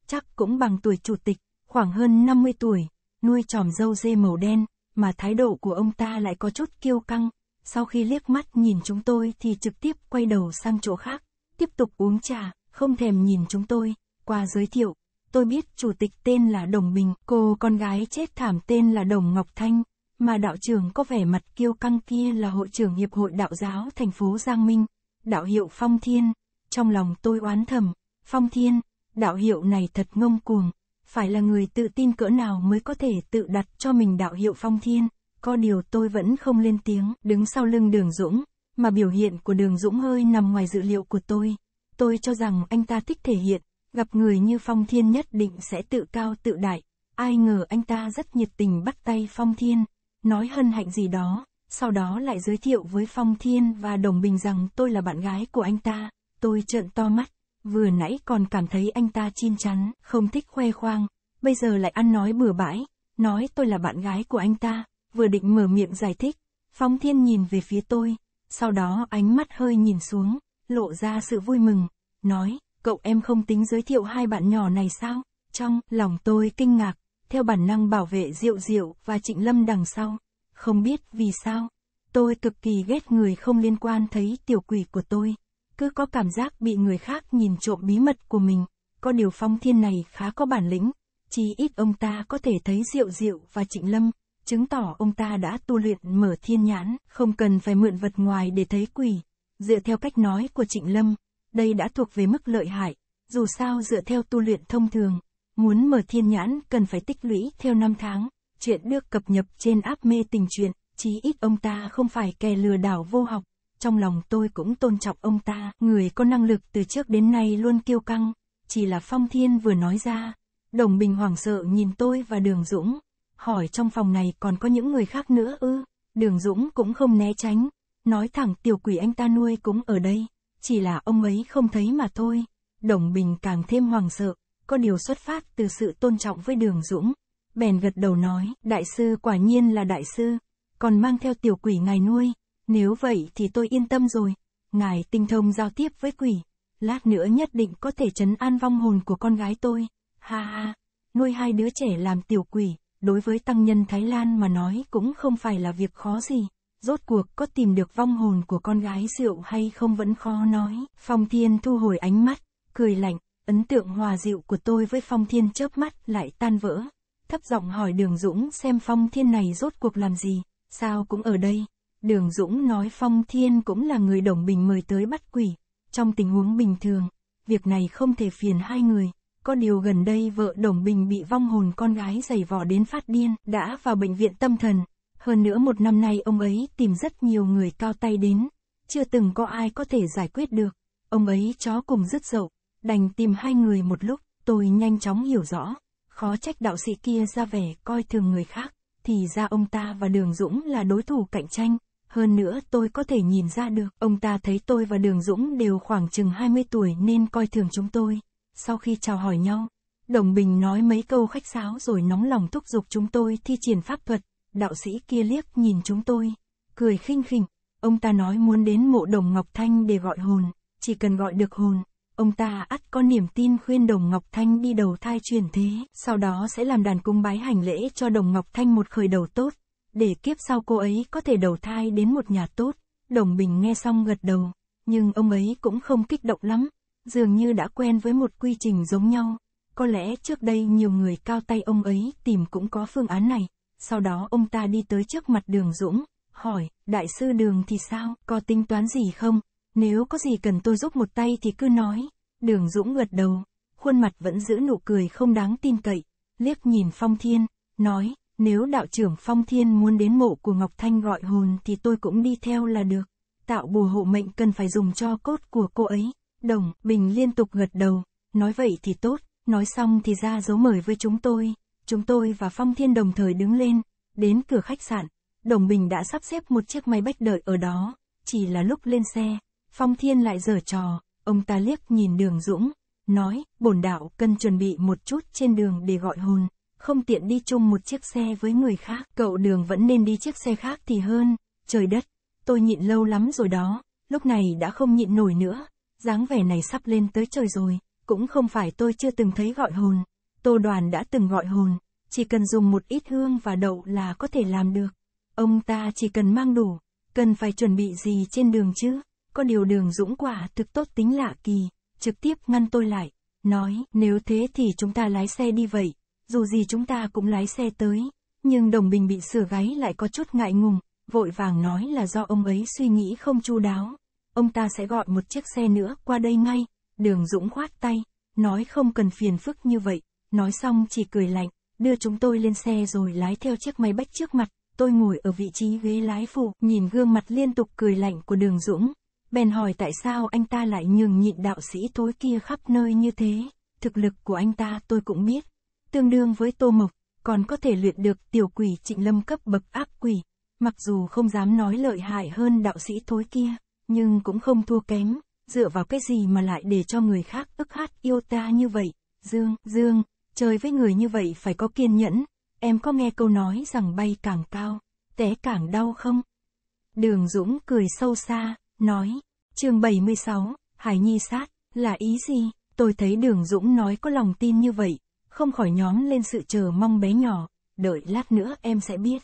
chắc cũng bằng tuổi chủ tịch, khoảng hơn 50 tuổi, nuôi tròm dâu dê màu đen, mà thái độ của ông ta lại có chút kiêu căng, sau khi liếc mắt nhìn chúng tôi thì trực tiếp quay đầu sang chỗ khác, tiếp tục uống trà, không thèm nhìn chúng tôi, qua giới thiệu, tôi biết chủ tịch tên là Đồng Bình, cô con gái chết thảm tên là Đồng Ngọc Thanh, mà đạo trưởng có vẻ mặt kiêu căng kia là hội trưởng Hiệp hội Đạo giáo thành phố Giang Minh, đạo hiệu Phong Thiên, trong lòng tôi oán thầm, Phong Thiên, đạo hiệu này thật ngông cuồng, phải là người tự tin cỡ nào mới có thể tự đặt cho mình đạo hiệu Phong Thiên có điều tôi vẫn không lên tiếng, đứng sau lưng đường Dũng, mà biểu hiện của đường Dũng hơi nằm ngoài dự liệu của tôi. Tôi cho rằng anh ta thích thể hiện, gặp người như Phong Thiên nhất định sẽ tự cao tự đại, ai ngờ anh ta rất nhiệt tình bắt tay Phong Thiên, nói hân hạnh gì đó, sau đó lại giới thiệu với Phong Thiên và Đồng Bình rằng tôi là bạn gái của anh ta, tôi trợn to mắt, vừa nãy còn cảm thấy anh ta chin chắn, không thích khoe khoang, bây giờ lại ăn nói bừa bãi, nói tôi là bạn gái của anh ta, vừa định mở miệng giải thích, Phong Thiên nhìn về phía tôi, sau đó ánh mắt hơi nhìn xuống, lộ ra sự vui mừng, nói, cậu em không tính giới thiệu hai bạn nhỏ này sao? Trong lòng tôi kinh ngạc, theo bản năng bảo vệ Diệu Diệu và Trịnh Lâm đằng sau, không biết vì sao, tôi cực kỳ ghét người không liên quan thấy tiểu quỷ của tôi, cứ có cảm giác bị người khác nhìn trộm bí mật của mình, có điều Phong Thiên này khá có bản lĩnh, chí ít ông ta có thể thấy Diệu Diệu và Trịnh Lâm chứng tỏ ông ta đã tu luyện mở thiên nhãn, không cần phải mượn vật ngoài để thấy quỷ. Dựa theo cách nói của Trịnh Lâm, đây đã thuộc về mức lợi hại, dù sao dựa theo tu luyện thông thường, muốn mở thiên nhãn cần phải tích lũy theo năm tháng, chuyện được cập nhật trên áp mê tình chuyện, chí ít ông ta không phải kẻ lừa đảo vô học. Trong lòng tôi cũng tôn trọng ông ta, người có năng lực từ trước đến nay luôn kiêu căng, chỉ là Phong Thiên vừa nói ra. Đồng Bình hoảng sợ nhìn tôi và Đường Dũng, hỏi trong phòng này còn có những người khác nữa ư, đường Dũng cũng không né tránh, nói thẳng tiểu quỷ anh ta nuôi cũng ở đây, chỉ là ông ấy không thấy mà thôi. Đồng Bình càng thêm hoàng sợ, có điều xuất phát từ sự tôn trọng với đường Dũng. Bèn gật đầu nói, đại sư quả nhiên là đại sư, còn mang theo tiểu quỷ ngài nuôi, nếu vậy thì tôi yên tâm rồi, ngài tinh thông giao tiếp với quỷ, lát nữa nhất định có thể chấn an vong hồn của con gái tôi, ha ha, nuôi hai đứa trẻ làm tiểu quỷ, đối với tăng nhân Thái Lan mà nói cũng không phải là việc khó gì. Rốt cuộc có tìm được vong hồn của con gái rượu hay không vẫn khó nói. Phong Thiên thu hồi ánh mắt, cười lạnh, ấn tượng hòa dịu của tôi với Phong Thiên chớp mắt lại tan vỡ. Thấp giọng hỏi Đường Dũng xem Phong Thiên này rốt cuộc làm gì, sao cũng ở đây. Đường Dũng nói Phong Thiên cũng là người đồng bình mời tới bắt quỷ. Trong tình huống bình thường, việc này không thể phiền hai người. Có điều gần đây vợ Đồng Bình bị vong hồn con gái giày vò đến phát điên, đã vào bệnh viện tâm thần. Hơn nữa một năm nay ông ấy tìm rất nhiều người cao tay đến, chưa từng có ai có thể giải quyết được. Ông ấy chó cùng rất dậu, đành tìm hai người một lúc, tôi nhanh chóng hiểu rõ. Khó trách đạo sĩ kia ra vẻ coi thường người khác, thì ra ông ta và Đường Dũng là đối thủ cạnh tranh. Hơn nữa tôi có thể nhìn ra được, ông ta thấy tôi và Đường Dũng đều khoảng chừng 20 tuổi nên coi thường chúng tôi sau khi chào hỏi nhau, Đồng Bình nói mấy câu khách sáo rồi nóng lòng thúc giục chúng tôi thi triển pháp thuật, đạo sĩ kia liếc nhìn chúng tôi, cười khinh khỉnh, ông ta nói muốn đến mộ Đồng Ngọc Thanh để gọi hồn, chỉ cần gọi được hồn, ông ta ắt có niềm tin khuyên Đồng Ngọc Thanh đi đầu thai chuyển thế, sau đó sẽ làm đàn cung bái hành lễ cho Đồng Ngọc Thanh một khởi đầu tốt, để kiếp sau cô ấy có thể đầu thai đến một nhà tốt. Đồng Bình nghe xong gật đầu, nhưng ông ấy cũng không kích động lắm, dường như đã quen với một quy trình giống nhau. Có lẽ trước đây nhiều người cao tay ông ấy tìm cũng có phương án này. Sau đó ông ta đi tới trước mặt đường Dũng, hỏi, đại sư đường thì sao, có tính toán gì không? Nếu có gì cần tôi giúp một tay thì cứ nói. Đường Dũng gật đầu, khuôn mặt vẫn giữ nụ cười không đáng tin cậy, liếc nhìn Phong Thiên, nói, nếu đạo trưởng Phong Thiên muốn đến mộ của Ngọc Thanh gọi hồn thì tôi cũng đi theo là được. Tạo bùa hộ mệnh cần phải dùng cho cốt của cô ấy đồng, Bình liên tục gật đầu, nói vậy thì tốt, nói xong thì ra dấu mời với chúng tôi, chúng tôi và Phong Thiên đồng thời đứng lên, đến cửa khách sạn, đồng bình đã sắp xếp một chiếc máy bách đợi ở đó, chỉ là lúc lên xe, Phong Thiên lại dở trò, ông ta liếc nhìn đường Dũng, nói, bổn đạo cần chuẩn bị một chút trên đường để gọi hồn, không tiện đi chung một chiếc xe với người khác, cậu đường vẫn nên đi chiếc xe khác thì hơn, trời đất, tôi nhịn lâu lắm rồi đó, lúc này đã không nhịn nổi nữa, dáng vẻ này sắp lên tới trời rồi, cũng không phải tôi chưa từng thấy gọi hồn, tô đoàn đã từng gọi hồn, chỉ cần dùng một ít hương và đậu là có thể làm được. Ông ta chỉ cần mang đủ, cần phải chuẩn bị gì trên đường chứ, có điều đường dũng quả thực tốt tính lạ kỳ, trực tiếp ngăn tôi lại, nói, nếu thế thì chúng ta lái xe đi vậy, dù gì chúng ta cũng lái xe tới, nhưng đồng bình bị sửa gáy lại có chút ngại ngùng, vội vàng nói là do ông ấy suy nghĩ không chu đáo, ông ta sẽ gọi một chiếc xe nữa qua đây ngay, đường Dũng khoát tay, nói không cần phiền phức như vậy, nói xong chỉ cười lạnh, đưa chúng tôi lên xe rồi lái theo chiếc máy bách trước mặt, tôi ngồi ở vị trí ghế lái phụ, nhìn gương mặt liên tục cười lạnh của đường Dũng, bèn hỏi tại sao anh ta lại nhường nhịn đạo sĩ tối kia khắp nơi như thế, thực lực của anh ta tôi cũng biết, tương đương với tô mộc, còn có thể luyện được tiểu quỷ trịnh lâm cấp bậc ác quỷ, mặc dù không dám nói lợi hại hơn đạo sĩ thối kia nhưng cũng không thua kém, dựa vào cái gì mà lại để cho người khác ức hát yêu ta như vậy, Dương, Dương, chơi với người như vậy phải có kiên nhẫn, em có nghe câu nói rằng bay càng cao, té càng đau không? Đường Dũng cười sâu xa, nói, chương 76, Hải Nhi sát, là ý gì? Tôi thấy Đường Dũng nói có lòng tin như vậy, không khỏi nhóm lên sự chờ mong bé nhỏ, đợi lát nữa em sẽ biết.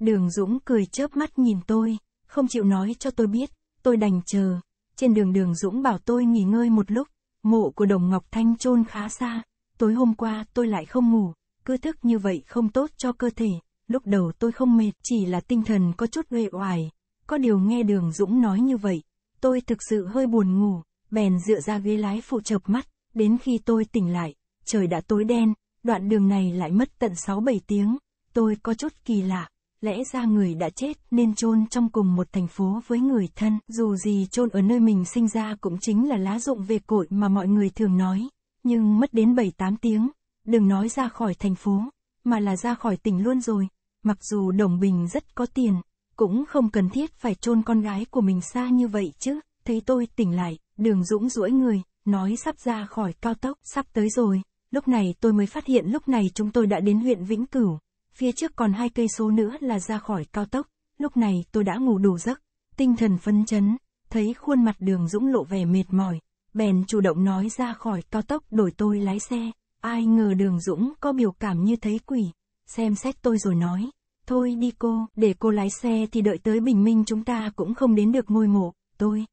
Đường Dũng cười chớp mắt nhìn tôi, không chịu nói cho tôi biết, tôi đành chờ. Trên đường đường Dũng bảo tôi nghỉ ngơi một lúc, mộ của Đồng Ngọc Thanh chôn khá xa, tối hôm qua tôi lại không ngủ, cứ thức như vậy không tốt cho cơ thể, lúc đầu tôi không mệt chỉ là tinh thần có chút uể oải, có điều nghe đường Dũng nói như vậy, tôi thực sự hơi buồn ngủ, bèn dựa ra ghế lái phụ chợp mắt, đến khi tôi tỉnh lại, trời đã tối đen, đoạn đường này lại mất tận 6-7 tiếng, tôi có chút kỳ lạ, lẽ ra người đã chết nên chôn trong cùng một thành phố với người thân, dù gì chôn ở nơi mình sinh ra cũng chính là lá rụng về cội mà mọi người thường nói, nhưng mất đến 7-8 tiếng, đừng nói ra khỏi thành phố, mà là ra khỏi tỉnh luôn rồi, mặc dù Đồng Bình rất có tiền, cũng không cần thiết phải chôn con gái của mình xa như vậy chứ, thấy tôi tỉnh lại, đường dũng duỗi người, nói sắp ra khỏi cao tốc, sắp tới rồi, lúc này tôi mới phát hiện lúc này chúng tôi đã đến huyện Vĩnh Cửu, phía trước còn hai cây số nữa là ra khỏi cao tốc, lúc này tôi đã ngủ đủ giấc, tinh thần phấn chấn, thấy khuôn mặt đường Dũng lộ vẻ mệt mỏi, bèn chủ động nói ra khỏi cao tốc đổi tôi lái xe, ai ngờ đường Dũng có biểu cảm như thấy quỷ, xem xét tôi rồi nói, thôi đi cô, để cô lái xe thì đợi tới bình minh chúng ta cũng không đến được ngôi mộ, tôi.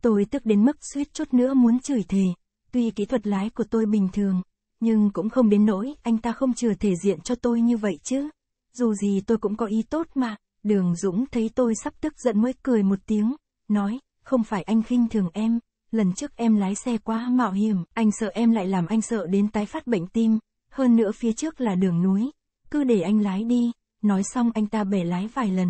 Tôi tức đến mức suýt chút nữa muốn chửi thề, tuy kỹ thuật lái của tôi bình thường, nhưng cũng không đến nỗi anh ta không chừa thể diện cho tôi như vậy chứ. Dù gì tôi cũng có ý tốt mà, đường Dũng thấy tôi sắp tức giận mới cười một tiếng, nói, không phải anh khinh thường em, lần trước em lái xe quá mạo hiểm, anh sợ em lại làm anh sợ đến tái phát bệnh tim, hơn nữa phía trước là đường núi, cứ để anh lái đi, nói xong anh ta bẻ lái vài lần,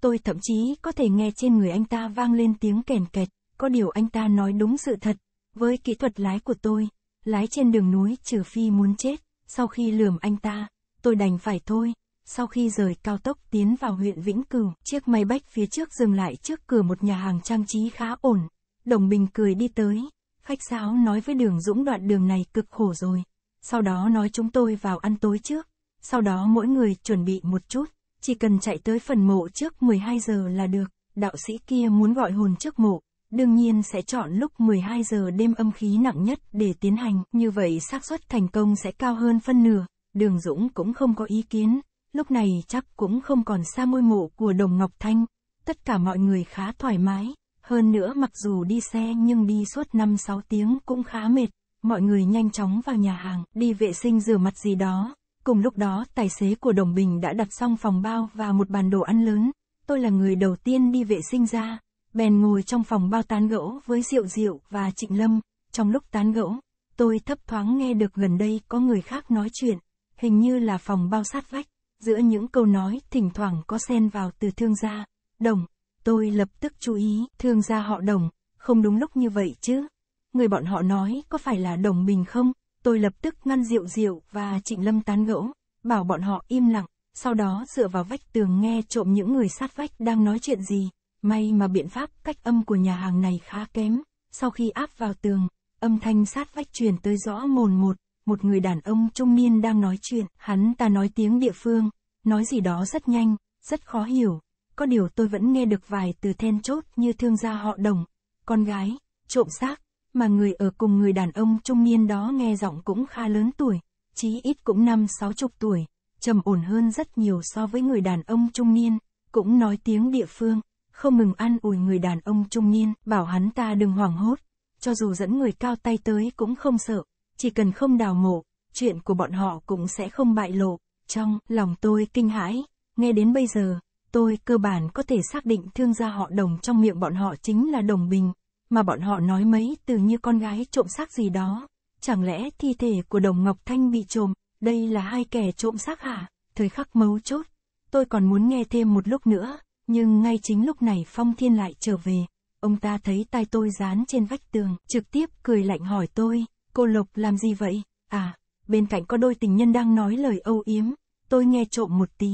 tôi thậm chí có thể nghe trên người anh ta vang lên tiếng kèn kẹt, có điều anh ta nói đúng sự thật, với kỹ thuật lái của tôi, lái trên đường núi trừ phi muốn chết, sau khi lườm anh ta, tôi đành phải thôi. Sau khi rời cao tốc tiến vào huyện Vĩnh Cửu, chiếc máy bách phía trước dừng lại trước cửa một nhà hàng trang trí khá ổn. Đồng Bình cười đi tới, khách sáo nói với Đường Dũng đoạn đường này cực khổ rồi. Sau đó nói chúng tôi vào ăn tối trước, sau đó mỗi người chuẩn bị một chút, chỉ cần chạy tới phần mộ trước 12 giờ là được, đạo sĩ kia muốn gọi hồn trước mộ, đương nhiên sẽ chọn lúc 12 giờ đêm âm khí nặng nhất để tiến hành, như vậy xác suất thành công sẽ cao hơn phân nửa. Đường Dũng cũng không có ý kiến, lúc này chắc cũng không còn xa môi mộ của Đồng Ngọc Thanh, tất cả mọi người khá thoải mái, hơn nữa mặc dù đi xe nhưng đi suốt 5-6 tiếng cũng khá mệt, mọi người nhanh chóng vào nhà hàng, đi vệ sinh rửa mặt gì đó. Cùng lúc đó tài xế của Đồng Bình đã đặt xong phòng bao và một bàn đồ ăn lớn, tôi là người đầu tiên đi vệ sinh ra bèn ngồi trong phòng bao tán gỗ với Diệu Diệu và Trịnh Lâm, trong lúc tán gỗ tôi thấp thoáng nghe được gần đây có người khác nói chuyện, hình như là phòng bao sát vách, giữa những câu nói thỉnh thoảng có xen vào từ thương gia, đồng, tôi lập tức chú ý, thương gia họ đồng, không đúng lúc như vậy chứ. Người bọn họ nói có phải là đồng bình không? Tôi lập tức ngăn Diệu Diệu và Trịnh Lâm tán gỗ bảo bọn họ im lặng, sau đó dựa vào vách tường nghe trộm những người sát vách đang nói chuyện gì. May mà biện pháp cách âm của nhà hàng này khá kém, sau khi áp vào tường, âm thanh sát vách truyền tới rõ mồn một, một người đàn ông trung niên đang nói chuyện, hắn ta nói tiếng địa phương, nói gì đó rất nhanh, rất khó hiểu, có điều tôi vẫn nghe được vài từ then chốt như thương gia họ đồng, con gái, trộm xác, mà người ở cùng người đàn ông trung niên đó nghe giọng cũng khá lớn tuổi, chí ít cũng năm sáu chục tuổi, trầm ổn hơn rất nhiều so với người đàn ông trung niên, cũng nói tiếng địa phương, không ngừng an ủi người đàn ông trung niên, bảo hắn ta đừng hoảng hốt, cho dù dẫn người cao tay tới cũng không sợ, chỉ cần không đào mộ, chuyện của bọn họ cũng sẽ không bại lộ. Trong lòng tôi kinh hãi, nghe đến bây giờ, tôi cơ bản có thể xác định thương gia họ đồng trong miệng bọn họ chính là đồng bình, mà bọn họ nói mấy từ như con gái trộm xác gì đó. Chẳng lẽ thi thể của đồng Ngọc Thanh bị trộm, đây là hai kẻ trộm xác hả? Thời khắc mấu chốt, tôi còn muốn nghe thêm một lúc nữa. Nhưng ngay chính lúc này Phong Thiên lại trở về, ông ta thấy tay tôi dán trên vách tường, trực tiếp cười lạnh hỏi tôi, cô Lộc làm gì vậy? À, bên cạnh có đôi tình nhân đang nói lời âu yếm, tôi nghe trộm một tí.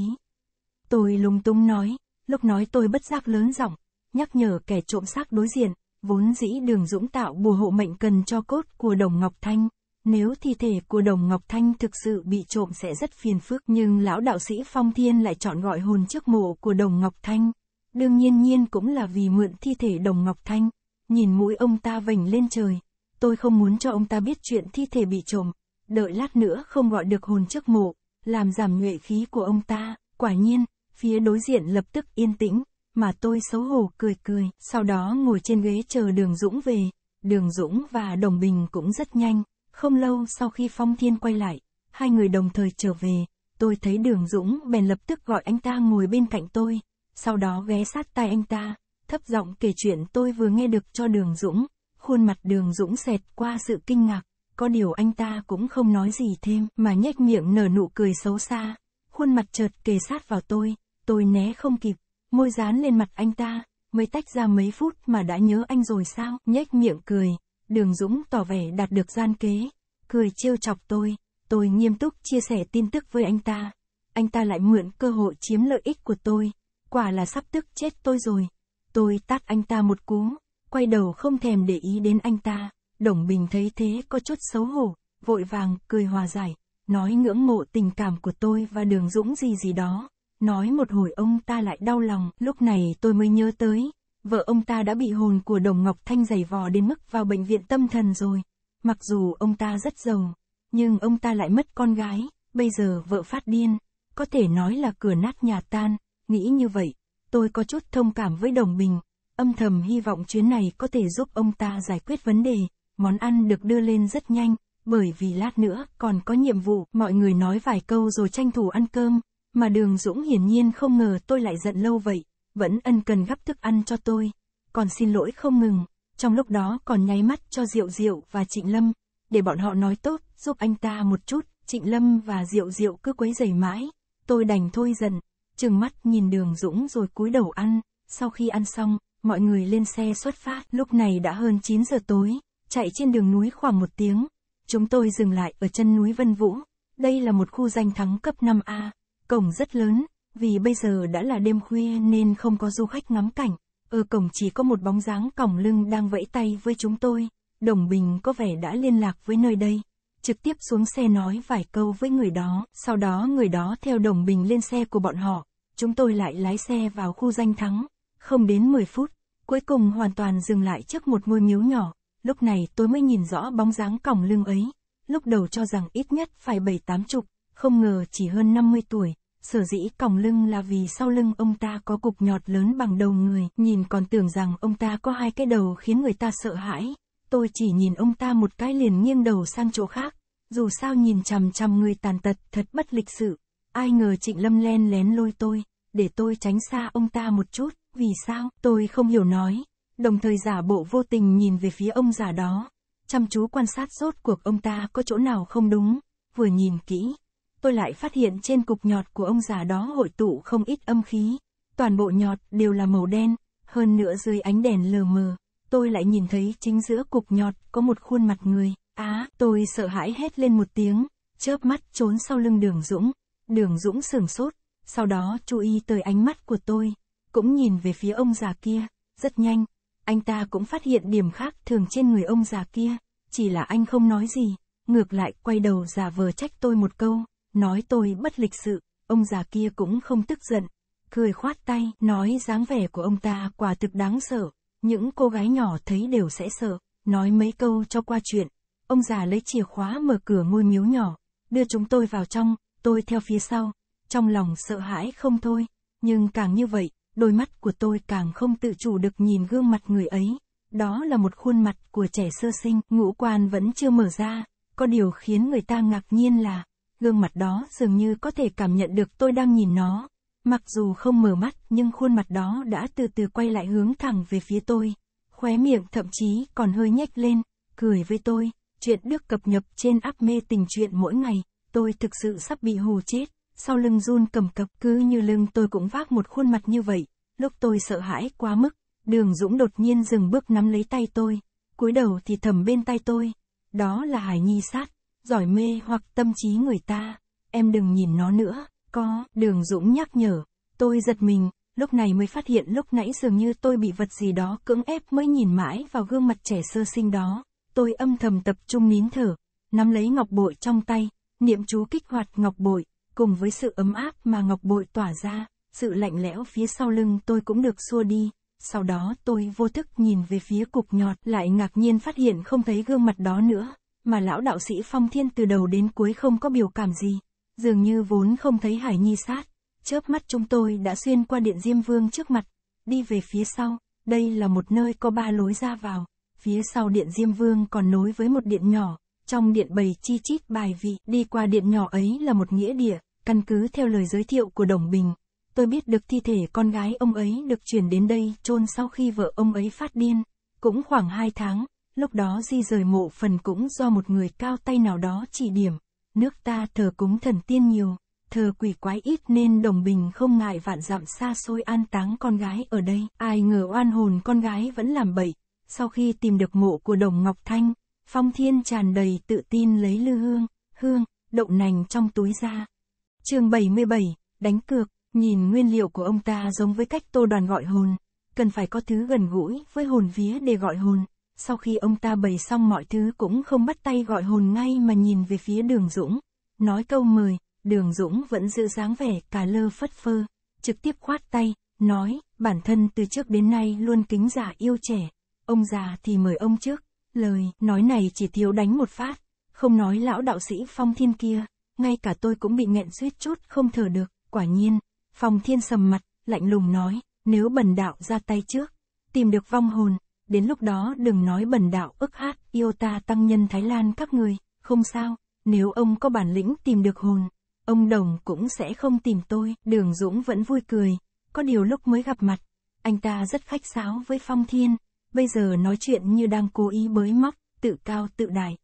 Tôi lúng túng nói, lúc nói tôi bất giác lớn giọng, nhắc nhở kẻ trộm xác đối diện, vốn dĩ đường dũng tạo bùa hộ mệnh cần cho cốt của đồng Ngọc Thanh, nếu thi thể của Đồng Ngọc Thanh thực sự bị trộm sẽ rất phiền phức nhưng lão đạo sĩ Phong Thiên lại chọn gọi hồn trước mộ của Đồng Ngọc Thanh. Đương nhiên nhiên cũng là vì mượn thi thể Đồng Ngọc Thanh. Nhìn mũi ông ta vành lên trời. Tôi không muốn cho ông ta biết chuyện thi thể bị trộm. Đợi lát nữa không gọi được hồn trước mộ, làm giảm nhuệ khí của ông ta. Quả nhiên, phía đối diện lập tức yên tĩnh, mà tôi xấu hổ cười cười, sau đó ngồi trên ghế chờ Đường Dũng về. Đường Dũng và Đồng Bình cũng rất nhanh, không lâu sau khi Phong Thiên quay lại, hai người đồng thời trở về, tôi thấy Đường Dũng bèn lập tức gọi anh ta ngồi bên cạnh tôi, sau đó ghé sát tai anh ta, thấp giọng kể chuyện tôi vừa nghe được cho Đường Dũng, khuôn mặt Đường Dũng xẹt qua sự kinh ngạc, có điều anh ta cũng không nói gì thêm mà nhếch miệng nở nụ cười xấu xa, khuôn mặt chợt kề sát vào tôi, tôi né không kịp, môi dán lên mặt anh ta, mới tách ra mấy phút mà đã nhớ anh rồi sao, nhếch miệng cười. Đường Dũng tỏ vẻ đạt được gian kế, cười trêu chọc tôi, tôi nghiêm túc chia sẻ tin tức với anh ta. Anh ta lại mượn cơ hội chiếm lợi ích của tôi, quả là sắp tức chết tôi rồi. Tôi tát anh ta một cú, quay đầu không thèm để ý đến anh ta. Đồng Bình thấy thế có chút xấu hổ, vội vàng cười hòa giải, nói ngưỡng mộ tình cảm của tôi và Đường Dũng gì gì đó. Nói một hồi ông ta lại đau lòng, lúc này tôi mới nhớ tới, Vợ ông ta đã bị hồn của Đồng Ngọc Thanh giày vò đến mức vào bệnh viện tâm thần rồi. Mặc dù ông ta rất giàu, nhưng ông ta lại mất con gái, bây giờ vợ phát điên, có thể nói là cửa nát nhà tan, nghĩ như vậy, tôi có chút thông cảm với Đồng Bình, âm thầm hy vọng chuyến này có thể giúp ông ta giải quyết vấn đề, món ăn được đưa lên rất nhanh, bởi vì lát nữa còn có nhiệm vụ, mọi người nói vài câu rồi tranh thủ ăn cơm, mà Đường Dũng hiển nhiên không ngờ tôi lại giận lâu vậy, vẫn ân cần gấp thức ăn cho tôi, còn xin lỗi không ngừng, trong lúc đó còn nháy mắt cho Diệu Diệu và Trịnh Lâm, để bọn họ nói tốt, giúp anh ta một chút, Trịnh Lâm và Diệu Diệu cứ quấy rầy mãi, tôi đành thôi dần, trừng mắt nhìn đường Dũng rồi cúi đầu ăn, sau khi ăn xong, mọi người lên xe xuất phát, lúc này đã hơn 9 giờ tối, chạy trên đường núi khoảng một tiếng, chúng tôi dừng lại ở chân núi Vân Vũ, đây là một khu danh thắng cấp 5A, cổng rất lớn, vì bây giờ đã là đêm khuya nên không có du khách ngắm cảnh, ở cổng chỉ có một bóng dáng còng lưng đang vẫy tay với chúng tôi, Đồng Bình có vẻ đã liên lạc với nơi đây, trực tiếp xuống xe nói vài câu với người đó, sau đó người đó theo Đồng Bình lên xe của bọn họ, chúng tôi lại lái xe vào khu danh thắng, không đến 10 phút, cuối cùng hoàn toàn dừng lại trước một ngôi miếu nhỏ, lúc này tôi mới nhìn rõ bóng dáng còng lưng ấy, lúc đầu cho rằng ít nhất phải bảy tám chục, không ngờ chỉ hơn 50 tuổi. Sở dĩ còng lưng là vì sau lưng ông ta có cục nhọt lớn bằng đầu người, nhìn còn tưởng rằng ông ta có hai cái đầu khiến người ta sợ hãi. Tôi chỉ nhìn ông ta một cái liền nghiêng đầu sang chỗ khác, dù sao nhìn chằm chằm người tàn tật thật bất lịch sự. Ai ngờ Trịnh Lâm len lén lôi tôi, để tôi tránh xa ông ta một chút, vì sao, tôi không hiểu nói. Đồng thời giả bộ vô tình nhìn về phía ông già đó, chăm chú quan sát rốt cuộc ông ta có chỗ nào không đúng, vừa nhìn kỹ, tôi lại phát hiện trên cục nhọt của ông già đó hội tụ không ít âm khí. Toàn bộ nhọt đều là màu đen, hơn nữa dưới ánh đèn lờ mờ, tôi lại nhìn thấy chính giữa cục nhọt có một khuôn mặt người. Á, tôi sợ hãi hét lên một tiếng, chớp mắt trốn sau lưng đường Dũng. Đường Dũng sửng sốt, sau đó chú ý tới ánh mắt của tôi, cũng nhìn về phía ông già kia, rất nhanh. Anh ta cũng phát hiện điểm khác thường trên người ông già kia, chỉ là anh không nói gì, ngược lại quay đầu giả vờ trách tôi một câu nói tôi bất lịch sự, ông già kia cũng không tức giận, cười khoát tay, nói dáng vẻ của ông ta quả thực đáng sợ, những cô gái nhỏ thấy đều sẽ sợ, nói mấy câu cho qua chuyện. Ông già lấy chìa khóa mở cửa ngôi miếu nhỏ, đưa chúng tôi vào trong, tôi theo phía sau, trong lòng sợ hãi không thôi, nhưng càng như vậy, đôi mắt của tôi càng không tự chủ được nhìn gương mặt người ấy. Đó là một khuôn mặt của trẻ sơ sinh, ngũ quan vẫn chưa mở ra, có điều khiến người ta ngạc nhiên là, gương mặt đó dường như có thể cảm nhận được tôi đang nhìn nó. Mặc dù không mở mắt nhưng khuôn mặt đó đã từ từ quay lại hướng thẳng về phía tôi. Khóe miệng thậm chí còn hơi nhếch lên, cười với tôi. Chuyện được cập nhật trên app mê tình chuyện mỗi ngày, tôi thực sự sắp bị hù chết. Sau lưng run cầm cập cứ như lưng tôi cũng vác một khuôn mặt như vậy. Lúc tôi sợ hãi quá mức, đường Dũng đột nhiên dừng bước nắm lấy tay tôi. cúi đầu thì thầm bên tay tôi. Đó là Hải Nhi sát giỏi mê hoặc tâm trí người ta, em đừng nhìn nó nữa, có, đường Dũng nhắc nhở, tôi giật mình, lúc này mới phát hiện lúc nãy dường như tôi bị vật gì đó cưỡng ép mới nhìn mãi vào gương mặt trẻ sơ sinh đó, tôi âm thầm tập trung nín thở, nắm lấy ngọc bội trong tay, niệm chú kích hoạt ngọc bội, cùng với sự ấm áp mà ngọc bội tỏa ra, sự lạnh lẽo phía sau lưng tôi cũng được xua đi. Sau đó tôi vô thức nhìn về phía cục nhọt lại ngạc nhiên phát hiện không thấy gương mặt đó nữa mà lão đạo sĩ Phong Thiên từ đầu đến cuối không có biểu cảm gì, dường như vốn không thấy Hải Nhi sát, chớp mắt chúng tôi đã xuyên qua điện Diêm Vương trước mặt, đi về phía sau, đây là một nơi có ba lối ra vào, phía sau điện Diêm Vương còn nối với một điện nhỏ, trong điện bầy chi chít bài vị, đi qua điện nhỏ ấy là một nghĩa địa, căn cứ theo lời giới thiệu của Đồng Bình, tôi biết được thi thể con gái ông ấy được chuyển đến đây chôn sau khi vợ ông ấy phát điên, cũng khoảng hai tháng, lúc đó di rời mộ phần cũng do một người cao tay nào đó chỉ điểm. Nước ta thờ cúng thần tiên nhiều, thờ quỷ quái ít nên đồng bình không ngại vạn dặm xa xôi an táng con gái ở đây. Ai ngờ oan hồn con gái vẫn làm bậy, sau khi tìm được mộ của đồng Ngọc Thanh, Phong Thiên tràn đầy tự tin lấy lư hương, hương, đậu nành trong túi ra. chương 77, đánh cược, nhìn nguyên liệu của ông ta giống với cách tô đoàn gọi hồn, cần phải có thứ gần gũi với hồn vía để gọi hồn sau khi ông ta bày xong mọi thứ cũng không bắt tay gọi hồn ngay mà nhìn về phía đường Dũng. Nói câu mời, đường Dũng vẫn giữ dáng vẻ cà lơ phất phơ, trực tiếp khoát tay, nói, bản thân từ trước đến nay luôn kính giả dạ yêu trẻ, ông già thì mời ông trước, lời nói này chỉ thiếu đánh một phát, không nói lão đạo sĩ Phong Thiên kia, ngay cả tôi cũng bị nghẹn suýt chút không thở được, quả nhiên, Phong Thiên sầm mặt, lạnh lùng nói, nếu bần đạo ra tay trước, tìm được vong hồn, đến lúc đó đừng nói bần đạo ức hát, yêu ta tăng nhân Thái Lan các người, không sao, nếu ông có bản lĩnh tìm được hồn, ông Đồng cũng sẽ không tìm tôi, đường Dũng vẫn vui cười, có điều lúc mới gặp mặt, anh ta rất khách sáo với Phong Thiên, bây giờ nói chuyện như đang cố ý bới móc, tự cao tự đại.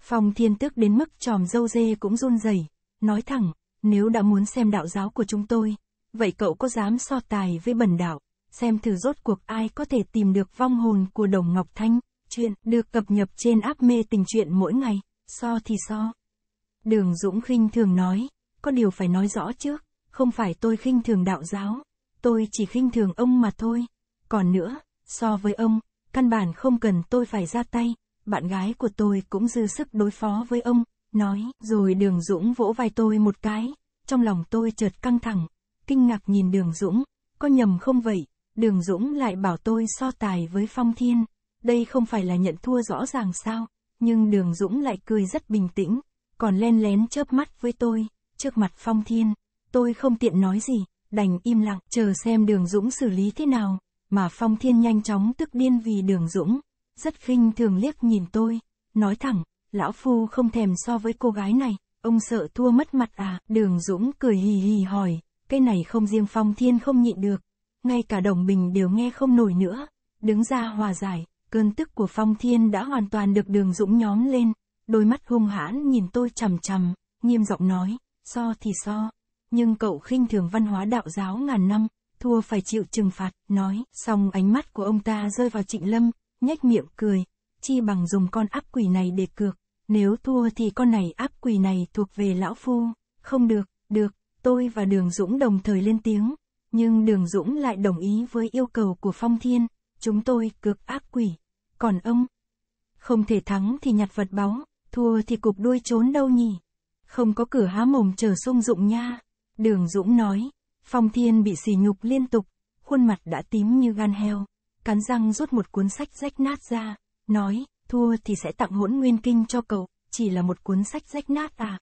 Phong Thiên tức đến mức tròm dâu dê cũng run rẩy, nói thẳng, nếu đã muốn xem đạo giáo của chúng tôi, vậy cậu có dám so tài với bần đạo? xem thử rốt cuộc ai có thể tìm được vong hồn của Đồng Ngọc Thanh. Chuyện được cập nhật trên áp mê tình chuyện mỗi ngày, so thì so. Đường Dũng khinh thường nói, có điều phải nói rõ trước, không phải tôi khinh thường đạo giáo, tôi chỉ khinh thường ông mà thôi. Còn nữa, so với ông, căn bản không cần tôi phải ra tay, bạn gái của tôi cũng dư sức đối phó với ông, nói, rồi Đường Dũng vỗ vai tôi một cái, trong lòng tôi chợt căng thẳng, kinh ngạc nhìn Đường Dũng, có nhầm không vậy? Đường Dũng lại bảo tôi so tài với Phong Thiên, đây không phải là nhận thua rõ ràng sao, nhưng Đường Dũng lại cười rất bình tĩnh, còn len lén chớp mắt với tôi, trước mặt Phong Thiên, tôi không tiện nói gì, đành im lặng chờ xem Đường Dũng xử lý thế nào, mà Phong Thiên nhanh chóng tức điên vì Đường Dũng, rất khinh thường liếc nhìn tôi, nói thẳng, lão phu không thèm so với cô gái này, ông sợ thua mất mặt à, Đường Dũng cười hì hì hỏi, cái này không riêng Phong Thiên không nhịn được, ngay cả đồng bình đều nghe không nổi nữa. Đứng ra hòa giải, cơn tức của Phong Thiên đã hoàn toàn được đường dũng nhóm lên, đôi mắt hung hãn nhìn tôi chằm chằm, nghiêm giọng nói, so thì so, nhưng cậu khinh thường văn hóa đạo giáo ngàn năm, thua phải chịu trừng phạt, nói, xong ánh mắt của ông ta rơi vào trịnh lâm, nhếch miệng cười, chi bằng dùng con áp quỷ này để cược, nếu thua thì con này áp quỷ này thuộc về lão phu, không được, được, tôi và đường dũng đồng thời lên tiếng, nhưng Đường Dũng lại đồng ý với yêu cầu của Phong Thiên, chúng tôi cược ác quỷ, còn ông? Không thể thắng thì nhặt vật báu, thua thì cục đuôi trốn đâu nhỉ? Không có cửa há mồm chờ sung dụng nha, Đường Dũng nói, Phong Thiên bị sỉ nhục liên tục, khuôn mặt đã tím như gan heo, cắn răng rút một cuốn sách rách nát ra, nói, thua thì sẽ tặng hỗn nguyên kinh cho cậu, chỉ là một cuốn sách rách nát à?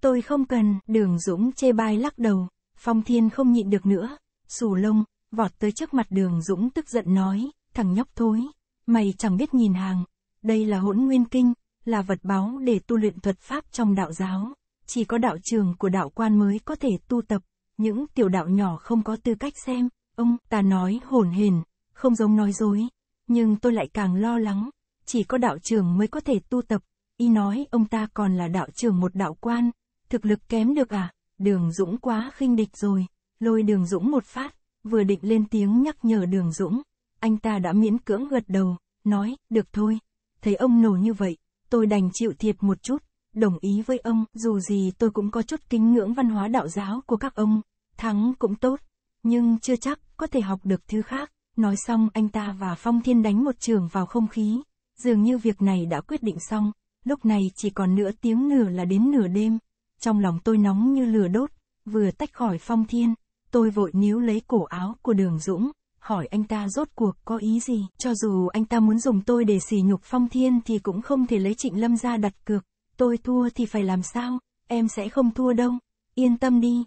Tôi không cần, Đường Dũng chê bai lắc đầu, Phong Thiên không nhịn được nữa, xù lông, vọt tới trước mặt đường Dũng tức giận nói, thằng nhóc thối, mày chẳng biết nhìn hàng, đây là hỗn nguyên kinh, là vật báo để tu luyện thuật pháp trong đạo giáo, chỉ có đạo trường của đạo quan mới có thể tu tập, những tiểu đạo nhỏ không có tư cách xem, ông ta nói hổn hển, không giống nói dối, nhưng tôi lại càng lo lắng, chỉ có đạo trường mới có thể tu tập, y nói ông ta còn là đạo trường một đạo quan, thực lực kém được à? Đường Dũng quá khinh địch rồi, lôi Đường Dũng một phát, vừa định lên tiếng nhắc nhở Đường Dũng, anh ta đã miễn cưỡng gật đầu, nói, được thôi, thấy ông nổ như vậy, tôi đành chịu thiệt một chút, đồng ý với ông, dù gì tôi cũng có chút kính ngưỡng văn hóa đạo giáo của các ông, thắng cũng tốt, nhưng chưa chắc có thể học được thứ khác. Nói xong anh ta và Phong Thiên đánh một trường vào không khí, dường như việc này đã quyết định xong, lúc này chỉ còn nửa tiếng nửa là đến nửa đêm, trong lòng tôi nóng như lửa đốt, vừa tách khỏi phong thiên, tôi vội níu lấy cổ áo của đường Dũng, hỏi anh ta rốt cuộc có ý gì, cho dù anh ta muốn dùng tôi để sỉ nhục phong thiên thì cũng không thể lấy trịnh lâm ra đặt cược, tôi thua thì phải làm sao, em sẽ không thua đâu, yên tâm đi.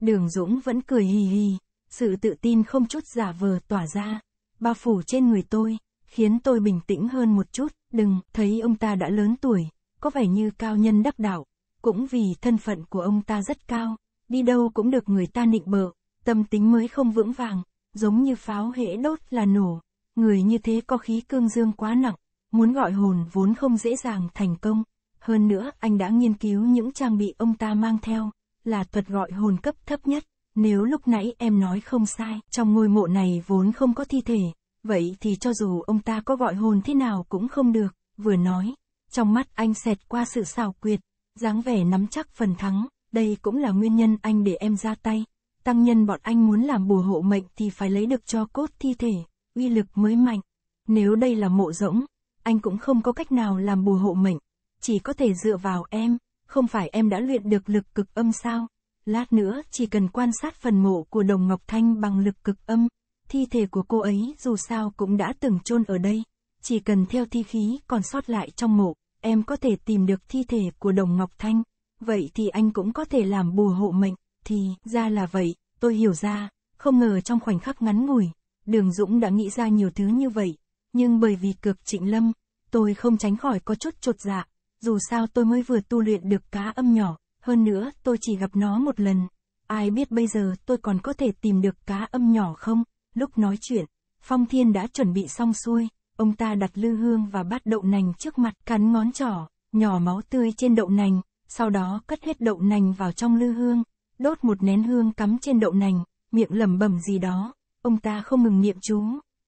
Đường Dũng vẫn cười hì hì, sự tự tin không chút giả vờ tỏa ra, bao phủ trên người tôi, khiến tôi bình tĩnh hơn một chút, đừng, thấy ông ta đã lớn tuổi, có vẻ như cao nhân đắc đạo, cũng vì thân phận của ông ta rất cao, đi đâu cũng được người ta nịnh bợ, tâm tính mới không vững vàng, giống như pháo hễ đốt là nổ. Người như thế có khí cương dương quá nặng, muốn gọi hồn vốn không dễ dàng thành công. Hơn nữa, anh đã nghiên cứu những trang bị ông ta mang theo, là thuật gọi hồn cấp thấp nhất. Nếu lúc nãy em nói không sai, trong ngôi mộ này vốn không có thi thể, vậy thì cho dù ông ta có gọi hồn thế nào cũng không được, vừa nói. Trong mắt anh xẹt qua sự xảo quyệt, dáng vẻ nắm chắc phần thắng, đây cũng là nguyên nhân anh để em ra tay. Tăng nhân bọn anh muốn làm bùa hộ mệnh thì phải lấy được cho cốt thi thể, uy lực mới mạnh. Nếu đây là mộ rỗng, anh cũng không có cách nào làm bùa hộ mệnh, chỉ có thể dựa vào em, không phải em đã luyện được lực cực âm sao? Lát nữa chỉ cần quan sát phần mộ của Đồng Ngọc Thanh bằng lực cực âm, thi thể của cô ấy dù sao cũng đã từng chôn ở đây, chỉ cần theo thi khí còn sót lại trong mộ, em có thể tìm được thi thể của Đồng Ngọc Thanh, vậy thì anh cũng có thể làm bùa hộ mệnh, thì ra là vậy, tôi hiểu ra, không ngờ trong khoảnh khắc ngắn ngủi, Đường Dũng đã nghĩ ra nhiều thứ như vậy, nhưng bởi vì cực trịnh lâm, tôi không tránh khỏi có chút trột dạ, dù sao tôi mới vừa tu luyện được cá âm nhỏ, hơn nữa tôi chỉ gặp nó một lần, ai biết bây giờ tôi còn có thể tìm được cá âm nhỏ không, lúc nói chuyện, Phong Thiên đã chuẩn bị xong xuôi ông ta đặt lư hương và bát đậu nành trước mặt cắn ngón trỏ, nhỏ máu tươi trên đậu nành, sau đó cất hết đậu nành vào trong lư hương, đốt một nén hương cắm trên đậu nành, miệng lẩm bẩm gì đó, ông ta không ngừng niệm chú.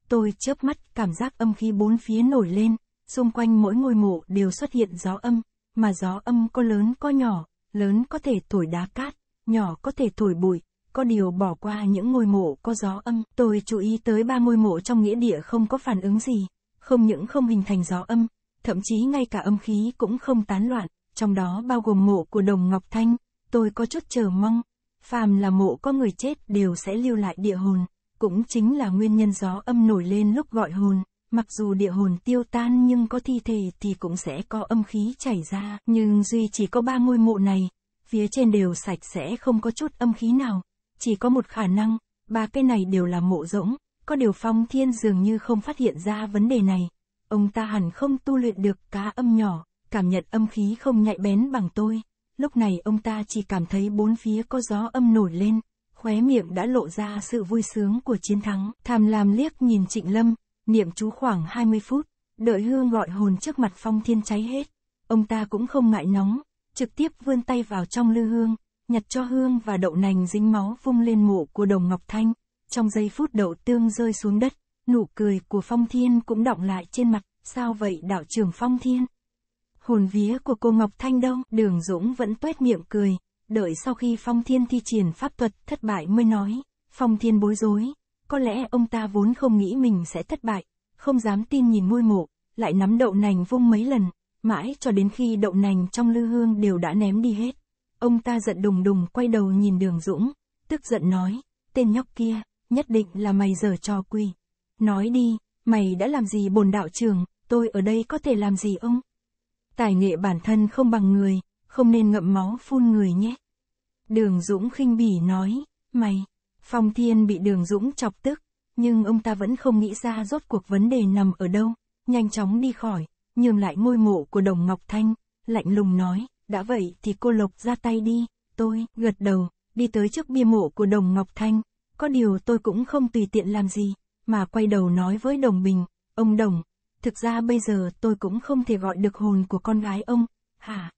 Tôi chớp mắt, cảm giác âm khí bốn phía nổi lên, xung quanh mỗi ngôi mộ đều xuất hiện gió âm, mà gió âm có lớn có nhỏ, lớn có thể thổi đá cát, nhỏ có thể thổi bụi, có điều bỏ qua những ngôi mộ có gió âm. Tôi chú ý tới ba ngôi mộ trong nghĩa địa không có phản ứng gì không những không hình thành gió âm, thậm chí ngay cả âm khí cũng không tán loạn, trong đó bao gồm mộ của Đồng Ngọc Thanh, tôi có chút chờ mong, phàm là mộ có người chết đều sẽ lưu lại địa hồn, cũng chính là nguyên nhân gió âm nổi lên lúc gọi hồn, mặc dù địa hồn tiêu tan nhưng có thi thể thì cũng sẽ có âm khí chảy ra, nhưng duy chỉ có ba ngôi mộ này, phía trên đều sạch sẽ không có chút âm khí nào, chỉ có một khả năng, ba cái này đều là mộ rỗng, có điều Phong Thiên dường như không phát hiện ra vấn đề này. Ông ta hẳn không tu luyện được cá âm nhỏ, cảm nhận âm khí không nhạy bén bằng tôi. Lúc này ông ta chỉ cảm thấy bốn phía có gió âm nổi lên, khóe miệng đã lộ ra sự vui sướng của chiến thắng. Tham làm liếc nhìn Trịnh Lâm, niệm chú khoảng 20 phút, đợi hương gọi hồn trước mặt Phong Thiên cháy hết. Ông ta cũng không ngại nóng, trực tiếp vươn tay vào trong lư hương, nhặt cho hương và đậu nành dính máu vung lên mộ của Đồng Ngọc Thanh. Trong giây phút đậu tương rơi xuống đất, nụ cười của Phong Thiên cũng đọng lại trên mặt, sao vậy đạo trưởng Phong Thiên? Hồn vía của cô Ngọc Thanh đâu, đường Dũng vẫn tuét miệng cười, đợi sau khi Phong Thiên thi triển pháp thuật thất bại mới nói, Phong Thiên bối rối, có lẽ ông ta vốn không nghĩ mình sẽ thất bại, không dám tin nhìn môi mộ, lại nắm đậu nành vung mấy lần, mãi cho đến khi đậu nành trong lư hương đều đã ném đi hết. Ông ta giận đùng đùng quay đầu nhìn đường Dũng, tức giận nói, tên nhóc kia, nhất định là mày giở trò quỷ. Nói đi, mày đã làm gì bồn đạo trưởng, tôi ở đây có thể làm gì ông? Tài nghệ bản thân không bằng người, không nên ngậm máu phun người nhé. Đường Dũng khinh bỉ nói, mày, Phong Thiên bị Đường Dũng chọc tức, nhưng ông ta vẫn không nghĩ ra rốt cuộc vấn đề nằm ở đâu, nhanh chóng đi khỏi, nhường lại ngôi mộ của Đồng Ngọc Thanh, lạnh lùng nói, đã vậy thì cô Lộc ra tay đi, tôi, gật đầu, đi tới trước bia mộ của Đồng Ngọc Thanh, có điều tôi cũng không tùy tiện làm gì, mà quay đầu nói với đồng bình, ông đồng, thực ra bây giờ tôi cũng không thể gọi được hồn của con gái ông, hả?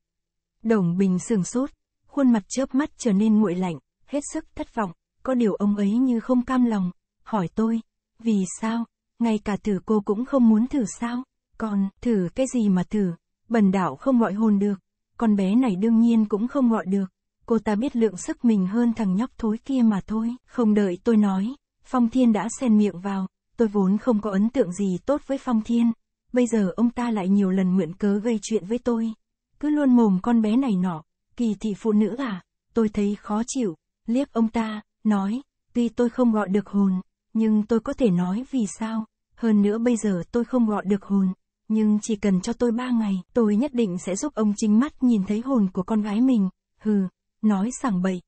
Đồng bình sừng sốt, khuôn mặt chớp mắt trở nên nguội lạnh, hết sức thất vọng, có điều ông ấy như không cam lòng, hỏi tôi, vì sao, ngay cả thử cô cũng không muốn thử sao, còn, thử cái gì mà thử, bần đảo không gọi hồn được, con bé này đương nhiên cũng không gọi được, cô ta biết lượng sức mình hơn thằng nhóc thối kia mà thôi. Không đợi tôi nói, Phong Thiên đã xen miệng vào, tôi vốn không có ấn tượng gì tốt với Phong Thiên. Bây giờ ông ta lại nhiều lần nguyện cớ gây chuyện với tôi. Cứ luôn mồm con bé này nọ, kỳ thị phụ nữ à, tôi thấy khó chịu, liếc ông ta, nói, tuy tôi không gọi được hồn, nhưng tôi có thể nói vì sao, hơn nữa bây giờ tôi không gọi được hồn, nhưng chỉ cần cho tôi ba ngày, tôi nhất định sẽ giúp ông chính mắt nhìn thấy hồn của con gái mình, hừ, nói sảng bậy.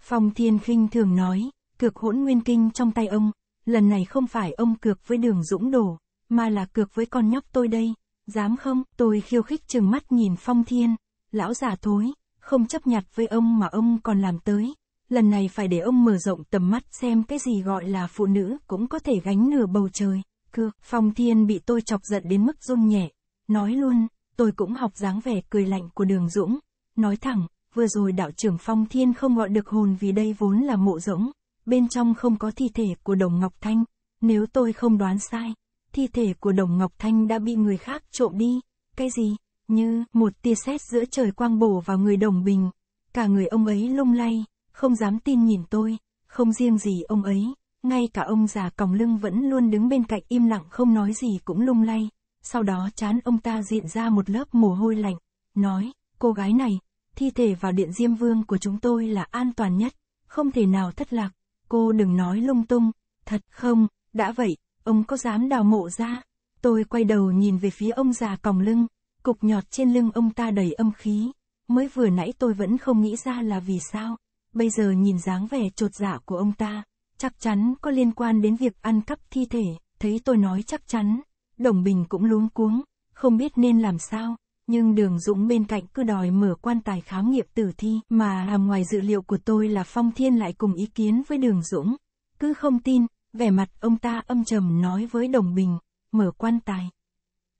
Phong Thiên khinh thường nói, cược hỗn nguyên kinh trong tay ông, lần này không phải ông cược với đường dũng đổ, mà là cược với con nhóc tôi đây, dám không, tôi khiêu khích trừng mắt nhìn Phong Thiên, lão già thối, không chấp nhặt với ông mà ông còn làm tới, lần này phải để ông mở rộng tầm mắt xem cái gì gọi là phụ nữ cũng có thể gánh nửa bầu trời, cược, Phong Thiên bị tôi chọc giận đến mức run nhẹ, nói luôn, tôi cũng học dáng vẻ cười lạnh của đường dũng, nói thẳng, vừa rồi đạo trưởng Phong Thiên không gọi được hồn vì đây vốn là mộ rỗng, bên trong không có thi thể của Đồng Ngọc Thanh, nếu tôi không đoán sai, thi thể của Đồng Ngọc Thanh đã bị người khác trộm đi, cái gì, như một tia sét giữa trời quang bổ vào người Đồng Bình, cả người ông ấy lung lay, không dám tin nhìn tôi, không riêng gì ông ấy, ngay cả ông già còng lưng vẫn luôn đứng bên cạnh im lặng không nói gì cũng lung lay, sau đó chán ông ta diện ra một lớp mồ hôi lạnh, nói, cô gái này, thi thể vào điện Diêm Vương của chúng tôi là an toàn nhất, không thể nào thất lạc, cô đừng nói lung tung, thật không, đã vậy, ông có dám đào mộ ra? Tôi quay đầu nhìn về phía ông già còng lưng, cục nhọt trên lưng ông ta đầy âm khí, mới vừa nãy tôi vẫn không nghĩ ra là vì sao, bây giờ nhìn dáng vẻ trột dạ của ông ta, chắc chắn có liên quan đến việc ăn cắp thi thể, thấy tôi nói chắc chắn, Đồng Bình cũng luống cuống, không biết nên làm sao nhưng đường Dũng bên cạnh cứ đòi mở quan tài khám nghiệm tử thi, mà hàm ngoài dự liệu của tôi là Phong Thiên lại cùng ý kiến với đường Dũng. Cứ không tin, vẻ mặt ông ta âm trầm nói với Đồng Bình, mở quan tài.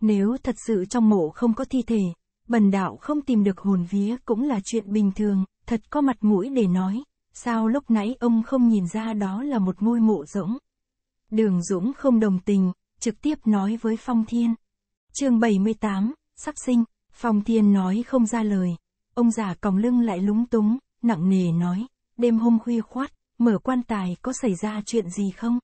Nếu thật sự trong mộ không có thi thể, bần đạo không tìm được hồn vía cũng là chuyện bình thường, thật có mặt mũi để nói, sao lúc nãy ông không nhìn ra đó là một ngôi mộ rỗng. Đường Dũng không đồng tình, trực tiếp nói với Phong Thiên. chương 78, sắp sinh, Phong Thiên nói không ra lời, ông già còng lưng lại lúng túng, nặng nề nói, đêm hôm khuya khoát, mở quan tài có xảy ra chuyện gì không?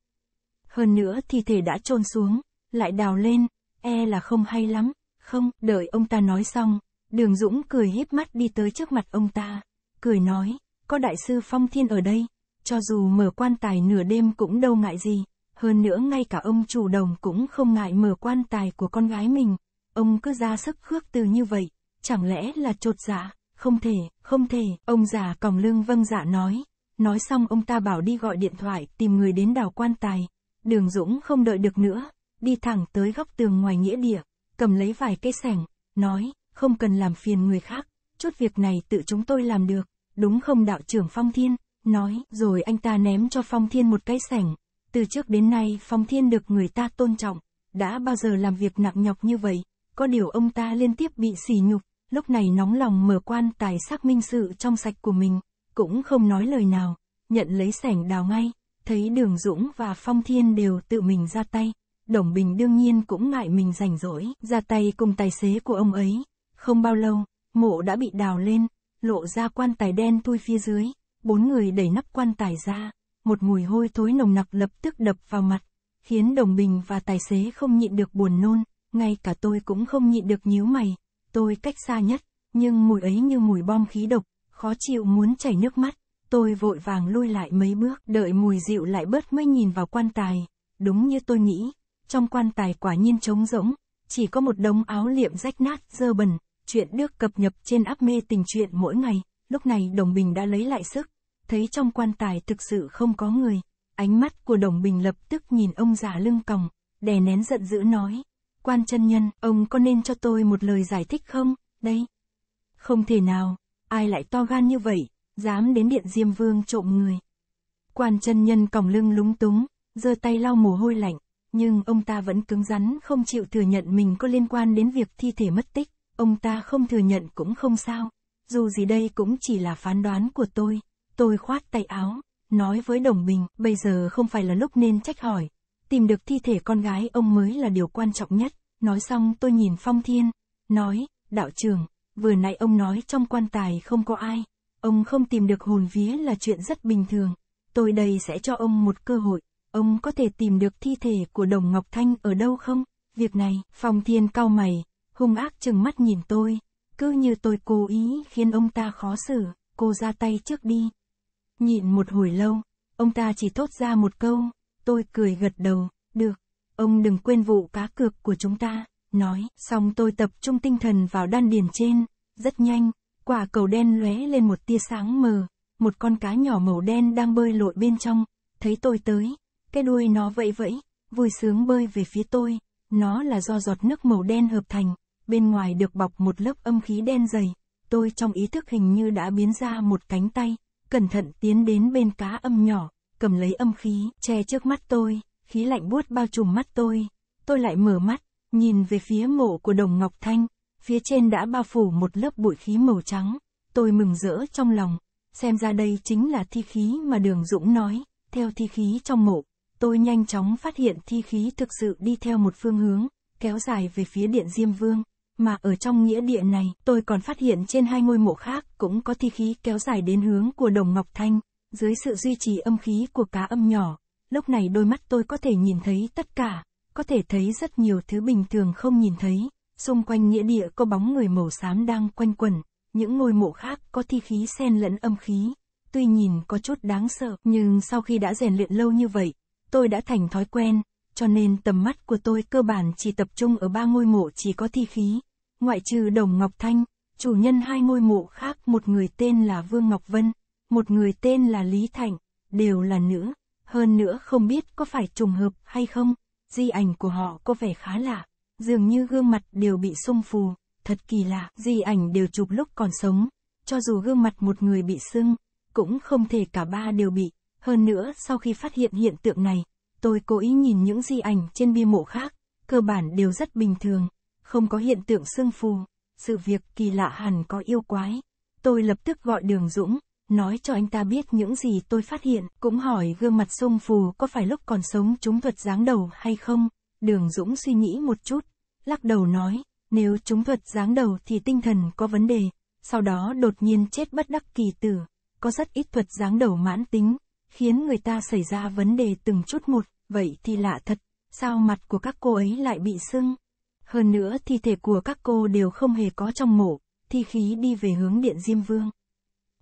Hơn nữa thi thể đã trôn xuống, lại đào lên, e là không hay lắm, không, đợi ông ta nói xong, đường Dũng cười híp mắt đi tới trước mặt ông ta, cười nói, có đại sư Phong Thiên ở đây, cho dù mở quan tài nửa đêm cũng đâu ngại gì, hơn nữa ngay cả ông chủ đồng cũng không ngại mở quan tài của con gái mình ông cứ ra sức khước từ như vậy, chẳng lẽ là trột dạ, không thể, không thể, ông già còng lưng vâng dạ nói. Nói xong ông ta bảo đi gọi điện thoại tìm người đến đào quan tài, đường Dũng không đợi được nữa, đi thẳng tới góc tường ngoài nghĩa địa, cầm lấy vài cây sẻng, nói, không cần làm phiền người khác, chút việc này tự chúng tôi làm được, đúng không đạo trưởng Phong Thiên, nói, rồi anh ta ném cho Phong Thiên một cây sẻng, từ trước đến nay Phong Thiên được người ta tôn trọng, đã bao giờ làm việc nặng nhọc như vậy, có điều ông ta liên tiếp bị sỉ nhục, lúc này nóng lòng mở quan tài xác minh sự trong sạch của mình, cũng không nói lời nào, nhận lấy sẻng đào ngay, thấy Đường Dũng và Phong Thiên đều tự mình ra tay, Đồng Bình đương nhiên cũng ngại mình rảnh rỗi, ra tay cùng tài xế của ông ấy. Không bao lâu, mộ đã bị đào lên, lộ ra quan tài đen tui phía dưới, bốn người đẩy nắp quan tài ra, một mùi hôi thối nồng nặc lập tức đập vào mặt, khiến Đồng Bình và tài xế không nhịn được buồn nôn ngay cả tôi cũng không nhịn được nhíu mày, tôi cách xa nhất, nhưng mùi ấy như mùi bom khí độc, khó chịu muốn chảy nước mắt, tôi vội vàng lui lại mấy bước, đợi mùi dịu lại bớt mới nhìn vào quan tài, đúng như tôi nghĩ, trong quan tài quả nhiên trống rỗng, chỉ có một đống áo liệm rách nát, dơ bẩn, chuyện được cập nhật trên app mê tình chuyện mỗi ngày, lúc này Đồng Bình đã lấy lại sức, thấy trong quan tài thực sự không có người, ánh mắt của Đồng Bình lập tức nhìn ông già lưng còng, đè nén giận dữ nói, Quan chân nhân, ông có nên cho tôi một lời giải thích không, đây? Không thể nào, ai lại to gan như vậy, dám đến điện Diêm Vương trộm người. Quan chân nhân còng lưng lúng túng, giơ tay lau mồ hôi lạnh, nhưng ông ta vẫn cứng rắn không chịu thừa nhận mình có liên quan đến việc thi thể mất tích, ông ta không thừa nhận cũng không sao, dù gì đây cũng chỉ là phán đoán của tôi. Tôi khoát tay áo, nói với Đồng Bình, bây giờ không phải là lúc nên trách hỏi, tìm được thi thể con gái ông mới là điều quan trọng nhất. Nói xong tôi nhìn Phong Thiên, nói, đạo trưởng, vừa nãy ông nói trong quan tài không có ai, ông không tìm được hồn vía là chuyện rất bình thường. Tôi đây sẽ cho ông một cơ hội, ông có thể tìm được thi thể của Đồng Ngọc Thanh ở đâu không? Việc này, Phong Thiên cau mày, hung ác chừng mắt nhìn tôi, cứ như tôi cố ý khiến ông ta khó xử, cô ra tay trước đi. Nhịn một hồi lâu, ông ta chỉ thốt ra một câu, Tôi cười gật đầu, được, ông đừng quên vụ cá cược của chúng ta, nói, xong tôi tập trung tinh thần vào đan điền trên, rất nhanh, quả cầu đen lóe lên một tia sáng mờ, một con cá nhỏ màu đen đang bơi lội bên trong, thấy tôi tới, cái đuôi nó vẫy vẫy, vui sướng bơi về phía tôi, nó là do giọt nước màu đen hợp thành, bên ngoài được bọc một lớp âm khí đen dày, tôi trong ý thức hình như đã biến ra một cánh tay, cẩn thận tiến đến bên cá âm nhỏ, cầm lấy âm khí, che trước mắt tôi, khí lạnh buốt bao trùm mắt tôi. Tôi lại mở mắt, nhìn về phía mộ của đồng Ngọc Thanh, phía trên đã bao phủ một lớp bụi khí màu trắng. Tôi mừng rỡ trong lòng, xem ra đây chính là thi khí mà đường Dũng nói, theo thi khí trong mộ. Tôi nhanh chóng phát hiện thi khí thực sự đi theo một phương hướng, kéo dài về phía điện Diêm Vương. Mà ở trong nghĩa địa này, tôi còn phát hiện trên hai ngôi mộ khác cũng có thi khí kéo dài đến hướng của Đồng Ngọc Thanh dưới sự duy trì âm khí của cá âm nhỏ, lúc này đôi mắt tôi có thể nhìn thấy tất cả, có thể thấy rất nhiều thứ bình thường không nhìn thấy, xung quanh nghĩa địa có bóng người màu xám đang quanh quẩn, những ngôi mộ khác có thi khí xen lẫn âm khí, tuy nhìn có chút đáng sợ, nhưng sau khi đã rèn luyện lâu như vậy, tôi đã thành thói quen, cho nên tầm mắt của tôi cơ bản chỉ tập trung ở ba ngôi mộ chỉ có thi khí, ngoại trừ Đồng Ngọc Thanh, chủ nhân hai ngôi mộ khác một người tên là Vương Ngọc Vân, một người tên là Lý Thạnh, đều là nữ, hơn nữa không biết có phải trùng hợp hay không, di ảnh của họ có vẻ khá lạ, dường như gương mặt đều bị sung phù, thật kỳ lạ, di ảnh đều chụp lúc còn sống, cho dù gương mặt một người bị sưng, cũng không thể cả ba đều bị, hơn nữa sau khi phát hiện hiện tượng này, tôi cố ý nhìn những di ảnh trên bia mộ khác, cơ bản đều rất bình thường, không có hiện tượng sưng phù, sự việc kỳ lạ hẳn có yêu quái. Tôi lập tức gọi Đường Dũng, nói cho anh ta biết những gì tôi phát hiện, cũng hỏi gương mặt sông phù có phải lúc còn sống chúng thuật giáng đầu hay không. Đường Dũng suy nghĩ một chút, lắc đầu nói, nếu chúng thuật giáng đầu thì tinh thần có vấn đề, sau đó đột nhiên chết bất đắc kỳ tử, có rất ít thuật giáng đầu mãn tính, khiến người ta xảy ra vấn đề từng chút một, vậy thì lạ thật, sao mặt của các cô ấy lại bị sưng. Hơn nữa thi thể của các cô đều không hề có trong mộ, thi khí đi về hướng điện Diêm Vương.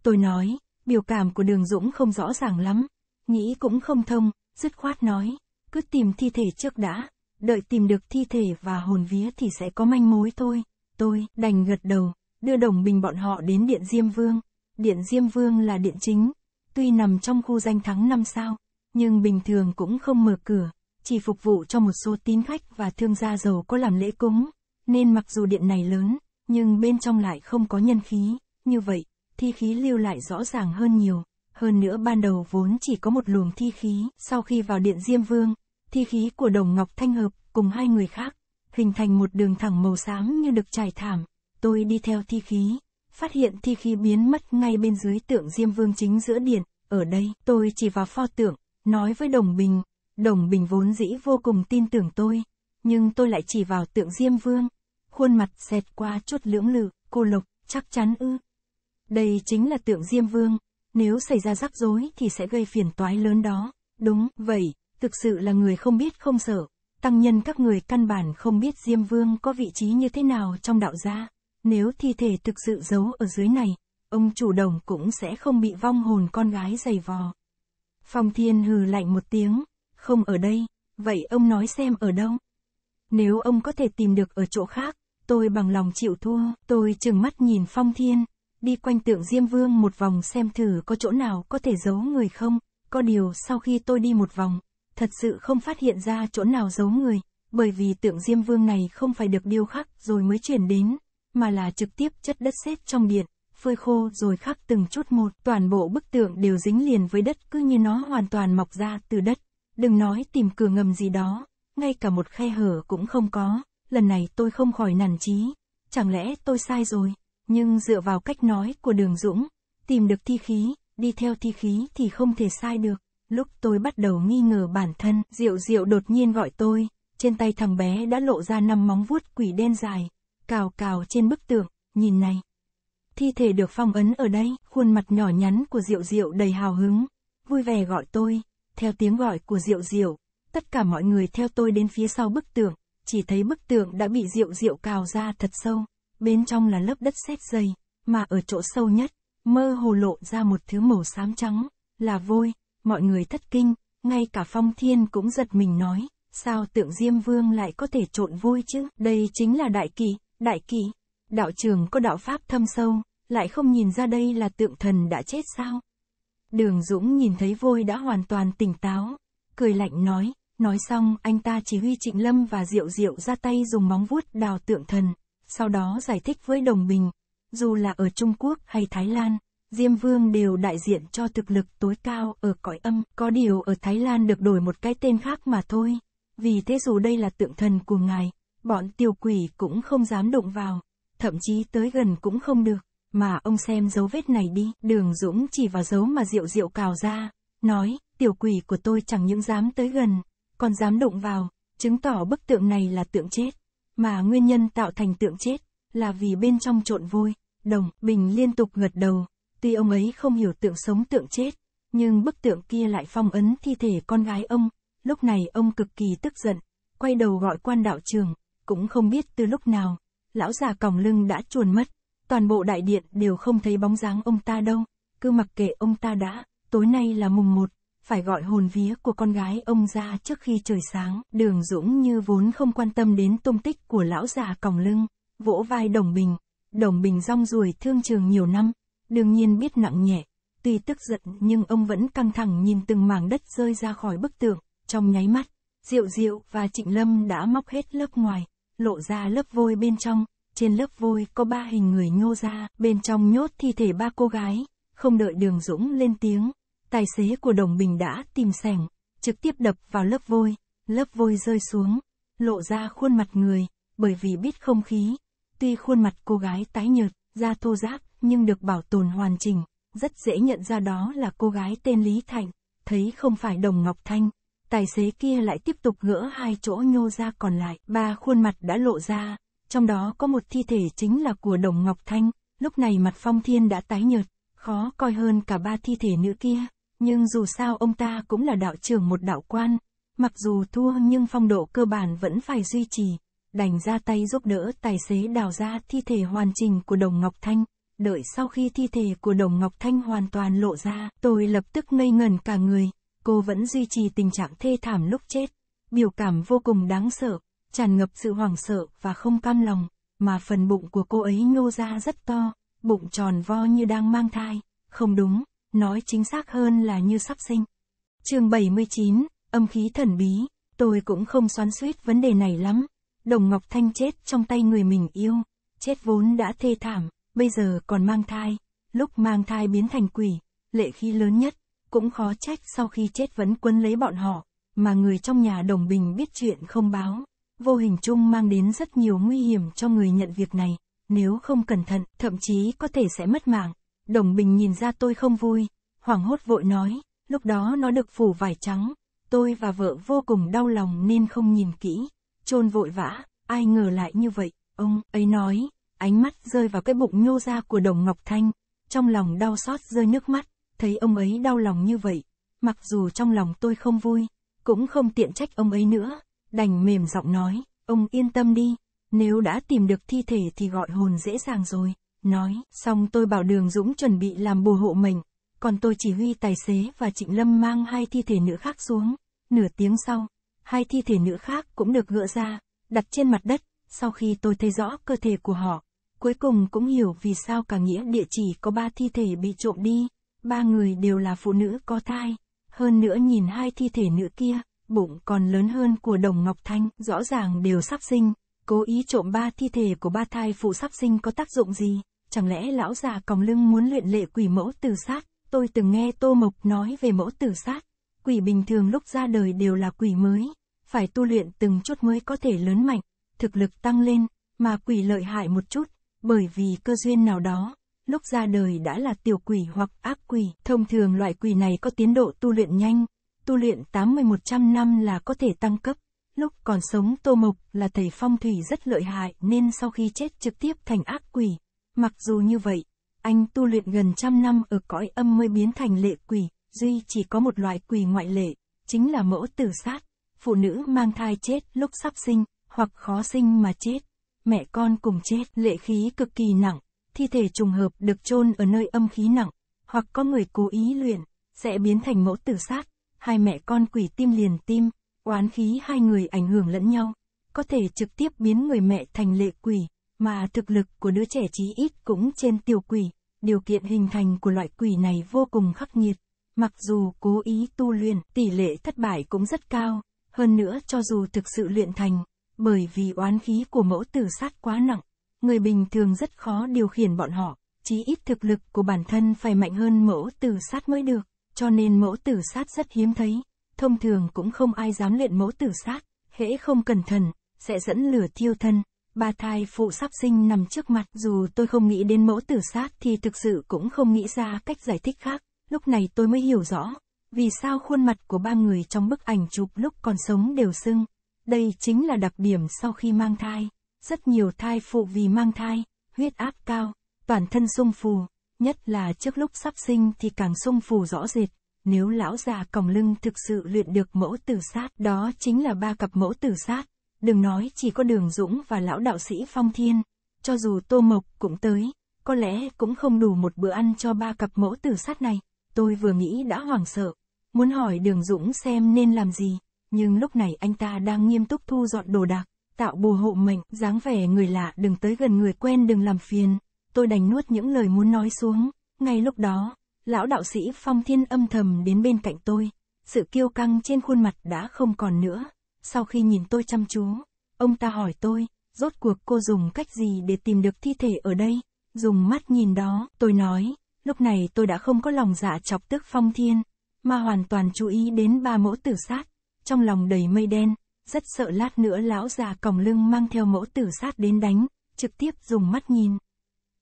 Tôi nói, biểu cảm của đường Dũng không rõ ràng lắm, nghĩ cũng không thông, dứt khoát nói, cứ tìm thi thể trước đã, đợi tìm được thi thể và hồn vía thì sẽ có manh mối thôi. Tôi đành gật đầu, đưa đồng bình bọn họ đến Điện Diêm Vương. Điện Diêm Vương là điện chính, tuy nằm trong khu danh thắng năm sao, nhưng bình thường cũng không mở cửa, chỉ phục vụ cho một số tín khách và thương gia giàu có làm lễ cúng, nên mặc dù điện này lớn, nhưng bên trong lại không có nhân khí, như vậy, thi khí lưu lại rõ ràng hơn nhiều. Hơn nữa ban đầu vốn chỉ có một luồng thi khí, sau khi vào điện Diêm Vương, thi khí của Đồng Ngọc Thanh Hợp cùng hai người khác, hình thành một đường thẳng màu xám như được trải thảm. Tôi đi theo thi khí, phát hiện thi khí biến mất ngay bên dưới tượng Diêm Vương chính giữa điện. Ở đây, tôi chỉ vào pho tượng, nói với Đồng Bình. Đồng Bình vốn dĩ vô cùng tin tưởng tôi, nhưng tôi lại chỉ vào tượng Diêm Vương. Khuôn mặt xẹt qua chút lưỡng lự, cô Lộc, chắc chắn ư. Đây chính là tượng Diêm Vương, nếu xảy ra rắc rối thì sẽ gây phiền toái lớn đó. Đúng, vậy, thực sự là người không biết không sợ. Tăng nhân các người căn bản không biết Diêm Vương có vị trí như thế nào trong đạo gia. Nếu thi thể thực sự giấu ở dưới này, ông chủ đồng cũng sẽ không bị vong hồn con gái giày vò. Phong Thiên hừ lạnh một tiếng, không ở đây, vậy ông nói xem ở đâu? Nếu ông có thể tìm được ở chỗ khác, tôi bằng lòng chịu thua, tôi chừng mắt nhìn Phong Thiên, đi quanh tượng Diêm Vương một vòng xem thử có chỗ nào có thể giấu người không, có điều sau khi tôi đi một vòng, thật sự không phát hiện ra chỗ nào giấu người, bởi vì tượng Diêm Vương này không phải được điêu khắc rồi mới chuyển đến, mà là trực tiếp chất đất sét trong điện, phơi khô rồi khắc từng chút một, toàn bộ bức tượng đều dính liền với đất cứ như nó hoàn toàn mọc ra từ đất, đừng nói tìm cửa ngầm gì đó, ngay cả một khe hở cũng không có, lần này tôi không khỏi nản chí, chẳng lẽ tôi sai rồi nhưng dựa vào cách nói của đường Dũng, tìm được thi khí, đi theo thi khí thì không thể sai được. Lúc tôi bắt đầu nghi ngờ bản thân, Diệu Diệu đột nhiên gọi tôi, trên tay thằng bé đã lộ ra năm móng vuốt quỷ đen dài, cào cào trên bức tượng, nhìn này. Thi thể được phong ấn ở đây, khuôn mặt nhỏ nhắn của Diệu Diệu đầy hào hứng, vui vẻ gọi tôi, theo tiếng gọi của Diệu Diệu, tất cả mọi người theo tôi đến phía sau bức tượng, chỉ thấy bức tượng đã bị Diệu Diệu cào ra thật sâu bên trong là lớp đất sét dày, mà ở chỗ sâu nhất, mơ hồ lộ ra một thứ màu xám trắng, là vôi, mọi người thất kinh, ngay cả phong thiên cũng giật mình nói, sao tượng Diêm Vương lại có thể trộn vôi chứ, đây chính là đại kỳ, đại kỳ, đạo trường có đạo pháp thâm sâu, lại không nhìn ra đây là tượng thần đã chết sao. Đường Dũng nhìn thấy vôi đã hoàn toàn tỉnh táo, cười lạnh nói, nói xong anh ta chỉ huy Trịnh Lâm và Diệu Diệu ra tay dùng móng vuốt đào tượng thần sau đó giải thích với đồng bình dù là ở Trung Quốc hay Thái Lan, Diêm Vương đều đại diện cho thực lực tối cao ở cõi âm, có điều ở Thái Lan được đổi một cái tên khác mà thôi. Vì thế dù đây là tượng thần của ngài, bọn tiêu quỷ cũng không dám động vào, thậm chí tới gần cũng không được. Mà ông xem dấu vết này đi, đường Dũng chỉ vào dấu mà Diệu Diệu cào ra, nói, tiểu quỷ của tôi chẳng những dám tới gần, còn dám động vào, chứng tỏ bức tượng này là tượng chết mà nguyên nhân tạo thành tượng chết là vì bên trong trộn vôi, đồng, bình liên tục gật đầu, tuy ông ấy không hiểu tượng sống tượng chết, nhưng bức tượng kia lại phong ấn thi thể con gái ông, lúc này ông cực kỳ tức giận, quay đầu gọi quan đạo trường, cũng không biết từ lúc nào, lão già còng lưng đã chuồn mất, toàn bộ đại điện đều không thấy bóng dáng ông ta đâu, cứ mặc kệ ông ta đã, tối nay là mùng một phải gọi hồn vía của con gái ông ra trước khi trời sáng. Đường Dũng như vốn không quan tâm đến tung tích của lão già còng lưng, vỗ vai Đồng Bình. Đồng Bình rong ruồi thương trường nhiều năm, đương nhiên biết nặng nhẹ. Tuy tức giận nhưng ông vẫn căng thẳng nhìn từng mảng đất rơi ra khỏi bức tường, trong nháy mắt. Diệu Diệu và Trịnh Lâm đã móc hết lớp ngoài, lộ ra lớp vôi bên trong, trên lớp vôi có ba hình người nhô ra, bên trong nhốt thi thể ba cô gái, không đợi Đường Dũng lên tiếng, Tài xế của đồng bình đã tìm sẻng, trực tiếp đập vào lớp vôi, lớp vôi rơi xuống, lộ ra khuôn mặt người, bởi vì biết không khí. Tuy khuôn mặt cô gái tái nhợt, da thô ráp, nhưng được bảo tồn hoàn chỉnh, rất dễ nhận ra đó là cô gái tên Lý Thạnh, thấy không phải đồng Ngọc Thanh. Tài xế kia lại tiếp tục gỡ hai chỗ nhô ra còn lại, ba khuôn mặt đã lộ ra, trong đó có một thi thể chính là của đồng Ngọc Thanh, lúc này mặt Phong Thiên đã tái nhợt, khó coi hơn cả ba thi thể nữ kia. Nhưng dù sao ông ta cũng là đạo trưởng một đạo quan, mặc dù thua nhưng phong độ cơ bản vẫn phải duy trì, đành ra tay giúp đỡ tài xế đào ra thi thể hoàn chỉnh của Đồng Ngọc Thanh. Đợi sau khi thi thể của Đồng Ngọc Thanh hoàn toàn lộ ra, tôi lập tức ngây ngẩn cả người, cô vẫn duy trì tình trạng thê thảm lúc chết, biểu cảm vô cùng đáng sợ, tràn ngập sự hoảng sợ và không cam lòng, mà phần bụng của cô ấy nhô ra rất to, bụng tròn vo như đang mang thai, không đúng nói chính xác hơn là như sắp sinh. chương 79, âm khí thần bí, tôi cũng không xoắn suýt vấn đề này lắm. Đồng Ngọc Thanh chết trong tay người mình yêu, chết vốn đã thê thảm, bây giờ còn mang thai, lúc mang thai biến thành quỷ, lệ khí lớn nhất, cũng khó trách sau khi chết vẫn quân lấy bọn họ, mà người trong nhà Đồng Bình biết chuyện không báo, vô hình chung mang đến rất nhiều nguy hiểm cho người nhận việc này, nếu không cẩn thận, thậm chí có thể sẽ mất mạng. Đồng Bình nhìn ra tôi không vui, hoảng hốt vội nói, lúc đó nó được phủ vải trắng, tôi và vợ vô cùng đau lòng nên không nhìn kỹ, chôn vội vã, ai ngờ lại như vậy, ông ấy nói, ánh mắt rơi vào cái bụng nhô ra của Đồng Ngọc Thanh, trong lòng đau xót rơi nước mắt, thấy ông ấy đau lòng như vậy, mặc dù trong lòng tôi không vui, cũng không tiện trách ông ấy nữa, đành mềm giọng nói, ông yên tâm đi, nếu đã tìm được thi thể thì gọi hồn dễ dàng rồi nói, xong tôi bảo đường Dũng chuẩn bị làm bùa hộ mình còn tôi chỉ huy tài xế và Trịnh Lâm mang hai thi thể nữ khác xuống. Nửa tiếng sau, hai thi thể nữ khác cũng được gỡ ra, đặt trên mặt đất, sau khi tôi thấy rõ cơ thể của họ. Cuối cùng cũng hiểu vì sao cả nghĩa địa chỉ có ba thi thể bị trộm đi, ba người đều là phụ nữ có thai. Hơn nữa nhìn hai thi thể nữ kia, bụng còn lớn hơn của Đồng Ngọc Thanh, rõ ràng đều sắp sinh, cố ý trộm ba thi thể của ba thai phụ sắp sinh có tác dụng gì? chẳng lẽ lão già còng lưng muốn luyện lệ quỷ mẫu tử sát, tôi từng nghe Tô Mộc nói về mẫu tử sát, quỷ bình thường lúc ra đời đều là quỷ mới, phải tu luyện từng chút mới có thể lớn mạnh, thực lực tăng lên, mà quỷ lợi hại một chút, bởi vì cơ duyên nào đó, lúc ra đời đã là tiểu quỷ hoặc ác quỷ, thông thường loại quỷ này có tiến độ tu luyện nhanh, tu luyện 80-100 năm là có thể tăng cấp. Lúc còn sống Tô Mộc là thầy phong thủy rất lợi hại nên sau khi chết trực tiếp thành ác quỷ, Mặc dù như vậy, anh tu luyện gần trăm năm ở cõi âm mới biến thành lệ quỷ, duy chỉ có một loại quỷ ngoại lệ, chính là mẫu tử sát, phụ nữ mang thai chết lúc sắp sinh, hoặc khó sinh mà chết, mẹ con cùng chết, lệ khí cực kỳ nặng, thi thể trùng hợp được chôn ở nơi âm khí nặng, hoặc có người cố ý luyện, sẽ biến thành mẫu tử sát, hai mẹ con quỷ tim liền tim, oán khí hai người ảnh hưởng lẫn nhau, có thể trực tiếp biến người mẹ thành lệ quỷ, mà thực lực của đứa trẻ chí ít cũng trên tiểu quỷ, điều kiện hình thành của loại quỷ này vô cùng khắc nghiệt. Mặc dù cố ý tu luyện, tỷ lệ thất bại cũng rất cao, hơn nữa cho dù thực sự luyện thành, bởi vì oán khí của mẫu tử sát quá nặng, người bình thường rất khó điều khiển bọn họ, chí ít thực lực của bản thân phải mạnh hơn mẫu tử sát mới được, cho nên mẫu tử sát rất hiếm thấy, thông thường cũng không ai dám luyện mẫu tử sát, hễ không cẩn thận, sẽ dẫn lửa thiêu thân ba thai phụ sắp sinh nằm trước mặt dù tôi không nghĩ đến mẫu tử sát thì thực sự cũng không nghĩ ra cách giải thích khác, lúc này tôi mới hiểu rõ, vì sao khuôn mặt của ba người trong bức ảnh chụp lúc còn sống đều sưng, đây chính là đặc điểm sau khi mang thai, rất nhiều thai phụ vì mang thai, huyết áp cao, toàn thân sung phù, nhất là trước lúc sắp sinh thì càng sung phù rõ rệt, nếu lão già còng lưng thực sự luyện được mẫu tử sát đó chính là ba cặp mẫu tử sát Đừng nói chỉ có Đường Dũng và lão đạo sĩ Phong Thiên, cho dù Tô Mộc cũng tới, có lẽ cũng không đủ một bữa ăn cho ba cặp mẫu tử sát này. Tôi vừa nghĩ đã hoảng sợ, muốn hỏi Đường Dũng xem nên làm gì, nhưng lúc này anh ta đang nghiêm túc thu dọn đồ đạc, tạo bùa hộ mệnh, dáng vẻ người lạ đừng tới gần người quen đừng làm phiền. Tôi đành nuốt những lời muốn nói xuống, ngay lúc đó, lão đạo sĩ Phong Thiên âm thầm đến bên cạnh tôi, sự kiêu căng trên khuôn mặt đã không còn nữa. Sau khi nhìn tôi chăm chú, ông ta hỏi tôi, rốt cuộc cô dùng cách gì để tìm được thi thể ở đây? Dùng mắt nhìn đó, tôi nói, lúc này tôi đã không có lòng dạ chọc tức phong thiên, mà hoàn toàn chú ý đến ba mẫu tử sát, trong lòng đầy mây đen, rất sợ lát nữa lão già còng lưng mang theo mẫu tử sát đến đánh, trực tiếp dùng mắt nhìn.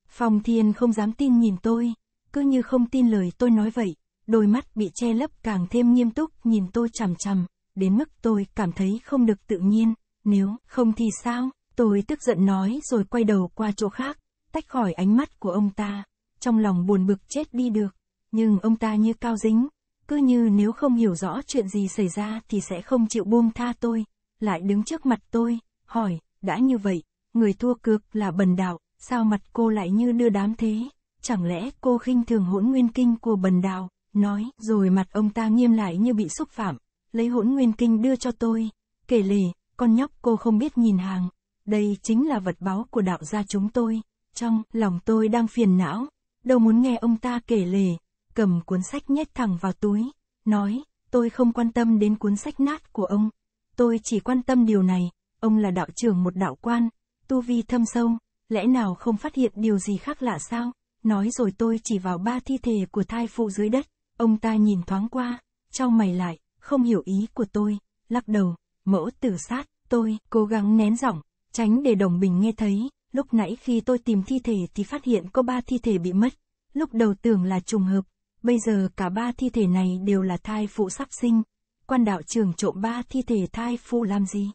Phong thiên không dám tin nhìn tôi, cứ như không tin lời tôi nói vậy, đôi mắt bị che lấp càng thêm nghiêm túc nhìn tôi chằm chằm đến mức tôi cảm thấy không được tự nhiên, nếu không thì sao, tôi tức giận nói rồi quay đầu qua chỗ khác, tách khỏi ánh mắt của ông ta, trong lòng buồn bực chết đi được, nhưng ông ta như cao dính, cứ như nếu không hiểu rõ chuyện gì xảy ra thì sẽ không chịu buông tha tôi, lại đứng trước mặt tôi, hỏi, đã như vậy, người thua cược là bần đạo, sao mặt cô lại như đưa đám thế, chẳng lẽ cô khinh thường hỗn nguyên kinh của bần đạo, nói, rồi mặt ông ta nghiêm lại như bị xúc phạm, lấy hỗn nguyên kinh đưa cho tôi, kể lì con nhóc cô không biết nhìn hàng, đây chính là vật báu của đạo gia chúng tôi, trong lòng tôi đang phiền não, đâu muốn nghe ông ta kể lì cầm cuốn sách nhét thẳng vào túi, nói, tôi không quan tâm đến cuốn sách nát của ông, tôi chỉ quan tâm điều này, ông là đạo trưởng một đạo quan, tu vi thâm sâu, lẽ nào không phát hiện điều gì khác lạ sao, nói rồi tôi chỉ vào ba thi thể của thai phụ dưới đất, ông ta nhìn thoáng qua, trao mày lại, không hiểu ý của tôi, lắc đầu, mẫu tử sát, tôi cố gắng nén giọng, tránh để đồng bình nghe thấy, lúc nãy khi tôi tìm thi thể thì phát hiện có ba thi thể bị mất, lúc đầu tưởng là trùng hợp, bây giờ cả ba thi thể này đều là thai phụ sắp sinh, quan đạo trường trộm ba thi thể thai phụ làm gì?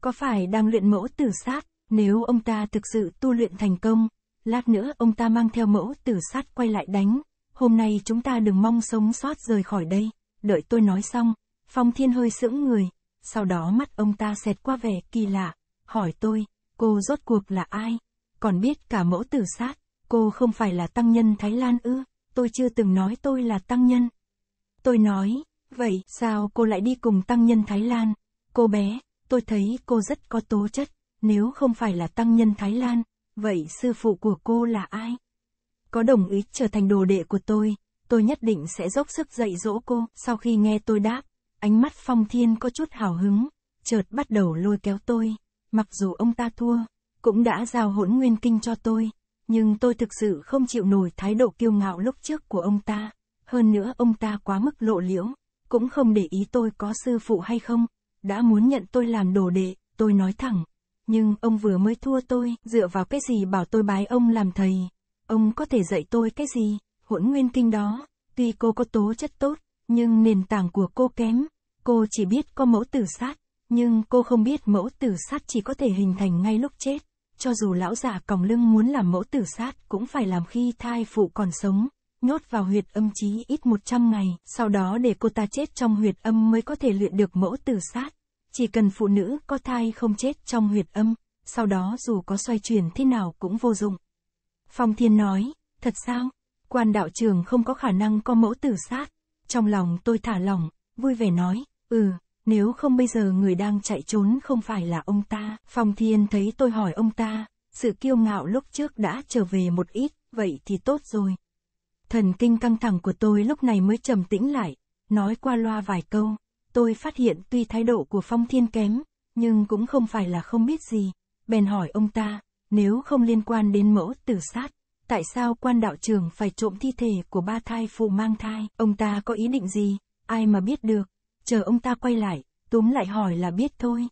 Có phải đang luyện mẫu tử sát, nếu ông ta thực sự tu luyện thành công, lát nữa ông ta mang theo mẫu tử sát quay lại đánh, hôm nay chúng ta đừng mong sống sót rời khỏi đây đợi tôi nói xong, Phong Thiên hơi sững người, sau đó mắt ông ta xẹt qua vẻ kỳ lạ, hỏi tôi, cô rốt cuộc là ai? Còn biết cả mẫu tử sát, cô không phải là tăng nhân Thái Lan ư, tôi chưa từng nói tôi là tăng nhân. Tôi nói, vậy sao cô lại đi cùng tăng nhân Thái Lan? Cô bé, tôi thấy cô rất có tố chất, nếu không phải là tăng nhân Thái Lan, vậy sư phụ của cô là ai? Có đồng ý trở thành đồ đệ của tôi, tôi nhất định sẽ dốc sức dạy dỗ cô. Sau khi nghe tôi đáp, ánh mắt Phong Thiên có chút hào hứng, chợt bắt đầu lôi kéo tôi. Mặc dù ông ta thua, cũng đã giao hỗn nguyên kinh cho tôi, nhưng tôi thực sự không chịu nổi thái độ kiêu ngạo lúc trước của ông ta. Hơn nữa ông ta quá mức lộ liễu, cũng không để ý tôi có sư phụ hay không, đã muốn nhận tôi làm đồ đệ, tôi nói thẳng. Nhưng ông vừa mới thua tôi, dựa vào cái gì bảo tôi bái ông làm thầy, ông có thể dạy tôi cái gì? hỗn nguyên kinh đó, tuy cô có tố chất tốt, nhưng nền tảng của cô kém, cô chỉ biết có mẫu tử sát, nhưng cô không biết mẫu tử sát chỉ có thể hình thành ngay lúc chết, cho dù lão giả còng lưng muốn làm mẫu tử sát cũng phải làm khi thai phụ còn sống, nhốt vào huyệt âm chí ít 100 ngày, sau đó để cô ta chết trong huyệt âm mới có thể luyện được mẫu tử sát. Chỉ cần phụ nữ có thai không chết trong huyệt âm, sau đó dù có xoay chuyển thế nào cũng vô dụng. Phong Thiên nói, thật sao? Quan đạo trường không có khả năng có mẫu tử sát. Trong lòng tôi thả lỏng, vui vẻ nói, ừ, nếu không bây giờ người đang chạy trốn không phải là ông ta. Phong Thiên thấy tôi hỏi ông ta, sự kiêu ngạo lúc trước đã trở về một ít, vậy thì tốt rồi. Thần kinh căng thẳng của tôi lúc này mới trầm tĩnh lại, nói qua loa vài câu. Tôi phát hiện tuy thái độ của Phong Thiên kém, nhưng cũng không phải là không biết gì. Bèn hỏi ông ta, nếu không liên quan đến mẫu tử sát, Tại sao quan đạo trưởng phải trộm thi thể của ba thai phụ mang thai? Ông ta có ý định gì? Ai mà biết được? Chờ ông ta quay lại, túm lại hỏi là biết thôi.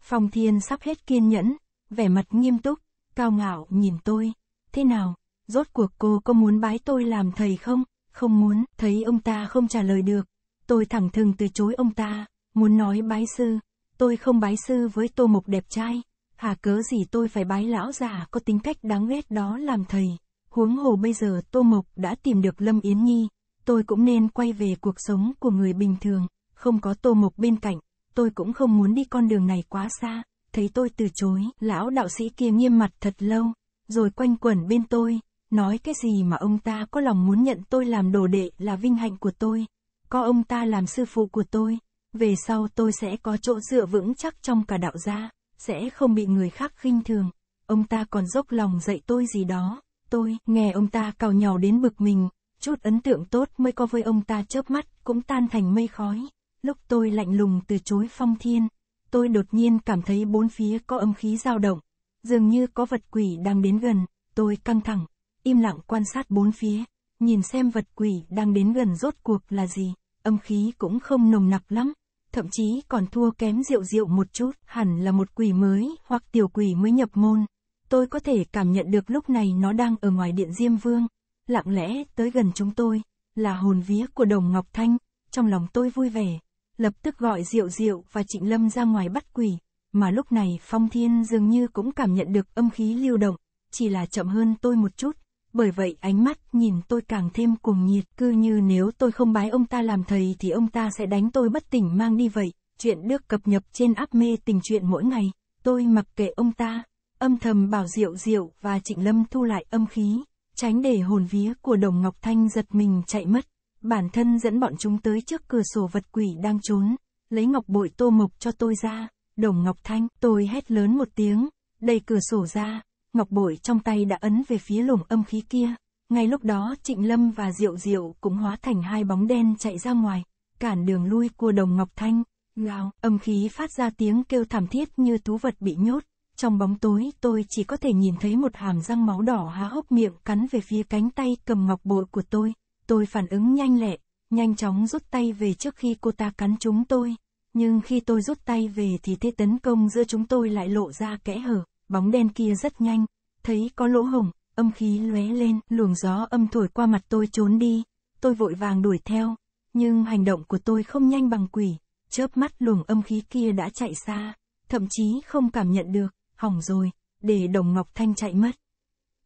Phong Thiên sắp hết kiên nhẫn, vẻ mặt nghiêm túc, cao ngạo nhìn tôi. Thế nào, rốt cuộc cô có muốn bái tôi làm thầy không? Không muốn, thấy ông ta không trả lời được. Tôi thẳng thừng từ chối ông ta, muốn nói bái sư. Tôi không bái sư với tô mục đẹp trai, hà cớ gì tôi phải bái lão già có tính cách đáng ghét đó làm thầy. Huống hồ bây giờ Tô Mộc đã tìm được Lâm Yến Nhi, tôi cũng nên quay về cuộc sống của người bình thường, không có Tô Mộc bên cạnh, tôi cũng không muốn đi con đường này quá xa, thấy tôi từ chối, lão đạo sĩ kia nghiêm mặt thật lâu, rồi quanh quẩn bên tôi, nói cái gì mà ông ta có lòng muốn nhận tôi làm đồ đệ là vinh hạnh của tôi, có ông ta làm sư phụ của tôi, về sau tôi sẽ có chỗ dựa vững chắc trong cả đạo gia sẽ không bị người khác khinh thường. Ông ta còn dốc lòng dạy tôi gì đó, tôi nghe ông ta cào nhào đến bực mình, chút ấn tượng tốt mới có với ông ta chớp mắt cũng tan thành mây khói. Lúc tôi lạnh lùng từ chối phong thiên, tôi đột nhiên cảm thấy bốn phía có âm khí dao động, dường như có vật quỷ đang đến gần, tôi căng thẳng, im lặng quan sát bốn phía, nhìn xem vật quỷ đang đến gần rốt cuộc là gì, âm khí cũng không nồng nặc lắm, thậm chí còn thua kém rượu rượu một chút, hẳn là một quỷ mới hoặc tiểu quỷ mới nhập môn. Tôi có thể cảm nhận được lúc này nó đang ở ngoài điện Diêm Vương, lặng lẽ tới gần chúng tôi, là hồn vía của Đồng Ngọc Thanh, trong lòng tôi vui vẻ, lập tức gọi Diệu Diệu và Trịnh Lâm ra ngoài bắt quỷ, mà lúc này Phong Thiên dường như cũng cảm nhận được âm khí lưu động, chỉ là chậm hơn tôi một chút, bởi vậy ánh mắt nhìn tôi càng thêm cuồng nhiệt, cứ như nếu tôi không bái ông ta làm thầy thì ông ta sẽ đánh tôi bất tỉnh mang đi vậy. Chuyện được cập nhật trên áp mê tình chuyện mỗi ngày, tôi mặc kệ ông ta, âm thầm bảo Diệu Diệu và Trịnh Lâm thu lại âm khí, tránh để hồn vía của Đồng Ngọc Thanh giật mình chạy mất. Bản thân dẫn bọn chúng tới trước cửa sổ vật quỷ đang trốn, lấy ngọc bội tô mộc cho tôi ra, Đồng Ngọc Thanh, tôi hét lớn một tiếng, đẩy cửa sổ ra, ngọc bội trong tay đã ấn về phía lồng âm khí kia. Ngay lúc đó Trịnh Lâm và Diệu Diệu cũng hóa thành hai bóng đen chạy ra ngoài, cản đường lui của đồng Ngọc Thanh. Ngào, âm khí phát ra tiếng kêu thảm thiết như thú vật bị nhốt. Trong bóng tối tôi chỉ có thể nhìn thấy một hàm răng máu đỏ há hốc miệng cắn về phía cánh tay cầm ngọc bội của tôi. Tôi phản ứng nhanh lẹ, nhanh chóng rút tay về trước khi cô ta cắn chúng tôi. Nhưng khi tôi rút tay về thì thế tấn công giữa chúng tôi lại lộ ra kẽ hở bóng đen kia rất nhanh, thấy có lỗ hổng, âm khí lóe lên, luồng gió âm thổi qua mặt tôi trốn đi, tôi vội vàng đuổi theo, nhưng hành động của tôi không nhanh bằng quỷ, chớp mắt luồng âm khí kia đã chạy xa, thậm chí không cảm nhận được, hỏng rồi, để Đồng Ngọc Thanh chạy mất.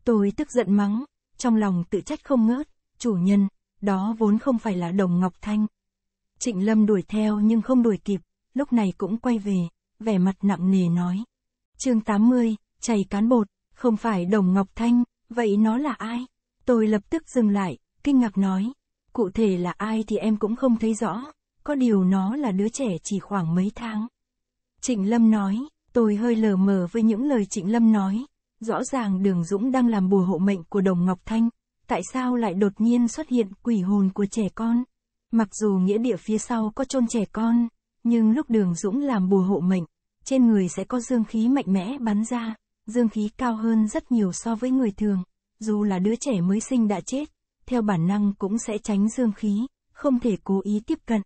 Tôi tức giận mắng, trong lòng tự trách không ngớt, chủ nhân, đó vốn không phải là Đồng Ngọc Thanh. Trịnh Lâm đuổi theo nhưng không đuổi kịp, lúc này cũng quay về, vẻ mặt nặng nề nói, chương 80, chảy cán bột, không phải Đồng Ngọc Thanh, vậy nó là ai? Tôi lập tức dừng lại, kinh ngạc nói. Cụ thể là ai thì em cũng không thấy rõ, có điều nó là đứa trẻ chỉ khoảng mấy tháng. Trịnh Lâm nói, tôi hơi lờ mờ với những lời Trịnh Lâm nói. Rõ ràng Đường Dũng đang làm bùa hộ mệnh của Đồng Ngọc Thanh, tại sao lại đột nhiên xuất hiện quỷ hồn của trẻ con? Mặc dù nghĩa địa phía sau có chôn trẻ con, nhưng lúc Đường Dũng làm bùa hộ mệnh, trên người sẽ có dương khí mạnh mẽ bắn ra, dương khí cao hơn rất nhiều so với người thường, dù là đứa trẻ mới sinh đã chết, theo bản năng cũng sẽ tránh dương khí, không thể cố ý tiếp cận.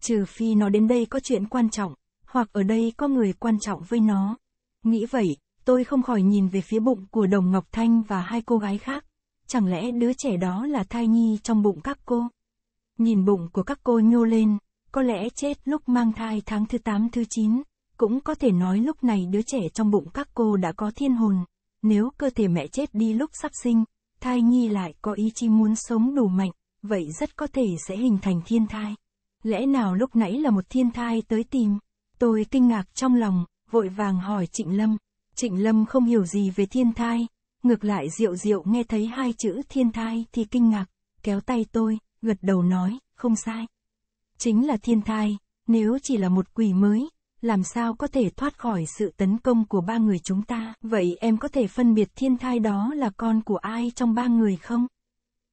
Trừ phi nó đến đây có chuyện quan trọng, hoặc ở đây có người quan trọng với nó. Nghĩ vậy, tôi không khỏi nhìn về phía bụng của Đồng Ngọc Thanh và hai cô gái khác. Chẳng lẽ đứa trẻ đó là thai nhi trong bụng các cô? Nhìn bụng của các cô nhô lên, có lẽ chết lúc mang thai tháng thứ 8 thứ 9. Cũng có thể nói lúc này đứa trẻ trong bụng các cô đã có thiên hồn, nếu cơ thể mẹ chết đi lúc sắp sinh, thai nhi lại có ý chí muốn sống đủ mạnh, vậy rất có thể sẽ hình thành thiên thai. Lẽ nào lúc nãy là một thiên thai tới tìm? Tôi kinh ngạc trong lòng, vội vàng hỏi Trịnh Lâm. Trịnh Lâm không hiểu gì về thiên thai, ngược lại Diệu Diệu nghe thấy hai chữ thiên thai thì kinh ngạc, kéo tay tôi, gật đầu nói, không sai. Chính là thiên thai, nếu chỉ là một quỷ mới, làm sao có thể thoát khỏi sự tấn công của ba người chúng ta? Vậy em có thể phân biệt thiên thai đó là con của ai trong ba người không?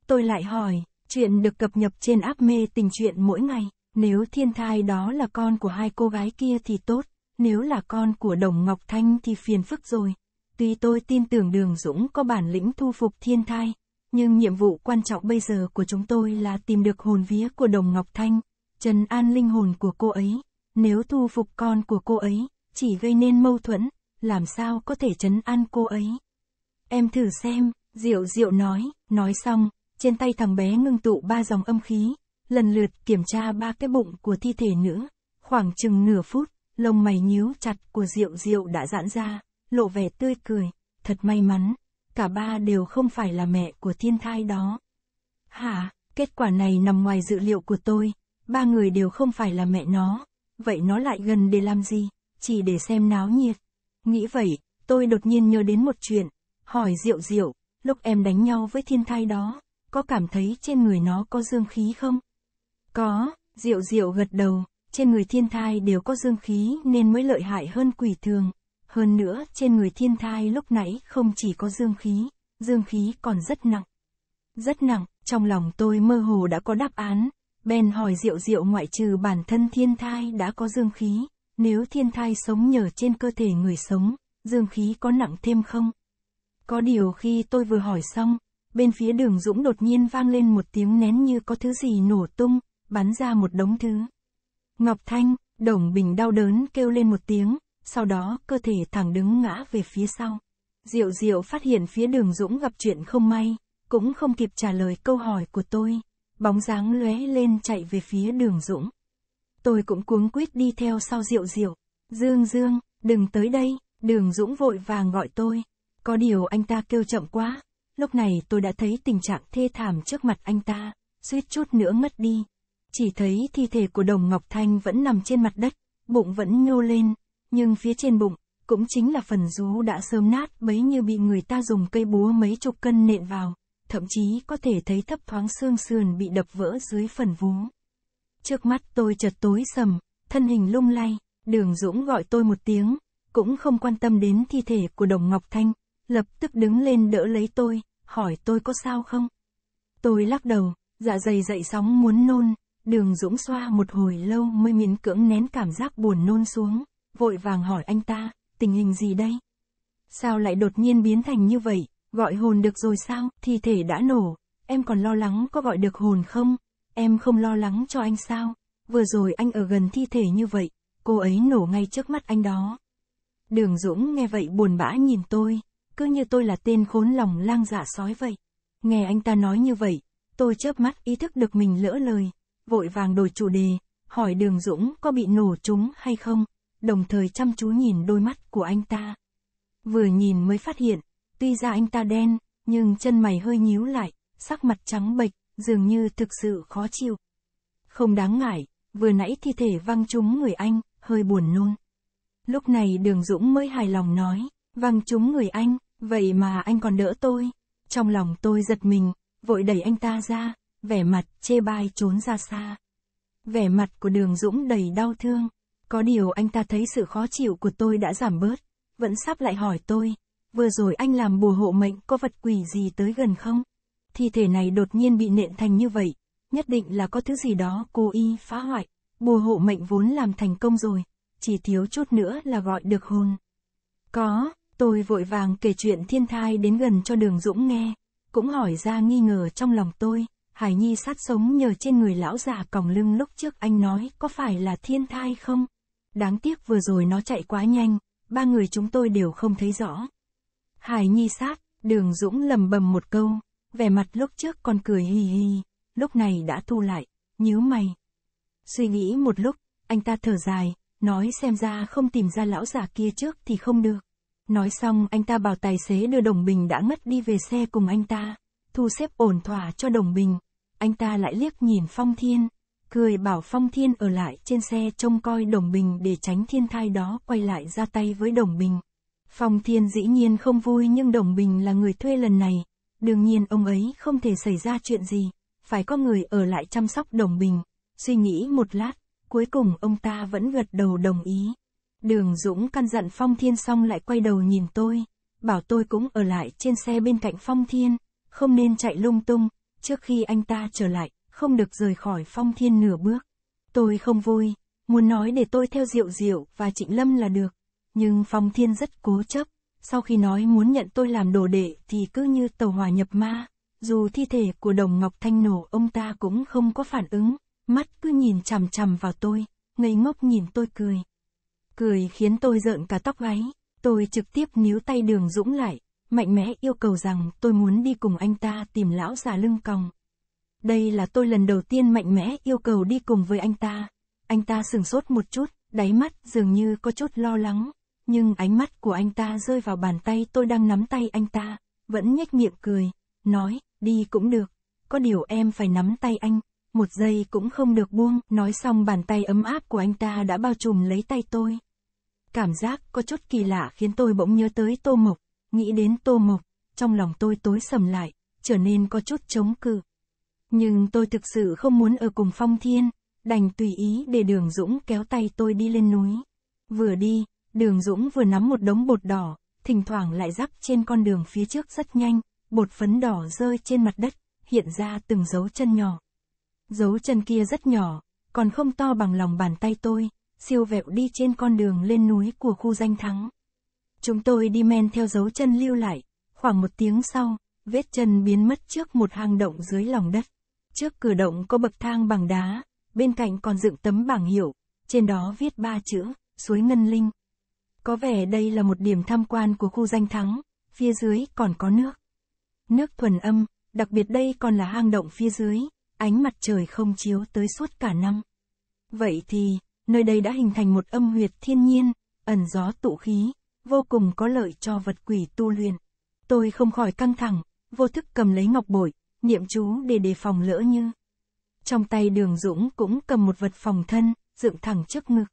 Tôi lại hỏi, chuyện được cập nhật trên app mê tình chuyện mỗi ngày. Nếu thiên thai đó là con của hai cô gái kia thì tốt, nếu là con của Đồng Ngọc Thanh thì phiền phức rồi. Tuy tôi tin tưởng Đường Dũng có bản lĩnh thu phục thiên thai, nhưng nhiệm vụ quan trọng bây giờ của chúng tôi là tìm được hồn vía của Đồng Ngọc Thanh, trần an linh hồn của cô ấy. Nếu thu phục con của cô ấy, chỉ gây nên mâu thuẫn, làm sao có thể chấn an cô ấy. Em thử xem, Diệu Diệu nói, nói xong, trên tay thằng bé ngưng tụ ba dòng âm khí, lần lượt kiểm tra ba cái bụng của thi thể nữ. Khoảng chừng nửa phút, lông mày nhíu chặt của Diệu Diệu đã giãn ra, lộ vẻ tươi cười, thật may mắn, cả ba đều không phải là mẹ của thiên thai đó. Hả, kết quả này nằm ngoài dự liệu của tôi, ba người đều không phải là mẹ nó, vậy nó lại gần để làm gì, chỉ để xem náo nhiệt. Nghĩ vậy, tôi đột nhiên nhớ đến một chuyện, hỏi Diệu Diệu, lúc em đánh nhau với thiên thai đó, có cảm thấy trên người nó có dương khí không? Có, Diệu Diệu gật đầu, trên người thiên thai đều có dương khí nên mới lợi hại hơn quỷ thường. Hơn nữa, trên người thiên thai lúc nãy không chỉ có dương khí, dương khí còn rất nặng. Rất nặng, trong lòng tôi mơ hồ đã có đáp án, bèn hỏi Diệu Diệu ngoại trừ bản thân thiên thai đã có dương khí, nếu thiên thai sống nhờ trên cơ thể người sống, dương khí có nặng thêm không? Có điều khi tôi vừa hỏi xong, bên phía đường Dũng đột nhiên vang lên một tiếng nén như có thứ gì nổ tung, bắn ra một đống thứ. Ngọc Thanh, Đồng Bình đau đớn kêu lên một tiếng, sau đó cơ thể thẳng đứng ngã về phía sau. Diệu Diệu phát hiện phía đường Dũng gặp chuyện không may, cũng không kịp trả lời câu hỏi của tôi bóng dáng lóe lên chạy về phía đường Dũng. Tôi cũng cuống quýt đi theo sau Diệu Diệu. Dương Dương, đừng tới đây, đường Dũng vội vàng gọi tôi. Có điều anh ta kêu chậm quá. Lúc này tôi đã thấy tình trạng thê thảm trước mặt anh ta, suýt chút nữa mất đi. Chỉ thấy thi thể của đồng Ngọc Thanh vẫn nằm trên mặt đất, bụng vẫn nhô lên, nhưng phía trên bụng, cũng chính là phần rú đã sớm nát bấy như bị người ta dùng cây búa mấy chục cân nện vào thậm chí có thể thấy thấp thoáng xương sườn bị đập vỡ dưới phần vú. Trước mắt tôi chợt tối sầm, thân hình lung lay, đường Dũng gọi tôi một tiếng, cũng không quan tâm đến thi thể của Đồng Ngọc Thanh, lập tức đứng lên đỡ lấy tôi, hỏi tôi có sao không. Tôi lắc đầu, dạ dày dậy sóng muốn nôn, đường Dũng xoa một hồi lâu mới miễn cưỡng nén cảm giác buồn nôn xuống, vội vàng hỏi anh ta, tình hình gì đây? Sao lại đột nhiên biến thành như vậy? Gọi hồn được rồi sao, thi thể đã nổ, em còn lo lắng có gọi được hồn không? Em không lo lắng cho anh sao? Vừa rồi anh ở gần thi thể như vậy, cô ấy nổ ngay trước mắt anh đó. Đường Dũng nghe vậy buồn bã nhìn tôi, cứ như tôi là tên khốn lòng lang dạ sói vậy. Nghe anh ta nói như vậy, tôi chớp mắt ý thức được mình lỡ lời, vội vàng đổi chủ đề, hỏi Đường Dũng có bị nổ trúng hay không, đồng thời chăm chú nhìn đôi mắt của anh ta. Vừa nhìn mới phát hiện, Tuy ra anh ta đen, nhưng chân mày hơi nhíu lại, sắc mặt trắng bệch, dường như thực sự khó chịu. Không đáng ngại, vừa nãy thi thể văng trúng người anh, hơi buồn nôn. Lúc này Đường Dũng mới hài lòng nói, văng trúng người anh, vậy mà anh còn đỡ tôi. Trong lòng tôi giật mình, vội đẩy anh ta ra, vẻ mặt chê bai trốn ra xa. Vẻ mặt của Đường Dũng đầy đau thương, có điều anh ta thấy sự khó chịu của tôi đã giảm bớt, vẫn sắp lại hỏi tôi, vừa rồi anh làm bùa hộ mệnh có vật quỷ gì tới gần không? Thi thể này đột nhiên bị nện thành như vậy, nhất định là có thứ gì đó cố ý phá hoại. Bùa hộ mệnh vốn làm thành công rồi, chỉ thiếu chút nữa là gọi được hồn. Có, tôi vội vàng kể chuyện thiên thai đến gần cho đường Dũng nghe, cũng hỏi ra nghi ngờ trong lòng tôi. Hải Nhi sát sống nhờ trên người lão già còng lưng lúc trước anh nói có phải là thiên thai không? Đáng tiếc vừa rồi nó chạy quá nhanh, ba người chúng tôi đều không thấy rõ. Hải nhi sát, đường Dũng lầm bầm một câu, vẻ mặt lúc trước còn cười hì hì, lúc này đã thu lại, Nhớ mày. Suy nghĩ một lúc, anh ta thở dài, nói xem ra không tìm ra lão giả kia trước thì không được. Nói xong anh ta bảo tài xế đưa Đồng Bình đã ngất đi về xe cùng anh ta, thu xếp ổn thỏa cho Đồng Bình. Anh ta lại liếc nhìn Phong Thiên, cười bảo Phong Thiên ở lại trên xe trông coi Đồng Bình để tránh thiên thai đó quay lại ra tay với Đồng Bình. Phong Thiên dĩ nhiên không vui nhưng Đồng Bình là người thuê lần này, đương nhiên ông ấy không thể xảy ra chuyện gì, phải có người ở lại chăm sóc Đồng Bình. Suy nghĩ một lát, cuối cùng ông ta vẫn gật đầu đồng ý. Đường Dũng căn dặn Phong Thiên xong lại quay đầu nhìn tôi, bảo tôi cũng ở lại trên xe bên cạnh Phong Thiên, không nên chạy lung tung, trước khi anh ta trở lại, không được rời khỏi Phong Thiên nửa bước. Tôi không vui, muốn nói để tôi theo Diệu Diệu và Trịnh Lâm là được, nhưng Phong Thiên rất cố chấp, sau khi nói muốn nhận tôi làm đồ đệ thì cứ như tàu hỏa nhập ma, dù thi thể của Đồng Ngọc Thanh nổ ông ta cũng không có phản ứng, mắt cứ nhìn chằm chằm vào tôi, ngây ngốc nhìn tôi cười. Cười khiến tôi rợn cả tóc gáy, tôi trực tiếp níu tay đường Dũng lại, mạnh mẽ yêu cầu rằng tôi muốn đi cùng anh ta tìm lão già lưng còng. Đây là tôi lần đầu tiên mạnh mẽ yêu cầu đi cùng với anh ta. Anh ta sừng sốt một chút, đáy mắt dường như có chút lo lắng, nhưng ánh mắt của anh ta rơi vào bàn tay tôi đang nắm tay anh ta, vẫn nhếch miệng cười, nói, đi cũng được, có điều em phải nắm tay anh, một giây cũng không được buông, nói xong bàn tay ấm áp của anh ta đã bao trùm lấy tay tôi. Cảm giác có chút kỳ lạ khiến tôi bỗng nhớ tới Tô Mộc, nghĩ đến Tô Mộc, trong lòng tôi tối sầm lại, trở nên có chút chống cự. Nhưng tôi thực sự không muốn ở cùng Phong Thiên, đành tùy ý để Đường Dũng kéo tay tôi đi lên núi. Vừa đi, Đường Dũng vừa nắm một đống bột đỏ, thỉnh thoảng lại rắc trên con đường phía trước rất nhanh, bột phấn đỏ rơi trên mặt đất, hiện ra từng dấu chân nhỏ. Dấu chân kia rất nhỏ, còn không to bằng lòng bàn tay tôi, siêu vẹo đi trên con đường lên núi của khu danh thắng. Chúng tôi đi men theo dấu chân lưu lại, khoảng một tiếng sau, vết chân biến mất trước một hang động dưới lòng đất. Trước cửa động có bậc thang bằng đá, bên cạnh còn dựng tấm bảng hiệu, trên đó viết ba chữ, suối Ngân Linh. Có vẻ đây là một điểm tham quan của khu danh thắng, phía dưới còn có nước. Nước thuần âm, đặc biệt đây còn là hang động phía dưới, ánh mặt trời không chiếu tới suốt cả năm. Vậy thì, nơi đây đã hình thành một âm huyệt thiên nhiên, ẩn gió tụ khí, vô cùng có lợi cho vật quỷ tu luyện. Tôi không khỏi căng thẳng, vô thức cầm lấy ngọc bội, niệm chú để đề phòng lỡ như. Trong tay đường Dũng cũng cầm một vật phòng thân, dựng thẳng trước ngực.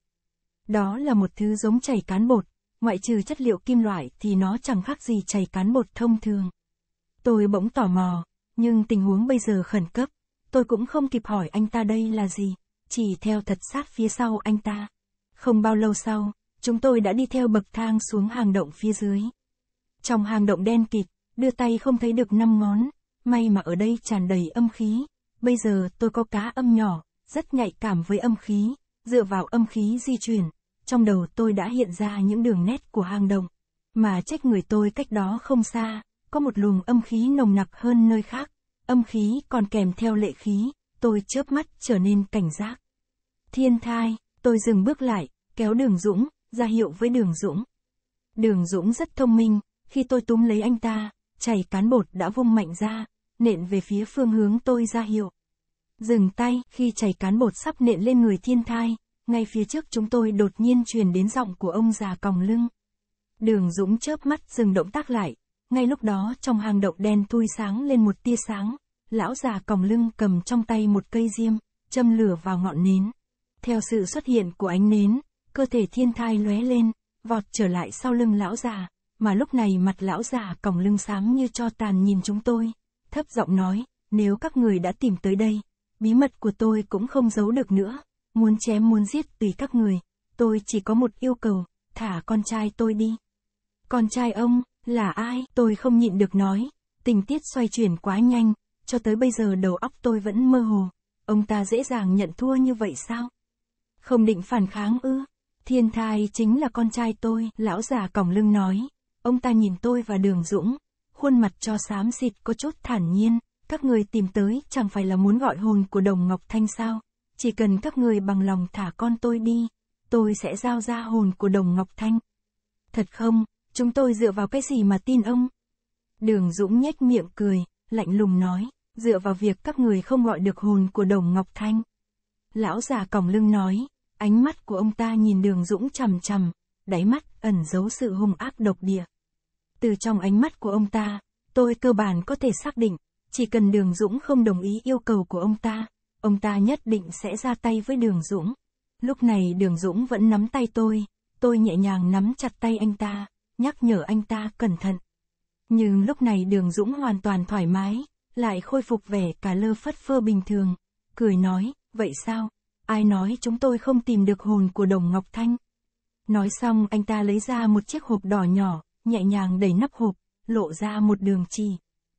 Đó là một thứ giống chảy cán bột, ngoại trừ chất liệu kim loại thì nó chẳng khác gì chảy cán bột thông thường. Tôi bỗng tò mò, nhưng tình huống bây giờ khẩn cấp, tôi cũng không kịp hỏi anh ta đây là gì, chỉ theo thật sát phía sau anh ta. Không bao lâu sau, chúng tôi đã đi theo bậc thang xuống hang động phía dưới. Trong hang động đen kịt, đưa tay không thấy được năm ngón, may mà ở đây tràn đầy âm khí. Bây giờ tôi có cá âm nhỏ, rất nhạy cảm với âm khí, dựa vào âm khí di chuyển, trong đầu tôi đã hiện ra những đường nét của hang động. Mà trách người tôi cách đó không xa, có một luồng âm khí nồng nặc hơn nơi khác, âm khí còn kèm theo lệ khí, tôi chớp mắt trở nên cảnh giác. Thiên thai, tôi dừng bước lại, kéo đường Dũng, ra hiệu với đường Dũng. Đường Dũng rất thông minh, khi tôi túm lấy anh ta, chảy cán bột đã vung mạnh ra, nện về phía phương hướng tôi ra hiệu. Dừng tay, khi chảy cán bột sắp nện lên người thiên thai, ngay phía trước chúng tôi đột nhiên truyền đến giọng của ông già còng lưng. Đường Dũng chớp mắt dừng động tác lại, ngay lúc đó trong hang động đen thui sáng lên một tia sáng, lão già còng lưng cầm trong tay một cây diêm, châm lửa vào ngọn nến. Theo sự xuất hiện của ánh nến, cơ thể thiên thai lóe lên, vọt trở lại sau lưng lão già, mà lúc này mặt lão già còng lưng sáng như cho tàn nhìn chúng tôi, thấp giọng nói, nếu các người đã tìm tới đây, bí mật của tôi cũng không giấu được nữa, muốn chém muốn giết tùy các người, tôi chỉ có một yêu cầu, thả con trai tôi đi. Con trai ông, là ai, tôi không nhịn được nói, tình tiết xoay chuyển quá nhanh, cho tới bây giờ đầu óc tôi vẫn mơ hồ, ông ta dễ dàng nhận thua như vậy sao? Không định phản kháng ư, thiên thai chính là con trai tôi, lão già còng lưng nói, ông ta nhìn tôi và đường dũng, khuôn mặt cho xám xịt có chút thản nhiên, các người tìm tới chẳng phải là muốn gọi hồn của Đồng Ngọc Thanh sao? Chỉ cần các người bằng lòng thả con tôi đi, tôi sẽ giao ra hồn của Đồng Ngọc Thanh. Thật không, chúng tôi dựa vào cái gì mà tin ông? Đường Dũng nhếch miệng cười, lạnh lùng nói, dựa vào việc các người không gọi được hồn của Đồng Ngọc Thanh. Lão già còng lưng nói, ánh mắt của ông ta nhìn đường Dũng chằm chằm, đáy mắt ẩn giấu sự hung ác độc địa. Từ trong ánh mắt của ông ta, tôi cơ bản có thể xác định, chỉ cần Đường Dũng không đồng ý yêu cầu của ông ta, ông ta nhất định sẽ ra tay với Đường Dũng. Lúc này Đường Dũng vẫn nắm tay tôi, tôi nhẹ nhàng nắm chặt tay anh ta, nhắc nhở anh ta cẩn thận. Nhưng lúc này Đường Dũng hoàn toàn thoải mái, lại khôi phục vẻ cả lơ phất phơ bình thường, cười nói, vậy sao? Ai nói chúng tôi không tìm được hồn của Đồng Ngọc Thanh? Nói xong anh ta lấy ra một chiếc hộp đỏ nhỏ, nhẹ nhàng đẩy nắp hộp, lộ ra một đường chỉ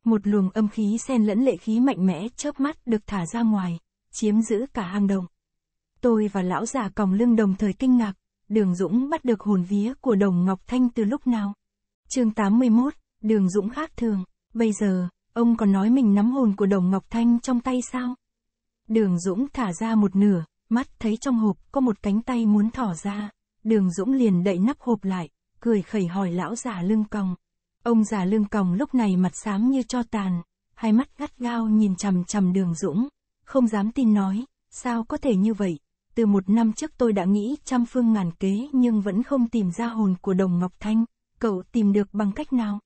một luồng âm khí xen lẫn lệ khí mạnh mẽ chớp mắt được thả ra ngoài, chiếm giữ cả hang động Tôi và lão già còng lưng đồng thời kinh ngạc, Đường Dũng bắt được hồn vía của Đồng Ngọc Thanh từ lúc nào? Chương 81, Đường Dũng khác thường, bây giờ, ông còn nói mình nắm hồn của Đồng Ngọc Thanh trong tay sao? Đường Dũng thả ra một nửa, mắt thấy trong hộp có một cánh tay muốn thỏ ra, Đường Dũng liền đậy nắp hộp lại, cười khẩy hỏi lão già lưng còng, Ông già lưng còng lúc này mặt xám như cho tàn, hai mắt gắt gao nhìn chằm chằm đường Dũng, không dám tin nói, sao có thể như vậy, từ một năm trước tôi đã nghĩ trăm phương ngàn kế nhưng vẫn không tìm ra hồn của đồng Ngọc Thanh, cậu tìm được bằng cách nào?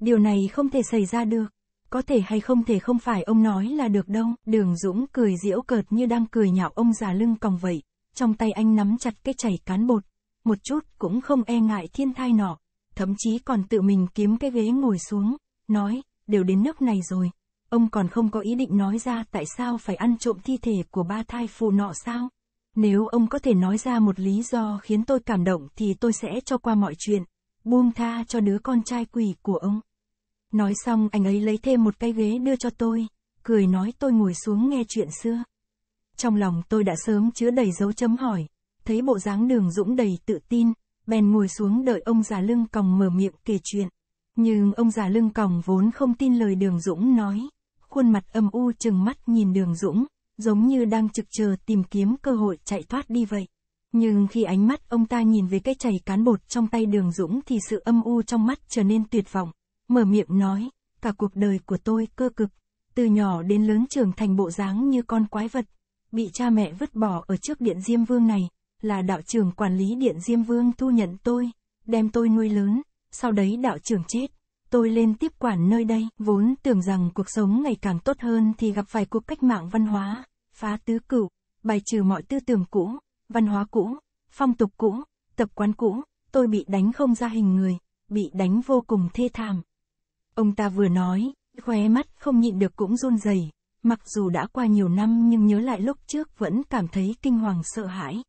Điều này không thể xảy ra được, có thể hay không thể không phải ông nói là được đâu, đường Dũng cười diễu cợt như đang cười nhạo ông già lưng còng vậy, trong tay anh nắm chặt cái chảy cán bột, một chút cũng không e ngại thiên thai nọ, thậm chí còn tự mình kiếm cái ghế ngồi xuống, nói, đều đến nước này rồi, ông còn không có ý định nói ra tại sao phải ăn trộm thi thể của ba thai phụ nọ sao? Nếu ông có thể nói ra một lý do khiến tôi cảm động thì tôi sẽ cho qua mọi chuyện, buông tha cho đứa con trai quỷ của ông. Nói xong anh ấy lấy thêm một cái ghế đưa cho tôi, cười nói tôi ngồi xuống nghe chuyện xưa. Trong lòng tôi đã sớm chứa đầy dấu chấm hỏi, thấy bộ dáng đường dũng đầy tự tin, bèn ngồi xuống đợi ông già lưng còng mở miệng kể chuyện. Nhưng ông già lưng còng vốn không tin lời Đường Dũng nói, khuôn mặt âm u chừng mắt nhìn Đường Dũng, giống như đang trực chờ tìm kiếm cơ hội chạy thoát đi vậy. Nhưng khi ánh mắt ông ta nhìn về cái chày cán bột trong tay Đường Dũng thì sự âm u trong mắt trở nên tuyệt vọng, mở miệng nói, cả cuộc đời của tôi cơ cực, từ nhỏ đến lớn trưởng thành bộ dáng như con quái vật, bị cha mẹ vứt bỏ ở trước điện Diêm Vương này, là đạo trưởng quản lý điện Diêm Vương thu nhận tôi, đem tôi nuôi lớn, sau đấy đạo trưởng chết. Tôi lên tiếp quản nơi đây, vốn tưởng rằng cuộc sống ngày càng tốt hơn thì gặp phải cuộc cách mạng văn hóa, phá tứ cửu, bài trừ mọi tư tưởng cũ, văn hóa cũ, phong tục cũ, tập quán cũ, tôi bị đánh không ra hình người, bị đánh vô cùng thê thảm. Ông ta vừa nói, khóe mắt không nhịn được cũng run rẩy, mặc dù đã qua nhiều năm nhưng nhớ lại lúc trước vẫn cảm thấy kinh hoàng sợ hãi.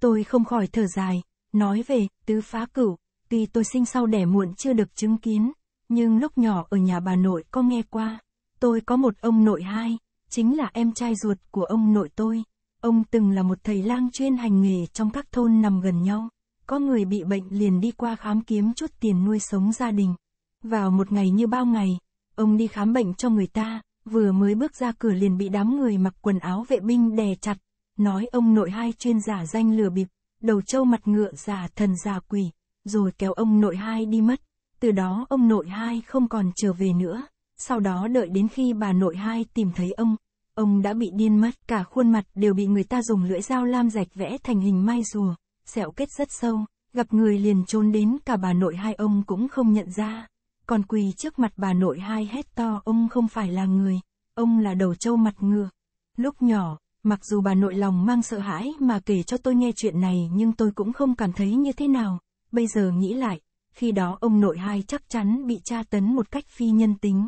Tôi không khỏi thở dài, nói về tứ phá cửu, tuy tôi sinh sau đẻ muộn chưa được chứng kiến, nhưng lúc nhỏ ở nhà bà nội có nghe qua. Tôi có một ông nội hai, chính là em trai ruột của ông nội tôi. Ông từng là một thầy lang chuyên hành nghề trong các thôn nằm gần nhau. Có người bị bệnh liền đi qua khám kiếm chút tiền nuôi sống gia đình. Vào một ngày như bao ngày, ông đi khám bệnh cho người ta, vừa mới bước ra cửa liền bị đám người mặc quần áo vệ binh đè chặt, nói ông nội hai chuyên giả danh lừa bịp, đầu trâu mặt ngựa giả thần giả quỷ, rồi kéo ông nội hai đi mất. Từ đó ông nội hai không còn trở về nữa, sau đó đợi đến khi bà nội hai tìm thấy ông, ông đã bị điên mất, cả khuôn mặt đều bị người ta dùng lưỡi dao lam rạch vẽ thành hình mai rùa, sẹo kết rất sâu, gặp người liền trốn đến cả bà nội hai ông cũng không nhận ra. Còn quỳ trước mặt bà nội hai hét to ông không phải là người, ông là đầu trâu mặt ngựa. Lúc nhỏ, Mặc dù bà nội lòng mang sợ hãi mà kể cho tôi nghe chuyện này nhưng tôi cũng không cảm thấy như thế nào. Bây giờ nghĩ lại, khi đó ông nội hai chắc chắn bị tra tấn một cách phi nhân tính.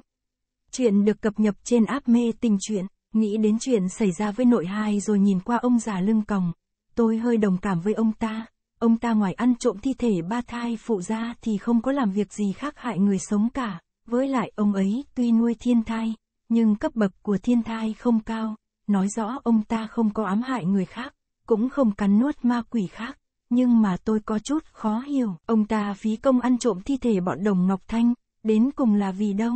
Chuyện được cập nhật trên áp mê tình chuyện, nghĩ đến chuyện xảy ra với nội hai rồi nhìn qua ông già lưng còng. Tôi hơi đồng cảm với ông ta, ông ta ngoài ăn trộm thi thể ba thai phụ ra thì không có làm việc gì khác hại người sống cả. Với lại ông ấy tuy nuôi thiên thai, nhưng cấp bậc của thiên thai không cao, nói rõ ông ta không có ám hại người khác, cũng không cắn nuốt ma quỷ khác. Nhưng mà tôi có chút khó hiểu, ông ta phí công ăn trộm thi thể bọn đồng Ngọc Thanh, đến cùng là vì đâu?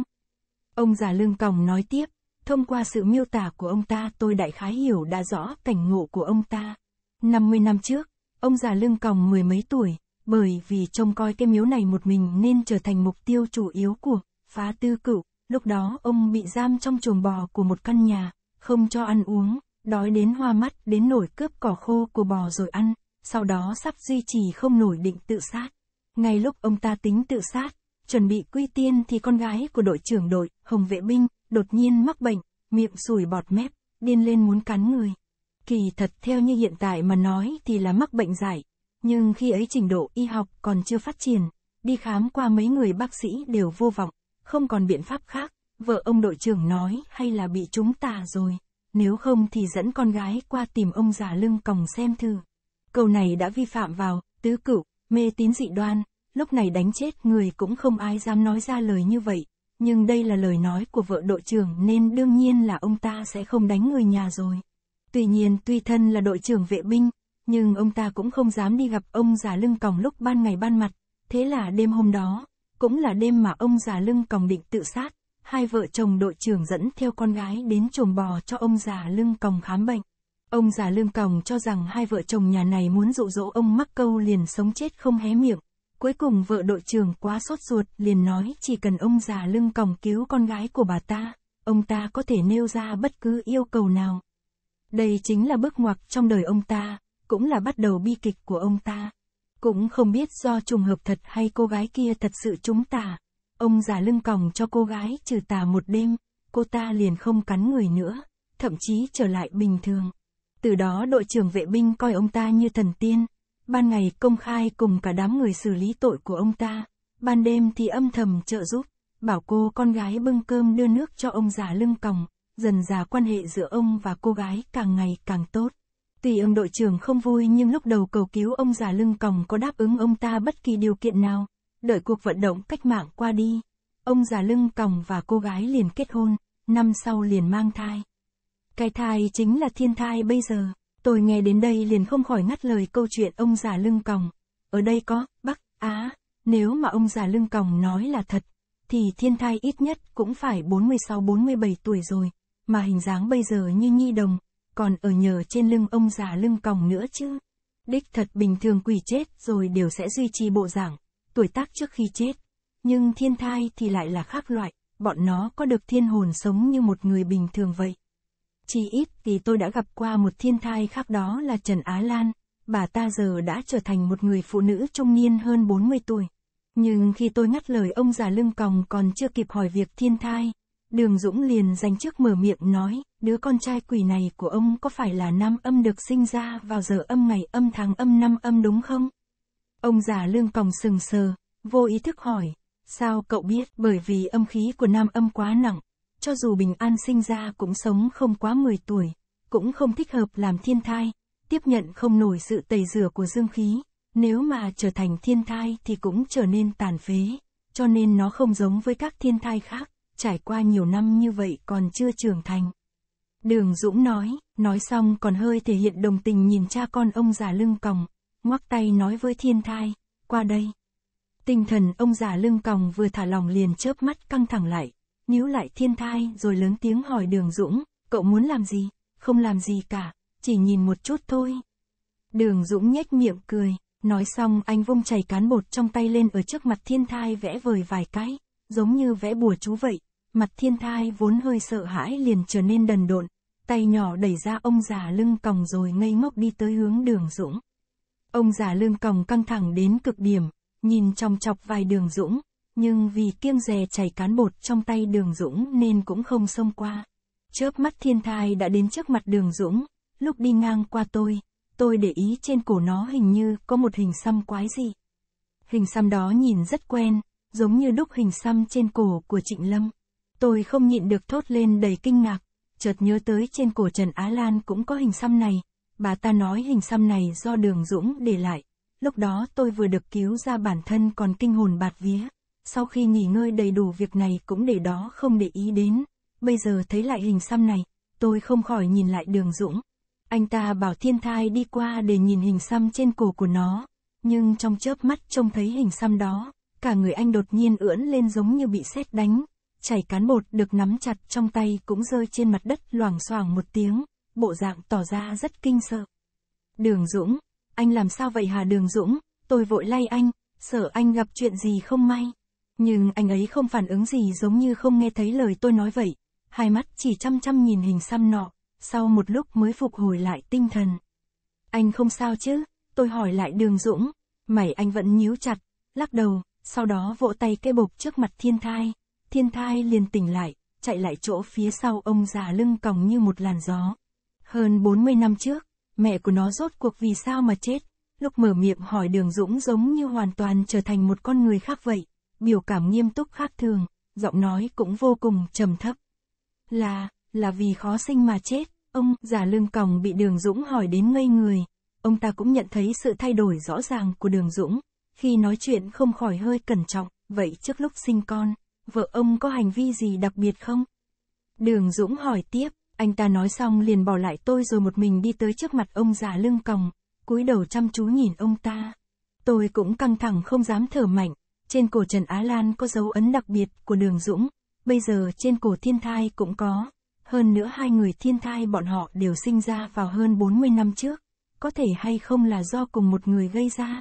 Ông già lương còng nói tiếp, thông qua sự miêu tả của ông ta tôi đại khái hiểu đã rõ cảnh ngộ của ông ta. 50 năm trước, ông già lương còng mười mấy tuổi, bởi vì trông coi cái miếu này một mình nên trở thành mục tiêu chủ yếu của phá tư cựu Lúc đó ông bị giam trong chuồng bò của một căn nhà, không cho ăn uống, đói đến hoa mắt đến nổi cướp cỏ khô của bò rồi ăn, sau đó sắp duy trì không nổi định tự sát. Ngay lúc ông ta tính tự sát, chuẩn bị quy tiên thì con gái của đội trưởng đội, Hồng Vệ Binh, đột nhiên mắc bệnh, miệng sùi bọt mép, điên lên muốn cắn người. Kỳ thật theo như hiện tại mà nói thì là mắc bệnh giải, nhưng khi ấy trình độ y học còn chưa phát triển, đi khám qua mấy người bác sĩ đều vô vọng, không còn biện pháp khác, vợ ông đội trưởng nói hay là bị chúng ta rồi, nếu không thì dẫn con gái qua tìm ông già lưng còng xem thử. Câu này đã vi phạm vào, tứ cửu, mê tín dị đoan, lúc này đánh chết người cũng không ai dám nói ra lời như vậy, nhưng đây là lời nói của vợ đội trưởng nên đương nhiên là ông ta sẽ không đánh người nhà rồi. Tuy nhiên tuy thân là đội trưởng vệ binh, nhưng ông ta cũng không dám đi gặp ông già lưng còng lúc ban ngày ban mặt, thế là đêm hôm đó, cũng là đêm mà ông già lưng còng định tự sát, hai vợ chồng đội trưởng dẫn theo con gái đến chuồng bò cho ông già lưng còng khám bệnh. Ông già lưng còng cho rằng hai vợ chồng nhà này muốn dụ dỗ ông mắc câu liền sống chết không hé miệng. Cuối cùng vợ đội trưởng quá sốt ruột liền nói chỉ cần ông già lưng còng cứu con gái của bà ta, ông ta có thể nêu ra bất cứ yêu cầu nào. Đây chính là bước ngoặt trong đời ông ta, cũng là bắt đầu bi kịch của ông ta. Cũng không biết do trùng hợp thật hay cô gái kia thật sự chúng ta. Ông già lưng còng cho cô gái trừ tà một đêm, cô ta liền không cắn người nữa, thậm chí trở lại bình thường. Từ đó đội trưởng vệ binh coi ông ta như thần tiên, ban ngày công khai cùng cả đám người xử lý tội của ông ta, ban đêm thì âm thầm trợ giúp, bảo cô con gái bưng cơm đưa nước cho ông già lưng còng, dần già quan hệ giữa ông và cô gái càng ngày càng tốt. Tuy ông đội trưởng không vui nhưng lúc đầu cầu cứu ông già lưng còng có đáp ứng ông ta bất kỳ điều kiện nào, đợi cuộc vận động cách mạng qua đi, ông già lưng còng và cô gái liền kết hôn, năm sau liền mang thai. Cái thai chính là thiên thai bây giờ, tôi nghe đến đây liền không khỏi ngắt lời câu chuyện ông già lưng còng. Ở đây có, Bắc, Á, nếu mà ông già lưng còng nói là thật, thì thiên thai ít nhất cũng phải 46-47 tuổi rồi, mà hình dáng bây giờ như nhi đồng, còn ở nhờ trên lưng ông già lưng còng nữa chứ. Đích thật bình thường quỷ chết rồi đều sẽ duy trì bộ dạng tuổi tác trước khi chết. Nhưng thiên thai thì lại là khác loại, bọn nó có được thiên hồn sống như một người bình thường vậy. Chỉ ít thì tôi đã gặp qua một thiên thai khác đó là Trần Á Lan, bà ta giờ đã trở thành một người phụ nữ trung niên hơn 40 tuổi. Nhưng khi tôi ngắt lời ông già lưng còng còn chưa kịp hỏi việc thiên thai, Đường Dũng liền dành trước mở miệng nói, đứa con trai quỷ này của ông có phải là nam âm được sinh ra vào giờ âm ngày âm tháng âm năm âm đúng không? Ông già lương còng sừng sờ, vô ý thức hỏi. Sao cậu biết? Bởi vì âm khí của nam âm quá nặng. Cho dù bình an sinh ra cũng sống không quá 10 tuổi, cũng không thích hợp làm thiên thai, tiếp nhận không nổi sự tẩy rửa của dương khí. Nếu mà trở thành thiên thai thì cũng trở nên tàn phế, cho nên nó không giống với các thiên thai khác, trải qua nhiều năm như vậy còn chưa trưởng thành. Đường Dũng nói, nói xong còn hơi thể hiện đồng tình nhìn cha con ông già lưng còng, ngoắc tay nói với thiên thai, qua đây. Tinh thần ông già lưng còng vừa thả lòng liền chớp mắt căng thẳng lại, níu lại thiên thai rồi lớn tiếng hỏi đường Dũng, cậu muốn làm gì? Không làm gì cả, chỉ nhìn một chút thôi. Đường Dũng nhếch miệng cười, nói xong anh vung chảy cán bột trong tay lên ở trước mặt thiên thai vẽ vời vài cái, giống như vẽ bùa chú vậy. Mặt thiên thai vốn hơi sợ hãi liền trở nên đần độn, tay nhỏ đẩy ra ông già lưng còng rồi ngây ngốc đi tới hướng đường Dũng. Ông già lương còng căng thẳng đến cực điểm, nhìn trong chọc vai đường Dũng, nhưng vì kiêng dè chảy cán bột trong tay đường Dũng nên cũng không xông qua. Chớp mắt thiên thai đã đến trước mặt đường Dũng, lúc đi ngang qua tôi, tôi để ý trên cổ nó hình như có một hình xăm quái gì. Hình xăm đó nhìn rất quen, giống như đúc hình xăm trên cổ của Trịnh Lâm. Tôi không nhịn được thốt lên đầy kinh ngạc, chợt nhớ tới trên cổ Trần Á Lan cũng có hình xăm này, Bà ta nói hình xăm này do đường Dũng để lại. Lúc đó tôi vừa được cứu ra bản thân còn kinh hồn bạt vía. Sau khi nghỉ ngơi đầy đủ việc này cũng để đó không để ý đến. Bây giờ thấy lại hình xăm này, tôi không khỏi nhìn lại đường Dũng. Anh ta bảo thiên thai đi qua để nhìn hình xăm trên cổ của nó. Nhưng trong chớp mắt trông thấy hình xăm đó, cả người anh đột nhiên ưỡn lên giống như bị sét đánh. Chảy cán bột được nắm chặt trong tay cũng rơi trên mặt đất loảng xoảng một tiếng bộ dạng tỏ ra rất kinh sợ. Đường Dũng, anh làm sao vậy hả Đường Dũng, tôi vội lay anh, sợ anh gặp chuyện gì không may. Nhưng anh ấy không phản ứng gì giống như không nghe thấy lời tôi nói vậy, hai mắt chỉ chăm chăm nhìn hình xăm nọ, sau một lúc mới phục hồi lại tinh thần. Anh không sao chứ, tôi hỏi lại đường Dũng, mày anh vẫn nhíu chặt, lắc đầu, sau đó vỗ tay cái bục trước mặt thiên thai, thiên thai liền tỉnh lại, chạy lại chỗ phía sau ông già lưng còng như một làn gió. Hơn 40 năm trước, mẹ của nó rốt cuộc vì sao mà chết, lúc mở miệng hỏi đường Dũng giống như hoàn toàn trở thành một con người khác vậy, biểu cảm nghiêm túc khác thường, giọng nói cũng vô cùng trầm thấp. Là, là vì khó sinh mà chết, ông giả lưng còng bị đường Dũng hỏi đến ngây người, ông ta cũng nhận thấy sự thay đổi rõ ràng của đường Dũng, khi nói chuyện không khỏi hơi cẩn trọng, vậy trước lúc sinh con, vợ ông có hành vi gì đặc biệt không? Đường Dũng hỏi tiếp, anh ta nói xong liền bỏ lại tôi rồi một mình đi tới trước mặt ông già lưng còng, cúi đầu chăm chú nhìn ông ta. Tôi cũng căng thẳng không dám thở mạnh, trên cổ Trần Á Lan có dấu ấn đặc biệt của đường Dũng, bây giờ trên cổ thiên thai cũng có. Hơn nữa hai người thiên thai bọn họ đều sinh ra vào hơn 40 năm trước, có thể hay không là do cùng một người gây ra.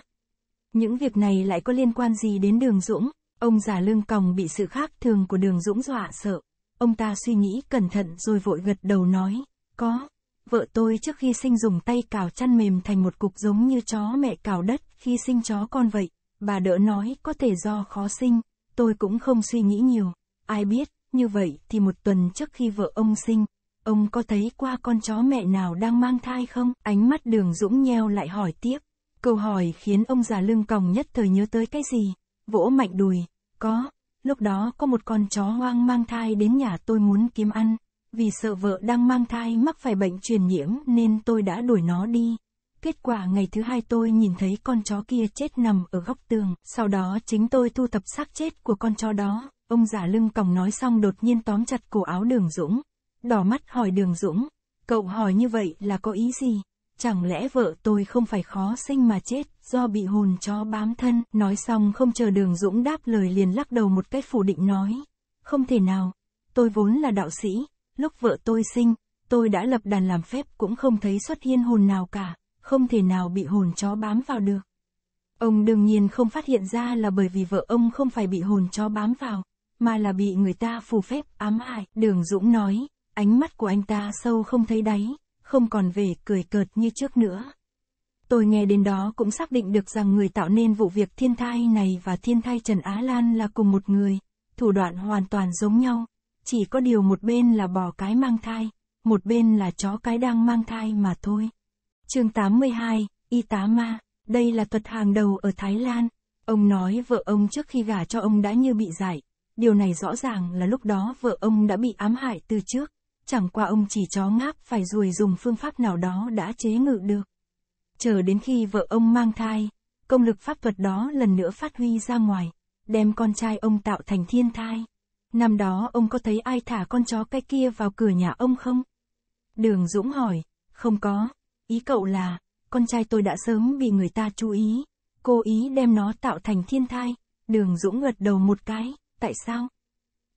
Những việc này lại có liên quan gì đến đường Dũng, ông già lưng còng bị sự khác thường của đường Dũng dọa sợ, Ông ta suy nghĩ cẩn thận rồi vội gật đầu nói, có. Vợ tôi trước khi sinh dùng tay cào chăn mềm thành một cục giống như chó mẹ cào đất khi sinh chó con vậy. Bà đỡ nói có thể do khó sinh, tôi cũng không suy nghĩ nhiều. Ai biết, như vậy thì một tuần trước khi vợ ông sinh, ông có thấy qua con chó mẹ nào đang mang thai không? Ánh mắt đường Dũng nheo lại hỏi tiếp. Câu hỏi khiến ông già lưng còng nhất thời nhớ tới cái gì? Vỗ mạnh đùi, có, Lúc đó có một con chó hoang mang thai đến nhà tôi muốn kiếm ăn, vì sợ vợ đang mang thai mắc phải bệnh truyền nhiễm nên tôi đã đuổi nó đi. Kết quả ngày thứ hai tôi nhìn thấy con chó kia chết nằm ở góc tường, sau đó chính tôi thu thập xác chết của con chó đó. Ông giả lưng còng nói xong đột nhiên tóm chặt cổ áo đường Dũng, đỏ mắt hỏi đường Dũng, cậu hỏi như vậy là có ý gì? chẳng lẽ vợ tôi không phải khó sinh mà chết, do bị hồn chó bám thân, nói xong không chờ đường Dũng đáp lời liền lắc đầu một cách phủ định nói. Không thể nào, tôi vốn là đạo sĩ, lúc vợ tôi sinh, tôi đã lập đàn làm phép cũng không thấy xuất hiện hồn nào cả, không thể nào bị hồn chó bám vào được. Ông đương nhiên không phát hiện ra là bởi vì vợ ông không phải bị hồn chó bám vào, mà là bị người ta phù phép ám hại, đường Dũng nói, ánh mắt của anh ta sâu không thấy đáy, không còn về cười cợt như trước nữa. Tôi nghe đến đó cũng xác định được rằng người tạo nên vụ việc thiên thai này và thiên thai Trần Á Lan là cùng một người, thủ đoạn hoàn toàn giống nhau, chỉ có điều một bên là bò cái mang thai, một bên là chó cái đang mang thai mà thôi. Chương 82, Y tá ma, đây là thuật hàng đầu ở Thái Lan. Ông nói vợ ông trước khi gả cho ông đã như bị giải, điều này rõ ràng là lúc đó vợ ông đã bị ám hại từ trước, chẳng qua ông chỉ chó ngáp phải rồi dùng phương pháp nào đó đã chế ngự được. Chờ đến khi vợ ông mang thai, công lực pháp thuật đó lần nữa phát huy ra ngoài, đem con trai ông tạo thành thiên thai. Năm đó ông có thấy ai thả con chó cái kia vào cửa nhà ông không? Đường Dũng hỏi, không có, ý cậu là, con trai tôi đã sớm bị người ta chú ý, cố ý đem nó tạo thành thiên thai. Đường Dũng gật đầu một cái, tại sao?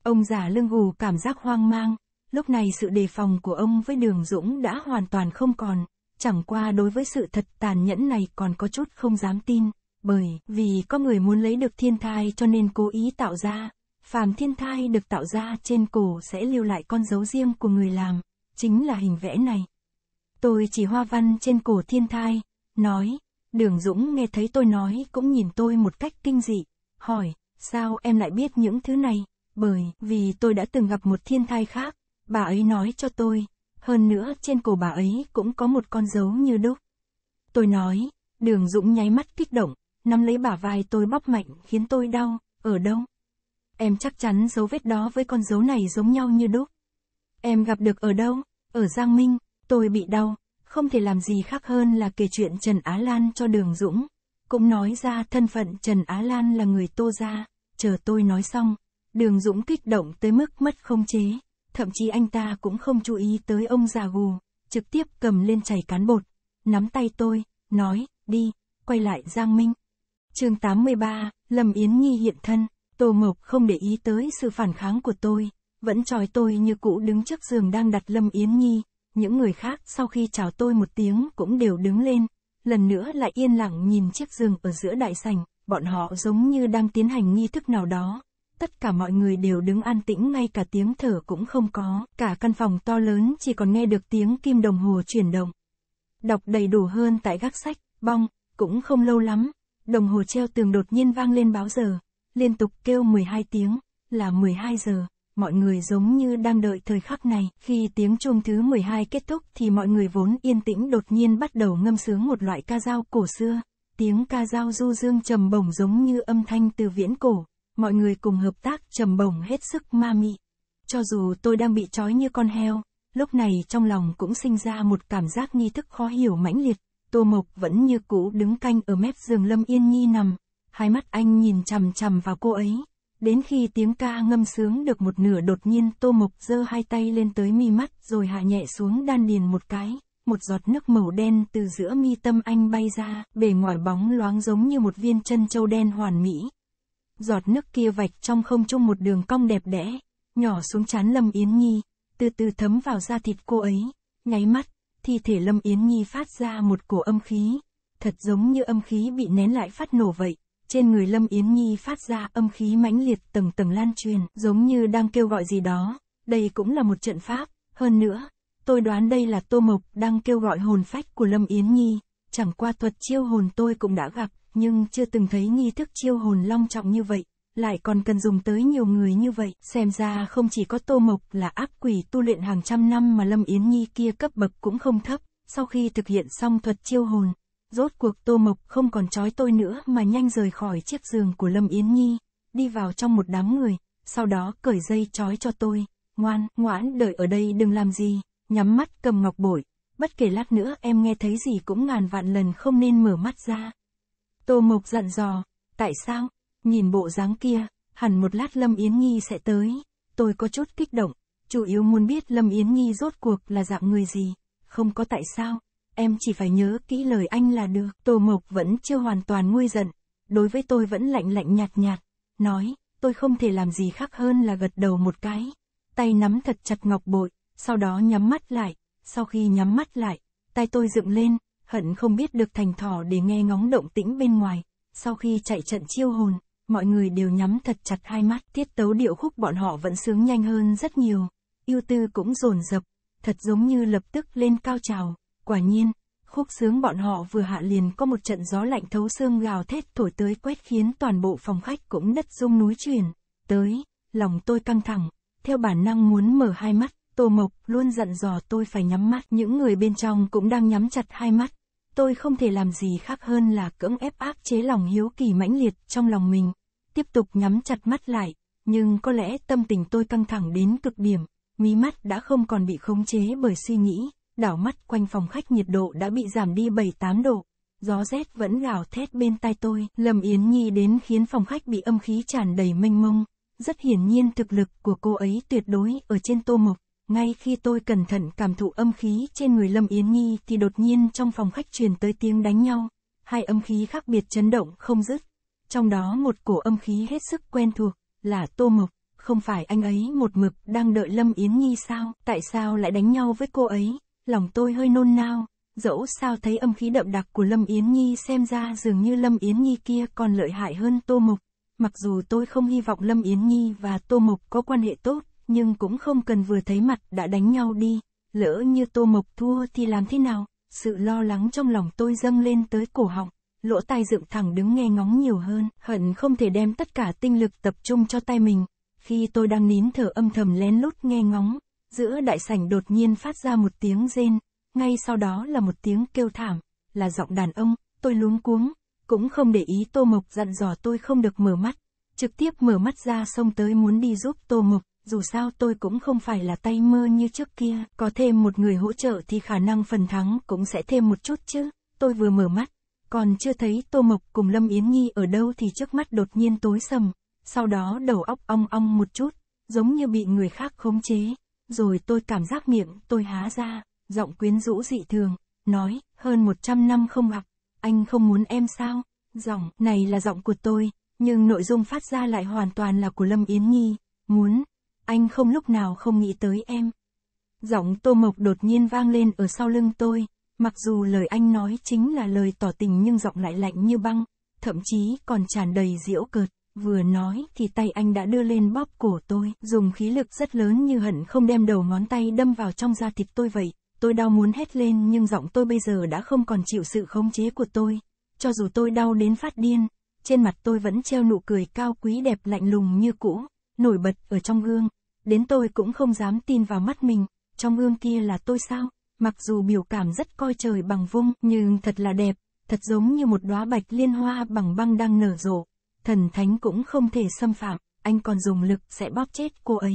Ông giả lưng gù cảm giác hoang mang, lúc này sự đề phòng của ông với đường Dũng đã hoàn toàn không còn, chẳng qua đối với sự thật tàn nhẫn này còn có chút không dám tin, bởi vì có người muốn lấy được thiên thai cho nên cố ý tạo ra, phàm thiên thai được tạo ra trên cổ sẽ lưu lại con dấu riêng của người làm, chính là hình vẽ này. Tôi chỉ hoa văn trên cổ thiên thai, nói, đường Dũng nghe thấy tôi nói cũng nhìn tôi một cách kinh dị, hỏi, sao em lại biết những thứ này? Bởi vì tôi đã từng gặp một thiên thai khác, Bà ấy nói cho tôi, hơn nữa trên cổ bà ấy cũng có một con dấu như đúc. Tôi nói, đường Dũng nháy mắt kích động, nắm lấy bả vai tôi bóp mạnh khiến tôi đau, ở đâu? Em chắc chắn dấu vết đó với con dấu này giống nhau như đúc. Em gặp được ở đâu? Ở Giang Minh, tôi bị đau, không thể làm gì khác hơn là kể chuyện Trần Á Lan cho Đường Dũng. Cũng nói ra thân phận Trần Á Lan là người tô gia, chờ tôi nói xong, Đường Dũng kích động tới mức mất không chế thậm chí anh ta cũng không chú ý tới ông già gù, trực tiếp cầm lên chảy cán bột, nắm tay tôi, nói, đi, quay lại Giang Minh. chương 83, Lâm Yến Nhi hiện thân, Tô Mộc không để ý tới sự phản kháng của tôi, vẫn tròi tôi như cũ đứng trước giường đang đặt Lâm Yến Nhi, những người khác sau khi chào tôi một tiếng cũng đều đứng lên, lần nữa lại yên lặng nhìn chiếc giường ở giữa đại sảnh, bọn họ giống như đang tiến hành nghi thức nào đó, tất cả mọi người đều đứng an tĩnh ngay cả tiếng thở cũng không có, cả căn phòng to lớn chỉ còn nghe được tiếng kim đồng hồ chuyển động. Đọc đầy đủ hơn tại gác sách, bong, cũng không lâu lắm, đồng hồ treo tường đột nhiên vang lên báo giờ, liên tục kêu 12 tiếng, là 12 giờ, mọi người giống như đang đợi thời khắc này. Khi tiếng chuông thứ 12 kết thúc thì mọi người vốn yên tĩnh đột nhiên bắt đầu ngâm sướng một loại ca dao cổ xưa. Tiếng ca dao du dương trầm bổng giống như âm thanh từ viễn cổ, mọi người cùng hợp tác trầm bổng hết sức ma mị. Cho dù tôi đang bị trói như con heo, lúc này trong lòng cũng sinh ra một cảm giác nghi thức khó hiểu mãnh liệt. Tô Mộc vẫn như cũ đứng canh ở mép giường Lâm Yên Nhi nằm, hai mắt anh nhìn chằm chằm vào cô ấy. Đến khi tiếng ca ngâm sướng được một nửa đột nhiên Tô Mộc giơ hai tay lên tới mi mắt rồi hạ nhẹ xuống đan điền một cái. Một giọt nước màu đen từ giữa mi tâm anh bay ra, bề ngoài bóng loáng giống như một viên chân châu đen hoàn mỹ, giọt nước kia vạch trong không trung một đường cong đẹp đẽ, nhỏ xuống chán Lâm Yến Nhi, từ từ thấm vào da thịt cô ấy, nháy mắt, thi thể Lâm Yến Nhi phát ra một cổ âm khí, thật giống như âm khí bị nén lại phát nổ vậy, trên người Lâm Yến Nhi phát ra âm khí mãnh liệt tầng tầng lan truyền, giống như đang kêu gọi gì đó, đây cũng là một trận pháp, hơn nữa, tôi đoán đây là Tô Mộc đang kêu gọi hồn phách của Lâm Yến Nhi, chẳng qua thuật chiêu hồn tôi cũng đã gặp, nhưng chưa từng thấy nghi thức chiêu hồn long trọng như vậy, lại còn cần dùng tới nhiều người như vậy. Xem ra không chỉ có Tô Mộc là áp quỷ tu luyện hàng trăm năm mà Lâm Yến Nhi kia cấp bậc cũng không thấp, sau khi thực hiện xong thuật chiêu hồn, rốt cuộc Tô Mộc không còn trói tôi nữa mà nhanh rời khỏi chiếc giường của Lâm Yến Nhi, đi vào trong một đám người, sau đó cởi dây trói cho tôi, ngoan, ngoãn đợi ở đây đừng làm gì, nhắm mắt cầm ngọc bội, bất kể lát nữa em nghe thấy gì cũng ngàn vạn lần không nên mở mắt ra. Tô Mộc dặn dò, tại sao, nhìn bộ dáng kia, hẳn một lát Lâm Yến Nghi sẽ tới, tôi có chút kích động, chủ yếu muốn biết Lâm Yến Nghi rốt cuộc là dạng người gì, không có tại sao, em chỉ phải nhớ kỹ lời anh là được. Tô Mộc vẫn chưa hoàn toàn nguôi giận, đối với tôi vẫn lạnh lạnh nhạt nhạt, nói, tôi không thể làm gì khác hơn là gật đầu một cái, tay nắm thật chặt ngọc bội, sau đó nhắm mắt lại, sau khi nhắm mắt lại, tay tôi dựng lên, hận không biết được thành thỏ để nghe ngóng động tĩnh bên ngoài. Sau khi chạy trận chiêu hồn, mọi người đều nhắm thật chặt hai mắt, tiết tấu điệu khúc bọn họ vẫn sướng nhanh hơn rất nhiều. Yêu tư cũng rồn rập, thật giống như lập tức lên cao trào. Quả nhiên, khúc sướng bọn họ vừa hạ liền có một trận gió lạnh thấu xương gào thét thổi tới quét khiến toàn bộ phòng khách cũng đất rung núi chuyển. Tới, lòng tôi căng thẳng, theo bản năng muốn mở hai mắt, Tô Mộc luôn dặn dò tôi phải nhắm mắt. Những người bên trong cũng đang nhắm chặt hai mắt, tôi không thể làm gì khác hơn là cưỡng ép áp chế lòng hiếu kỳ mãnh liệt trong lòng mình, tiếp tục nhắm chặt mắt lại, nhưng có lẽ tâm tình tôi căng thẳng đến cực điểm, mí mắt đã không còn bị khống chế bởi suy nghĩ, đảo mắt quanh phòng khách nhiệt độ đã bị giảm đi 7-8 độ, gió rét vẫn gào thét bên tai tôi, Lâm Yến Nhi đến khiến phòng khách bị âm khí tràn đầy mênh mông, rất hiển nhiên thực lực của cô ấy tuyệt đối ở trên Tô Mộc. Ngay khi tôi cẩn thận cảm thụ âm khí trên người Lâm Yến Nhi thì đột nhiên trong phòng khách truyền tới tiếng đánh nhau, hai âm khí khác biệt chấn động không dứt. Trong đó một cổ âm khí hết sức quen thuộc, là Tô Mộc, không phải anh ấy một mực đang đợi Lâm Yến Nhi sao, tại sao lại đánh nhau với cô ấy, lòng tôi hơi nôn nao, dẫu sao thấy âm khí đậm đặc của Lâm Yến Nhi xem ra dường như Lâm Yến Nhi kia còn lợi hại hơn Tô Mộc. Mặc dù tôi không hy vọng Lâm Yến Nhi và Tô Mộc có quan hệ tốt, nhưng cũng không cần vừa thấy mặt đã đánh nhau đi, lỡ như Tô Mộc thua thì làm thế nào, sự lo lắng trong lòng tôi dâng lên tới cổ họng, lỗ tai dựng thẳng đứng nghe ngóng nhiều hơn, hận không thể đem tất cả tinh lực tập trung cho tay mình, khi tôi đang nín thở âm thầm lén lút nghe ngóng, giữa đại sảnh đột nhiên phát ra một tiếng rên, ngay sau đó là một tiếng kêu thảm, là giọng đàn ông, tôi luống cuống, cũng không để ý Tô Mộc dặn dò tôi không được mở mắt, trực tiếp mở mắt ra xông tới muốn đi giúp Tô Mộc dù sao tôi cũng không phải là tay mơ như trước kia, có thêm một người hỗ trợ thì khả năng phần thắng cũng sẽ thêm một chút chứ, tôi vừa mở mắt, còn chưa thấy Tô Mộc cùng Lâm Yến Nhi ở đâu thì trước mắt đột nhiên tối sầm, sau đó đầu óc ong ong một chút, giống như bị người khác khống chế, rồi tôi cảm giác miệng tôi há ra, giọng quyến rũ dị thường, nói, hơn 100 năm không gặp, anh không muốn em sao, giọng này là giọng của tôi, nhưng nội dung phát ra lại hoàn toàn là của Lâm Yến Nhi, muốn, anh không lúc nào không nghĩ tới em. Giọng Tô Mộc đột nhiên vang lên ở sau lưng tôi, mặc dù lời anh nói chính là lời tỏ tình nhưng giọng lại lạnh như băng, thậm chí còn tràn đầy diễu cợt, vừa nói thì tay anh đã đưa lên bóp cổ tôi, dùng khí lực rất lớn như hận không đem đầu ngón tay đâm vào trong da thịt tôi vậy, tôi đau muốn hét lên nhưng giọng tôi bây giờ đã không còn chịu sự khống chế của tôi, cho dù tôi đau đến phát điên, trên mặt tôi vẫn treo nụ cười cao quý đẹp lạnh lùng như cũ, nổi bật ở trong gương, Đến tôi cũng không dám tin vào mắt mình, trong ương kia là tôi sao? Mặc dù biểu cảm rất coi trời bằng vung, nhưng thật là đẹp, thật giống như một đóa bạch liên hoa bằng băng đang nở rộ. Thần thánh cũng không thể xâm phạm, anh còn dùng lực sẽ bóp chết cô ấy.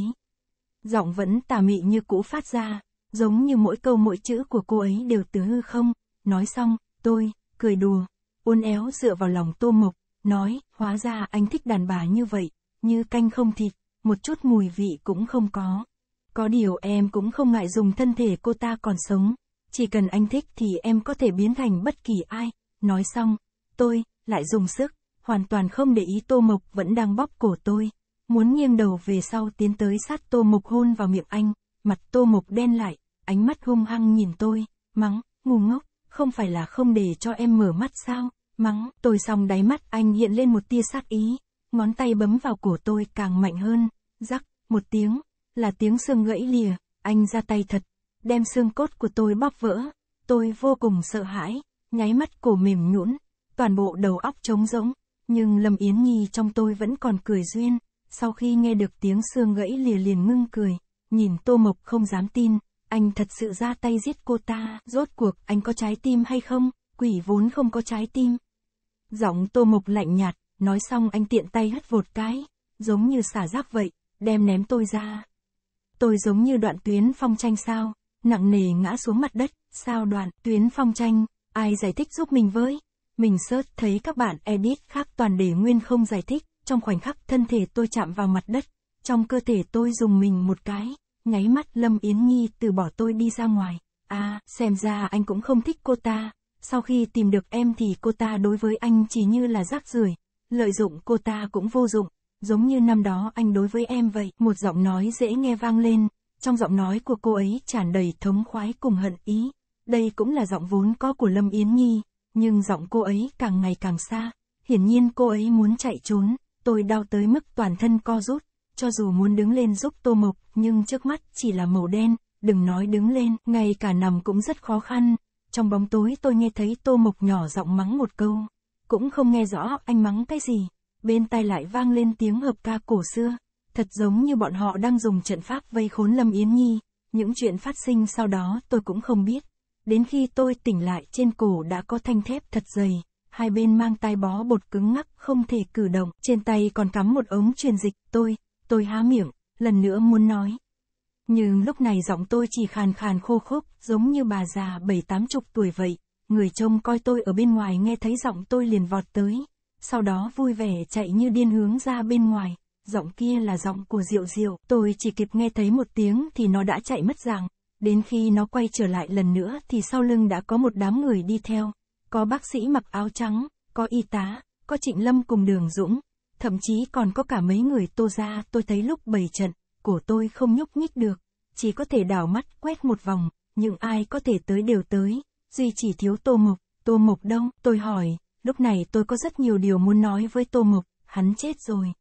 Giọng vẫn tà mị như cũ phát ra, giống như mỗi câu mỗi chữ của cô ấy đều từ hư không. Nói xong, tôi, cười đùa, uốn éo dựa vào lòng tô mộc, nói, hóa ra anh thích đàn bà như vậy, như canh không thịt một chút mùi vị cũng không có. Có điều em cũng không ngại dùng thân thể cô ta còn sống, chỉ cần anh thích thì em có thể biến thành bất kỳ ai. Nói xong, tôi, lại dùng sức, hoàn toàn không để ý Tô Mộc vẫn đang bóp cổ tôi. Muốn nghiêng đầu về sau tiến tới sát Tô Mộc hôn vào miệng anh, mặt Tô Mộc đen lại, ánh mắt hung hăng nhìn tôi, mắng, ngu ngốc, không phải là không để cho em mở mắt sao, mắng, tôi xong đáy mắt anh hiện lên một tia sát ý, ngón tay bấm vào cổ tôi càng mạnh hơn, rắc, một tiếng, là tiếng xương gãy lìa, anh ra tay thật, đem xương cốt của tôi bóp vỡ, tôi vô cùng sợ hãi, nháy mắt cổ mềm nhũn, toàn bộ đầu óc trống rỗng, nhưng Lâm Yến Nhi trong tôi vẫn còn cười duyên, sau khi nghe được tiếng xương gãy lìa liền ngưng cười, nhìn Tô Mộc không dám tin, anh thật sự ra tay giết cô ta, rốt cuộc anh có trái tim hay không, quỷ vốn không có trái tim. Giọng Tô Mộc lạnh nhạt, nói xong anh tiện tay hất vột cái, giống như xả rác vậy, đem ném tôi ra. Tôi giống như đoạn tuyến phong tranh sao, nặng nề ngã xuống mặt đất, sao đoạn tuyến phong tranh, ai giải thích giúp mình với? Mình sớt thấy các bạn edit khác toàn để nguyên không giải thích, trong khoảnh khắc thân thể tôi chạm vào mặt đất, trong cơ thể tôi dùng mình một cái, nháy mắt Lâm Yến Nhi từ bỏ tôi đi ra ngoài. À, xem ra anh cũng không thích cô ta, sau khi tìm được em thì cô ta đối với anh chỉ như là rác rưởi lợi dụng cô ta cũng vô dụng, giống như năm đó anh đối với em vậy, một giọng nói dễ nghe vang lên, trong giọng nói của cô ấy tràn đầy thống khoái cùng hận ý, đây cũng là giọng vốn có của Lâm Yến Nhi, nhưng giọng cô ấy càng ngày càng xa, hiển nhiên cô ấy muốn chạy trốn, tôi đau tới mức toàn thân co rút, cho dù muốn đứng lên giúp Tô Mộc, nhưng trước mắt chỉ là màu đen, đừng nói đứng lên, ngay cả nằm cũng rất khó khăn, trong bóng tối tôi nghe thấy Tô Mộc nhỏ giọng mắng một câu, cũng không nghe rõ anh mắng cái gì. Bên tai lại vang lên tiếng hợp ca cổ xưa, thật giống như bọn họ đang dùng trận pháp vây khốn Lâm Yến Nhi. Những chuyện phát sinh sau đó tôi cũng không biết. Đến khi tôi tỉnh lại trên cổ đã có thanh thép thật dày, hai bên mang tay bó bột cứng ngắc không thể cử động, trên tay còn cắm một ống truyền dịch, tôi, tôi há miệng, lần nữa muốn nói. Nhưng lúc này giọng tôi chỉ khàn khàn khô khốc, giống như bà già bảy tám chục tuổi vậy, người trông coi tôi ở bên ngoài nghe thấy giọng tôi liền vọt tới, sau đó vui vẻ chạy như điên hướng ra bên ngoài, giọng kia là giọng của Diệu Diệu, tôi chỉ kịp nghe thấy một tiếng thì nó đã chạy mất dạng, đến khi nó quay trở lại lần nữa thì sau lưng đã có một đám người đi theo, có bác sĩ mặc áo trắng, có y tá, có Trịnh Lâm cùng Đường Dũng, thậm chí còn có cả mấy người Tô ra. tôi thấy lúc bày trận, của tôi không nhúc nhích được, chỉ có thể đảo mắt quét một vòng, những ai có thể tới đều tới duy chỉ thiếu Tô Mục, Tô Mục Đông, tôi hỏi, lúc này tôi có rất nhiều điều muốn nói với Tô Mục, hắn chết rồi.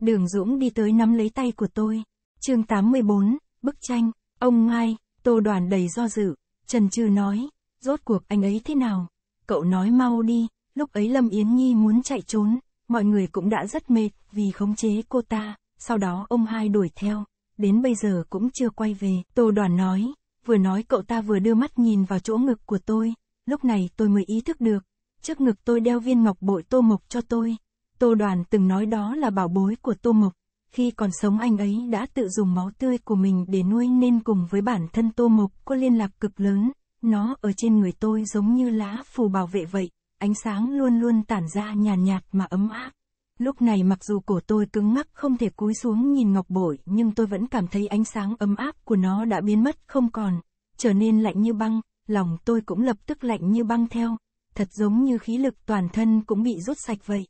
Đường Dũng đi tới nắm lấy tay của tôi. chương 84, bức tranh, ông ngai, Tô Đoàn đầy do dự, trần trừ nói, rốt cuộc anh ấy thế nào? Cậu nói mau đi, lúc ấy Lâm Yến Nhi muốn chạy trốn, mọi người cũng đã rất mệt vì khống chế cô ta, sau đó ông hai đuổi theo, đến bây giờ cũng chưa quay về, Tô Đoàn nói, vừa nói cậu ta vừa đưa mắt nhìn vào chỗ ngực của tôi, lúc này tôi mới ý thức được, trước ngực tôi đeo viên ngọc bội Tô Mộc cho tôi. Tô Đoàn từng nói đó là bảo bối của Tô Mộc, khi còn sống anh ấy đã tự dùng máu tươi của mình để nuôi nên cùng với bản thân Tô Mộc có liên lạc cực lớn, nó ở trên người tôi giống như lá phù bảo vệ vậy, ánh sáng luôn luôn tản ra nhàn nhạt, nhạt mà ấm áp. Lúc này mặc dù cổ tôi cứng ngắc không thể cúi xuống nhìn ngọc bội nhưng tôi vẫn cảm thấy ánh sáng ấm áp của nó đã biến mất không còn, trở nên lạnh như băng, lòng tôi cũng lập tức lạnh như băng theo, thật giống như khí lực toàn thân cũng bị rút sạch vậy.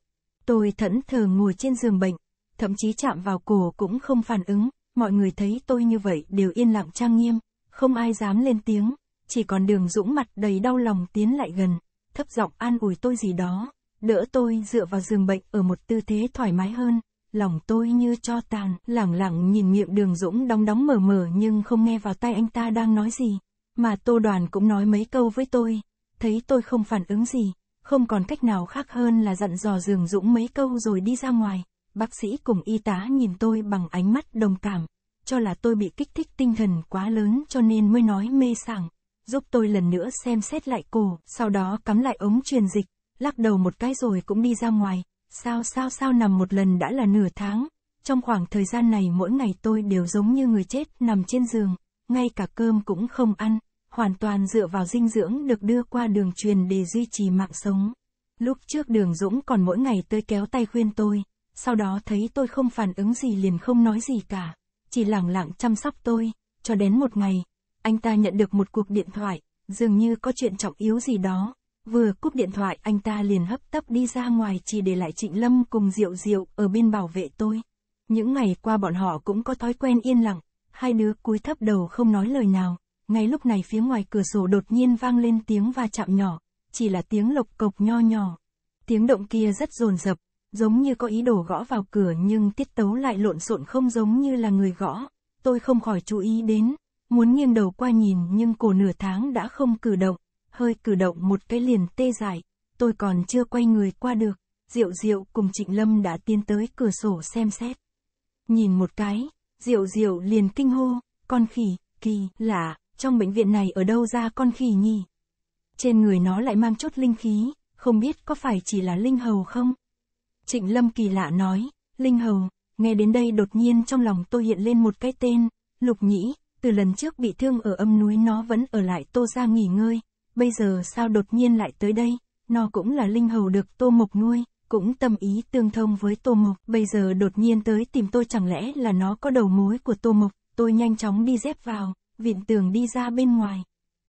Tôi thẫn thờ ngồi trên giường bệnh, thậm chí chạm vào cổ cũng không phản ứng, mọi người thấy tôi như vậy đều yên lặng trang nghiêm, không ai dám lên tiếng, chỉ còn đường dũng mặt đầy đau lòng tiến lại gần, thấp giọng an ủi tôi gì đó đỡ tôi dựa vào giường bệnh ở một tư thế thoải mái hơn, lòng tôi như cho tàn, lẳng lặng nhìn miệng đường Dũng đóng đóng mở mở nhưng không nghe vào tay anh ta đang nói gì, mà tô đoàn cũng nói mấy câu với tôi, thấy tôi không phản ứng gì, không còn cách nào khác hơn là dặn dò giường Dũng mấy câu rồi đi ra ngoài, bác sĩ cùng y tá nhìn tôi bằng ánh mắt đồng cảm, cho là tôi bị kích thích tinh thần quá lớn cho nên mới nói mê sảng, giúp tôi lần nữa xem xét lại cổ, sau đó cắm lại ống truyền dịch lắc đầu một cái rồi cũng đi ra ngoài, sao sao sao nằm một lần đã là nửa tháng, trong khoảng thời gian này mỗi ngày tôi đều giống như người chết nằm trên giường, ngay cả cơm cũng không ăn, hoàn toàn dựa vào dinh dưỡng được đưa qua đường truyền để duy trì mạng sống. Lúc trước đường Dũng còn mỗi ngày tôi kéo tay khuyên tôi, sau đó thấy tôi không phản ứng gì liền không nói gì cả, chỉ lẳng lặng chăm sóc tôi, cho đến một ngày, anh ta nhận được một cuộc điện thoại, dường như có chuyện trọng yếu gì đó, Vừa cúp điện thoại anh ta liền hấp tấp đi ra ngoài chỉ để lại Trịnh Lâm cùng Diệu Diệu ở bên bảo vệ tôi. Những ngày qua bọn họ cũng có thói quen yên lặng, hai đứa cúi thấp đầu không nói lời nào. Ngay lúc này phía ngoài cửa sổ đột nhiên vang lên tiếng va chạm nhỏ, chỉ là tiếng lộc cộc nho nhỏ. Tiếng động kia rất rồn rập giống như có ý đồ gõ vào cửa nhưng tiết tấu lại lộn xộn không giống như là người gõ. Tôi không khỏi chú ý đến, muốn nghiêng đầu qua nhìn nhưng cổ nửa tháng đã không cử động hơi cử động một cái liền tê dại, tôi còn chưa quay người qua được, Diệu Diệu cùng Trịnh Lâm đã tiến tới cửa sổ xem xét. Nhìn một cái, Diệu Diệu liền kinh hô, con khỉ, kỳ, lạ, trong bệnh viện này ở đâu ra con khỉ nhỉ? Trên người nó lại mang chút linh khí, không biết có phải chỉ là linh hầu không? Trịnh Lâm kỳ lạ nói, linh hầu, nghe đến đây đột nhiên trong lòng tôi hiện lên một cái tên, lục nhĩ, từ lần trước bị thương ở âm núi nó vẫn ở lại tô ra nghỉ ngơi, bây giờ sao đột nhiên lại tới đây, nó cũng là linh hầu được Tô Mộc nuôi, cũng tâm ý tương thông với Tô Mộc, bây giờ đột nhiên tới tìm tôi chẳng lẽ là nó có đầu mối của Tô Mộc, tôi nhanh chóng đi dép vào, viện tường đi ra bên ngoài.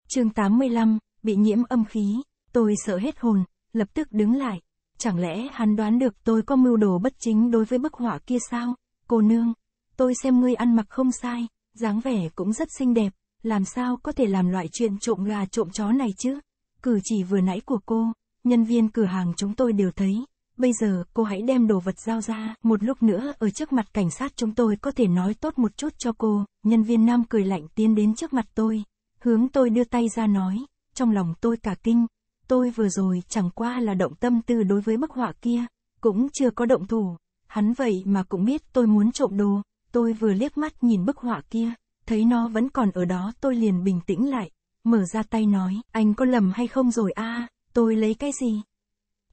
chương 85, bị nhiễm âm khí, tôi sợ hết hồn, lập tức đứng lại, chẳng lẽ hắn đoán được tôi có mưu đồ bất chính đối với bức họa kia sao, cô nương, tôi xem ngươi ăn mặc không sai, dáng vẻ cũng rất xinh đẹp, làm sao có thể làm loại chuyện trộm gà trộm chó này chứ? Cử chỉ vừa nãy của cô, nhân viên cửa hàng chúng tôi đều thấy. Bây giờ, cô hãy đem đồ vật giao ra, một lúc nữa ở trước mặt cảnh sát chúng tôi có thể nói tốt một chút cho cô. Nhân viên nam cười lạnh tiến đến trước mặt tôi, hướng tôi đưa tay ra nói, trong lòng tôi cả kinh. Tôi vừa rồi chẳng qua là động tâm tư đối với bức họa kia, cũng chưa có động thủ. Hắn vậy mà cũng biết tôi muốn trộm đồ, tôi vừa liếc mắt nhìn bức họa kia, thấy nó vẫn còn ở đó tôi liền bình tĩnh lại, mở ra tay nói, anh có lầm hay không rồi a à, tôi lấy cái gì?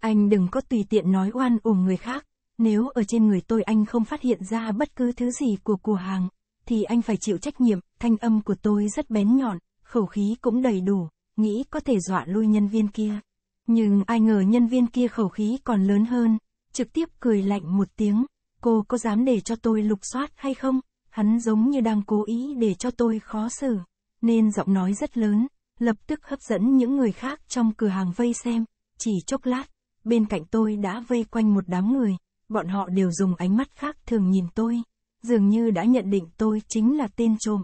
Anh đừng có tùy tiện nói oan uổng người khác, nếu ở trên người tôi anh không phát hiện ra bất cứ thứ gì của của hàng, thì anh phải chịu trách nhiệm, thanh âm của tôi rất bén nhọn, khẩu khí cũng đầy đủ, nghĩ có thể dọa lui nhân viên kia. Nhưng ai ngờ nhân viên kia khẩu khí còn lớn hơn, trực tiếp cười lạnh một tiếng, cô có dám để cho tôi lục soát hay không? hắn giống như đang cố ý để cho tôi khó xử, nên giọng nói rất lớn, lập tức hấp dẫn những người khác trong cửa hàng vây xem, chỉ chốc lát, bên cạnh tôi đã vây quanh một đám người, bọn họ đều dùng ánh mắt khác thường nhìn tôi, dường như đã nhận định tôi chính là tên trộm.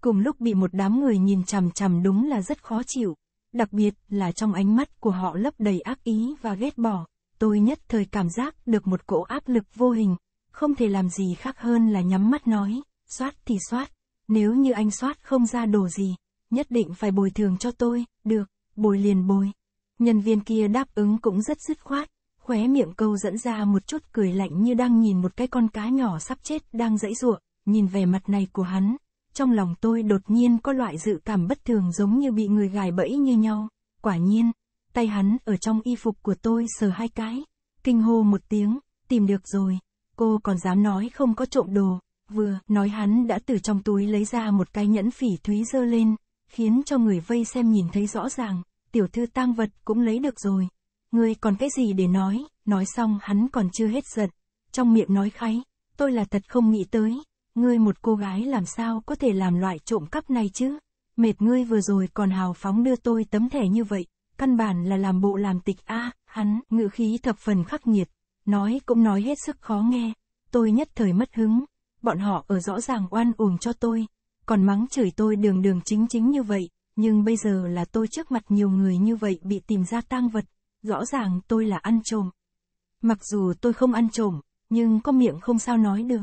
Cùng lúc bị một đám người nhìn chằm chằm đúng là rất khó chịu, đặc biệt là trong ánh mắt của họ lấp đầy ác ý và ghét bỏ, tôi nhất thời cảm giác được một cỗ áp lực vô hình, không thể làm gì khác hơn là nhắm mắt nói, soát thì soát, nếu như anh soát không ra đồ gì, nhất định phải bồi thường cho tôi, được, bồi liền bồi. Nhân viên kia đáp ứng cũng rất dứt khoát, khóe miệng câu dẫn ra một chút cười lạnh như đang nhìn một cái con cá nhỏ sắp chết đang dãy ruộng, nhìn về mặt này của hắn, trong lòng tôi đột nhiên có loại dự cảm bất thường giống như bị người gài bẫy như nhau, quả nhiên, tay hắn ở trong y phục của tôi sờ hai cái, kinh hô một tiếng, tìm được rồi cô còn dám nói không có trộm đồ, vừa nói hắn đã từ trong túi lấy ra một cái nhẫn phỉ thúy dơ lên, khiến cho người vây xem nhìn thấy rõ ràng, tiểu thư tang vật cũng lấy được rồi. Ngươi còn cái gì để nói, nói xong hắn còn chưa hết giận, trong miệng nói kháy, tôi là thật không nghĩ tới, ngươi một cô gái làm sao có thể làm loại trộm cắp này chứ? Mệt ngươi vừa rồi còn hào phóng đưa tôi tấm thẻ như vậy, căn bản là làm bộ làm tịch a, à, hắn, ngữ khí thập phần khắc nghiệt, nói cũng nói hết sức khó nghe, tôi nhất thời mất hứng, bọn họ ở rõ ràng oan uổng cho tôi, còn mắng chửi tôi đường đường chính chính như vậy, nhưng bây giờ là tôi trước mặt nhiều người như vậy bị tìm ra tang vật, rõ ràng tôi là ăn trộm. Mặc dù tôi không ăn trộm, nhưng có miệng không sao nói được.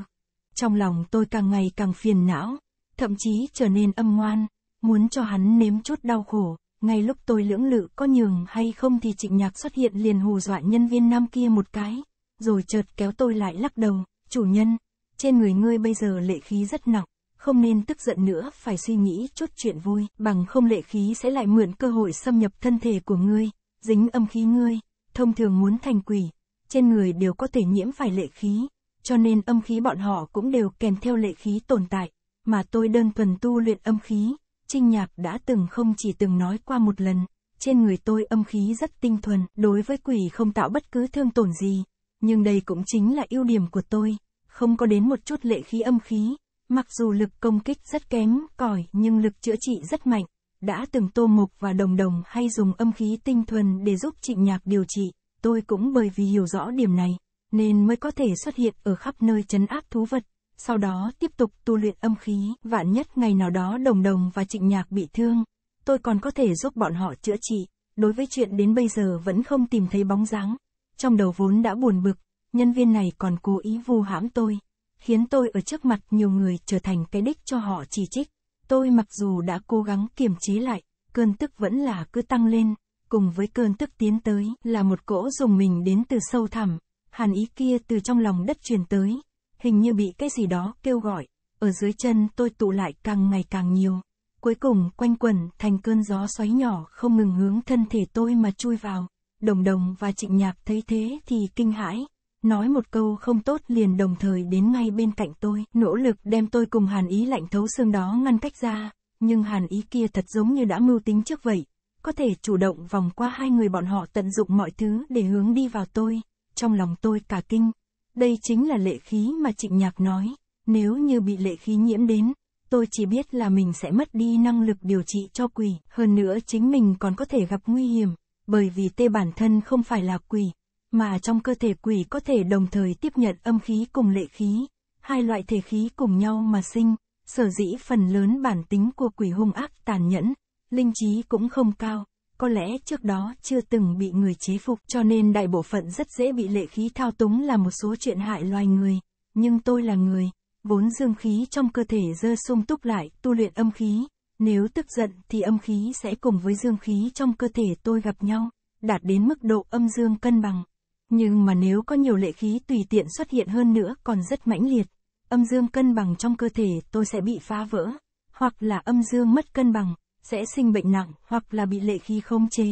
Trong lòng tôi càng ngày càng phiền não, thậm chí trở nên âm ngoan, muốn cho hắn nếm chút đau khổ. Ngay lúc tôi lưỡng lự có nhường hay không thì trịnh nhạc xuất hiện liền hù dọa nhân viên nam kia một cái rồi chợt kéo tôi lại lắc đầu, chủ nhân, trên người ngươi bây giờ lệ khí rất nặng, không nên tức giận nữa phải suy nghĩ chút chuyện vui, bằng không lệ khí sẽ lại mượn cơ hội xâm nhập thân thể của ngươi, dính âm khí ngươi, thông thường muốn thành quỷ, trên người đều có thể nhiễm phải lệ khí, cho nên âm khí bọn họ cũng đều kèm theo lệ khí tồn tại, mà tôi đơn thuần tu luyện âm khí, Trinh Nhạc đã từng không chỉ từng nói qua một lần, trên người tôi âm khí rất tinh thuần, đối với quỷ không tạo bất cứ thương tổn gì, nhưng đây cũng chính là ưu điểm của tôi, không có đến một chút lệ khí âm khí, mặc dù lực công kích rất kém, cỏi nhưng lực chữa trị rất mạnh, đã từng tô mục và đồng đồng hay dùng âm khí tinh thuần để giúp trịnh nhạc điều trị, tôi cũng bởi vì hiểu rõ điểm này, nên mới có thể xuất hiện ở khắp nơi chấn áp thú vật, sau đó tiếp tục tu luyện âm khí, vạn nhất ngày nào đó đồng đồng và trịnh nhạc bị thương, tôi còn có thể giúp bọn họ chữa trị, đối với chuyện đến bây giờ vẫn không tìm thấy bóng dáng, trong đầu vốn đã buồn bực, nhân viên này còn cố ý vu hãm tôi, khiến tôi ở trước mặt nhiều người trở thành cái đích cho họ chỉ trích. Tôi mặc dù đã cố gắng kiềm chế lại, cơn tức vẫn là cứ tăng lên, cùng với cơn tức tiến tới là một cỗ dùng mình đến từ sâu thẳm, hàn ý kia từ trong lòng đất truyền tới, hình như bị cái gì đó kêu gọi, ở dưới chân tôi tụ lại càng ngày càng nhiều, cuối cùng quanh quẩn thành cơn gió xoáy nhỏ không ngừng hướng thân thể tôi mà chui vào. Đồng Đồng và Trịnh Nhạc thấy thế thì kinh hãi, nói một câu không tốt liền đồng thời đến ngay bên cạnh tôi, nỗ lực đem tôi cùng Hàn Ý lạnh thấu xương đó ngăn cách ra, nhưng Hàn Ý kia thật giống như đã mưu tính trước vậy, có thể chủ động vòng qua hai người bọn họ tận dụng mọi thứ để hướng đi vào tôi, trong lòng tôi cả kinh. Đây chính là lệ khí mà Trịnh Nhạc nói, nếu như bị lệ khí nhiễm đến, tôi chỉ biết là mình sẽ mất đi năng lực điều trị cho quỷ, hơn nữa chính mình còn có thể gặp nguy hiểm bởi vì tê bản thân không phải là quỷ, mà trong cơ thể quỷ có thể đồng thời tiếp nhận âm khí cùng lệ khí, hai loại thể khí cùng nhau mà sinh, sở dĩ phần lớn bản tính của quỷ hung ác tàn nhẫn, linh trí cũng không cao, có lẽ trước đó chưa từng bị người chế phục cho nên đại bộ phận rất dễ bị lệ khí thao túng là một số chuyện hại loài người, nhưng tôi là người, vốn dương khí trong cơ thể dơ sung túc lại, tu luyện âm khí, nếu tức giận thì âm khí sẽ cùng với dương khí trong cơ thể tôi gặp nhau, đạt đến mức độ âm dương cân bằng. Nhưng mà nếu có nhiều lệ khí tùy tiện xuất hiện hơn nữa còn rất mãnh liệt, âm dương cân bằng trong cơ thể tôi sẽ bị phá vỡ, hoặc là âm dương mất cân bằng, sẽ sinh bệnh nặng hoặc là bị lệ khí khống chế,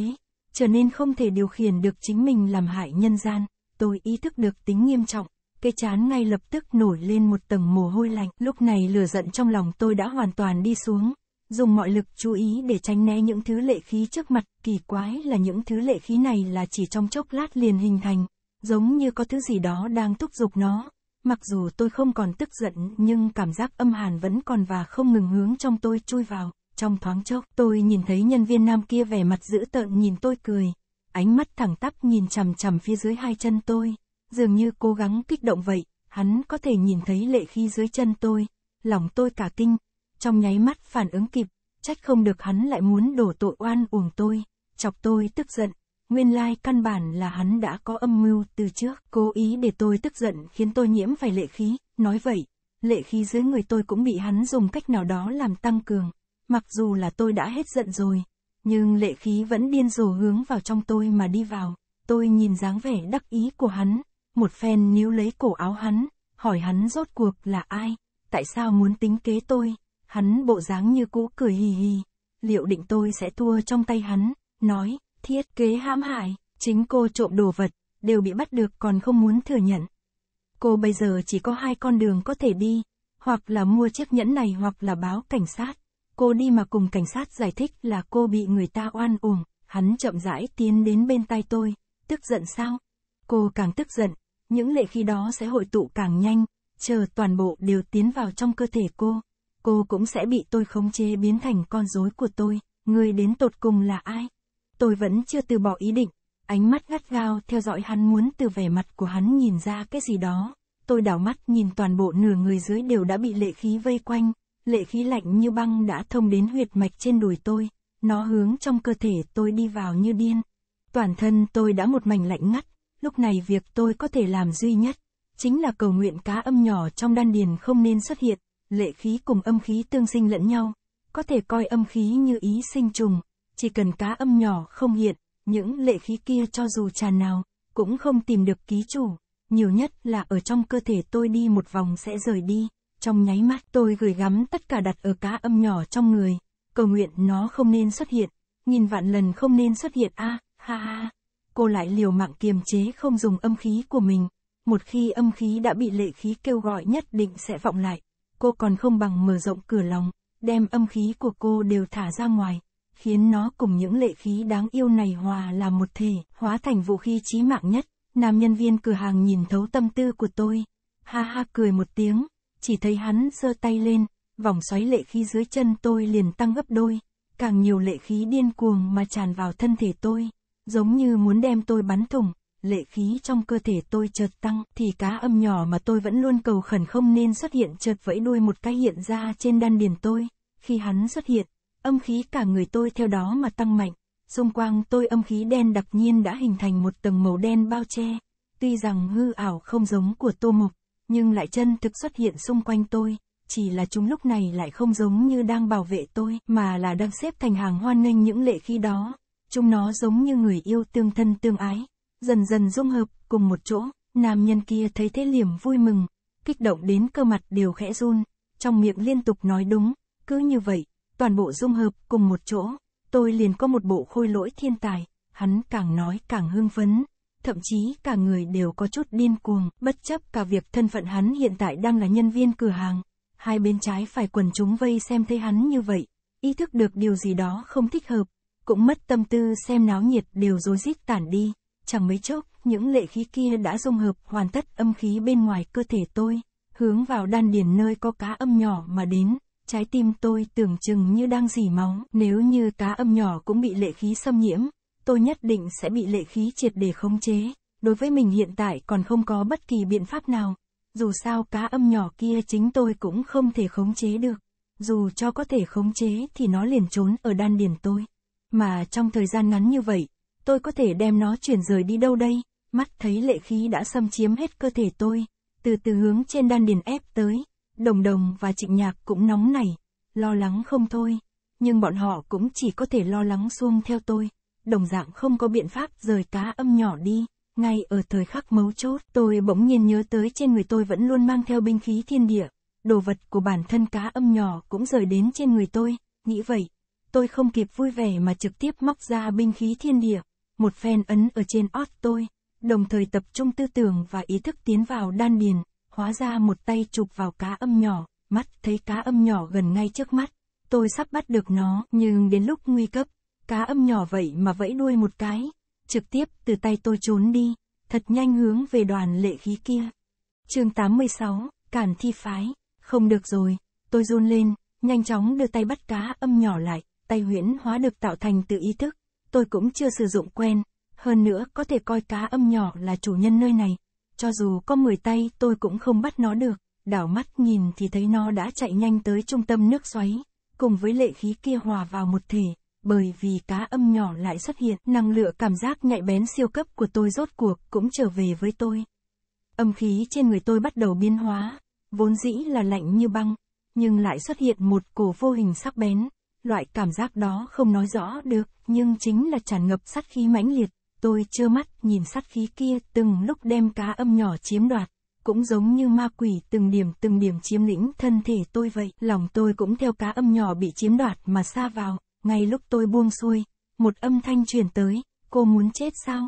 trở nên không thể điều khiển được chính mình làm hại nhân gian. Tôi ý thức được tính nghiêm trọng, cái chán ngay lập tức nổi lên một tầng mồ hôi lạnh. Lúc này lửa giận trong lòng tôi đã hoàn toàn đi xuống, dùng mọi lực chú ý để tránh né những thứ lệ khí trước mặt, kỳ quái là những thứ lệ khí này là chỉ trong chốc lát liền hình thành, giống như có thứ gì đó đang thúc giục nó. Mặc dù tôi không còn tức giận nhưng cảm giác âm hàn vẫn còn và không ngừng hướng trong tôi chui vào. Trong thoáng chốc tôi nhìn thấy nhân viên nam kia vẻ mặt dữ tợn nhìn tôi cười. Ánh mắt thẳng tắp nhìn chằm chằm phía dưới hai chân tôi. Dường như cố gắng kích động vậy, hắn có thể nhìn thấy lệ khí dưới chân tôi. Lòng tôi cả kinh, trong nháy mắt phản ứng kịp, trách không được hắn lại muốn đổ tội oan uổng tôi, chọc tôi tức giận. Nguyên lai căn bản là hắn đã có âm mưu từ trước, cố ý để tôi tức giận khiến tôi nhiễm phải lệ khí, nói vậy, lệ khí dưới người tôi cũng bị hắn dùng cách nào đó làm tăng cường, mặc dù là tôi đã hết giận rồi, nhưng lệ khí vẫn điên rồ hướng vào trong tôi mà đi vào, tôi nhìn dáng vẻ đắc ý của hắn, một phen níu lấy cổ áo hắn, hỏi hắn rốt cuộc là ai, tại sao muốn tính kế tôi, Hắn bộ dáng như cũ cười hì hì, liệu định tôi sẽ thua trong tay hắn, nói, thiết kế hãm hại, chính cô trộm đồ vật, đều bị bắt được còn không muốn thừa nhận. Cô bây giờ chỉ có hai con đường có thể đi, hoặc là mua chiếc nhẫn này hoặc là báo cảnh sát. Cô đi mà cùng cảnh sát giải thích là cô bị người ta oan uổng, hắn chậm rãi tiến đến bên tai tôi, tức giận sao? Cô càng tức giận, những lệ khi đó sẽ hội tụ càng nhanh, chờ toàn bộ đều tiến vào trong cơ thể cô cô cũng sẽ bị tôi khống chế biến thành con rối của tôi, ngươi đến tột cùng là ai? Tôi vẫn chưa từ bỏ ý định, ánh mắt gắt gao theo dõi hắn muốn từ vẻ mặt của hắn nhìn ra cái gì đó. Tôi đảo mắt nhìn toàn bộ nửa người dưới đều đã bị lệ khí vây quanh, lệ khí lạnh như băng đã thông đến huyệt mạch trên đùi tôi, nó hướng trong cơ thể tôi đi vào như điên. Toàn thân tôi đã một mảnh lạnh ngắt, lúc này việc tôi có thể làm duy nhất, chính là cầu nguyện cá âm nhỏ trong đan điền không nên xuất hiện, lệ khí cùng âm khí tương sinh lẫn nhau, có thể coi âm khí như ý sinh trùng, chỉ cần cá âm nhỏ không hiện, những lệ khí kia cho dù tràn nào, cũng không tìm được ký chủ, nhiều nhất là ở trong cơ thể tôi đi một vòng sẽ rời đi, trong nháy mắt tôi gửi gắm tất cả đặt ở cá âm nhỏ trong người, cầu nguyện nó không nên xuất hiện, nghìn vạn lần không nên xuất hiện a, à, ha ha. Cô lại liều mạng kiềm chế không dùng âm khí của mình, một khi âm khí đã bị lệ khí kêu gọi nhất định sẽ vọng lại, cô còn không bằng mở rộng cửa lòng, đem âm khí của cô đều thả ra ngoài, khiến nó cùng những lệ khí đáng yêu này hòa là một thể, hóa thành vũ khí chí mạng nhất. Nam nhân viên cửa hàng nhìn thấu tâm tư của tôi, ha ha cười một tiếng, chỉ thấy hắn giơ tay lên, vòng xoáy lệ khí dưới chân tôi liền tăng gấp đôi, càng nhiều lệ khí điên cuồng mà tràn vào thân thể tôi, giống như muốn đem tôi bắn thủng lệ khí trong cơ thể tôi chợt tăng, thì cá âm nhỏ mà tôi vẫn luôn cầu khẩn không nên xuất hiện chợt vẫy đuôi một cái hiện ra trên đan điền tôi. Khi hắn xuất hiện, âm khí cả người tôi theo đó mà tăng mạnh, xung quanh tôi âm khí đen đặc nhiên đã hình thành một tầng màu đen bao che. Tuy rằng hư ảo không giống của tô mục, nhưng lại chân thực xuất hiện xung quanh tôi, chỉ là chúng lúc này lại không giống như đang bảo vệ tôi, mà là đang xếp thành hàng hoan nghênh những lệ khí đó. Chúng nó giống như người yêu tương thân tương ái, dần dần dung hợp, cùng một chỗ, nam nhân kia thấy thế liềm vui mừng, kích động đến cơ mặt đều khẽ run, trong miệng liên tục nói đúng, cứ như vậy, toàn bộ dung hợp cùng một chỗ, tôi liền có một bộ khôi lỗi thiên tài, hắn càng nói càng hưng phấn, thậm chí cả người đều có chút điên cuồng, bất chấp cả việc thân phận hắn hiện tại đang là nhân viên cửa hàng, hai bên trái phải quần chúng vây xem thấy hắn như vậy, ý thức được điều gì đó không thích hợp, cũng mất tâm tư xem náo nhiệt đều rối rít tản đi. Chẳng mấy chốc, những lệ khí kia đã dung hợp hoàn tất âm khí bên ngoài cơ thể tôi, hướng vào đan điền nơi có cá âm nhỏ mà đến, trái tim tôi tưởng chừng như đang dỉ máu. Nếu như cá âm nhỏ cũng bị lệ khí xâm nhiễm, tôi nhất định sẽ bị lệ khí triệt để khống chế. Đối với mình hiện tại còn không có bất kỳ biện pháp nào, dù sao cá âm nhỏ kia chính tôi cũng không thể khống chế được. Dù cho có thể khống chế thì nó liền trốn ở đan điền tôi. Mà trong thời gian ngắn như vậy, tôi có thể đem nó chuyển rời đi đâu đây? Mắt thấy lệ khí đã xâm chiếm hết cơ thể tôi, từ từ hướng trên đan điền ép tới, đồng đồng và trịnh nhạc cũng nóng nảy, lo lắng không thôi, nhưng bọn họ cũng chỉ có thể lo lắng xuông theo tôi, đồng dạng không có biện pháp rời cá âm nhỏ đi. Ngay ở thời khắc mấu chốt, tôi bỗng nhiên nhớ tới trên người tôi vẫn luôn mang theo binh khí thiên địa, đồ vật của bản thân cá âm nhỏ cũng rời đến trên người tôi, nghĩ vậy, tôi không kịp vui vẻ mà trực tiếp móc ra binh khí thiên địa một phen ấn ở trên ót tôi, đồng thời tập trung tư tưởng và ý thức tiến vào đan điền, hóa ra một tay chụp vào cá âm nhỏ, mắt thấy cá âm nhỏ gần ngay trước mắt, tôi sắp bắt được nó, nhưng đến lúc nguy cấp, cá âm nhỏ vậy mà vẫy đuôi một cái, trực tiếp từ tay tôi trốn đi, thật nhanh hướng về đoàn lệ khí kia. chương 86, Cản thi phái, không được rồi, tôi run lên, nhanh chóng đưa tay bắt cá âm nhỏ lại, tay huyễn hóa được tạo thành tự ý thức, tôi cũng chưa sử dụng quen, hơn nữa có thể coi cá âm nhỏ là chủ nhân nơi này. Cho dù có 10 tay tôi cũng không bắt nó được, đảo mắt nhìn thì thấy nó đã chạy nhanh tới trung tâm nước xoáy, cùng với lệ khí kia hòa vào một thể, bởi vì cá âm nhỏ lại xuất hiện, năng lượng cảm giác nhạy bén siêu cấp của tôi rốt cuộc cũng trở về với tôi. Âm khí trên người tôi bắt đầu biến hóa, vốn dĩ là lạnh như băng, nhưng lại xuất hiện một cổ vô hình sắc bén, Loại cảm giác đó không nói rõ được, nhưng chính là tràn ngập sát khí mãnh liệt. Tôi chưa mắt nhìn sát khí kia từng lúc đem cá âm nhỏ chiếm đoạt, cũng giống như ma quỷ từng điểm từng điểm chiếm lĩnh thân thể tôi vậy. Lòng tôi cũng theo cá âm nhỏ bị chiếm đoạt mà xa vào, ngay lúc tôi buông xuôi, một âm thanh truyền tới, cô muốn chết sao?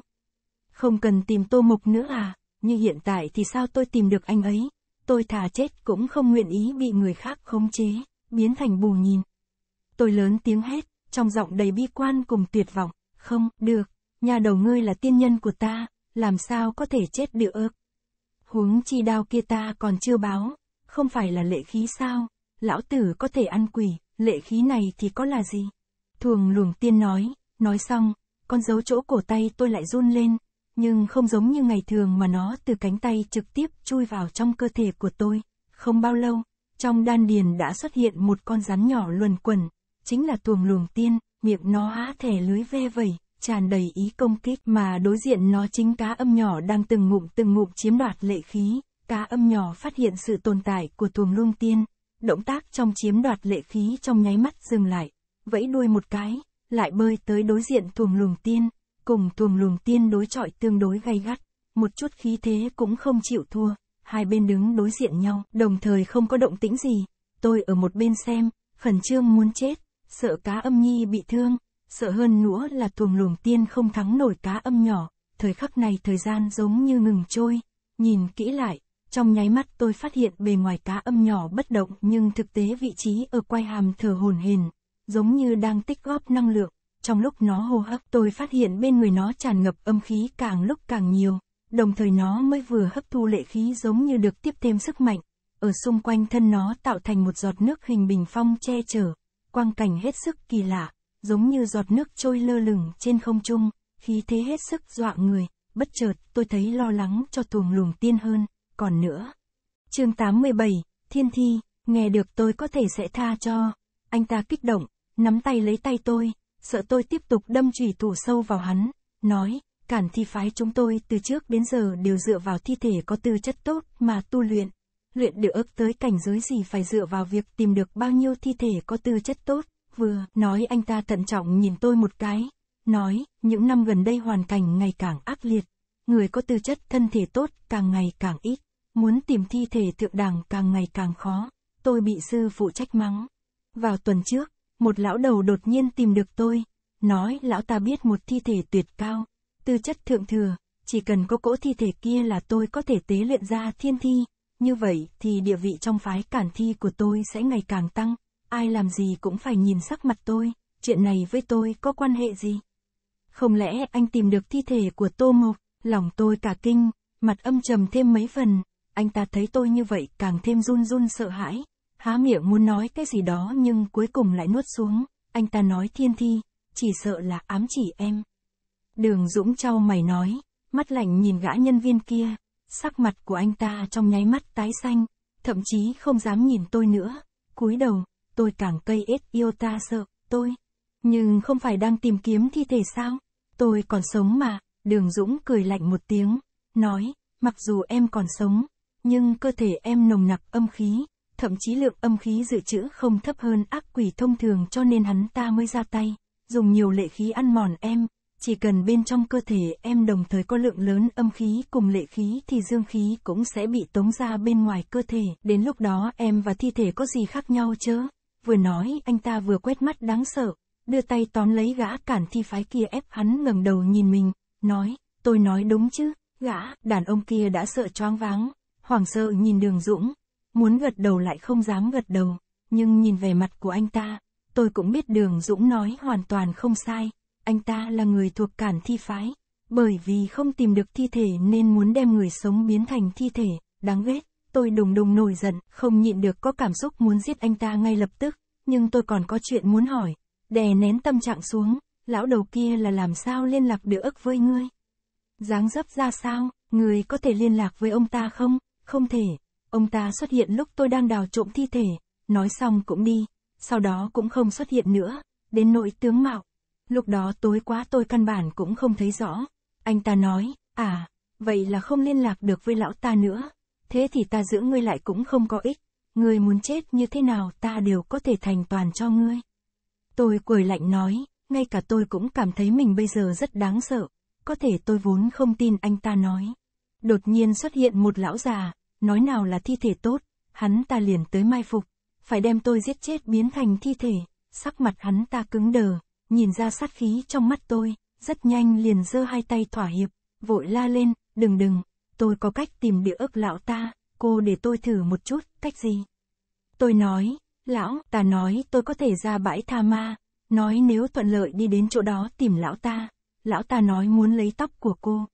Không cần tìm tô mộc nữa à, như hiện tại thì sao tôi tìm được anh ấy? Tôi thà chết cũng không nguyện ý bị người khác khống chế, biến thành bù nhìn. Tôi lớn tiếng hét, trong giọng đầy bi quan cùng tuyệt vọng, không, được, nhà đầu ngươi là tiên nhân của ta, làm sao có thể chết được. Huống chi đao kia ta còn chưa báo, không phải là lệ khí sao, lão tử có thể ăn quỷ, lệ khí này thì có là gì? Thường luồng tiên nói, nói xong, con dấu chỗ cổ tay tôi lại run lên, nhưng không giống như ngày thường mà nó từ cánh tay trực tiếp chui vào trong cơ thể của tôi. Không bao lâu, trong đan điền đã xuất hiện một con rắn nhỏ luồn quẩn, chính là tuồng luồng tiên, miệng nó há thẻ lưới ve vẩy, tràn đầy ý công kích mà đối diện nó chính cá âm nhỏ đang từng ngụm từng ngụm chiếm đoạt lệ khí, cá âm nhỏ phát hiện sự tồn tại của tuồng luồng tiên, động tác trong chiếm đoạt lệ khí trong nháy mắt dừng lại, vẫy đuôi một cái, lại bơi tới đối diện tuồng luồng tiên, cùng tuồng luồng tiên đối chọi tương đối gay gắt, một chút khí thế cũng không chịu thua, hai bên đứng đối diện nhau, đồng thời không có động tĩnh gì, tôi ở một bên xem, khẩn trương muốn chết, sợ cá âm nhi bị thương, sợ hơn nữa là tuồng luồng tiên không thắng nổi cá âm nhỏ, thời khắc này thời gian giống như ngừng trôi, nhìn kỹ lại, trong nháy mắt tôi phát hiện bề ngoài cá âm nhỏ bất động nhưng thực tế vị trí ở quai hàm thở hồn hền, giống như đang tích góp năng lượng, trong lúc nó hô hấp tôi phát hiện bên người nó tràn ngập âm khí càng lúc càng nhiều, đồng thời nó mới vừa hấp thu lệ khí giống như được tiếp thêm sức mạnh, ở xung quanh thân nó tạo thành một giọt nước hình bình phong che chở, quang cảnh hết sức kỳ lạ, giống như giọt nước trôi lơ lửng trên không trung, khí thế hết sức dọa người, bất chợt tôi thấy lo lắng cho tuồng luồng tiên hơn, còn nữa. chương 87, Thiên Thi, nghe được tôi có thể sẽ tha cho, anh ta kích động, nắm tay lấy tay tôi, sợ tôi tiếp tục đâm chủy thủ sâu vào hắn, nói, cản thi phái chúng tôi từ trước đến giờ đều dựa vào thi thể có tư chất tốt mà tu luyện, luyện được ước tới cảnh giới gì phải dựa vào việc tìm được bao nhiêu thi thể có tư chất tốt, vừa, nói anh ta thận trọng nhìn tôi một cái, nói, những năm gần đây hoàn cảnh ngày càng ác liệt, người có tư chất thân thể tốt càng ngày càng ít, muốn tìm thi thể thượng đẳng càng ngày càng khó, tôi bị sư phụ trách mắng. Vào tuần trước, một lão đầu đột nhiên tìm được tôi, nói lão ta biết một thi thể tuyệt cao, tư chất thượng thừa, chỉ cần có cỗ thi thể kia là tôi có thể tế luyện ra thiên thi, như vậy thì địa vị trong phái cản thi của tôi sẽ ngày càng tăng, ai làm gì cũng phải nhìn sắc mặt tôi, chuyện này với tôi có quan hệ gì? Không lẽ anh tìm được thi thể của Tô Mộc, lòng tôi cả kinh, mặt âm trầm thêm mấy phần, anh ta thấy tôi như vậy càng thêm run run sợ hãi, há miệng muốn nói cái gì đó nhưng cuối cùng lại nuốt xuống, anh ta nói thiên thi, chỉ sợ là ám chỉ em. Đường Dũng trao mày nói, mắt lạnh nhìn gã nhân viên kia, sắc mặt của anh ta trong nháy mắt tái xanh, thậm chí không dám nhìn tôi nữa. cúi đầu, tôi càng cây ết yêu ta sợ, tôi. Nhưng không phải đang tìm kiếm thi thể sao? Tôi còn sống mà, đường Dũng cười lạnh một tiếng, nói, mặc dù em còn sống, nhưng cơ thể em nồng nặc âm khí, thậm chí lượng âm khí dự trữ không thấp hơn ác quỷ thông thường cho nên hắn ta mới ra tay, dùng nhiều lệ khí ăn mòn em, chỉ cần bên trong cơ thể em đồng thời có lượng lớn âm khí cùng lệ khí thì dương khí cũng sẽ bị tống ra bên ngoài cơ thể. Đến lúc đó em và thi thể có gì khác nhau chứ? Vừa nói anh ta vừa quét mắt đáng sợ, đưa tay tóm lấy gã cản thi phái kia ép hắn ngẩng đầu nhìn mình, nói, tôi nói đúng chứ, gã, đàn ông kia đã sợ choáng váng, hoảng sợ nhìn đường Dũng, muốn gật đầu lại không dám gật đầu, nhưng nhìn về mặt của anh ta, tôi cũng biết đường Dũng nói hoàn toàn không sai anh ta là người thuộc cản thi phái. Bởi vì không tìm được thi thể nên muốn đem người sống biến thành thi thể, đáng ghét. Tôi đùng đùng nổi giận, không nhịn được có cảm xúc muốn giết anh ta ngay lập tức, nhưng tôi còn có chuyện muốn hỏi. Đè nén tâm trạng xuống, lão đầu kia là làm sao liên lạc được với ngươi? Dáng dấp ra sao, người có thể liên lạc với ông ta không? Không thể, ông ta xuất hiện lúc tôi đang đào trộm thi thể, nói xong cũng đi, sau đó cũng không xuất hiện nữa, đến nội tướng mạo, Lúc đó tối quá tôi căn bản cũng không thấy rõ. Anh ta nói, à, vậy là không liên lạc được với lão ta nữa. Thế thì ta giữ ngươi lại cũng không có ích. Ngươi muốn chết như thế nào ta đều có thể thành toàn cho ngươi. Tôi cười lạnh nói, ngay cả tôi cũng cảm thấy mình bây giờ rất đáng sợ. Có thể tôi vốn không tin anh ta nói. Đột nhiên xuất hiện một lão già, nói nào là thi thể tốt, hắn ta liền tới mai phục, phải đem tôi giết chết biến thành thi thể, sắc mặt hắn ta cứng đờ, nhìn ra sát khí trong mắt tôi, rất nhanh liền giơ hai tay thỏa hiệp, vội la lên, đừng đừng, tôi có cách tìm địa ức lão ta, cô để tôi thử một chút, cách gì? Tôi nói, lão, ta nói tôi có thể ra bãi tha ma, nói nếu thuận lợi đi đến chỗ đó tìm lão ta, lão ta nói muốn lấy tóc của cô.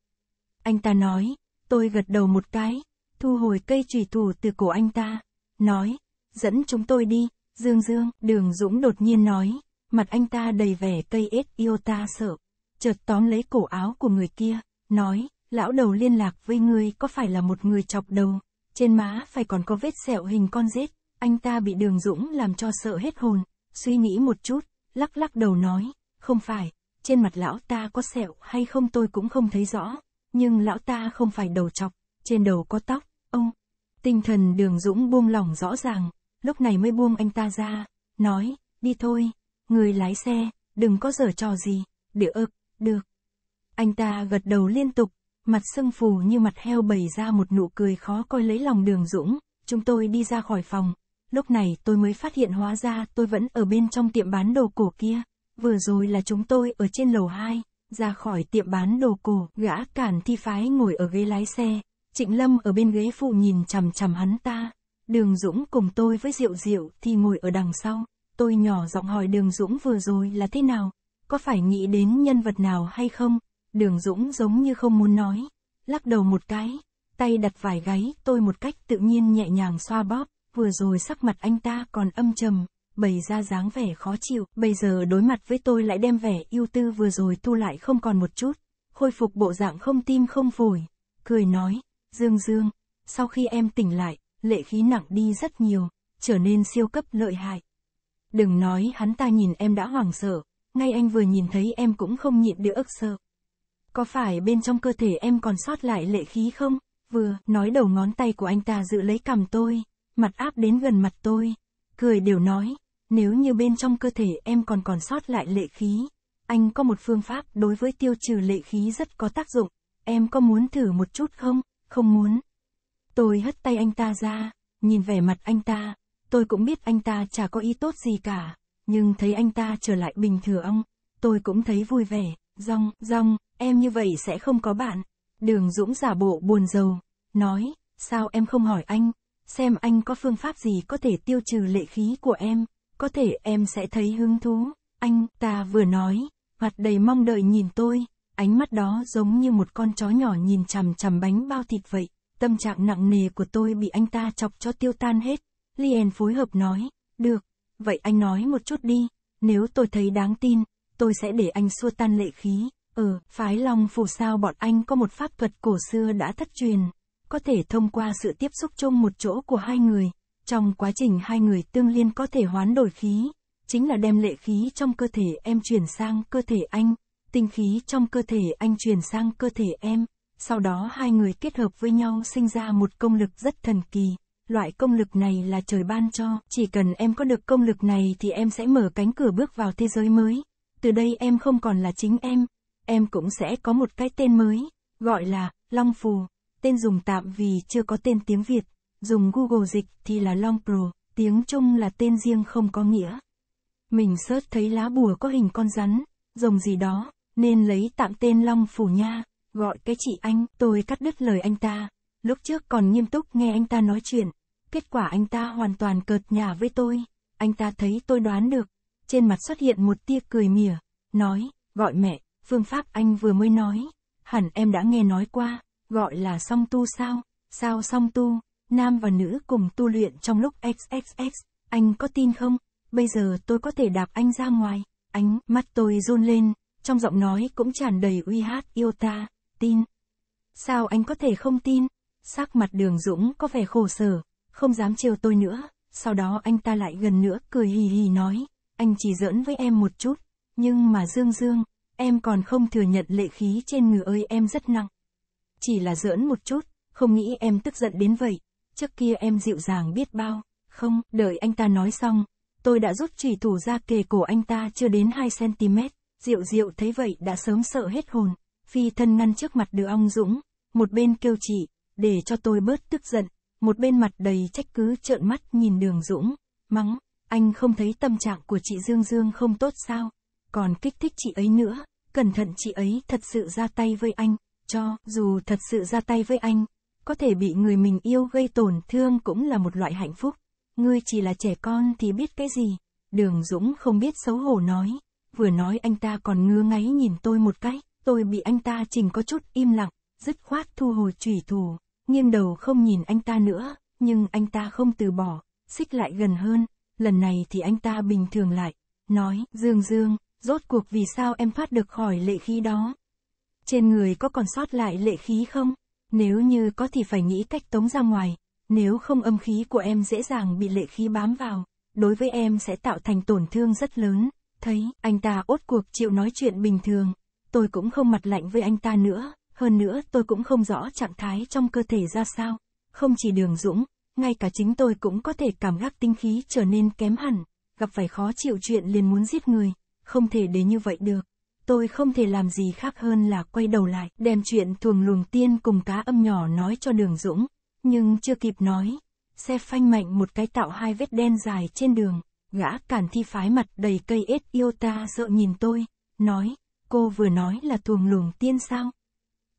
Anh ta nói, tôi gật đầu một cái, thu hồi cây trùy thủ từ cổ anh ta, nói, dẫn chúng tôi đi, Dương Dương, đường Dũng đột nhiên nói, Mặt anh ta đầy vẻ cây ết yêu ta sợ. Chợt tóm lấy cổ áo của người kia, nói, lão đầu liên lạc với ngươi có phải là một người chọc đầu. Trên má phải còn có vết sẹo hình con rết. Anh ta bị đường dũng làm cho sợ hết hồn. Suy nghĩ một chút, lắc lắc đầu nói, không phải, trên mặt lão ta có sẹo hay không tôi cũng không thấy rõ. Nhưng lão ta không phải đầu chọc, trên đầu có tóc, ông. Tinh thần đường dũng buông lỏng rõ ràng, lúc này mới buông anh ta ra, nói, đi thôi, Người lái xe, đừng có dở trò gì, được ực, được. Anh ta gật đầu liên tục, mặt sưng phù như mặt heo bày ra một nụ cười khó coi lấy lòng đường Dũng, chúng tôi đi ra khỏi phòng. Lúc này tôi mới phát hiện hóa ra tôi vẫn ở bên trong tiệm bán đồ cổ kia. Vừa rồi là chúng tôi ở trên lầu 2, ra khỏi tiệm bán đồ cổ, gã cản thi phái ngồi ở ghế lái xe. Trịnh Lâm ở bên ghế phụ nhìn chằm chằm hắn ta. Đường Dũng cùng tôi với Diệu Diệu thì ngồi ở đằng sau tôi nhỏ giọng hỏi Đường Dũng vừa rồi là thế nào, có phải nghĩ đến nhân vật nào hay không? Đường Dũng giống như không muốn nói, lắc đầu một cái, tay đặt vải gáy tôi một cách tự nhiên nhẹ nhàng xoa bóp, vừa rồi sắc mặt anh ta còn âm trầm, bày ra dáng vẻ khó chịu, bây giờ đối mặt với tôi lại đem vẻ yêu tư vừa rồi thu lại không còn một chút, khôi phục bộ dạng không tim không phổi, cười nói, Dương Dương, sau khi em tỉnh lại, lệ khí nặng đi rất nhiều, trở nên siêu cấp lợi hại. Đừng nói hắn ta nhìn em đã hoảng sợ, ngay anh vừa nhìn thấy em cũng không nhịn được ức sợ. Có phải bên trong cơ thể em còn sót lại lệ khí không? Vừa, nói đầu ngón tay của anh ta giữ lấy cầm tôi, mặt áp đến gần mặt tôi. Cười đều nói, nếu như bên trong cơ thể em còn còn sót lại lệ khí, anh có một phương pháp đối với tiêu trừ lệ khí rất có tác dụng, em có muốn thử một chút không? Không muốn. Tôi hất tay anh ta ra, nhìn vẻ mặt anh ta, Tôi cũng biết anh ta chả có ý tốt gì cả, nhưng thấy anh ta trở lại bình thường, tôi cũng thấy vui vẻ. Rong, rong, em như vậy sẽ không có bạn. Đường Dũng giả bộ buồn rầu, nói, sao em không hỏi anh, xem anh có phương pháp gì có thể tiêu trừ lệ khí của em, có thể em sẽ thấy hứng thú. Anh, ta vừa nói, mặt đầy mong đợi nhìn tôi, ánh mắt đó giống như một con chó nhỏ nhìn chằm chằm bánh bao thịt vậy. Tâm trạng nặng nề của tôi bị anh ta chọc cho tiêu tan hết, Liền phối hợp nói, được, vậy anh nói một chút đi, nếu tôi thấy đáng tin, tôi sẽ để anh xua tan lệ khí. Ừ, phái Long Phủ sao bọn anh có một pháp thuật cổ xưa đã thất truyền, có thể thông qua sự tiếp xúc chung một chỗ của hai người, trong quá trình hai người tương liên có thể hoán đổi khí, chính là đem lệ khí trong cơ thể em chuyển sang cơ thể anh, tinh khí trong cơ thể anh chuyển sang cơ thể em, sau đó hai người kết hợp với nhau sinh ra một công lực rất thần kỳ. Loại công lực này là trời ban cho, chỉ cần em có được công lực này thì em sẽ mở cánh cửa bước vào thế giới mới. Từ đây em không còn là chính em, em cũng sẽ có một cái tên mới, gọi là Long Phù. Tên dùng tạm vì chưa có tên tiếng Việt, dùng Google dịch thì là Long Pro, tiếng Trung là tên riêng không có nghĩa. Mình sớt thấy lá bùa có hình con rắn, rồng gì đó, nên lấy tạm tên Long Phù nha, gọi cái chị anh, tôi cắt đứt lời anh ta. Lúc trước còn nghiêm túc nghe anh ta nói chuyện, Kết quả anh ta hoàn toàn cợt nhả với tôi. Anh ta thấy tôi đoán được. Trên mặt xuất hiện một tia cười mỉa. Nói, gọi mẹ, phương pháp anh vừa mới nói. Hẳn em đã nghe nói qua, gọi là song tu sao? Sao song tu? Nam và nữ cùng tu luyện trong lúc XXX. Anh có tin không? Bây giờ tôi có thể đạp anh ra ngoài. Ánh, mắt tôi run lên, trong giọng nói cũng tràn đầy uy hát yêu ta, tin. Sao anh có thể không tin? Sắc mặt đường Dũng có vẻ khổ sở, không dám trêu tôi nữa, sau đó anh ta lại gần nữa cười hì hì nói, anh chỉ giỡn với em một chút, nhưng mà Dương Dương, em còn không thừa nhận lệ khí trên người ơi em rất nặng. Chỉ là giỡn một chút, không nghĩ em tức giận đến vậy, trước kia em dịu dàng biết bao, không, đợi anh ta nói xong, tôi đã rút chỉ thủ ra kề cổ anh ta chưa đến 2cm, dịu dịu thấy vậy đã sớm sợ hết hồn, phi thân ngăn trước mặt đứa ong Dũng, một bên kêu chỉ, để cho tôi bớt tức giận, một bên mặt đầy trách cứ trợn mắt nhìn đường Dũng, mắng, anh không thấy tâm trạng của chị Dương Dương không tốt sao, còn kích thích chị ấy nữa, cẩn thận chị ấy thật sự ra tay với anh, cho dù thật sự ra tay với anh, có thể bị người mình yêu gây tổn thương cũng là một loại hạnh phúc, ngươi chỉ là trẻ con thì biết cái gì, đường Dũng không biết xấu hổ nói, vừa nói anh ta còn ngứa ngáy nhìn tôi một cái, tôi bị anh ta chỉnh có chút im lặng, dứt khoát thu hồi chủy thủ nghiêng đầu không nhìn anh ta nữa, nhưng anh ta không từ bỏ, xích lại gần hơn, lần này thì anh ta bình thường lại, nói, Dương Dương, rốt cuộc vì sao em thoát được khỏi lệ khí đó? Trên người có còn sót lại lệ khí không? Nếu như có thì phải nghĩ cách tống ra ngoài, nếu không âm khí của em dễ dàng bị lệ khí bám vào, đối với em sẽ tạo thành tổn thương rất lớn, thấy, anh ta ốt cuộc chịu nói chuyện bình thường, tôi cũng không mặt lạnh với anh ta nữa, hơn nữa tôi cũng không rõ trạng thái trong cơ thể ra sao. Không chỉ đường dũng, ngay cả chính tôi cũng có thể cảm giác tinh khí trở nên kém hẳn. Gặp phải khó chịu chuyện liền muốn giết người, không thể để như vậy được. Tôi không thể làm gì khác hơn là quay đầu lại, đem chuyện thuồng luồng tiên cùng cá âm nhỏ nói cho đường dũng. Nhưng chưa kịp nói, xe phanh mạnh một cái tạo hai vết đen dài trên đường. Gã cản thi phái mặt đầy cây ết yêu ta sợ nhìn tôi, nói, cô vừa nói là thuồng luồng tiên sao?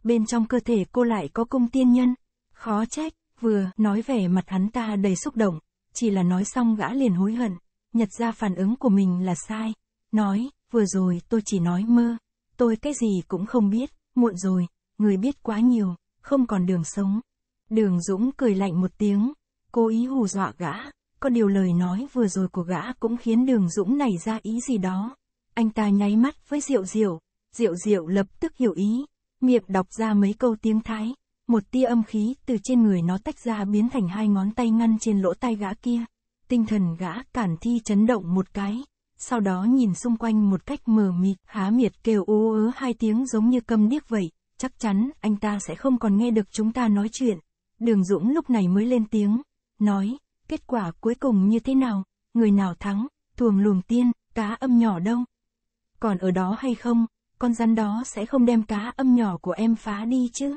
bên trong cơ thể cô lại có công tiên nhân. Khó trách, vừa nói vẻ mặt hắn ta đầy xúc động, chỉ là nói xong gã liền hối hận, nhật ra phản ứng của mình là sai. Nói, vừa rồi tôi chỉ nói mơ, tôi cái gì cũng không biết, muộn rồi, người biết quá nhiều, không còn đường sống. Đường Dũng cười lạnh một tiếng, cố ý hù dọa gã, có điều lời nói vừa rồi của gã cũng khiến đường Dũng nảy ra ý gì đó. Anh ta nháy mắt với Diệu Diệu, Diệu Diệu lập tức hiểu ý, Miệp đọc ra mấy câu tiếng Thái, một tia âm khí từ trên người nó tách ra biến thành hai ngón tay ngăn trên lỗ tai gã kia. Tinh thần gã cản thi chấn động một cái, sau đó nhìn xung quanh một cách mờ mịt, há miệt kêu ố ớ hai tiếng giống như câm điếc vậy, chắc chắn anh ta sẽ không còn nghe được chúng ta nói chuyện. Đường Dũng lúc này mới lên tiếng, nói, kết quả cuối cùng như thế nào, người nào thắng, thuồng luồng tiên, cá âm nhỏ đâu? Còn ở đó hay không? con rắn đó sẽ không đem cá âm nhỏ của em phá đi chứ.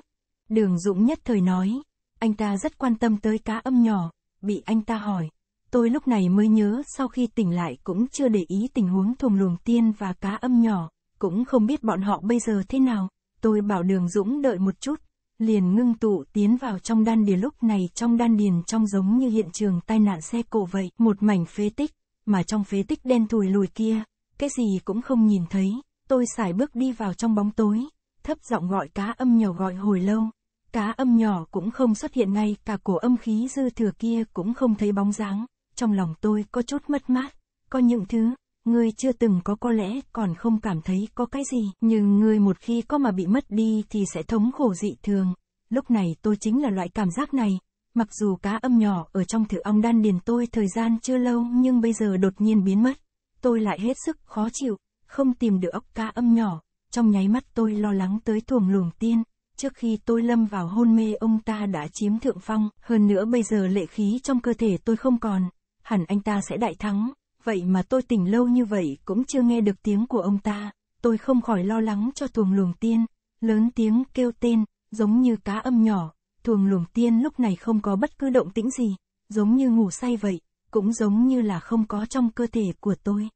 Đường Dũng nhất thời nói, anh ta rất quan tâm tới cá âm nhỏ, bị anh ta hỏi. Tôi lúc này mới nhớ sau khi tỉnh lại cũng chưa để ý tình huống thùng luồng tiên và cá âm nhỏ, cũng không biết bọn họ bây giờ thế nào. Tôi bảo đường Dũng đợi một chút, liền ngưng tụ tiến vào trong đan điền lúc này trong đan điền trông giống như hiện trường tai nạn xe cộ vậy, một mảnh phế tích, mà trong phế tích đen thùi lùi kia, cái gì cũng không nhìn thấy. Tôi xài bước đi vào trong bóng tối, thấp giọng gọi cá âm nhỏ gọi hồi lâu. Cá âm nhỏ cũng không xuất hiện ngay, cả cổ âm khí dư thừa kia cũng không thấy bóng dáng. Trong lòng tôi có chút mất mát, có những thứ, người chưa từng có có lẽ còn không cảm thấy có cái gì. Nhưng người một khi có mà bị mất đi thì sẽ thống khổ dị thường. Lúc này tôi chính là loại cảm giác này, Mặc dù cá âm nhỏ ở trong thử ong đan điền tôi thời gian chưa lâu nhưng bây giờ đột nhiên biến mất. Tôi lại hết sức khó chịu không tìm được ốc cá âm nhỏ, trong nháy mắt tôi lo lắng tới thuồng luồng tiên, trước khi tôi lâm vào hôn mê ông ta đã chiếm thượng phong, hơn nữa bây giờ lệ khí trong cơ thể tôi không còn, hẳn anh ta sẽ đại thắng, vậy mà tôi tỉnh lâu như vậy cũng chưa nghe được tiếng của ông ta, tôi không khỏi lo lắng cho thuồng luồng tiên, lớn tiếng kêu tên, giống như cá âm nhỏ, thuồng luồng tiên lúc này không có bất cứ động tĩnh gì, giống như ngủ say vậy, cũng giống như là không có trong cơ thể của tôi.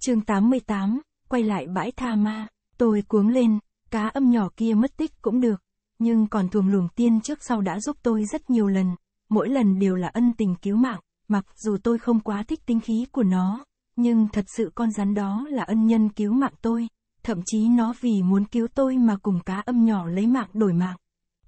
chương 88, quay lại bãi tha ma, tôi cuống lên, cá âm nhỏ kia mất tích cũng được, nhưng còn thuồng luồng tiên trước sau đã giúp tôi rất nhiều lần, mỗi lần đều là ân tình cứu mạng, mặc dù tôi không quá thích tính khí của nó, nhưng thật sự con rắn đó là ân nhân cứu mạng tôi, thậm chí nó vì muốn cứu tôi mà cùng cá âm nhỏ lấy mạng đổi mạng.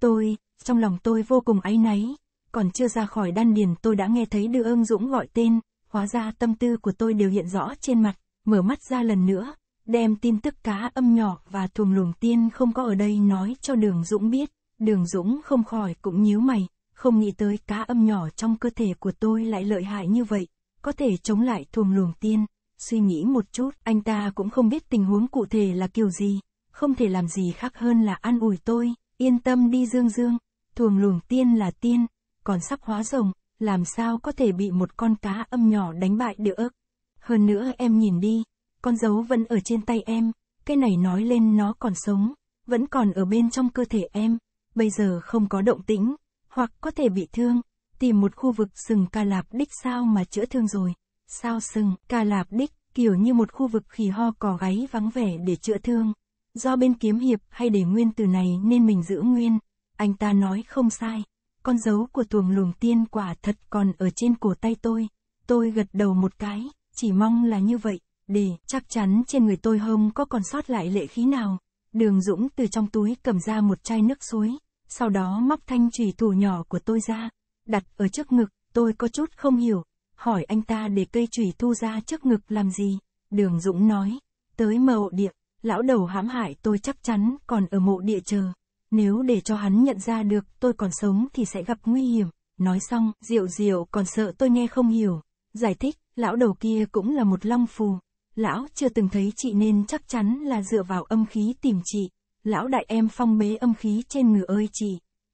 Tôi, trong lòng tôi vô cùng áy náy, còn chưa ra khỏi đan điền tôi đã nghe thấy đưa ương dũng gọi tên, hóa ra tâm tư của tôi đều hiện rõ trên mặt, mở mắt ra lần nữa, đem tin tức cá âm nhỏ và thùm lùm tiên không có ở đây nói cho Đường Dũng biết, Đường Dũng không khỏi cũng nhíu mày, không nghĩ tới cá âm nhỏ trong cơ thể của tôi lại lợi hại như vậy, có thể chống lại thùm lùm tiên. Suy nghĩ một chút, anh ta cũng không biết tình huống cụ thể là kiểu gì, không thể làm gì khác hơn là an ủi tôi, yên tâm đi dương dương, thuồng luồng tiên là tiên, còn sắp hóa rồng, làm sao có thể bị một con cá âm nhỏ đánh bại được. Hơn nữa em nhìn đi, con dấu vẫn ở trên tay em, cái này nói lên nó còn sống, vẫn còn ở bên trong cơ thể em, bây giờ không có động tĩnh, hoặc có thể bị thương, tìm một khu vực sừng Ca Lạp Đích sao mà chữa thương rồi, sao sừng Ca Lạp Đích kiểu như một khu vực khỉ ho cỏ gáy vắng vẻ để chữa thương, do bên kiếm hiệp hay để nguyên từ này nên mình giữ nguyên, anh ta nói không sai, con dấu của tuồng luồng tiên quả thật còn ở trên cổ tay tôi, tôi gật đầu một cái, chỉ mong là như vậy đi, chắc chắn trên người tôi hôm có còn sót lại lệ khí nào. Đường Dũng từ trong túi cầm ra một chai nước suối, sau đó móc thanh trùy thủ nhỏ của tôi ra, đặt ở trước ngực, tôi có chút không hiểu, hỏi anh ta để cây trùy thu ra trước ngực làm gì. Đường Dũng nói, tới mộ địa, lão đầu hãm hại tôi chắc chắn còn ở mộ địa chờ. Nếu để cho hắn nhận ra được tôi còn sống thì sẽ gặp nguy hiểm. Nói xong, Diệu Diệu còn sợ tôi nghe không hiểu. Giải thích, lão đầu kia cũng là một long phù, lão chưa từng thấy chị nên chắc chắn là dựa vào âm khí tìm chị. Lão đại em phong bế âm khí trên người ơi chị.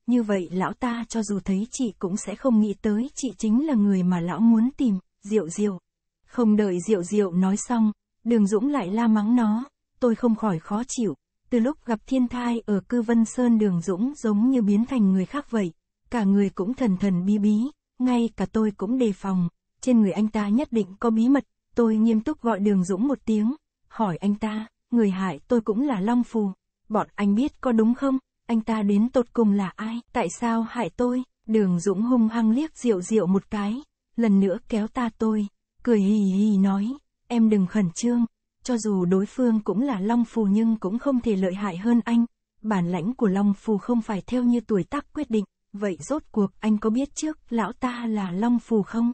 Như vậy lão ta cho dù thấy chị cũng sẽ không nghĩ tới chị chính là người mà lão muốn tìm, Diệu Diệu. Không đợi Diệu Diệu nói xong, Đường Dũng lại la mắng nó, tôi không khỏi khó chịu. Từ lúc gặp thiên thai ở cư Vân Sơn Đường Dũng giống như biến thành người khác vậy, cả người cũng thần thần bí bí, ngay cả tôi cũng đề phòng, trên người anh ta nhất định có bí mật, Tôi nghiêm túc gọi Đường Dũng một tiếng, hỏi anh ta, người hại tôi cũng là Long Phù. Bọn anh biết có đúng không? Anh ta đến tột cùng là ai? Tại sao hại tôi? Đường Dũng hung hăng liếc Diệu Diệu một cái, lần nữa kéo ta tôi, cười hì hì nói, em đừng khẩn trương, cho dù đối phương cũng là Long Phù nhưng cũng không thể lợi hại hơn anh. Bản lãnh của Long Phù không phải theo như tuổi tác quyết định, vậy rốt cuộc anh có biết trước lão ta là Long Phù không?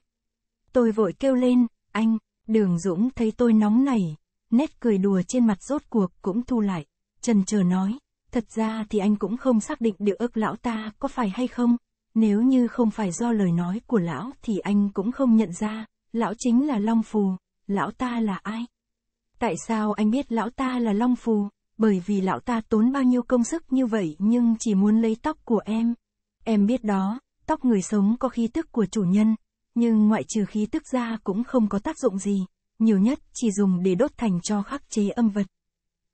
Tôi vội kêu lên, anh, Đường Dũng thấy tôi nóng nảy, nét cười đùa trên mặt rốt cuộc cũng thu lại, trần chờ nói, thật ra thì anh cũng không xác định được ước lão ta có phải hay không, nếu như không phải do lời nói của lão thì anh cũng không nhận ra, lão chính là Long Phù, lão ta là ai? Tại sao anh biết lão ta là Long Phù? Bởi vì lão ta tốn bao nhiêu công sức như vậy nhưng chỉ muốn lấy tóc của em. Em biết đó, tóc người sống có khí tức của chủ nhân, nhưng ngoại trừ khí tức ra cũng không có tác dụng gì, nhiều nhất chỉ dùng để đốt thành cho khắc chế âm vật.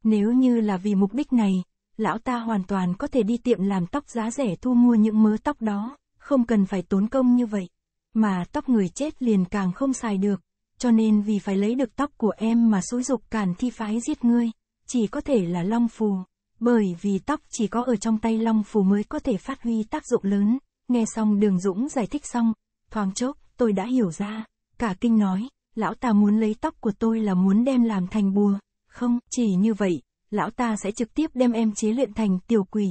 Nếu như là vì mục đích này, lão ta hoàn toàn có thể đi tiệm làm tóc giá rẻ thu mua những mớ tóc đó, không cần phải tốn công như vậy. Mà tóc người chết liền càng không xài được, cho nên vì phải lấy được tóc của em mà xúi dục càn thi phái giết ngươi, chỉ có thể là long phù, bởi vì tóc chỉ có ở trong tay long phù mới có thể phát huy tác dụng lớn. Nghe xong đường Dũng giải thích xong, thoáng chốc tôi đã hiểu ra. Cả kinh nói, lão ta muốn lấy tóc của tôi là muốn đem làm thành bùa. Không, chỉ như vậy, lão ta sẽ trực tiếp đem em chế luyện thành tiểu quỷ.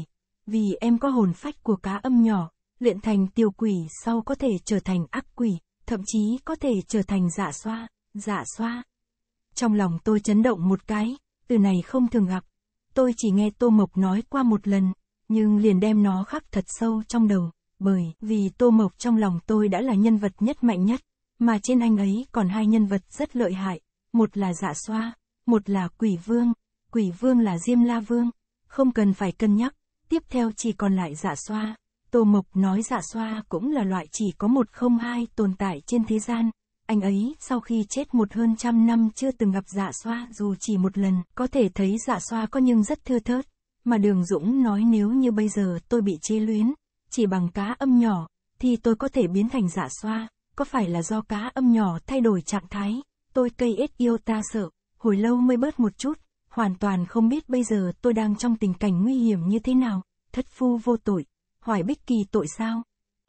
Vì em có hồn phách của cá âm nhỏ, luyện thành tiểu quỷ sau có thể trở thành ác quỷ, thậm chí có thể trở thành giả xoa, giả xoa. Trong lòng tôi chấn động một cái, từ này không thường gặp. Tôi chỉ nghe Tô Mộc nói qua một lần, nhưng liền đem nó khắc thật sâu trong đầu bởi vì Tô Mộc trong lòng tôi đã là nhân vật nhất mạnh nhất, mà trên anh ấy còn hai nhân vật rất lợi hại, một là Dạ Xoa, một là Quỷ Vương, Quỷ Vương là Diêm La Vương, không cần phải cân nhắc, tiếp theo chỉ còn lại Dạ Xoa. Tô Mộc nói Dạ Xoa cũng là loại chỉ có một không hai tồn tại trên thế gian. Anh ấy sau khi chết một hơn trăm năm chưa từng gặp Dạ Xoa dù chỉ một lần, có thể thấy Dạ Xoa có nhưng rất thưa thớt. Mà Đường Dũng nói nếu như bây giờ tôi bị chế luyến, chỉ bằng cá âm nhỏ, thì tôi có thể biến thành dạ xoa, có phải là do cá âm nhỏ thay đổi trạng thái, tôi cây ếch yêu ta sợ, hồi lâu mới bớt một chút, hoàn toàn không biết bây giờ tôi đang trong tình cảnh nguy hiểm như thế nào, thất phu vô tội, hoài bích kỳ tội sao?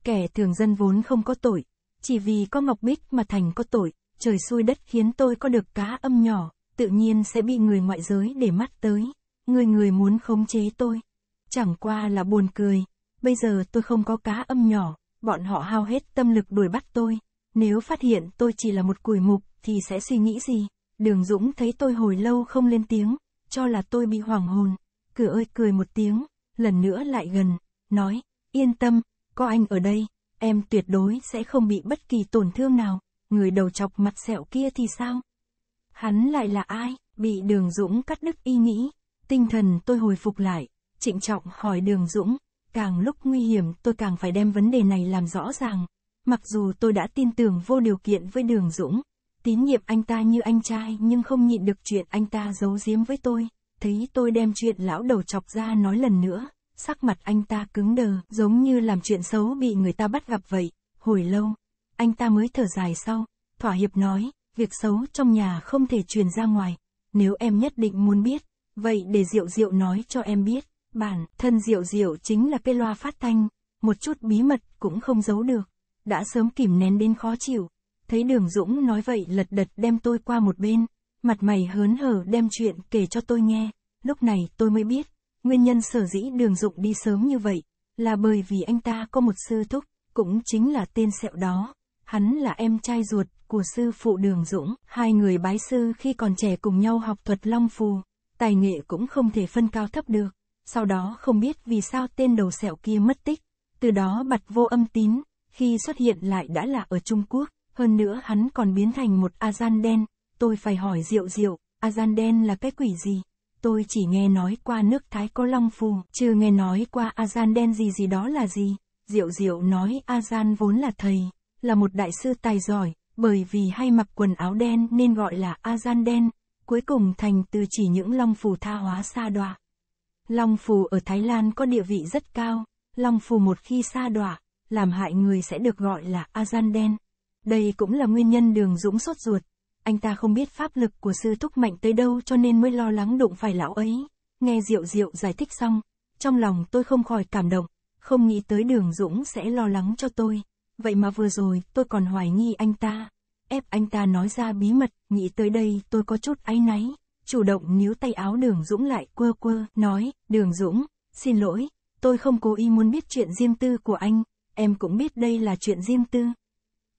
Kẻ thường dân vốn không có tội, chỉ vì có ngọc bích mà thành có tội, trời xui đất khiến tôi có được cá âm nhỏ, tự nhiên sẽ bị người ngoại giới để mắt tới, người người muốn khống chế tôi. Chẳng qua là buồn cười bây giờ tôi không có cá âm nhỏ, bọn họ hao hết tâm lực đuổi bắt tôi. Nếu phát hiện tôi chỉ là một củi mục, thì sẽ suy nghĩ gì? Đường Dũng thấy tôi hồi lâu không lên tiếng, cho là tôi bị hoảng hồn. Cửa ơi cười một tiếng, lần nữa lại gần, nói, yên tâm, có anh ở đây, em tuyệt đối sẽ không bị bất kỳ tổn thương nào. Người đầu chọc mặt sẹo kia thì sao? Hắn lại là ai? Bị đường Dũng cắt đứt ý nghĩ. Tinh thần tôi hồi phục lại, trịnh trọng hỏi đường Dũng, Càng lúc nguy hiểm tôi càng phải đem vấn đề này làm rõ ràng. Mặc dù tôi đã tin tưởng vô điều kiện với Đường Dũng, tín nhiệm anh ta như anh trai nhưng không nhịn được chuyện anh ta giấu giếm với tôi. Thấy tôi đem chuyện lão đầu chọc ra nói lần nữa, sắc mặt anh ta cứng đờ, giống như làm chuyện xấu bị người ta bắt gặp vậy. Hồi lâu, anh ta mới thở dài sau, thỏa hiệp nói, việc xấu trong nhà không thể truyền ra ngoài. Nếu em nhất định muốn biết, vậy để Diệu Diệu nói cho em biết bản, thân Diệu Diệu chính là cái loa phát thanh, một chút bí mật cũng không giấu được, đã sớm kìm nén đến khó chịu. Thấy Đường Dũng nói vậy lật đật đem tôi qua một bên, mặt mày hớn hở đem chuyện kể cho tôi nghe, lúc này tôi mới biết, nguyên nhân sở dĩ Đường Dũng đi sớm như vậy, là bởi vì anh ta có một sư thúc, cũng chính là tên sẹo đó. Hắn là em trai ruột của sư phụ Đường Dũng, hai người bái sư khi còn trẻ cùng nhau học thuật long phù, tài nghệ cũng không thể phân cao thấp được sau đó không biết vì sao tên đầu sẹo kia mất tích, từ đó bặt vô âm tín, khi xuất hiện lại đã là ở Trung Quốc, hơn nữa hắn còn biến thành một Azan đen, tôi phải hỏi Diệu Diệu, Azan đen là cái quỷ gì? Tôi chỉ nghe nói qua nước Thái có Long Phù, chưa nghe nói qua Azan đen gì gì đó là gì. Diệu Diệu nói Azan vốn là thầy, là một đại sư tài giỏi, bởi vì hay mặc quần áo đen nên gọi là Azan đen, cuối cùng thành từ chỉ những Long Phù tha hóa xa đọa. Long phù ở Thái Lan có địa vị rất cao, long phù một khi sa đọa, làm hại người sẽ được gọi là Azan đen. Đây cũng là nguyên nhân đường Dũng sốt ruột. Anh ta không biết pháp lực của sư thúc mạnh tới đâu cho nên mới lo lắng đụng phải lão ấy. Nghe Diệu Diệu giải thích xong, trong lòng tôi không khỏi cảm động, không nghĩ tới đường Dũng sẽ lo lắng cho tôi. Vậy mà vừa rồi tôi còn hoài nghi anh ta. Ép anh ta nói ra bí mật, nghĩ tới đây tôi có chút áy náy chủ động níu tay áo đường Dũng lại quơ quơ, nói, đường Dũng, xin lỗi, tôi không cố ý muốn biết chuyện riêng tư của anh, em cũng biết đây là chuyện riêng tư.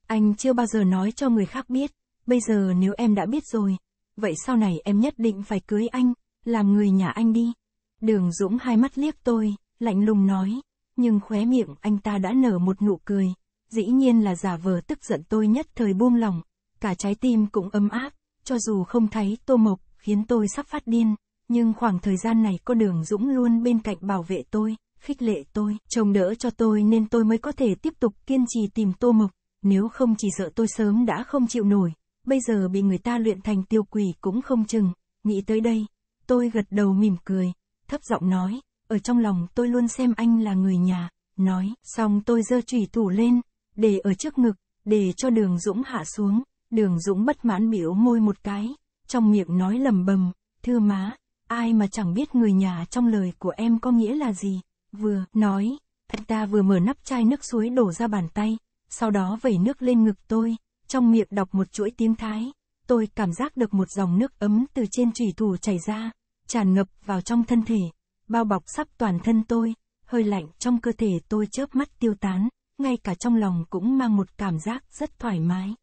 Anh chưa bao giờ nói cho người khác biết, bây giờ nếu em đã biết rồi, vậy sau này em nhất định phải cưới anh, làm người nhà anh đi. Đường Dũng hai mắt liếc tôi, lạnh lùng nói, nhưng khóe miệng anh ta đã nở một nụ cười, dĩ nhiên là giả vờ tức giận tôi nhất thời buông lòng, cả trái tim cũng ấm áp, cho dù không thấy tô mộc khiến tôi sắp phát điên, nhưng khoảng thời gian này có đường Dũng luôn bên cạnh bảo vệ tôi, khích lệ tôi, trông đỡ cho tôi nên tôi mới có thể tiếp tục kiên trì tìm tô mộc, nếu không chỉ sợ tôi sớm đã không chịu nổi, bây giờ bị người ta luyện thành tiêu quỷ cũng không chừng, nghĩ tới đây, tôi gật đầu mỉm cười, thấp giọng nói, ở trong lòng tôi luôn xem anh là người nhà, nói, xong tôi giơ chủy thủ lên, để ở trước ngực, để cho đường Dũng hạ xuống, đường Dũng bất mãn biểu môi một cái, trong miệng nói lầm bầm, thưa má, ai mà chẳng biết người nhà trong lời của em có nghĩa là gì, vừa nói, thật ta vừa mở nắp chai nước suối đổ ra bàn tay, sau đó vẩy nước lên ngực tôi, trong miệng đọc một chuỗi tiếng Thái, tôi cảm giác được một dòng nước ấm từ trên trùy thủ chảy ra, tràn ngập vào trong thân thể, bao bọc sắp toàn thân tôi, hơi lạnh trong cơ thể tôi chớp mắt tiêu tán, ngay cả trong lòng cũng mang một cảm giác rất thoải mái.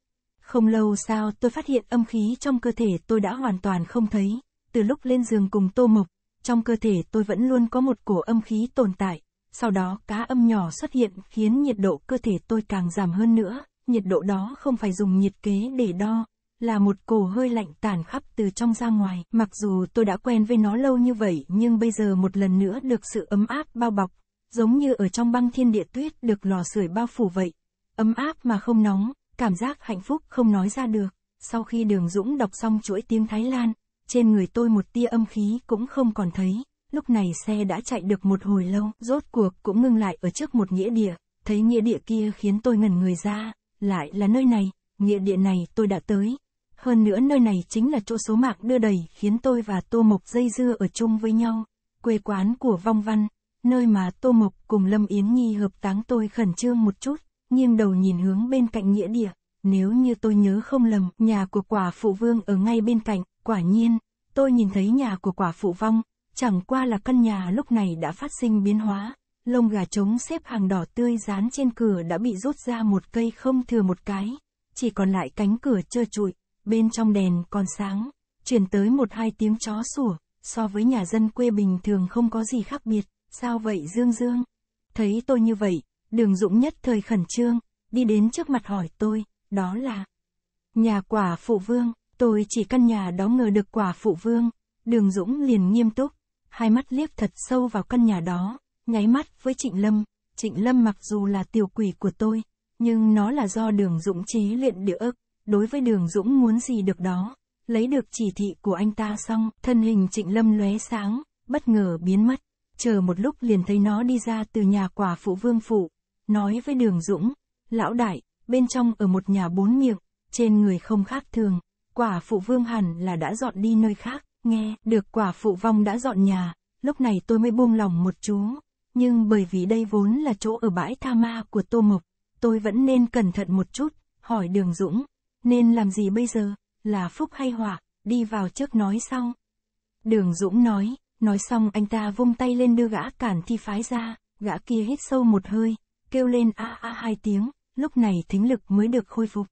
Không lâu sau tôi phát hiện âm khí trong cơ thể tôi đã hoàn toàn không thấy, từ lúc lên giường cùng tô mộc, trong cơ thể tôi vẫn luôn có một cổ âm khí tồn tại, sau đó cá âm nhỏ xuất hiện khiến nhiệt độ cơ thể tôi càng giảm hơn nữa, nhiệt độ đó không phải dùng nhiệt kế để đo, là một cổ hơi lạnh tàn khắp từ trong ra ngoài. Mặc dù tôi đã quen với nó lâu như vậy nhưng bây giờ một lần nữa được sự ấm áp bao bọc, giống như ở trong băng thiên địa tuyết được lò sưởi bao phủ vậy. Ấm áp mà không nóng, cảm giác hạnh phúc không nói ra được. Sau khi đường Dũng đọc xong chuỗi tiếng Thái Lan, trên người tôi một tia âm khí cũng không còn thấy. Lúc này xe đã chạy được một hồi lâu, rốt cuộc cũng ngưng lại ở trước một nghĩa địa, thấy nghĩa địa kia khiến tôi ngẩn người ra, lại là nơi này, nghĩa địa này tôi đã tới. Hơn nữa nơi này chính là chỗ số mạng đưa đầy khiến tôi và Tô Mộc dây dưa ở chung với nhau, quê quán của Vong Văn, nơi mà Tô Mộc cùng Lâm Yến Nhi hợp táng tôi khẩn trương một chút, nghiêng đầu nhìn hướng bên cạnh nghĩa địa. Nếu như tôi nhớ không lầm, nhà của quả phụ vương ở ngay bên cạnh, quả nhiên, tôi nhìn thấy nhà của quả phụ vong, chẳng qua là căn nhà lúc này đã phát sinh biến hóa, lông gà trống xếp hàng đỏ tươi dán trên cửa đã bị rút ra một cây không thừa một cái, chỉ còn lại cánh cửa trơ trụi, bên trong đèn còn sáng, chuyển tới một hai tiếng chó sủa, so với nhà dân quê bình thường không có gì khác biệt, sao vậy Dương Dương? Thấy tôi như vậy, Đường Dũng nhất thời khẩn trương, đi đến trước mặt hỏi tôi, đó là nhà quả phụ vương, tôi chỉ căn nhà đó ngờ được quả phụ vương. Đường Dũng liền nghiêm túc, hai mắt liếc thật sâu vào căn nhà đó, nháy mắt với Trịnh Lâm. Trịnh Lâm mặc dù là tiểu quỷ của tôi, nhưng nó là do đường Dũng trí luyện địa ức, đối với đường Dũng muốn gì được đó. Lấy được chỉ thị của anh ta xong, thân hình Trịnh Lâm lóe sáng, bất ngờ biến mất. Chờ một lúc liền thấy nó đi ra từ nhà quả phụ vương phụ, nói với Đường Dũng, lão đại, bên trong ở một nhà bốn miệng, trên người không khác thường, quả phụ Vương hẳn là đã dọn đi nơi khác, nghe, được quả phụ vong đã dọn nhà, lúc này tôi mới buông lòng một chú, nhưng bởi vì đây vốn là chỗ ở bãi tha ma của Tô Mộc, tôi vẫn nên cẩn thận một chút, hỏi Đường Dũng, nên làm gì bây giờ, là phúc hay họa, đi vào trước nói xong. Đường Dũng nói, nói xong anh ta vung tay lên đưa gã cản thi phái ra, gã kia hít sâu một hơi, kêu lên a a hai tiếng, lúc này thính lực mới được khôi phục.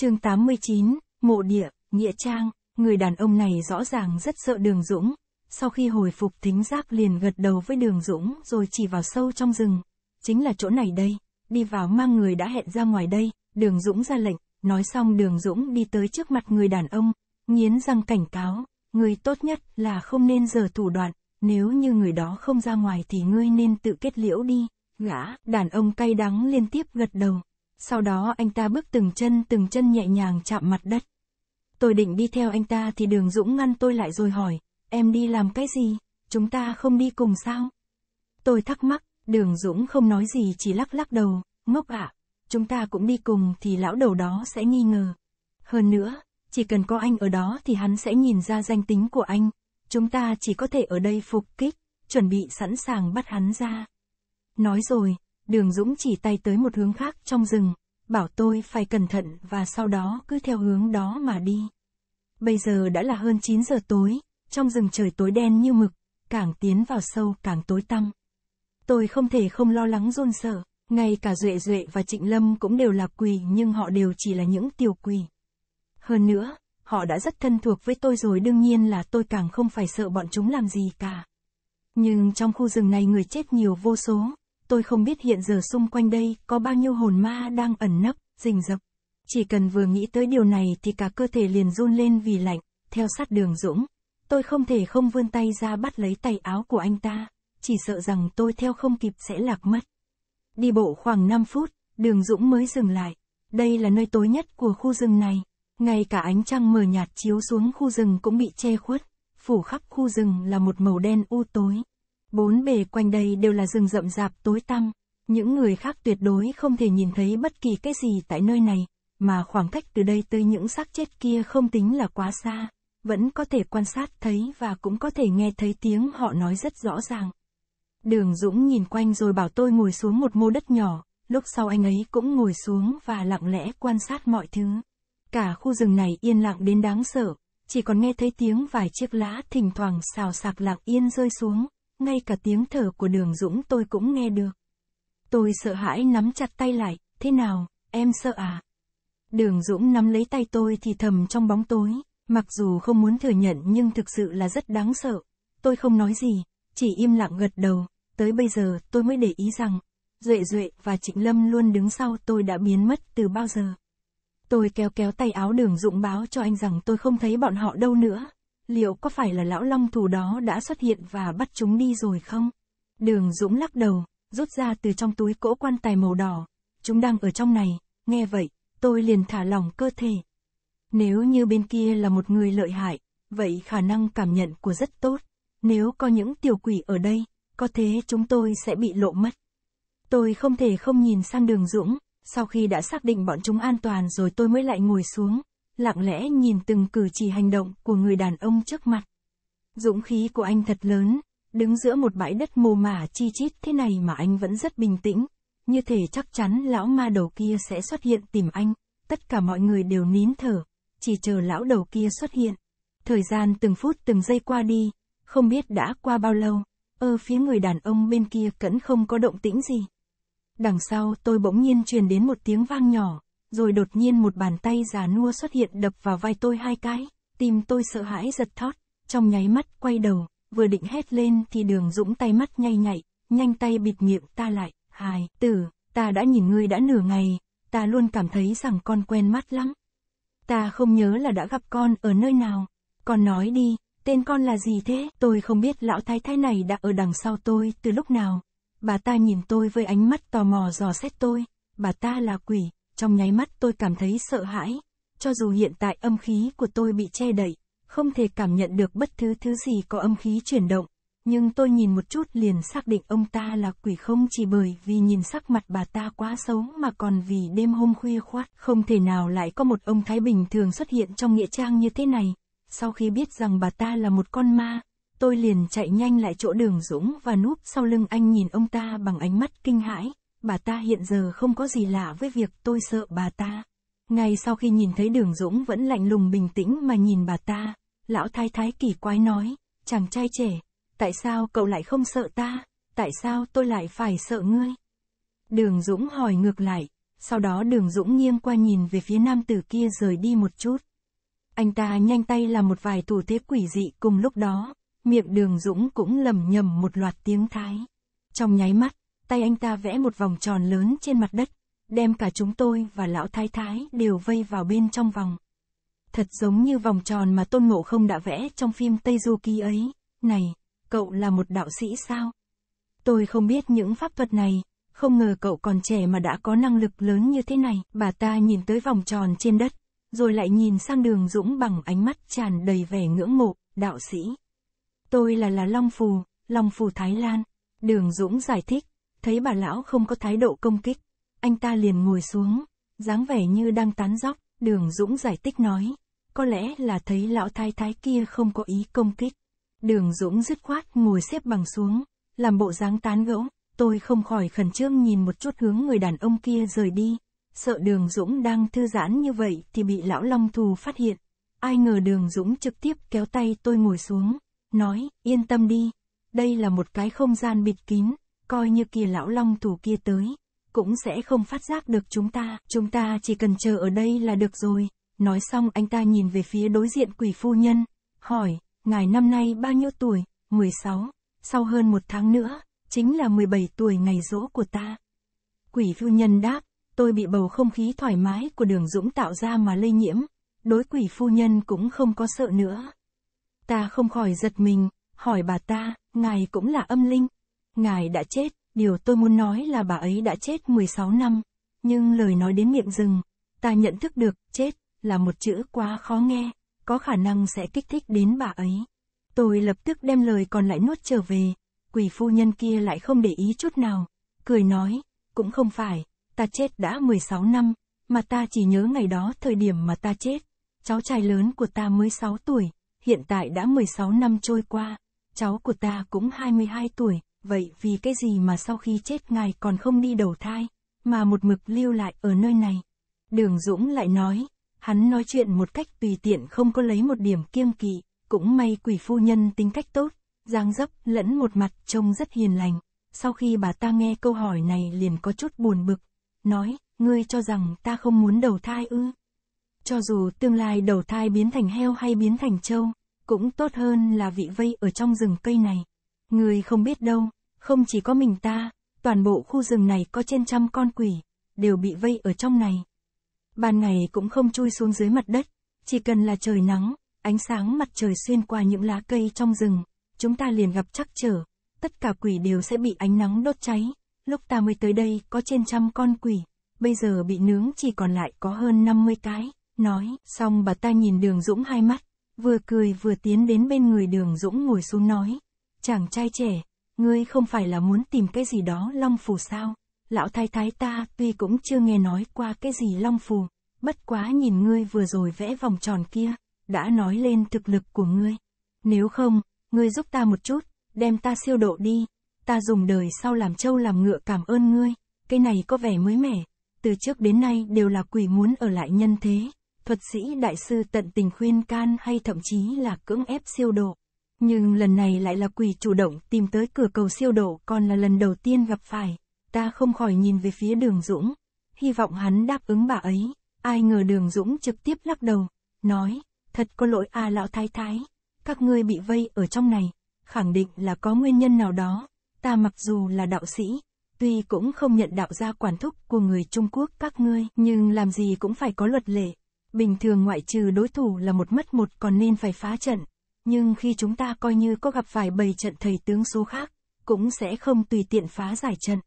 chương 89, Mộ Địa, Nghĩa Trang, người đàn ông này rõ ràng rất sợ đường Dũng. Sau khi hồi phục thính giác liền gật đầu với đường Dũng rồi chỉ vào sâu trong rừng. Chính là chỗ này đây, đi vào mang người đã hẹn ra ngoài đây, đường Dũng ra lệnh, nói xong đường Dũng đi tới trước mặt người đàn ông, nghiến răng cảnh cáo, người tốt nhất là không nên giờ thủ đoạn, nếu như người đó không ra ngoài thì ngươi nên tự kết liễu đi. Ngã, đàn ông cay đắng liên tiếp gật đầu. Sau đó anh ta bước từng chân từng chân nhẹ nhàng chạm mặt đất. Tôi định đi theo anh ta thì đường Dũng ngăn tôi lại rồi hỏi, em đi làm cái gì, chúng ta không đi cùng sao? Tôi thắc mắc, đường Dũng không nói gì chỉ lắc lắc đầu, ngốc ạ, à, chúng ta cũng đi cùng thì lão đầu đó sẽ nghi ngờ. Hơn nữa, chỉ cần có anh ở đó thì hắn sẽ nhìn ra danh tính của anh, chúng ta chỉ có thể ở đây phục kích, chuẩn bị sẵn sàng bắt hắn ra. Nói rồi, đường Dũng chỉ tay tới một hướng khác trong rừng, bảo tôi phải cẩn thận và sau đó cứ theo hướng đó mà đi. Bây giờ đã là hơn 9 giờ tối, trong rừng trời tối đen như mực, càng tiến vào sâu càng tối tăm. Tôi không thể không lo lắng run sợ, ngay cả Duệ Duệ và Trịnh Lâm cũng đều là quỳ nhưng họ đều chỉ là những tiểu quỳ. Hơn nữa, họ đã rất thân thuộc với tôi rồi đương nhiên là tôi càng không phải sợ bọn chúng làm gì cả. Nhưng trong khu rừng này người chết nhiều vô số, tôi không biết hiện giờ xung quanh đây có bao nhiêu hồn ma đang ẩn nấp, rình rập. Chỉ cần vừa nghĩ tới điều này thì cả cơ thể liền run lên vì lạnh, theo sát đường Dũng. Tôi không thể không vươn tay ra bắt lấy tay áo của anh ta, chỉ sợ rằng tôi theo không kịp sẽ lạc mất. Đi bộ khoảng 5 phút, đường Dũng mới dừng lại. Đây là nơi tối nhất của khu rừng này. Ngay cả ánh trăng mờ nhạt chiếu xuống khu rừng cũng bị che khuất. Phủ khắp khu rừng là một màu đen u tối. Bốn bề quanh đây đều là rừng rậm rạp tối tăm, những người khác tuyệt đối không thể nhìn thấy bất kỳ cái gì tại nơi này, mà khoảng cách từ đây tới những xác chết kia không tính là quá xa, vẫn có thể quan sát thấy và cũng có thể nghe thấy tiếng họ nói rất rõ ràng. Đường Dũng nhìn quanh rồi bảo tôi ngồi xuống một mô đất nhỏ, lúc sau anh ấy cũng ngồi xuống và lặng lẽ quan sát mọi thứ. Cả khu rừng này yên lặng đến đáng sợ, chỉ còn nghe thấy tiếng vài chiếc lá thỉnh thoảng xào sạc lặng yên rơi xuống, ngay cả tiếng thở của đường Dũng tôi cũng nghe được. Tôi sợ hãi nắm chặt tay lại, thế nào, em sợ à? Đường Dũng nắm lấy tay tôi thì thầm trong bóng tối, mặc dù không muốn thừa nhận nhưng thực sự là rất đáng sợ. Tôi không nói gì, chỉ im lặng gật đầu, tới bây giờ tôi mới để ý rằng, Duệ Duệ và Trịnh Lâm luôn đứng sau tôi đã biến mất từ bao giờ. Tôi kéo kéo tay áo đường Dũng báo cho anh rằng tôi không thấy bọn họ đâu nữa liệu có phải là lão long thù đó đã xuất hiện và bắt chúng đi rồi không? Đường Dũng lắc đầu, rút ra từ trong túi cỗ quan tài màu đỏ. Chúng đang ở trong này, nghe vậy, tôi liền thả lỏng cơ thể. Nếu như bên kia là một người lợi hại, vậy khả năng cảm nhận của rất tốt. Nếu có những tiểu quỷ ở đây, có thế chúng tôi sẽ bị lộ mất. Tôi không thể không nhìn sang đường Dũng, sau khi đã xác định bọn chúng an toàn rồi tôi mới lại ngồi xuống, lặng lẽ nhìn từng cử chỉ hành động của người đàn ông trước mặt. Dũng khí của anh thật lớn, đứng giữa một bãi đất mồ mả chi chít thế này mà anh vẫn rất bình tĩnh, như thể chắc chắn lão ma đầu kia sẽ xuất hiện tìm anh, tất cả mọi người đều nín thở, chỉ chờ lão đầu kia xuất hiện. Thời gian từng phút từng giây qua đi, không biết đã qua bao lâu, ở phía người đàn ông bên kia cvẫn không có động tĩnh gì. Đằng sau tôi bỗng nhiên truyền đến một tiếng vang nhỏ, rồi đột nhiên một bàn tay già nua xuất hiện đập vào vai tôi hai cái, tim tôi sợ hãi giật thót, trong nháy mắt quay đầu, vừa định hét lên thì đường dũng tay mắt nhay nhạy, nhanh tay bịt miệng ta lại, hài, tử, ta đã nhìn ngươi đã nửa ngày, ta luôn cảm thấy rằng con quen mắt lắm. Ta không nhớ là đã gặp con ở nơi nào, con nói đi, tên con là gì thế, tôi không biết lão thái thái này đã ở đằng sau tôi từ lúc nào. Bà ta nhìn tôi với ánh mắt tò mò dò xét tôi, bà ta là quỷ, trong nháy mắt tôi cảm thấy sợ hãi. Cho dù hiện tại âm khí của tôi bị che đậy, không thể cảm nhận được bất thứ thứ gì có âm khí chuyển động, nhưng tôi nhìn một chút liền xác định ông ta là quỷ không chỉ bởi vì nhìn sắc mặt bà ta quá xấu mà còn vì đêm hôm khuya khoát, không thể nào lại có một ông Thái Bình thường xuất hiện trong nghĩa trang như thế này. Sau khi biết rằng bà ta là một con ma, tôi liền chạy nhanh lại chỗ đường Dũng và núp sau lưng anh nhìn ông ta bằng ánh mắt kinh hãi bà ta hiện giờ không có gì lạ với việc tôi sợ bà ta. Ngay sau khi nhìn thấy đường Dũng vẫn lạnh lùng bình tĩnh mà nhìn bà ta, lão thái thái kỳ quái nói, chàng trai trẻ, tại sao cậu lại không sợ ta, tại sao tôi lại phải sợ ngươi? Đường Dũng hỏi ngược lại, sau đó đường Dũng nghiêng qua nhìn về phía nam tử kia rời đi một chút. Anh ta nhanh tay làm một vài thủ thế quỷ dị cùng lúc đó, miệng đường Dũng cũng lầm nhầm một loạt tiếng thái. Trong nháy mắt, tay anh ta vẽ một vòng tròn lớn trên mặt đất, đem cả chúng tôi và lão thái thái đều vây vào bên trong vòng. Thật giống như vòng tròn mà Tôn Ngộ không đã vẽ trong phim Tây Du Ký ấy, này, cậu là một đạo sĩ sao? Tôi không biết những pháp thuật này, không ngờ cậu còn trẻ mà đã có năng lực lớn như thế này. Bà ta nhìn tới vòng tròn trên đất, rồi lại nhìn sang đường Dũng bằng ánh mắt tràn đầy vẻ ngưỡng mộ, đạo sĩ. Tôi là là Long Phù, Long Phù Thái Lan. Đường Dũng giải thích, Thấy bà lão không có thái độ công kích, anh ta liền ngồi xuống, dáng vẻ như đang tán dóc, đường Dũng giải thích nói. Có lẽ là thấy lão thái thái kia không có ý công kích. Đường Dũng dứt khoát ngồi xếp bằng xuống, làm bộ dáng tán gẫu, tôi không khỏi khẩn trương nhìn một chút hướng người đàn ông kia rời đi. Sợ đường Dũng đang thư giãn như vậy thì bị lão Long Thù phát hiện. Ai ngờ đường Dũng trực tiếp kéo tay tôi ngồi xuống, nói, yên tâm đi, đây là một cái không gian bịt kín, coi như kia lão long thủ kia tới, cũng sẽ không phát giác được chúng ta, chúng ta chỉ cần chờ ở đây là được rồi. Nói xong anh ta nhìn về phía đối diện quỷ phu nhân, hỏi, ngài năm nay bao nhiêu tuổi, 16, sau hơn một tháng nữa, chính là 17 tuổi ngày rỗ của ta. Quỷ phu nhân đáp, tôi bị bầu không khí thoải mái của đường Dũng tạo ra mà lây nhiễm, đối quỷ phu nhân cũng không có sợ nữa. Ta không khỏi giật mình, hỏi bà ta, ngài cũng là âm linh, ngài đã chết, điều tôi muốn nói là bà ấy đã chết 16 năm, nhưng lời nói đến miệng rừng, ta nhận thức được, chết, là một chữ quá khó nghe, có khả năng sẽ kích thích đến bà ấy. Tôi lập tức đem lời còn lại nuốt trở về, quỷ phu nhân kia lại không để ý chút nào, cười nói, cũng không phải, ta chết đã 16 năm, mà ta chỉ nhớ ngày đó thời điểm mà ta chết. Cháu trai lớn của ta mới 6 tuổi, hiện tại đã 16 năm trôi qua, cháu của ta cũng 22 tuổi, vậy vì cái gì mà sau khi chết ngài còn không đi đầu thai, mà một mực lưu lại ở nơi này? Đường Dũng lại nói, hắn nói chuyện một cách tùy tiện không có lấy một điểm kiêng kỵ, cũng may quỷ phu nhân tính cách tốt, dáng dấp lẫn một mặt trông rất hiền lành. Sau khi bà ta nghe câu hỏi này liền có chút buồn bực, nói, ngươi cho rằng ta không muốn đầu thai ư? Cho dù tương lai đầu thai biến thành heo hay biến thành trâu, cũng tốt hơn là vị vây ở trong rừng cây này. Ngươi không biết đâu, không chỉ có mình ta, toàn bộ khu rừng này có trên trăm con quỷ, đều bị vây ở trong này. Ban ngày cũng không chui xuống dưới mặt đất, chỉ cần là trời nắng, ánh sáng mặt trời xuyên qua những lá cây trong rừng, chúng ta liền gặp chắc trở, tất cả quỷ đều sẽ bị ánh nắng đốt cháy. Lúc ta mới tới đây có trên trăm con quỷ, bây giờ bị nướng chỉ còn lại có hơn 50 cái, nói, xong bà ta nhìn đường Dũng hai mắt, vừa cười vừa tiến đến bên người đường Dũng ngồi xuống nói, chàng trai trẻ, ngươi không phải là muốn tìm cái gì đó long phù sao? Lão thái thái ta tuy cũng chưa nghe nói qua cái gì long phù, bất quá nhìn ngươi vừa rồi vẽ vòng tròn kia, đã nói lên thực lực của ngươi. Nếu không, ngươi giúp ta một chút, đem ta siêu độ đi, ta dùng đời sau làm trâu làm ngựa cảm ơn ngươi, cái này có vẻ mới mẻ, từ trước đến nay đều là quỷ muốn ở lại nhân thế, thuật sĩ đại sư tận tình khuyên can hay thậm chí là cưỡng ép siêu độ. Nhưng lần này lại là quỷ chủ động tìm tới cửa cầu siêu độ còn là lần đầu tiên gặp phải. Ta không khỏi nhìn về phía đường Dũng. Hy vọng hắn đáp ứng bà ấy. Ai ngờ đường Dũng trực tiếp lắc đầu. Nói, thật có lỗi à lão thái thái. Các ngươi bị vây ở trong này. Khẳng định là có nguyên nhân nào đó. Ta mặc dù là đạo sĩ. Tuy cũng không nhận đạo gia quản thúc của người Trung Quốc các ngươi. Nhưng làm gì cũng phải có luật lệ. Bình thường ngoại trừ đối thủ là một mất một còn nên phải phá trận nhưng khi chúng ta coi như có gặp phải bầy trận thầy tướng số khác, cũng sẽ không tùy tiện phá giải trận.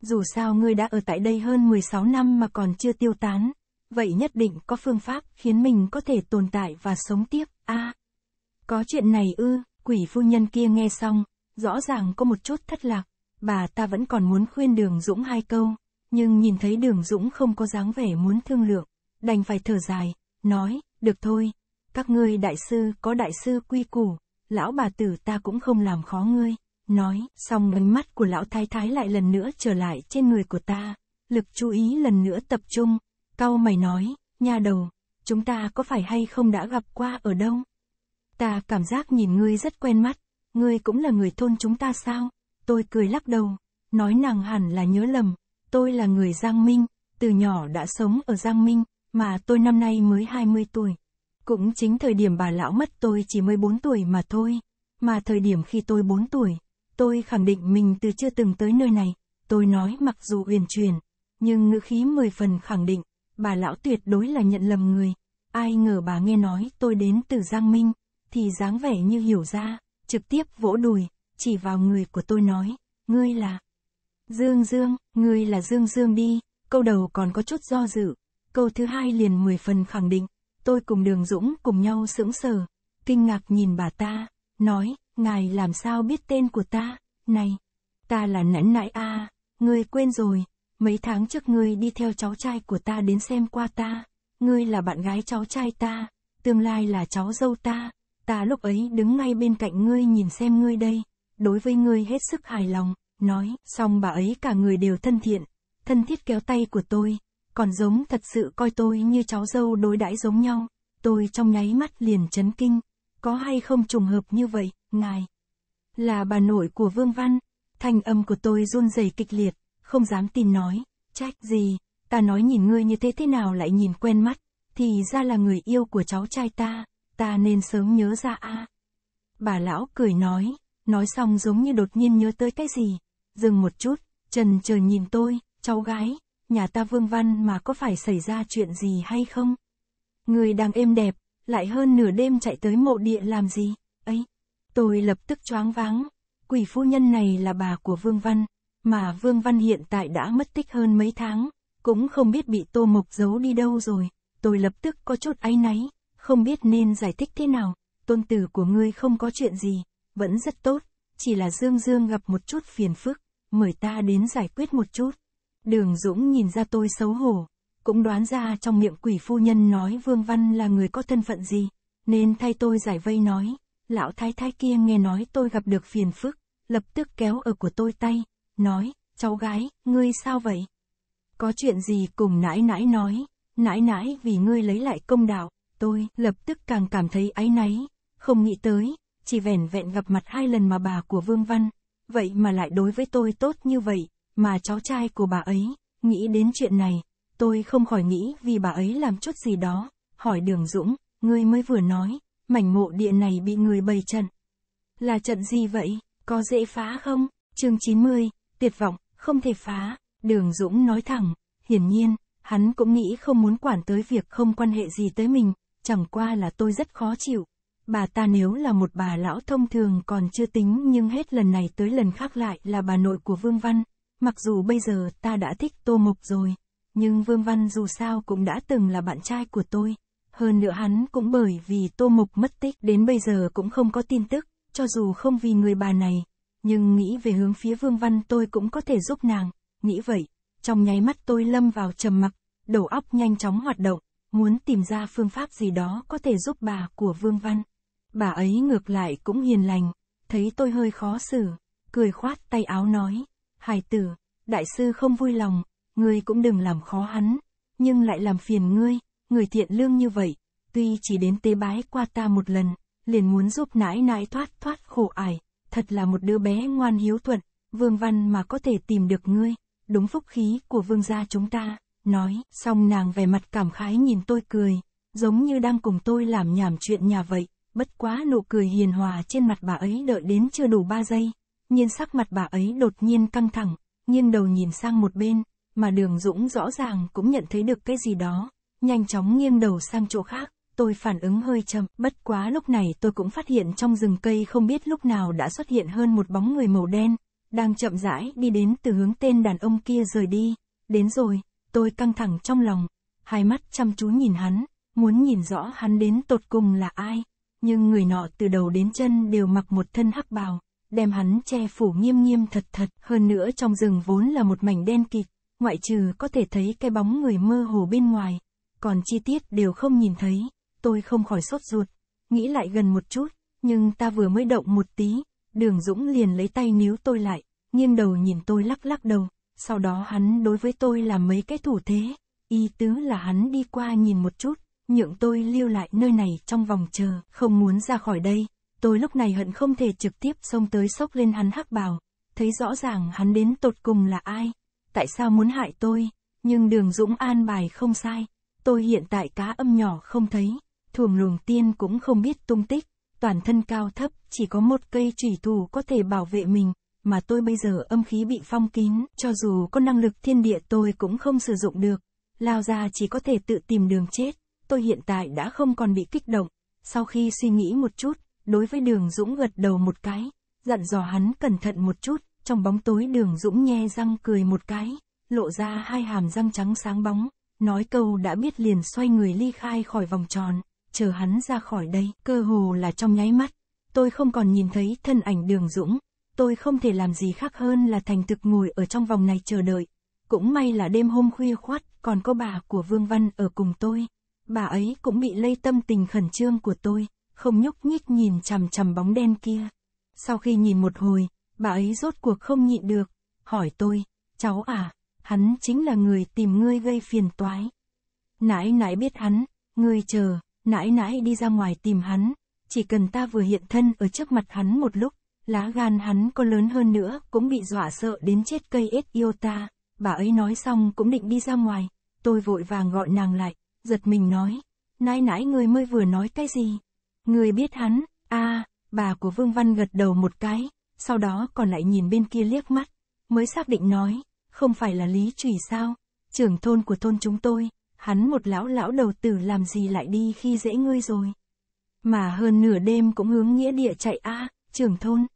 Dù sao ngươi đã ở tại đây hơn 16 năm mà còn chưa tiêu tán, vậy nhất định có phương pháp khiến mình có thể tồn tại và sống tiếp, a. À, có chuyện này ư, quỷ phu nhân kia nghe xong, rõ ràng có một chút thất lạc, bà ta vẫn còn muốn khuyên đường Dũng hai câu, nhưng nhìn thấy đường Dũng không có dáng vẻ muốn thương lượng, đành phải thở dài, nói, được thôi, các ngươi đại sư có đại sư quy củ, lão bà tử ta cũng không làm khó ngươi, nói, xong ánh mắt của lão thái thái lại lần nữa trở lại trên người của ta, lực chú ý lần nữa tập trung, cau mày nói, nhà đầu, chúng ta có phải hay không đã gặp qua ở đâu? Ta cảm giác nhìn ngươi rất quen mắt, ngươi cũng là người thôn chúng ta sao? Tôi cười lắc đầu, nói nàng hẳn là nhớ lầm, tôi là người Giang Minh, từ nhỏ đã sống ở Giang Minh, mà tôi năm nay mới 20 tuổi. Cũng chính thời điểm bà lão mất tôi chỉ mới 14 tuổi mà thôi. Mà thời điểm khi tôi 4 tuổi, tôi khẳng định mình từ chưa từng tới nơi này. Tôi nói mặc dù uyển chuyển, nhưng ngữ khí mười phần khẳng định, bà lão tuyệt đối là nhận lầm người. Ai ngờ bà nghe nói tôi đến từ Giang Minh, thì dáng vẻ như hiểu ra, trực tiếp vỗ đùi, chỉ vào người của tôi nói, ngươi là... Dương Dương, ngươi là Dương Dương đi, câu đầu còn có chút do dự, câu thứ hai liền mười phần khẳng định, Tôi cùng Đường Dũng cùng nhau sững sờ, kinh ngạc nhìn bà ta, nói, ngài làm sao biết tên của ta, này, ta là nãnh nại a, à, ngươi quên rồi, mấy tháng trước ngươi đi theo cháu trai của ta đến xem qua ta, ngươi là bạn gái cháu trai ta, tương lai là cháu dâu ta, ta lúc ấy đứng ngay bên cạnh ngươi nhìn xem ngươi đây, đối với ngươi hết sức hài lòng, nói, xong bà ấy cả người đều thân thiện, thân thiết kéo tay của tôi, còn giống thật sự coi tôi như cháu dâu đối đãi giống nhau, tôi trong nháy mắt liền chấn kinh, có hay không trùng hợp như vậy, ngài. Là bà nội của Vương Văn, thanh âm của tôi run rẩy kịch liệt, không dám tin nói, trách gì, ta nói nhìn ngươi như thế thế nào lại nhìn quen mắt, thì ra là người yêu của cháu trai ta, ta nên sớm nhớ ra a. Bà lão cười nói, nói xong giống như đột nhiên nhớ tới cái gì, dừng một chút, trần trời nhìn tôi, cháu gái, nhà ta Vương Văn mà có phải xảy ra chuyện gì hay không? Người đang êm đẹp, lại hơn nửa đêm chạy tới mộ địa làm gì? Ấy, tôi lập tức choáng váng. Quỷ phu nhân này là bà của Vương Văn, mà Vương Văn hiện tại đã mất tích hơn mấy tháng, cũng không biết bị Tô Mộc giấu đi đâu rồi. Tôi lập tức có chút áy náy, không biết nên giải thích thế nào. Tôn tử của ngươi không có chuyện gì, vẫn rất tốt, chỉ là Dương Dương gặp một chút phiền phức, mời ta đến giải quyết một chút. Đường Dũng nhìn ra tôi xấu hổ, cũng đoán ra trong miệng quỷ phu nhân nói Vương Văn là người có thân phận gì, nên thay tôi giải vây nói, lão thái thái kia nghe nói tôi gặp được phiền phức, lập tức kéo ở của tôi tay, nói, cháu gái, ngươi sao vậy? Có chuyện gì cùng nãi nãi nói, nãi nãi vì ngươi lấy lại công đạo, tôi lập tức càng cảm thấy áy náy, không nghĩ tới, chỉ vẻn vẹn gặp mặt hai lần mà bà của Vương Văn, vậy mà lại đối với tôi tốt như vậy, mà cháu trai của bà ấy, nghĩ đến chuyện này, tôi không khỏi nghĩ vì bà ấy làm chút gì đó, hỏi Đường Dũng, ngươi mới vừa nói, mảnh mộ địa này bị người bày trận. Là trận gì vậy, có dễ phá không? Chương 90, tuyệt vọng, không thể phá, Đường Dũng nói thẳng, hiển nhiên, hắn cũng nghĩ không muốn quản tới việc không quan hệ gì tới mình, chẳng qua là tôi rất khó chịu. Bà ta nếu là một bà lão thông thường còn chưa tính nhưng hết lần này tới lần khác lại là bà nội của Vương Văn, Mặc dù bây giờ ta đã thích Tô Mục rồi, nhưng Vương Văn dù sao cũng đã từng là bạn trai của tôi. Hơn nữa hắn cũng bởi vì Tô Mục mất tích đến bây giờ cũng không có tin tức, cho dù không vì người bà này, nhưng nghĩ về hướng phía Vương Văn tôi cũng có thể giúp nàng, nghĩ vậy, trong nháy mắt tôi lâm vào trầm mặc, đầu óc nhanh chóng hoạt động, muốn tìm ra phương pháp gì đó có thể giúp bà của Vương Văn. Bà ấy ngược lại cũng hiền lành, thấy tôi hơi khó xử, cười khoát tay áo nói, Hải tử, đại sư không vui lòng, ngươi cũng đừng làm khó hắn, nhưng lại làm phiền ngươi, người thiện lương như vậy, tuy chỉ đến tế bái qua ta một lần, liền muốn giúp nãi nãi thoát thoát khổ ải, thật là một đứa bé ngoan hiếu thuận, vương văn mà có thể tìm được ngươi, đúng phúc khí của vương gia chúng ta, nói, xong nàng vẻ mặt cảm khái nhìn tôi cười, giống như đang cùng tôi làm nhảm chuyện nhà vậy, bất quá nụ cười hiền hòa trên mặt bà ấy đợi đến chưa đủ ba giây, nhiên sắc mặt bà ấy đột nhiên căng thẳng, nghiêng đầu nhìn sang một bên, mà đường Dũng rõ ràng cũng nhận thấy được cái gì đó, nhanh chóng nghiêng đầu sang chỗ khác, tôi phản ứng hơi chậm, bất quá lúc này tôi cũng phát hiện trong rừng cây không biết lúc nào đã xuất hiện hơn một bóng người màu đen, đang chậm rãi đi đến từ hướng tên đàn ông kia rời đi, đến rồi, tôi căng thẳng trong lòng, hai mắt chăm chú nhìn hắn, muốn nhìn rõ hắn đến tột cùng là ai, nhưng người nọ từ đầu đến chân đều mặc một thân hắc bào, đem hắn che phủ nghiêm nghiêm thật thật, hơn nữa trong rừng vốn là một mảnh đen kịt, ngoại trừ có thể thấy cái bóng người mơ hồ bên ngoài, còn chi tiết đều không nhìn thấy, tôi không khỏi sốt ruột, nghĩ lại gần một chút, nhưng ta vừa mới động một tí, đường Dũng liền lấy tay níu tôi lại, nghiêng đầu nhìn tôi lắc lắc đầu, sau đó hắn đối với tôi làm mấy cái thủ thế, ý tứ là hắn đi qua nhìn một chút, nhượng tôi lưu lại nơi này trong vòng chờ, không muốn ra khỏi đây. Tôi lúc này hận không thể trực tiếp xông tới sốc lên hắn hắc bảo thấy rõ ràng hắn đến tột cùng là ai, tại sao muốn hại tôi, nhưng đường Dũng an bài không sai, tôi hiện tại cá âm nhỏ không thấy, thuồng luồng tiên cũng không biết tung tích, toàn thân cao thấp, chỉ có một cây trùy thủ có thể bảo vệ mình, mà tôi bây giờ âm khí bị phong kín, cho dù có năng lực thiên địa tôi cũng không sử dụng được, lao ra chỉ có thể tự tìm đường chết, tôi hiện tại đã không còn bị kích động, sau khi suy nghĩ một chút, đối với đường Dũng gật đầu một cái, dặn dò hắn cẩn thận một chút, trong bóng tối đường Dũng nhe răng cười một cái, lộ ra hai hàm răng trắng sáng bóng, nói câu đã biết liền xoay người ly khai khỏi vòng tròn, chờ hắn ra khỏi đây, cơ hồ là trong nháy mắt, tôi không còn nhìn thấy thân ảnh đường Dũng, tôi không thể làm gì khác hơn là thành thực ngồi ở trong vòng này chờ đợi, cũng may là đêm hôm khuya khoát, còn có bà của Vương Văn ở cùng tôi. Bà ấy cũng bị lây tâm tình khẩn trương của tôi, không nhúc nhích nhìn chằm chằm bóng đen kia. Sau khi nhìn một hồi, bà ấy rốt cuộc không nhịn được, hỏi tôi, cháu à, hắn chính là người tìm ngươi gây phiền toái. Nãi nãi biết hắn, ngươi chờ, nãi nãi đi ra ngoài tìm hắn, chỉ cần ta vừa hiện thân ở trước mặt hắn một lúc, lá gan hắn có lớn hơn nữa cũng bị dọa sợ đến chết cây ếch yêu ta. Bà ấy nói xong cũng định đi ra ngoài, tôi vội vàng gọi nàng lại, giật mình nói, nãi nãi ngươi mới vừa nói cái gì? Người biết hắn, a à, bà của Vương Văn gật đầu một cái, sau đó còn lại nhìn bên kia liếc mắt, mới xác định nói, không phải là Lý Trùy sao, trưởng thôn của thôn chúng tôi, hắn một lão lão đầu tử làm gì lại đi khi dễ ngươi rồi. Mà hơn nửa đêm cũng hướng nghĩa địa chạy a à, trưởng thôn.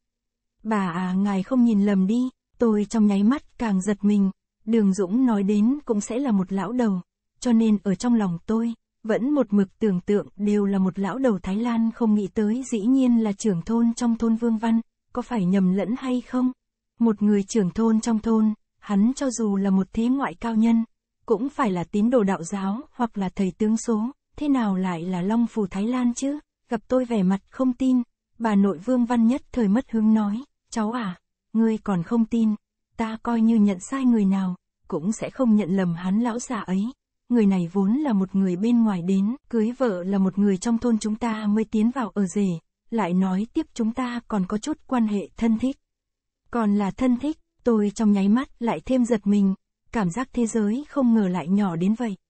Bà à ngài không nhìn lầm đi, tôi trong nháy mắt càng giật mình, đường Dũng nói đến cũng sẽ là một lão đầu, cho nên ở trong lòng tôi, vẫn một mực tưởng tượng đều là một lão đầu Thái Lan không nghĩ tới dĩ nhiên là trưởng thôn trong thôn Vương Văn, có phải nhầm lẫn hay không? Một người trưởng thôn trong thôn, hắn cho dù là một thế ngoại cao nhân, cũng phải là tín đồ đạo giáo hoặc là thầy tướng số, thế nào lại là Long Phù Thái Lan chứ? Gặp tôi vẻ mặt không tin, bà nội Vương Văn nhất thời mất hứng nói, cháu à, ngươi còn không tin, ta coi như nhận sai người nào, cũng sẽ không nhận lầm hắn lão già ấy người này vốn là một người bên ngoài đến, cưới vợ là một người trong thôn chúng ta mới tiến vào ở rể, lại nói tiếp chúng ta còn có chút quan hệ thân thích. Còn là thân thích, tôi trong nháy mắt lại thêm giật mình, cảm giác thế giới không ngờ lại nhỏ đến vậy.